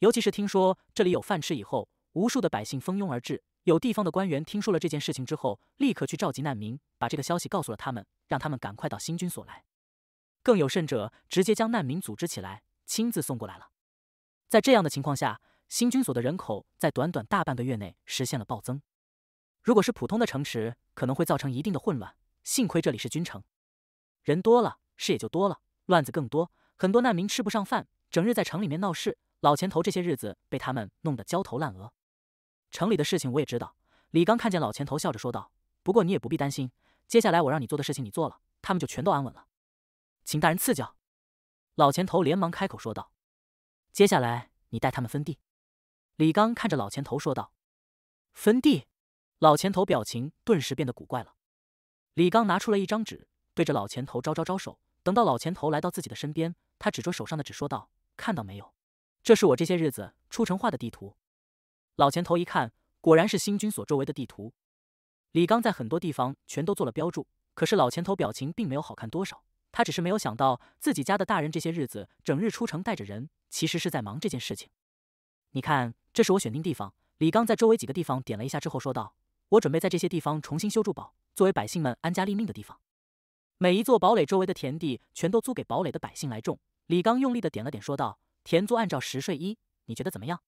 尤其是听说这里有饭吃以后，无数的百姓蜂拥而至。有地方的官员听说了这件事情之后，立刻去召集难民，把这个消息告诉了他们，让他们赶快到新军所来。更有甚者，直接将难民组织起来，亲自送过来了。在这样的情况下，新军所的人口在短短大半个月内实现了暴增。如果是普通的城池，可能会造成一定的混乱。幸亏这里是军城，人多了，事也就多了，乱子更多。很多难民吃不上饭，整日在城里面闹事。老钱头这些日子被他们弄得焦头烂额。城里的事情我也知道。李刚看见老钱头，笑着说道：“不过你也不必担心，接下来我让你做的事情你做了，他们就全都安稳了。”请大人赐教，老钱头连忙开口说道：“接下来你带他们分地。”李刚看着老钱头说道：“分地。”老钱头表情顿时变得古怪了。李刚拿出了一张纸，对着老钱头招招招手。等到老钱头来到自己的身边，他指着手上的纸说道：“看到没有？这是我这些日子出城画的地图。”老钱头一看，果然是新军所周围的地图。李刚在很多地方全都做了标注，可是老钱头表情并没有好看多少。他只是没有想到，自己家的大人这些日子整日出城带着人，其实是在忙这件事情。你看，这是我选定地方。李刚在周围几个地方点了一下之后说道：“我准备在这些地方重新修筑堡，作为百姓们安家立命的地方。每一座堡垒周围的田地全都租给堡垒的百姓来种。”李刚用力的点了点，说道：“田租按照十税一，你觉得怎么样？”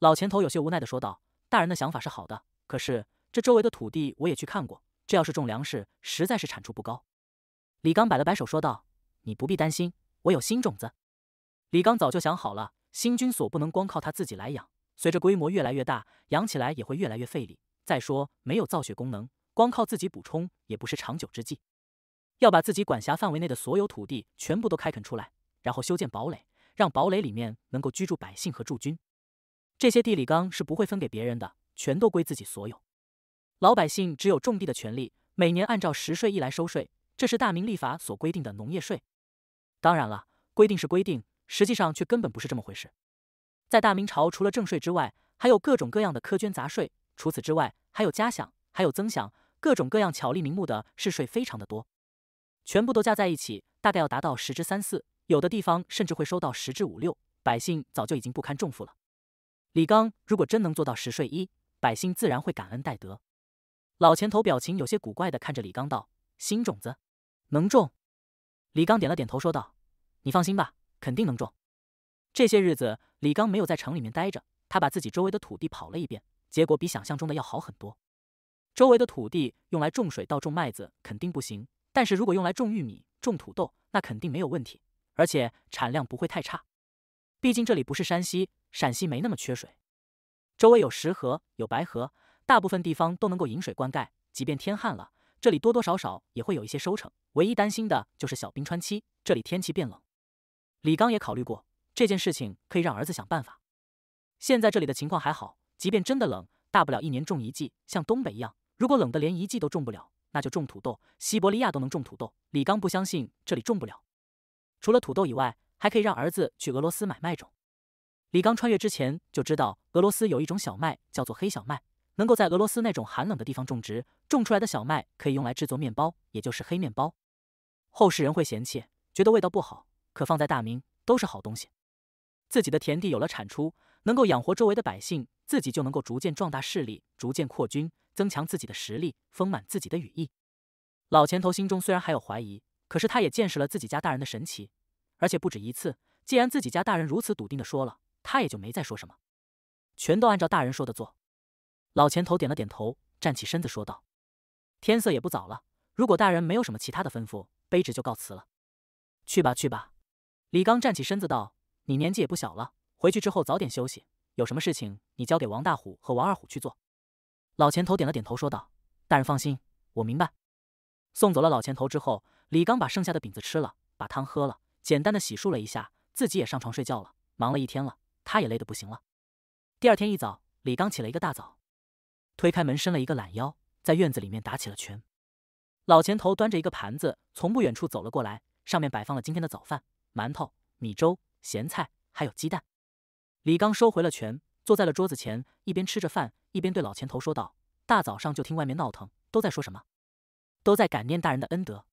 老前头有些无奈的说道：“大人的想法是好的，可是这周围的土地我也去看过，这要是种粮食，实在是产出不高。”李刚摆了摆手，说道：“你不必担心，我有新种子。”李刚早就想好了，新军所不能光靠他自己来养。随着规模越来越大，养起来也会越来越费力。再说，没有造血功能，光靠自己补充也不是长久之计。要把自己管辖范围内的所有土地全部都开垦出来，然后修建堡垒，让堡垒里面能够居住百姓和驻军。这些地李刚是不会分给别人的，全都归自己所有。老百姓只有种地的权利，每年按照实税一来收税。这是大明立法所规定的农业税，当然了，规定是规定，实际上却根本不是这么回事。在大明朝，除了正税之外，还有各种各样的苛捐杂税，除此之外，还有加饷，还有增饷，各种各样巧立名目的市税非常的多，全部都加在一起，大概要达到十之三四，有的地方甚至会收到十之五六，百姓早就已经不堪重负了。李刚，如果真能做到十税一，百姓自然会感恩戴德。老前头表情有些古怪的看着李刚道：“新种子。”能种，李刚点了点头，说道：“你放心吧，肯定能种。”这些日子，李刚没有在城里面待着，他把自己周围的土地跑了一遍，结果比想象中的要好很多。周围的土地用来种水稻、种麦子肯定不行，但是如果用来种玉米、种土豆，那肯定没有问题，而且产量不会太差。毕竟这里不是山西、陕西，没那么缺水。周围有石河、有白河，大部分地方都能够引水灌溉，即便天旱了。这里多多少少也会有一些收成，唯一担心的就是小冰川期，这里天气变冷。李刚也考虑过这件事情，可以让儿子想办法。现在这里的情况还好，即便真的冷，大不了一年种一季，像东北一样。如果冷得连一季都种不了，那就种土豆。西伯利亚都能种土豆，李刚不相信这里种不了。除了土豆以外，还可以让儿子去俄罗斯买麦种。李刚穿越之前就知道俄罗斯有一种小麦叫做黑小麦。能够在俄罗斯那种寒冷的地方种植，种出来的小麦可以用来制作面包，也就是黑面包。后世人会嫌弃，觉得味道不好，可放在大明都是好东西。自己的田地有了产出，能够养活周围的百姓，自己就能够逐渐壮大势力，逐渐扩军，增强自己的实力，丰满自己的羽翼。老钱头心中虽然还有怀疑，可是他也见识了自己家大人的神奇，而且不止一次。既然自己家大人如此笃定的说了，他也就没再说什么，全都按照大人说的做。老钱头点了点头，站起身子说道：“天色也不早了，如果大人没有什么其他的吩咐，卑职就告辞了。”“去吧，去吧。”李刚站起身子道：“你年纪也不小了，回去之后早点休息。有什么事情，你交给王大虎和王二虎去做。”老钱头点了点头说道：“大人放心，我明白。”送走了老钱头之后，李刚把剩下的饼子吃了，把汤喝了，简单的洗漱了一下，自己也上床睡觉了。忙了一天了，他也累得不行了。第二天一早，李刚起了一个大早。推开门，伸了一个懒腰，在院子里面打起了拳。老钱头端着一个盘子从不远处走了过来，上面摆放了今天的早饭：馒头、米粥、咸菜，还有鸡蛋。李刚收回了拳，坐在了桌子前，一边吃着饭，一边对老钱头说道：“大早上就听外面闹腾，都在说什么？都在感念大人的恩德。”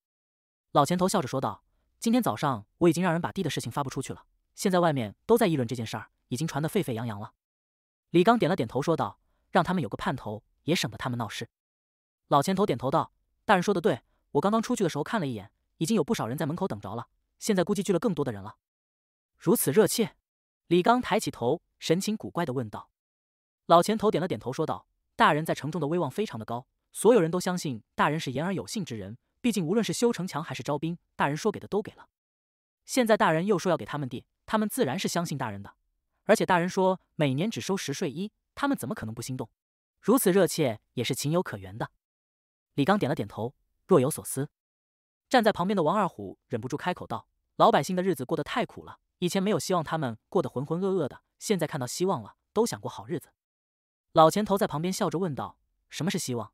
老钱头笑着说道：“今天早上我已经让人把地的事情发布出去了，现在外面都在议论这件事儿，已经传得沸沸扬扬了。”李刚点了点头，说道。让他们有个盼头，也省得他们闹事。老钱头点头道：“大人说的对，我刚刚出去的时候看了一眼，已经有不少人在门口等着了。现在估计聚了更多的人了。”如此热切，李刚抬起头，神情古怪的问道：“老钱头点了点头，说道：‘大人在城中的威望非常的高，所有人都相信大人是言而有信之人。毕竟无论是修城墙还是招兵，大人说给的都给了。现在大人又说要给他们地，他们自然是相信大人的。而且大人说每年只收十税一。”他们怎么可能不心动？如此热切也是情有可原的。李刚点了点头，若有所思。站在旁边的王二虎忍不住开口道：“老百姓的日子过得太苦了，以前没有希望，他们过得浑浑噩噩的。现在看到希望了，都想过好日子。”老钱头在旁边笑着问道：“什么是希望？”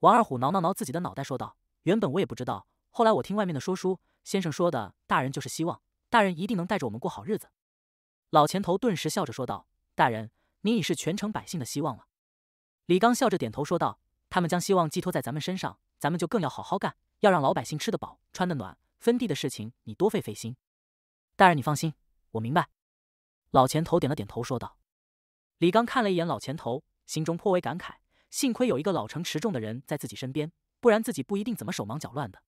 王二虎挠挠挠自己的脑袋，说道：“原本我也不知道，后来我听外面的说书先生说的，大人就是希望，大人一定能带着我们过好日子。”老钱头顿时笑着说道：“大人。”你已是全城百姓的希望了，李刚笑着点头说道：“他们将希望寄托在咱们身上，咱们就更要好好干，要让老百姓吃得饱、穿得暖。分地的事情，你多费费心。”大人，你放心，我明白。老前头点了点头说道。李刚看了一眼老前头，心中颇为感慨，幸亏有一个老成持重的人在自己身边，不然自己不一定怎么手忙脚乱的。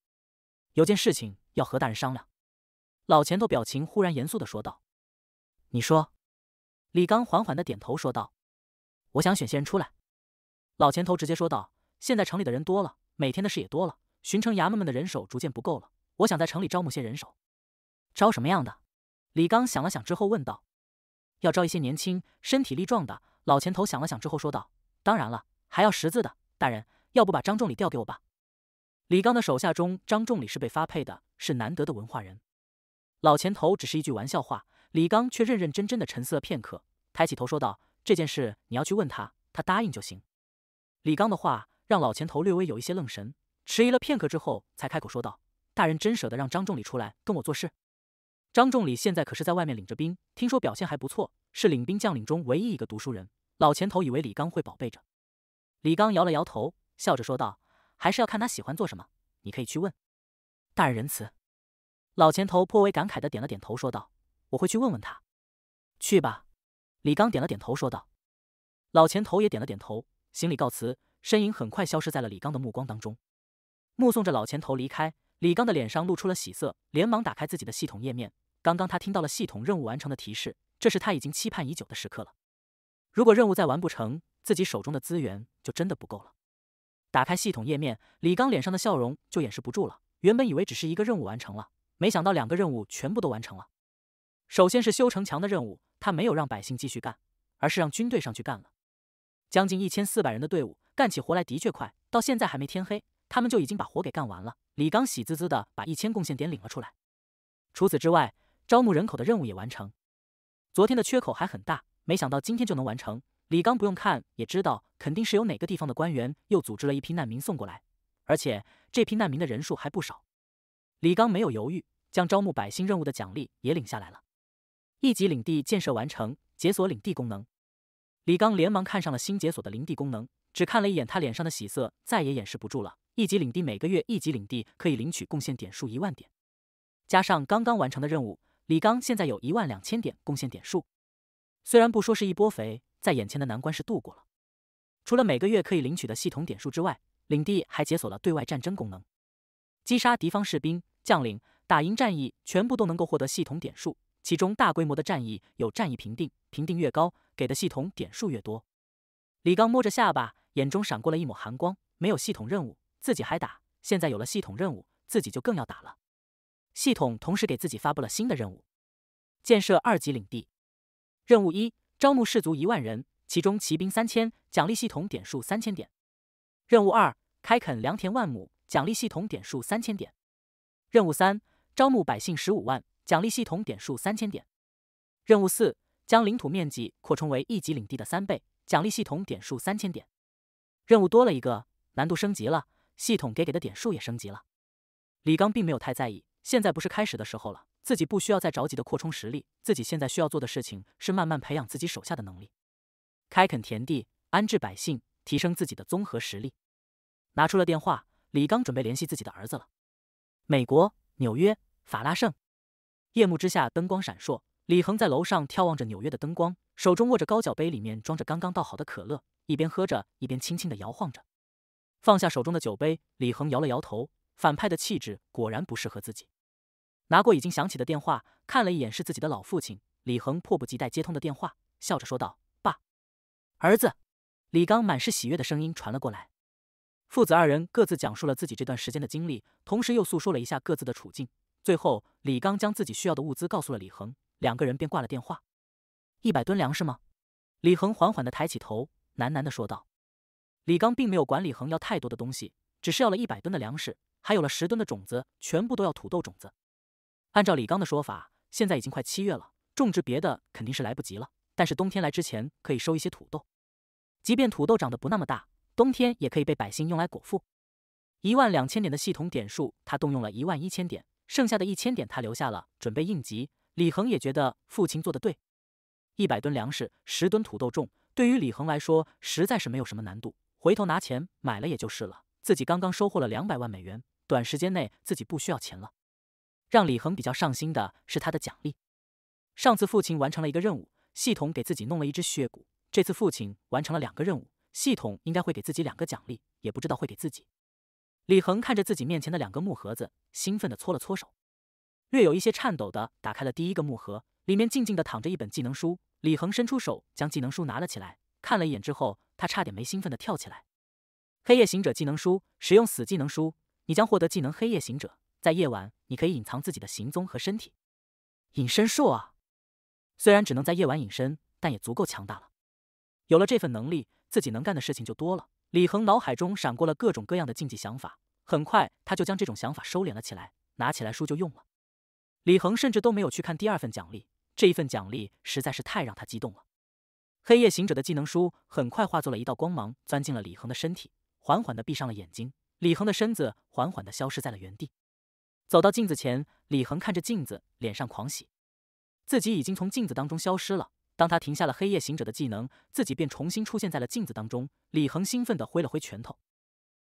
有件事情要和大人商量，老前头表情忽然严肃的说道：“你说。”李刚缓缓的点头说道：“我想选些人出来。”老前头直接说道：“现在城里的人多了，每天的事也多了，巡城衙门们的人手逐渐不够了。我想在城里招募些人手，招什么样的？”李刚想了想之后问道：“要招一些年轻、身体力壮的。”老前头想了想之后说道：“当然了，还要识字的。大人，要不把张仲礼调给我吧？”李刚的手下中，张仲礼是被发配的，是难得的文化人。老前头只是一句玩笑话。李刚却认认真真的沉思了片刻，抬起头说道：“这件事你要去问他，他答应就行。”李刚的话让老前头略微有一些愣神，迟疑了片刻之后，才开口说道：“大人真舍得让张仲礼出来跟我做事？张仲礼现在可是在外面领着兵，听说表现还不错，是领兵将领中唯一一个读书人。”老前头以为李刚会宝贝着，李刚摇了摇头，笑着说道：“还是要看他喜欢做什么，你可以去问。”大人仁慈，老前头颇为感慨的点了点头，说道。我会去问问他，去吧。李刚点了点头，说道：“老钱头也点了点头，行礼告辞，身影很快消失在了李刚的目光当中。”目送着老钱头离开，李刚的脸上露出了喜色，连忙打开自己的系统页面。刚刚他听到了系统任务完成的提示，这是他已经期盼已久的时刻了。如果任务再完不成，自己手中的资源就真的不够了。打开系统页面，李刚脸上的笑容就掩饰不住了。原本以为只是一个任务完成了，没想到两个任务全部都完成了。首先是修城墙的任务，他没有让百姓继续干，而是让军队上去干了。将近一千四百人的队伍干起活来的确快，到现在还没天黑，他们就已经把活给干完了。李刚喜滋滋的把一千贡献点领了出来。除此之外，招募人口的任务也完成。昨天的缺口还很大，没想到今天就能完成。李刚不用看也知道，肯定是有哪个地方的官员又组织了一批难民送过来，而且这批难民的人数还不少。李刚没有犹豫，将招募百姓任务的奖励也领下来了。一级领地建设完成，解锁领地功能。李刚连忙看上了新解锁的领地功能，只看了一眼，他脸上的喜色再也掩饰不住了。一级领地每个月，一级领地可以领取贡献点数一万点，加上刚刚完成的任务，李刚现在有一万两千点贡献点数。虽然不说是一波肥，在眼前的难关是度过了。除了每个月可以领取的系统点数之外，领地还解锁了对外战争功能，击杀敌方士兵、将领，打赢战役，全部都能够获得系统点数。其中大规模的战役有战役评定，评定越高，给的系统点数越多。李刚摸着下巴，眼中闪过了一抹寒光。没有系统任务，自己还打；现在有了系统任务，自己就更要打了。系统同时给自己发布了新的任务：建设二级领地。任务一：招募士卒一万人，其中骑兵三千，奖励系统点数三千点。任务二：开垦良田万亩，奖励系统点数三千点。任务三：招募百姓十五万。奖励系统点数三千点，任务四将领土面积扩充为一级领地的三倍，奖励系统点数三千点。任务多了一个，难度升级了，系统给给的点数也升级了。李刚并没有太在意，现在不是开始的时候了，自己不需要再着急的扩充实力，自己现在需要做的事情是慢慢培养自己手下的能力，开垦田地，安置百姓，提升自己的综合实力。拿出了电话，李刚准备联系自己的儿子了。美国纽约法拉盛。夜幕之下，灯光闪烁。李恒在楼上眺望着纽约的灯光，手中握着高脚杯，里面装着刚刚倒好的可乐，一边喝着，一边轻轻的摇晃着。放下手中的酒杯，李恒摇了摇头，反派的气质果然不适合自己。拿过已经响起的电话，看了一眼是自己的老父亲，李恒迫不及待接通的电话，笑着说道：“爸，儿子。”李刚满是喜悦的声音传了过来。父子二人各自讲述了自己这段时间的经历，同时又诉说了一下各自的处境。最后，李刚将自己需要的物资告诉了李恒，两个人便挂了电话。一百吨粮食吗？李恒缓缓的抬起头，喃喃的说道。李刚并没有管李恒要太多的东西，只是要了一百吨的粮食，还有了十吨的种子，全部都要土豆种子。按照李刚的说法，现在已经快七月了，种植别的肯定是来不及了，但是冬天来之前可以收一些土豆，即便土豆长得不那么大，冬天也可以被百姓用来果腹。一万两千点的系统点数，他动用了一万一千点。剩下的一千点，他留下了，准备应急。李恒也觉得父亲做的对。一百吨粮食，十吨土豆重，对于李恒来说，实在是没有什么难度。回头拿钱买了也就是了。自己刚刚收获了两百万美元，短时间内自己不需要钱了。让李恒比较上心的是他的奖励。上次父亲完成了一个任务，系统给自己弄了一只血骨。这次父亲完成了两个任务，系统应该会给自己两个奖励，也不知道会给自己。李恒看着自己面前的两个木盒子，兴奋地搓了搓手，略有一些颤抖地打开了第一个木盒，里面静静地躺着一本技能书。李恒伸出手将技能书拿了起来，看了一眼之后，他差点没兴奋地跳起来。黑夜行者技能书，使用此技能书，你将获得技能黑夜行者。在夜晚，你可以隐藏自己的行踪和身体，隐身术啊！虽然只能在夜晚隐身，但也足够强大了。有了这份能力，自己能干的事情就多了。李恒脑海中闪过了各种各样的禁忌想法，很快他就将这种想法收敛了起来，拿起来书就用了。李恒甚至都没有去看第二份奖励，这一份奖励实在是太让他激动了。黑夜行者的技能书很快化作了一道光芒，钻进了李恒的身体，缓缓的闭上了眼睛。李恒的身子缓缓的消失在了原地。走到镜子前，李恒看着镜子，脸上狂喜，自己已经从镜子当中消失了。当他停下了黑夜行者的技能，自己便重新出现在了镜子当中。李恒兴奋的挥了挥拳头，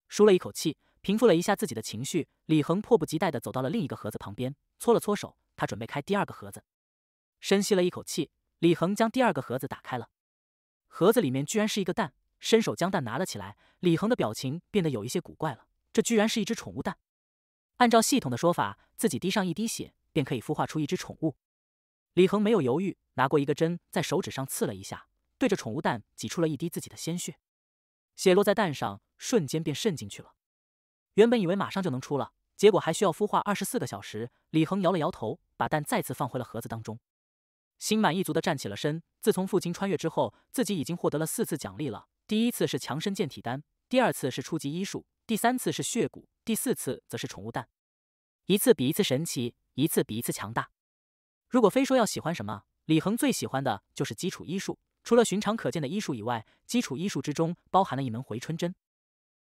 舒了一口气，平复了一下自己的情绪。李恒迫不及待的走到了另一个盒子旁边，搓了搓手，他准备开第二个盒子。深吸了一口气，李恒将第二个盒子打开了，盒子里面居然是一个蛋。伸手将蛋拿了起来，李恒的表情变得有一些古怪了。这居然是一只宠物蛋。按照系统的说法，自己滴上一滴血，便可以孵化出一只宠物。李恒没有犹豫，拿过一个针，在手指上刺了一下，对着宠物蛋挤出了一滴自己的鲜血，血落在蛋上，瞬间便渗进去了。原本以为马上就能出了，结果还需要孵化二十四个小时。李恒摇了摇头，把蛋再次放回了盒子当中，心满意足地站起了身。自从父亲穿越之后，自己已经获得了四次奖励了。第一次是强身健体丹，第二次是初级医术，第三次是血骨，第四次则是宠物蛋，一次比一次神奇，一次比一次强大。如果非说要喜欢什么，李恒最喜欢的就是基础医术。除了寻常可见的医术以外，基础医术之中包含了一门回春针，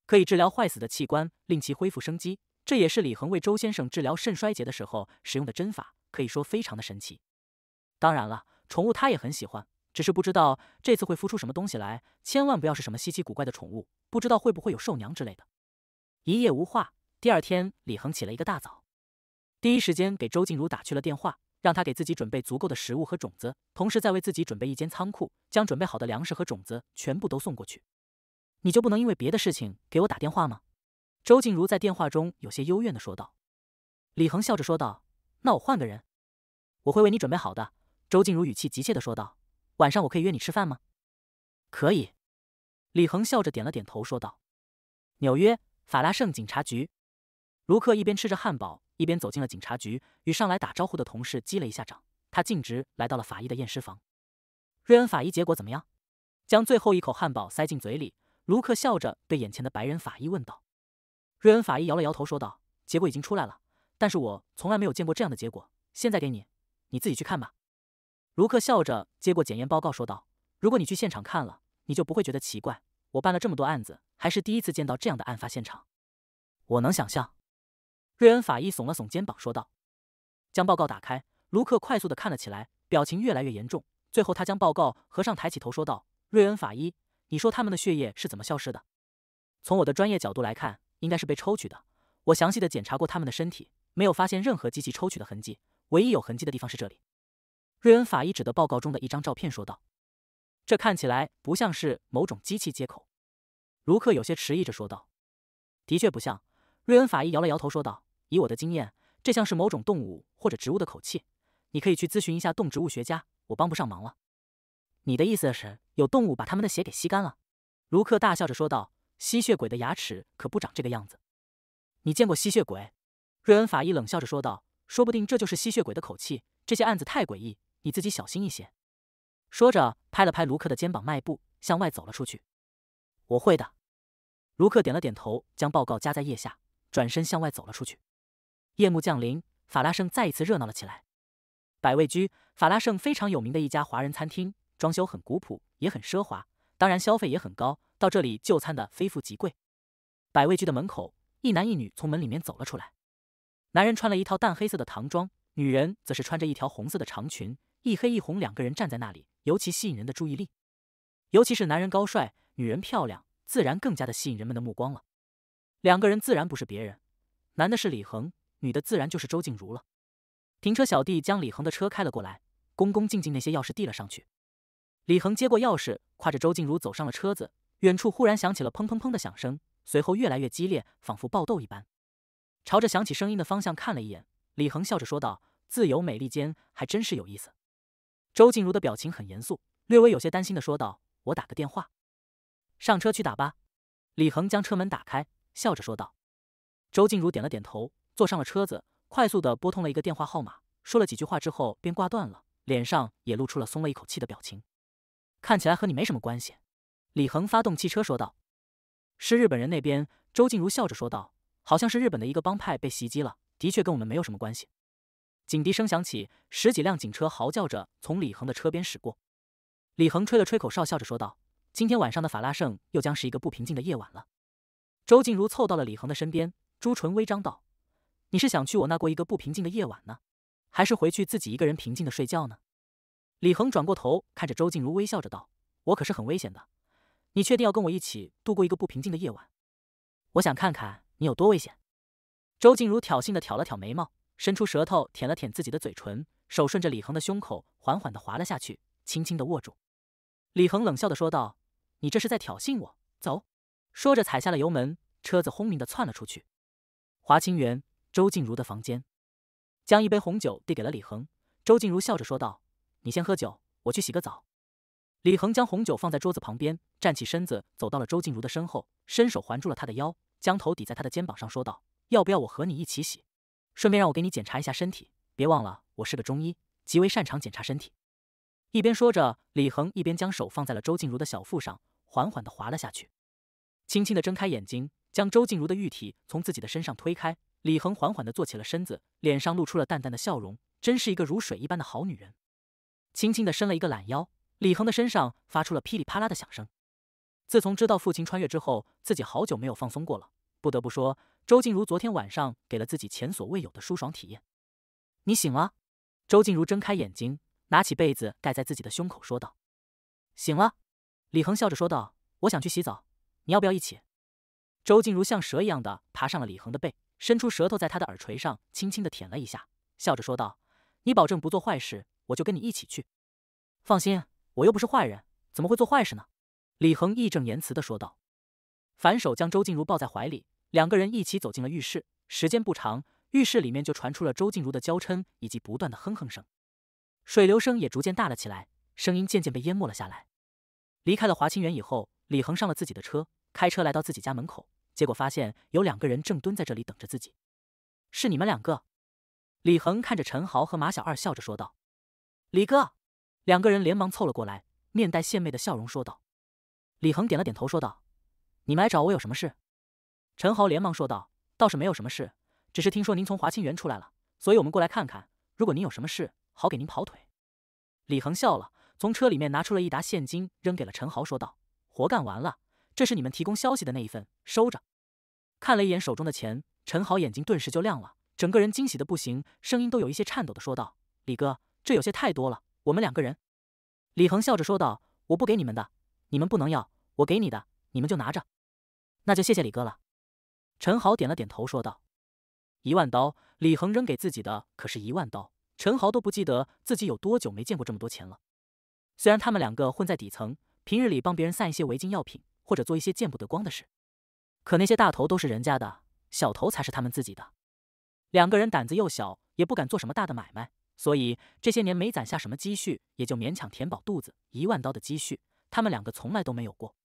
可以治疗坏死的器官，令其恢复生机。这也是李恒为周先生治疗肾衰竭的时候使用的针法，可以说非常的神奇。当然了，宠物他也很喜欢，只是不知道这次会孵出什么东西来，千万不要是什么稀奇古怪的宠物，不知道会不会有兽娘之类的。一夜无话，第二天李恒起了一个大早，第一时间给周静茹打去了电话。让他给自己准备足够的食物和种子，同时再为自己准备一间仓库，将准备好的粮食和种子全部都送过去。你就不能因为别的事情给我打电话吗？周静茹在电话中有些幽怨的说道。李恒笑着说道：“那我换个人，我会为你准备好的。”周静茹语气急切的说道：“晚上我可以约你吃饭吗？”“可以。”李恒笑着点了点头说道。纽约法拉盛警察局。卢克一边吃着汉堡，一边走进了警察局，与上来打招呼的同事击了一下掌。他径直来到了法医的验尸房。瑞恩法医，结果怎么样？将最后一口汉堡塞进嘴里，卢克笑着对眼前的白人法医问道。瑞恩法医摇了摇头，说道：“结果已经出来了，但是我从来没有见过这样的结果。现在给你，你自己去看吧。”卢克笑着接过检验报告，说道：“如果你去现场看了，你就不会觉得奇怪。我办了这么多案子，还是第一次见到这样的案发现场。我能想象。”瑞恩法医耸了耸肩膀，说道：“将报告打开。”卢克快速的看了起来，表情越来越严重。最后，他将报告合上，抬起头说道：“瑞恩法医，你说他们的血液是怎么消失的？从我的专业角度来看，应该是被抽取的。我详细的检查过他们的身体，没有发现任何机器抽取的痕迹。唯一有痕迹的地方是这里。”瑞恩法医指着报告中的一张照片说道：“这看起来不像是某种机器接口。”卢克有些迟疑着说道：“的确不像。”瑞恩法医摇了摇头，说道：“以我的经验，这像是某种动物或者植物的口气。你可以去咨询一下动植物学家，我帮不上忙了。”“你的意思是，有动物把他们的血给吸干了？”卢克大笑着说道。“吸血鬼的牙齿可不长这个样子。”“你见过吸血鬼？”瑞恩法医冷笑着说道。“说不定这就是吸血鬼的口气。这些案子太诡异，你自己小心一些。”说着，拍了拍卢克的肩膀，迈步向外走了出去。“我会的。”卢克点了点头，将报告夹在腋下。转身向外走了出去。夜幕降临，法拉盛再一次热闹了起来。百味居，法拉盛非常有名的一家华人餐厅，装修很古朴，也很奢华，当然消费也很高。到这里就餐的非富即贵。百味居的门口，一男一女从门里面走了出来。男人穿了一套淡黑色的唐装，女人则是穿着一条红色的长裙，一黑一红，两个人站在那里，尤其吸引人的注意力。尤其是男人高帅，女人漂亮，自然更加的吸引人们的目光了。两个人自然不是别人，男的是李恒，女的自然就是周静茹了。停车小弟将李恒的车开了过来，恭恭敬敬那些钥匙递了上去。李恒接过钥匙，挎着周静茹走上了车子。远处忽然响起了砰砰砰的响声，随后越来越激烈，仿佛爆斗一般。朝着响起声音的方向看了一眼，李恒笑着说道：“自由美利坚还真是有意思。”周静茹的表情很严肃，略微有些担心的说道：“我打个电话。”“上车去打吧。”李恒将车门打开。笑着说道，周静茹点了点头，坐上了车子，快速的拨通了一个电话号码，说了几句话之后便挂断了，脸上也露出了松了一口气的表情。看起来和你没什么关系，李恒发动汽车说道。是日本人那边，周静茹笑着说道，好像是日本的一个帮派被袭击了，的确跟我们没有什么关系。警笛声响起，十几辆警车嚎叫着从李恒的车边驶过。李恒吹了吹口哨，笑着说道，今天晚上的法拉盛又将是一个不平静的夜晚了。周静茹凑到了李恒的身边，朱唇微张道：“你是想去我那过一个不平静的夜晚呢，还是回去自己一个人平静的睡觉呢？”李恒转过头看着周静茹，微笑着道：“我可是很危险的，你确定要跟我一起度过一个不平静的夜晚？我想看看你有多危险。”周静茹挑衅的挑了挑眉毛，伸出舌头舔了舔自己的嘴唇，手顺着李恒的胸口缓缓的滑了下去，轻轻的握住。李恒冷笑的说道：“你这是在挑衅我，走。”说着，踩下了油门，车子轰鸣的窜了出去。华清园，周静茹的房间，将一杯红酒递给了李恒。周静茹笑着说道：“你先喝酒，我去洗个澡。”李恒将红酒放在桌子旁边，站起身子，走到了周静茹的身后，伸手环住了她的腰，将头抵在她的肩膀上，说道：“要不要我和你一起洗？顺便让我给你检查一下身体，别忘了我是个中医，极为擅长检查身体。”一边说着，李恒一边将手放在了周静茹的小腹上，缓缓的滑了下去。轻轻的睁开眼睛，将周静茹的玉体从自己的身上推开。李恒缓缓的坐起了身子，脸上露出了淡淡的笑容。真是一个如水一般的好女人。轻轻的伸了一个懒腰，李恒的身上发出了噼里啪啦的响声。自从知道父亲穿越之后，自己好久没有放松过了。不得不说，周静茹昨天晚上给了自己前所未有的舒爽体验。你醒了？周静茹睁开眼睛，拿起被子盖在自己的胸口，说道：“醒了。”李恒笑着说道：“我想去洗澡。”你要不要一起？周静如像蛇一样的爬上了李恒的背，伸出舌头在他的耳垂上轻轻的舔了一下，笑着说道：“你保证不做坏事，我就跟你一起去。”放心，我又不是坏人，怎么会做坏事呢？”李恒义正言辞的说道，反手将周静如抱在怀里，两个人一起走进了浴室。时间不长，浴室里面就传出了周静如的娇嗔以及不断的哼哼声，水流声也逐渐大了起来，声音渐渐被淹没了下来。离开了华清园以后，李恒上了自己的车。开车来到自己家门口，结果发现有两个人正蹲在这里等着自己。是你们两个？李恒看着陈豪和马小二，笑着说道：“李哥。”两个人连忙凑了过来，面带献媚的笑容说道：“李恒，点了点头，说道：‘你们来找我有什么事？’陈豪连忙说道：‘倒是没有什么事，只是听说您从华清园出来了，所以我们过来看看。如果您有什么事，好给您跑腿。’李恒笑了，从车里面拿出了一沓现金，扔给了陈豪，说道：‘活干完了。’”这是你们提供消息的那一份，收着。看了一眼手中的钱，陈豪眼睛顿时就亮了，整个人惊喜的不行，声音都有一些颤抖的说道：“李哥，这有些太多了，我们两个人。”李恒笑着说道：“我不给你们的，你们不能要。我给你的，你们就拿着。”“那就谢谢李哥了。”陈豪点了点头说道：“一万刀。”李恒扔给自己的可是一万刀，陈豪都不记得自己有多久没见过这么多钱了。虽然他们两个混在底层，平日里帮别人散一些违禁药品。或者做一些见不得光的事，可那些大头都是人家的，小头才是他们自己的。两个人胆子又小，也不敢做什么大的买卖，所以这些年没攒下什么积蓄，也就勉强填饱肚子。一万刀的积蓄，他们两个从来都没有过。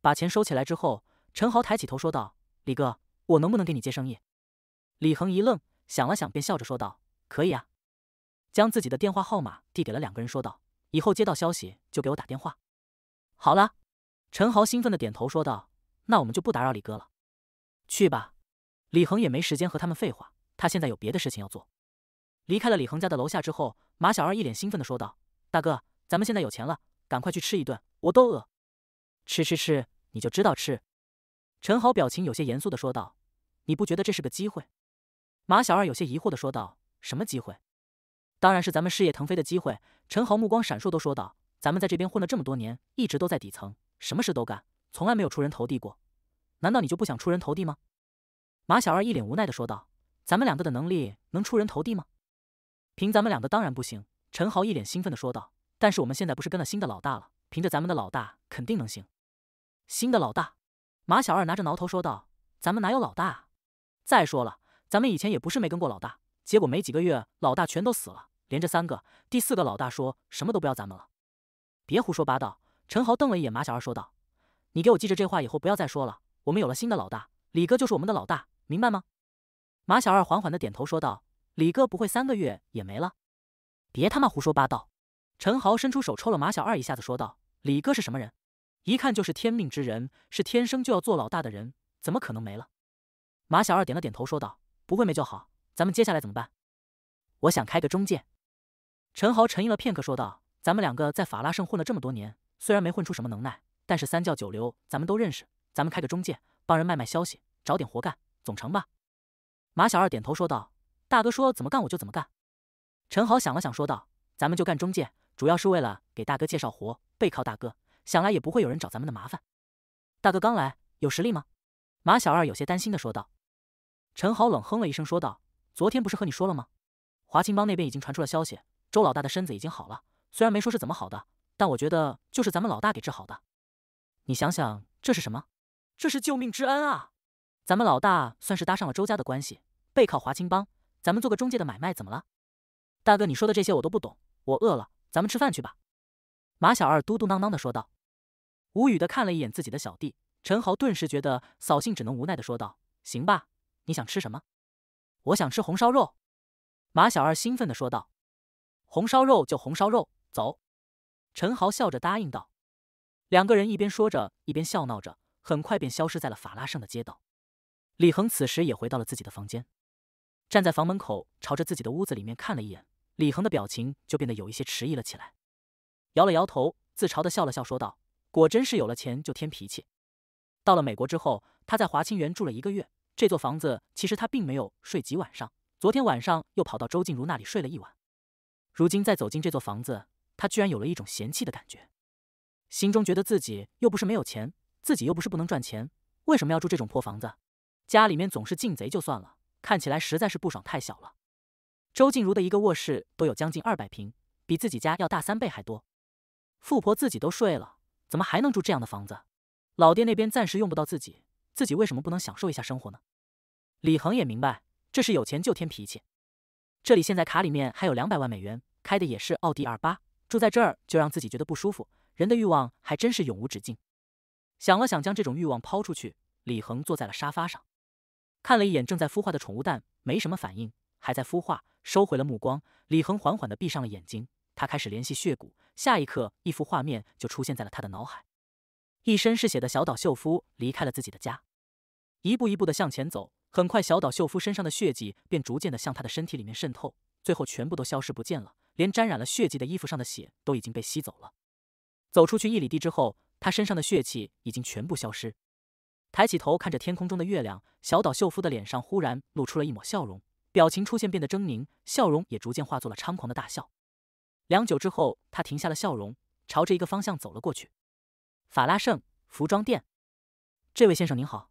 把钱收起来之后，陈豪抬起头说道：“李哥，我能不能给你接生意？”李恒一愣，想了想，便笑着说道：“可以啊。”将自己的电话号码递给了两个人，说道：“以后接到消息就给我打电话。”好了。陈豪兴奋的点头说道：“那我们就不打扰李哥了，去吧。”李恒也没时间和他们废话，他现在有别的事情要做。离开了李恒家的楼下之后，马小二一脸兴奋的说道：“大哥，咱们现在有钱了，赶快去吃一顿，我都饿。”“吃吃吃，你就知道吃。”陈豪表情有些严肃的说道：“你不觉得这是个机会？”马小二有些疑惑的说道：“什么机会？”“当然是咱们事业腾飞的机会。”陈豪目光闪烁的说道：“咱们在这边混了这么多年，一直都在底层。”什么事都干，从来没有出人头地过。难道你就不想出人头地吗？马小二一脸无奈的说道：“咱们两个的能力能出人头地吗？凭咱们两个当然不行。”陈豪一脸兴奋的说道：“但是我们现在不是跟了新的老大了？凭着咱们的老大肯定能行。”新的老大，马小二拿着挠头说道：“咱们哪有老大啊？再说了，咱们以前也不是没跟过老大，结果没几个月老大全都死了，连着三个、第四个老大说什么都不要咱们了。”别胡说八道。陈豪瞪了一眼马小二，说道：“你给我记着这话，以后不要再说了。我们有了新的老大，李哥就是我们的老大，明白吗？”马小二缓缓的点头，说道：“李哥不会三个月也没了？”“别他妈胡说八道！”陈豪伸出手抽了马小二一下子，说道：“李哥是什么人？一看就是天命之人，是天生就要做老大的人，怎么可能没了？”马小二点了点头，说道：“不会没就好。咱们接下来怎么办？我想开个中介。”陈豪沉吟了片刻，说道：“咱们两个在法拉盛混了这么多年。”虽然没混出什么能耐，但是三教九流咱们都认识。咱们开个中介，帮人卖卖消息，找点活干，总成吧？马小二点头说道：“大哥说怎么干我就怎么干。”陈豪想了想说道：“咱们就干中介，主要是为了给大哥介绍活，背靠大哥，想来也不会有人找咱们的麻烦。”大哥刚来，有实力吗？马小二有些担心的说道。陈豪冷哼了一声说道：“昨天不是和你说了吗？华清帮那边已经传出了消息，周老大的身子已经好了，虽然没说是怎么好的。”但我觉得就是咱们老大给治好的，你想想这是什么？这是救命之恩啊！咱们老大算是搭上了周家的关系，背靠华清帮，咱们做个中介的买卖怎么了？大哥，你说的这些我都不懂。我饿了，咱们吃饭去吧。马小二嘟嘟囔囔的说道。无语的看了一眼自己的小弟陈豪，顿时觉得扫兴，只能无奈的说道：“行吧，你想吃什么？”“我想吃红烧肉。”马小二兴奋的说道。“红烧肉就红烧肉，走。”陈豪笑着答应道，两个人一边说着，一边笑闹着，很快便消失在了法拉盛的街道。李恒此时也回到了自己的房间，站在房门口，朝着自己的屋子里面看了一眼，李恒的表情就变得有一些迟疑了起来，摇了摇头，自嘲的笑了笑，说道：“果真是有了钱就添脾气。”到了美国之后，他在华清园住了一个月，这座房子其实他并没有睡几晚上，昨天晚上又跑到周静茹那里睡了一晚。如今再走进这座房子。他居然有了一种嫌弃的感觉，心中觉得自己又不是没有钱，自己又不是不能赚钱，为什么要住这种破房子？家里面总是进贼就算了，看起来实在是不爽，太小了。周静茹的一个卧室都有将近二百平，比自己家要大三倍还多。富婆自己都睡了，怎么还能住这样的房子？老爹那边暂时用不到自己，自己为什么不能享受一下生活呢？李恒也明白，这是有钱就添脾气。这里现在卡里面还有两百万美元，开的也是奥迪二八。住在这儿就让自己觉得不舒服，人的欲望还真是永无止境。想了想，将这种欲望抛出去。李恒坐在了沙发上，看了一眼正在孵化的宠物蛋，没什么反应，还在孵化。收回了目光，李恒缓缓的闭上了眼睛。他开始联系血骨，下一刻，一幅画面就出现在了他的脑海：一身是血的小岛秀夫离开了自己的家，一步一步的向前走。很快，小岛秀夫身上的血迹便逐渐的向他的身体里面渗透，最后全部都消失不见了。连沾染了血迹的衣服上的血都已经被吸走了。走出去一里地之后，他身上的血气已经全部消失。抬起头看着天空中的月亮，小岛秀夫的脸上忽然露出了一抹笑容，表情出现变得狰狞，笑容也逐渐化作了猖狂的大笑。良久之后，他停下了笑容，朝着一个方向走了过去。法拉盛服装店，这位先生您好。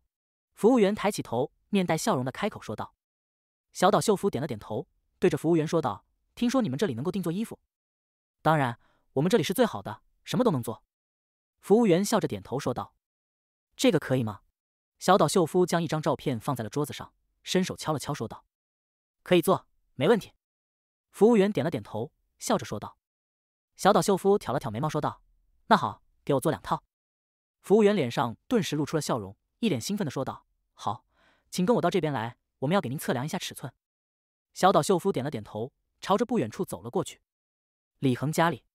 服务员抬起头，面带笑容的开口说道。小岛秀夫点了点头，对着服务员说道。听说你们这里能够定做衣服，当然，我们这里是最好的，什么都能做。服务员笑着点头说道：“这个可以吗？”小岛秀夫将一张照片放在了桌子上，伸手敲了敲，说道：“可以做，没问题。”服务员点了点头，笑着说道：“小岛秀夫挑了挑眉毛说道：‘那好，给我做两套。’”服务员脸上顿时露出了笑容，一脸兴奋的说道：“好，请跟我到这边来，我们要给您测量一下尺寸。”小岛秀夫点了点头。朝着不远处走了过去。李恒家里，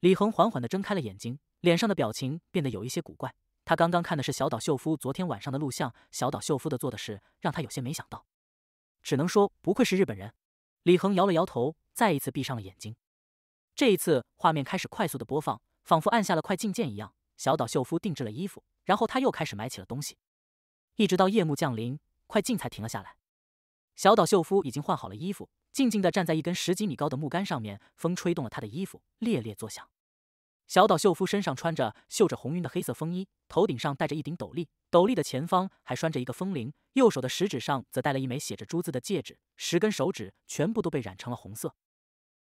李恒缓缓的睁开了眼睛，脸上的表情变得有一些古怪。他刚刚看的是小岛秀夫昨天晚上的录像，小岛秀夫的做的事让他有些没想到，只能说不愧是日本人。李恒摇了摇头，再一次闭上了眼睛。这一次画面开始快速的播放，仿佛按下了快进键一样。小岛秀夫定制了衣服，然后他又开始买起了东西，一直到夜幕降临，快进才停了下来。小岛秀夫已经换好了衣服。静静地站在一根十几米高的木杆上面，风吹动了他的衣服，猎猎作响。小岛秀夫身上穿着绣着红晕的黑色风衣，头顶上戴着一顶斗笠，斗笠的前方还拴着一个风铃，右手的食指上则戴了一枚写着“珠子的戒指，十根手指全部都被染成了红色。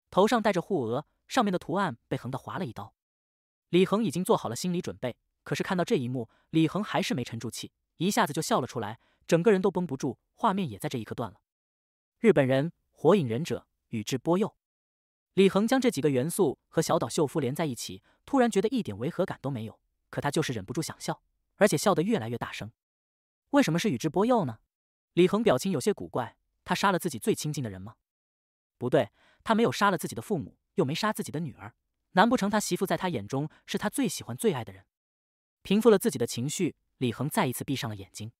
头上戴着护额，上面的图案被横的划了一刀。李恒已经做好了心理准备，可是看到这一幕，李恒还是没沉住气，一下子就笑了出来，整个人都绷不住，画面也在这一刻断了。日本人。火影忍者，宇智波鼬。李恒将这几个元素和小岛秀夫连在一起，突然觉得一点违和感都没有。可他就是忍不住想笑，而且笑得越来越大声。为什么是宇智波鼬呢？李恒表情有些古怪。他杀了自己最亲近的人吗？不对，他没有杀了自己的父母，又没杀自己的女儿。难不成他媳妇在他眼中是他最喜欢、最爱的人？平复了自己的情绪，李恒再一次闭上了眼睛。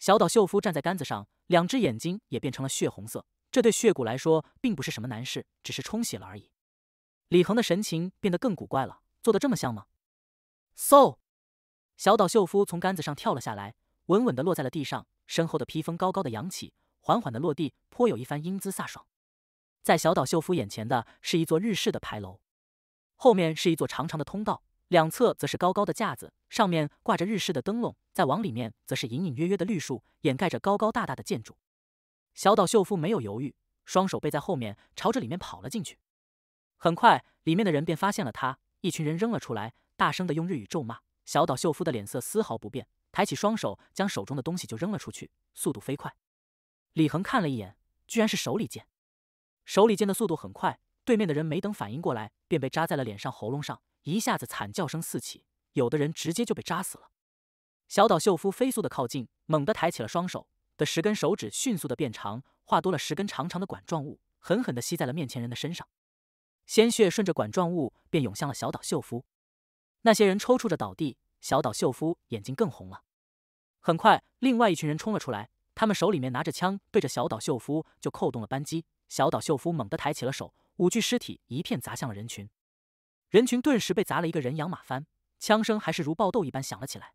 小岛秀夫站在杆子上，两只眼睛也变成了血红色。这对血骨来说并不是什么难事，只是充血了而已。李恒的神情变得更古怪了，做的这么像吗？嗖！小岛秀夫从杆子上跳了下来，稳稳的落在了地上，身后的披风高高的扬起，缓缓的落地，颇有一番英姿飒爽。在小岛秀夫眼前的是一座日式的牌楼，后面是一座长长的通道，两侧则是高高的架子，上面挂着日式的灯笼。再往里面，则是隐隐约约的绿树，掩盖着高高大大的建筑。小岛秀夫没有犹豫，双手背在后面，朝着里面跑了进去。很快，里面的人便发现了他，一群人扔了出来，大声的用日语咒骂。小岛秀夫的脸色丝毫不变，抬起双手，将手中的东西就扔了出去，速度飞快。李恒看了一眼，居然是手里剑。手里剑的速度很快，对面的人没等反应过来，便被扎在了脸上、喉咙上，一下子惨叫声四起，有的人直接就被扎死了。小岛秀夫飞速的靠近，猛地抬起了双手。的十根手指迅速的变长，化多了十根长长的管状物，狠狠的吸在了面前人的身上，鲜血顺着管状物便涌向了小岛秀夫。那些人抽搐着倒地，小岛秀夫眼睛更红了。很快，另外一群人冲了出来，他们手里面拿着枪，对着小岛秀夫就扣动了扳机。小岛秀夫猛地抬起了手，五具尸体一片砸向了人群，人群顿时被砸了一个人仰马翻，枪声还是如爆豆一般响了起来，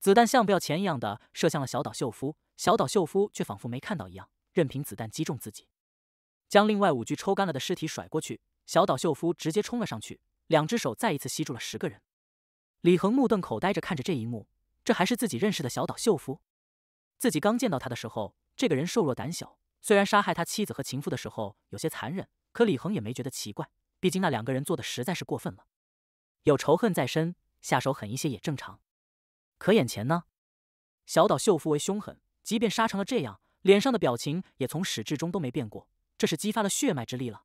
子弹像不要钱一样的射向了小岛秀夫。小岛秀夫却仿佛没看到一样，任凭子弹击中自己，将另外五具抽干了的尸体甩过去。小岛秀夫直接冲了上去，两只手再一次吸住了十个人。李恒目瞪口呆着看着这一幕，这还是自己认识的小岛秀夫？自己刚见到他的时候，这个人瘦弱胆小，虽然杀害他妻子和情妇的时候有些残忍，可李恒也没觉得奇怪，毕竟那两个人做的实在是过分了，有仇恨在身，下手狠一些也正常。可眼前呢？小岛秀夫为凶狠。即便杀成了这样，脸上的表情也从始至终都没变过。这是激发了血脉之力了。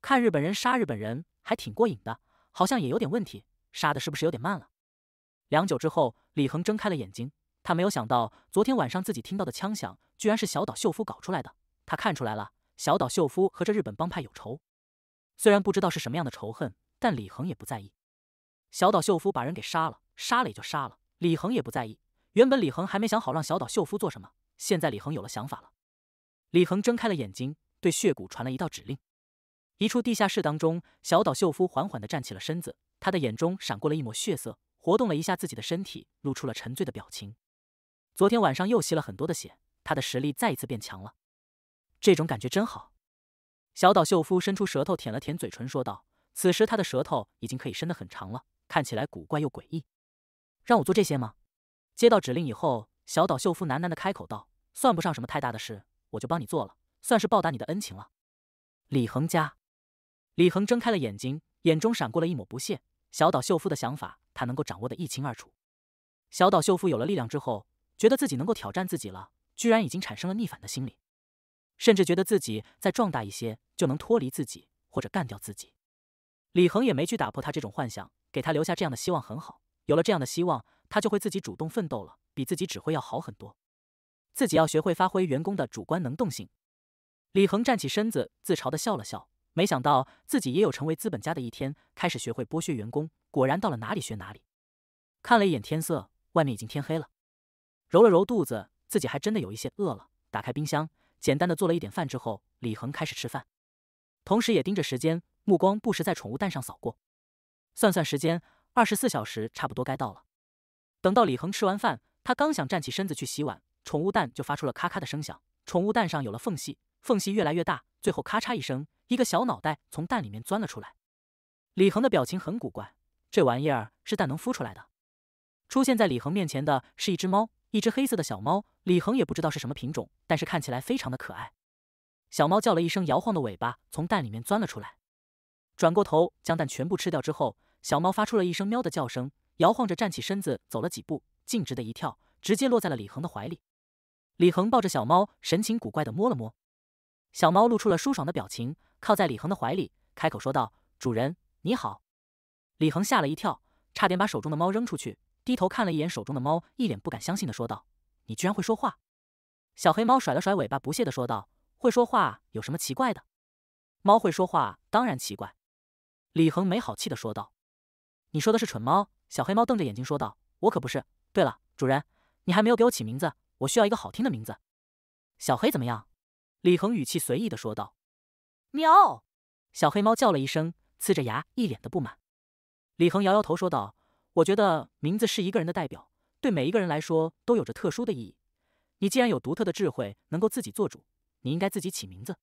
看日本人杀日本人，还挺过瘾的，好像也有点问题，杀的是不是有点慢了？良久之后，李恒睁开了眼睛。他没有想到，昨天晚上自己听到的枪响，居然是小岛秀夫搞出来的。他看出来了，小岛秀夫和这日本帮派有仇。虽然不知道是什么样的仇恨，但李恒也不在意。小岛秀夫把人给杀了，杀了也就杀了，李恒也不在意。原本李恒还没想好让小岛秀夫做什么，现在李恒有了想法了。李恒睁开了眼睛，对血骨传了一道指令。一处地下室当中，小岛秀夫缓缓地站起了身子，他的眼中闪过了一抹血色，活动了一下自己的身体，露出了沉醉的表情。昨天晚上又吸了很多的血，他的实力再一次变强了，这种感觉真好。小岛秀夫伸出舌头舔了舔嘴唇，说道：“此时他的舌头已经可以伸得很长了，看起来古怪又诡异。”让我做这些吗？接到指令以后，小岛秀夫喃喃的开口道：“算不上什么太大的事，我就帮你做了，算是报答你的恩情了。”李恒家，李恒睁开了眼睛，眼中闪过了一抹不屑。小岛秀夫的想法，他能够掌握的一清二楚。小岛秀夫有了力量之后，觉得自己能够挑战自己了，居然已经产生了逆反的心理，甚至觉得自己再壮大一些就能脱离自己，或者干掉自己。李恒也没去打破他这种幻想，给他留下这样的希望很好，有了这样的希望。他就会自己主动奋斗了，比自己指挥要好很多。自己要学会发挥员工的主观能动性。李恒站起身子，自嘲的笑了笑，没想到自己也有成为资本家的一天，开始学会剥削员工。果然到了哪里学哪里。看了一眼天色，外面已经天黑了。揉了揉肚子，自己还真的有一些饿了。打开冰箱，简单的做了一点饭之后，李恒开始吃饭，同时也盯着时间，目光不时在宠物蛋上扫过。算算时间，二十四小时差不多该到了。等到李恒吃完饭，他刚想站起身子去洗碗，宠物蛋就发出了咔咔的声响。宠物蛋上有了缝隙，缝隙越来越大，最后咔嚓一声，一个小脑袋从蛋里面钻了出来。李恒的表情很古怪，这玩意儿是蛋能孵出来的？出现在李恒面前的是一只猫，一只黑色的小猫。李恒也不知道是什么品种，但是看起来非常的可爱。小猫叫了一声，摇晃的尾巴从蛋里面钻了出来，转过头将蛋全部吃掉之后，小猫发出了一声喵的叫声。摇晃着站起身子，走了几步，径直的一跳，直接落在了李恒的怀里。李恒抱着小猫，神情古怪的摸了摸，小猫露出了舒爽的表情，靠在李恒的怀里，开口说道：“主人你好。”李恒吓了一跳，差点把手中的猫扔出去，低头看了一眼手中的猫，一脸不敢相信的说道：“你居然会说话！”小黑猫甩了甩尾巴，不屑的说道：“会说话有什么奇怪的？猫会说话当然奇怪。”李恒没好气的说道：“你说的是蠢猫。”小黑猫瞪着眼睛说道：“我可不是。”对了，主人，你还没有给我起名字，我需要一个好听的名字。小黑怎么样？”李恒语气随意的说道。“喵！”小黑猫叫了一声，呲着牙，一脸的不满。李恒摇摇头说道：“我觉得名字是一个人的代表，对每一个人来说都有着特殊的意义。你既然有独特的智慧，能够自己做主，你应该自己起名字。”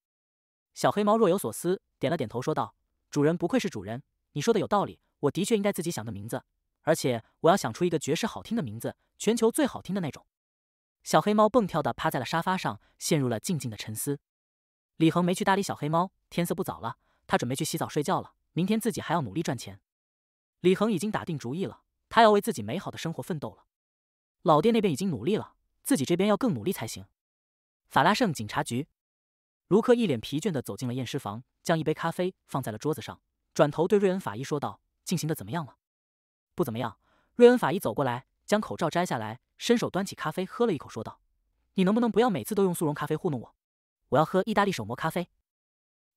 小黑猫若有所思，点了点头说道：“主人不愧是主人，你说的有道理，我的确应该自己想个名字。”而且我要想出一个绝世好听的名字，全球最好听的那种。小黑猫蹦跳的趴在了沙发上，陷入了静静的沉思。李恒没去搭理小黑猫。天色不早了，他准备去洗澡睡觉了。明天自己还要努力赚钱。李恒已经打定主意了，他要为自己美好的生活奋斗了。老爹那边已经努力了，自己这边要更努力才行。法拉盛警察局，卢克一脸疲倦的走进了验尸房，将一杯咖啡放在了桌子上，转头对瑞恩法医说道：“进行的怎么样了？”不怎么样。瑞恩法医走过来，将口罩摘下来，伸手端起咖啡喝了一口，说道：“你能不能不要每次都用速溶咖啡糊弄我？我要喝意大利手磨咖啡。”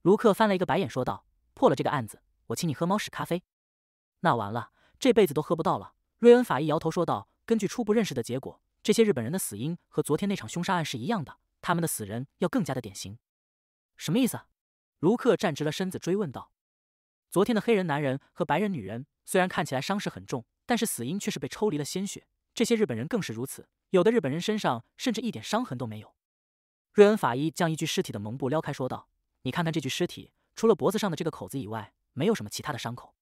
卢克翻了一个白眼，说道：“破了这个案子，我请你喝猫屎咖啡。”那完了，这辈子都喝不到了。瑞恩法医摇头说道：“根据初步认识的结果，这些日本人的死因和昨天那场凶杀案是一样的，他们的死人要更加的典型。”什么意思？卢克站直了身子追问道：“昨天的黑人男人和白人女人？”虽然看起来伤势很重，但是死因却是被抽离了鲜血。这些日本人更是如此，有的日本人身上甚至一点伤痕都没有。瑞恩法医将一具尸体的蒙布撩开，说道：“你看看这具尸体，除了脖子上的这个口子以外，没有什么其他的伤口。”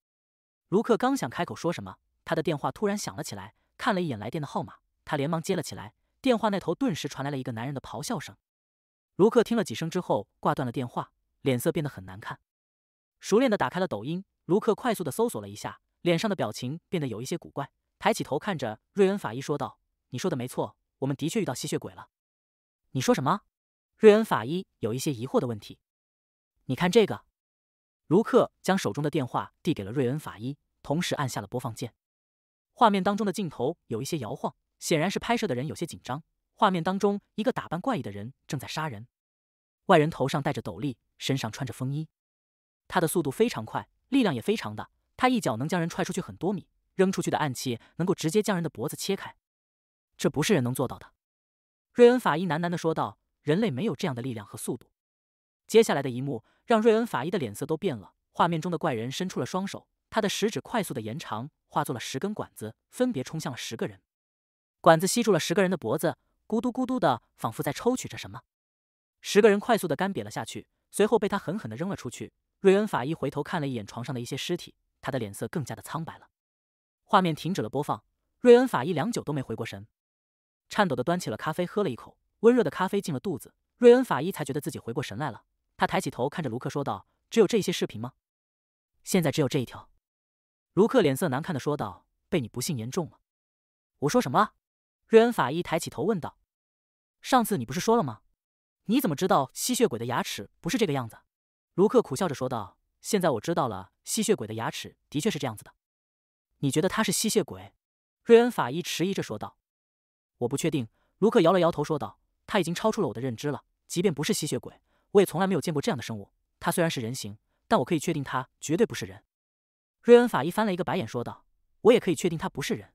卢克刚想开口说什么，他的电话突然响了起来。看了一眼来电的号码，他连忙接了起来。电话那头顿时传来了一个男人的咆哮声。卢克听了几声之后，挂断了电话，脸色变得很难看。熟练的打开了抖音，卢克快速的搜索了一下。脸上的表情变得有一些古怪，抬起头看着瑞恩法医说道：“你说的没错，我们的确遇到吸血鬼了。”你说什么？瑞恩法医有一些疑惑的问题。你看这个，卢克将手中的电话递给了瑞恩法医，同时按下了播放键。画面当中的镜头有一些摇晃，显然是拍摄的人有些紧张。画面当中，一个打扮怪异的人正在杀人。外人头上戴着斗笠，身上穿着风衣，他的速度非常快，力量也非常的。他一脚能将人踹出去很多米，扔出去的暗器能够直接将人的脖子切开，这不是人能做到的。瑞恩法医喃喃的说道：“人类没有这样的力量和速度。”接下来的一幕让瑞恩法医的脸色都变了。画面中的怪人伸出了双手，他的食指快速的延长，化作了十根管子，分别冲向了十个人。管子吸住了十个人的脖子，咕嘟咕嘟的，仿佛在抽取着什么。十个人快速的干瘪了下去，随后被他狠狠的扔了出去。瑞恩法医回头看了一眼床上的一些尸体。他的脸色更加的苍白了，画面停止了播放。瑞恩法医良久都没回过神，颤抖的端起了咖啡，喝了一口，温热的咖啡进了肚子，瑞恩法医才觉得自己回过神来了。他抬起头看着卢克说道：“只有这些视频吗？”“现在只有这一条。”卢克脸色难看的说道：“被你不幸言中了。”“我说什么了？”瑞恩法医抬起头问道：“上次你不是说了吗？你怎么知道吸血鬼的牙齿不是这个样子？”卢克苦笑着说道。现在我知道了，吸血鬼的牙齿的确是这样子的。你觉得他是吸血鬼？瑞恩法医迟疑着说道。我不确定。卢克摇了摇头说道：“他已经超出了我的认知了。即便不是吸血鬼，我也从来没有见过这样的生物。他虽然是人形，但我可以确定他绝对不是人。”瑞恩法医翻了一个白眼说道：“我也可以确定他不是人。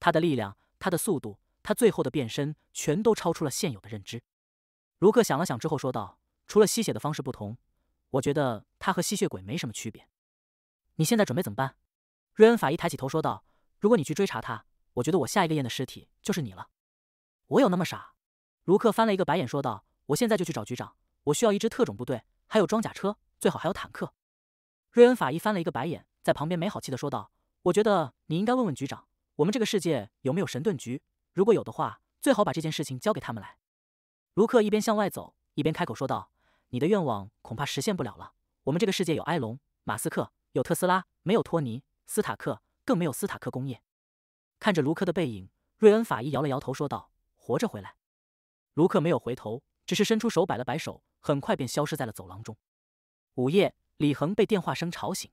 他的力量，他的速度，他最后的变身，全都超出了现有的认知。”卢克想了想之后说道：“除了吸血的方式不同。”我觉得他和吸血鬼没什么区别。你现在准备怎么办？瑞恩法医抬起头说道：“如果你去追查他，我觉得我下一个验的尸体就是你了。”我有那么傻？卢克翻了一个白眼说道：“我现在就去找局长，我需要一支特种部队，还有装甲车，最好还有坦克。”瑞恩法医翻了一个白眼，在旁边没好气的说道：“我觉得你应该问问局长，我们这个世界有没有神盾局？如果有的话，最好把这件事情交给他们来。”卢克一边向外走，一边开口说道。你的愿望恐怕实现不了了。我们这个世界有埃隆、马斯克，有特斯拉，没有托尼·斯塔克，更没有斯塔克工业。看着卢克的背影，瑞恩法医摇了摇头说道：“活着回来。”卢克没有回头，只是伸出手摆了摆手，很快便消失在了走廊中。午夜，李恒被电话声吵醒，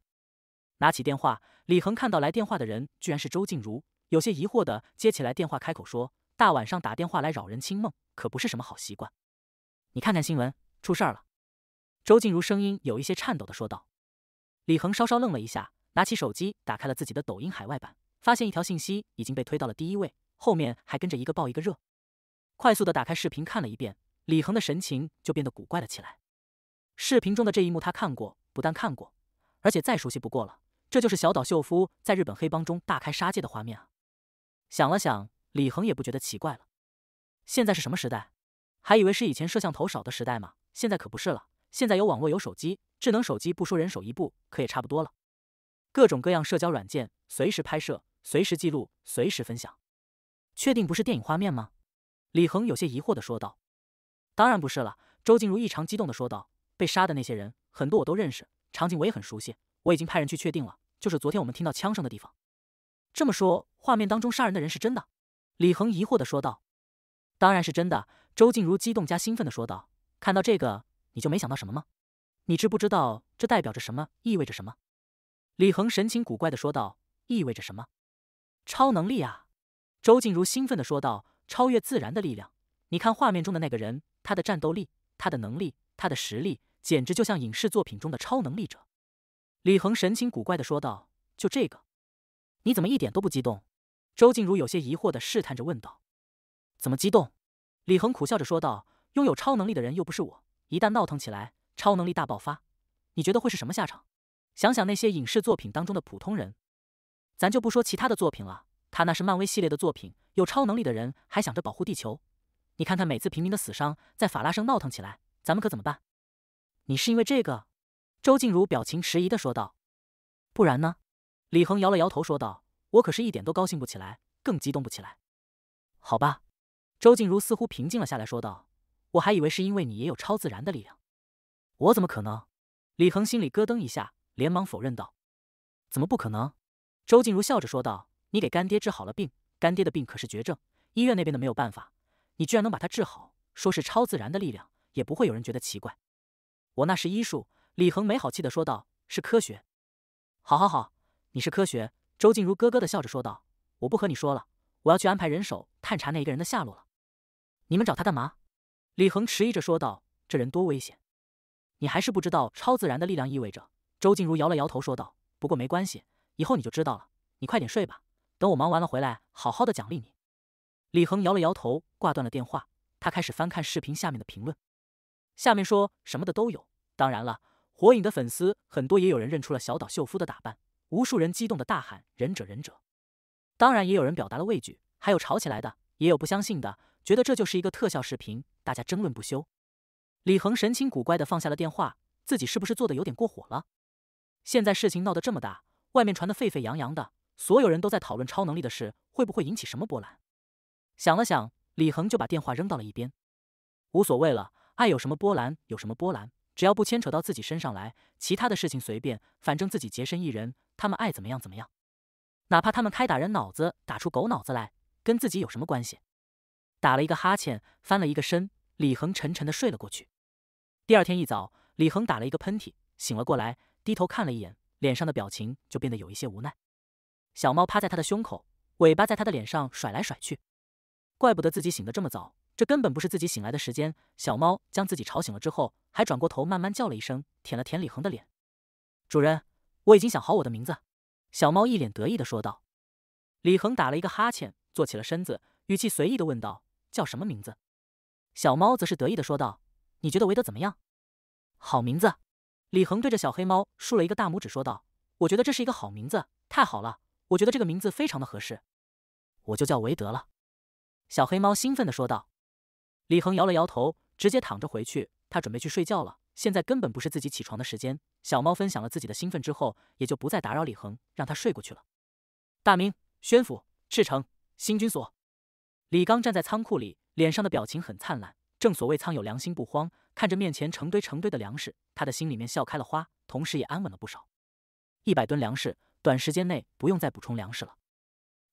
拿起电话，李恒看到来电话的人居然是周静茹，有些疑惑的接起来电话，开口说：“大晚上打电话来扰人清梦，可不是什么好习惯。你看看新闻。”出事儿了，周静茹声音有一些颤抖的说道。李恒稍稍愣了一下，拿起手机打开了自己的抖音海外版，发现一条信息已经被推到了第一位，后面还跟着一个爆一个热。快速的打开视频看了一遍，李恒的神情就变得古怪了起来。视频中的这一幕他看过，不但看过，而且再熟悉不过了。这就是小岛秀夫在日本黑帮中大开杀戒的画面啊！想了想，李恒也不觉得奇怪了。现在是什么时代？还以为是以前摄像头少的时代吗？现在可不是了，现在有网络有手机，智能手机不说人手一部，可也差不多了。各种各样社交软件，随时拍摄，随时记录，随时分享。确定不是电影画面吗？李恒有些疑惑的说道。当然不是了，周静茹异常激动的说道。被杀的那些人很多我都认识，场景我也很熟悉，我已经派人去确定了，就是昨天我们听到枪声的地方。这么说，画面当中杀人的人是真的？李恒疑惑的说道。当然是真的，周静茹激动加兴奋的说道。看到这个，你就没想到什么吗？你知不知道这代表着什么？意味着什么？李恒神情古怪的说道。意味着什么？超能力啊！周静茹兴奋的说道。超越自然的力量。你看画面中的那个人，他的战斗力，他的能力，他的实力，简直就像影视作品中的超能力者。李恒神情古怪的说道。就这个？你怎么一点都不激动？周静茹有些疑惑的试探着问道。怎么激动？李恒苦笑着说道。拥有超能力的人又不是我，一旦闹腾起来，超能力大爆发，你觉得会是什么下场？想想那些影视作品当中的普通人，咱就不说其他的作品了，他那是漫威系列的作品，有超能力的人还想着保护地球，你看看每次平民的死伤，在法拉盛闹腾起来，咱们可怎么办？你是因为这个？周静茹表情迟疑的说道。不然呢？李恒摇了摇头说道，我可是一点都高兴不起来，更激动不起来。好吧，周静茹似乎平静了下来，说道。我还以为是因为你也有超自然的力量，我怎么可能？李恒心里咯噔一下，连忙否认道：“怎么不可能？”周静茹笑着说道：“你给干爹治好了病，干爹的病可是绝症，医院那边的没有办法，你居然能把他治好，说是超自然的力量，也不会有人觉得奇怪。”“我那是医术。”李恒没好气的说道：“是科学。”“好好好，你是科学。”周静茹咯咯的笑着说道：“我不和你说了，我要去安排人手探查那一个人的下落了。你们找他干嘛？”李恒迟疑着说道：“这人多危险，你还是不知道超自然的力量意味着。”周静茹摇了摇头说道：“不过没关系，以后你就知道了。你快点睡吧，等我忙完了回来，好好的奖励你。”李恒摇了摇头，挂断了电话。他开始翻看视频下面的评论，下面说什么的都有。当然了，火影的粉丝很多，也有人认出了小岛秀夫的打扮，无数人激动的大喊“忍者，忍者”。当然，也有人表达了畏惧，还有吵起来的，也有不相信的。觉得这就是一个特效视频，大家争论不休。李恒神情古怪的放下了电话，自己是不是做的有点过火了？现在事情闹得这么大，外面传得沸沸扬扬的，所有人都在讨论超能力的事，会不会引起什么波澜？想了想，李恒就把电话扔到了一边，无所谓了，爱有什么波澜有什么波澜，只要不牵扯到自己身上来，其他的事情随便，反正自己洁身一人，他们爱怎么样怎么样，哪怕他们开打人脑子打出狗脑子来，跟自己有什么关系？打了一个哈欠，翻了一个身，李恒沉沉的睡了过去。第二天一早，李恒打了一个喷嚏，醒了过来，低头看了一眼，脸上的表情就变得有一些无奈。小猫趴在他的胸口，尾巴在他的脸上甩来甩去。怪不得自己醒得这么早，这根本不是自己醒来的时间。小猫将自己吵醒了之后，还转过头慢慢叫了一声，舔了舔李恒的脸。主人，我已经想好我的名字。小猫一脸得意的说道。李恒打了一个哈欠，坐起了身子，语气随意的问道。叫什么名字？小猫则是得意的说道：“你觉得维德怎么样？好名字！”李恒对着小黑猫竖了一个大拇指说道：“我觉得这是一个好名字，太好了！我觉得这个名字非常的合适，我就叫维德了。”小黑猫兴奋的说道。李恒摇了摇头，直接躺着回去。他准备去睡觉了，现在根本不是自己起床的时间。小猫分享了自己的兴奋之后，也就不再打扰李恒，让他睡过去了。大明，宣府，赤城，新军所。李刚站在仓库里，脸上的表情很灿烂。正所谓仓有良心不慌，看着面前成堆成堆的粮食，他的心里面笑开了花，同时也安稳了不少。一百吨粮食，短时间内不用再补充粮食了。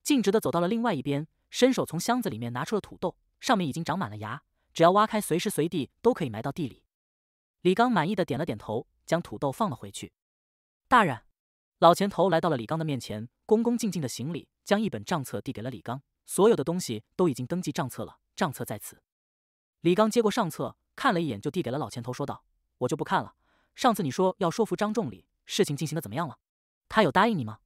径直的走到了另外一边，伸手从箱子里面拿出了土豆，上面已经长满了芽，只要挖开，随时随地都可以埋到地里。李刚满意的点了点头，将土豆放了回去。大人，老钱头来到了李刚的面前，恭恭敬敬的行礼，将一本账册递给了李刚。所有的东西都已经登记账册了，账册在此。李刚接过上册，看了一眼，就递给了老钱头，说道：“我就不看了。上次你说要说服张仲礼，事情进行的怎么样了？他有答应你吗？”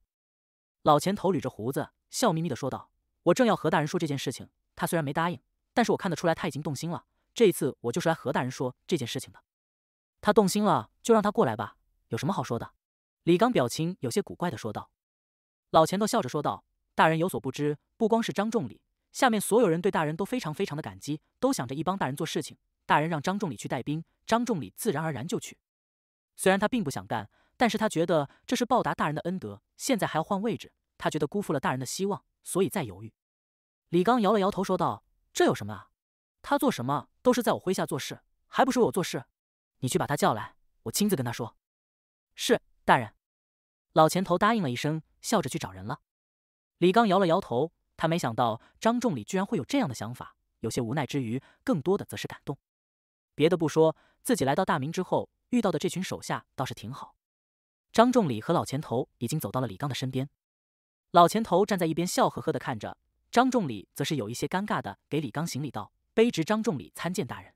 老钱头捋着胡子，笑眯眯的说道：“我正要和大人说这件事情。他虽然没答应，但是我看得出来他已经动心了。这一次我就是来和大人说这件事情的。他动心了，就让他过来吧。有什么好说的？”李刚表情有些古怪的说道。老钱头笑着说道。大人有所不知，不光是张仲礼，下面所有人对大人都非常非常的感激，都想着一帮大人做事情。大人让张仲礼去带兵，张仲礼自然而然就去。虽然他并不想干，但是他觉得这是报答大人的恩德。现在还要换位置，他觉得辜负了大人的希望，所以在犹豫。李刚摇了摇头，说道：“这有什么啊？他做什么都是在我麾下做事，还不是为我做事？你去把他叫来，我亲自跟他说。”是，大人。老钱头答应了一声，笑着去找人了。李刚摇了摇头，他没想到张仲礼居然会有这样的想法，有些无奈之余，更多的则是感动。别的不说，自己来到大明之后遇到的这群手下倒是挺好。张仲礼和老钱头已经走到了李刚的身边，老钱头站在一边笑呵呵的看着，张仲礼则是有一些尴尬的给李刚行礼道：“卑职张仲礼参见大人。”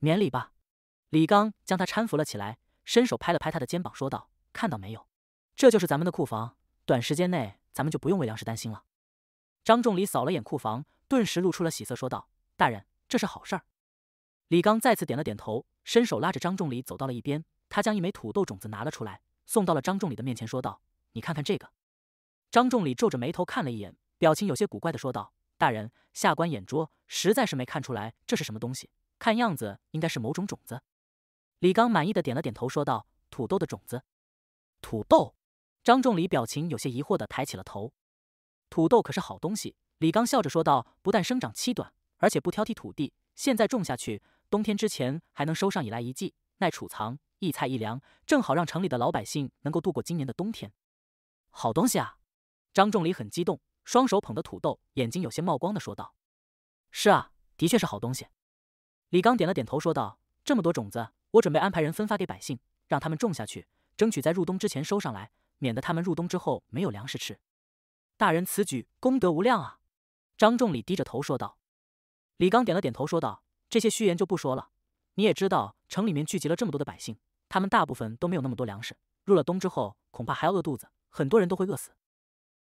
免礼吧。李刚将他搀扶了起来，伸手拍了拍他的肩膀说道：“看到没有，这就是咱们的库房，短时间内。”咱们就不用为粮食担心了。张仲礼扫了眼库房，顿时露出了喜色，说道：“大人，这是好事儿。”李刚再次点了点头，伸手拉着张仲礼走到了一边，他将一枚土豆种子拿了出来，送到了张仲礼的面前，说道：“你看看这个。”张仲礼皱着眉头看了一眼，表情有些古怪的说道：“大人，下官眼拙，实在是没看出来这是什么东西。看样子应该是某种种子。”李刚满意的点了点头，说道：“土豆的种子，土豆。”张仲礼表情有些疑惑的抬起了头。土豆可是好东西，李刚笑着说道：“不但生长期短，而且不挑剔土地。现在种下去，冬天之前还能收上一来一季，耐储藏，一菜一粮，正好让城里的老百姓能够度过今年的冬天。”好东西啊！张仲礼很激动，双手捧着土豆，眼睛有些冒光的说道：“是啊，的确是好东西。”李刚点了点头说道：“这么多种子，我准备安排人分发给百姓，让他们种下去，争取在入冬之前收上来。”免得他们入冬之后没有粮食吃，大人此举功德无量啊！张仲礼低着头说道。李刚点了点头说道：“这些虚言就不说了，你也知道城里面聚集了这么多的百姓，他们大部分都没有那么多粮食，入了冬之后恐怕还要饿肚子，很多人都会饿死。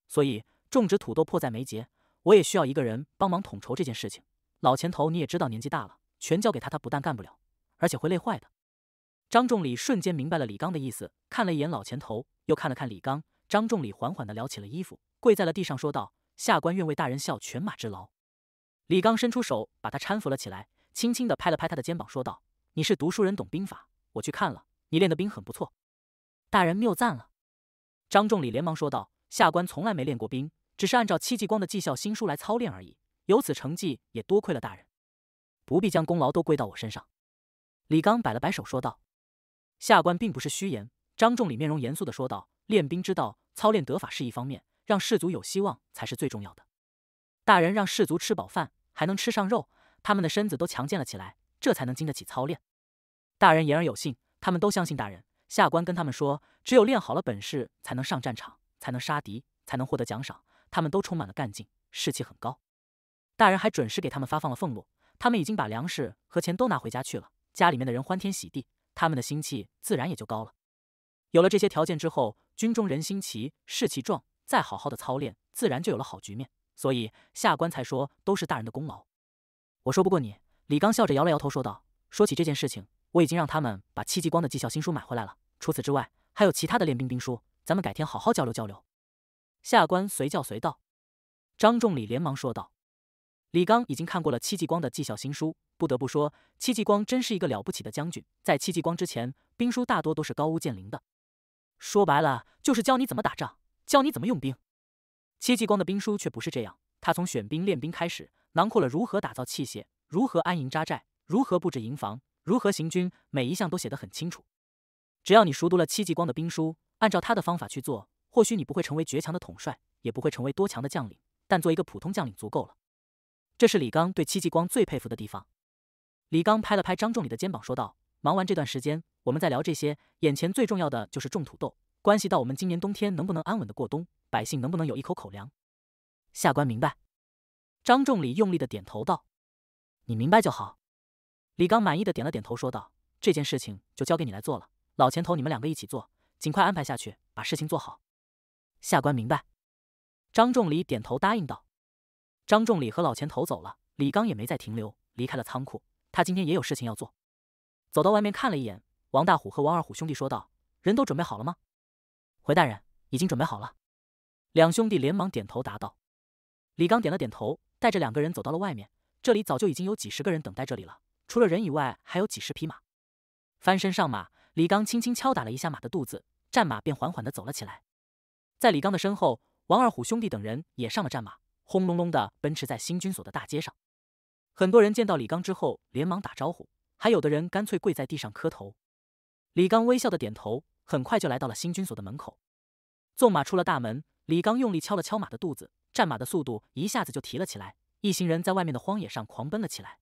所以种植土豆迫在眉睫，我也需要一个人帮忙统筹这件事情。老前头你也知道，年纪大了，全交给他，他不但干不了，而且会累坏的。”张仲礼瞬间明白了李刚的意思，看了一眼老钱头，又看了看李刚。张仲礼缓缓地撩起了衣服，跪在了地上，说道：“下官愿为大人效犬马之劳。”李刚伸出手把他搀扶了起来，轻轻地拍了拍他的肩膀，说道：“你是读书人，懂兵法，我去看了，你练的兵很不错。”大人谬赞了。张仲礼连忙说道：“下官从来没练过兵，只是按照戚继光的《绩效新书》来操练而已，有此成绩也多亏了大人，不必将功劳都归到我身上。”李刚摆了摆手，说道。下官并不是虚言，张仲礼面容严肃地说道：“练兵之道，操练得法是一方面，让士卒有希望才是最重要的。大人让士卒吃饱饭，还能吃上肉，他们的身子都强健了起来，这才能经得起操练。大人言而有信，他们都相信大人。下官跟他们说，只有练好了本事，才能上战场，才能杀敌，才能获得奖赏。他们都充满了干劲，士气很高。大人还准时给他们发放了俸禄，他们已经把粮食和钱都拿回家去了，家里面的人欢天喜地。”他们的心气自然也就高了。有了这些条件之后，军中人心齐，士气壮，再好好的操练，自然就有了好局面。所以下官才说都是大人的功劳。我说不过你，李刚笑着摇了摇头说道。说起这件事情，我已经让他们把戚继光的《绩效新书》买回来了。除此之外，还有其他的练兵兵书，咱们改天好好交流交流。下官随叫随到。张仲礼连忙说道。李刚已经看过了戚继光的《绩效新书》，不得不说，戚继光真是一个了不起的将军。在戚继光之前，兵书大多都是高屋建瓴的，说白了就是教你怎么打仗，教你怎么用兵。戚继光的兵书却不是这样，他从选兵、练兵开始，囊括了如何打造器械、如何安营扎寨、如何布置营房、如何行军，每一项都写得很清楚。只要你熟读了戚继光的兵书，按照他的方法去做，或许你不会成为绝强的统帅，也不会成为多强的将领，但做一个普通将领足够了。这是李刚对戚继光最佩服的地方。李刚拍了拍张仲礼的肩膀，说道：“忙完这段时间，我们再聊这些。眼前最重要的就是种土豆，关系到我们今年冬天能不能安稳的过冬，百姓能不能有一口口粮。”下官明白。张仲礼用力的点头道：“你明白就好。”李刚满意的点了点头，说道：“这件事情就交给你来做了。老前头，你们两个一起做，尽快安排下去，把事情做好。”下官明白。张仲礼点头答应道。张仲礼和老钱头走了，李刚也没再停留，离开了仓库。他今天也有事情要做。走到外面看了一眼，王大虎和王二虎兄弟说道：“人都准备好了吗？”“回大人，已经准备好了。”两兄弟连忙点头答道。李刚点了点头，带着两个人走到了外面。这里早就已经有几十个人等待这里了，除了人以外，还有几十匹马。翻身上马，李刚轻轻敲打了一下马的肚子，战马便缓缓的走了起来。在李刚的身后，王二虎兄弟等人也上了战马。轰隆隆的奔驰在新军所的大街上，很多人见到李刚之后连忙打招呼，还有的人干脆跪在地上磕头。李刚微笑的点头，很快就来到了新军所的门口，纵马出了大门。李刚用力敲了敲马的肚子，战马的速度一下子就提了起来，一行人在外面的荒野上狂奔了起来。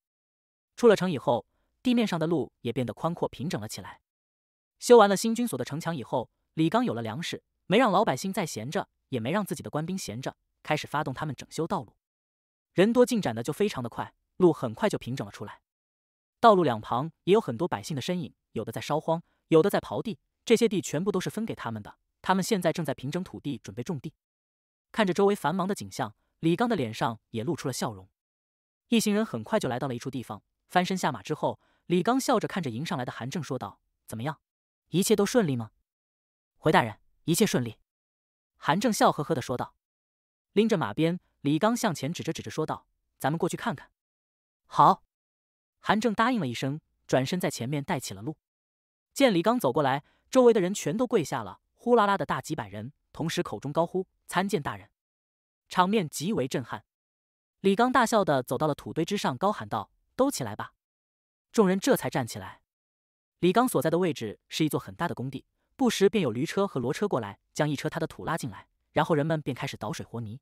出了城以后，地面上的路也变得宽阔平整了起来。修完了新军所的城墙以后，李刚有了粮食，没让老百姓再闲着，也没让自己的官兵闲着。开始发动他们整修道路，人多进展的就非常的快，路很快就平整了出来。道路两旁也有很多百姓的身影，有的在烧荒，有的在刨地，这些地全部都是分给他们的。他们现在正在平整土地，准备种地。看着周围繁忙的景象，李刚的脸上也露出了笑容。一行人很快就来到了一处地方，翻身下马之后，李刚笑着看着迎上来的韩正说道：“怎么样，一切都顺利吗？”“回大人，一切顺利。”韩正笑呵呵的说道。拎着马鞭，李刚向前指着，指着说道：“咱们过去看看。”好，韩正答应了一声，转身在前面带起了路。见李刚走过来，周围的人全都跪下了，呼啦啦的大几百人，同时口中高呼：“参见大人！”场面极为震撼。李刚大笑的走到了土堆之上，高喊道：“都起来吧！”众人这才站起来。李刚所在的位置是一座很大的工地，不时便有驴车和骡车过来，将一车他的土拉进来。然后人们便开始捣水和泥，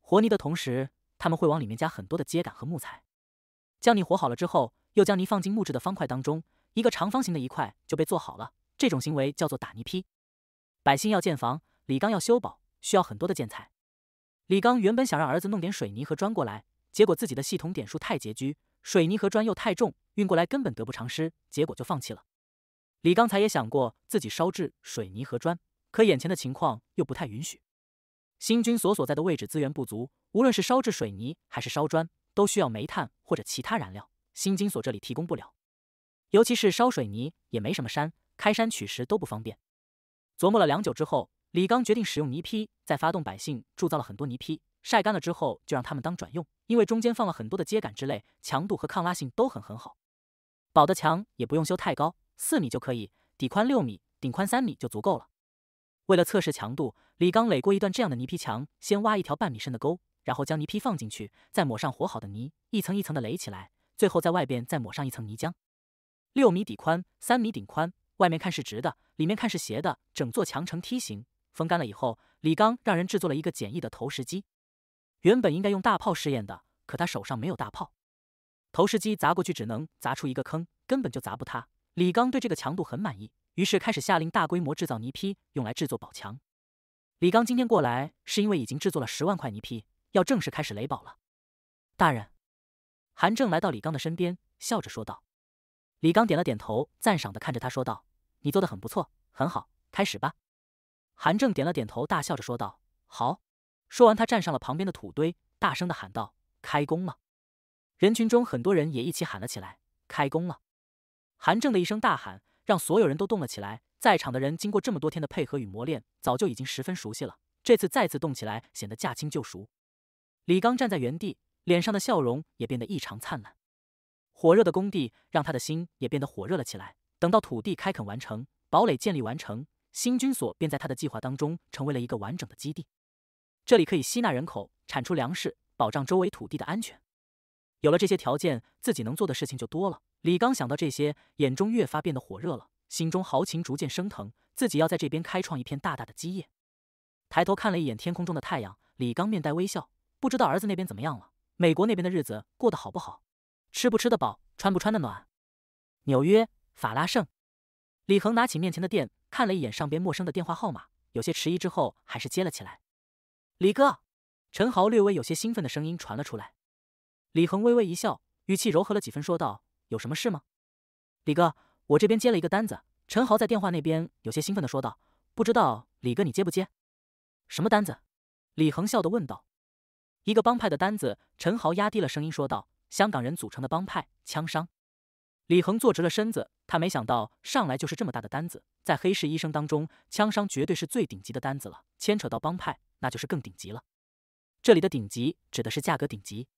和泥的同时，他们会往里面加很多的秸秆和木材。将泥和好了之后，又将泥放进木质的方块当中，一个长方形的一块就被做好了。这种行为叫做打泥坯。百姓要建房，李刚要修堡，需要很多的建材。李刚原本想让儿子弄点水泥和砖过来，结果自己的系统点数太拮据，水泥和砖又太重，运过来根本得不偿失，结果就放弃了。李刚才也想过自己烧制水泥和砖，可眼前的情况又不太允许。新军所所在的位置资源不足，无论是烧制水泥还是烧砖，都需要煤炭或者其他燃料。新军所这里提供不了，尤其是烧水泥，也没什么山，开山取石都不方便。琢磨了良久之后，李刚决定使用泥坯，再发动百姓铸造了很多泥坯，晒干了之后就让他们当转用，因为中间放了很多的秸秆之类，强度和抗拉性都很很好。堡的墙也不用修太高，四米就可以，底宽六米，顶宽三米就足够了。为了测试强度，李刚垒过一段这样的泥坯墙。先挖一条半米深的沟，然后将泥坯放进去，再抹上和好的泥，一层一层的垒起来，最后在外边再抹上一层泥浆。六米底宽，三米顶宽，外面看是直的，里面看是斜的，整座墙呈梯形。风干了以后，李刚让人制作了一个简易的投石机。原本应该用大炮试验的，可他手上没有大炮，投石机砸过去只能砸出一个坑，根本就砸不塌。李刚对这个强度很满意。于是开始下令大规模制造泥坯，用来制作宝墙。李刚今天过来是因为已经制作了十万块泥坯，要正式开始垒宝了。大人，韩正来到李刚的身边，笑着说道。李刚点了点头，赞赏的看着他说道：“你做的很不错，很好，开始吧。”韩正点了点头，大笑着说道：“好。”说完，他站上了旁边的土堆，大声的喊道：“开工了！”人群中很多人也一起喊了起来：“开工了！”韩正的一声大喊。让所有人都动了起来。在场的人经过这么多天的配合与磨练，早就已经十分熟悉了。这次再次动起来，显得驾轻就熟。李刚站在原地，脸上的笑容也变得异常灿烂。火热的工地让他的心也变得火热了起来。等到土地开垦完成，堡垒建立完成，新军所便在他的计划当中成为了一个完整的基地。这里可以吸纳人口，产出粮食，保障周围土地的安全。有了这些条件，自己能做的事情就多了。李刚想到这些，眼中越发变得火热了，心中豪情逐渐升腾。自己要在这边开创一片大大的基业。抬头看了一眼天空中的太阳，李刚面带微笑。不知道儿子那边怎么样了？美国那边的日子过得好不好？吃不吃得饱？穿不穿得暖？纽约，法拉盛。李恒拿起面前的电，看了一眼上边陌生的电话号码，有些迟疑之后，还是接了起来。李哥，陈豪略微有些兴奋的声音传了出来。李恒微微一笑，语气柔和了几分，说道：“有什么事吗，李哥？我这边接了一个单子。”陈豪在电话那边有些兴奋的说道：“不知道李哥你接不接？什么单子？”李恒笑的问道：“一个帮派的单子。”陈豪压低了声音说道：“香港人组成的帮派，枪伤。”李恒坐直了身子，他没想到上来就是这么大的单子。在黑市医生当中，枪伤绝对是最顶级的单子了，牵扯到帮派，那就是更顶级了。这里的顶级指的是价格顶级。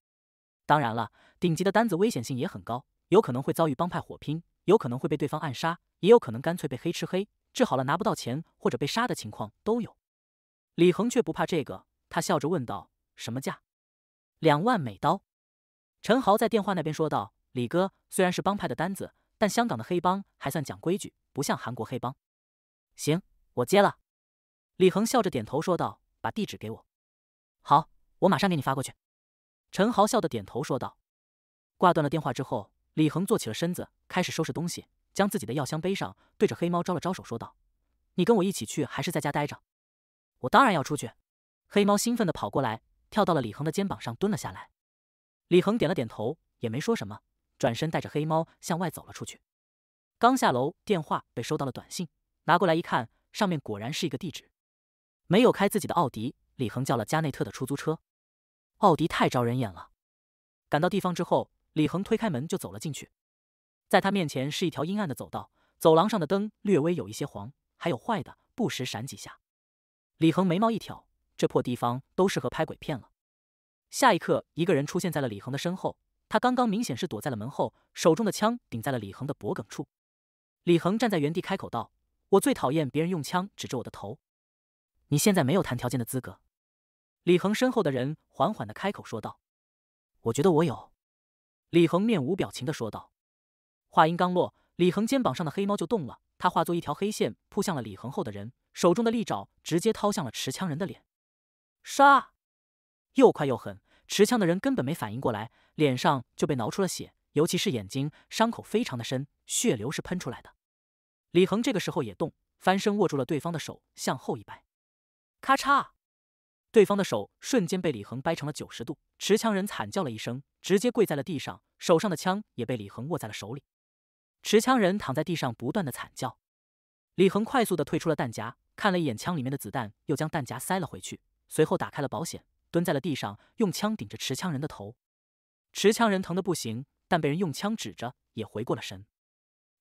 当然了，顶级的单子危险性也很高，有可能会遭遇帮派火拼，有可能会被对方暗杀，也有可能干脆被黑吃黑，治好了拿不到钱或者被杀的情况都有。李恒却不怕这个，他笑着问道：“什么价？”“两万美刀。”陈豪在电话那边说道：“李哥，虽然是帮派的单子，但香港的黑帮还算讲规矩，不像韩国黑帮。”“行，我接了。”李恒笑着点头说道：“把地址给我。”“好，我马上给你发过去。”陈豪笑的点头说道，挂断了电话之后，李恒坐起了身子，开始收拾东西，将自己的药箱背上，对着黑猫招了招手，说道：“你跟我一起去，还是在家待着？”“我当然要出去。”黑猫兴奋的跑过来，跳到了李恒的肩膀上，蹲了下来。李恒点了点头，也没说什么，转身带着黑猫向外走了出去。刚下楼，电话被收到了短信，拿过来一看，上面果然是一个地址。没有开自己的奥迪，李恒叫了加内特的出租车。奥迪太招人眼了。赶到地方之后，李恒推开门就走了进去。在他面前是一条阴暗的走道，走廊上的灯略微有一些黄，还有坏的，不时闪几下。李恒眉毛一挑，这破地方都适合拍鬼片了。下一刻，一个人出现在了李恒的身后，他刚刚明显是躲在了门后，手中的枪顶在了李恒的脖梗处。李恒站在原地开口道：“我最讨厌别人用枪指着我的头，你现在没有谈条件的资格。”李恒身后的人缓缓的开口说道：“我觉得我有。”李恒面无表情的说道。话音刚落，李恒肩膀上的黑猫就动了，它化作一条黑线扑向了李恒后的人，手中的利爪直接掏向了持枪人的脸，杀！又快又狠，持枪的人根本没反应过来，脸上就被挠出了血，尤其是眼睛，伤口非常的深，血流是喷出来的。李恒这个时候也动，翻身握住了对方的手，向后一掰，咔嚓！对方的手瞬间被李恒掰成了九十度，持枪人惨叫了一声，直接跪在了地上，手上的枪也被李恒握在了手里。持枪人躺在地上不断的惨叫，李恒快速的退出了弹夹，看了一眼枪里面的子弹，又将弹夹塞了回去，随后打开了保险，蹲在了地上，用枪顶着持枪人的头。持枪人疼的不行，但被人用枪指着，也回过了神，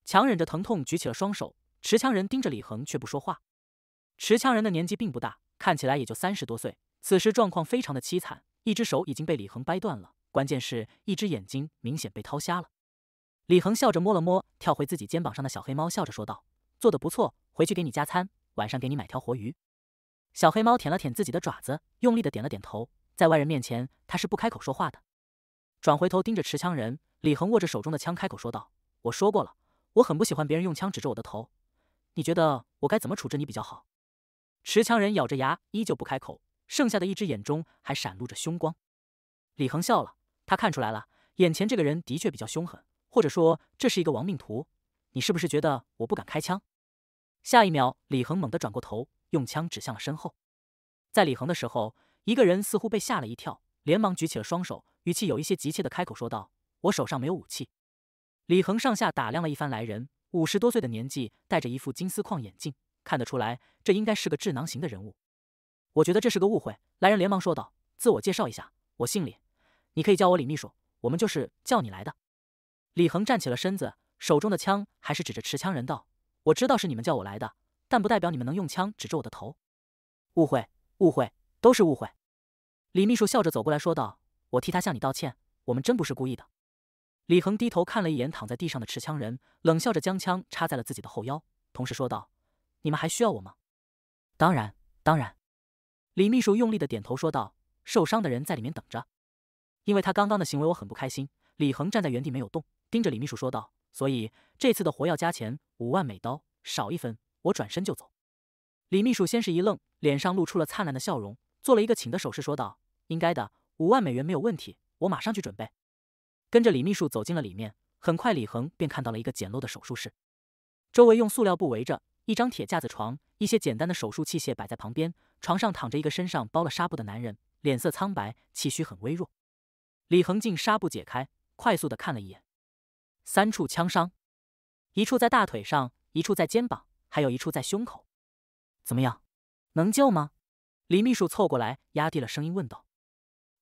强忍着疼痛举起了双手。持枪人盯着李恒却不说话。持枪人的年纪并不大。看起来也就三十多岁，此时状况非常的凄惨，一只手已经被李恒掰断了，关键是，一只眼睛明显被掏瞎了。李恒笑着摸了摸跳回自己肩膀上的小黑猫，笑着说道：“做的不错，回去给你加餐，晚上给你买条活鱼。”小黑猫舔了舔自己的爪子，用力的点了点头。在外人面前，它是不开口说话的。转回头盯着持枪人，李恒握着手中的枪，开口说道：“我说过了，我很不喜欢别人用枪指着我的头。你觉得我该怎么处置你比较好？”持枪人咬着牙，依旧不开口。剩下的一只眼中还闪露着凶光。李恒笑了，他看出来了，眼前这个人的确比较凶狠，或者说这是一个亡命徒。你是不是觉得我不敢开枪？下一秒，李恒猛地转过头，用枪指向了身后。在李恒的时候，一个人似乎被吓了一跳，连忙举起了双手，语气有一些急切的开口说道：“我手上没有武器。”李恒上下打量了一番来人，五十多岁的年纪，戴着一副金丝框眼镜。看得出来，这应该是个智囊型的人物。我觉得这是个误会。来人连忙说道：“自我介绍一下，我姓李，你可以叫我李秘书。我们就是叫你来的。”李恒站起了身子，手中的枪还是指着持枪人道：“我知道是你们叫我来的，但不代表你们能用枪指着我的头。”误会，误会，都是误会。李秘书笑着走过来说道：“我替他向你道歉，我们真不是故意的。”李恒低头看了一眼躺在地上的持枪人，冷笑着将枪插在了自己的后腰，同时说道。你们还需要我吗？当然，当然。李秘书用力的点头说道：“受伤的人在里面等着，因为他刚刚的行为我很不开心。”李恒站在原地没有动，盯着李秘书说道：“所以这次的活要加钱，五万美刀，少一分我转身就走。”李秘书先是一愣，脸上露出了灿烂的笑容，做了一个请的手势，说道：“应该的，五万美元没有问题，我马上去准备。”跟着李秘书走进了里面，很快李恒便看到了一个简陋的手术室，周围用塑料布围着。一张铁架子床，一些简单的手术器械摆在旁边。床上躺着一个身上包了纱布的男人，脸色苍白，气息很微弱。李恒进纱布解开，快速的看了一眼，三处枪伤，一处在大腿上，一处在肩膀，还有一处在胸口。怎么样？能救吗？李秘书凑过来，压低了声音问道。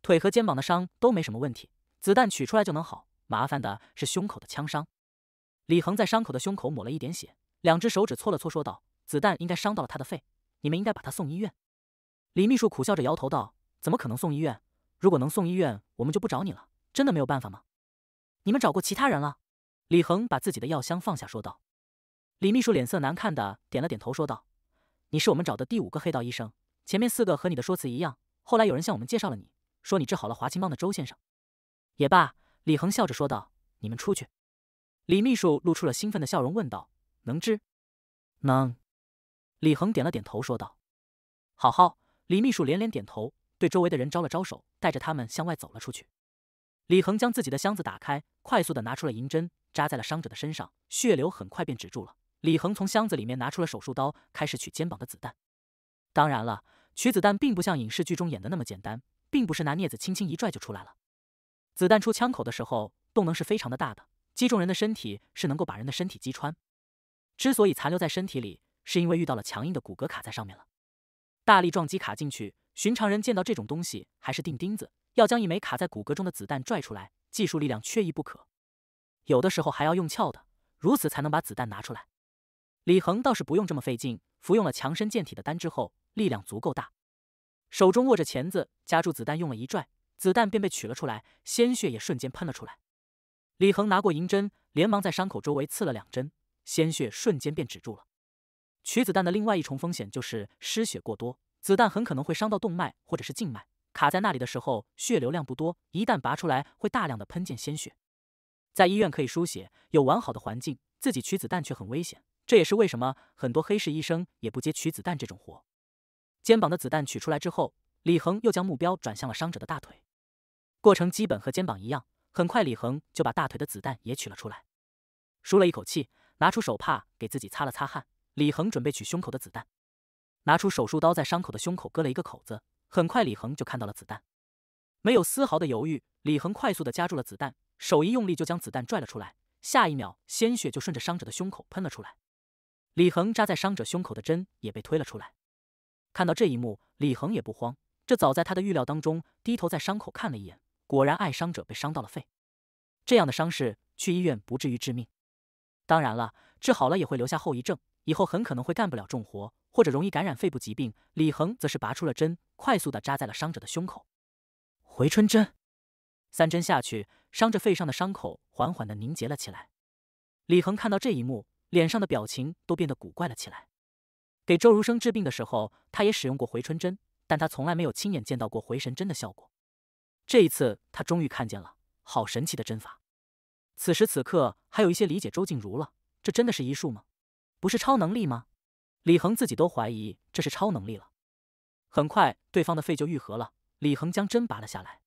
腿和肩膀的伤都没什么问题，子弹取出来就能好。麻烦的是胸口的枪伤。李恒在伤口的胸口抹了一点血。两只手指搓了搓，说道：“子弹应该伤到了他的肺，你们应该把他送医院。”李秘书苦笑着摇头道：“怎么可能送医院？如果能送医院，我们就不找你了。真的没有办法吗？你们找过其他人了？”李恒把自己的药箱放下，说道：“李秘书脸色难看的点了点头，说道：‘你是我们找的第五个黑道医生，前面四个和你的说辞一样。’后来有人向我们介绍了你，说你治好了华清帮的周先生。”也罢，李恒笑着说道：“你们出去。”李秘书露出了兴奋的笑容，问道：能治，能。李恒点了点头，说道：“好好。”李秘书连连点头，对周围的人招了招手，带着他们向外走了出去。李恒将自己的箱子打开，快速的拿出了银针，扎在了伤者的身上，血流很快便止住了。李恒从箱子里面拿出了手术刀，开始取肩膀的子弹。当然了，取子弹并不像影视剧中演的那么简单，并不是拿镊子轻轻一拽就出来了。子弹出枪口的时候，动能是非常的大的，击中人的身体是能够把人的身体击穿。之所以残留在身体里，是因为遇到了强硬的骨骼卡在上面了。大力撞击卡进去，寻常人见到这种东西还是钉钉子。要将一枚卡在骨骼中的子弹拽出来，技术力量缺一不可。有的时候还要用撬的，如此才能把子弹拿出来。李恒倒是不用这么费劲，服用了强身健体的丹之后，力量足够大，手中握着钳子夹住子弹，用了一拽，子弹便被取了出来，鲜血也瞬间喷了出来。李恒拿过银针，连忙在伤口周围刺了两针。鲜血瞬间便止住了。取子弹的另外一重风险就是失血过多，子弹很可能会伤到动脉或者是静脉，卡在那里的时候血流量不多，一旦拔出来会大量的喷溅鲜血。在医院可以输血，有完好的环境，自己取子弹却很危险。这也是为什么很多黑市医生也不接取子弹这种活。肩膀的子弹取出来之后，李恒又将目标转向了伤者的大腿，过程基本和肩膀一样。很快，李恒就把大腿的子弹也取了出来，舒了一口气。拿出手帕给自己擦了擦汗，李恒准备取胸口的子弹，拿出手术刀在伤口的胸口割了一个口子。很快，李恒就看到了子弹，没有丝毫的犹豫，李恒快速的夹住了子弹，手一用力就将子弹拽了出来。下一秒，鲜血就顺着伤者的胸口喷了出来，李恒扎在伤者胸口的针也被推了出来。看到这一幕，李恒也不慌，这早在他的预料当中。低头在伤口看了一眼，果然，爱伤者被伤到了肺，这样的伤势去医院不至于致命。当然了，治好了也会留下后遗症，以后很可能会干不了重活，或者容易感染肺部疾病。李恒则是拔出了针，快速的扎在了伤者的胸口。回春针，三针下去，伤者肺上的伤口缓缓的凝结了起来。李恒看到这一幕，脸上的表情都变得古怪了起来。给周如生治病的时候，他也使用过回春针，但他从来没有亲眼见到过回神针的效果。这一次，他终于看见了，好神奇的针法。此时此刻，还有一些理解周静茹了。这真的是医术吗？不是超能力吗？李恒自己都怀疑这是超能力了。很快，对方的肺就愈合了。李恒将针拔了下来。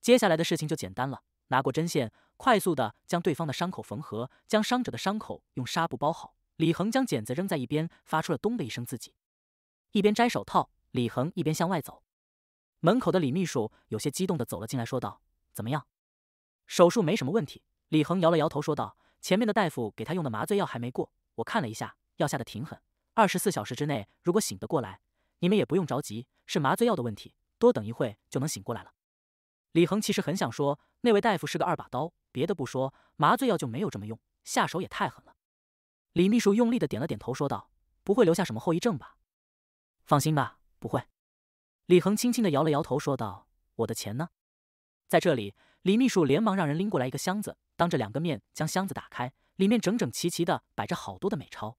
接下来的事情就简单了，拿过针线，快速的将对方的伤口缝合，将伤者的伤口用纱布包好。李恒将剪子扔在一边，发出了咚的一声。自己一边摘手套，李恒一边向外走。门口的李秘书有些激动的走了进来，说道：“怎么样？手术没什么问题。”李恒摇了摇头，说道：“前面的大夫给他用的麻醉药还没过，我看了一下，药下的挺狠。二十四小时之内，如果醒得过来，你们也不用着急，是麻醉药的问题，多等一会就能醒过来了。”李恒其实很想说，那位大夫是个二把刀，别的不说，麻醉药就没有这么用，下手也太狠了。李秘书用力的点了点头，说道：“不会留下什么后遗症吧？”“放心吧，不会。”李恒轻轻的摇了摇头，说道：“我的钱呢？”在这里，李秘书连忙让人拎过来一个箱子。当着两个面将箱子打开，里面整整齐齐的摆着好多的美钞。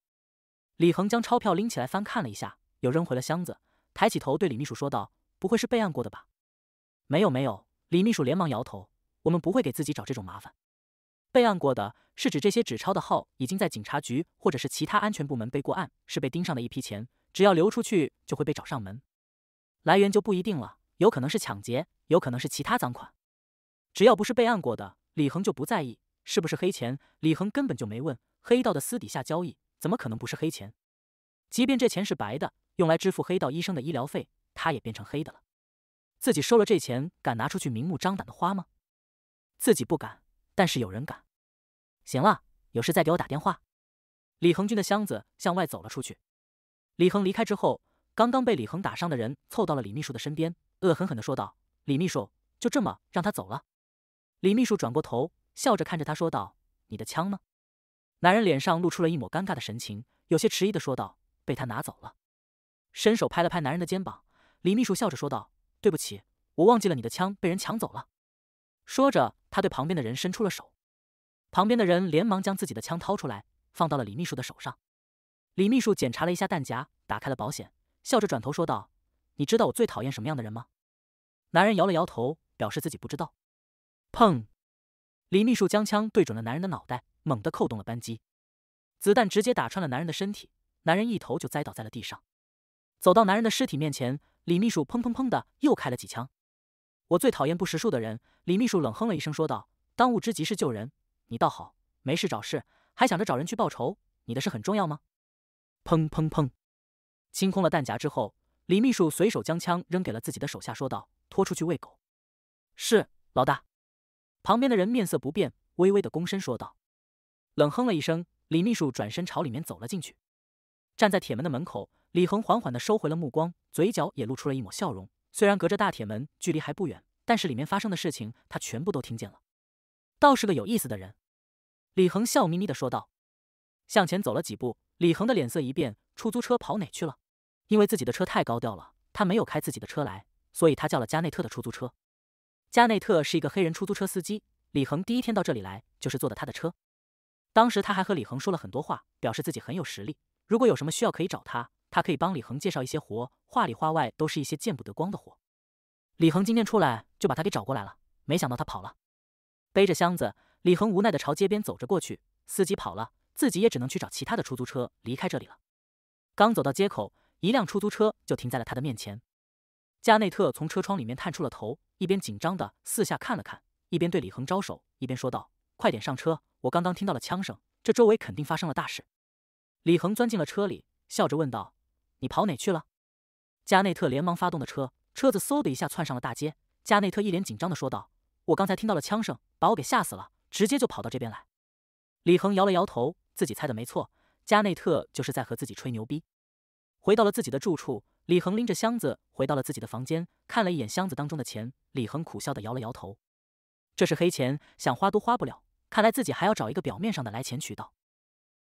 李恒将钞票拎起来翻看了一下，又扔回了箱子，抬起头对李秘书说道：“不会是备案过的吧？”“没有，没有。”李秘书连忙摇头，“我们不会给自己找这种麻烦。备案过的是指这些纸钞的号已经在警察局或者是其他安全部门备过案，是被盯上的一批钱，只要流出去就会被找上门。来源就不一定了，有可能是抢劫，有可能是其他赃款，只要不是备案过的。”李恒就不在意是不是黑钱，李恒根本就没问黑道的私底下交易怎么可能不是黑钱？即便这钱是白的，用来支付黑道医生的医疗费，他也变成黑的了。自己收了这钱，敢拿出去明目张胆的花吗？自己不敢，但是有人敢。行了，有事再给我打电话。李恒军的箱子向外走了出去。李恒离开之后，刚刚被李恒打伤的人凑到了李秘书的身边，恶狠狠地说道：“李秘书，就这么让他走了？”李秘书转过头，笑着看着他说道：“你的枪呢？”男人脸上露出了一抹尴尬的神情，有些迟疑地说道：“被他拿走了。”伸手拍了拍男人的肩膀，李秘书笑着说道：“对不起，我忘记了你的枪被人抢走了。”说着，他对旁边的人伸出了手，旁边的人连忙将自己的枪掏出来，放到了李秘书的手上。李秘书检查了一下弹夹，打开了保险，笑着转头说道：“你知道我最讨厌什么样的人吗？”男人摇了摇头，表示自己不知道。砰！李秘书将枪对准了男人的脑袋，猛地扣动了扳机，子弹直接打穿了男人的身体，男人一头就栽倒在了地上。走到男人的尸体面前，李秘书砰砰砰的又开了几枪。我最讨厌不识数的人，李秘书冷哼了一声说道：“当务之急是救人，你倒好，没事找事，还想着找人去报仇。你的事很重要吗？”砰砰砰！清空了弹夹之后，李秘书随手将枪扔给了自己的手下，说道：“拖出去喂狗。”“是，老大。”旁边的人面色不变，微微的躬身说道：“冷哼了一声，李秘书转身朝里面走了进去。站在铁门的门口，李恒缓缓的收回了目光，嘴角也露出了一抹笑容。虽然隔着大铁门，距离还不远，但是里面发生的事情他全部都听见了。倒是个有意思的人。”李恒笑眯眯的说道。向前走了几步，李恒的脸色一变：“出租车跑哪去了？”因为自己的车太高调了，他没有开自己的车来，所以他叫了加内特的出租车。加内特是一个黑人出租车司机，李恒第一天到这里来就是坐的他的车，当时他还和李恒说了很多话，表示自己很有实力，如果有什么需要可以找他，他可以帮李恒介绍一些活，话里话外都是一些见不得光的活。李恒今天出来就把他给找过来了，没想到他跑了，背着箱子，李恒无奈的朝街边走着过去，司机跑了，自己也只能去找其他的出租车离开这里了。刚走到街口，一辆出租车就停在了他的面前。加内特从车窗里面探出了头，一边紧张的四下看了看，一边对李恒招手，一边说道：“快点上车，我刚刚听到了枪声，这周围肯定发生了大事。”李恒钻进了车里，笑着问道：“你跑哪去了？”加内特连忙发动了车，车子嗖的一下窜上了大街。加内特一脸紧张的说道：“我刚才听到了枪声，把我给吓死了，直接就跑到这边来。”李恒摇了摇头，自己猜的没错，加内特就是在和自己吹牛逼。回到了自己的住处。李恒拎着箱子回到了自己的房间，看了一眼箱子当中的钱，李恒苦笑的摇了摇头，这是黑钱，想花都花不了。看来自己还要找一个表面上的来钱渠道，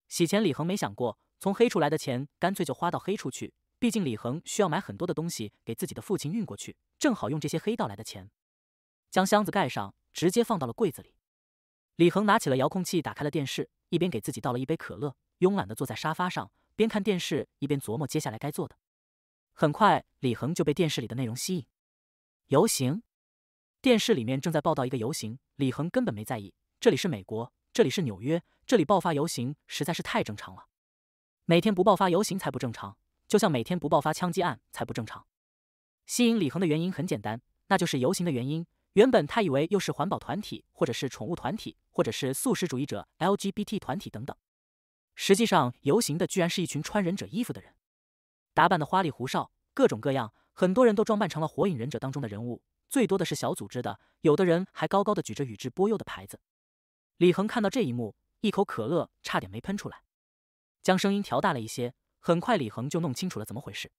洗钱。李恒没想过从黑处来的钱，干脆就花到黑处去。毕竟李恒需要买很多的东西给自己的父亲运过去，正好用这些黑道来的钱。将箱子盖上，直接放到了柜子里。李恒拿起了遥控器，打开了电视，一边给自己倒了一杯可乐，慵懒的坐在沙发上，边看电视一边琢磨接下来该做的。很快，李恒就被电视里的内容吸引。游行，电视里面正在报道一个游行。李恒根本没在意，这里是美国，这里是纽约，这里爆发游行实在是太正常了。每天不爆发游行才不正常，就像每天不爆发枪击案才不正常。吸引李恒的原因很简单，那就是游行的原因。原本他以为又是环保团体，或者是宠物团体，或者是素食主义者、LGBT 团体等等。实际上，游行的居然是一群穿忍者衣服的人。打扮的花里胡哨，各种各样，很多人都装扮成了火影忍者当中的人物，最多的是小组织的，有的人还高高的举着宇智波鼬的牌子。李恒看到这一幕，一口可乐差点没喷出来，将声音调大了一些。很快，李恒就弄清楚了怎么回事。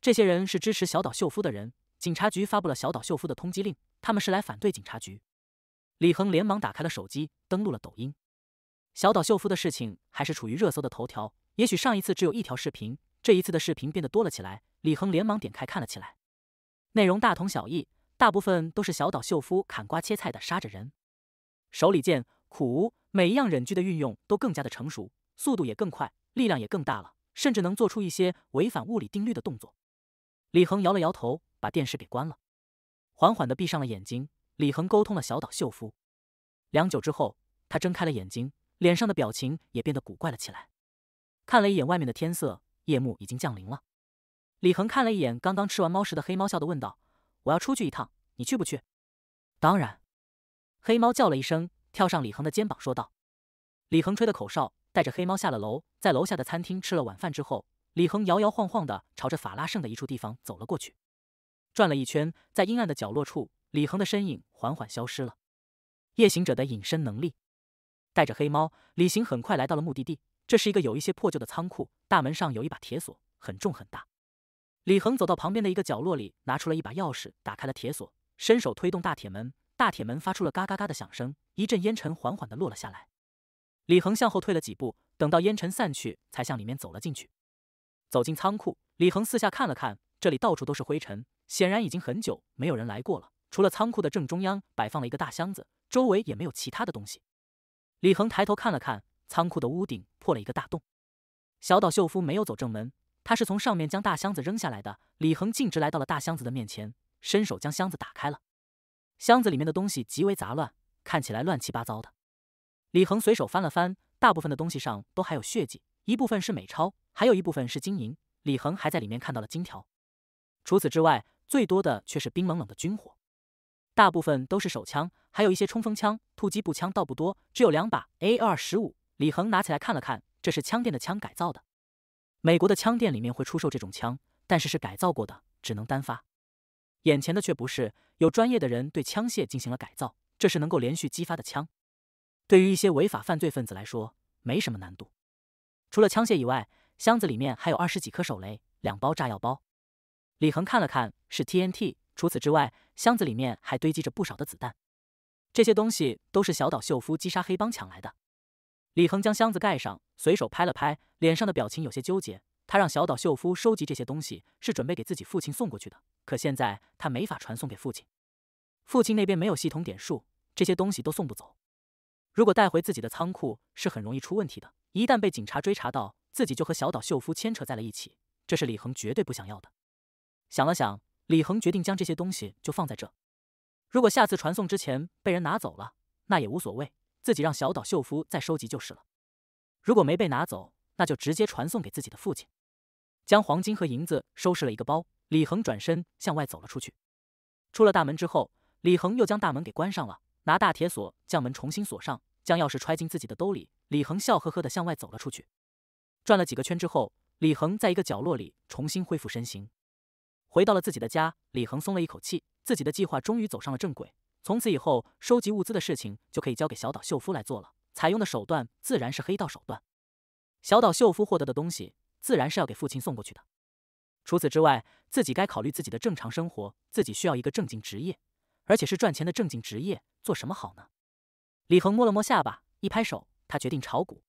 这些人是支持小岛秀夫的人，警察局发布了小岛秀夫的通缉令，他们是来反对警察局。李恒连忙打开了手机，登录了抖音。小岛秀夫的事情还是处于热搜的头条，也许上一次只有一条视频。这一次的视频变得多了起来，李恒连忙点开看了起来，内容大同小异，大部分都是小岛秀夫砍瓜切菜的杀着人，手里剑、苦无，每一样忍具的运用都更加的成熟，速度也更快，力量也更大了，甚至能做出一些违反物理定律的动作。李恒摇了摇头，把电视给关了，缓缓的闭上了眼睛。李恒沟通了小岛秀夫，良久之后，他睁开了眼睛，脸上的表情也变得古怪了起来，看了一眼外面的天色。夜幕已经降临了，李恒看了一眼刚刚吃完猫食的黑猫，笑的问道：“我要出去一趟，你去不去？”“当然。”黑猫叫了一声，跳上李恒的肩膀说道。李恒吹的口哨，带着黑猫下了楼，在楼下的餐厅吃了晚饭之后，李恒摇摇晃晃的朝着法拉盛的一处地方走了过去。转了一圈，在阴暗的角落处，李恒的身影缓缓消失了。夜行者的隐身能力，带着黑猫，李行很快来到了目的地。这是一个有一些破旧的仓库，大门上有一把铁锁，很重很大。李恒走到旁边的一个角落里，拿出了一把钥匙，打开了铁锁，伸手推动大铁门，大铁门发出了嘎嘎嘎的响声，一阵烟尘缓缓地落了下来。李恒向后退了几步，等到烟尘散去，才向里面走了进去。走进仓库，李恒四下看了看，这里到处都是灰尘，显然已经很久没有人来过了。除了仓库的正中央摆放了一个大箱子，周围也没有其他的东西。李恒抬头看了看。仓库的屋顶破了一个大洞，小岛秀夫没有走正门，他是从上面将大箱子扔下来的。李恒径直来到了大箱子的面前，伸手将箱子打开了。箱子里面的东西极为杂乱，看起来乱七八糟的。李恒随手翻了翻，大部分的东西上都还有血迹，一部分是美钞，还有一部分是金银。李恒还在里面看到了金条。除此之外，最多的却是冰冷冷的军火，大部分都是手枪，还有一些冲锋枪、突击步枪，倒不多，只有两把 A R 十五。李恒拿起来看了看，这是枪店的枪改造的。美国的枪店里面会出售这种枪，但是是改造过的，只能单发。眼前的却不是，有专业的人对枪械进行了改造，这是能够连续激发的枪。对于一些违法犯罪分子来说，没什么难度。除了枪械以外，箱子里面还有二十几颗手雷，两包炸药包。李恒看了看，是 TNT。除此之外，箱子里面还堆积着不少的子弹。这些东西都是小岛秀夫击杀黑帮抢来的。李恒将箱子盖上，随手拍了拍脸上的表情，有些纠结。他让小岛秀夫收集这些东西，是准备给自己父亲送过去的。可现在他没法传送给父亲，父亲那边没有系统点数，这些东西都送不走。如果带回自己的仓库，是很容易出问题的。一旦被警察追查到，自己就和小岛秀夫牵扯在了一起，这是李恒绝对不想要的。想了想，李恒决定将这些东西就放在这。如果下次传送之前被人拿走了，那也无所谓。自己让小岛秀夫再收集就是了，如果没被拿走，那就直接传送给自己的父亲。将黄金和银子收拾了一个包，李恒转身向外走了出去。出了大门之后，李恒又将大门给关上了，拿大铁锁将门重新锁上，将钥匙揣进自己的兜里。李恒笑呵呵的向外走了出去。转了几个圈之后，李恒在一个角落里重新恢复身形，回到了自己的家。李恒松了一口气，自己的计划终于走上了正轨。从此以后，收集物资的事情就可以交给小岛秀夫来做了。采用的手段自然是黑道手段。小岛秀夫获得的东西，自然是要给父亲送过去的。除此之外，自己该考虑自己的正常生活。自己需要一个正经职业，而且是赚钱的正经职业。做什么好呢？李恒摸了摸下巴，一拍手，他决定炒股。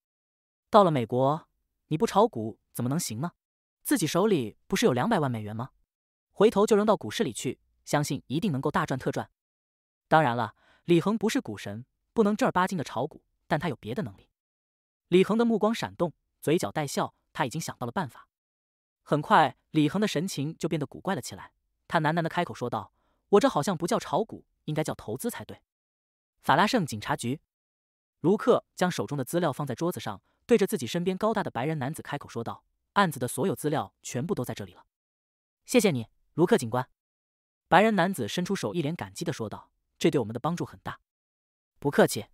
到了美国，你不炒股怎么能行呢？自己手里不是有两百万美元吗？回头就扔到股市里去，相信一定能够大赚特赚。当然了，李恒不是股神，不能正儿八经的炒股，但他有别的能力。李恒的目光闪动，嘴角带笑，他已经想到了办法。很快，李恒的神情就变得古怪了起来。他喃喃地开口说道：“我这好像不叫炒股，应该叫投资才对。”法拉盛警察局，卢克将手中的资料放在桌子上，对着自己身边高大的白人男子开口说道：“案子的所有资料全部都在这里了，谢谢你，卢克警官。”白人男子伸出手，一脸感激地说道。这对我们的帮助很大，不客气。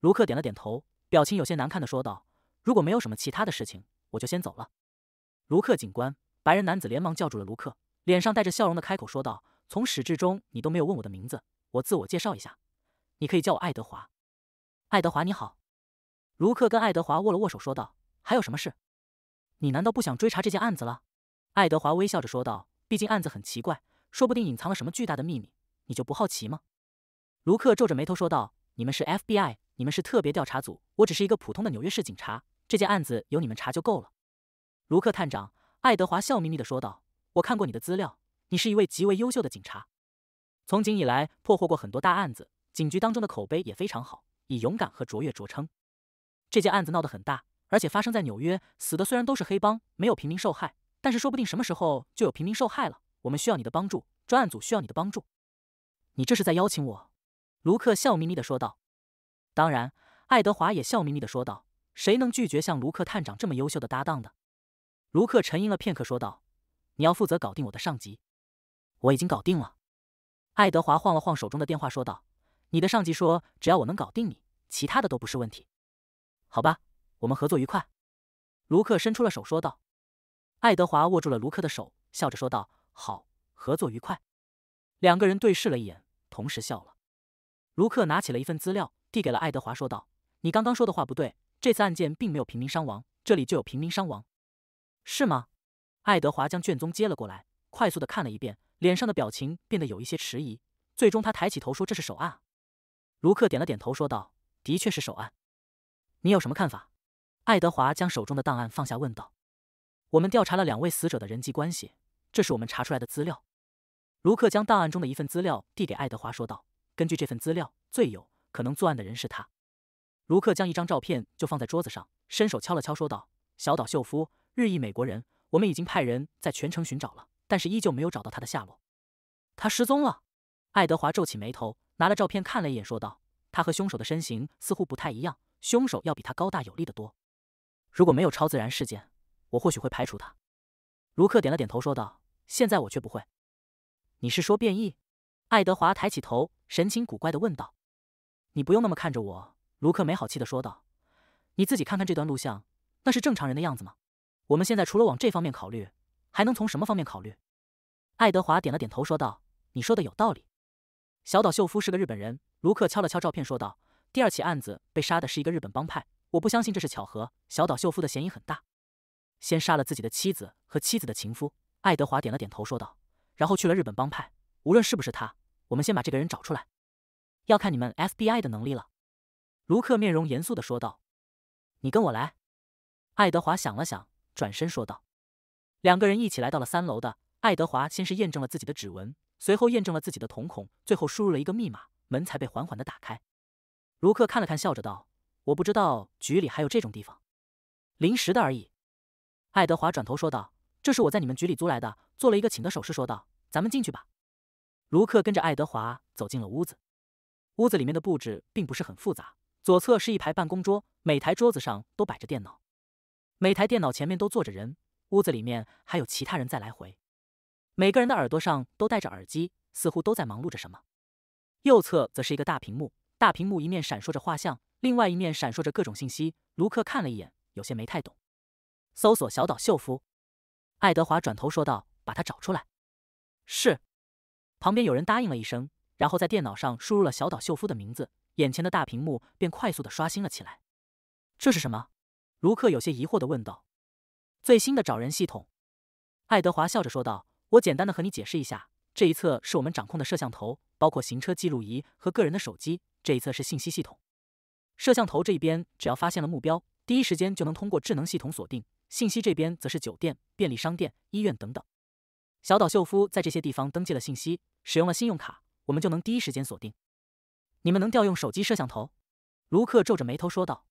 卢克点了点头，表情有些难看的说道：“如果没有什么其他的事情，我就先走了。”卢克警官，白人男子连忙叫住了卢克，脸上带着笑容的开口说道：“从始至终你都没有问我的名字，我自我介绍一下，你可以叫我爱德华。”爱德华你好，卢克跟爱德华握了握手说道：“还有什么事？你难道不想追查这件案子了？”爱德华微笑着说道：“毕竟案子很奇怪，说不定隐藏了什么巨大的秘密，你就不好奇吗？”卢克皱着眉头说道：“你们是 FBI，你们是特别调查组，我只是一个普通的纽约市警察。这件案子由你们查就够了。”卢克探长，爱德华笑眯眯地说道：“我看过你的资料，你是一位极为优秀的警察，从警以来破获过很多大案子，警局当中的口碑也非常好，以勇敢和卓越著称。这件案子闹得很大，而且发生在纽约，死的虽然都是黑帮，没有平民受害，但是说不定什么时候就有平民受害了。我们需要你的帮助，专案组需要你的帮助。你这是在邀请我。”卢克笑眯眯的说道：“当然。”爱德华也笑眯眯的说道：“谁能拒绝像卢克探长这么优秀的搭档呢？”卢克沉吟了片刻说道：“你要负责搞定我的上级。”“我已经搞定了。”爱德华晃了晃手中的电话说道：“你的上级说，只要我能搞定你，其他的都不是问题。”“好吧，我们合作愉快。”卢克伸出了手说道。爱德华握住了卢克的手，笑着说道：“好，合作愉快。”两个人对视了一眼，同时笑了。卢克拿起了一份资料，递给了爱德华，说道：“你刚刚说的话不对，这次案件并没有平民伤亡，这里就有平民伤亡，是吗？”爱德华将卷宗接了过来，快速的看了一遍，脸上的表情变得有一些迟疑。最终，他抬起头说：“这是首案。”卢克点了点头，说道：“的确是首案。”你有什么看法？”爱德华将手中的档案放下，问道：“我们调查了两位死者的人际关系，这是我们查出来的资料。”卢克将档案中的一份资料递给爱德华，说道。根据这份资料，最有可能作案的人是他。卢克将一张照片就放在桌子上，伸手敲了敲，说道：“小岛秀夫，日裔美国人。我们已经派人在全城寻找了，但是依旧没有找到他的下落。他失踪了。”爱德华皱起眉头，拿了照片看了一眼，说道：“他和凶手的身形似乎不太一样，凶手要比他高大有力的多。如果没有超自然事件，我或许会排除他。”卢克点了点头，说道：“现在我却不会。你是说变异？”爱德华抬起头。神情古怪的问道：“你不用那么看着我。”卢克没好气的说道：“你自己看看这段录像，那是正常人的样子吗？我们现在除了往这方面考虑，还能从什么方面考虑？”爱德华点了点头说道：“你说的有道理。”小岛秀夫是个日本人。卢克敲了敲照片说道：“第二起案子被杀的是一个日本帮派，我不相信这是巧合。小岛秀夫的嫌疑很大，先杀了自己的妻子和妻子的情夫。”爱德华点了点头说道：“然后去了日本帮派，无论是不是他。”我们先把这个人找出来，要看你们 FBI 的能力了。”卢克面容严肃的说道。“你跟我来。”爱德华想了想，转身说道。两个人一起来到了三楼的。爱德华先是验证了自己的指纹，随后验证了自己的瞳孔，最后输入了一个密码，门才被缓缓的打开。卢克看了看，笑着道：“我不知道局里还有这种地方，临时的而已。”爱德华转头说道：“这是我在你们局里租来的，做了一个请的手势，说道：‘咱们进去吧。’”卢克跟着爱德华走进了屋子。屋子里面的布置并不是很复杂，左侧是一排办公桌，每台桌子上都摆着电脑，每台电脑前面都坐着人。屋子里面还有其他人在来回，每个人的耳朵上都戴着耳机，似乎都在忙碌着什么。右侧则是一个大屏幕，大屏幕一面闪烁着画像，另外一面闪烁着各种信息。卢克看了一眼，有些没太懂。搜索小岛秀夫，爱德华转头说道：“把他找出来。”是。旁边有人答应了一声，然后在电脑上输入了小岛秀夫的名字，眼前的大屏幕便快速的刷新了起来。这是什么？卢克有些疑惑的问道。最新的找人系统，爱德华笑着说道。我简单的和你解释一下，这一侧是我们掌控的摄像头，包括行车记录仪和个人的手机，这一侧是信息系统。摄像头这一边，只要发现了目标，第一时间就能通过智能系统锁定。信息这边，则是酒店、便利商店、医院等等。小岛秀夫在这些地方登记了信息，使用了信用卡，我们就能第一时间锁定。你们能调用手机摄像头？卢克皱着眉头说道。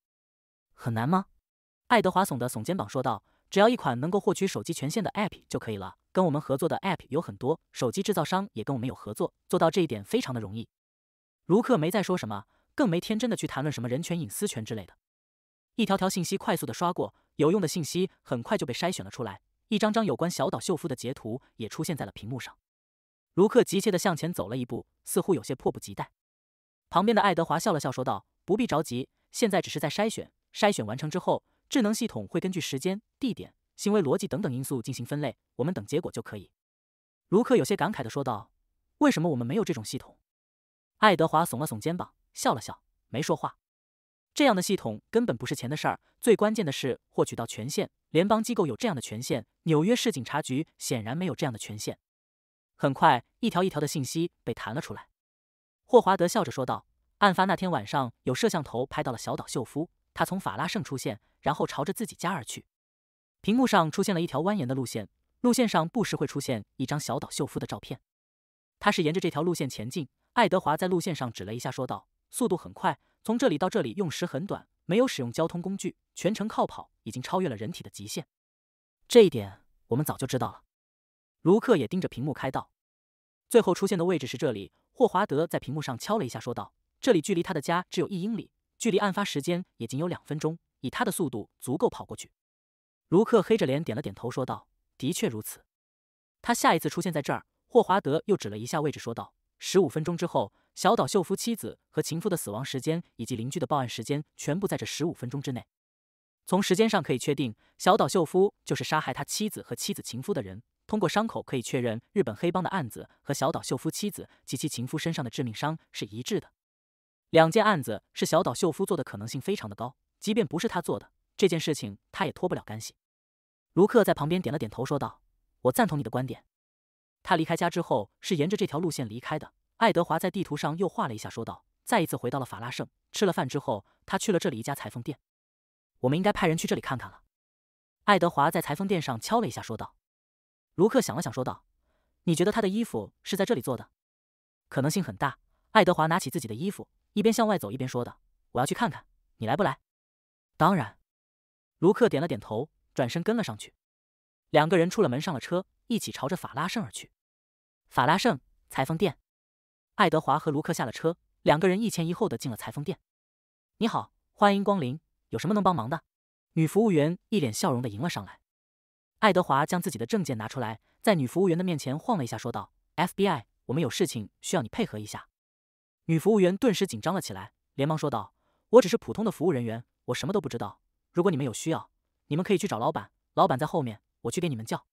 很难吗？爱德华耸的耸肩膀说道，只要一款能够获取手机权限的 app 就可以了。跟我们合作的 app 有很多，手机制造商也跟我们有合作，做到这一点非常的容易。卢克没再说什么，更没天真的去谈论什么人权、隐私权之类的。一条条信息快速的刷过，有用的信息很快就被筛选了出来。一张张有关小岛秀夫的截图也出现在了屏幕上，卢克急切的向前走了一步，似乎有些迫不及待。旁边的爱德华笑了笑，说道：“不必着急，现在只是在筛选，筛选完成之后，智能系统会根据时间、地点、行为逻辑等等因素进行分类，我们等结果就可以。”卢克有些感慨的说道：“为什么我们没有这种系统？”爱德华耸了耸肩膀，笑了笑，没说话。这样的系统根本不是钱的事儿，最关键的是获取到权限。联邦机构有这样的权限，纽约市警察局显然没有这样的权限。很快，一条一条的信息被弹了出来。霍华德笑着说道：“案发那天晚上，有摄像头拍到了小岛秀夫，他从法拉盛出现，然后朝着自己家而去。”屏幕上出现了一条蜿蜒的路线，路线上不时会出现一张小岛秀夫的照片。他是沿着这条路线前进。爱德华在路线上指了一下，说道：“速度很快。”从这里到这里用时很短，没有使用交通工具，全程靠跑，已经超越了人体的极限。这一点我们早就知道了。卢克也盯着屏幕开道，最后出现的位置是这里。霍华德在屏幕上敲了一下，说道：“这里距离他的家只有一英里，距离案发时间也仅有两分钟，以他的速度足够跑过去。”卢克黑着脸点了点头，说道：“的确如此。”他下一次出现在这儿，霍华德又指了一下位置，说道：“十五分钟之后。”小岛秀夫妻子和情夫的死亡时间，以及邻居的报案时间，全部在这十五分钟之内。从时间上可以确定，小岛秀夫就是杀害他妻子和妻子情夫的人。通过伤口可以确认，日本黑帮的案子和小岛秀夫妻子及其情夫身上的致命伤是一致的。两件案子是小岛秀夫做的可能性非常的高。即便不是他做的，这件事情他也脱不了干系。卢克在旁边点了点头，说道：“我赞同你的观点。”他离开家之后是沿着这条路线离开的。爱德华在地图上又画了一下，说道：“再一次回到了法拉盛。吃了饭之后，他去了这里一家裁缝店。我们应该派人去这里看看了。”爱德华在裁缝店上敲了一下，说道：“卢克，想了想，说道：‘你觉得他的衣服是在这里做的？可能性很大。’爱德华拿起自己的衣服，一边向外走，一边说道：‘我要去看看。你来不来？’当然。”卢克点了点头，转身跟了上去。两个人出了门，上了车，一起朝着法拉盛而去。法拉盛裁缝店。爱德华和卢克下了车，两个人一前一后的进了裁缝店。你好，欢迎光临，有什么能帮忙的？女服务员一脸笑容的迎了上来。爱德华将自己的证件拿出来，在女服务员的面前晃了一下，说道：“FBI，我们有事情需要你配合一下。”女服务员顿时紧张了起来，连忙说道：“我只是普通的服务人员，我什么都不知道。如果你们有需要，你们可以去找老板，老板在后面，我去给你们叫。”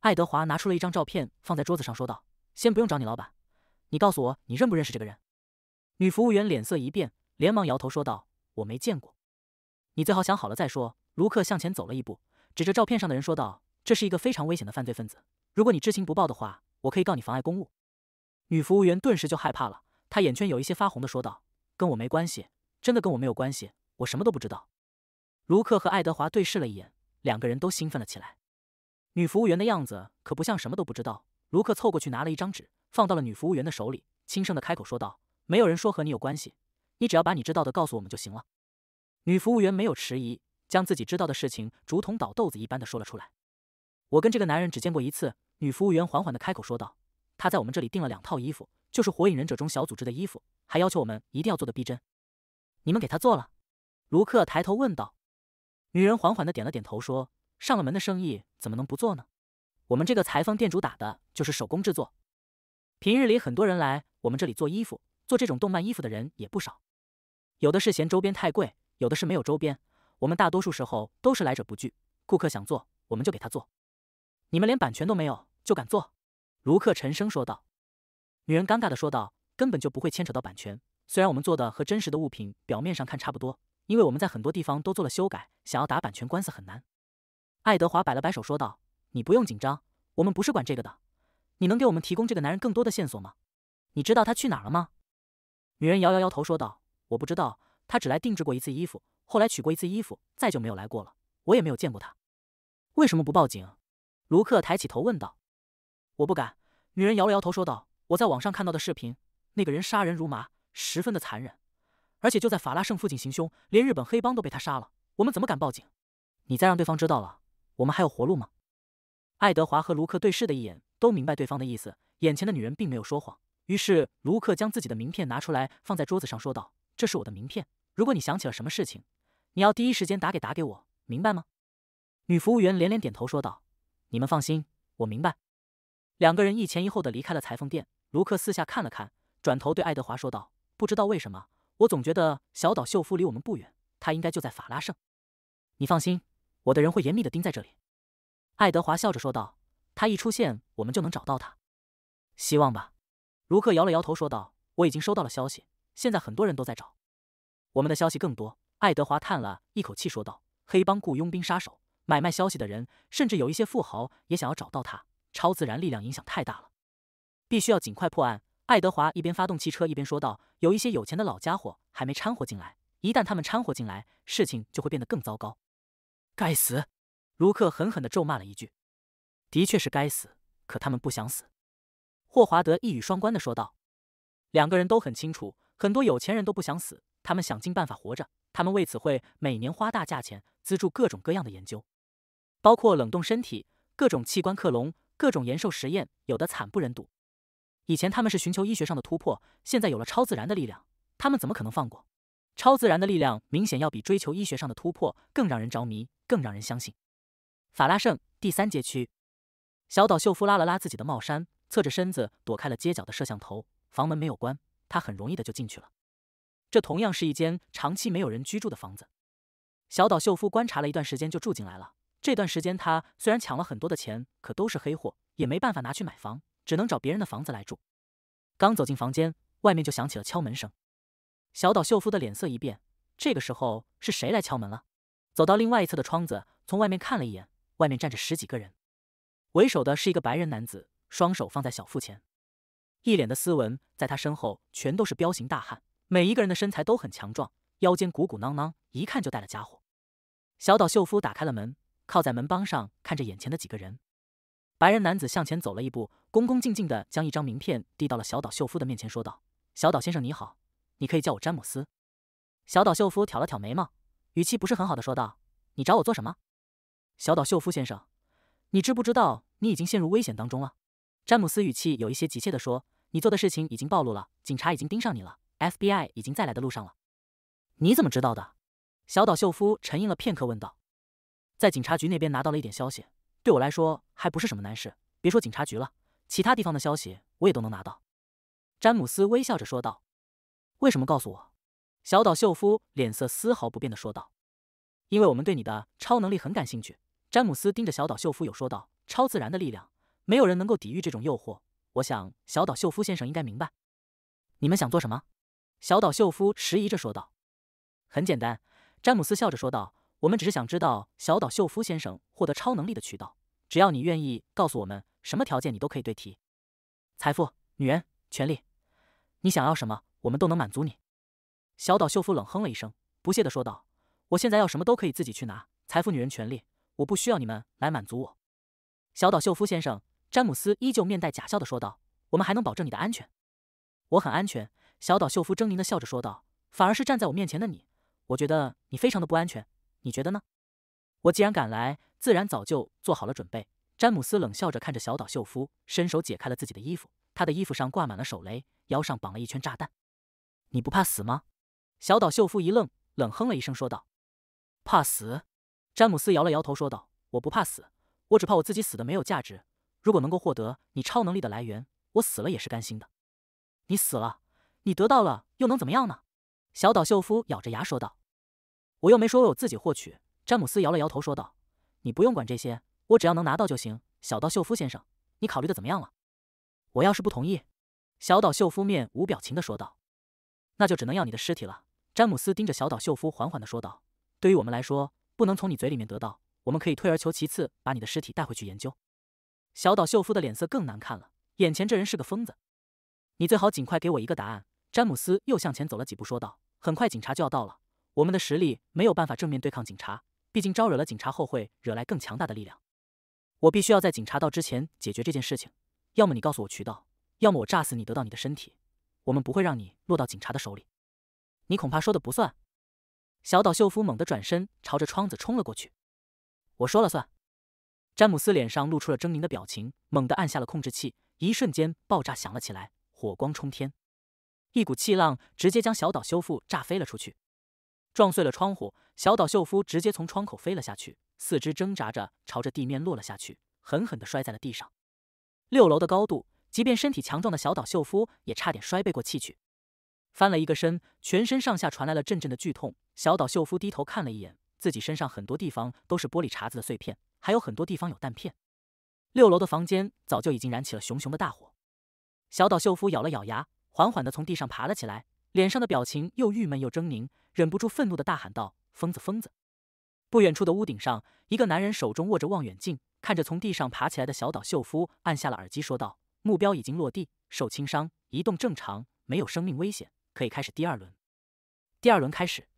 爱德华拿出了一张照片，放在桌子上，说道：“先不用找你老板。”你告诉我，你认不认识这个人？女服务员脸色一变，连忙摇头说道：“我没见过。”你最好想好了再说。卢克向前走了一步，指着照片上的人说道：“这是一个非常危险的犯罪分子。如果你知情不报的话，我可以告你妨碍公务。”女服务员顿时就害怕了，她眼圈有一些发红的说道：“跟我没关系，真的跟我没有关系，我什么都不知道。”卢克和爱德华对视了一眼，两个人都兴奋了起来。女服务员的样子可不像什么都不知道。卢克凑过去拿了一张纸。放到了女服务员的手里，轻声的开口说道：“没有人说和你有关系，你只要把你知道的告诉我们就行了。”女服务员没有迟疑，将自己知道的事情竹筒倒豆子一般的说了出来。“我跟这个男人只见过一次。”女服务员缓缓的开口说道：“他在我们这里订了两套衣服，就是火影忍者中小组织的衣服，还要求我们一定要做的逼真。你们给他做了？”卢克抬头问道。女人缓缓的点了点头说：“上了门的生意怎么能不做呢？我们这个裁缝店主打的就是手工制作。”平日里很多人来我们这里做衣服，做这种动漫衣服的人也不少。有的是嫌周边太贵，有的是没有周边。我们大多数时候都是来者不拒，顾客想做我们就给他做。你们连版权都没有就敢做？卢克沉声说道。女人尴尬的说道：“根本就不会牵扯到版权。虽然我们做的和真实的物品表面上看差不多，因为我们在很多地方都做了修改，想要打版权官司很难。”爱德华摆了摆手说道：“你不用紧张，我们不是管这个的。”你能给我们提供这个男人更多的线索吗？你知道他去哪儿了吗？女人摇摇摇头说道：“我不知道，他只来定制过一次衣服，后来取过一次衣服，再就没有来过了。我也没有见过他。”为什么不报警？卢克抬起头问道。“我不敢。”女人摇了摇头说道：“我在网上看到的视频，那个人杀人如麻，十分的残忍，而且就在法拉盛附近行凶，连日本黑帮都被他杀了。我们怎么敢报警？你再让对方知道了，我们还有活路吗？”爱德华和卢克对视的一眼。都明白对方的意思，眼前的女人并没有说谎。于是卢克将自己的名片拿出来，放在桌子上，说道：“这是我的名片，如果你想起了什么事情，你要第一时间打给打给我，明白吗？”女服务员连连点头，说道：“你们放心，我明白。”两个人一前一后的离开了裁缝店。卢克四下看了看，转头对爱德华说道：“不知道为什么，我总觉得小岛秀夫离我们不远，他应该就在法拉盛。你放心，我的人会严密的盯在这里。”爱德华笑着说道。他一出现，我们就能找到他。希望吧。”卢克摇了摇头说道，“我已经收到了消息，现在很多人都在找。我们的消息更多。”爱德华叹了一口气说道，“黑帮雇佣兵、杀手、买卖消息的人，甚至有一些富豪也想要找到他。超自然力量影响太大了，必须要尽快破案。”爱德华一边发动汽车，一边说道，“有一些有钱的老家伙还没掺和进来，一旦他们掺和进来，事情就会变得更糟糕。”该死！”卢克狠狠地咒骂了一句。的确是该死，可他们不想死。”霍华德一语双关的说道。两个人都很清楚，很多有钱人都不想死，他们想尽办法活着。他们为此会每年花大价钱资助各种各样的研究，包括冷冻身体、各种器官克隆、各种延寿实验，有的惨不忍睹。以前他们是寻求医学上的突破，现在有了超自然的力量，他们怎么可能放过？超自然的力量明显要比追求医学上的突破更让人着迷，更让人相信。法拉盛第三街区。小岛秀夫拉了拉自己的帽衫，侧着身子躲开了街角的摄像头。房门没有关，他很容易的就进去了。这同样是一间长期没有人居住的房子。小岛秀夫观察了一段时间就住进来了。这段时间他虽然抢了很多的钱，可都是黑货，也没办法拿去买房，只能找别人的房子来住。刚走进房间，外面就响起了敲门声。小岛秀夫的脸色一变，这个时候是谁来敲门了？走到另外一侧的窗子，从外面看了一眼，外面站着十几个人。为首的是一个白人男子，双手放在小腹前，一脸的斯文。在他身后全都是彪形大汉，每一个人的身材都很强壮，腰间鼓鼓囊囊，一看就带了家伙。小岛秀夫打开了门，靠在门帮上，看着眼前的几个人。白人男子向前走了一步，恭恭敬敬地将一张名片递到了小岛秀夫的面前，说道：“小岛先生你好，你可以叫我詹姆斯。”小岛秀夫挑了挑眉毛，语气不是很好的说道：“你找我做什么？”小岛秀夫先生。你知不知道你已经陷入危险当中了？詹姆斯语气有一些急切的说：“你做的事情已经暴露了，警察已经盯上你了，FBI 已经在来的路上了。”你怎么知道的？小岛秀夫沉吟了片刻问道：“在警察局那边拿到了一点消息，对我来说还不是什么难事。别说警察局了，其他地方的消息我也都能拿到。”詹姆斯微笑着说道：“为什么告诉我？”小岛秀夫脸色丝毫不变的说道：“因为我们对你的超能力很感兴趣。”詹姆斯盯着小岛秀夫，有说道：“超自然的力量，没有人能够抵御这种诱惑。我想，小岛秀夫先生应该明白，你们想做什么？”小岛秀夫迟疑着说道：“很简单。”詹姆斯笑着说道：“我们只是想知道小岛秀夫先生获得超能力的渠道。只要你愿意告诉我们，什么条件你都可以对提，财富、女人、权利，你想要什么，我们都能满足你。”小岛秀夫冷哼了一声，不屑地说道：“我现在要什么都可以自己去拿，财富、女人、权利，我不需要你们来满足我，小岛秀夫先生，詹姆斯依旧面带假笑的说道：“我们还能保证你的安全。”“我很安全。”小岛秀夫狰狞的笑着说道。“反而是站在我面前的你，我觉得你非常的不安全。”“你觉得呢？”“我既然敢来，自然早就做好了准备。”詹姆斯冷笑着看着小岛秀夫，伸手解开了自己的衣服。他的衣服上挂满了手雷，腰上绑了一圈炸弹。“你不怕死吗？”小岛秀夫一愣，冷哼了一声说道：“怕死。”詹姆斯摇了摇头，说道：“我不怕死，我只怕我自己死的没有价值。如果能够获得你超能力的来源，我死了也是甘心的。你死了，你得到了又能怎么样呢？”小岛秀夫咬着牙说道：“我又没说我自己获取。”詹姆斯摇了摇头，说道：“你不用管这些，我只要能拿到就行。”小岛秀夫先生，你考虑的怎么样了？我要是不同意，小岛秀夫面无表情的说道：“那就只能要你的尸体了。”詹姆斯盯着小岛秀夫，缓缓的说道：“对于我们来说。”不能从你嘴里面得到，我们可以退而求其次，把你的尸体带回去研究。小岛秀夫的脸色更难看了，眼前这人是个疯子。你最好尽快给我一个答案。詹姆斯又向前走了几步，说道：“很快警察就要到了，我们的实力没有办法正面对抗警察，毕竟招惹了警察后会惹来更强大的力量。我必须要在警察到之前解决这件事情，要么你告诉我渠道，要么我炸死你得到你的身体。我们不会让你落到警察的手里。你恐怕说的不算。”小岛秀夫猛地转身，朝着窗子冲了过去。我说了算。詹姆斯脸上露出了狰狞的表情，猛地按下了控制器。一瞬间，爆炸响了起来，火光冲天。一股气浪直接将小岛修复炸飞了出去，撞碎了窗户。小岛秀夫直接从窗口飞了下去，四肢挣扎着朝着地面落了下去，狠狠的摔在了地上。六楼的高度，即便身体强壮的小岛秀夫也差点摔背过气去。翻了一个身，全身上下传来了阵阵的剧痛。小岛秀夫低头看了一眼自己身上，很多地方都是玻璃碴子的碎片，还有很多地方有弹片。六楼的房间早就已经燃起了熊熊的大火。小岛秀夫咬了咬牙，缓缓地从地上爬了起来，脸上的表情又郁闷又狰狞，忍不住愤怒地大喊道：“疯子，疯子！”不远处的屋顶上，一个男人手中握着望远镜，看着从地上爬起来的小岛秀夫，按下了耳机说道：“目标已经落地，受轻伤，移动正常，没有生命危险。”可以开始第二轮。第二轮开始，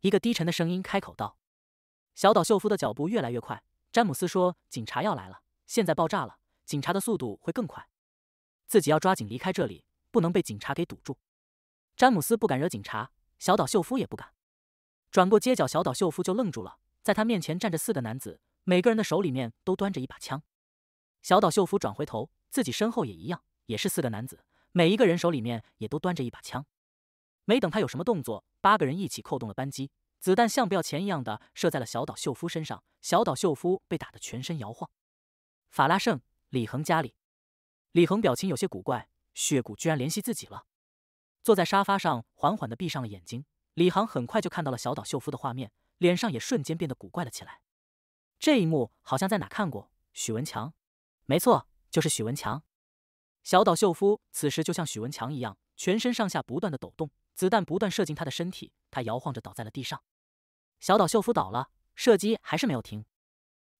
一个低沉的声音开口道：“小岛秀夫的脚步越来越快。”詹姆斯说：“警察要来了，现在爆炸了，警察的速度会更快，自己要抓紧离开这里，不能被警察给堵住。”詹姆斯不敢惹警察，小岛秀夫也不敢。转过街角，小岛秀夫就愣住了，在他面前站着四个男子，每个人的手里面都端着一把枪。小岛秀夫转回头，自己身后也一样，也是四个男子，每一个人手里面也都端着一把枪。没等他有什么动作，八个人一起扣动了扳机，子弹像不要钱一样的射在了小岛秀夫身上。小岛秀夫被打得全身摇晃。法拉盛，李恒家里。李恒表情有些古怪，血骨居然联系自己了。坐在沙发上，缓缓的闭上了眼睛。李航很快就看到了小岛秀夫的画面，脸上也瞬间变得古怪了起来。这一幕好像在哪看过？许文强，没错，就是许文强。小岛秀夫此时就像许文强一样，全身上下不断的抖动。子弹不断射进他的身体，他摇晃着倒在了地上。小岛秀夫倒了，射击还是没有停，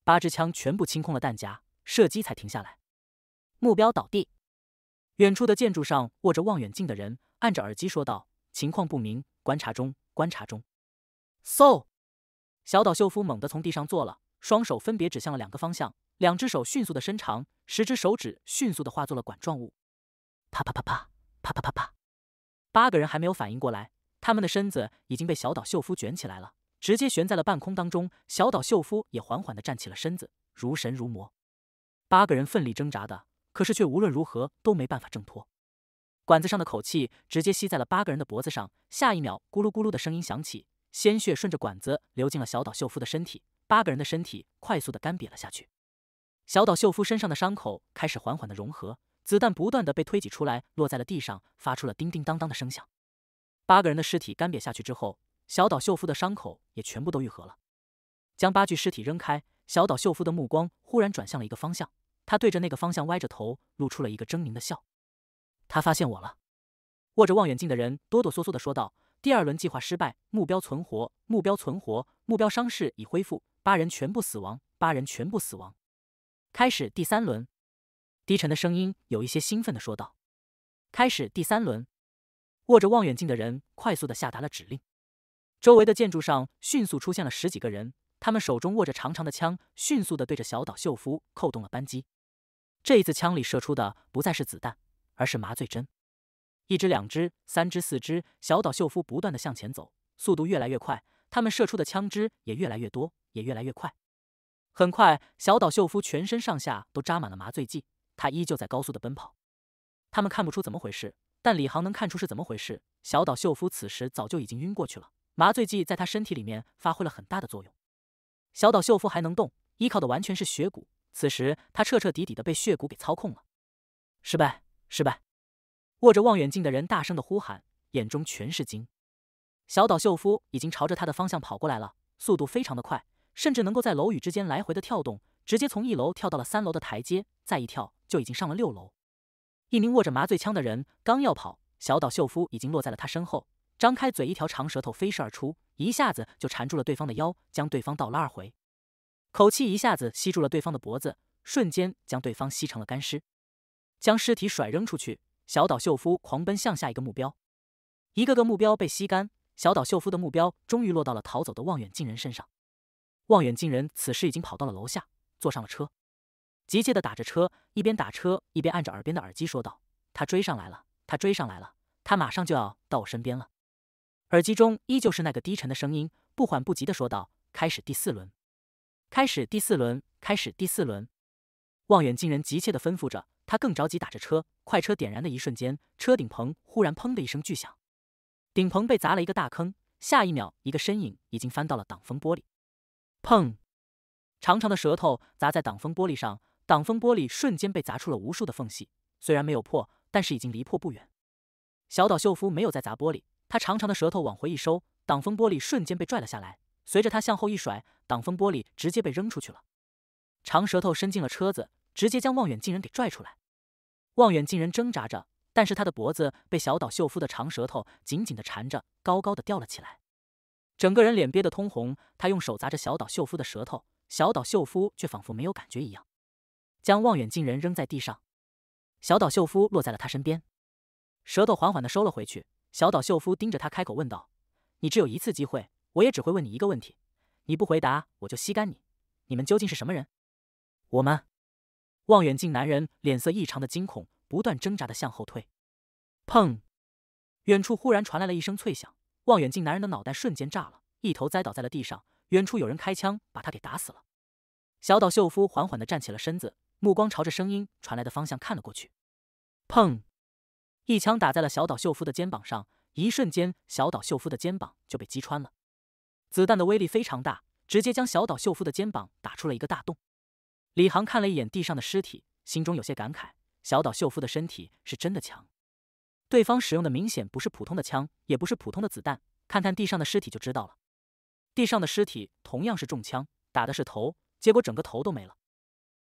八支枪全部清空了弹夹，射击才停下来。目标倒地，远处的建筑上握着望远镜的人按着耳机说道：“情况不明，观察中，观察中。”嗖！小岛秀夫猛地从地上坐了，双手分别指向了两个方向，两只手迅速的伸长，十只手指迅速的化作了管状物。啪啪啪啪啪啪啪啪。八个人还没有反应过来，他们的身子已经被小岛秀夫卷起来了，直接悬在了半空当中。小岛秀夫也缓缓地站起了身子，如神如魔。八个人奋力挣扎的，可是却无论如何都没办法挣脱。管子上的口气直接吸在了八个人的脖子上，下一秒咕噜咕噜的声音响起，鲜血顺着管子流进了小岛秀夫的身体，八个人的身体快速的干瘪了下去。小岛秀夫身上的伤口开始缓缓的融合。子弹不断的被推挤出来，落在了地上，发出了叮叮当当的声响。八个人的尸体干瘪下去之后，小岛秀夫的伤口也全部都愈合了。将八具尸体扔开，小岛秀夫的目光忽然转向了一个方向，他对着那个方向歪着头，露出了一个狰狞的笑。他发现我了。握着望远镜的人哆哆嗦嗦的说道：“第二轮计划失败，目标存活，目标存活，目标伤势已恢复，八人全部死亡，八人全部死亡。开始第三轮。”低沉的声音有一些兴奋的说道：“开始第三轮。”握着望远镜的人快速的下达了指令，周围的建筑上迅速出现了十几个人，他们手中握着长长的枪，迅速的对着小岛秀夫扣动了扳机。这一次，枪里射出的不再是子弹，而是麻醉针。一支、两支、三支、四支，小岛秀夫不断的向前走，速度越来越快，他们射出的枪支也越来越多，也越来越快。很快，小岛秀夫全身上下都扎满了麻醉剂。他依旧在高速的奔跑，他们看不出怎么回事，但李航能看出是怎么回事。小岛秀夫此时早就已经晕过去了，麻醉剂在他身体里面发挥了很大的作用。小岛秀夫还能动，依靠的完全是血骨。此时他彻彻底底的被血骨给操控了。失败，失败！握着望远镜的人大声的呼喊，眼中全是惊。小岛秀夫已经朝着他的方向跑过来了，速度非常的快，甚至能够在楼宇之间来回的跳动，直接从一楼跳到了三楼的台阶，再一跳。就已经上了六楼，一名握着麻醉枪的人刚要跑，小岛秀夫已经落在了他身后，张开嘴，一条长舌头飞射而出，一下子就缠住了对方的腰，将对方倒拉回，口气一下子吸住了对方的脖子，瞬间将对方吸成了干尸，将尸体甩扔出去。小岛秀夫狂奔向下一个目标，一个个目标被吸干，小岛秀夫的目标终于落到了逃走的望远镜人身上。望远镜人此时已经跑到了楼下，坐上了车。急切地打着车，一边打车一边按着耳边的耳机说道：“他追上来了，他追上来了，他马上就要到我身边了。”耳机中依旧是那个低沉的声音，不缓不急地说道：“开始第四轮，开始第四轮，开始第四轮。”望远镜人急切地吩咐着，他更着急打着车。快车点燃的一瞬间，车顶棚忽然“砰”的一声巨响，顶棚被砸了一个大坑。下一秒，一个身影已经翻到了挡风玻璃，“砰”，长长的舌头砸在挡风玻璃上。挡风玻璃瞬间被砸出了无数的缝隙，虽然没有破，但是已经离破不远。小岛秀夫没有再砸玻璃，他长长的舌头往回一收，挡风玻璃瞬间被拽了下来。随着他向后一甩，挡风玻璃直接被扔出去了。长舌头伸进了车子，直接将望远镜人给拽出来。望远镜人挣扎着，但是他的脖子被小岛秀夫的长舌头紧紧的缠着，高高的吊了起来，整个人脸憋得通红。他用手砸着小岛秀夫的舌头，小岛秀夫却仿佛没有感觉一样。将望远镜人扔在地上，小岛秀夫落在了他身边，舌头缓缓的收了回去。小岛秀夫盯着他，开口问道：“你只有一次机会，我也只会问你一个问题，你不回答我就吸干你。你们究竟是什么人？”“我们。”望远镜男人脸色异常的惊恐，不断挣扎的向后退。砰！远处忽然传来了一声脆响，望远镜男人的脑袋瞬间炸了，一头栽倒在了地上。远处有人开枪把他给打死了。小岛秀夫缓缓的站起了身子。目光朝着声音传来的方向看了过去，砰！一枪打在了小岛秀夫的肩膀上，一瞬间，小岛秀夫的肩膀就被击穿了。子弹的威力非常大，直接将小岛秀夫的肩膀打出了一个大洞。李航看了一眼地上的尸体，心中有些感慨：小岛秀夫的身体是真的强。对方使用的明显不是普通的枪，也不是普通的子弹。看看地上的尸体就知道了，地上的尸体同样是中枪，打的是头，结果整个头都没了。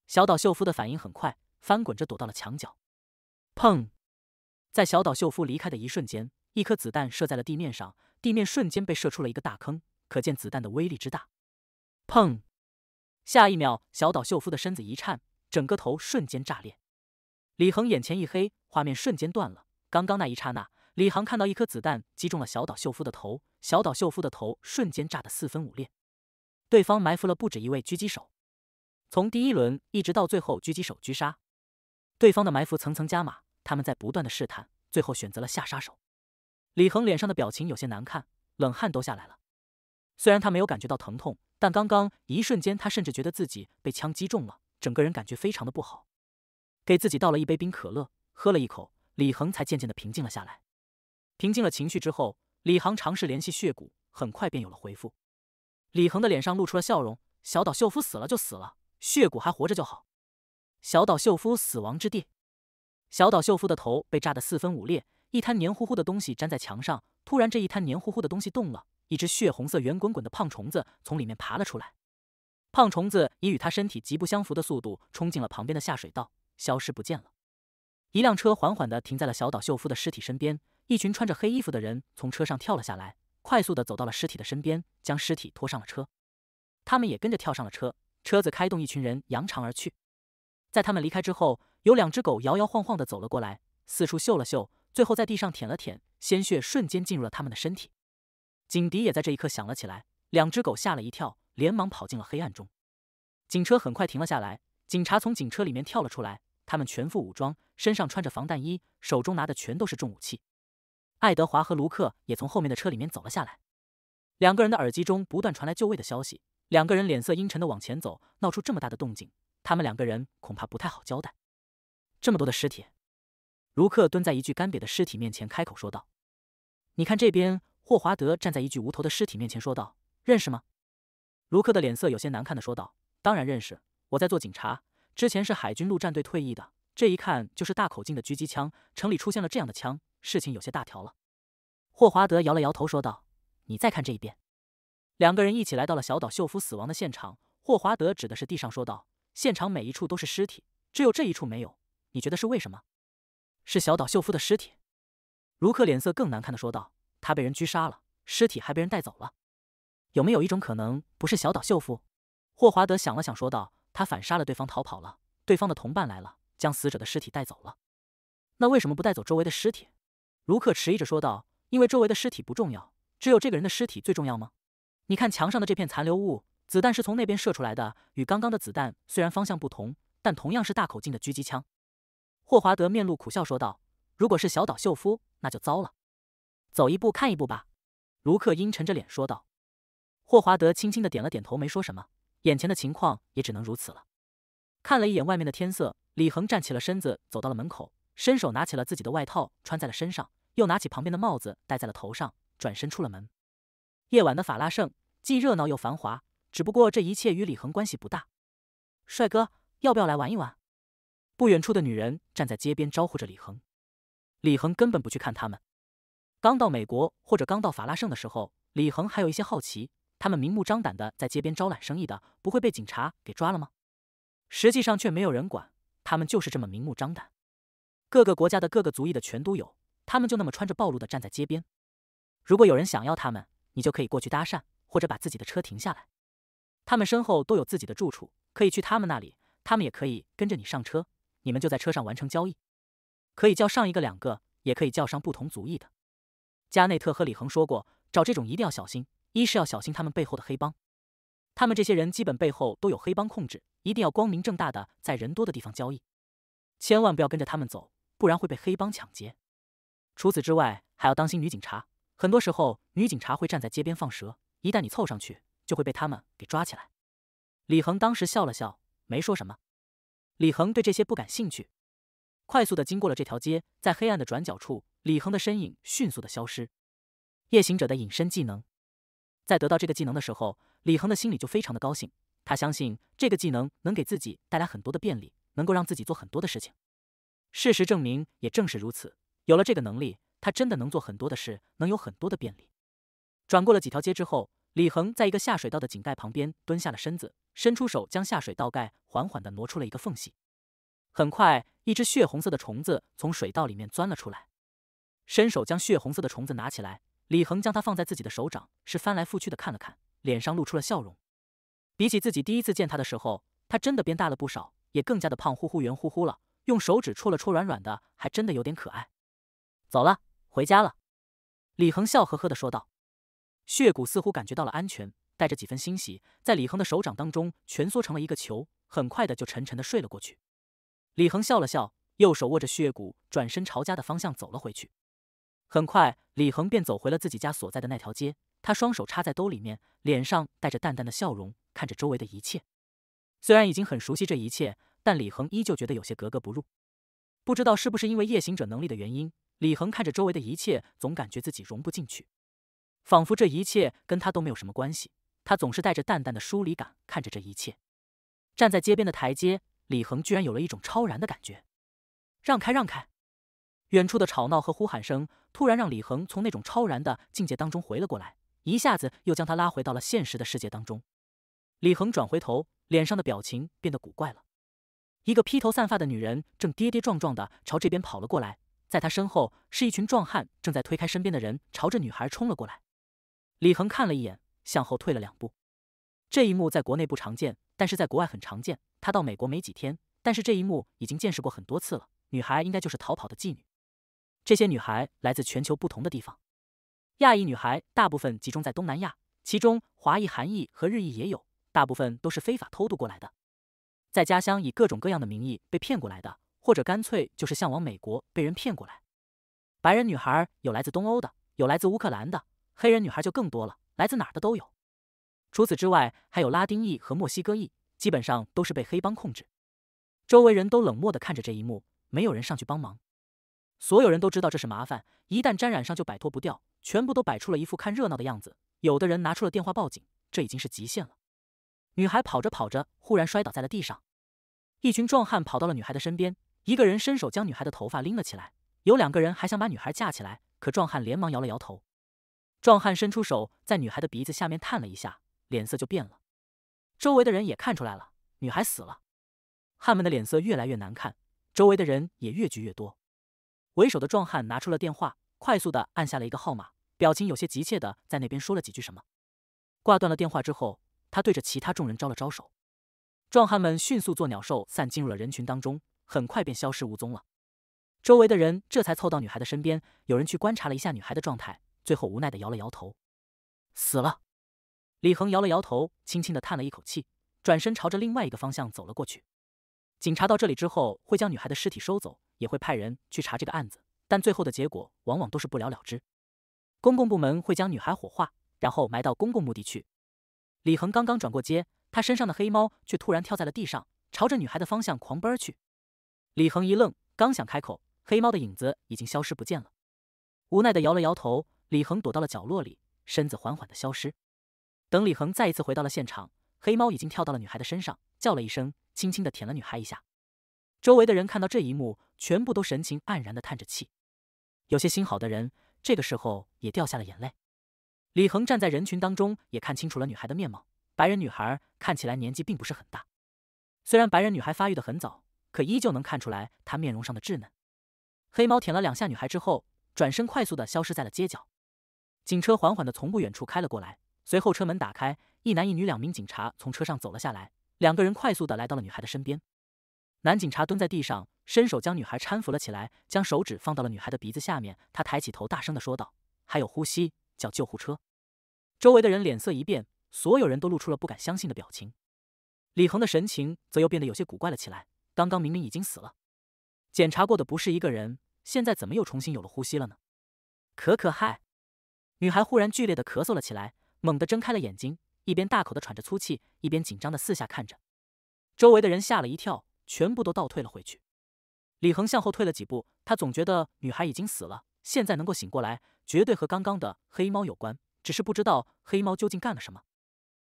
小岛秀夫的反应很快，翻滚着躲到了墙角。砰！在小岛秀夫离开的一瞬间，一颗子弹射在了地面上，地面瞬间被射出了一个大坑，可见子弹的威力之大。砰！下一秒，小岛秀夫的身子一颤，整个头瞬间炸裂。李恒眼前一黑，画面瞬间断了。刚刚那一刹那，李航看到一颗子弹击中了小岛秀夫的头，小岛秀夫的头瞬间炸得四分五裂。对方埋伏了不止一位狙击手。从第一轮一直到最后，狙击手狙杀，对方的埋伏层层加码，他们在不断的试探，最后选择了下杀手。李恒脸上的表情有些难看，冷汗都下来了。虽然他没有感觉到疼痛，但刚刚一瞬间，他甚至觉得自己被枪击中了，整个人感觉非常的不好。给自己倒了一杯冰可乐，喝了一口，李恒才渐渐的平静了下来。平静了情绪之后，李恒尝试联系血骨，很快便有了回复。李恒的脸上露出了笑容：“小岛秀夫死了就死了。”血骨还活着就好。小岛秀夫死亡之地，小岛秀夫的头被炸得四分五裂，一滩黏糊糊的东西粘在墙上。突然，这一滩黏糊糊的东西动了，一只血红色、圆滚滚的胖虫子从里面爬了出来。胖虫子以与他身体极不相符的速度冲进了旁边的下水道，消失不见了。一辆车缓缓地停在了小岛秀夫的尸体身边，一群穿着黑衣服的人从车上跳了下来，快速地走到了尸体的身边，将尸体拖上了车。他们也跟着跳上了车。车子开动，一群人扬长而去。在他们离开之后，有两只狗摇摇晃晃的走了过来，四处嗅了嗅，最后在地上舔了舔，鲜血瞬间进入了他们的身体。警笛也在这一刻响了起来，两只狗吓了一跳，连忙跑进了黑暗中。警车很快停了下来，警察从警车里面跳了出来，他们全副武装，身上穿着防弹衣，手中拿的全都是重武器。爱德华和卢克也从后面的车里面走了下来，两个人的耳机中不断传来就位的消息。两个人脸色阴沉的往前走，闹出这么大的动静，他们两个人恐怕不太好交代。这么多的尸体，卢克蹲在一具干瘪的尸体面前，开口说道：“你看这边。”霍华德站在一具无头的尸体面前说道：“认识吗？”卢克的脸色有些难看的说道：“当然认识，我在做警察之前是海军陆战队退役的。这一看就是大口径的狙击枪，城里出现了这样的枪，事情有些大条了。”霍华德摇了摇头说道：“你再看这一边。”两个人一起来到了小岛秀夫死亡的现场。霍华德指的是地上说道：“现场每一处都是尸体，只有这一处没有。你觉得是为什么？”“是小岛秀夫的尸体。”卢克脸色更难看的说道：“他被人狙杀了，尸体还被人带走了。有没有一种可能，不是小岛秀夫？”霍华德想了想说道：“他反杀了对方，逃跑了。对方的同伴来了，将死者的尸体带走了。那为什么不带走周围的尸体？”卢克迟疑着说道：“因为周围的尸体不重要，只有这个人的尸体最重要吗？”你看墙上的这片残留物，子弹是从那边射出来的，与刚刚的子弹虽然方向不同，但同样是大口径的狙击枪。霍华德面露苦笑说道：“如果是小岛秀夫，那就糟了。”“走一步看一步吧。”卢克阴沉着脸说道。霍华德轻轻的点了点头，没说什么。眼前的情况也只能如此了。看了一眼外面的天色，李恒站起了身子，走到了门口，伸手拿起了自己的外套穿在了身上，又拿起旁边的帽子戴在了头上，转身出了门。夜晚的法拉盛既热闹又繁华，只不过这一切与李恒关系不大。帅哥，要不要来玩一玩？不远处的女人站在街边招呼着李恒。李恒根本不去看他们。刚到美国或者刚到法拉盛的时候，李恒还有一些好奇：他们明目张胆的在街边招揽生意的，不会被警察给抓了吗？实际上却没有人管，他们就是这么明目张胆。各个国家的各个族裔的全都有，他们就那么穿着暴露的站在街边，如果有人想要他们。你就可以过去搭讪，或者把自己的车停下来。他们身后都有自己的住处，可以去他们那里。他们也可以跟着你上车，你们就在车上完成交易。可以叫上一个两个，也可以叫上不同族裔的。加内特和李恒说过，找这种一定要小心。一是要小心他们背后的黑帮，他们这些人基本背后都有黑帮控制，一定要光明正大的在人多的地方交易，千万不要跟着他们走，不然会被黑帮抢劫。除此之外，还要当心女警察。很多时候，女警察会站在街边放蛇，一旦你凑上去，就会被他们给抓起来。李恒当时笑了笑，没说什么。李恒对这些不感兴趣，快速的经过了这条街，在黑暗的转角处，李恒的身影迅速的消失。夜行者的隐身技能，在得到这个技能的时候，李恒的心里就非常的高兴。他相信这个技能能给自己带来很多的便利，能够让自己做很多的事情。事实证明，也正是如此，有了这个能力。他真的能做很多的事，能有很多的便利。转过了几条街之后，李恒在一个下水道的井盖旁边蹲下了身子，伸出手将下水道盖缓缓地挪出了一个缝隙。很快，一只血红色的虫子从水道里面钻了出来。伸手将血红色的虫子拿起来，李恒将它放在自己的手掌，是翻来覆去的看了看，脸上露出了笑容。比起自己第一次见他的时候，他真的变大了不少，也更加的胖乎乎、圆乎乎了。用手指戳了戳，软软的，还真的有点可爱。走了。回家了，李恒笑呵呵的说道。血骨似乎感觉到了安全，带着几分欣喜，在李恒的手掌当中蜷缩成了一个球，很快的就沉沉的睡了过去。李恒笑了笑，右手握着血骨，转身朝家的方向走了回去。很快，李恒便走回了自己家所在的那条街。他双手插在兜里面，脸上带着淡淡的笑容，看着周围的一切。虽然已经很熟悉这一切，但李恒依旧觉得有些格格不入。不知道是不是因为夜行者能力的原因。李恒看着周围的一切，总感觉自己融不进去，仿佛这一切跟他都没有什么关系。他总是带着淡淡的疏离感看着这一切。站在街边的台阶，李恒居然有了一种超然的感觉。让开，让开！远处的吵闹和呼喊声突然让李恒从那种超然的境界当中回了过来，一下子又将他拉回到了现实的世界当中。李恒转回头，脸上的表情变得古怪了。一个披头散发的女人正跌跌撞撞的朝这边跑了过来。在他身后是一群壮汉，正在推开身边的人，朝着女孩冲了过来。李恒看了一眼，向后退了两步。这一幕在国内不常见，但是在国外很常见。他到美国没几天，但是这一幕已经见识过很多次了。女孩应该就是逃跑的妓女。这些女孩来自全球不同的地方，亚裔女孩大部分集中在东南亚，其中华裔、韩裔和日裔也有，大部分都是非法偷渡过来的，在家乡以各种各样的名义被骗过来的。或者干脆就是向往美国被人骗过来，白人女孩有来自东欧的，有来自乌克兰的，黑人女孩就更多了，来自哪儿的都有。除此之外，还有拉丁裔和墨西哥裔，基本上都是被黑帮控制。周围人都冷漠地看着这一幕，没有人上去帮忙。所有人都知道这是麻烦，一旦沾染上就摆脱不掉，全部都摆出了一副看热闹的样子。有的人拿出了电话报警，这已经是极限了。女孩跑着跑着，忽然摔倒在了地上，一群壮汉跑到了女孩的身边。一个人伸手将女孩的头发拎了起来，有两个人还想把女孩架起来，可壮汉连忙摇了摇头。壮汉伸出手，在女孩的鼻子下面探了一下，脸色就变了。周围的人也看出来了，女孩死了。汉们的脸色越来越难看，周围的人也越聚越多。为首的壮汉拿出了电话，快速的按下了一个号码，表情有些急切的在那边说了几句什么。挂断了电话之后，他对着其他众人招了招手，壮汉们迅速做鸟兽散，进入了人群当中。很快便消失无踪了，周围的人这才凑到女孩的身边，有人去观察了一下女孩的状态，最后无奈的摇了摇头，死了。李恒摇了摇头，轻轻的叹了一口气，转身朝着另外一个方向走了过去。警察到这里之后会将女孩的尸体收走，也会派人去查这个案子，但最后的结果往往都是不了了之。公共部门会将女孩火化，然后埋到公共墓地去。李恒刚刚转过街，他身上的黑猫却突然跳在了地上，朝着女孩的方向狂奔去。李恒一愣，刚想开口，黑猫的影子已经消失不见了。无奈的摇了摇头，李恒躲到了角落里，身子缓缓的消失。等李恒再一次回到了现场，黑猫已经跳到了女孩的身上，叫了一声，轻轻的舔了女孩一下。周围的人看到这一幕，全部都神情黯然的叹着气，有些心好的人这个时候也掉下了眼泪。李恒站在人群当中，也看清楚了女孩的面貌，白人女孩看起来年纪并不是很大，虽然白人女孩发育的很早。可依旧能看出来他面容上的稚嫩。黑猫舔了两下女孩之后，转身快速的消失在了街角。警车缓缓的从不远处开了过来，随后车门打开，一男一女两名警察从车上走了下来。两个人快速的来到了女孩的身边。男警察蹲在地上，伸手将女孩搀扶了起来，将手指放到了女孩的鼻子下面。他抬起头，大声的说道：“还有呼吸，叫救护车！”周围的人脸色一变，所有人都露出了不敢相信的表情。李恒的神情则又变得有些古怪了起来。刚刚明明已经死了，检查过的不是一个人，现在怎么又重新有了呼吸了呢？可可害！女孩忽然剧烈的咳嗽了起来，猛地睁开了眼睛，一边大口的喘着粗气，一边紧张的四下看着。周围的人吓了一跳，全部都倒退了回去。李恒向后退了几步，他总觉得女孩已经死了，现在能够醒过来，绝对和刚刚的黑猫有关，只是不知道黑猫究竟干了什么。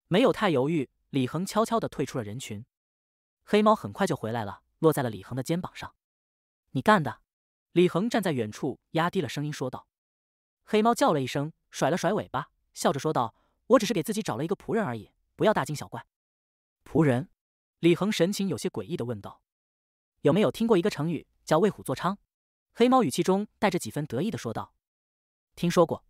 没有太犹豫，李恒悄悄的退出了人群。黑猫很快就回来了，落在了李恒的肩膀上。你干的？李恒站在远处，压低了声音说道。黑猫叫了一声，甩了甩尾巴，笑着说道：“我只是给自己找了一个仆人而已，不要大惊小怪。”仆人？李恒神情有些诡异的问道：“有没有听过一个成语叫‘为虎作伥’？”黑猫语气中带着几分得意的说道：“听说过。”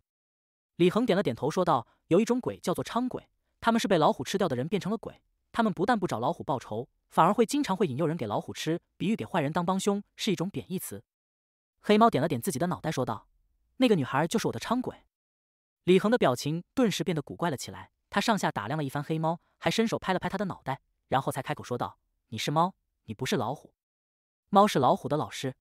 李恒点了点头说道：“有一种鬼叫做伥鬼，他们是被老虎吃掉的人变成了鬼，他们不但不找老虎报仇。”反而会经常会引诱人给老虎吃，比喻给坏人当帮凶是一种贬义词。黑猫点了点自己的脑袋，说道：“那个女孩就是我的伥鬼。”李恒的表情顿时变得古怪了起来，他上下打量了一番黑猫，还伸手拍了拍他的脑袋，然后才开口说道：“你是猫，你不是老虎，猫是老虎的老师。”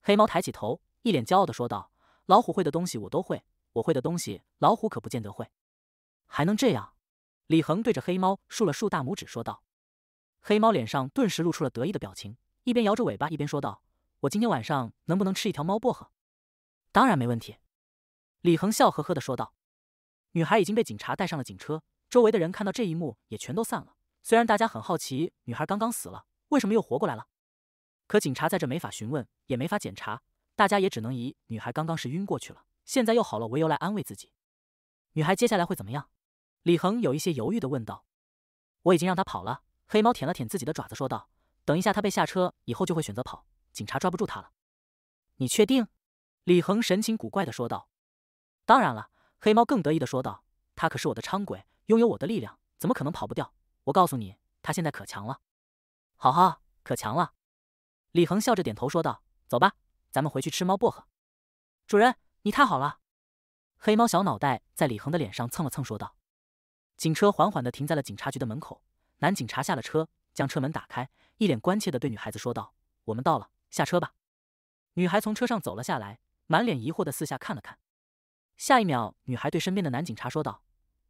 黑猫抬起头，一脸骄傲的说道：“老虎会的东西我都会，我会的东西老虎可不见得会。”还能这样？李恒对着黑猫竖了竖大拇指，说道。黑猫脸上顿时露出了得意的表情，一边摇着尾巴，一边说道：“我今天晚上能不能吃一条猫薄荷？”“当然没问题。”李恒笑呵呵地说道。女孩已经被警察带上了警车，周围的人看到这一幕也全都散了。虽然大家很好奇女孩刚刚死了为什么又活过来了，可警察在这没法询问，也没法检查，大家也只能以女孩刚刚是晕过去了，现在又好了为由来安慰自己。女孩接下来会怎么样？李恒有一些犹豫地问道：“我已经让她跑了。”黑猫舔了舔自己的爪子，说道：“等一下，他被下车以后就会选择跑，警察抓不住他了。”你确定？”李恒神情古怪的说道。“当然了。”黑猫更得意的说道：“他可是我的伥鬼，拥有我的力量，怎么可能跑不掉？我告诉你，他现在可强了，好好，可强了。”李恒笑着点头说道：“走吧，咱们回去吃猫薄荷。”主人，你太好了。”黑猫小脑袋在李恒的脸上蹭了蹭，说道：“警车缓缓的停在了警察局的门口。”男警察下了车，将车门打开，一脸关切的对女孩子说道：“我们到了，下车吧。”女孩从车上走了下来，满脸疑惑的四下看了看。下一秒，女孩对身边的男警察说道：“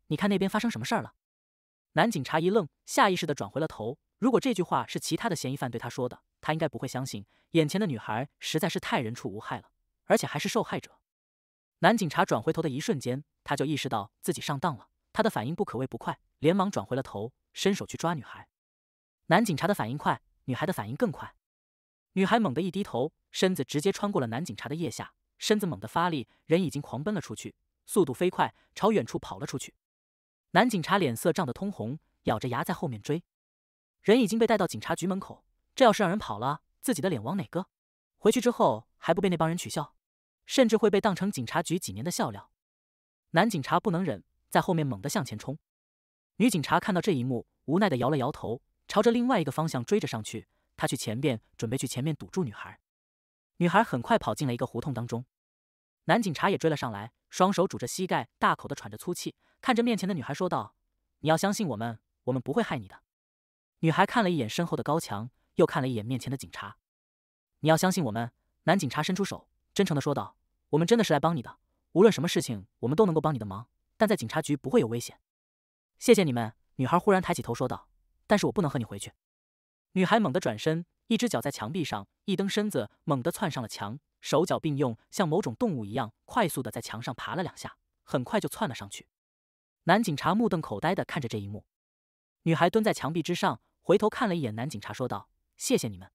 你看那边发生什么事儿了？”男警察一愣，下意识的转回了头。如果这句话是其他的嫌疑犯对他说的，他应该不会相信。眼前的女孩实在是太人畜无害了，而且还是受害者。男警察转回头的一瞬间，他就意识到自己上当了。他的反应不可谓不快，连忙转回了头。伸手去抓女孩，男警察的反应快，女孩的反应更快。女孩猛地一低头，身子直接穿过了男警察的腋下，身子猛地发力，人已经狂奔了出去，速度飞快，朝远处跑了出去。男警察脸色涨得通红，咬着牙在后面追。人已经被带到警察局门口，这要是让人跑了，自己的脸往哪搁？回去之后还不被那帮人取笑，甚至会被当成警察局几年的笑料。男警察不能忍，在后面猛地向前冲。女警察看到这一幕，无奈的摇了摇头，朝着另外一个方向追着上去。她去前边准备去前面堵住女孩。女孩很快跑进了一个胡同当中。男警察也追了上来，双手拄着膝盖，大口的喘着粗气，看着面前的女孩说道：“你要相信我们，我们不会害你的。”女孩看了一眼身后的高墙，又看了一眼面前的警察：“你要相信我们。”男警察伸出手，真诚的说道：“我们真的是来帮你的，无论什么事情，我们都能够帮你的忙。但在警察局不会有危险。”谢谢你们。女孩忽然抬起头说道：“但是我不能和你回去。”女孩猛地转身，一只脚在墙壁上一蹬，身子猛地窜上了墙，手脚并用，像某种动物一样快速的在墙上爬了两下，很快就窜了上去。男警察目瞪口呆的看着这一幕。女孩蹲在墙壁之上，回头看了一眼男警察，说道：“谢谢你们。”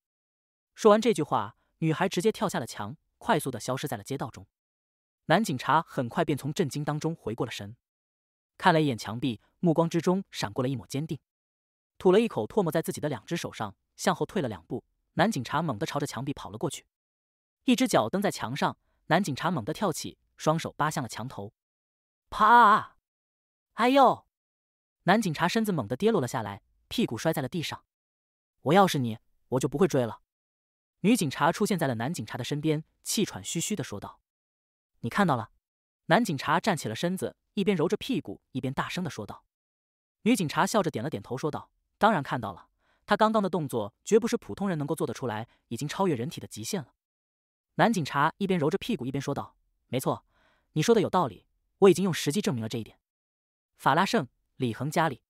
说完这句话，女孩直接跳下了墙，快速的消失在了街道中。男警察很快便从震惊当中回过了神，看了一眼墙壁。目光之中闪过了一抹坚定，吐了一口唾沫在自己的两只手上，向后退了两步。男警察猛地朝着墙壁跑了过去，一只脚蹬在墙上，男警察猛地跳起，双手扒向了墙头。啪！哎呦！男警察身子猛地跌落了下来，屁股摔在了地上。我要是你，我就不会追了。女警察出现在了男警察的身边，气喘吁吁的说道：“你看到了？”男警察站起了身子，一边揉着屁股，一边大声的说道。女警察笑着点了点头，说道：“当然看到了，他刚刚的动作绝不是普通人能够做得出来，已经超越人体的极限了。”男警察一边揉着屁股一边说道：“没错，你说的有道理，我已经用实际证明了这一点。”法拉盛，李恒家里。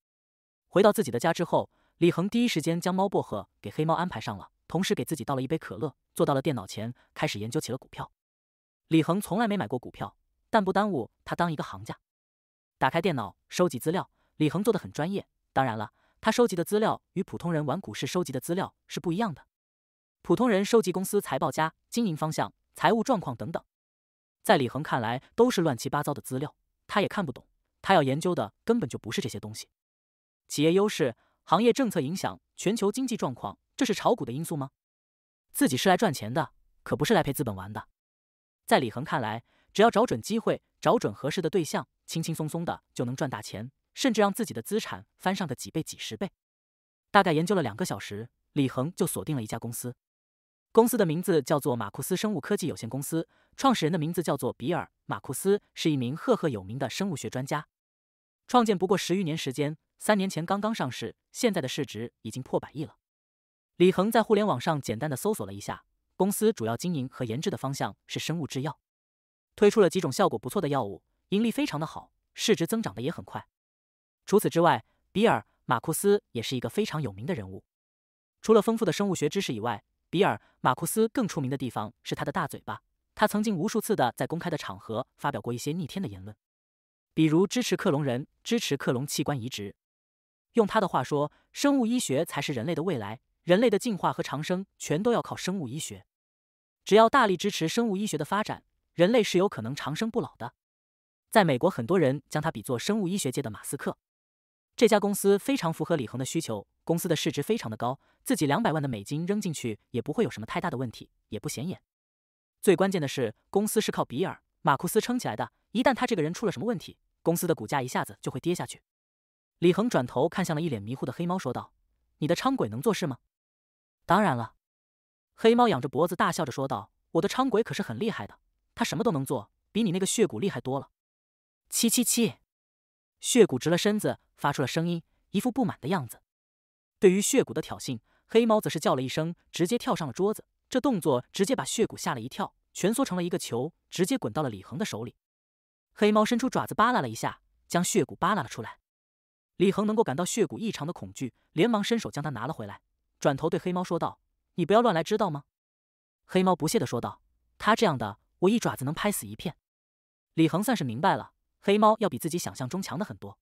回到自己的家之后，李恒第一时间将猫薄荷给黑猫安排上了，同时给自己倒了一杯可乐，坐到了电脑前，开始研究起了股票。李恒从来没买过股票，但不耽误他当一个行家。打开电脑，收集资料。李恒做的很专业，当然了，他收集的资料与普通人玩股市收集的资料是不一样的。普通人收集公司财报、加经营方向、财务状况等等，在李恒看来都是乱七八糟的资料，他也看不懂。他要研究的根本就不是这些东西。企业优势、行业政策影响、全球经济状况，这是炒股的因素吗？自己是来赚钱的，可不是来陪资本玩的。在李恒看来，只要找准机会，找准合适的对象，轻轻松松的就能赚大钱。甚至让自己的资产翻上个几倍、几十倍。大概研究了两个小时，李恒就锁定了一家公司。公司的名字叫做马库斯生物科技有限公司，创始人的名字叫做比尔·马库斯，是一名赫赫有名的生物学专家。创建不过十余年时间，三年前刚刚上市，现在的市值已经破百亿了。李恒在互联网上简单的搜索了一下，公司主要经营和研制的方向是生物制药，推出了几种效果不错的药物，盈利非常的好，市值增长的也很快。除此之外，比尔·马库斯也是一个非常有名的人物。除了丰富的生物学知识以外，比尔·马库斯更出名的地方是他的大嘴巴。他曾经无数次的在公开的场合发表过一些逆天的言论，比如支持克隆人、支持克隆器官移植。用他的话说，生物医学才是人类的未来，人类的进化和长生全都要靠生物医学。只要大力支持生物医学的发展，人类是有可能长生不老的。在美国，很多人将他比作生物医学界的马斯克。这家公司非常符合李恒的需求，公司的市值非常的高，自己两百万的美金扔进去也不会有什么太大的问题，也不显眼。最关键的是，公司是靠比尔·马库斯撑起来的，一旦他这个人出了什么问题，公司的股价一下子就会跌下去。李恒转头看向了一脸迷糊的黑猫，说道：“你的昌鬼能做事吗？”“当然了。”黑猫仰着脖子大笑着说道：“我的昌鬼可是很厉害的，他什么都能做，比你那个血骨厉害多了。”七七七。血骨直了身子，发出了声音，一副不满的样子。对于血骨的挑衅，黑猫则是叫了一声，直接跳上了桌子。这动作直接把血骨吓了一跳，蜷缩成了一个球，直接滚到了李恒的手里。黑猫伸出爪子扒拉了一下，将血骨扒拉了出来。李恒能够感到血骨异常的恐惧，连忙伸手将它拿了回来，转头对黑猫说道：“你不要乱来，知道吗？”黑猫不屑的说道：“他这样的，我一爪子能拍死一片。”李恒算是明白了。黑猫要比自己想象中强的很多，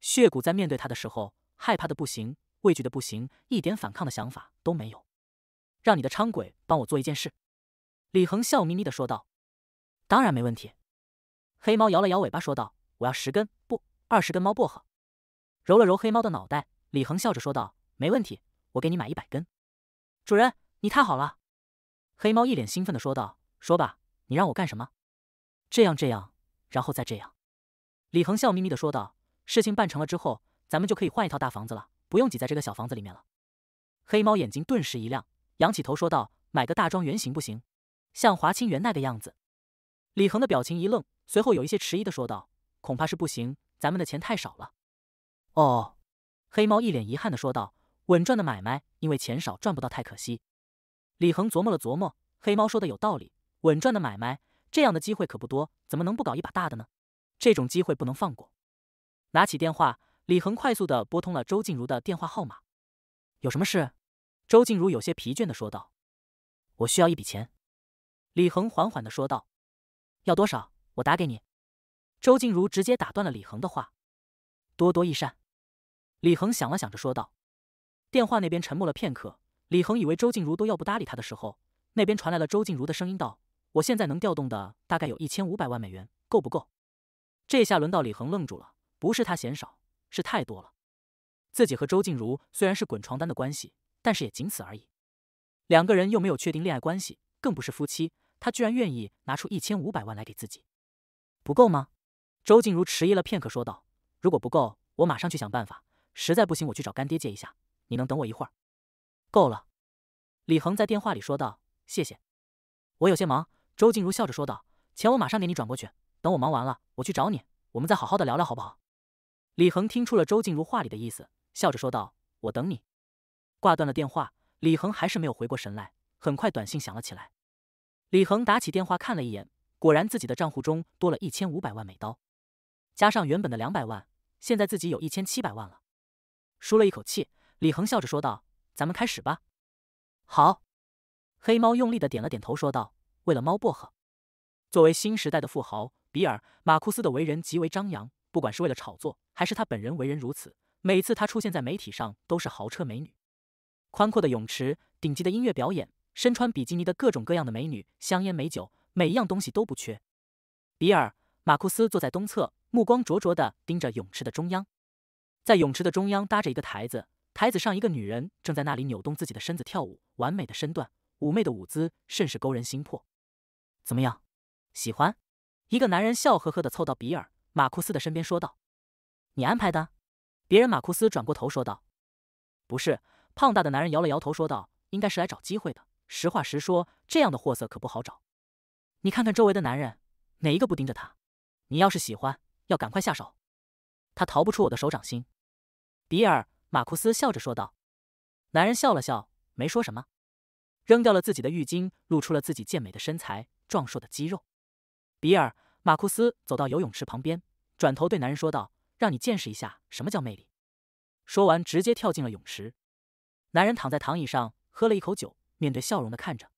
血骨在面对他的时候害怕的不行，畏惧的不行，一点反抗的想法都没有。让你的伥鬼帮我做一件事，李恒笑眯眯的说道：“当然没问题。”黑猫摇了摇尾巴说道：“我要十根，不，二十根猫薄荷。”揉了揉黑猫的脑袋，李恒笑着说道：“没问题，我给你买一百根。”主人，你太好了！黑猫一脸兴奋的说道：“说吧，你让我干什么？这样，这样，然后再这样。”李恒笑眯眯的说道：“事情办成了之后，咱们就可以换一套大房子了，不用挤在这个小房子里面了。”黑猫眼睛顿时一亮，仰起头说道：“买个大庄园行不行？像华清园那个样子？”李恒的表情一愣，随后有一些迟疑的说道：“恐怕是不行，咱们的钱太少了。”哦，黑猫一脸遗憾的说道：“稳赚的买卖，因为钱少赚不到，太可惜。”李恒琢磨了琢磨，黑猫说的有道理，稳赚的买卖这样的机会可不多，怎么能不搞一把大的呢？这种机会不能放过。拿起电话，李恒快速的拨通了周静茹的电话号码。有什么事？周静茹有些疲倦的说道。我需要一笔钱。李恒缓缓的说道。要多少？我打给你。周静茹直接打断了李恒的话。多多益善。李恒想了想，着说道。电话那边沉默了片刻。李恒以为周静茹都要不搭理他的时候，那边传来了周静茹的声音道：“我现在能调动的大概有一千五百万美元，够不够？”这下轮到李恒愣住了，不是他嫌少，是太多了。自己和周静茹虽然是滚床单的关系，但是也仅此而已，两个人又没有确定恋爱关系，更不是夫妻。他居然愿意拿出一千五百万来给自己，不够吗？周静茹迟疑了片刻说道：“如果不够，我马上去想办法，实在不行我去找干爹借一下。你能等我一会儿？”够了，李恒在电话里说道：“谢谢，我有些忙。”周静茹笑着说道：“钱我马上给你转过去。”等我忙完了，我去找你，我们再好好的聊聊，好不好？李恒听出了周静茹话里的意思，笑着说道：“我等你。”挂断了电话，李恒还是没有回过神来。很快，短信响了起来。李恒打起电话看了一眼，果然自己的账户中多了一千五百万美刀，加上原本的两百万，现在自己有一千七百万了。舒了一口气，李恒笑着说道：“咱们开始吧。”“好。”黑猫用力的点了点头，说道：“为了猫薄荷。”作为新时代的富豪。比尔·马库斯的为人极为张扬，不管是为了炒作，还是他本人为人如此。每次他出现在媒体上，都是豪车、美女、宽阔的泳池、顶级的音乐表演、身穿比基尼的各种各样的美女、香烟、美酒，每一样东西都不缺。比尔·马库斯坐在东侧，目光灼灼地盯着泳池的中央。在泳池的中央搭着一个台子，台子上一个女人正在那里扭动自己的身子跳舞，完美的身段，妩媚的舞姿，甚是勾人心魄。怎么样？喜欢？一个男人笑呵呵的凑到比尔·马库斯的身边说道：“你安排的？”别人马库斯转过头说道：“不是。”胖大的男人摇了摇头说道：“应该是来找机会的。实话实说，这样的货色可不好找。你看看周围的男人，哪一个不盯着他？你要是喜欢，要赶快下手，他逃不出我的手掌心。”比尔·马库斯笑着说道。男人笑了笑，没说什么，扔掉了自己的浴巾，露出了自己健美的身材、壮硕的肌肉。比尔·马库斯走到游泳池旁边，转头对男人说道：“让你见识一下什么叫魅力。”说完，直接跳进了泳池。男人躺在躺椅上，喝了一口酒，面对笑容的看着。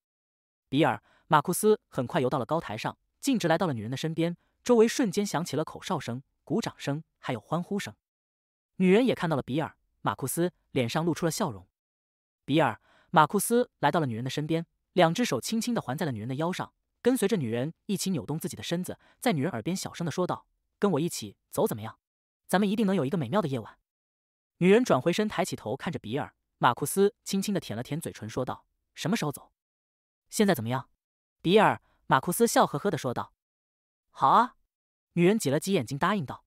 比尔·马库斯很快游到了高台上，径直来到了女人的身边。周围瞬间响起了口哨声、鼓掌声，还有欢呼声。女人也看到了比尔·马库斯，脸上露出了笑容。比尔·马库斯来到了女人的身边，两只手轻轻的环在了女人的腰上。跟随着女人一起扭动自己的身子，在女人耳边小声的说道：“跟我一起走怎么样？咱们一定能有一个美妙的夜晚。”女人转回身，抬起头看着比尔·马库斯，轻轻的舔了舔嘴唇，说道：“什么时候走？现在怎么样？”比尔·马库斯笑呵呵的说道：“好啊。”女人挤了挤眼睛，答应道：“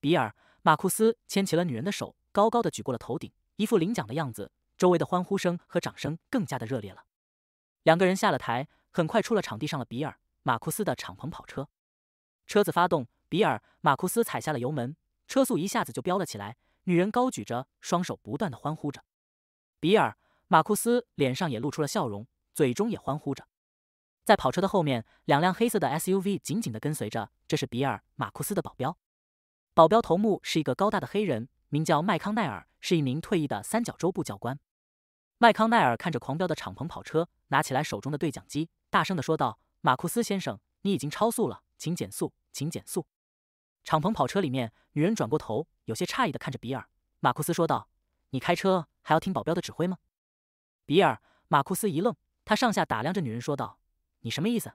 比尔·马库斯牵起了女人的手，高高的举过了头顶，一副领奖的样子。周围的欢呼声和掌声更加的热烈了。”两个人下了台。很快出了场地，上了比尔·马库斯的敞篷跑车。车子发动，比尔·马库斯踩下了油门，车速一下子就飙了起来。女人高举着双手，不断的欢呼着。比尔·马库斯脸上也露出了笑容，嘴中也欢呼着。在跑车的后面，两辆黑色的 SUV 紧紧的跟随着，这是比尔·马库斯的保镖。保镖头目是一个高大的黑人，名叫麦康奈尔，是一名退役的三角洲部教官。麦康奈尔看着狂飙的敞篷跑车，拿起来手中的对讲机。大声的说道：“马库斯先生，你已经超速了，请减速，请减速。”敞篷跑车里面，女人转过头，有些诧异的看着比尔。马库斯说道：“你开车还要听保镖的指挥吗？”比尔马库斯一愣，他上下打量着女人，说道：“你什么意思？”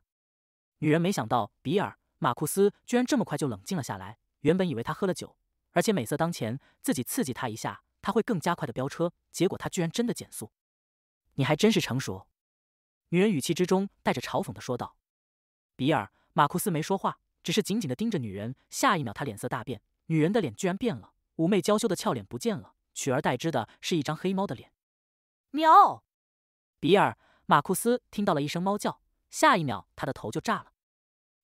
女人没想到比尔马库斯居然这么快就冷静了下来。原本以为他喝了酒，而且美色当前，自己刺激他一下，他会更加快的飙车。结果他居然真的减速。你还真是成熟。女人语气之中带着嘲讽的说道：“比尔·马库斯没说话，只是紧紧的盯着女人。下一秒，他脸色大变，女人的脸居然变了，妩媚娇羞的俏脸不见了，取而代之的是一张黑猫的脸。喵！”比尔·马库斯听到了一声猫叫，下一秒他的头就炸了。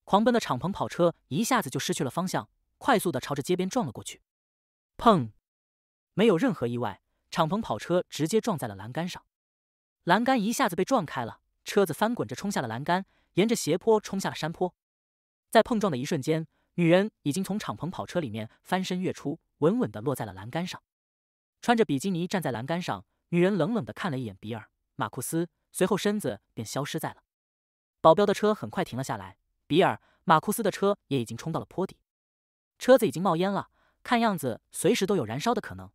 狂奔的敞篷跑车一下子就失去了方向，快速的朝着街边撞了过去。砰！没有任何意外，敞篷跑车直接撞在了栏杆上，栏杆一下子被撞开了。车子翻滚着冲下了栏杆，沿着斜坡冲下了山坡。在碰撞的一瞬间，女人已经从敞篷跑车里面翻身跃出，稳稳地落在了栏杆上。穿着比基尼站在栏杆上，女人冷冷地看了一眼比尔·马库斯，随后身子便消失在了。保镖的车很快停了下来，比尔·马库斯的车也已经冲到了坡底，车子已经冒烟了，看样子随时都有燃烧的可能。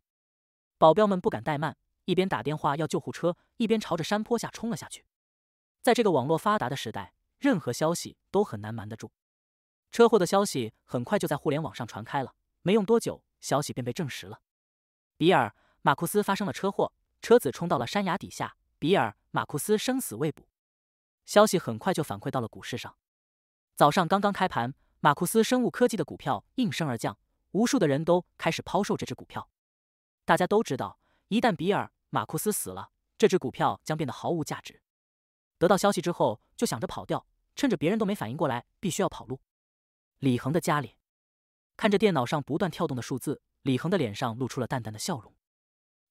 保镖们不敢怠慢，一边打电话要救护车，一边朝着山坡下冲了下去。在这个网络发达的时代，任何消息都很难瞒得住。车祸的消息很快就在互联网上传开了，没用多久，消息便被证实了。比尔·马库斯发生了车祸，车子冲到了山崖底下，比尔·马库斯生死未卜。消息很快就反馈到了股市上。早上刚刚开盘，马库斯生物科技的股票应声而降，无数的人都开始抛售这只股票。大家都知道，一旦比尔·马库斯死了，这只股票将变得毫无价值。得到消息之后，就想着跑掉，趁着别人都没反应过来，必须要跑路。李恒的家里，看着电脑上不断跳动的数字，李恒的脸上露出了淡淡的笑容。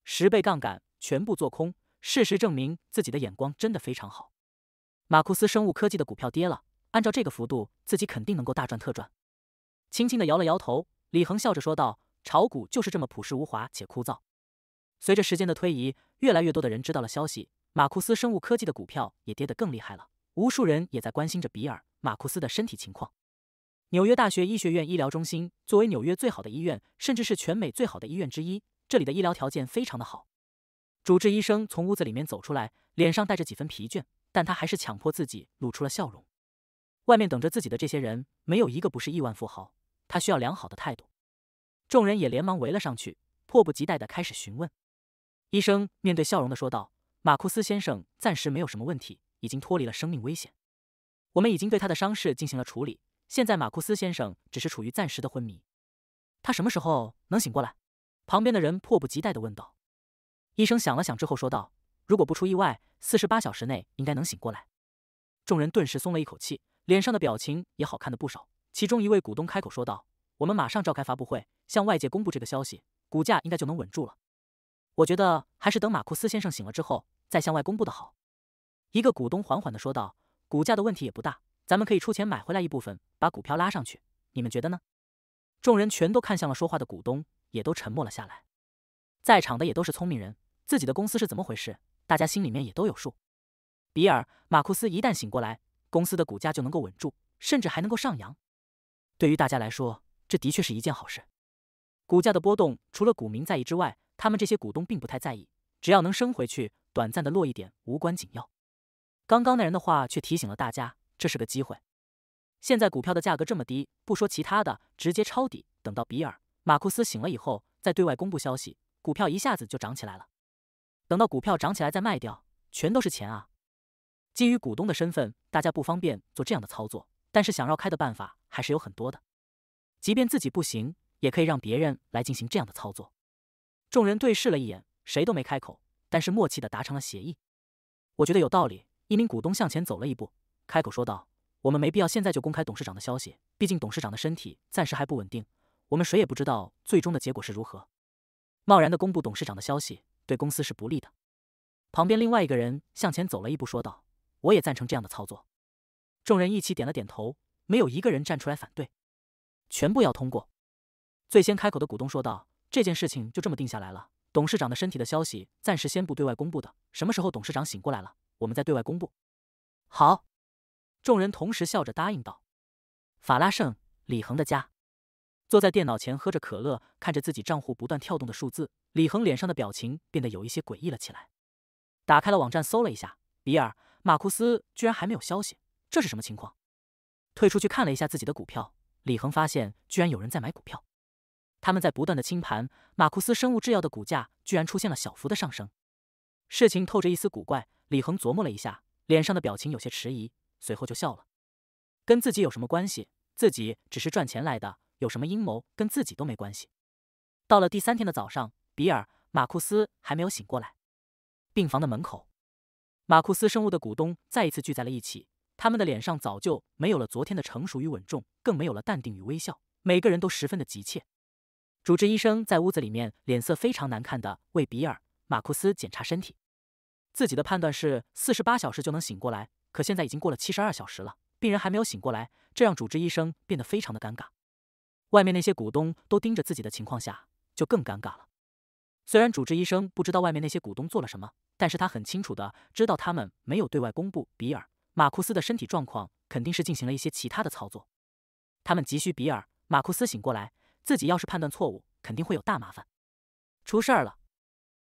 十倍杠杆，全部做空。事实证明，自己的眼光真的非常好。马库斯生物科技的股票跌了，按照这个幅度，自己肯定能够大赚特赚。轻轻的摇了摇头，李恒笑着说道：“炒股就是这么朴实无华且枯燥。”随着时间的推移，越来越多的人知道了消息。马库斯生物科技的股票也跌得更厉害了。无数人也在关心着比尔·马库斯的身体情况。纽约大学医学院医疗中心作为纽约最好的医院，甚至是全美最好的医院之一，这里的医疗条件非常的好。主治医生从屋子里面走出来，脸上带着几分疲倦，但他还是强迫自己露出了笑容。外面等着自己的这些人，没有一个不是亿万富豪，他需要良好的态度。众人也连忙围了上去，迫不及待的开始询问。医生面对笑容的说道。马库斯先生暂时没有什么问题，已经脱离了生命危险。我们已经对他的伤势进行了处理，现在马库斯先生只是处于暂时的昏迷。他什么时候能醒过来？旁边的人迫不及待地问道。医生想了想之后说道：“如果不出意外，四十八小时内应该能醒过来。”众人顿时松了一口气，脸上的表情也好看的不少。其中一位股东开口说道：“我们马上召开发布会，向外界公布这个消息，股价应该就能稳住了。”我觉得还是等马库斯先生醒了之后。再向外公布的好，一个股东缓缓的说道：“股价的问题也不大，咱们可以出钱买回来一部分，把股票拉上去。你们觉得呢？”众人全都看向了说话的股东，也都沉默了下来。在场的也都是聪明人，自己的公司是怎么回事，大家心里面也都有数。比尔·马库斯一旦醒过来，公司的股价就能够稳住，甚至还能够上扬。对于大家来说，这的确是一件好事。股价的波动，除了股民在意之外，他们这些股东并不太在意，只要能升回去。短暂的落一点无关紧要，刚刚那人的话却提醒了大家，这是个机会。现在股票的价格这么低，不说其他的，直接抄底。等到比尔·马库斯醒了以后，再对外公布消息，股票一下子就涨起来了。等到股票涨起来再卖掉，全都是钱啊！基于股东的身份，大家不方便做这样的操作，但是想绕开的办法还是有很多的。即便自己不行，也可以让别人来进行这样的操作。众人对视了一眼，谁都没开口。但是默契的达成了协议，我觉得有道理。一名股东向前走了一步，开口说道：“我们没必要现在就公开董事长的消息，毕竟董事长的身体暂时还不稳定，我们谁也不知道最终的结果是如何。贸然的公布董事长的消息对公司是不利的。”旁边另外一个人向前走了一步，说道：“我也赞成这样的操作。”众人一起点了点头，没有一个人站出来反对，全部要通过。最先开口的股东说道：“这件事情就这么定下来了。”董事长的身体的消息暂时先不对外公布的，什么时候董事长醒过来了，我们再对外公布。好，众人同时笑着答应道。法拉盛，李恒的家，坐在电脑前喝着可乐，看着自己账户不断跳动的数字，李恒脸上的表情变得有一些诡异了起来。打开了网站搜了一下，比尔·马库斯居然还没有消息，这是什么情况？退出去看了一下自己的股票，李恒发现居然有人在买股票。他们在不断的清盘，马库斯生物制药的股价居然出现了小幅的上升，事情透着一丝古怪。李恒琢磨了一下，脸上的表情有些迟疑，随后就笑了。跟自己有什么关系？自己只是赚钱来的，有什么阴谋跟自己都没关系。到了第三天的早上，比尔·马库斯还没有醒过来。病房的门口，马库斯生物的股东再一次聚在了一起，他们的脸上早就没有了昨天的成熟与稳重，更没有了淡定与微笑，每个人都十分的急切。主治医生在屋子里面，脸色非常难看的为比尔·马库斯检查身体。自己的判断是四十八小时就能醒过来，可现在已经过了七十二小时了，病人还没有醒过来，这让主治医生变得非常的尴尬。外面那些股东都盯着自己的情况下，就更尴尬了。虽然主治医生不知道外面那些股东做了什么，但是他很清楚的知道他们没有对外公布比尔·马库斯的身体状况，肯定是进行了一些其他的操作。他们急需比尔·马库斯醒过来。自己要是判断错误，肯定会有大麻烦。出事儿了！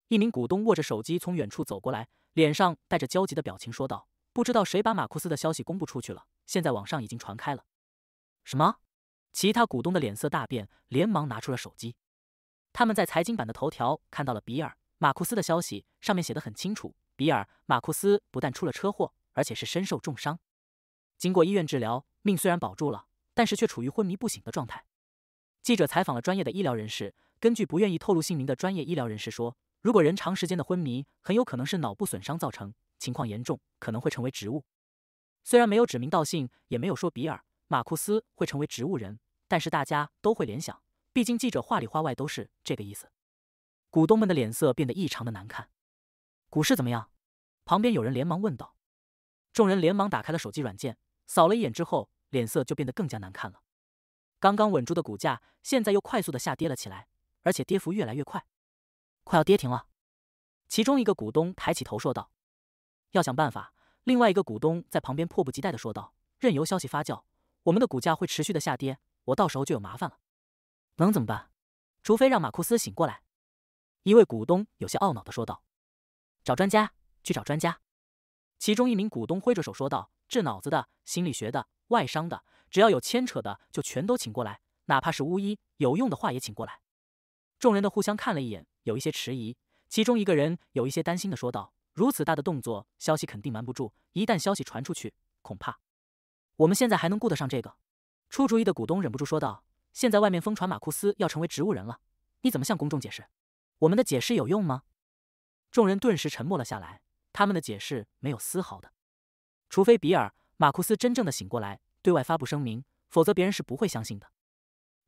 一名股东握着手机从远处走过来，脸上带着焦急的表情说道：“不知道谁把马库斯的消息公布出去了，现在网上已经传开了。”什么？其他股东的脸色大变，连忙拿出了手机。他们在财经版的头条看到了比尔·马库斯的消息，上面写的很清楚：比尔·马库斯不但出了车祸，而且是身受重伤。经过医院治疗，命虽然保住了，但是却处于昏迷不醒的状态。记者采访了专业的医疗人士，根据不愿意透露姓名的专业医疗人士说，如果人长时间的昏迷，很有可能是脑部损伤造成，情况严重可能会成为植物。虽然没有指名道姓，也没有说比尔·马库斯会成为植物人，但是大家都会联想，毕竟记者话里话外都是这个意思。股东们的脸色变得异常的难看。股市怎么样？旁边有人连忙问道。众人连忙打开了手机软件，扫了一眼之后，脸色就变得更加难看了。刚刚稳住的股价，现在又快速的下跌了起来，而且跌幅越来越快，快要跌停了。其中一个股东抬起头说道：“要想办法。”另外一个股东在旁边迫不及待的说道：“任由消息发酵，我们的股价会持续的下跌，我到时候就有麻烦了。”“能怎么办？除非让马库斯醒过来。”一位股东有些懊恼的说道：“找专家，去找专家。”其中一名股东挥着手说道：“治脑子的，心理学的，外伤的。”只要有牵扯的，就全都请过来，哪怕是巫医，有用的话也请过来。众人的互相看了一眼，有一些迟疑。其中一个人有一些担心的说道：“如此大的动作，消息肯定瞒不住。一旦消息传出去，恐怕我们现在还能顾得上这个？”出主意的股东忍不住说道：“现在外面疯传马库斯要成为植物人了，你怎么向公众解释？我们的解释有用吗？”众人顿时沉默了下来。他们的解释没有丝毫的，除非比尔·马库斯真正的醒过来。对外发布声明，否则别人是不会相信的。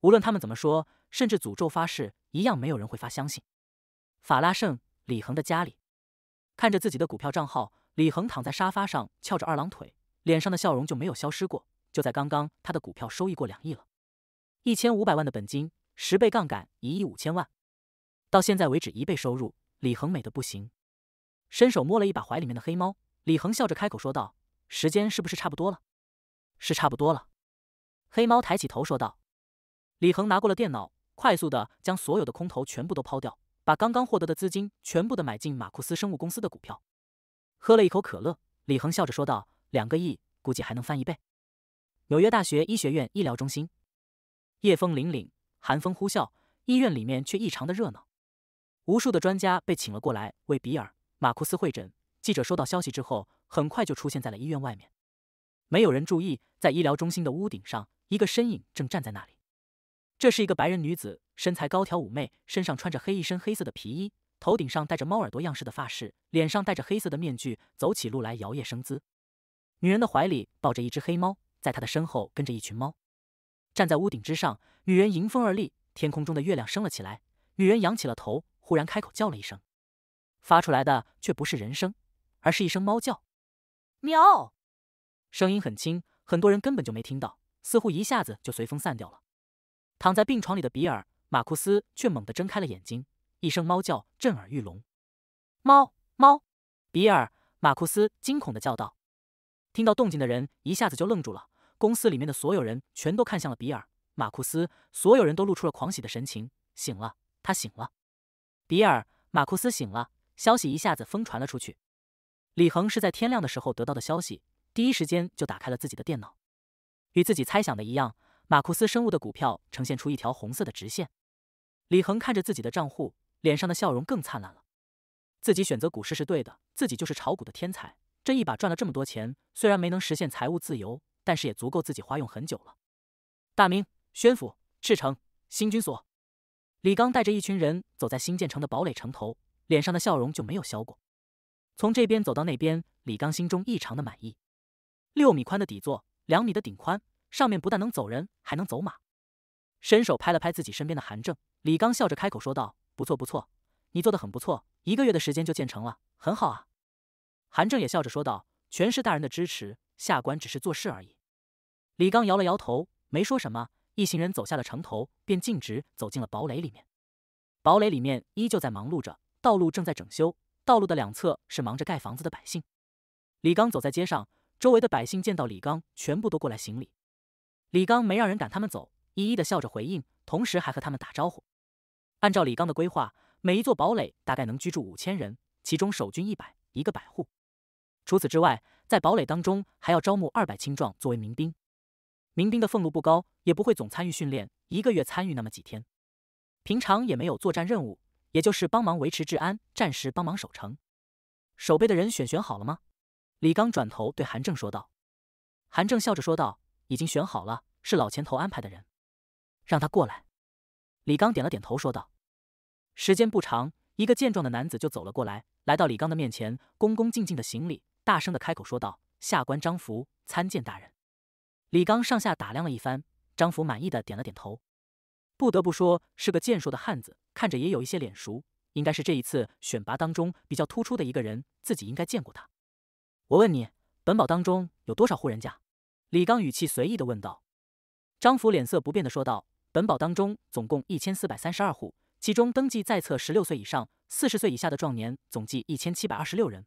无论他们怎么说，甚至诅咒发誓，一样没有人会发相信。法拉盛，李恒的家里，看着自己的股票账号，李恒躺在沙发上，翘着二郎腿，脸上的笑容就没有消失过。就在刚刚，他的股票收益过两亿了，一千五百万的本金，十倍杠杆，一亿五千万。到现在为止，一倍收入，李恒美得不行。伸手摸了一把怀里面的黑猫，李恒笑着开口说道：“时间是不是差不多了？”是差不多了，黑猫抬起头说道。李恒拿过了电脑，快速的将所有的空头全部都抛掉，把刚刚获得的资金全部的买进马库斯生物公司的股票。喝了一口可乐，李恒笑着说道：“两个亿，估计还能翻一倍。”纽约大学医学院医疗中心，夜风凛凛，寒风呼啸，医院里面却异常的热闹。无数的专家被请了过来为比尔·马库斯会诊。记者收到消息之后，很快就出现在了医院外面。没有人注意，在医疗中心的屋顶上，一个身影正站在那里。这是一个白人女子，身材高挑妩媚，身上穿着黑一身黑色的皮衣，头顶上戴着猫耳朵样式的发饰，脸上戴着黑色的面具，走起路来摇曳生姿。女人的怀里抱着一只黑猫，在她的身后跟着一群猫。站在屋顶之上，女人迎风而立，天空中的月亮升了起来。女人仰起了头，忽然开口叫了一声，发出来的却不是人声，而是一声猫叫：“喵。”声音很轻，很多人根本就没听到，似乎一下子就随风散掉了。躺在病床里的比尔·马库斯却猛地睁开了眼睛，一声猫叫震耳欲聋。猫猫！比尔·马库斯惊恐地叫道。听到动静的人一下子就愣住了，公司里面的所有人全都看向了比尔·马库斯，所有人都露出了狂喜的神情。醒了，他醒了！比尔·马库斯醒了！消息一下子疯传了出去。李恒是在天亮的时候得到的消息。第一时间就打开了自己的电脑，与自己猜想的一样，马库斯生物的股票呈现出一条红色的直线。李恒看着自己的账户，脸上的笑容更灿烂了。自己选择股市是对的，自己就是炒股的天才。这一把赚了这么多钱，虽然没能实现财务自由，但是也足够自己花用很久了。大明宣府赤城新军所，李刚带着一群人走在新建成的堡垒城头，脸上的笑容就没有消过。从这边走到那边，李刚心中异常的满意。六米宽的底座，两米的顶宽，上面不但能走人，还能走马。伸手拍了拍自己身边的韩正，李刚笑着开口说道：“不错，不错，你做的很不错，一个月的时间就建成了，很好啊。”韩正也笑着说道：“全是大人的支持，下官只是做事而已。”李刚摇了摇头，没说什么。一行人走下了城头，便径直走进了堡垒里面。堡垒里面依旧在忙碌着，道路正在整修，道路的两侧是忙着盖房子的百姓。李刚走在街上。周围的百姓见到李刚，全部都过来行礼。李刚没让人赶他们走，一一的笑着回应，同时还和他们打招呼。按照李刚的规划，每一座堡垒大概能居住五千人，其中守军一百，一个百户。除此之外，在堡垒当中还要招募二百青壮作为民兵。民兵的俸禄不高，也不会总参与训练，一个月参与那么几天，平常也没有作战任务，也就是帮忙维持治安，暂时帮忙守城。守备的人选选好了吗？李刚转头对韩正说道，韩正笑着说道：“已经选好了，是老前头安排的人，让他过来。”李刚点了点头说道：“时间不长，一个健壮的男子就走了过来，来到李刚的面前，恭恭敬敬的行礼，大声的开口说道：‘下官张福，参见大人。’”李刚上下打量了一番，张福满意的点了点头，不得不说是个健硕的汉子，看着也有一些脸熟，应该是这一次选拔当中比较突出的一个人，自己应该见过他。我问你，本堡当中有多少户人家？李刚语气随意的问道。张福脸色不变的说道：“本堡当中总共一千四百三十二户，其中登记在册十六岁以上、四十岁以下的壮年总计一千七百二十六人。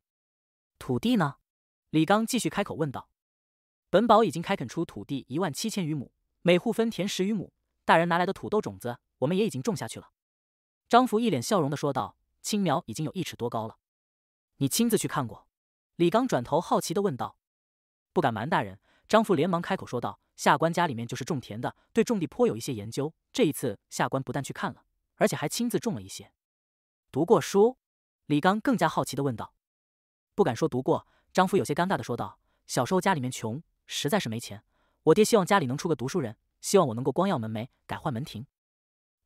土地呢？”李刚继续开口问道：“本堡已经开垦出土地一万七千余亩，每户分田十余亩。大人拿来的土豆种子，我们也已经种下去了。”张福一脸笑容的说道：“青苗已经有一尺多高了，你亲自去看过。”李刚转头好奇的问道：“不敢瞒大人。”张父连忙开口说道：“下官家里面就是种田的，对种地颇有一些研究。这一次下官不但去看了，而且还亲自种了一些。”读过书？李刚更加好奇的问道：“不敢说读过。”张父有些尴尬的说道：“小时候家里面穷，实在是没钱。我爹希望家里能出个读书人，希望我能够光耀门楣，改换门庭。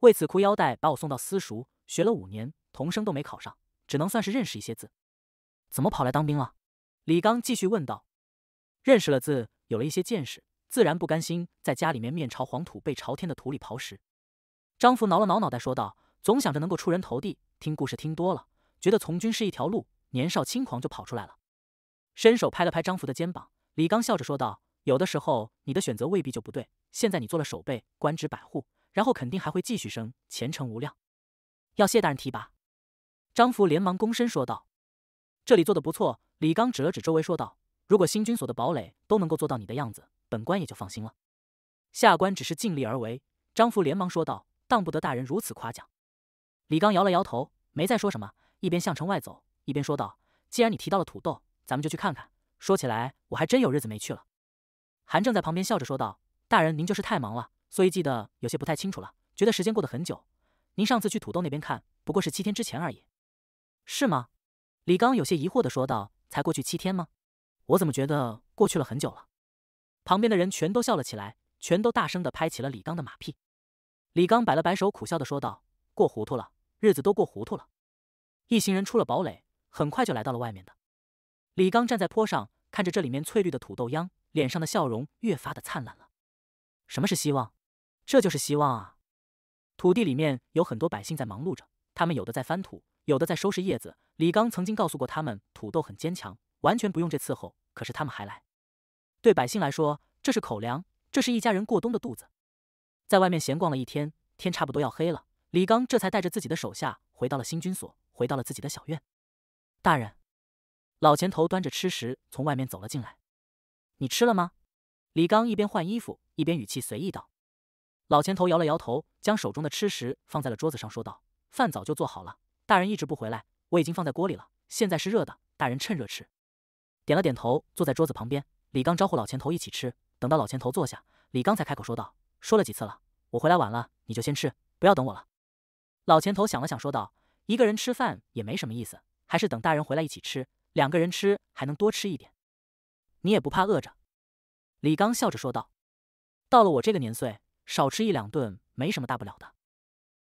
为此，哭腰带把我送到私塾，学了五年，童生都没考上，只能算是认识一些字。怎么跑来当兵了？”李刚继续问道：“认识了字，有了一些见识，自然不甘心在家里面面朝黄土背朝天的土里刨食。”张福挠了挠脑袋，说道：“总想着能够出人头地，听故事听多了，觉得从军是一条路，年少轻狂就跑出来了。”伸手拍了拍张福的肩膀，李刚笑着说道：“有的时候你的选择未必就不对。现在你做了守备，官职百户，然后肯定还会继续升，前程无量。要谢大人提拔。”张福连忙躬身说道：“这里做的不错。”李刚指了指周围，说道：“如果新军所的堡垒都能够做到你的样子，本官也就放心了。”下官只是尽力而为。”张福连忙说道，“当不得大人如此夸奖。”李刚摇了摇头，没再说什么，一边向城外走，一边说道：“既然你提到了土豆，咱们就去看看。说起来，我还真有日子没去了。”韩正在旁边笑着说道：“大人，您就是太忙了，所以记得有些不太清楚了，觉得时间过得很久。您上次去土豆那边看，不过是七天之前而已。”是吗？”李刚有些疑惑的说道。才过去七天吗？我怎么觉得过去了很久了？旁边的人全都笑了起来，全都大声的拍起了李刚的马屁。李刚摆了摆手，苦笑的说道：“过糊涂了，日子都过糊涂了。”一行人出了堡垒，很快就来到了外面的。李刚站在坡上，看着这里面翠绿的土豆秧，脸上的笑容越发的灿烂了。什么是希望？这就是希望啊！土地里面有很多百姓在忙碌着，他们有的在翻土，有的在收拾叶子。李刚曾经告诉过他们，土豆很坚强，完全不用这伺候。可是他们还来。对百姓来说，这是口粮，这是一家人过冬的肚子。在外面闲逛了一天，天差不多要黑了，李刚这才带着自己的手下回到了新军所，回到了自己的小院。大人，老钱头端着吃食从外面走了进来。你吃了吗？李刚一边换衣服，一边语气随意道。老钱头摇了摇头，将手中的吃食放在了桌子上，说道：“饭早就做好了，大人一直不回来。”我已经放在锅里了，现在是热的，大人趁热吃。点了点头，坐在桌子旁边。李刚招呼老钱头一起吃。等到老钱头坐下，李刚才开口说道：“说了几次了，我回来晚了，你就先吃，不要等我了。”老钱头想了想，说道：“一个人吃饭也没什么意思，还是等大人回来一起吃。两个人吃还能多吃一点，你也不怕饿着？”李刚笑着说道：“到了我这个年岁，少吃一两顿没什么大不了的。”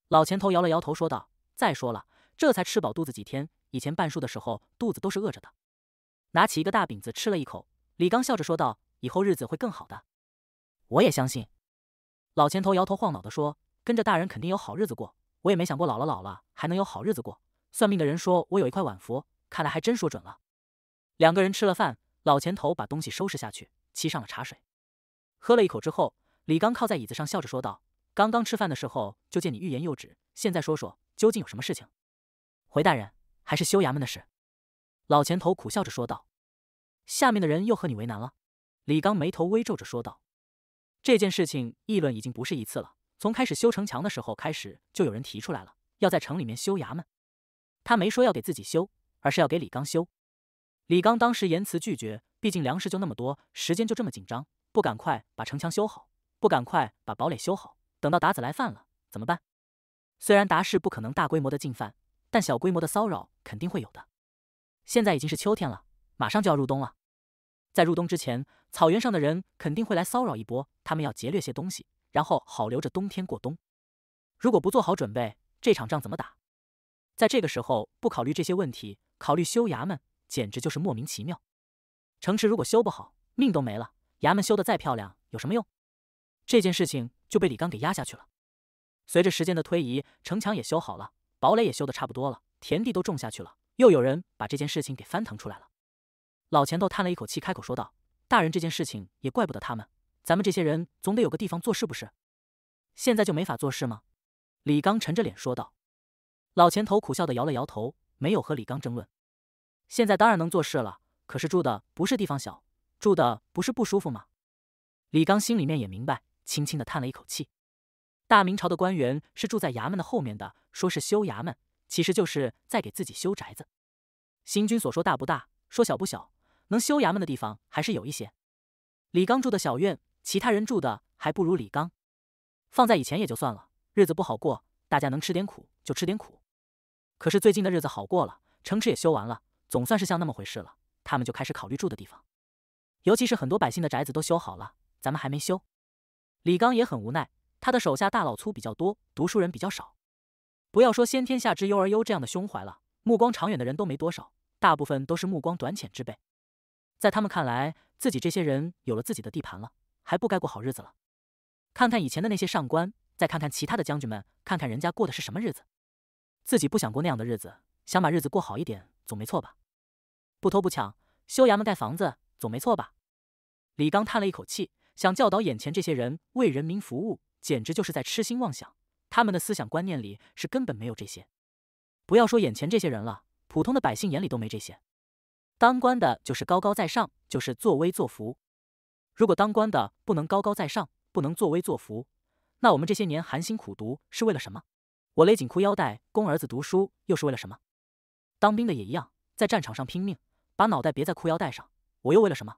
老钱头摇了摇头说道：“再说了。”这才吃饱肚子几天，以前半数的时候肚子都是饿着的。拿起一个大饼子吃了一口，李刚笑着说道：“以后日子会更好的，我也相信。”老钱头摇头晃脑的说：“跟着大人肯定有好日子过，我也没想过老了老了还能有好日子过。”算命的人说我有一块晚福，看来还真说准了。两个人吃了饭，老钱头把东西收拾下去，沏上了茶水，喝了一口之后，李刚靠在椅子上笑着说道：“刚刚吃饭的时候就见你欲言又止，现在说说，究竟有什么事情？”回大人，还是修衙门的事。老前头苦笑着说道：“下面的人又和你为难了。”李刚眉头微皱着说道：“这件事情议论已经不是一次了，从开始修城墙的时候开始，就有人提出来了，要在城里面修衙门。他没说要给自己修，而是要给李刚修。李刚当时言辞拒绝，毕竟粮食就那么多，时间就这么紧张，不赶快把城墙修好，不赶快把堡垒修好，等到鞑子来犯了怎么办？虽然鞑氏不可能大规模的进犯。”但小规模的骚扰肯定会有的。现在已经是秋天了，马上就要入冬了。在入冬之前，草原上的人肯定会来骚扰一波，他们要劫掠些东西，然后好留着冬天过冬。如果不做好准备，这场仗怎么打？在这个时候不考虑这些问题，考虑修衙门，简直就是莫名其妙。城池如果修不好，命都没了。衙门修的再漂亮，有什么用？这件事情就被李刚给压下去了。随着时间的推移，城墙也修好了。堡垒也修的差不多了，田地都种下去了，又有人把这件事情给翻腾出来了。老前头叹了一口气，开口说道：“大人，这件事情也怪不得他们，咱们这些人总得有个地方做事，不是？现在就没法做事吗？”李刚沉着脸说道。老前头苦笑的摇了摇头，没有和李刚争论。现在当然能做事了，可是住的不是地方小，住的不是不舒服吗？李刚心里面也明白，轻轻的叹了一口气。大明朝的官员是住在衙门的后面的，说是修衙门，其实就是在给自己修宅子。新军所说大不大，说小不小，能修衙门的地方还是有一些。李刚住的小院，其他人住的还不如李刚。放在以前也就算了，日子不好过，大家能吃点苦就吃点苦。可是最近的日子好过了，城池也修完了，总算是像那么回事了。他们就开始考虑住的地方，尤其是很多百姓的宅子都修好了，咱们还没修。李刚也很无奈。他的手下大老粗比较多，读书人比较少。不要说先天下之忧而忧这样的胸怀了，目光长远的人都没多少，大部分都是目光短浅之辈。在他们看来，自己这些人有了自己的地盘了，还不该过好日子了？看看以前的那些上官，再看看其他的将军们，看看人家过的是什么日子，自己不想过那样的日子，想把日子过好一点，总没错吧？不偷不抢，修衙门盖房子，总没错吧？李刚叹了一口气，想教导眼前这些人为人民服务。简直就是在痴心妄想！他们的思想观念里是根本没有这些。不要说眼前这些人了，普通的百姓眼里都没这些。当官的就是高高在上，就是作威作福。如果当官的不能高高在上，不能作威作福，那我们这些年寒辛苦读是为了什么？我勒紧裤腰带供儿子读书又是为了什么？当兵的也一样，在战场上拼命，把脑袋别在裤腰带上，我又为了什么？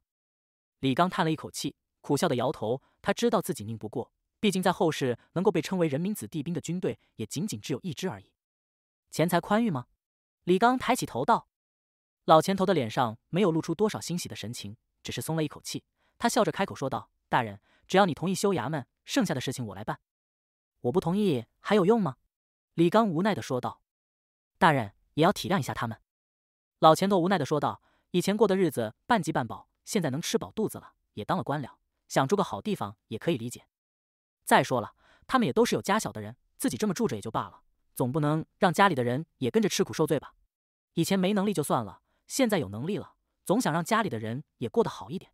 李刚叹了一口气，苦笑的摇头，他知道自己拧不过。毕竟，在后世能够被称为“人民子弟兵”的军队也仅仅只有一支而已。钱财宽裕吗？李刚抬起头道。老前头的脸上没有露出多少欣喜的神情，只是松了一口气。他笑着开口说道：“大人，只要你同意修衙门，剩下的事情我来办。”我不同意还有用吗？李刚无奈的说道。“大人也要体谅一下他们。”老前头无奈的说道：“以前过的日子半饥半饱，现在能吃饱肚子了，也当了官僚，想住个好地方也可以理解。”再说了，他们也都是有家小的人，自己这么住着也就罢了，总不能让家里的人也跟着吃苦受罪吧？以前没能力就算了，现在有能力了，总想让家里的人也过得好一点。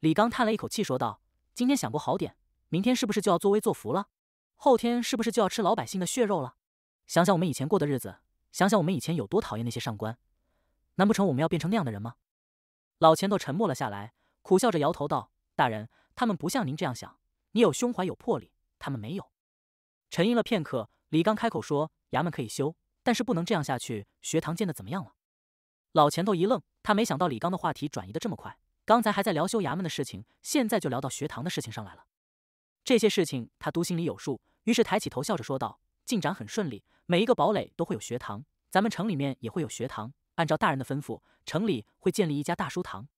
李刚叹了一口气说道：“今天想过好点，明天是不是就要作威作福了？后天是不是就要吃老百姓的血肉了？想想我们以前过的日子，想想我们以前有多讨厌那些上官，难不成我们要变成那样的人吗？”老前头沉默了下来，苦笑着摇头道：“大人，他们不像您这样想。”你有胸怀有魄力，他们没有。沉吟了片刻，李刚开口说：“衙门可以修，但是不能这样下去。学堂建的怎么样了？”老前头一愣，他没想到李刚的话题转移的这么快，刚才还在聊修衙门的事情，现在就聊到学堂的事情上来了。这些事情他都心里有数，于是抬起头笑着说道：“进展很顺利，每一个堡垒都会有学堂，咱们城里面也会有学堂。按照大人的吩咐，城里会建立一家大书堂。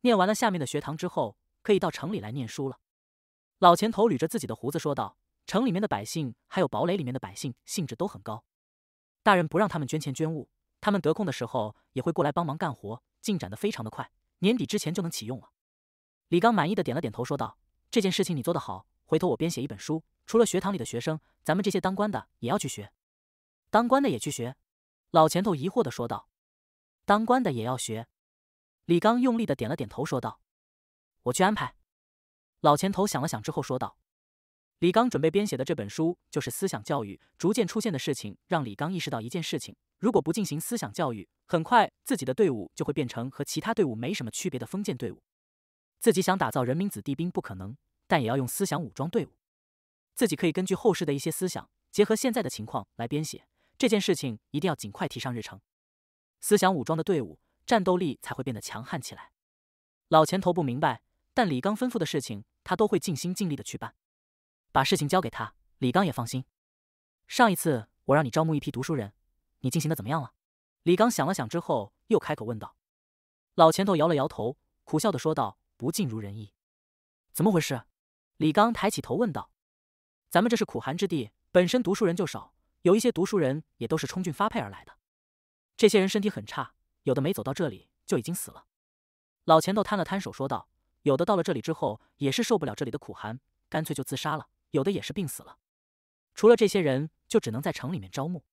念完了下面的学堂之后，可以到城里来念书了。”老前头捋着自己的胡子说道：“城里面的百姓，还有堡垒里面的百姓，兴致都很高。大人不让他们捐钱捐物，他们得空的时候也会过来帮忙干活，进展的非常的快，年底之前就能启用了。”李刚满意的点了点头说道：“这件事情你做得好，回头我编写一本书，除了学堂里的学生，咱们这些当官的也要去学。”“当官的也去学？”老前头疑惑的说道。“当官的也要学？”李刚用力的点了点头说道：“我去安排。”老钱头想了想之后说道：“李刚准备编写的这本书就是思想教育。逐渐出现的事情让李刚意识到一件事情：如果不进行思想教育，很快自己的队伍就会变成和其他队伍没什么区别的封建队伍。自己想打造人民子弟兵不可能，但也要用思想武装队伍。自己可以根据后世的一些思想，结合现在的情况来编写。这件事情一定要尽快提上日程。思想武装的队伍战斗力才会变得强悍起来。”老钱头不明白，但李刚吩咐的事情。他都会尽心尽力的去办，把事情交给他，李刚也放心。上一次我让你招募一批读书人，你进行的怎么样了？李刚想了想之后，又开口问道。老前头摇了摇头，苦笑的说道：“不尽如人意。”怎么回事？李刚抬起头问道：“咱们这是苦寒之地，本身读书人就少，有一些读书人也都是充军发配而来的，这些人身体很差，有的没走到这里就已经死了。”老前头摊了摊手说道。有的到了这里之后，也是受不了这里的苦寒，干脆就自杀了；有的也是病死了。除了这些人，就只能在城里面招募。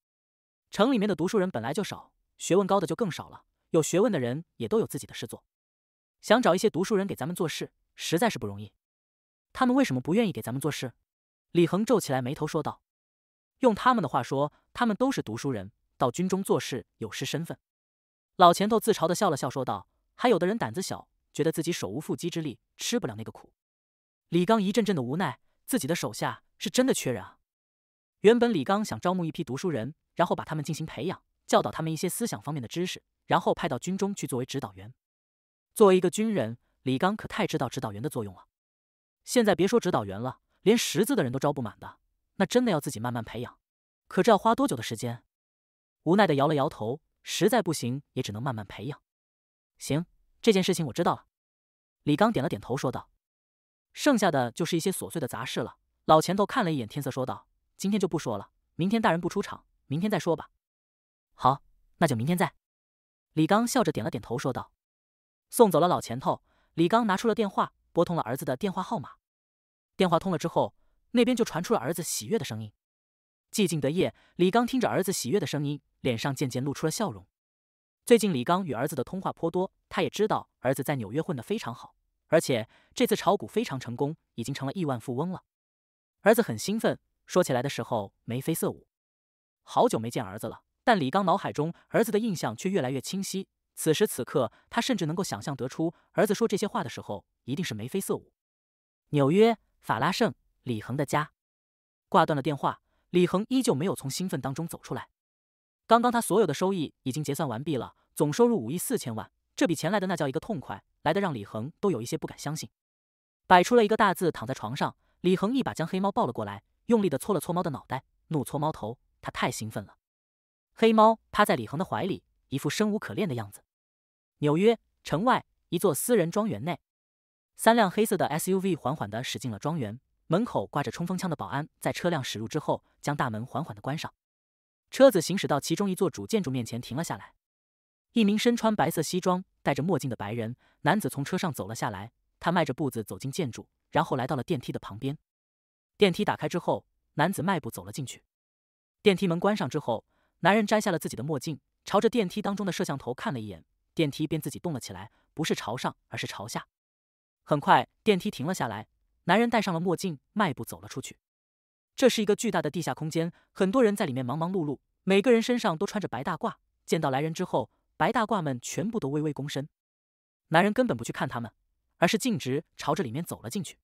城里面的读书人本来就少，学问高的就更少了。有学问的人也都有自己的事做，想找一些读书人给咱们做事，实在是不容易。他们为什么不愿意给咱们做事？李恒皱起来眉头说道：“用他们的话说，他们都是读书人，到军中做事有失身份。”老前头自嘲的笑了笑说道：“还有的人胆子小。”觉得自己手无缚鸡之力，吃不了那个苦。李刚一阵阵的无奈，自己的手下是真的缺人啊。原本李刚想招募一批读书人，然后把他们进行培养，教导他们一些思想方面的知识，然后派到军中去作为指导员。作为一个军人，李刚可太知道指导员的作用了。现在别说指导员了，连识字的人都招不满的，那真的要自己慢慢培养。可这要花多久的时间？无奈的摇了摇头，实在不行，也只能慢慢培养。行。这件事情我知道了，李刚点了点头说道：“剩下的就是一些琐碎的杂事了。”老前头看了一眼天色，说道：“今天就不说了，明天大人不出场，明天再说吧。”好，那就明天再。李刚笑着点了点头说道：“送走了老前头，李刚拿出了电话，拨通了儿子的电话号码。电话通了之后，那边就传出了儿子喜悦的声音。寂静的夜，李刚听着儿子喜悦的声音，脸上渐渐露出了笑容。”最近李刚与儿子的通话颇多，他也知道儿子在纽约混得非常好，而且这次炒股非常成功，已经成了亿万富翁了。儿子很兴奋，说起来的时候眉飞色舞。好久没见儿子了，但李刚脑海中儿子的印象却越来越清晰。此时此刻，他甚至能够想象得出儿子说这些话的时候一定是眉飞色舞。纽约法拉盛，李恒的家。挂断了电话，李恒依旧没有从兴奋当中走出来。刚刚他所有的收益已经结算完毕了，总收入五亿四千万，这笔钱来的那叫一个痛快，来的让李恒都有一些不敢相信。摆出了一个大字，躺在床上，李恒一把将黑猫抱了过来，用力的搓了搓猫的脑袋，怒搓猫头，他太兴奋了。黑猫趴在李恒的怀里，一副生无可恋的样子。纽约城外一座私人庄园内，三辆黑色的 SUV 缓缓的驶进了庄园，门口挂着冲锋枪的保安在车辆驶入之后，将大门缓缓的关上。车子行驶到其中一座主建筑面前，停了下来。一名身穿白色西装、戴着墨镜的白人男子从车上走了下来。他迈着步子走进建筑，然后来到了电梯的旁边。电梯打开之后，男子迈步走了进去。电梯门关上之后，男人摘下了自己的墨镜，朝着电梯当中的摄像头看了一眼。电梯便自己动了起来，不是朝上，而是朝下。很快，电梯停了下来。男人戴上了墨镜，迈步走了出去。这是一个巨大的地下空间，很多人在里面忙忙碌碌，每个人身上都穿着白大褂。见到来人之后，白大褂们全部都微微躬身。男人根本不去看他们，而是径直朝着里面走了进去。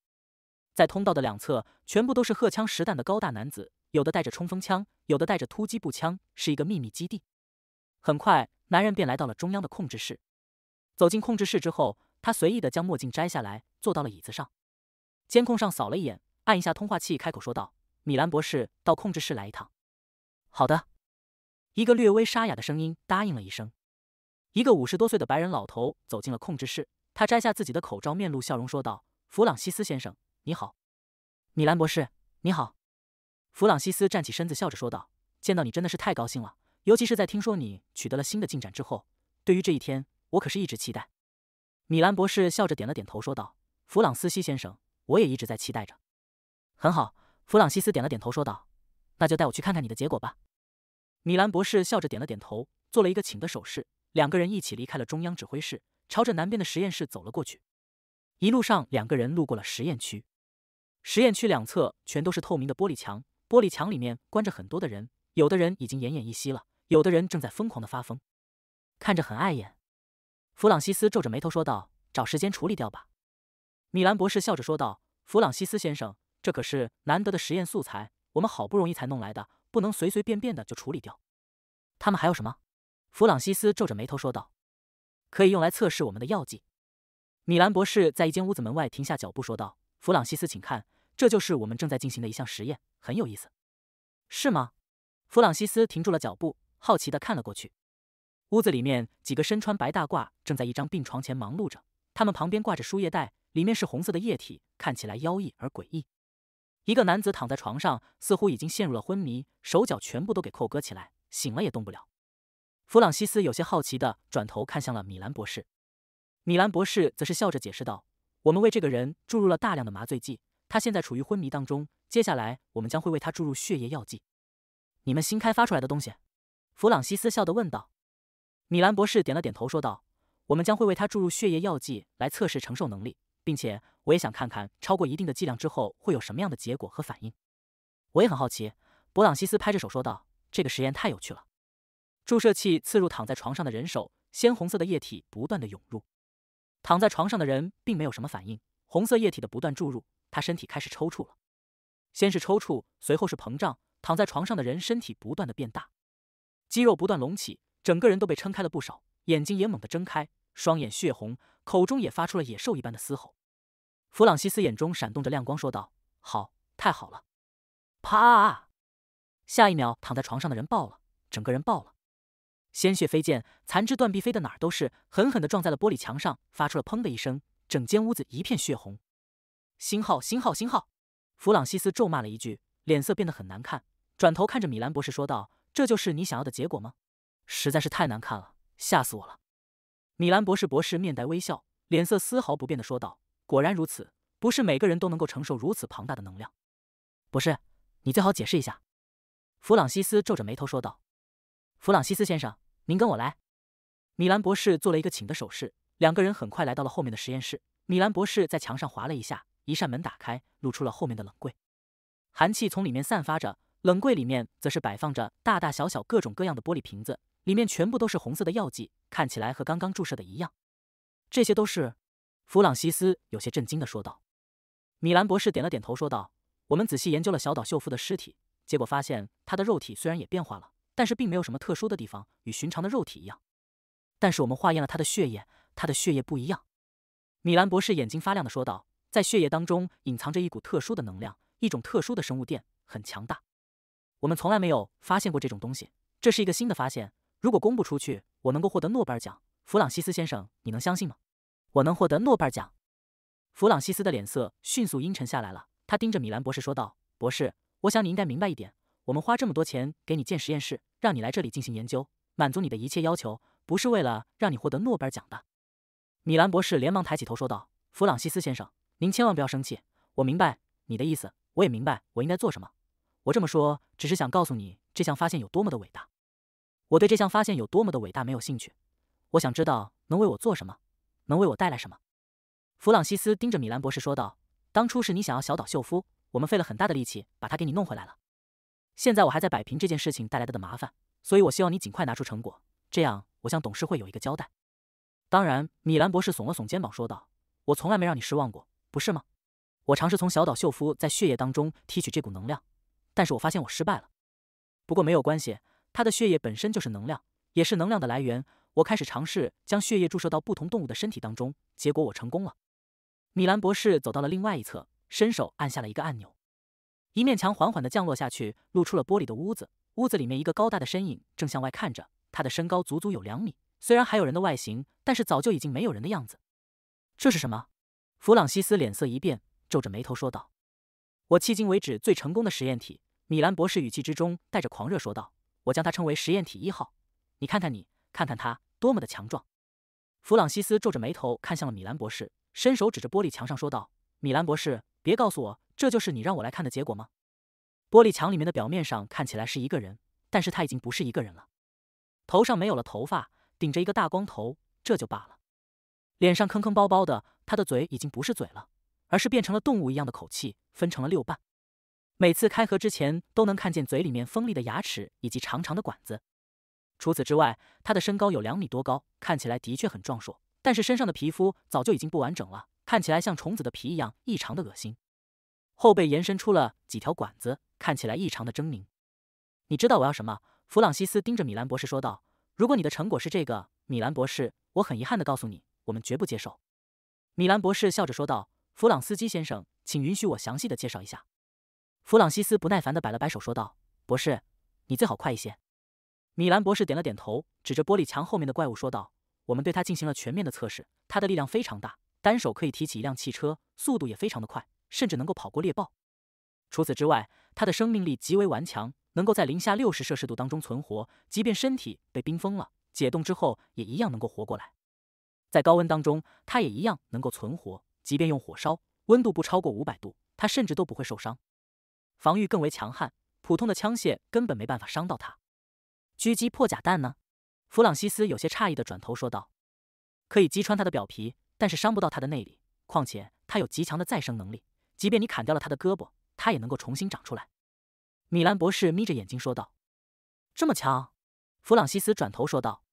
在通道的两侧，全部都是荷枪实弹的高大男子，有的带着冲锋枪，有的带着突击步枪，是一个秘密基地。很快，男人便来到了中央的控制室。走进控制室之后，他随意的将墨镜摘下来，坐到了椅子上，监控上扫了一眼，按一下通话器，开口说道。米兰博士到控制室来一趟。好的，一个略微沙哑的声音答应了一声。一个五十多岁的白人老头走进了控制室，他摘下自己的口罩，面露笑容说道：“弗朗西斯先生，你好。米兰博士，你好。”弗朗西斯站起身子，笑着说道：“见到你真的是太高兴了，尤其是在听说你取得了新的进展之后。对于这一天，我可是一直期待。”米兰博士笑着点了点头说道：“弗朗西斯先生，我也一直在期待着。很好。”弗朗西斯点了点头，说道：“那就带我去看看你的结果吧。”米兰博士笑着点了点头，做了一个请的手势。两个人一起离开了中央指挥室，朝着南边的实验室走了过去。一路上，两个人路过了实验区。实验区两侧全都是透明的玻璃墙，玻璃墙里面关着很多的人，有的人已经奄奄一息了，有的人正在疯狂的发疯，看着很碍眼。弗朗西斯皱着眉头说道：“找时间处理掉吧。”米兰博士笑着说道：“弗朗西斯先生。”这可是难得的实验素材，我们好不容易才弄来的，不能随随便便的就处理掉。他们还有什么？弗朗西斯皱着眉头说道：“可以用来测试我们的药剂。”米兰博士在一间屋子门外停下脚步说道：“弗朗西斯，请看，这就是我们正在进行的一项实验，很有意思。”是吗？弗朗西斯停住了脚步，好奇的看了过去。屋子里面几个身穿白大褂正在一张病床前忙碌着，他们旁边挂着输液袋，里面是红色的液体，看起来妖异而诡异。一个男子躺在床上，似乎已经陷入了昏迷，手脚全部都给扣割起来，醒了也动不了。弗朗西斯有些好奇的转头看向了米兰博士，米兰博士则是笑着解释道：“我们为这个人注入了大量的麻醉剂，他现在处于昏迷当中。接下来，我们将会为他注入血液药剂。”“你们新开发出来的东西？”弗朗西斯笑着问道。米兰博士点了点头，说道：“我们将会为他注入血液药剂，来测试承受能力。”并且我也想看看超过一定的剂量之后会有什么样的结果和反应，我也很好奇。”博朗西斯拍着手说道，“这个实验太有趣了。”注射器刺入躺在床上的人手，鲜红色的液体不断的涌入。躺在床上的人并没有什么反应，红色液体的不断注入，他身体开始抽搐了。先是抽搐，随后是膨胀。躺在床上的人身体不断的变大，肌肉不断隆起，整个人都被撑开了不少，眼睛也猛地睁开，双眼血红。口中也发出了野兽一般的嘶吼，弗朗西斯眼中闪动着亮光，说道：“好，太好了！”啪！下一秒，躺在床上的人爆了，整个人爆了，鲜血飞溅，残肢断臂飞的哪儿都是，狠狠的撞在了玻璃墙上，发出了“砰”的一声，整间屋子一片血红。星号，星号，星号！弗朗西斯咒骂了一句，脸色变得很难看，转头看着米兰博士说道：“这就是你想要的结果吗？实在是太难看了，吓死我了！”米兰博士博士面带微笑，脸色丝毫不变的说道：“果然如此，不是每个人都能够承受如此庞大的能量。”“博士，你最好解释一下。”弗朗西斯皱着眉头说道。“弗朗西斯先生，您跟我来。”米兰博士做了一个请的手势，两个人很快来到了后面的实验室。米兰博士在墙上划了一下，一扇门打开，露出了后面的冷柜，寒气从里面散发着。冷柜里面则是摆放着大大小小各种各样的玻璃瓶子。里面全部都是红色的药剂，看起来和刚刚注射的一样。这些都是，弗朗西斯有些震惊的说道。米兰博士点了点头，说道：“我们仔细研究了小岛秀夫的尸体，结果发现他的肉体虽然也变化了，但是并没有什么特殊的地方，与寻常的肉体一样。但是我们化验了他的血液，他的血液不一样。”米兰博士眼睛发亮的说道：“在血液当中隐藏着一股特殊的能量，一种特殊的生物电，很强大。我们从来没有发现过这种东西，这是一个新的发现。”如果公布出去，我能够获得诺贝尔奖，弗朗西斯先生，你能相信吗？我能获得诺贝尔奖？弗朗西斯的脸色迅速阴沉下来了，他盯着米兰博士说道：“博士，我想你应该明白一点，我们花这么多钱给你建实验室，让你来这里进行研究，满足你的一切要求，不是为了让你获得诺贝尔奖的。”米兰博士连忙抬起头说道：“弗朗西斯先生，您千万不要生气，我明白你的意思，我也明白我应该做什么。我这么说，只是想告诉你这项发现有多么的伟大。”我对这项发现有多么的伟大没有兴趣，我想知道能为我做什么，能为我带来什么。弗朗西斯盯着米兰博士说道：“当初是你想要小岛秀夫，我们费了很大的力气把他给你弄回来了。现在我还在摆平这件事情带来的的麻烦，所以我希望你尽快拿出成果，这样我向董事会有一个交代。”当然，米兰博士耸了耸肩膀说道：“我从来没让你失望过，不是吗？我尝试从小岛秀夫在血液当中提取这股能量，但是我发现我失败了。不过没有关系。”他的血液本身就是能量，也是能量的来源。我开始尝试将血液注射到不同动物的身体当中，结果我成功了。米兰博士走到了另外一侧，伸手按下了一个按钮，一面墙缓缓地降落下去，露出了玻璃的屋子。屋子里面一个高大的身影正向外看着，他的身高足足有两米，虽然还有人的外形，但是早就已经没有人的样子。这是什么？弗朗西斯脸色一变，皱着眉头说道：“我迄今为止最成功的实验体。”米兰博士语气之中带着狂热说道。我将它称为实验体一号。你看看，你看看它多么的强壮！弗朗西斯皱着眉头看向了米兰博士，伸手指着玻璃墙上说道：“米兰博士，别告诉我这就是你让我来看的结果吗？玻璃墙里面的表面上看起来是一个人，但是他已经不是一个人了。头上没有了头发，顶着一个大光头，这就罢了。脸上坑坑包包的，他的嘴已经不是嘴了，而是变成了动物一样的口气，分成了六瓣。”每次开合之前，都能看见嘴里面锋利的牙齿以及长长的管子。除此之外，他的身高有两米多高，看起来的确很壮硕。但是身上的皮肤早就已经不完整了，看起来像虫子的皮一样，异常的恶心。后背延伸出了几条管子，看起来异常的狰狞。你知道我要什么？弗朗西斯盯着米兰博士说道：“如果你的成果是这个，米兰博士，我很遗憾的告诉你，我们绝不接受。”米兰博士笑着说道：“弗朗斯基先生，请允许我详细的介绍一下。”弗朗西斯不耐烦地摆了摆手，说道：“博士，你最好快一些。”米兰博士点了点头，指着玻璃墙后面的怪物说道：“我们对他进行了全面的测试，他的力量非常大，单手可以提起一辆汽车，速度也非常的快，甚至能够跑过猎豹。除此之外，他的生命力极为顽强，能够在零下六十摄氏度当中存活，即便身体被冰封了，解冻之后也一样能够活过来。在高温当中，他也一样能够存活，即便用火烧，温度不超过五百度，他甚至都不会受伤。”防御更为强悍，普通的枪械根本没办法伤到他。狙击破甲弹呢？弗朗西斯有些诧异的转头说道：“可以击穿他的表皮，但是伤不到他的内里。况且他有极强的再生能力，即便你砍掉了他的胳膊，他也能够重新长出来。”米兰博士眯着眼睛说道：“这么强？”弗朗西斯转头说道：“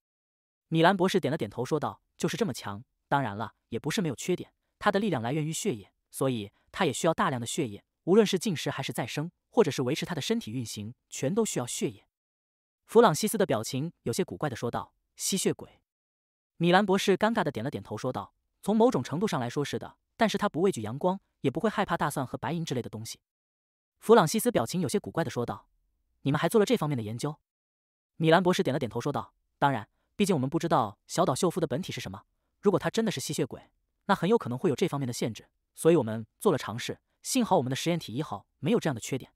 米兰博士点了点头说道：‘就是这么强。当然了，也不是没有缺点。他的力量来源于血液，所以他也需要大量的血液。”无论是进食还是再生，或者是维持他的身体运行，全都需要血液。弗朗西斯的表情有些古怪的说道：“吸血鬼。”米兰博士尴尬的点了点头，说道：“从某种程度上来说是的，但是他不畏惧阳光，也不会害怕大蒜和白银之类的东西。”弗朗西斯表情有些古怪的说道：“你们还做了这方面的研究？”米兰博士点了点头，说道：“当然，毕竟我们不知道小岛秀夫的本体是什么。如果他真的是吸血鬼，那很有可能会有这方面的限制，所以我们做了尝试。”幸好我们的实验体一号没有这样的缺点。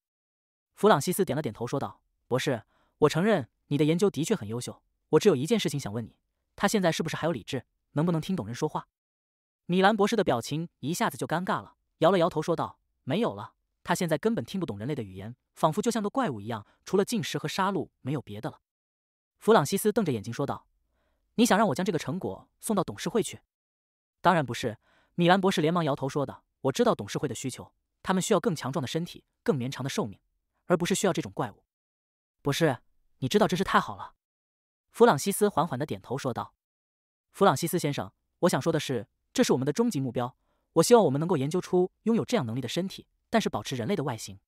弗朗西斯点了点头，说道：“博士，我承认你的研究的确很优秀。我只有一件事情想问你，他现在是不是还有理智？能不能听懂人说话？”米兰博士的表情一下子就尴尬了，摇了摇头，说道：“没有了，他现在根本听不懂人类的语言，仿佛就像个怪物一样，除了进食和杀戮没有别的了。”弗朗西斯瞪着眼睛说道：“你想让我将这个成果送到董事会去？”“当然不是。”米兰博士连忙摇头说道。我知道董事会的需求，他们需要更强壮的身体，更绵长的寿命，而不是需要这种怪物。博士，你知道真是太好了。”弗朗西斯缓缓地点头说道。“弗朗西斯先生，我想说的是，这是我们的终极目标。我希望我们能够研究出拥有这样能力的身体，但是保持人类的外形。”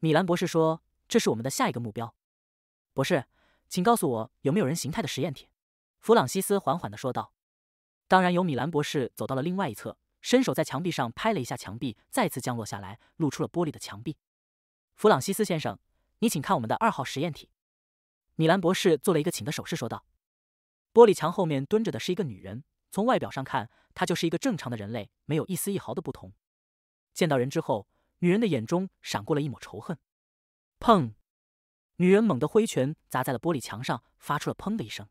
米兰博士说，“这是我们的下一个目标。”博士，请告诉我有没有人形态的实验体？”弗朗西斯缓缓地说道。“当然有。”米兰博士走到了另外一侧。伸手在墙壁上拍了一下，墙壁再次降落下来，露出了玻璃的墙壁。弗朗西斯先生，你请看我们的二号实验体。米兰博士做了一个请的手势，说道：“玻璃墙后面蹲着的是一个女人，从外表上看，她就是一个正常的人类，没有一丝一毫的不同。”见到人之后，女人的眼中闪过了一抹仇恨。砰！女人猛地挥拳砸在了玻璃墙上，发出了砰的一声。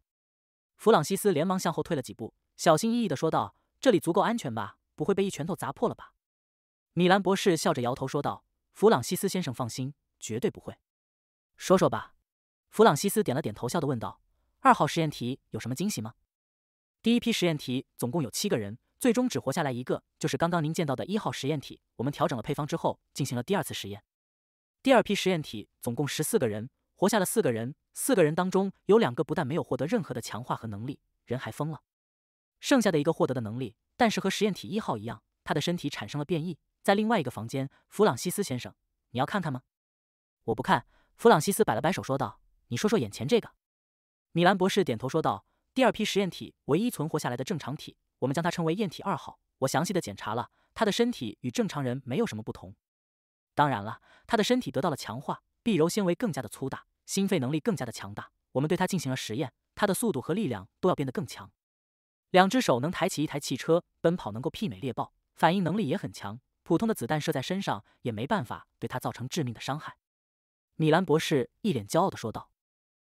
弗朗西斯连忙向后退了几步，小心翼翼的说道：“这里足够安全吧？”不会被一拳头砸破了吧？米兰博士笑着摇头说道：“弗朗西斯先生，放心，绝对不会。”说说吧。”弗朗西斯点了点头，笑的问道：“二号实验体有什么惊喜吗？”第一批实验体总共有七个人，最终只活下来一个，就是刚刚您见到的一号实验体。我们调整了配方之后，进行了第二次实验。第二批实验体总共十四个人，活下了四个人。四个人当中有两个不但没有获得任何的强化和能力，人还疯了。剩下的一个获得的能力。但是和实验体一号一样，他的身体产生了变异。在另外一个房间，弗朗西斯先生，你要看看吗？我不看。弗朗西斯摆了摆手说道：“你说说眼前这个。”米兰博士点头说道：“第二批实验体唯一存活下来的正常体，我们将它称为验体二号。我详细的检查了他的身体，与正常人没有什么不同。当然了，他的身体得到了强化，臂柔纤维更加的粗大，心肺能力更加的强大。我们对他进行了实验，他的速度和力量都要变得更强。”两只手能抬起一台汽车，奔跑能够媲美猎豹，反应能力也很强。普通的子弹射在身上也没办法对他造成致命的伤害。米兰博士一脸骄傲地说道：“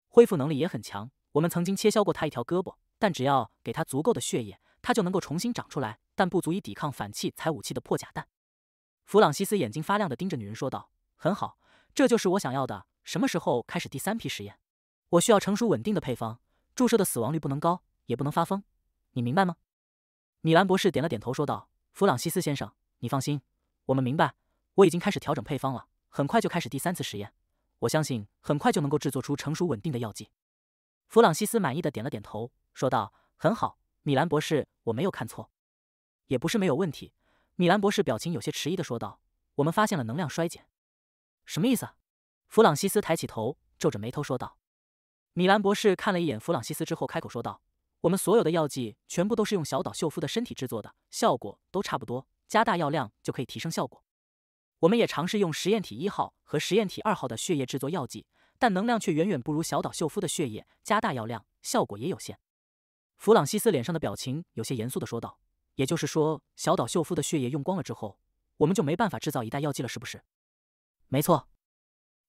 恢复能力也很强，我们曾经切削过他一条胳膊，但只要给他足够的血液，他就能够重新长出来。但不足以抵抗反器材武器的破甲弹。”弗朗西斯眼睛发亮地盯着女人说道：“很好，这就是我想要的。什么时候开始第三批实验？我需要成熟稳定的配方，注射的死亡率不能高，也不能发疯。”你明白吗？米兰博士点了点头，说道：“弗朗西斯先生，你放心，我们明白。我已经开始调整配方了，很快就开始第三次实验。我相信很快就能够制作出成熟稳定的药剂。”弗朗西斯满意的点了点头，说道：“很好，米兰博士，我没有看错，也不是没有问题。”米兰博士表情有些迟疑的说道：“我们发现了能量衰减，什么意思？”弗朗西斯抬起头，皱着眉头说道。米兰博士看了一眼弗朗西斯之后，开口说道。我们所有的药剂全部都是用小岛秀夫的身体制作的，效果都差不多，加大药量就可以提升效果。我们也尝试用实验体一号和实验体二号的血液制作药剂，但能量却远远不如小岛秀夫的血液，加大药量效果也有限。弗朗西斯脸上的表情有些严肃的说道：“也就是说，小岛秀夫的血液用光了之后，我们就没办法制造一代药剂了，是不是？”“没错。”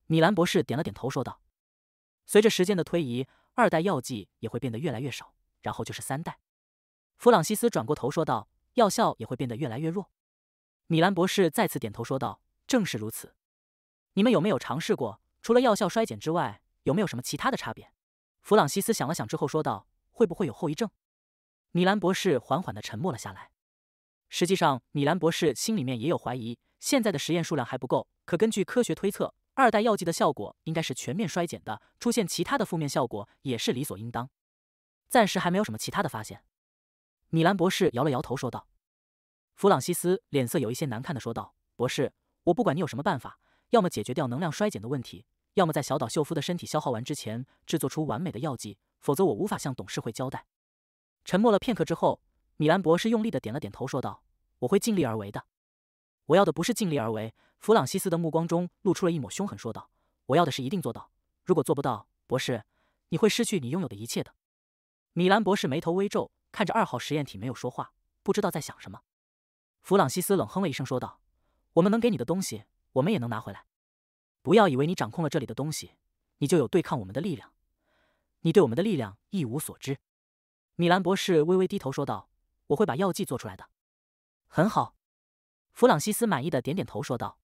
米兰博士点了点头说道：“随着时间的推移，二代药剂也会变得越来越少。”然后就是三代，弗朗西斯转过头说道：“药效也会变得越来越弱。”米兰博士再次点头说道：“正是如此。”你们有没有尝试过？除了药效衰减之外，有没有什么其他的差别？”弗朗西斯想了想之后说道：“会不会有后遗症？”米兰博士缓缓地沉默了下来。实际上，米兰博士心里面也有怀疑，现在的实验数量还不够。可根据科学推测，二代药剂的效果应该是全面衰减的，出现其他的负面效果也是理所应当。暂时还没有什么其他的发现，米兰博士摇了摇头说道。弗朗西斯脸色有一些难看的说道：“博士，我不管你有什么办法，要么解决掉能量衰减的问题，要么在小岛秀夫的身体消耗完之前制作出完美的药剂，否则我无法向董事会交代。”沉默了片刻之后，米兰博士用力的点了点头说道：“我会尽力而为的。”我要的不是尽力而为，弗朗西斯的目光中露出了一抹凶狠说道：“我要的是一定做到，如果做不到，博士，你会失去你拥有的一切的。”米兰博士眉头微皱，看着二号实验体，没有说话，不知道在想什么。弗朗西斯冷哼了一声，说道：“我们能给你的东西，我们也能拿回来。不要以为你掌控了这里的东西，你就有对抗我们的力量。你对我们的力量一无所知。”米兰博士微微低头说道：“我会把药剂做出来的。”很好，弗朗西斯满意的点点头说道：“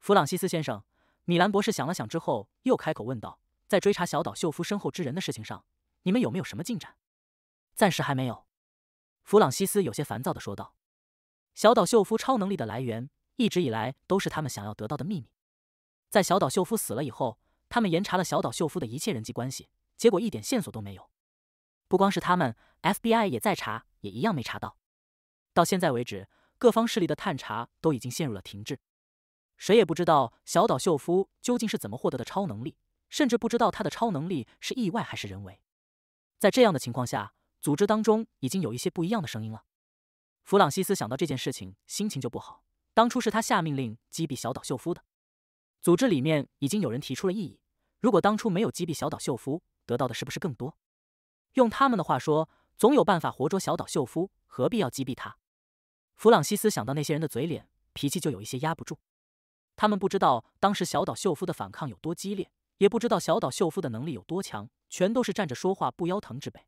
弗朗西斯先生，米兰博士想了想之后，又开口问道，在追查小岛秀夫身后之人的事情上。”你们有没有什么进展？暂时还没有。弗朗西斯有些烦躁的说道：“小岛秀夫超能力的来源，一直以来都是他们想要得到的秘密。在小岛秀夫死了以后，他们严查了小岛秀夫的一切人际关系，结果一点线索都没有。不光是他们，FBI 也在查，也一样没查到。到现在为止，各方势力的探查都已经陷入了停滞。谁也不知道小岛秀夫究竟是怎么获得的超能力，甚至不知道他的超能力是意外还是人为。”在这样的情况下，组织当中已经有一些不一样的声音了。弗朗西斯想到这件事情，心情就不好。当初是他下命令击毙小岛秀夫的，组织里面已经有人提出了异议。如果当初没有击毙小岛秀夫，得到的是不是更多？用他们的话说，总有办法活捉小岛秀夫，何必要击毙他？弗朗西斯想到那些人的嘴脸，脾气就有一些压不住。他们不知道当时小岛秀夫的反抗有多激烈，也不知道小岛秀夫的能力有多强。全都是站着说话不腰疼之辈。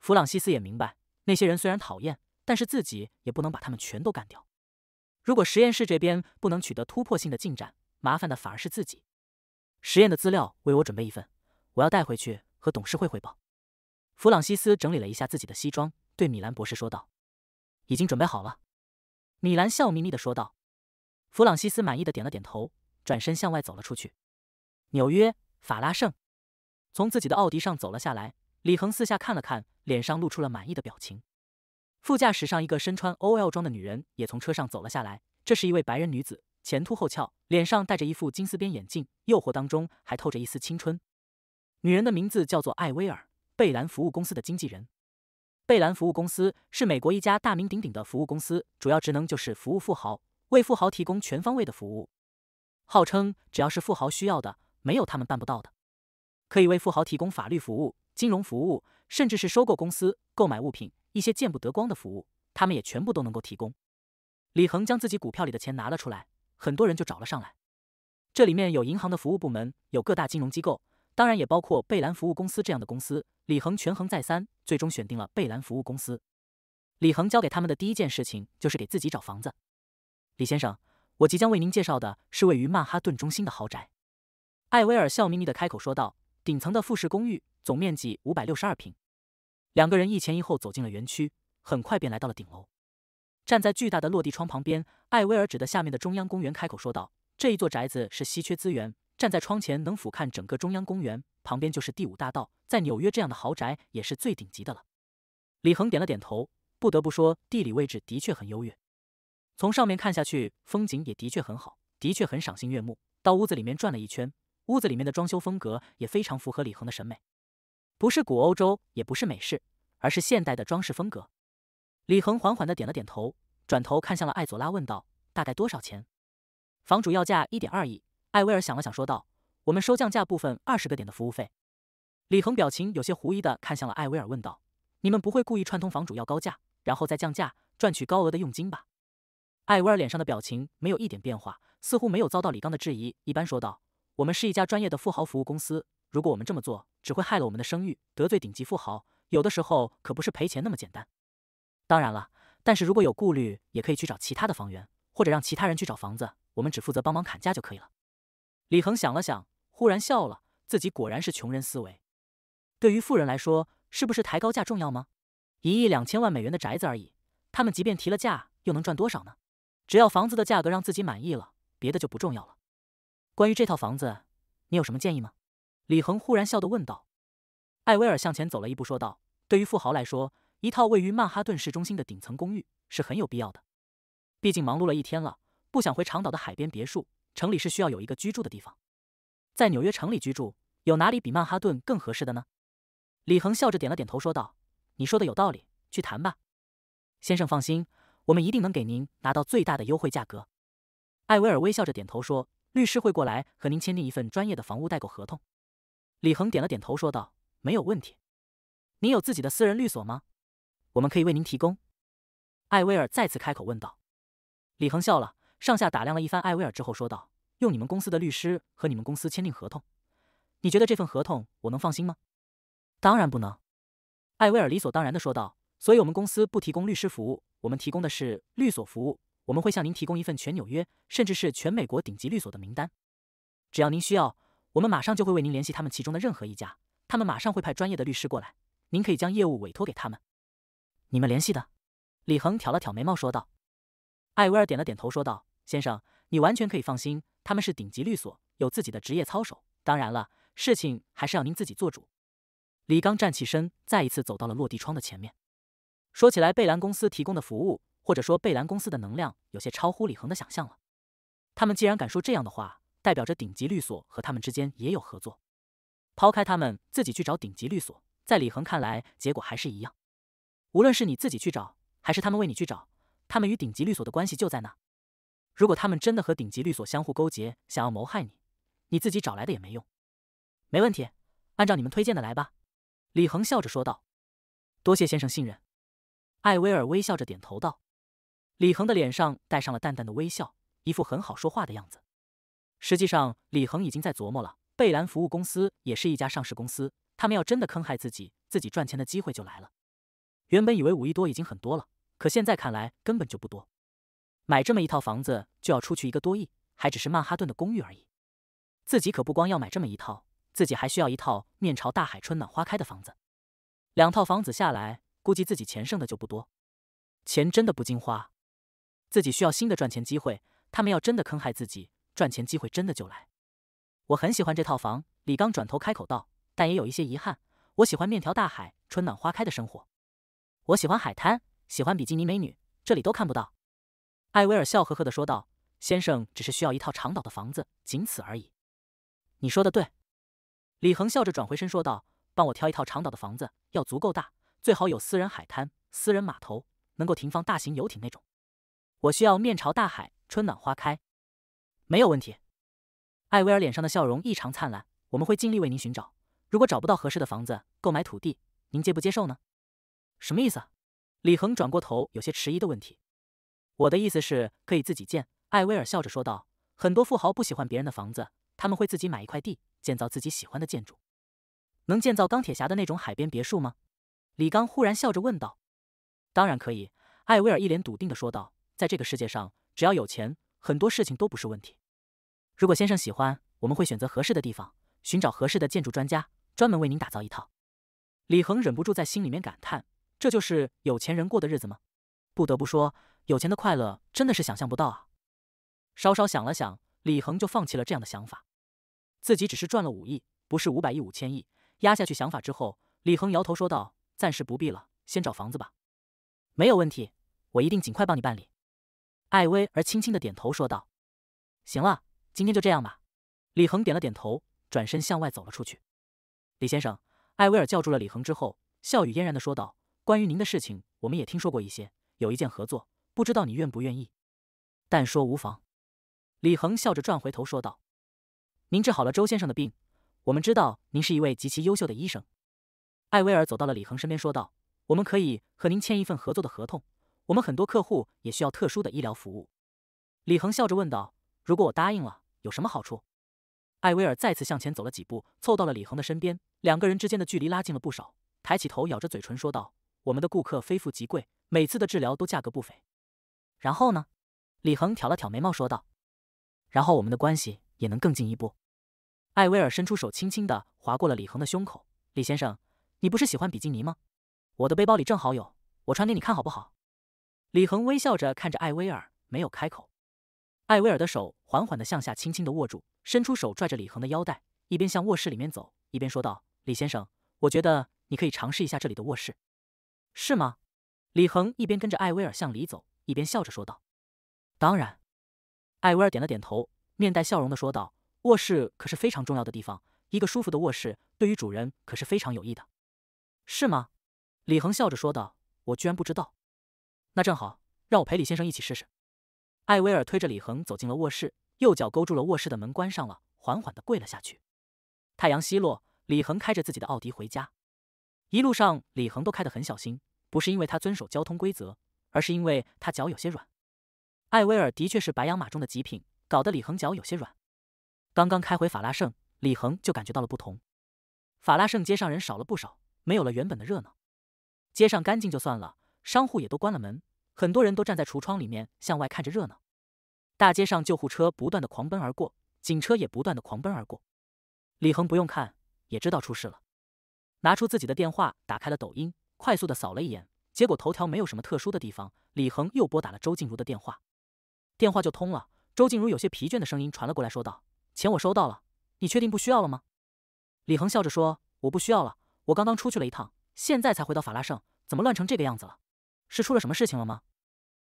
弗朗西斯也明白，那些人虽然讨厌，但是自己也不能把他们全都干掉。如果实验室这边不能取得突破性的进展，麻烦的反而是自己。实验的资料为我准备一份，我要带回去和董事会汇报。弗朗西斯整理了一下自己的西装，对米兰博士说道：“已经准备好了。”米兰笑眯眯的说道。弗朗西斯满意的点了点头，转身向外走了出去。纽约，法拉盛。从自己的奥迪上走了下来，李恒四下看了看，脸上露出了满意的表情。副驾驶上一个身穿 OL 装的女人也从车上走了下来，这是一位白人女子，前凸后翘，脸上戴着一副金丝边眼镜，诱惑当中还透着一丝青春。女人的名字叫做艾薇尔，贝兰服务公司的经纪人。贝兰服务公司是美国一家大名鼎鼎的服务公司，主要职能就是服务富豪，为富豪提供全方位的服务，号称只要是富豪需要的，没有他们办不到的。可以为富豪提供法律服务、金融服务，甚至是收购公司、购买物品一些见不得光的服务，他们也全部都能够提供。李恒将自己股票里的钱拿了出来，很多人就找了上来。这里面有银行的服务部门，有各大金融机构，当然也包括贝兰服务公司这样的公司。李恒权衡再三，最终选定了贝兰服务公司。李恒交给他们的第一件事情就是给自己找房子。李先生，我即将为您介绍的是位于曼哈顿中心的豪宅。艾薇尔笑眯眯地开口说道。顶层的复式公寓总面积五百六十二平，两个人一前一后走进了园区，很快便来到了顶楼。站在巨大的落地窗旁边，艾薇儿指着下面的中央公园开口说道：“这一座宅子是稀缺资源，站在窗前能俯瞰整个中央公园，旁边就是第五大道，在纽约这样的豪宅也是最顶级的了。”李恒点了点头，不得不说地理位置的确很优越，从上面看下去风景也的确很好，的确很赏心悦目。到屋子里面转了一圈。屋子里面的装修风格也非常符合李恒的审美，不是古欧洲，也不是美式，而是现代的装饰风格。李恒缓缓地点了点头，转头看向了艾佐拉，问道：“大概多少钱？”房主要价一点二亿。艾薇尔想了想，说道：“我们收降价部分二十个点的服务费。”李恒表情有些狐疑的看向了艾薇尔，问道：“你们不会故意串通房主要高价，然后再降价赚取高额的佣金吧？”艾薇尔脸上的表情没有一点变化，似乎没有遭到李刚的质疑一般，说道。我们是一家专业的富豪服务公司，如果我们这么做，只会害了我们的声誉，得罪顶级富豪。有的时候可不是赔钱那么简单。当然了，但是如果有顾虑，也可以去找其他的房源，或者让其他人去找房子，我们只负责帮忙砍价就可以了。李恒想了想，忽然笑了，自己果然是穷人思维。对于富人来说，是不是抬高价重要吗？一亿两千万美元的宅子而已，他们即便提了价，又能赚多少呢？只要房子的价格让自己满意了，别的就不重要了。关于这套房子，你有什么建议吗？李恒忽然笑的问道。艾薇尔向前走了一步，说道：“对于富豪来说，一套位于曼哈顿市中心的顶层公寓是很有必要的。毕竟忙碌了一天了，不想回长岛的海边别墅，城里是需要有一个居住的地方。在纽约城里居住，有哪里比曼哈顿更合适的呢？”李恒笑着点了点头，说道：“你说的有道理，去谈吧。先生放心，我们一定能给您拿到最大的优惠价格。”艾薇尔微笑着点头说。律师会过来和您签订一份专业的房屋代购合同。李恒点了点头，说道：“没有问题。您有自己的私人律所吗？我们可以为您提供。”艾薇儿再次开口问道。李恒笑了，上下打量了一番艾薇儿之后说道：“用你们公司的律师和你们公司签订合同，你觉得这份合同我能放心吗？”“当然不能。”艾薇儿理所当然的说道。“所以我们公司不提供律师服务，我们提供的是律所服务。”我们会向您提供一份全纽约，甚至是全美国顶级律所的名单。只要您需要，我们马上就会为您联系他们其中的任何一家，他们马上会派专业的律师过来。您可以将业务委托给他们。你们联系的？李恒挑了挑眉毛说道。艾薇儿点了点头说道：“先生，你完全可以放心，他们是顶级律所有自己的职业操守。当然了，事情还是要您自己做主。”李刚站起身，再一次走到了落地窗的前面。说起来，贝兰公司提供的服务。或者说，贝兰公司的能量有些超乎李恒的想象了。他们既然敢说这样的话，代表着顶级律所和他们之间也有合作。抛开他们自己去找顶级律所，在李恒看来，结果还是一样。无论是你自己去找，还是他们为你去找，他们与顶级律所的关系就在那。如果他们真的和顶级律所相互勾结，想要谋害你，你自己找来的也没用。没问题，按照你们推荐的来吧。”李恒笑着说道，“多谢先生信任。”艾薇儿微笑着点头道。李恒的脸上带上了淡淡的微笑，一副很好说话的样子。实际上，李恒已经在琢磨了。贝兰服务公司也是一家上市公司，他们要真的坑害自己，自己赚钱的机会就来了。原本以为五亿多已经很多了，可现在看来根本就不多。买这么一套房子就要出去一个多亿，还只是曼哈顿的公寓而已。自己可不光要买这么一套，自己还需要一套面朝大海春暖花开的房子。两套房子下来，估计自己钱剩的就不多。钱真的不经花。自己需要新的赚钱机会，他们要真的坑害自己，赚钱机会真的就来。我很喜欢这套房，李刚转头开口道，但也有一些遗憾，我喜欢面条、大海、春暖花开的生活，我喜欢海滩，喜欢比基尼美女，这里都看不到。艾薇儿笑呵呵的说道：“先生只是需要一套长岛的房子，仅此而已。”你说的对，李恒笑着转回身说道：“帮我挑一套长岛的房子，要足够大，最好有私人海滩、私人码头，能够停放大型游艇那种。”我需要面朝大海，春暖花开，没有问题。艾薇儿脸上的笑容异常灿烂。我们会尽力为您寻找。如果找不到合适的房子，购买土地，您接不接受呢？什么意思？李恒转过头，有些迟疑的问题。我的意思是，可以自己建。艾薇儿笑着说道。很多富豪不喜欢别人的房子，他们会自己买一块地，建造自己喜欢的建筑。能建造钢铁侠的那种海边别墅吗？李刚忽然笑着问道。当然可以。艾薇儿一脸笃定的说道。在这个世界上，只要有钱，很多事情都不是问题。如果先生喜欢，我们会选择合适的地方，寻找合适的建筑专家，专门为您打造一套。李恒忍不住在心里面感叹：这就是有钱人过的日子吗？不得不说，有钱的快乐真的是想象不到啊！稍稍想了想，李恒就放弃了这样的想法。自己只是赚了五亿，不是五百亿、五千亿。压下去想法之后，李恒摇头说道：“暂时不必了，先找房子吧。”没有问题，我一定尽快帮你办理。艾薇儿轻轻的点头说道：“行了，今天就这样吧。”李恒点了点头，转身向外走了出去。李先生，艾薇儿叫住了李恒之后，笑语嫣然的说道：“关于您的事情，我们也听说过一些，有一件合作，不知道你愿不愿意？”但说无妨。李恒笑着转回头说道：“您治好了周先生的病，我们知道您是一位极其优秀的医生。”艾薇儿走到了李恒身边说道：“我们可以和您签一份合作的合同。”我们很多客户也需要特殊的医疗服务，李恒笑着问道：“如果我答应了，有什么好处？”艾薇尔再次向前走了几步，凑到了李恒的身边，两个人之间的距离拉近了不少。抬起头，咬着嘴唇说道：“我们的顾客非富即贵，每次的治疗都价格不菲。”然后呢？李恒挑了挑眉毛说道：“然后我们的关系也能更进一步。”艾薇尔伸出手，轻轻地划过了李恒的胸口。“李先生，你不是喜欢比基尼吗？我的背包里正好有，我穿给你看好不好？”李恒微笑着看着艾薇儿，没有开口。艾薇儿的手缓缓的向下，轻轻的握住，伸出手拽着李恒的腰带，一边向卧室里面走，一边说道：“李先生，我觉得你可以尝试一下这里的卧室，是吗？”李恒一边跟着艾薇儿向里走，一边笑着说道：“当然。”艾薇儿点了点头，面带笑容的说道：“卧室可是非常重要的地方，一个舒服的卧室对于主人可是非常有益的，是吗？”李恒笑着说道：“我居然不知道。”那正好，让我陪李先生一起试试。艾薇尔推着李恒走进了卧室，右脚勾住了卧室的门，关上了，缓缓的跪了下去。太阳西落，李恒开着自己的奥迪回家。一路上，李恒都开得很小心，不是因为他遵守交通规则，而是因为他脚有些软。艾薇尔的确是白羊马中的极品，搞得李恒脚有些软。刚刚开回法拉盛，李恒就感觉到了不同。法拉盛街上人少了不少，没有了原本的热闹。街上干净就算了。商户也都关了门，很多人都站在橱窗里面向外看着热闹。大街上救护车不断的狂奔而过，警车也不断的狂奔而过。李恒不用看也知道出事了，拿出自己的电话打开了抖音，快速的扫了一眼，结果头条没有什么特殊的地方。李恒又拨打了周静茹的电话，电话就通了。周静茹有些疲倦的声音传了过来，说道：“钱我收到了，你确定不需要了吗？”李恒笑着说：“我不需要了，我刚刚出去了一趟，现在才回到法拉盛，怎么乱成这个样子了？”是出了什么事情了吗？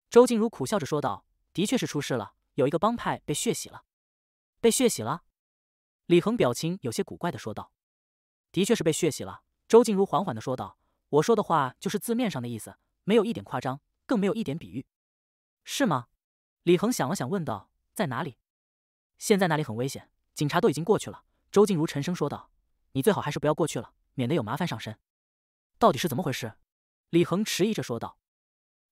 周静茹苦笑着说道：“的确是出事了，有一个帮派被血洗了。”被血洗了？李恒表情有些古怪的说道：“的确是被血洗了。”周静茹缓缓的说道：“我说的话就是字面上的意思，没有一点夸张，更没有一点比喻。”是吗？李恒想了想问道：“在哪里？现在那里很危险，警察都已经过去了。”周静茹沉声说道：“你最好还是不要过去了，免得有麻烦上身。”到底是怎么回事？李恒迟疑着说道。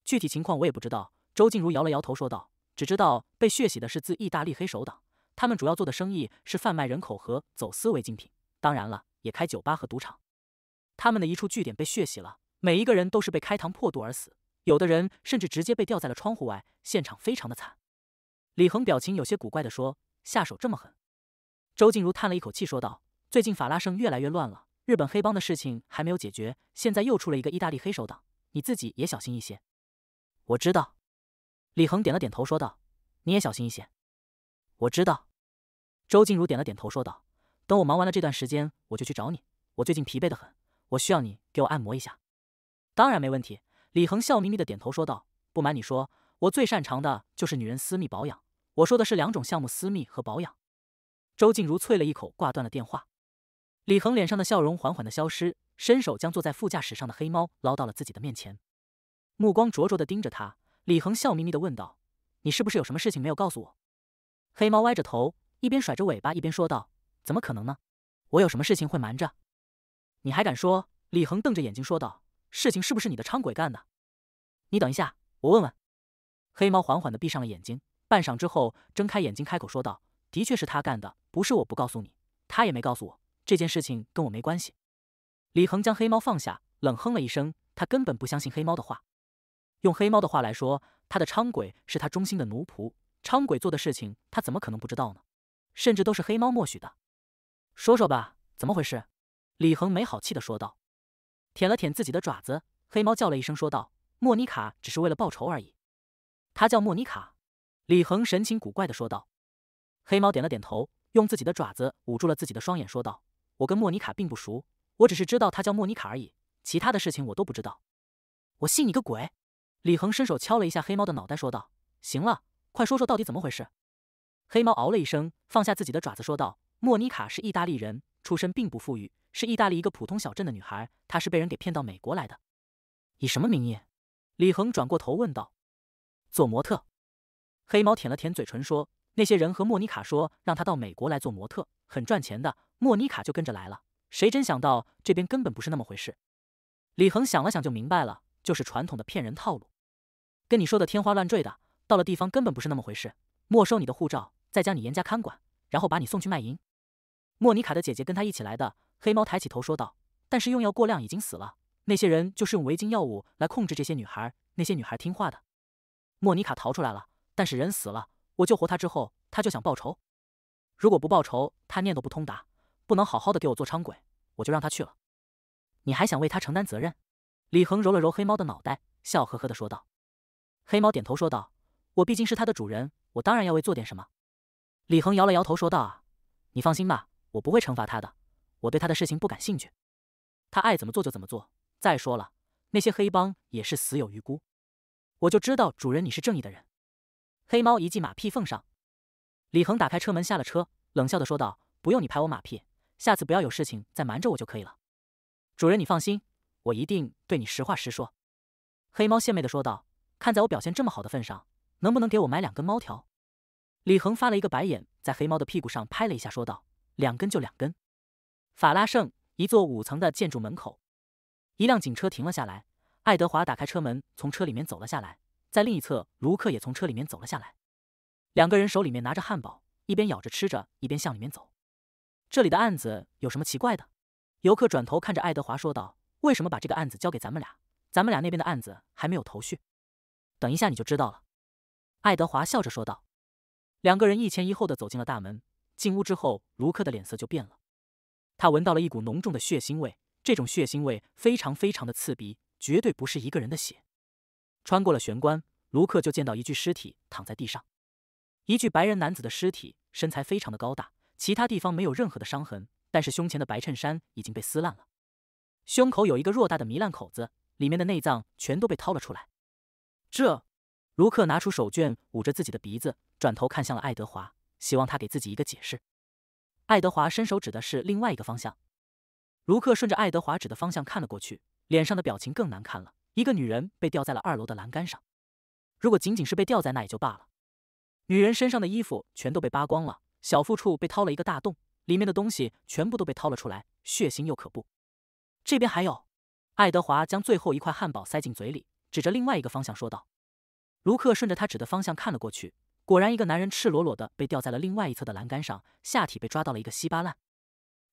具体情况我也不知道，周静茹摇了摇头说道：“只知道被血洗的是自意大利黑手党，他们主要做的生意是贩卖人口和走私违禁品，当然了，也开酒吧和赌场。他们的一处据点被血洗了，每一个人都是被开膛破肚而死，有的人甚至直接被吊在了窗户外，现场非常的惨。”李恒表情有些古怪的说：“下手这么狠？”周静茹叹了一口气说道：“最近法拉盛越来越乱了，日本黑帮的事情还没有解决，现在又出了一个意大利黑手党，你自己也小心一些。”我知道，李恒点了点头说道：“你也小心一些。”我知道，周静茹点了点头说道：“等我忙完了这段时间，我就去找你。我最近疲惫的很，我需要你给我按摩一下。”当然没问题，李恒笑眯眯的点头说道：“不瞒你说，我最擅长的就是女人私密保养。我说的是两种项目：私密和保养。”周静茹啐了一口，挂断了电话。李恒脸上的笑容缓缓的消失，伸手将坐在副驾驶上的黑猫捞到了自己的面前。目光灼灼的盯着他，李恒笑眯眯的问道：“你是不是有什么事情没有告诉我？”黑猫歪着头，一边甩着尾巴，一边说道：“怎么可能呢？我有什么事情会瞒着？你还敢说？”李恒瞪着眼睛说道：“事情是不是你的伥鬼干的？你等一下，我问问。”黑猫缓缓的闭上了眼睛，半晌之后睁开眼睛，开口说道：“的确是他干的，不是我不告诉你，他也没告诉我，这件事情跟我没关系。”李恒将黑猫放下，冷哼了一声，他根本不相信黑猫的话。用黑猫的话来说，他的昌鬼是他忠心的奴仆，昌鬼做的事情他怎么可能不知道呢？甚至都是黑猫默许的。说说吧，怎么回事？李恒没好气的说道，舔了舔自己的爪子，黑猫叫了一声说道：“莫妮卡只是为了报仇而已。”他叫莫妮卡？李恒神情古怪的说道。黑猫点了点头，用自己的爪子捂住了自己的双眼，说道：“我跟莫妮卡并不熟，我只是知道他叫莫妮卡而已，其他的事情我都不知道。”我信你个鬼！李恒伸手敲了一下黑猫的脑袋，说道：“行了，快说说到底怎么回事。”黑猫嗷了一声，放下自己的爪子，说道：“莫妮卡是意大利人，出身并不富裕，是意大利一个普通小镇的女孩。她是被人给骗到美国来的，以什么名义？”李恒转过头问道：“做模特？”黑猫舔了舔嘴唇，说：“那些人和莫妮卡说，让她到美国来做模特，很赚钱的。莫妮卡就跟着来了。谁真想到这边根本不是那么回事？”李恒想了想，就明白了。就是传统的骗人套路，跟你说的天花乱坠的，到了地方根本不是那么回事。没收你的护照，再将你严加看管，然后把你送去卖淫。莫妮卡的姐姐跟她一起来的。黑猫抬起头说道：“但是用药过量已经死了。那些人就是用违禁药物来控制这些女孩，那些女孩听话的。莫妮卡逃出来了，但是人死了。我救活她之后，她就想报仇。如果不报仇，她念都不通达，不能好好的给我做伥鬼，我就让她去了。你还想为她承担责任？”李恒揉了揉黑猫的脑袋，笑呵呵地说道：“黑猫点头说道，我毕竟是它的主人，我当然要为做点什么。”李恒摇了摇头说道：“啊，你放心吧，我不会惩罚他的。我对他的事情不感兴趣，他爱怎么做就怎么做。再说了，那些黑帮也是死有余辜。我就知道，主人你是正义的人。”黑猫一记马屁奉上。李恒打开车门下了车，冷笑的说道：“不用你拍我马屁，下次不要有事情再瞒着我就可以了。”主人，你放心。我一定对你实话实说。”黑猫献媚的说道，“看在我表现这么好的份上，能不能给我买两根猫条？”李恒发了一个白眼，在黑猫的屁股上拍了一下，说道：“两根就两根。”法拉盛一座五层的建筑门口，一辆警车停了下来。爱德华打开车门，从车里面走了下来。在另一侧，卢克也从车里面走了下来。两个人手里面拿着汉堡，一边咬着吃着，一边向里面走。这里的案子有什么奇怪的？游客转头看着爱德华说道。为什么把这个案子交给咱们俩？咱们俩那边的案子还没有头绪，等一下你就知道了。”爱德华笑着说道。两个人一前一后的走进了大门。进屋之后，卢克的脸色就变了，他闻到了一股浓重的血腥味，这种血腥味非常非常的刺鼻，绝对不是一个人的血。穿过了玄关，卢克就见到一具尸体躺在地上，一具白人男子的尸体，身材非常的高大，其他地方没有任何的伤痕，但是胸前的白衬衫已经被撕烂了。胸口有一个偌大的糜烂口子，里面的内脏全都被掏了出来。这，卢克拿出手绢捂着自己的鼻子，转头看向了爱德华，希望他给自己一个解释。爱德华伸手指的是另外一个方向，卢克顺着爱德华指的方向看了过去，脸上的表情更难看了。一个女人被吊在了二楼的栏杆上，如果仅仅是被吊在那也就罢了，女人身上的衣服全都被扒光了，小腹处被掏了一个大洞，里面的东西全部都被掏了出来，血腥又可怖。这边还有，爱德华将最后一块汉堡塞进嘴里，指着另外一个方向说道：“卢克，顺着他指的方向看了过去，果然一个男人赤裸裸的被吊在了另外一侧的栏杆上，下体被抓到了一个稀巴烂。”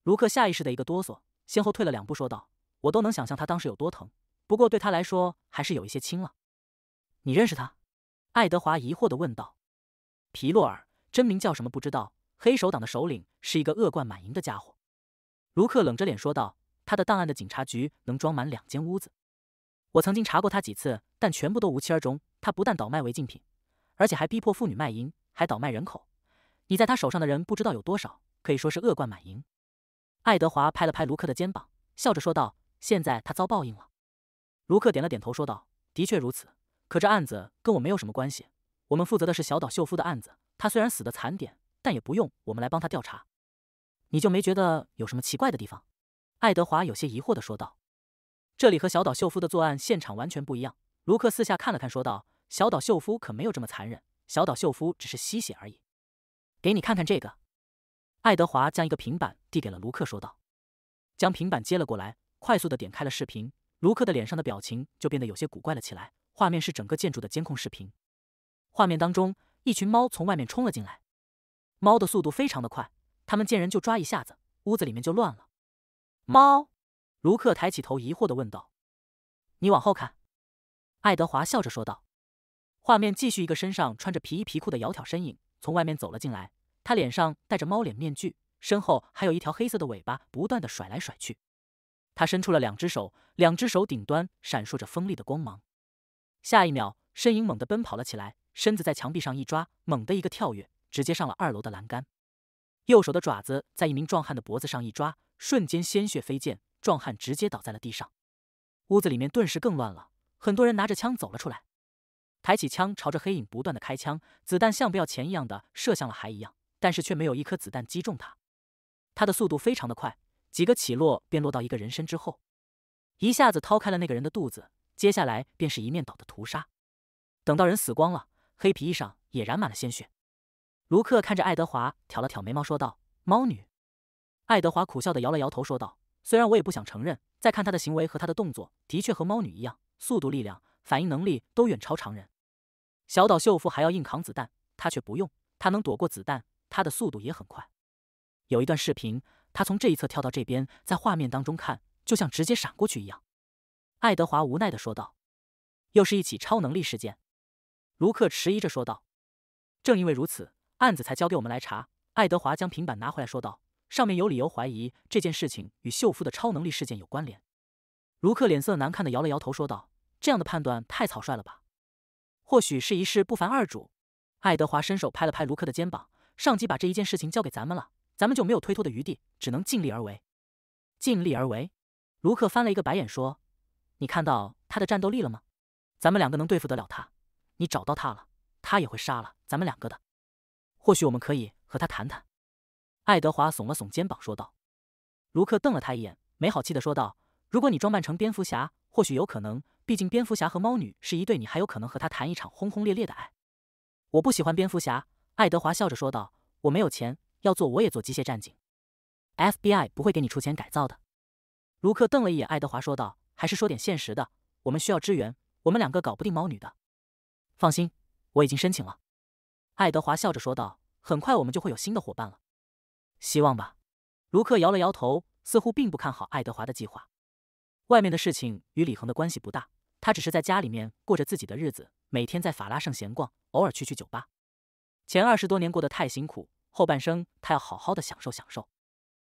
卢克下意识的一个哆嗦，先后退了两步，说道：“我都能想象他当时有多疼，不过对他来说还是有一些轻了。”“你认识他？”爱德华疑惑的问道。“皮洛尔，真名叫什么不知道，黑手党的首领是一个恶贯满盈的家伙。”卢克冷着脸说道。他的档案的警察局能装满两间屋子。我曾经查过他几次，但全部都无期而终。他不但倒卖违禁品，而且还逼迫妇女卖淫，还倒卖人口。你在他手上的人不知道有多少，可以说是恶贯满盈。爱德华拍了拍卢克的肩膀，笑着说道：“现在他遭报应了。”卢克点了点头，说道：“的确如此。可这案子跟我没有什么关系。我们负责的是小岛秀夫的案子。他虽然死得惨点，但也不用我们来帮他调查。你就没觉得有什么奇怪的地方？”爱德华有些疑惑的说道：“这里和小岛秀夫的作案现场完全不一样。”卢克四下看了看，说道：“小岛秀夫可没有这么残忍，小岛秀夫只是吸血而已。”给你看看这个。爱德华将一个平板递给了卢克，说道：“将平板接了过来，快速的点开了视频。卢克的脸上的表情就变得有些古怪了起来。画面是整个建筑的监控视频，画面当中一群猫从外面冲了进来，猫的速度非常的快，他们见人就抓，一下子屋子里面就乱了。”猫，卢克抬起头疑惑的问道：“你往后看。”爱德华笑着说道。画面继续，一个身上穿着皮衣皮裤的窈窕身影从外面走了进来，他脸上戴着猫脸面具，身后还有一条黑色的尾巴不断的甩来甩去。他伸出了两只手，两只手顶端闪烁着锋利的光芒。下一秒，身影猛地奔跑了起来，身子在墙壁上一抓，猛地一个跳跃，直接上了二楼的栏杆。右手的爪子在一名壮汉的脖子上一抓。瞬间鲜血飞溅，壮汉直接倒在了地上。屋子里面顿时更乱了，很多人拿着枪走了出来，抬起枪朝着黑影不断的开枪，子弹像不要钱一样的射向了孩一样，但是却没有一颗子弹击中他。他的速度非常的快，几个起落便落到一个人身之后，一下子掏开了那个人的肚子，接下来便是一面倒的屠杀。等到人死光了，黑皮衣上也染满了鲜血。卢克看着爱德华，挑了挑眉毛说道：“猫女。”爱德华苦笑的摇了摇头，说道：“虽然我也不想承认，再看他的行为和他的动作，的确和猫女一样，速度、力量、反应能力都远超常人。小岛秀夫还要硬扛子弹，他却不用，他能躲过子弹，他的速度也很快。有一段视频，他从这一侧跳到这边，在画面当中看，就像直接闪过去一样。”爱德华无奈的说道：“又是一起超能力事件。”卢克迟疑着说道：“正因为如此，案子才交给我们来查。”爱德华将平板拿回来说道。上面有理由怀疑这件事情与秀夫的超能力事件有关联。卢克脸色难看的摇了摇头，说道：“这样的判断太草率了吧？或许是一事不凡二主。”爱德华伸手拍了拍卢克的肩膀：“上级把这一件事情交给咱们了，咱们就没有推脱的余地，只能尽力而为。”尽力而为？卢克翻了一个白眼说：“你看到他的战斗力了吗？咱们两个能对付得了他？你找到他了，他也会杀了咱们两个的。或许我们可以和他谈谈。”爱德华耸了耸肩膀，说道：“卢克瞪了他一眼，没好气地说道：‘如果你装扮成蝙蝠侠，或许有可能。毕竟蝙蝠侠和猫女是一对，你还有可能和他谈一场轰轰烈烈的爱。’我不喜欢蝙蝠侠。”爱德华笑着说道：“我没有钱，要做我也做机械战警，FBI 不会给你出钱改造的。”卢克瞪了一眼爱德华，说道：“还是说点现实的，我们需要支援，我们两个搞不定猫女的。”“放心，我已经申请了。”爱德华笑着说道：“很快我们就会有新的伙伴了。”希望吧。卢克摇了摇头，似乎并不看好爱德华的计划。外面的事情与李恒的关系不大，他只是在家里面过着自己的日子，每天在法拉盛闲逛，偶尔去去酒吧。前二十多年过得太辛苦，后半生他要好好的享受享受。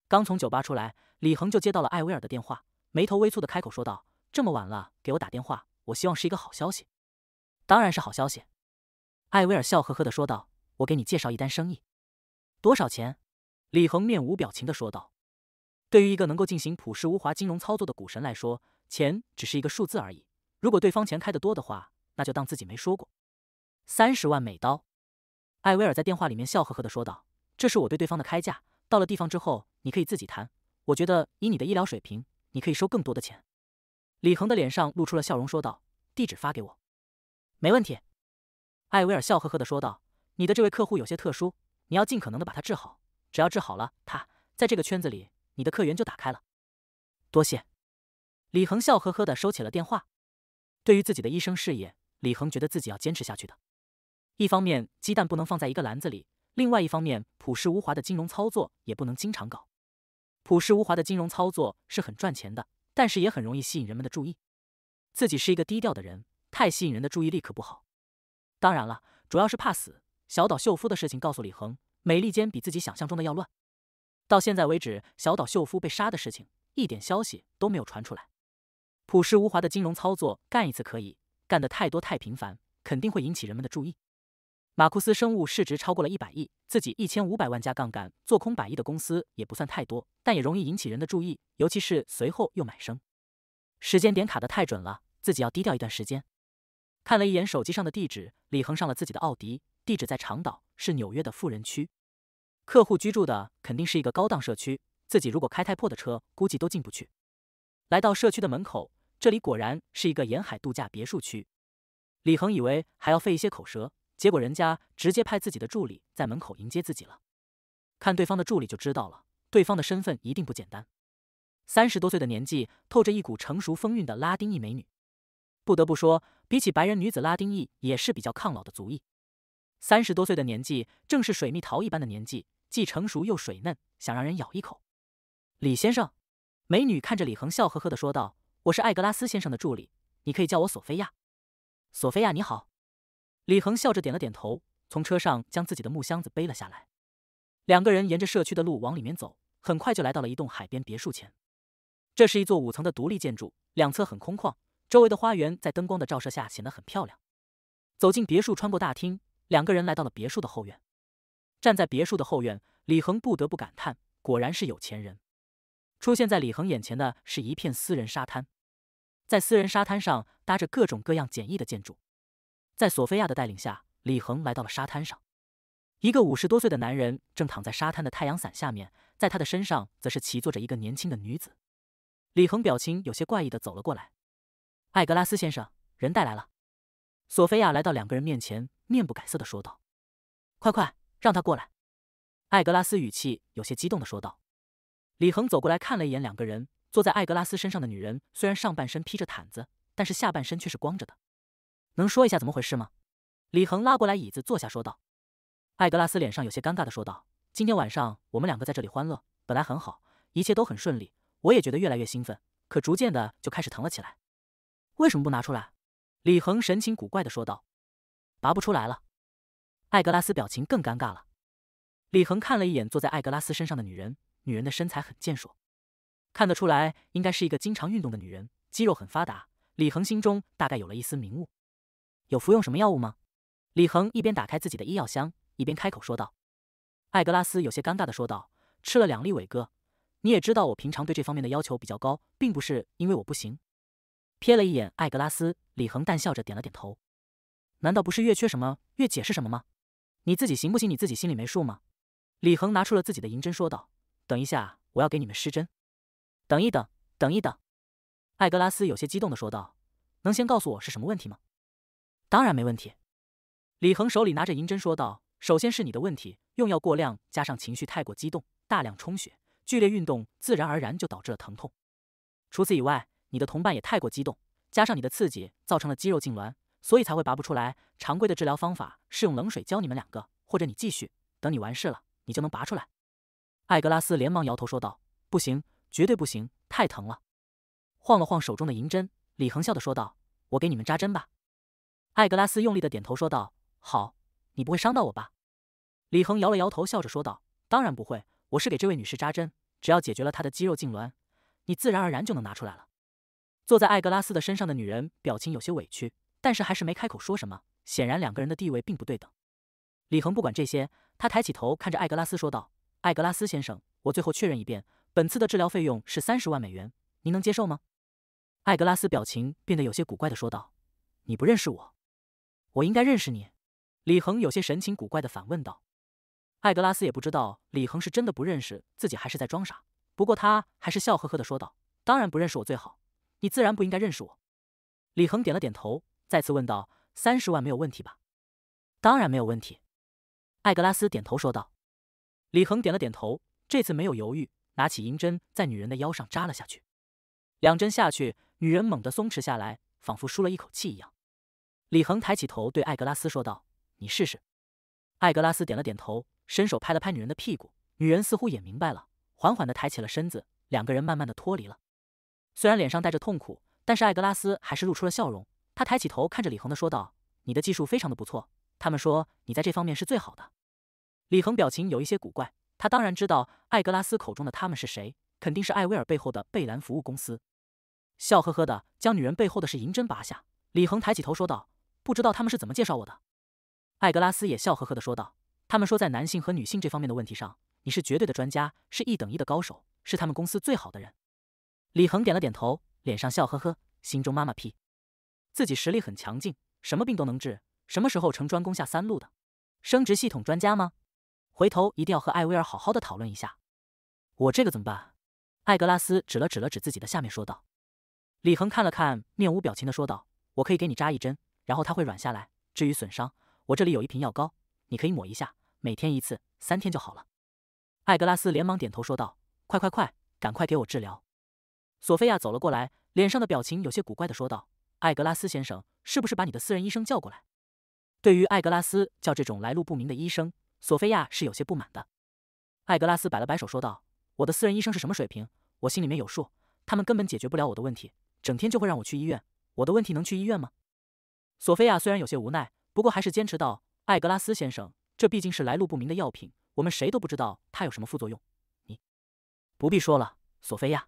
刚从酒吧出来，李恒就接到了艾薇尔的电话，眉头微蹙的开口说道：“这么晚了给我打电话，我希望是一个好消息。”“当然是好消息。”艾薇尔笑呵呵的说道，“我给你介绍一单生意，多少钱？”李恒面无表情地说道：“对于一个能够进行朴实无华金融操作的股神来说，钱只是一个数字而已。如果对方钱开的多的话，那就当自己没说过。”三十万美刀，艾薇尔在电话里面笑呵呵地说道：“这是我对对方的开价。到了地方之后，你可以自己谈。我觉得以你的医疗水平，你可以收更多的钱。”李恒的脸上露出了笑容，说道：“地址发给我，没问题。”艾薇尔笑呵呵地说道：“你的这位客户有些特殊，你要尽可能的把他治好。”只要治好了他，在这个圈子里，你的客源就打开了。多谢，李恒笑呵呵地收起了电话。对于自己的医生事业，李恒觉得自己要坚持下去的。一方面，鸡蛋不能放在一个篮子里；，另外一方面，朴实无华的金融操作也不能经常搞。朴实无华的金融操作是很赚钱的，但是也很容易吸引人们的注意。自己是一个低调的人，太吸引人的注意力可不好。当然了，主要是怕死。小岛秀夫的事情告诉李恒。美利坚比自己想象中的要乱。到现在为止，小岛秀夫被杀的事情一点消息都没有传出来。朴实无华的金融操作干一次可以，干得太多太频繁肯定会引起人们的注意。马库斯生物市值超过了一百亿，自己一千五百万加杠杆做空百亿的公司也不算太多，但也容易引起人的注意，尤其是随后又买升，时间点卡得太准了，自己要低调一段时间。看了一眼手机上的地址，李恒上了自己的奥迪。地址在长岛，是纽约的富人区。客户居住的肯定是一个高档社区，自己如果开太破的车，估计都进不去。来到社区的门口，这里果然是一个沿海度假别墅区。李恒以为还要费一些口舌，结果人家直接派自己的助理在门口迎接自己了。看对方的助理就知道了，对方的身份一定不简单。三十多岁的年纪，透着一股成熟风韵的拉丁裔美女，不得不说，比起白人女子，拉丁裔也是比较抗老的族裔。三十多岁的年纪，正是水蜜桃一般的年纪，既成熟又水嫩，想让人咬一口。李先生，美女看着李恒，笑呵呵的说道：“我是艾格拉斯先生的助理，你可以叫我索菲亚。”“索菲亚，你好。”李恒笑着点了点头，从车上将自己的木箱子背了下来。两个人沿着社区的路往里面走，很快就来到了一栋海边别墅前。这是一座五层的独立建筑，两侧很空旷，周围的花园在灯光的照射下显得很漂亮。走进别墅，穿过大厅。两个人来到了别墅的后院。站在别墅的后院，李恒不得不感叹：果然是有钱人。出现在李恒眼前的是一片私人沙滩，在私人沙滩上搭着各种各样简易的建筑。在索菲亚的带领下，李恒来到了沙滩上。一个五十多岁的男人正躺在沙滩的太阳伞下面，在他的身上则是骑坐着一个年轻的女子。李恒表情有些怪异的走了过来：“艾格拉斯先生，人带来了。”索菲亚来到两个人面前，面不改色的说道：“快快让他过来。”艾格拉斯语气有些激动的说道。李恒走过来看了一眼两个人坐在艾格拉斯身上的女人，虽然上半身披着毯子，但是下半身却是光着的。能说一下怎么回事吗？李恒拉过来椅子坐下说道。艾格拉斯脸上有些尴尬的说道：“今天晚上我们两个在这里欢乐，本来很好，一切都很顺利，我也觉得越来越兴奋，可逐渐的就开始疼了起来。为什么不拿出来？”李恒神情古怪的说道：“拔不出来了。”艾格拉斯表情更尴尬了。李恒看了一眼坐在艾格拉斯身上的女人，女人的身材很健硕，看得出来应该是一个经常运动的女人，肌肉很发达。李恒心中大概有了一丝明悟：“有服用什么药物吗？”李恒一边打开自己的医药箱，一边开口说道。艾格拉斯有些尴尬的说道：“吃了两粒伟哥。你也知道我平常对这方面的要求比较高，并不是因为我不行。”瞥了一眼艾格拉斯，李恒淡笑着点了点头。难道不是越缺什么越解释什么吗？你自己行不行？你自己心里没数吗？李恒拿出了自己的银针，说道：“等一下，我要给你们施针。”“等一等，等一等！”艾格拉斯有些激动的说道：“能先告诉我是什么问题吗？”“当然没问题。”李恒手里拿着银针说道：“首先是你的问题，用药过量，加上情绪太过激动，大量充血，剧烈运动，自然而然就导致了疼痛。除此以外……”你的同伴也太过激动，加上你的刺激，造成了肌肉痉挛，所以才会拔不出来。常规的治疗方法是用冷水浇你们两个，或者你继续等你完事了，你就能拔出来。艾格拉斯连忙摇头说道：“不行，绝对不行，太疼了。”晃了晃手中的银针，李恒笑的说道：“我给你们扎针吧。”艾格拉斯用力的点头说道：“好，你不会伤到我吧？”李恒摇了摇头，笑着说道：“当然不会，我是给这位女士扎针，只要解决了她的肌肉痉挛，你自然而然就能拿出来了。”坐在艾格拉斯的身上的女人表情有些委屈，但是还是没开口说什么。显然两个人的地位并不对等。李恒不管这些，他抬起头看着艾格拉斯说道：“艾格拉斯先生，我最后确认一遍，本次的治疗费用是三十万美元，您能接受吗？”艾格拉斯表情变得有些古怪的说道：“你不认识我，我应该认识你。”李恒有些神情古怪的反问道：“艾格拉斯也不知道李恒是真的不认识自己，还是在装傻。不过他还是笑呵呵的说道：当然不认识我最好。”你自然不应该认识我，李恒点了点头，再次问道：“三十万没有问题吧？”“当然没有问题。”艾格拉斯点头说道。李恒点了点头，这次没有犹豫，拿起银针在女人的腰上扎了下去。两针下去，女人猛地松弛下来，仿佛舒了一口气一样。李恒抬起头对艾格拉斯说道：“你试试。”艾格拉斯点了点头，伸手拍了拍女人的屁股。女人似乎也明白了，缓缓的抬起了身子。两个人慢慢的脱离了。虽然脸上带着痛苦，但是艾格拉斯还是露出了笑容。他抬起头看着李恒的说道：“你的技术非常的不错，他们说你在这方面是最好的。”李恒表情有一些古怪，他当然知道艾格拉斯口中的他们是谁，肯定是艾薇尔背后的贝兰服务公司。笑呵呵的将女人背后的是银针拔下，李恒抬起头说道：“不知道他们是怎么介绍我的？”艾格拉斯也笑呵呵的说道：“他们说在男性和女性这方面的问题上，你是绝对的专家，是一等一的高手，是他们公司最好的人。”李恒点了点头，脸上笑呵呵，心中妈妈批：“自己实力很强劲，什么病都能治，什么时候成专攻下三路的生殖系统专家吗？”回头一定要和艾薇儿好好的讨论一下。我这个怎么办？艾格拉斯指了指了指自己的下面，说道。李恒看了看，面无表情的说道：“我可以给你扎一针，然后它会软下来。至于损伤，我这里有一瓶药膏，你可以抹一下，每天一次，三天就好了。”艾格拉斯连忙点头说道：“快快快，赶快给我治疗！”索菲亚走了过来，脸上的表情有些古怪的说道：“艾格拉斯先生，是不是把你的私人医生叫过来？”对于艾格拉斯叫这种来路不明的医生，索菲亚是有些不满的。艾格拉斯摆了摆手说道：“我的私人医生是什么水平，我心里面有数，他们根本解决不了我的问题，整天就会让我去医院。我的问题能去医院吗？”索菲亚虽然有些无奈，不过还是坚持道：“艾格拉斯先生，这毕竟是来路不明的药品，我们谁都不知道它有什么副作用。你不必说了，索菲亚。”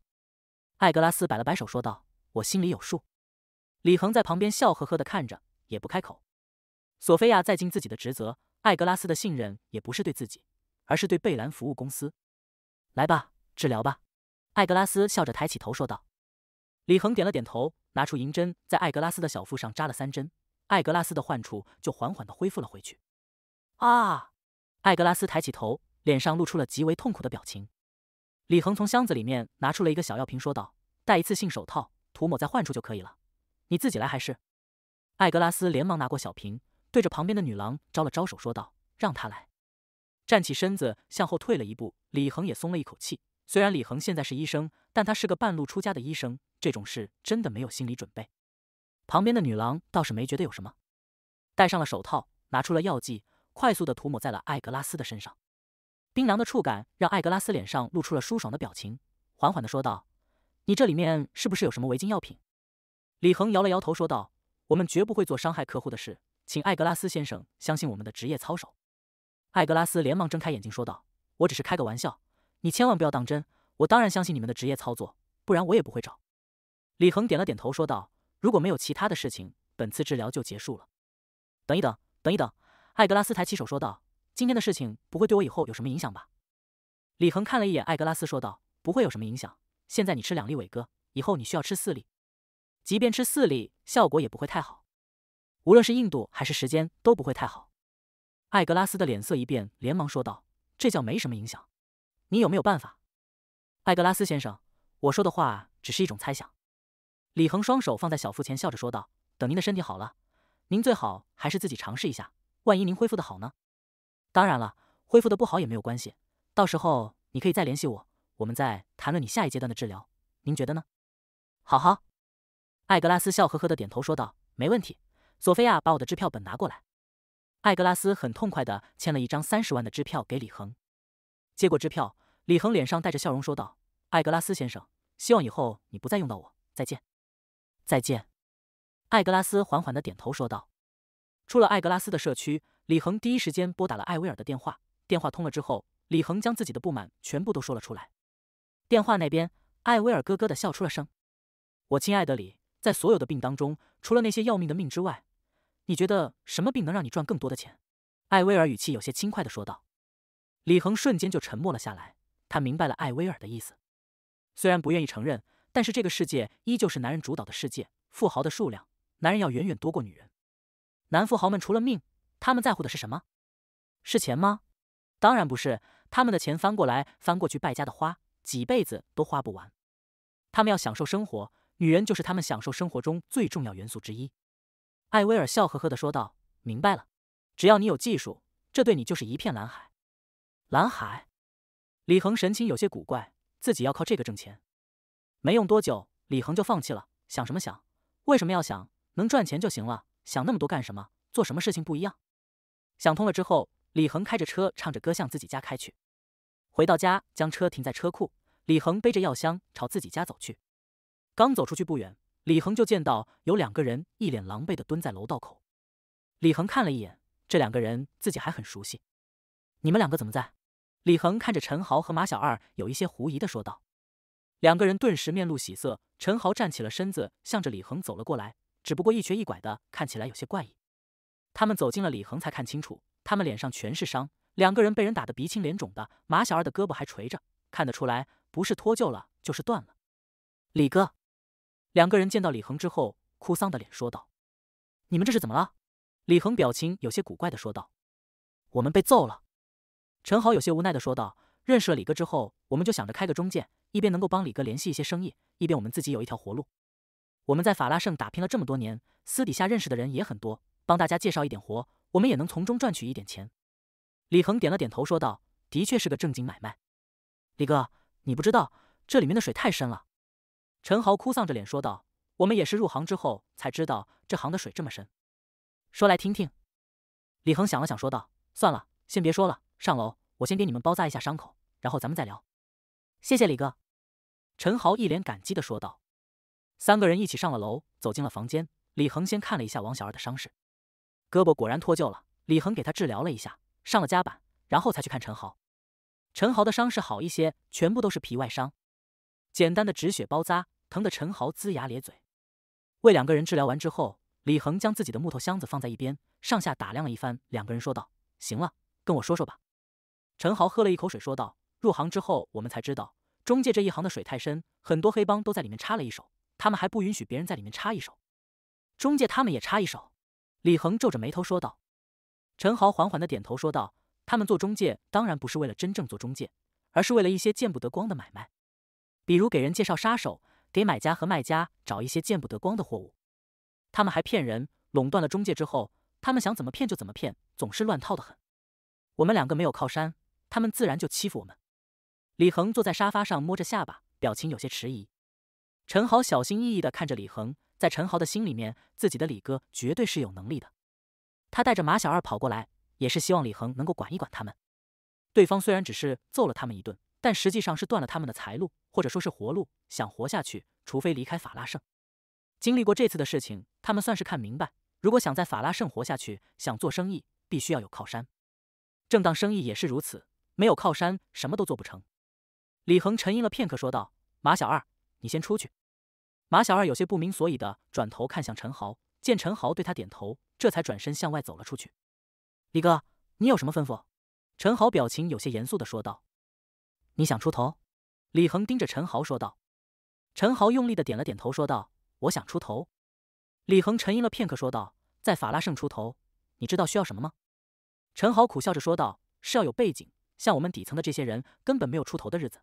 艾格拉斯摆了摆手，说道：“我心里有数。”李恒在旁边笑呵呵的看着，也不开口。索菲亚在尽自己的职责，艾格拉斯的信任也不是对自己，而是对贝兰服务公司。来吧，治疗吧。艾格拉斯笑着抬起头说道。李恒点了点头，拿出银针，在艾格拉斯的小腹上扎了三针。艾格拉斯的患处就缓缓的恢复了回去。啊！艾格拉斯抬起头，脸上露出了极为痛苦的表情。李恒从箱子里面拿出了一个小药瓶，说道：“戴一次性手套，涂抹在患处就可以了。你自己来还是？”艾格拉斯连忙拿过小瓶，对着旁边的女郎招了招手，说道：“让她来。”站起身子，向后退了一步。李恒也松了一口气。虽然李恒现在是医生，但他是个半路出家的医生，这种事真的没有心理准备。旁边的女郎倒是没觉得有什么，戴上了手套，拿出了药剂，快速的涂抹在了艾格拉斯的身上。冰凉的触感让艾格拉斯脸上露出了舒爽的表情，缓缓地说道：“你这里面是不是有什么违禁药品？”李恒摇了摇头说道：“我们绝不会做伤害客户的事，请艾格拉斯先生相信我们的职业操守。”艾格拉斯连忙睁开眼睛说道：“我只是开个玩笑，你千万不要当真。我当然相信你们的职业操作，不然我也不会找。”李恒点了点头说道：“如果没有其他的事情，本次治疗就结束了。”等一等，等一等！艾格拉斯抬起手说道。今天的事情不会对我以后有什么影响吧？李恒看了一眼艾格拉斯，说道：“不会有什么影响。现在你吃两粒伟哥，以后你需要吃四粒，即便吃四粒，效果也不会太好。无论是硬度还是时间都不会太好。”艾格拉斯的脸色一变，连忙说道：“这叫没什么影响？你有没有办法？”艾格拉斯先生，我说的话只是一种猜想。”李恒双手放在小腹前，笑着说道：“等您的身体好了，您最好还是自己尝试一下。万一您恢复的好呢？”当然了，恢复的不好也没有关系，到时候你可以再联系我，我们再谈论你下一阶段的治疗。您觉得呢？好好，艾格拉斯笑呵呵的点头说道：“没问题。”索菲亚把我的支票本拿过来，艾格拉斯很痛快的签了一张三十万的支票给李恒。接过支票，李恒脸上带着笑容说道：“艾格拉斯先生，希望以后你不再用到我。再见。”再见。艾格拉斯缓缓的点头说道：“出了艾格拉斯的社区。”李恒第一时间拨打了艾薇尔的电话，电话通了之后，李恒将自己的不满全部都说了出来。电话那边，艾薇尔咯咯的笑出了声：“我亲爱的李，在所有的病当中，除了那些要命的命之外，你觉得什么病能让你赚更多的钱？”艾薇尔语气有些轻快的说道。李恒瞬间就沉默了下来，他明白了艾薇尔的意思。虽然不愿意承认，但是这个世界依旧是男人主导的世界，富豪的数量，男人要远远多过女人。男富豪们除了命。他们在乎的是什么？是钱吗？当然不是，他们的钱翻过来翻过去败家的花，几辈子都花不完。他们要享受生活，女人就是他们享受生活中最重要元素之一。艾薇尔笑呵呵的说道：“明白了，只要你有技术，这对你就是一片蓝海。”蓝海。李恒神情有些古怪，自己要靠这个挣钱，没用多久，李恒就放弃了。想什么想？为什么要想？能赚钱就行了，想那么多干什么？做什么事情不一样？想通了之后，李恒开着车，唱着歌向自己家开去。回到家，将车停在车库，李恒背着药箱朝自己家走去。刚走出去不远，李恒就见到有两个人一脸狼狈的蹲在楼道口。李恒看了一眼，这两个人自己还很熟悉。你们两个怎么在？李恒看着陈豪和马小二，有一些狐疑的说道。两个人顿时面露喜色，陈豪站起了身子，向着李恒走了过来，只不过一瘸一拐的，看起来有些怪异。他们走进了李恒，才看清楚，他们脸上全是伤，两个人被人打得鼻青脸肿的，马小二的胳膊还垂着，看得出来不是脱臼了，就是断了。李哥，两个人见到李恒之后，哭丧的脸说道：“你们这是怎么了？”李恒表情有些古怪的说道：“我们被揍了。”陈豪有些无奈的说道：“认识了李哥之后，我们就想着开个中介，一边能够帮李哥联系一些生意，一边我们自己有一条活路。我们在法拉盛打拼了这么多年，私底下认识的人也很多。”帮大家介绍一点活，我们也能从中赚取一点钱。李恒点了点头，说道：“的确是个正经买卖。”李哥，你不知道这里面的水太深了。”陈豪哭丧着脸说道：“我们也是入行之后才知道这行的水这么深。”说来听听。”李恒想了想，说道：“算了，先别说了，上楼，我先给你们包扎一下伤口，然后咱们再聊。”谢谢李哥。”陈豪一脸感激的说道。三个人一起上了楼，走进了房间。李恒先看了一下王小二的伤势。胳膊果然脱臼了，李恒给他治疗了一下，上了夹板，然后才去看陈豪。陈豪的伤势好一些，全部都是皮外伤，简单的止血包扎，疼得陈豪龇牙咧嘴。为两个人治疗完之后，李恒将自己的木头箱子放在一边，上下打量了一番，两个人说道：“行了，跟我说说吧。”陈豪喝了一口水，说道：“入行之后，我们才知道中介这一行的水太深，很多黑帮都在里面插了一手，他们还不允许别人在里面插一手。中介他们也插一手。”李恒皱着眉头说道：“陈豪缓缓的点头说道，他们做中介当然不是为了真正做中介，而是为了一些见不得光的买卖，比如给人介绍杀手，给买家和卖家找一些见不得光的货物。他们还骗人，垄断了中介之后，他们想怎么骗就怎么骗，总是乱套的很。我们两个没有靠山，他们自然就欺负我们。”李恒坐在沙发上，摸着下巴，表情有些迟疑。陈豪小心翼翼的看着李恒。在陈豪的心里面，自己的李哥绝对是有能力的。他带着马小二跑过来，也是希望李恒能够管一管他们。对方虽然只是揍了他们一顿，但实际上是断了他们的财路，或者说是活路。想活下去，除非离开法拉盛。经历过这次的事情，他们算是看明白：如果想在法拉盛活下去，想做生意，必须要有靠山。正当生意也是如此，没有靠山，什么都做不成。李恒沉吟了片刻，说道：“马小二，你先出去。”马小二有些不明所以的转头看向陈豪，见陈豪对他点头，这才转身向外走了出去。李哥，你有什么吩咐？陈豪表情有些严肃的说道。你想出头？李恒盯着陈豪说道。陈豪用力的点了点头说道：我想出头。李恒沉吟了片刻说道：在法拉盛出头，你知道需要什么吗？陈豪苦笑着说道：是要有背景，像我们底层的这些人根本没有出头的日子。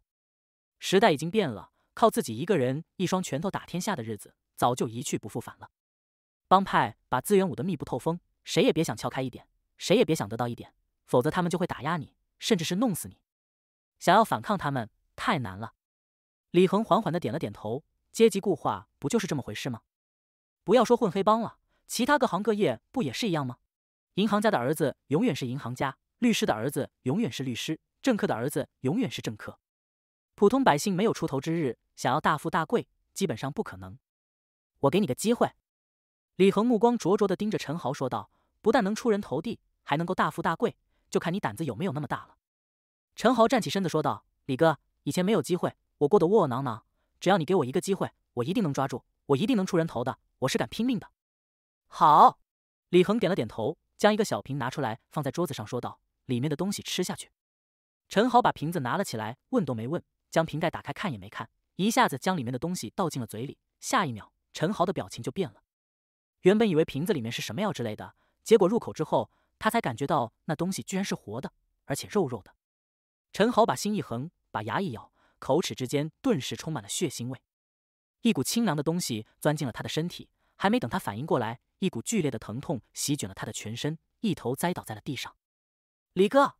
时代已经变了。靠自己一个人一双拳头打天下的日子早就一去不复返了。帮派把资源捂得密不透风，谁也别想撬开一点，谁也别想得到一点，否则他们就会打压你，甚至是弄死你。想要反抗他们太难了。李恒缓缓的点了点头：“阶级固化不就是这么回事吗？不要说混黑帮了，其他各行各业不也是一样吗？银行家的儿子永远是银行家，律师的儿子永远是律师，政客的儿子永远是政客，普通百姓没有出头之日。”想要大富大贵，基本上不可能。我给你个机会，李恒目光灼灼地盯着陈豪说道：“不但能出人头地，还能够大富大贵，就看你胆子有没有那么大了。”陈豪站起身子说道：“李哥，以前没有机会，我过得窝窝囊囊。只要你给我一个机会，我一定能抓住，我一定能出人头的。我是敢拼命的。”好，李恒点了点头，将一个小瓶拿出来放在桌子上，说道：“里面的东西吃下去。”陈豪把瓶子拿了起来，问都没问，将瓶盖打开看也没看。一下子将里面的东西倒进了嘴里，下一秒，陈豪的表情就变了。原本以为瓶子里面是什么药之类的，结果入口之后，他才感觉到那东西居然是活的，而且肉肉的。陈豪把心一横，把牙一咬，口齿之间顿时充满了血腥味。一股清凉的东西钻进了他的身体，还没等他反应过来，一股剧烈的疼痛席卷了他的全身，一头栽倒在了地上。李哥，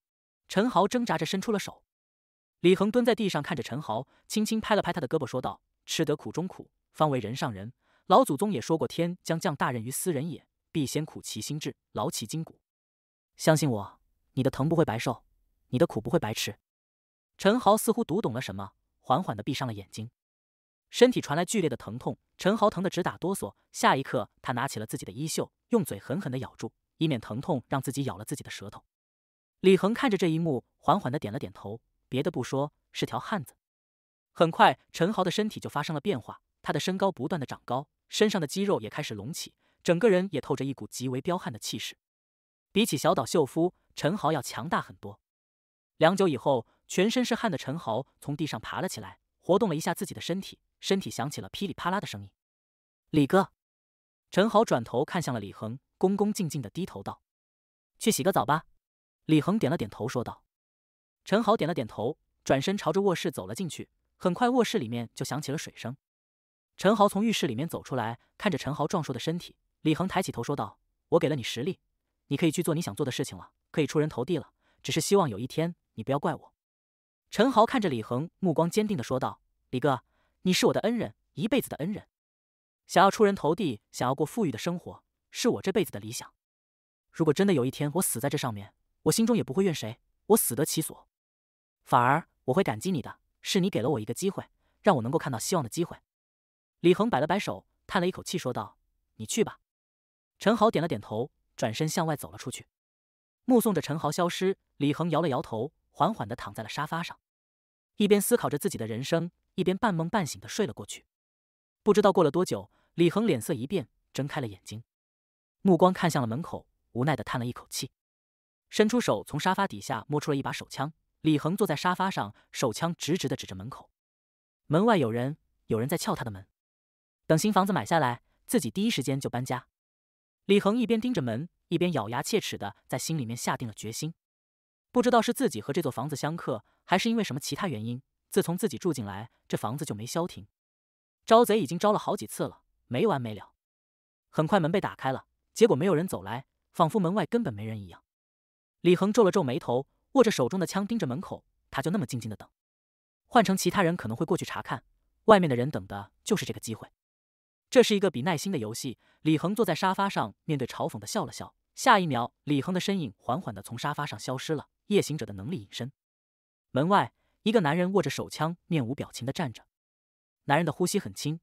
陈豪挣扎着伸出了手。李恒蹲在地上，看着陈豪，轻轻拍了拍他的胳膊，说道：“吃得苦中苦，方为人上人。老祖宗也说过，天将降大任于斯人也，必先苦其心志，劳其筋骨。相信我，你的疼不会白受，你的苦不会白吃。”陈豪似乎读懂了什么，缓缓地闭上了眼睛，身体传来剧烈的疼痛。陈豪疼得直打哆嗦，下一刻他拿起了自己的衣袖，用嘴狠狠地咬住，以免疼痛让自己咬了自己的舌头。李恒看着这一幕，缓缓地点了点头。别的不说，是条汉子。很快，陈豪的身体就发生了变化，他的身高不断的长高，身上的肌肉也开始隆起，整个人也透着一股极为彪悍的气势。比起小岛秀夫，陈豪要强大很多。良久以后，全身是汗的陈豪从地上爬了起来，活动了一下自己的身体，身体响起了噼里啪啦的声音。李哥，陈豪转头看向了李恒，恭恭敬敬的低头道：“去洗个澡吧。”李恒点了点头，说道。陈豪点了点头，转身朝着卧室走了进去。很快，卧室里面就响起了水声。陈豪从浴室里面走出来，看着陈豪壮硕的身体，李恒抬起头说道：“我给了你实力，你可以去做你想做的事情了，可以出人头地了。只是希望有一天，你不要怪我。”陈豪看着李恒，目光坚定的说道：“李哥，你是我的恩人，一辈子的恩人。想要出人头地，想要过富裕的生活，是我这辈子的理想。如果真的有一天我死在这上面，我心中也不会怨谁，我死得其所。”反而我会感激你的，是你给了我一个机会，让我能够看到希望的机会。李恒摆了摆手，叹了一口气，说道：“你去吧。”陈豪点了点头，转身向外走了出去。目送着陈豪消失，李恒摇了摇头，缓缓的躺在了沙发上，一边思考着自己的人生，一边半梦半醒的睡了过去。不知道过了多久，李恒脸色一变，睁开了眼睛，目光看向了门口，无奈的叹了一口气，伸出手从沙发底下摸出了一把手枪。李恒坐在沙发上，手枪直直的指着门口。门外有人，有人在撬他的门。等新房子买下来，自己第一时间就搬家。李恒一边盯着门，一边咬牙切齿的在心里面下定了决心。不知道是自己和这座房子相克，还是因为什么其他原因。自从自己住进来，这房子就没消停。招贼已经招了好几次了，没完没了。很快门被打开了，结果没有人走来，仿佛门外根本没人一样。李恒皱了皱眉头。握着手中的枪，盯着门口，他就那么静静的等。换成其他人，可能会过去查看。外面的人等的就是这个机会。这是一个比耐心的游戏。李恒坐在沙发上，面对嘲讽的笑了笑。下一秒，李恒的身影缓缓的从沙发上消失了。夜行者的能力隐身。门外，一个男人握着手枪，面无表情的站着。男人的呼吸很轻，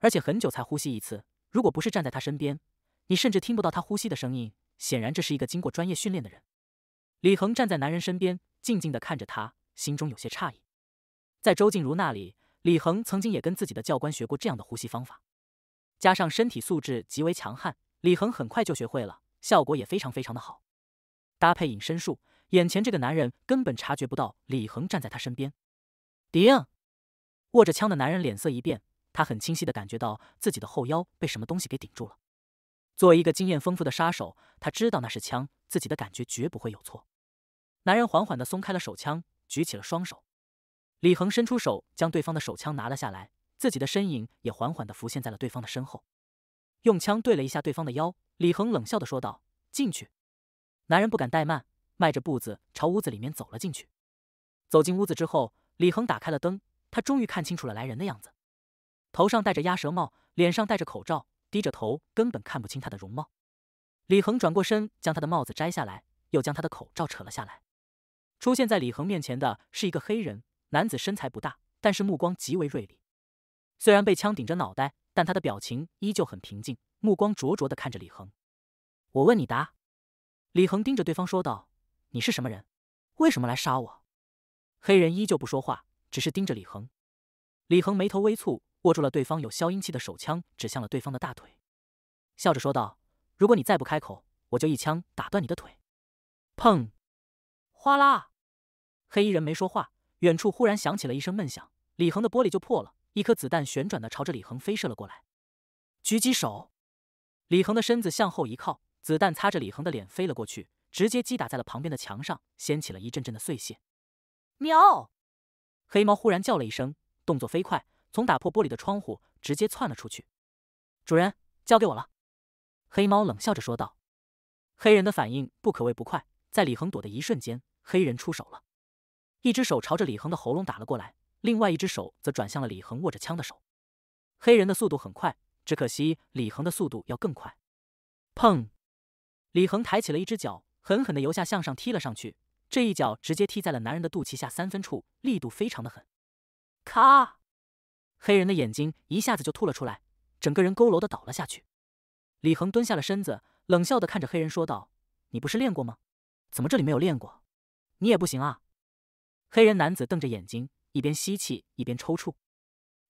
而且很久才呼吸一次。如果不是站在他身边，你甚至听不到他呼吸的声音。显然，这是一个经过专业训练的人。李恒站在男人身边，静静的看着他，心中有些诧异。在周静茹那里，李恒曾经也跟自己的教官学过这样的呼吸方法，加上身体素质极为强悍，李恒很快就学会了，效果也非常非常的好。搭配隐身术，眼前这个男人根本察觉不到李恒站在他身边。丁，握着枪的男人脸色一变，他很清晰的感觉到自己的后腰被什么东西给顶住了。作为一个经验丰富的杀手，他知道那是枪，自己的感觉绝不会有错。男人缓缓的松开了手枪，举起了双手。李恒伸出手，将对方的手枪拿了下来，自己的身影也缓缓的浮现在了对方的身后，用枪对了一下对方的腰。李恒冷笑的说道：“进去。”男人不敢怠慢，迈着步子朝屋子里面走了进去。走进屋子之后，李恒打开了灯，他终于看清楚了来人的样子，头上戴着鸭舌帽，脸上戴着口罩。低着头，根本看不清他的容貌。李恒转过身，将他的帽子摘下来，又将他的口罩扯了下来。出现在李恒面前的是一个黑人男子，身材不大，但是目光极为锐利。虽然被枪顶着脑袋，但他的表情依旧很平静，目光灼灼的看着李恒。我问你答。李恒盯着对方说道：“你是什么人？为什么来杀我？”黑人依旧不说话，只是盯着李恒。李恒眉头微蹙。握住了对方有消音器的手枪，指向了对方的大腿，笑着说道：“如果你再不开口，我就一枪打断你的腿。”砰！哗啦！黑衣人没说话，远处忽然响起了一声闷响，李恒的玻璃就破了，一颗子弹旋转的朝着李恒飞射了过来。狙击手！李恒的身子向后一靠，子弹擦着李恒的脸飞了过去，直接击打在了旁边的墙上，掀起了一阵阵的碎屑。喵！黑猫忽然叫了一声，动作飞快。从打破玻璃的窗户直接窜了出去，主人交给我了。”黑猫冷笑着说道。黑人的反应不可谓不快，在李恒躲的一瞬间，黑人出手了，一只手朝着李恒的喉咙打了过来，另外一只手则转向了李恒握着枪的手。黑人的速度很快，只可惜李恒的速度要更快。砰！李恒抬起了一只脚，狠狠的由下向上踢了上去，这一脚直接踢在了男人的肚脐下三分处，力度非常的狠。咔！黑人的眼睛一下子就吐了出来，整个人佝偻的倒了下去。李恒蹲下了身子，冷笑的看着黑人说道：“你不是练过吗？怎么这里没有练过？你也不行啊！”黑人男子瞪着眼睛，一边吸气一边抽搐。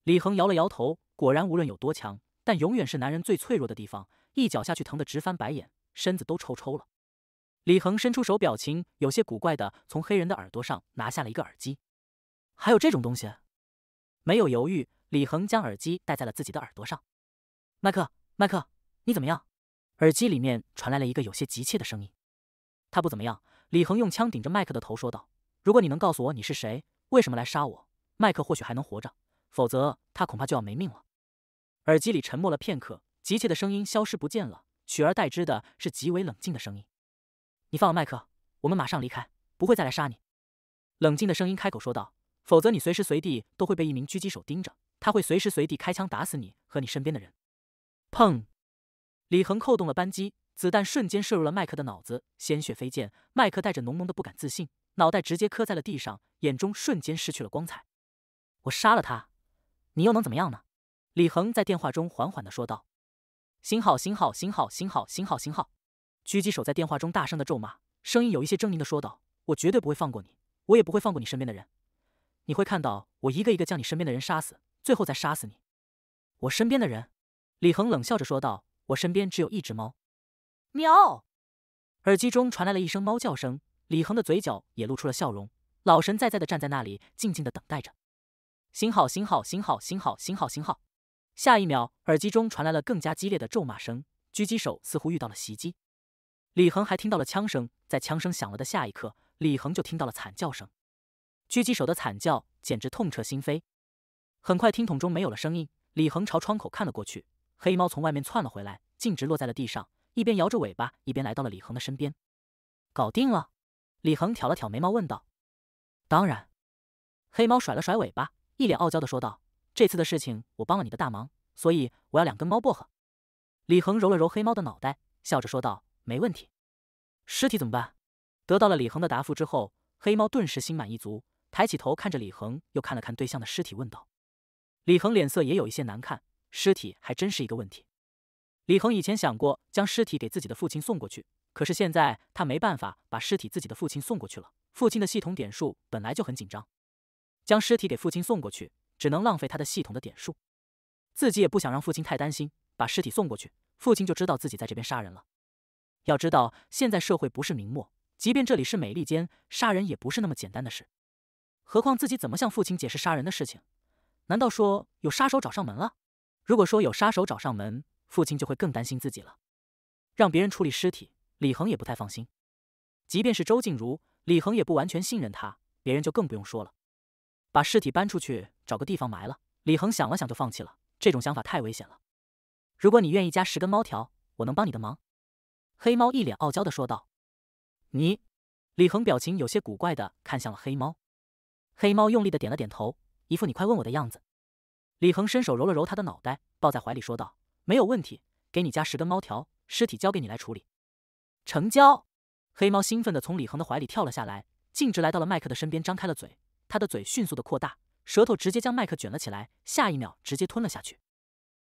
李恒摇了摇头，果然，无论有多强，但永远是男人最脆弱的地方。一脚下去，疼得直翻白眼，身子都抽抽了。李恒伸出手，表情有些古怪的从黑人的耳朵上拿下了一个耳机。还有这种东西？没有犹豫。李恒将耳机戴在了自己的耳朵上。麦克，麦克，你怎么样？耳机里面传来了一个有些急切的声音。他不怎么样。李恒用枪顶着麦克的头说道：“如果你能告诉我你是谁，为什么来杀我，麦克或许还能活着，否则他恐怕就要没命了。”耳机里沉默了片刻，急切的声音消失不见了，取而代之的是极为冷静的声音：“你放了麦克，我们马上离开，不会再来杀你。”冷静的声音开口说道：“否则你随时随地都会被一名狙击手盯着。”他会随时随地开枪打死你和你身边的人。砰！李恒扣动了扳机，子弹瞬间射入了麦克的脑子，鲜血飞溅。麦克带着浓浓的不敢自信，脑袋直接磕在了地上，眼中瞬间失去了光彩。我杀了他，你又能怎么样呢？李恒在电话中缓缓的说道。行号行号行号行号行号行号，狙击手在电话中大声的咒骂，声音有一些狰狞的说道：“我绝对不会放过你，我也不会放过你身边的人。你会看到我一个一个将你身边的人杀死。”最后再杀死你，我身边的人。”李恒冷笑着说道，“我身边只有一只猫。”喵，耳机中传来了一声猫叫声。李恒的嘴角也露出了笑容，老神在在的站在那里，静静的等待着。新号，新号，新号，新号，新号，新号。下一秒，耳机中传来了更加激烈的咒骂声，狙击手似乎遇到了袭击。李恒还听到了枪声，在枪声响了的下一刻，李恒就听到了惨叫声，狙击手的惨叫简直痛彻心扉。很快，听筒中没有了声音。李恒朝窗口看了过去，黑猫从外面窜了回来，径直落在了地上，一边摇着尾巴，一边来到了李恒的身边。搞定了？李恒挑了挑眉毛问道。当然。黑猫甩了甩尾巴，一脸傲娇的说道：“这次的事情我帮了你的大忙，所以我要两根猫薄荷。”李恒揉了揉黑猫的脑袋，笑着说道：“没问题。”尸体怎么办？得到了李恒的答复之后，黑猫顿时心满意足，抬起头看着李恒，又看了看对象的尸体，问道。李恒脸色也有一些难看，尸体还真是一个问题。李恒以前想过将尸体给自己的父亲送过去，可是现在他没办法把尸体自己的父亲送过去了。父亲的系统点数本来就很紧张，将尸体给父亲送过去，只能浪费他的系统的点数。自己也不想让父亲太担心，把尸体送过去，父亲就知道自己在这边杀人了。要知道，现在社会不是明末，即便这里是美利坚，杀人也不是那么简单的事。何况自己怎么向父亲解释杀人的事情？难道说有杀手找上门了？如果说有杀手找上门，父亲就会更担心自己了。让别人处理尸体，李恒也不太放心。即便是周静如，李恒也不完全信任他，别人就更不用说了。把尸体搬出去，找个地方埋了。李恒想了想就放弃了，这种想法太危险了。如果你愿意加十根猫条，我能帮你的忙。黑猫一脸傲娇的说道。你？李恒表情有些古怪的看向了黑猫。黑猫用力的点了点头。一副你快问我的样子，李恒伸手揉了揉他的脑袋，抱在怀里说道：“没有问题，给你加十根猫条，尸体交给你来处理，成交。”黑猫兴奋的从李恒的怀里跳了下来，径直来到了麦克的身边，张开了嘴，他的嘴迅速的扩大，舌头直接将麦克卷了起来，下一秒直接吞了下去，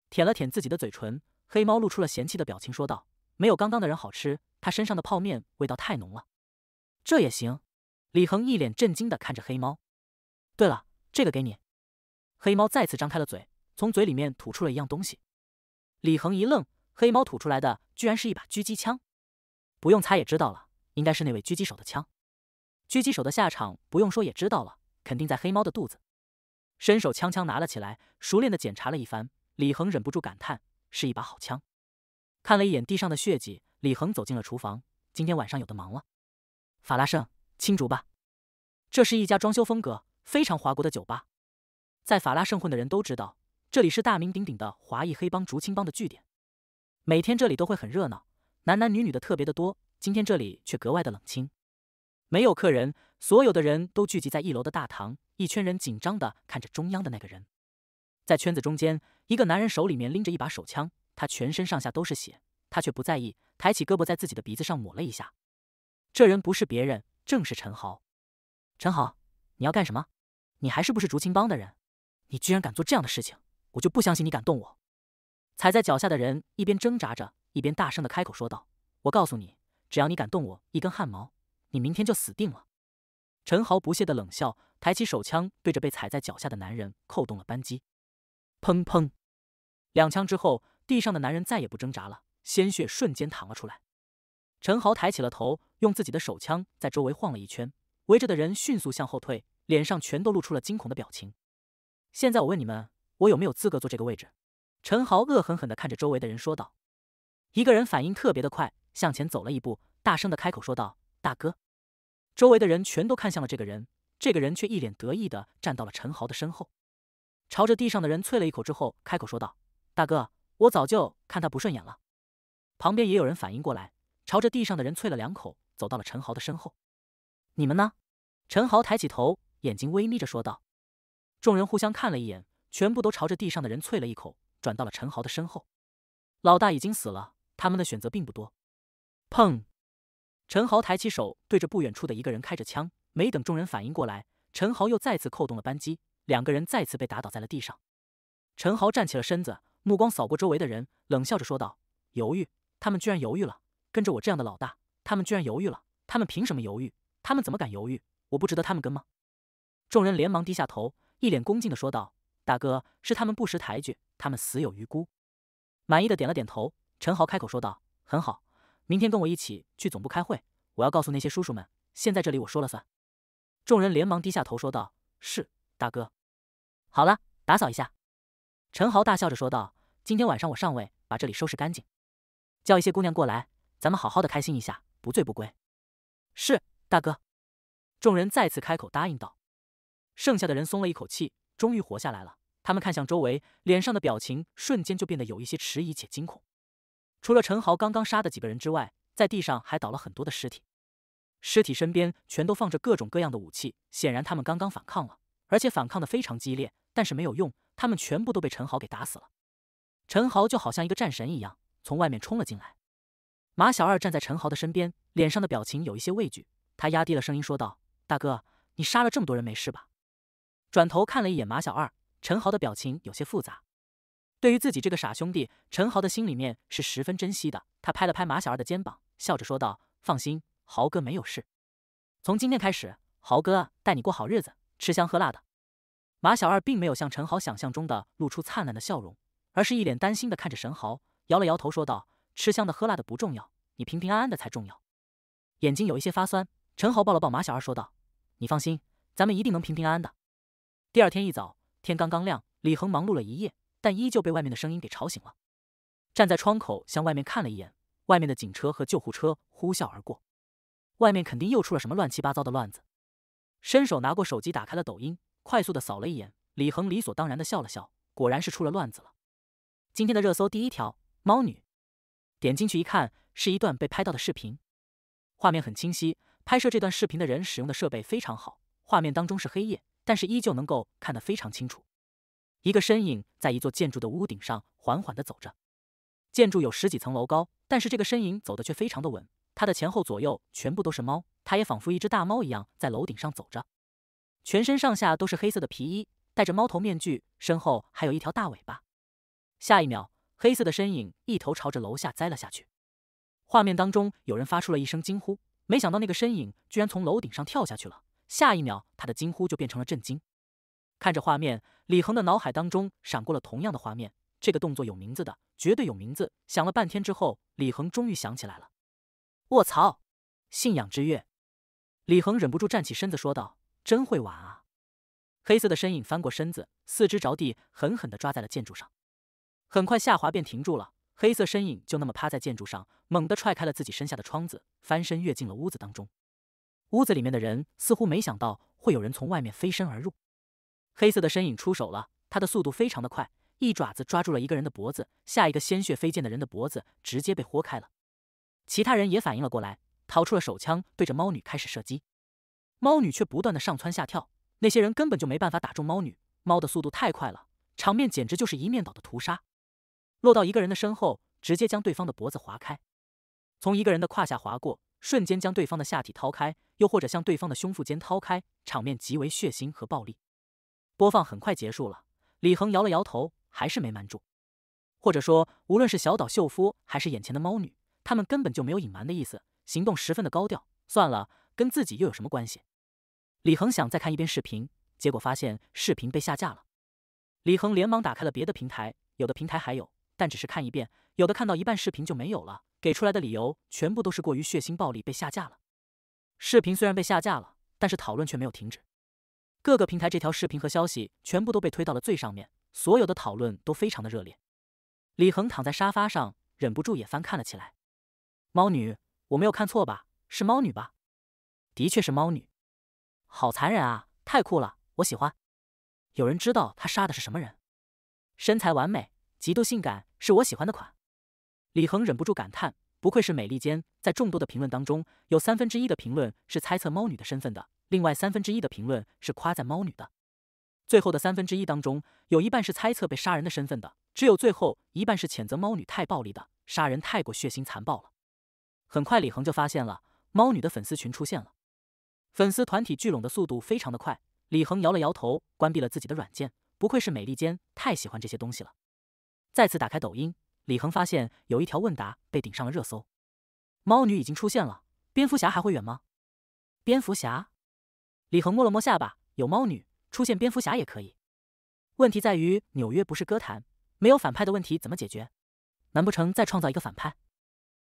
舔了舔自己的嘴唇，黑猫露出了嫌弃的表情说道：“没有刚刚的人好吃，他身上的泡面味道太浓了。”这也行？李恒一脸震惊的看着黑猫。对了。这个给你，黑猫再次张开了嘴，从嘴里面吐出了一样东西。李恒一愣，黑猫吐出来的居然是一把狙击枪，不用猜也知道了，应该是那位狙击手的枪。狙击手的下场不用说也知道了，肯定在黑猫的肚子。伸手枪枪拿了起来，熟练的检查了一番，李恒忍不住感叹，是一把好枪。看了一眼地上的血迹，李恒走进了厨房，今天晚上有的忙了。法拉盛青竹吧，这是一家装修风格。非常华国的酒吧，在法拉盛混的人都知道，这里是大名鼎鼎的华裔黑帮竹青帮的据点。每天这里都会很热闹，男男女女的特别的多。今天这里却格外的冷清，没有客人，所有的人都聚集在一楼的大堂。一圈人紧张的看着中央的那个人，在圈子中间，一个男人手里面拎着一把手枪，他全身上下都是血，他却不在意，抬起胳膊在自己的鼻子上抹了一下。这人不是别人，正是陈豪。陈豪，你要干什么？你还是不是竹青帮的人？你居然敢做这样的事情！我就不相信你敢动我！踩在脚下的人一边挣扎着，一边大声的开口说道：“我告诉你，只要你敢动我一根汗毛，你明天就死定了！”陈豪不屑的冷笑，抬起手枪对着被踩在脚下的男人扣动了扳机。砰砰！两枪之后，地上的男人再也不挣扎了，鲜血瞬间淌了出来。陈豪抬起了头，用自己的手枪在周围晃了一圈，围着的人迅速向后退。脸上全都露出了惊恐的表情。现在我问你们，我有没有资格坐这个位置？陈豪恶狠狠地看着周围的人说道。一个人反应特别的快，向前走了一步，大声的开口说道：“大哥！”周围的人全都看向了这个人，这个人却一脸得意的站到了陈豪的身后，朝着地上的人啐了一口之后，开口说道：“大哥，我早就看他不顺眼了。”旁边也有人反应过来，朝着地上的人啐了两口，走到了陈豪的身后。你们呢？陈豪抬起头。眼睛微眯着说道，众人互相看了一眼，全部都朝着地上的人啐了一口，转到了陈豪的身后。老大已经死了，他们的选择并不多。砰！陈豪抬起手，对着不远处的一个人开着枪。没等众人反应过来，陈豪又再次扣动了扳机，两个人再次被打倒在了地上。陈豪站起了身子，目光扫过周围的人，冷笑着说道：“犹豫！他们居然犹豫了！跟着我这样的老大，他们居然犹豫了！他们凭什么犹豫？他们怎么敢犹豫？我不值得他们跟吗？”众人连忙低下头，一脸恭敬的说道：“大哥，是他们不识抬举，他们死有余辜。”满意的点了点头，陈豪开口说道：“很好，明天跟我一起去总部开会，我要告诉那些叔叔们，现在这里我说了算。”众人连忙低下头说道：“是，大哥。”“好了，打扫一下。”陈豪大笑着说道：“今天晚上我上位，把这里收拾干净，叫一些姑娘过来，咱们好好的开心一下，不醉不归。”“是，大哥。”众人再次开口答应道。剩下的人松了一口气，终于活下来了。他们看向周围，脸上的表情瞬间就变得有一些迟疑且惊恐。除了陈豪刚刚杀的几个人之外，在地上还倒了很多的尸体，尸体身边全都放着各种各样的武器，显然他们刚刚反抗了，而且反抗的非常激烈，但是没有用，他们全部都被陈豪给打死了。陈豪就好像一个战神一样，从外面冲了进来。马小二站在陈豪的身边，脸上的表情有一些畏惧，他压低了声音说道：“大哥，你杀了这么多人，没事吧？”转头看了一眼马小二，陈豪的表情有些复杂。对于自己这个傻兄弟，陈豪的心里面是十分珍惜的。他拍了拍马小二的肩膀，笑着说道：“放心，豪哥没有事。从今天开始，豪哥带你过好日子，吃香喝辣的。”马小二并没有像陈豪想象中的露出灿烂的笑容，而是一脸担心的看着神豪，摇了摇头说道：“吃香的喝辣的不重要，你平平安安的才重要。”眼睛有一些发酸，陈豪抱了抱马小二，说道：“你放心，咱们一定能平平安安的。”第二天一早，天刚刚亮，李恒忙碌了一夜，但依旧被外面的声音给吵醒了。站在窗口向外面看了一眼，外面的警车和救护车呼啸而过，外面肯定又出了什么乱七八糟的乱子。伸手拿过手机，打开了抖音，快速的扫了一眼。李恒理所当然的笑了笑，果然是出了乱子了。今天的热搜第一条，猫女。点进去一看，是一段被拍到的视频，画面很清晰。拍摄这段视频的人使用的设备非常好，画面当中是黑夜。但是依旧能够看得非常清楚，一个身影在一座建筑的屋顶上缓缓地走着。建筑有十几层楼高，但是这个身影走的却非常的稳。他的前后左右全部都是猫，他也仿佛一只大猫一样在楼顶上走着，全身上下都是黑色的皮衣，戴着猫头面具，身后还有一条大尾巴。下一秒，黑色的身影一头朝着楼下栽了下去。画面当中有人发出了一声惊呼，没想到那个身影居然从楼顶上跳下去了。下一秒，他的惊呼就变成了震惊。看着画面，李恒的脑海当中闪过了同样的画面。这个动作有名字的，绝对有名字。想了半天之后，李恒终于想起来了。卧槽！信仰之跃！李恒忍不住站起身子说道：“真会玩啊！”黑色的身影翻过身子，四肢着地，狠狠的抓在了建筑上。很快下滑便停住了。黑色身影就那么趴在建筑上，猛地踹开了自己身下的窗子，翻身跃进了屋子当中。屋子里面的人似乎没想到会有人从外面飞身而入，黑色的身影出手了，他的速度非常的快，一爪子抓住了一个人的脖子，下一个鲜血飞溅的人的脖子直接被豁开了，其他人也反应了过来，掏出了手枪对着猫女开始射击，猫女却不断的上蹿下跳，那些人根本就没办法打中猫女，猫的速度太快了，场面简直就是一面倒的屠杀，落到一个人的身后，直接将对方的脖子划开，从一个人的胯下划过。瞬间将对方的下体掏开，又或者向对方的胸腹间掏开，场面极为血腥和暴力。播放很快结束了，李恒摇了摇头，还是没瞒住。或者说，无论是小岛秀夫还是眼前的猫女，他们根本就没有隐瞒的意思，行动十分的高调。算了，跟自己又有什么关系？李恒想再看一遍视频，结果发现视频被下架了。李恒连忙打开了别的平台，有的平台还有，但只是看一遍；有的看到一半视频就没有了。给出来的理由全部都是过于血腥暴力被下架了。视频虽然被下架了，但是讨论却没有停止。各个平台这条视频和消息全部都被推到了最上面，所有的讨论都非常的热烈。李恒躺在沙发上，忍不住也翻看了起来。猫女，我没有看错吧？是猫女吧？的确是猫女。好残忍啊！太酷了，我喜欢。有人知道他杀的是什么人？身材完美，极度性感，是我喜欢的款。李恒忍不住感叹：“不愧是美利坚！”在众多的评论当中，有三分之一的评论是猜测猫女的身份的，另外三分之一的评论是夸赞猫女的，最后的三分之一当中有一半是猜测被杀人的身份的，只有最后一半是谴责猫女太暴力的，杀人太过血腥残暴了。很快，李恒就发现了猫女的粉丝群出现了，粉丝团体聚拢的速度非常的快。李恒摇了摇头，关闭了自己的软件。不愧是美利坚，太喜欢这些东西了。再次打开抖音。李恒发现有一条问答被顶上了热搜：“猫女已经出现了，蝙蝠侠还会远吗？”蝙蝠侠，李恒摸了摸下巴，有猫女出现，蝙蝠侠也可以。问题在于纽约不是歌坛，没有反派的问题怎么解决？难不成再创造一个反派？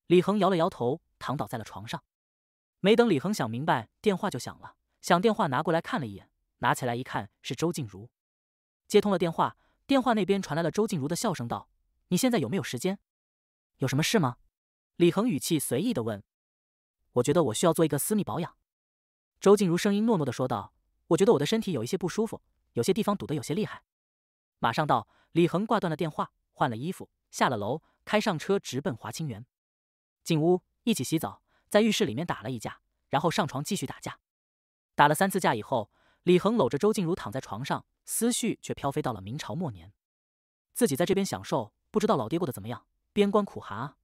李恒摇了摇头，躺倒在了床上。没等李恒想明白，电话就响了。想电话拿过来看了一眼，拿起来一看是周静茹，接通了电话，电话那边传来了周静茹的笑声，道。你现在有没有时间？有什么事吗？李恒语气随意的问。我觉得我需要做一个私密保养。周静茹声音糯糯的说道：“我觉得我的身体有一些不舒服，有些地方堵得有些厉害。”马上到。李恒挂断了电话，换了衣服，下了楼，开上车直奔华清园。进屋一起洗澡，在浴室里面打了一架，然后上床继续打架。打了三次架以后，李恒搂着周静茹躺在床上，思绪却飘飞到了明朝末年，自己在这边享受。不知道老爹过得怎么样？边关苦寒啊。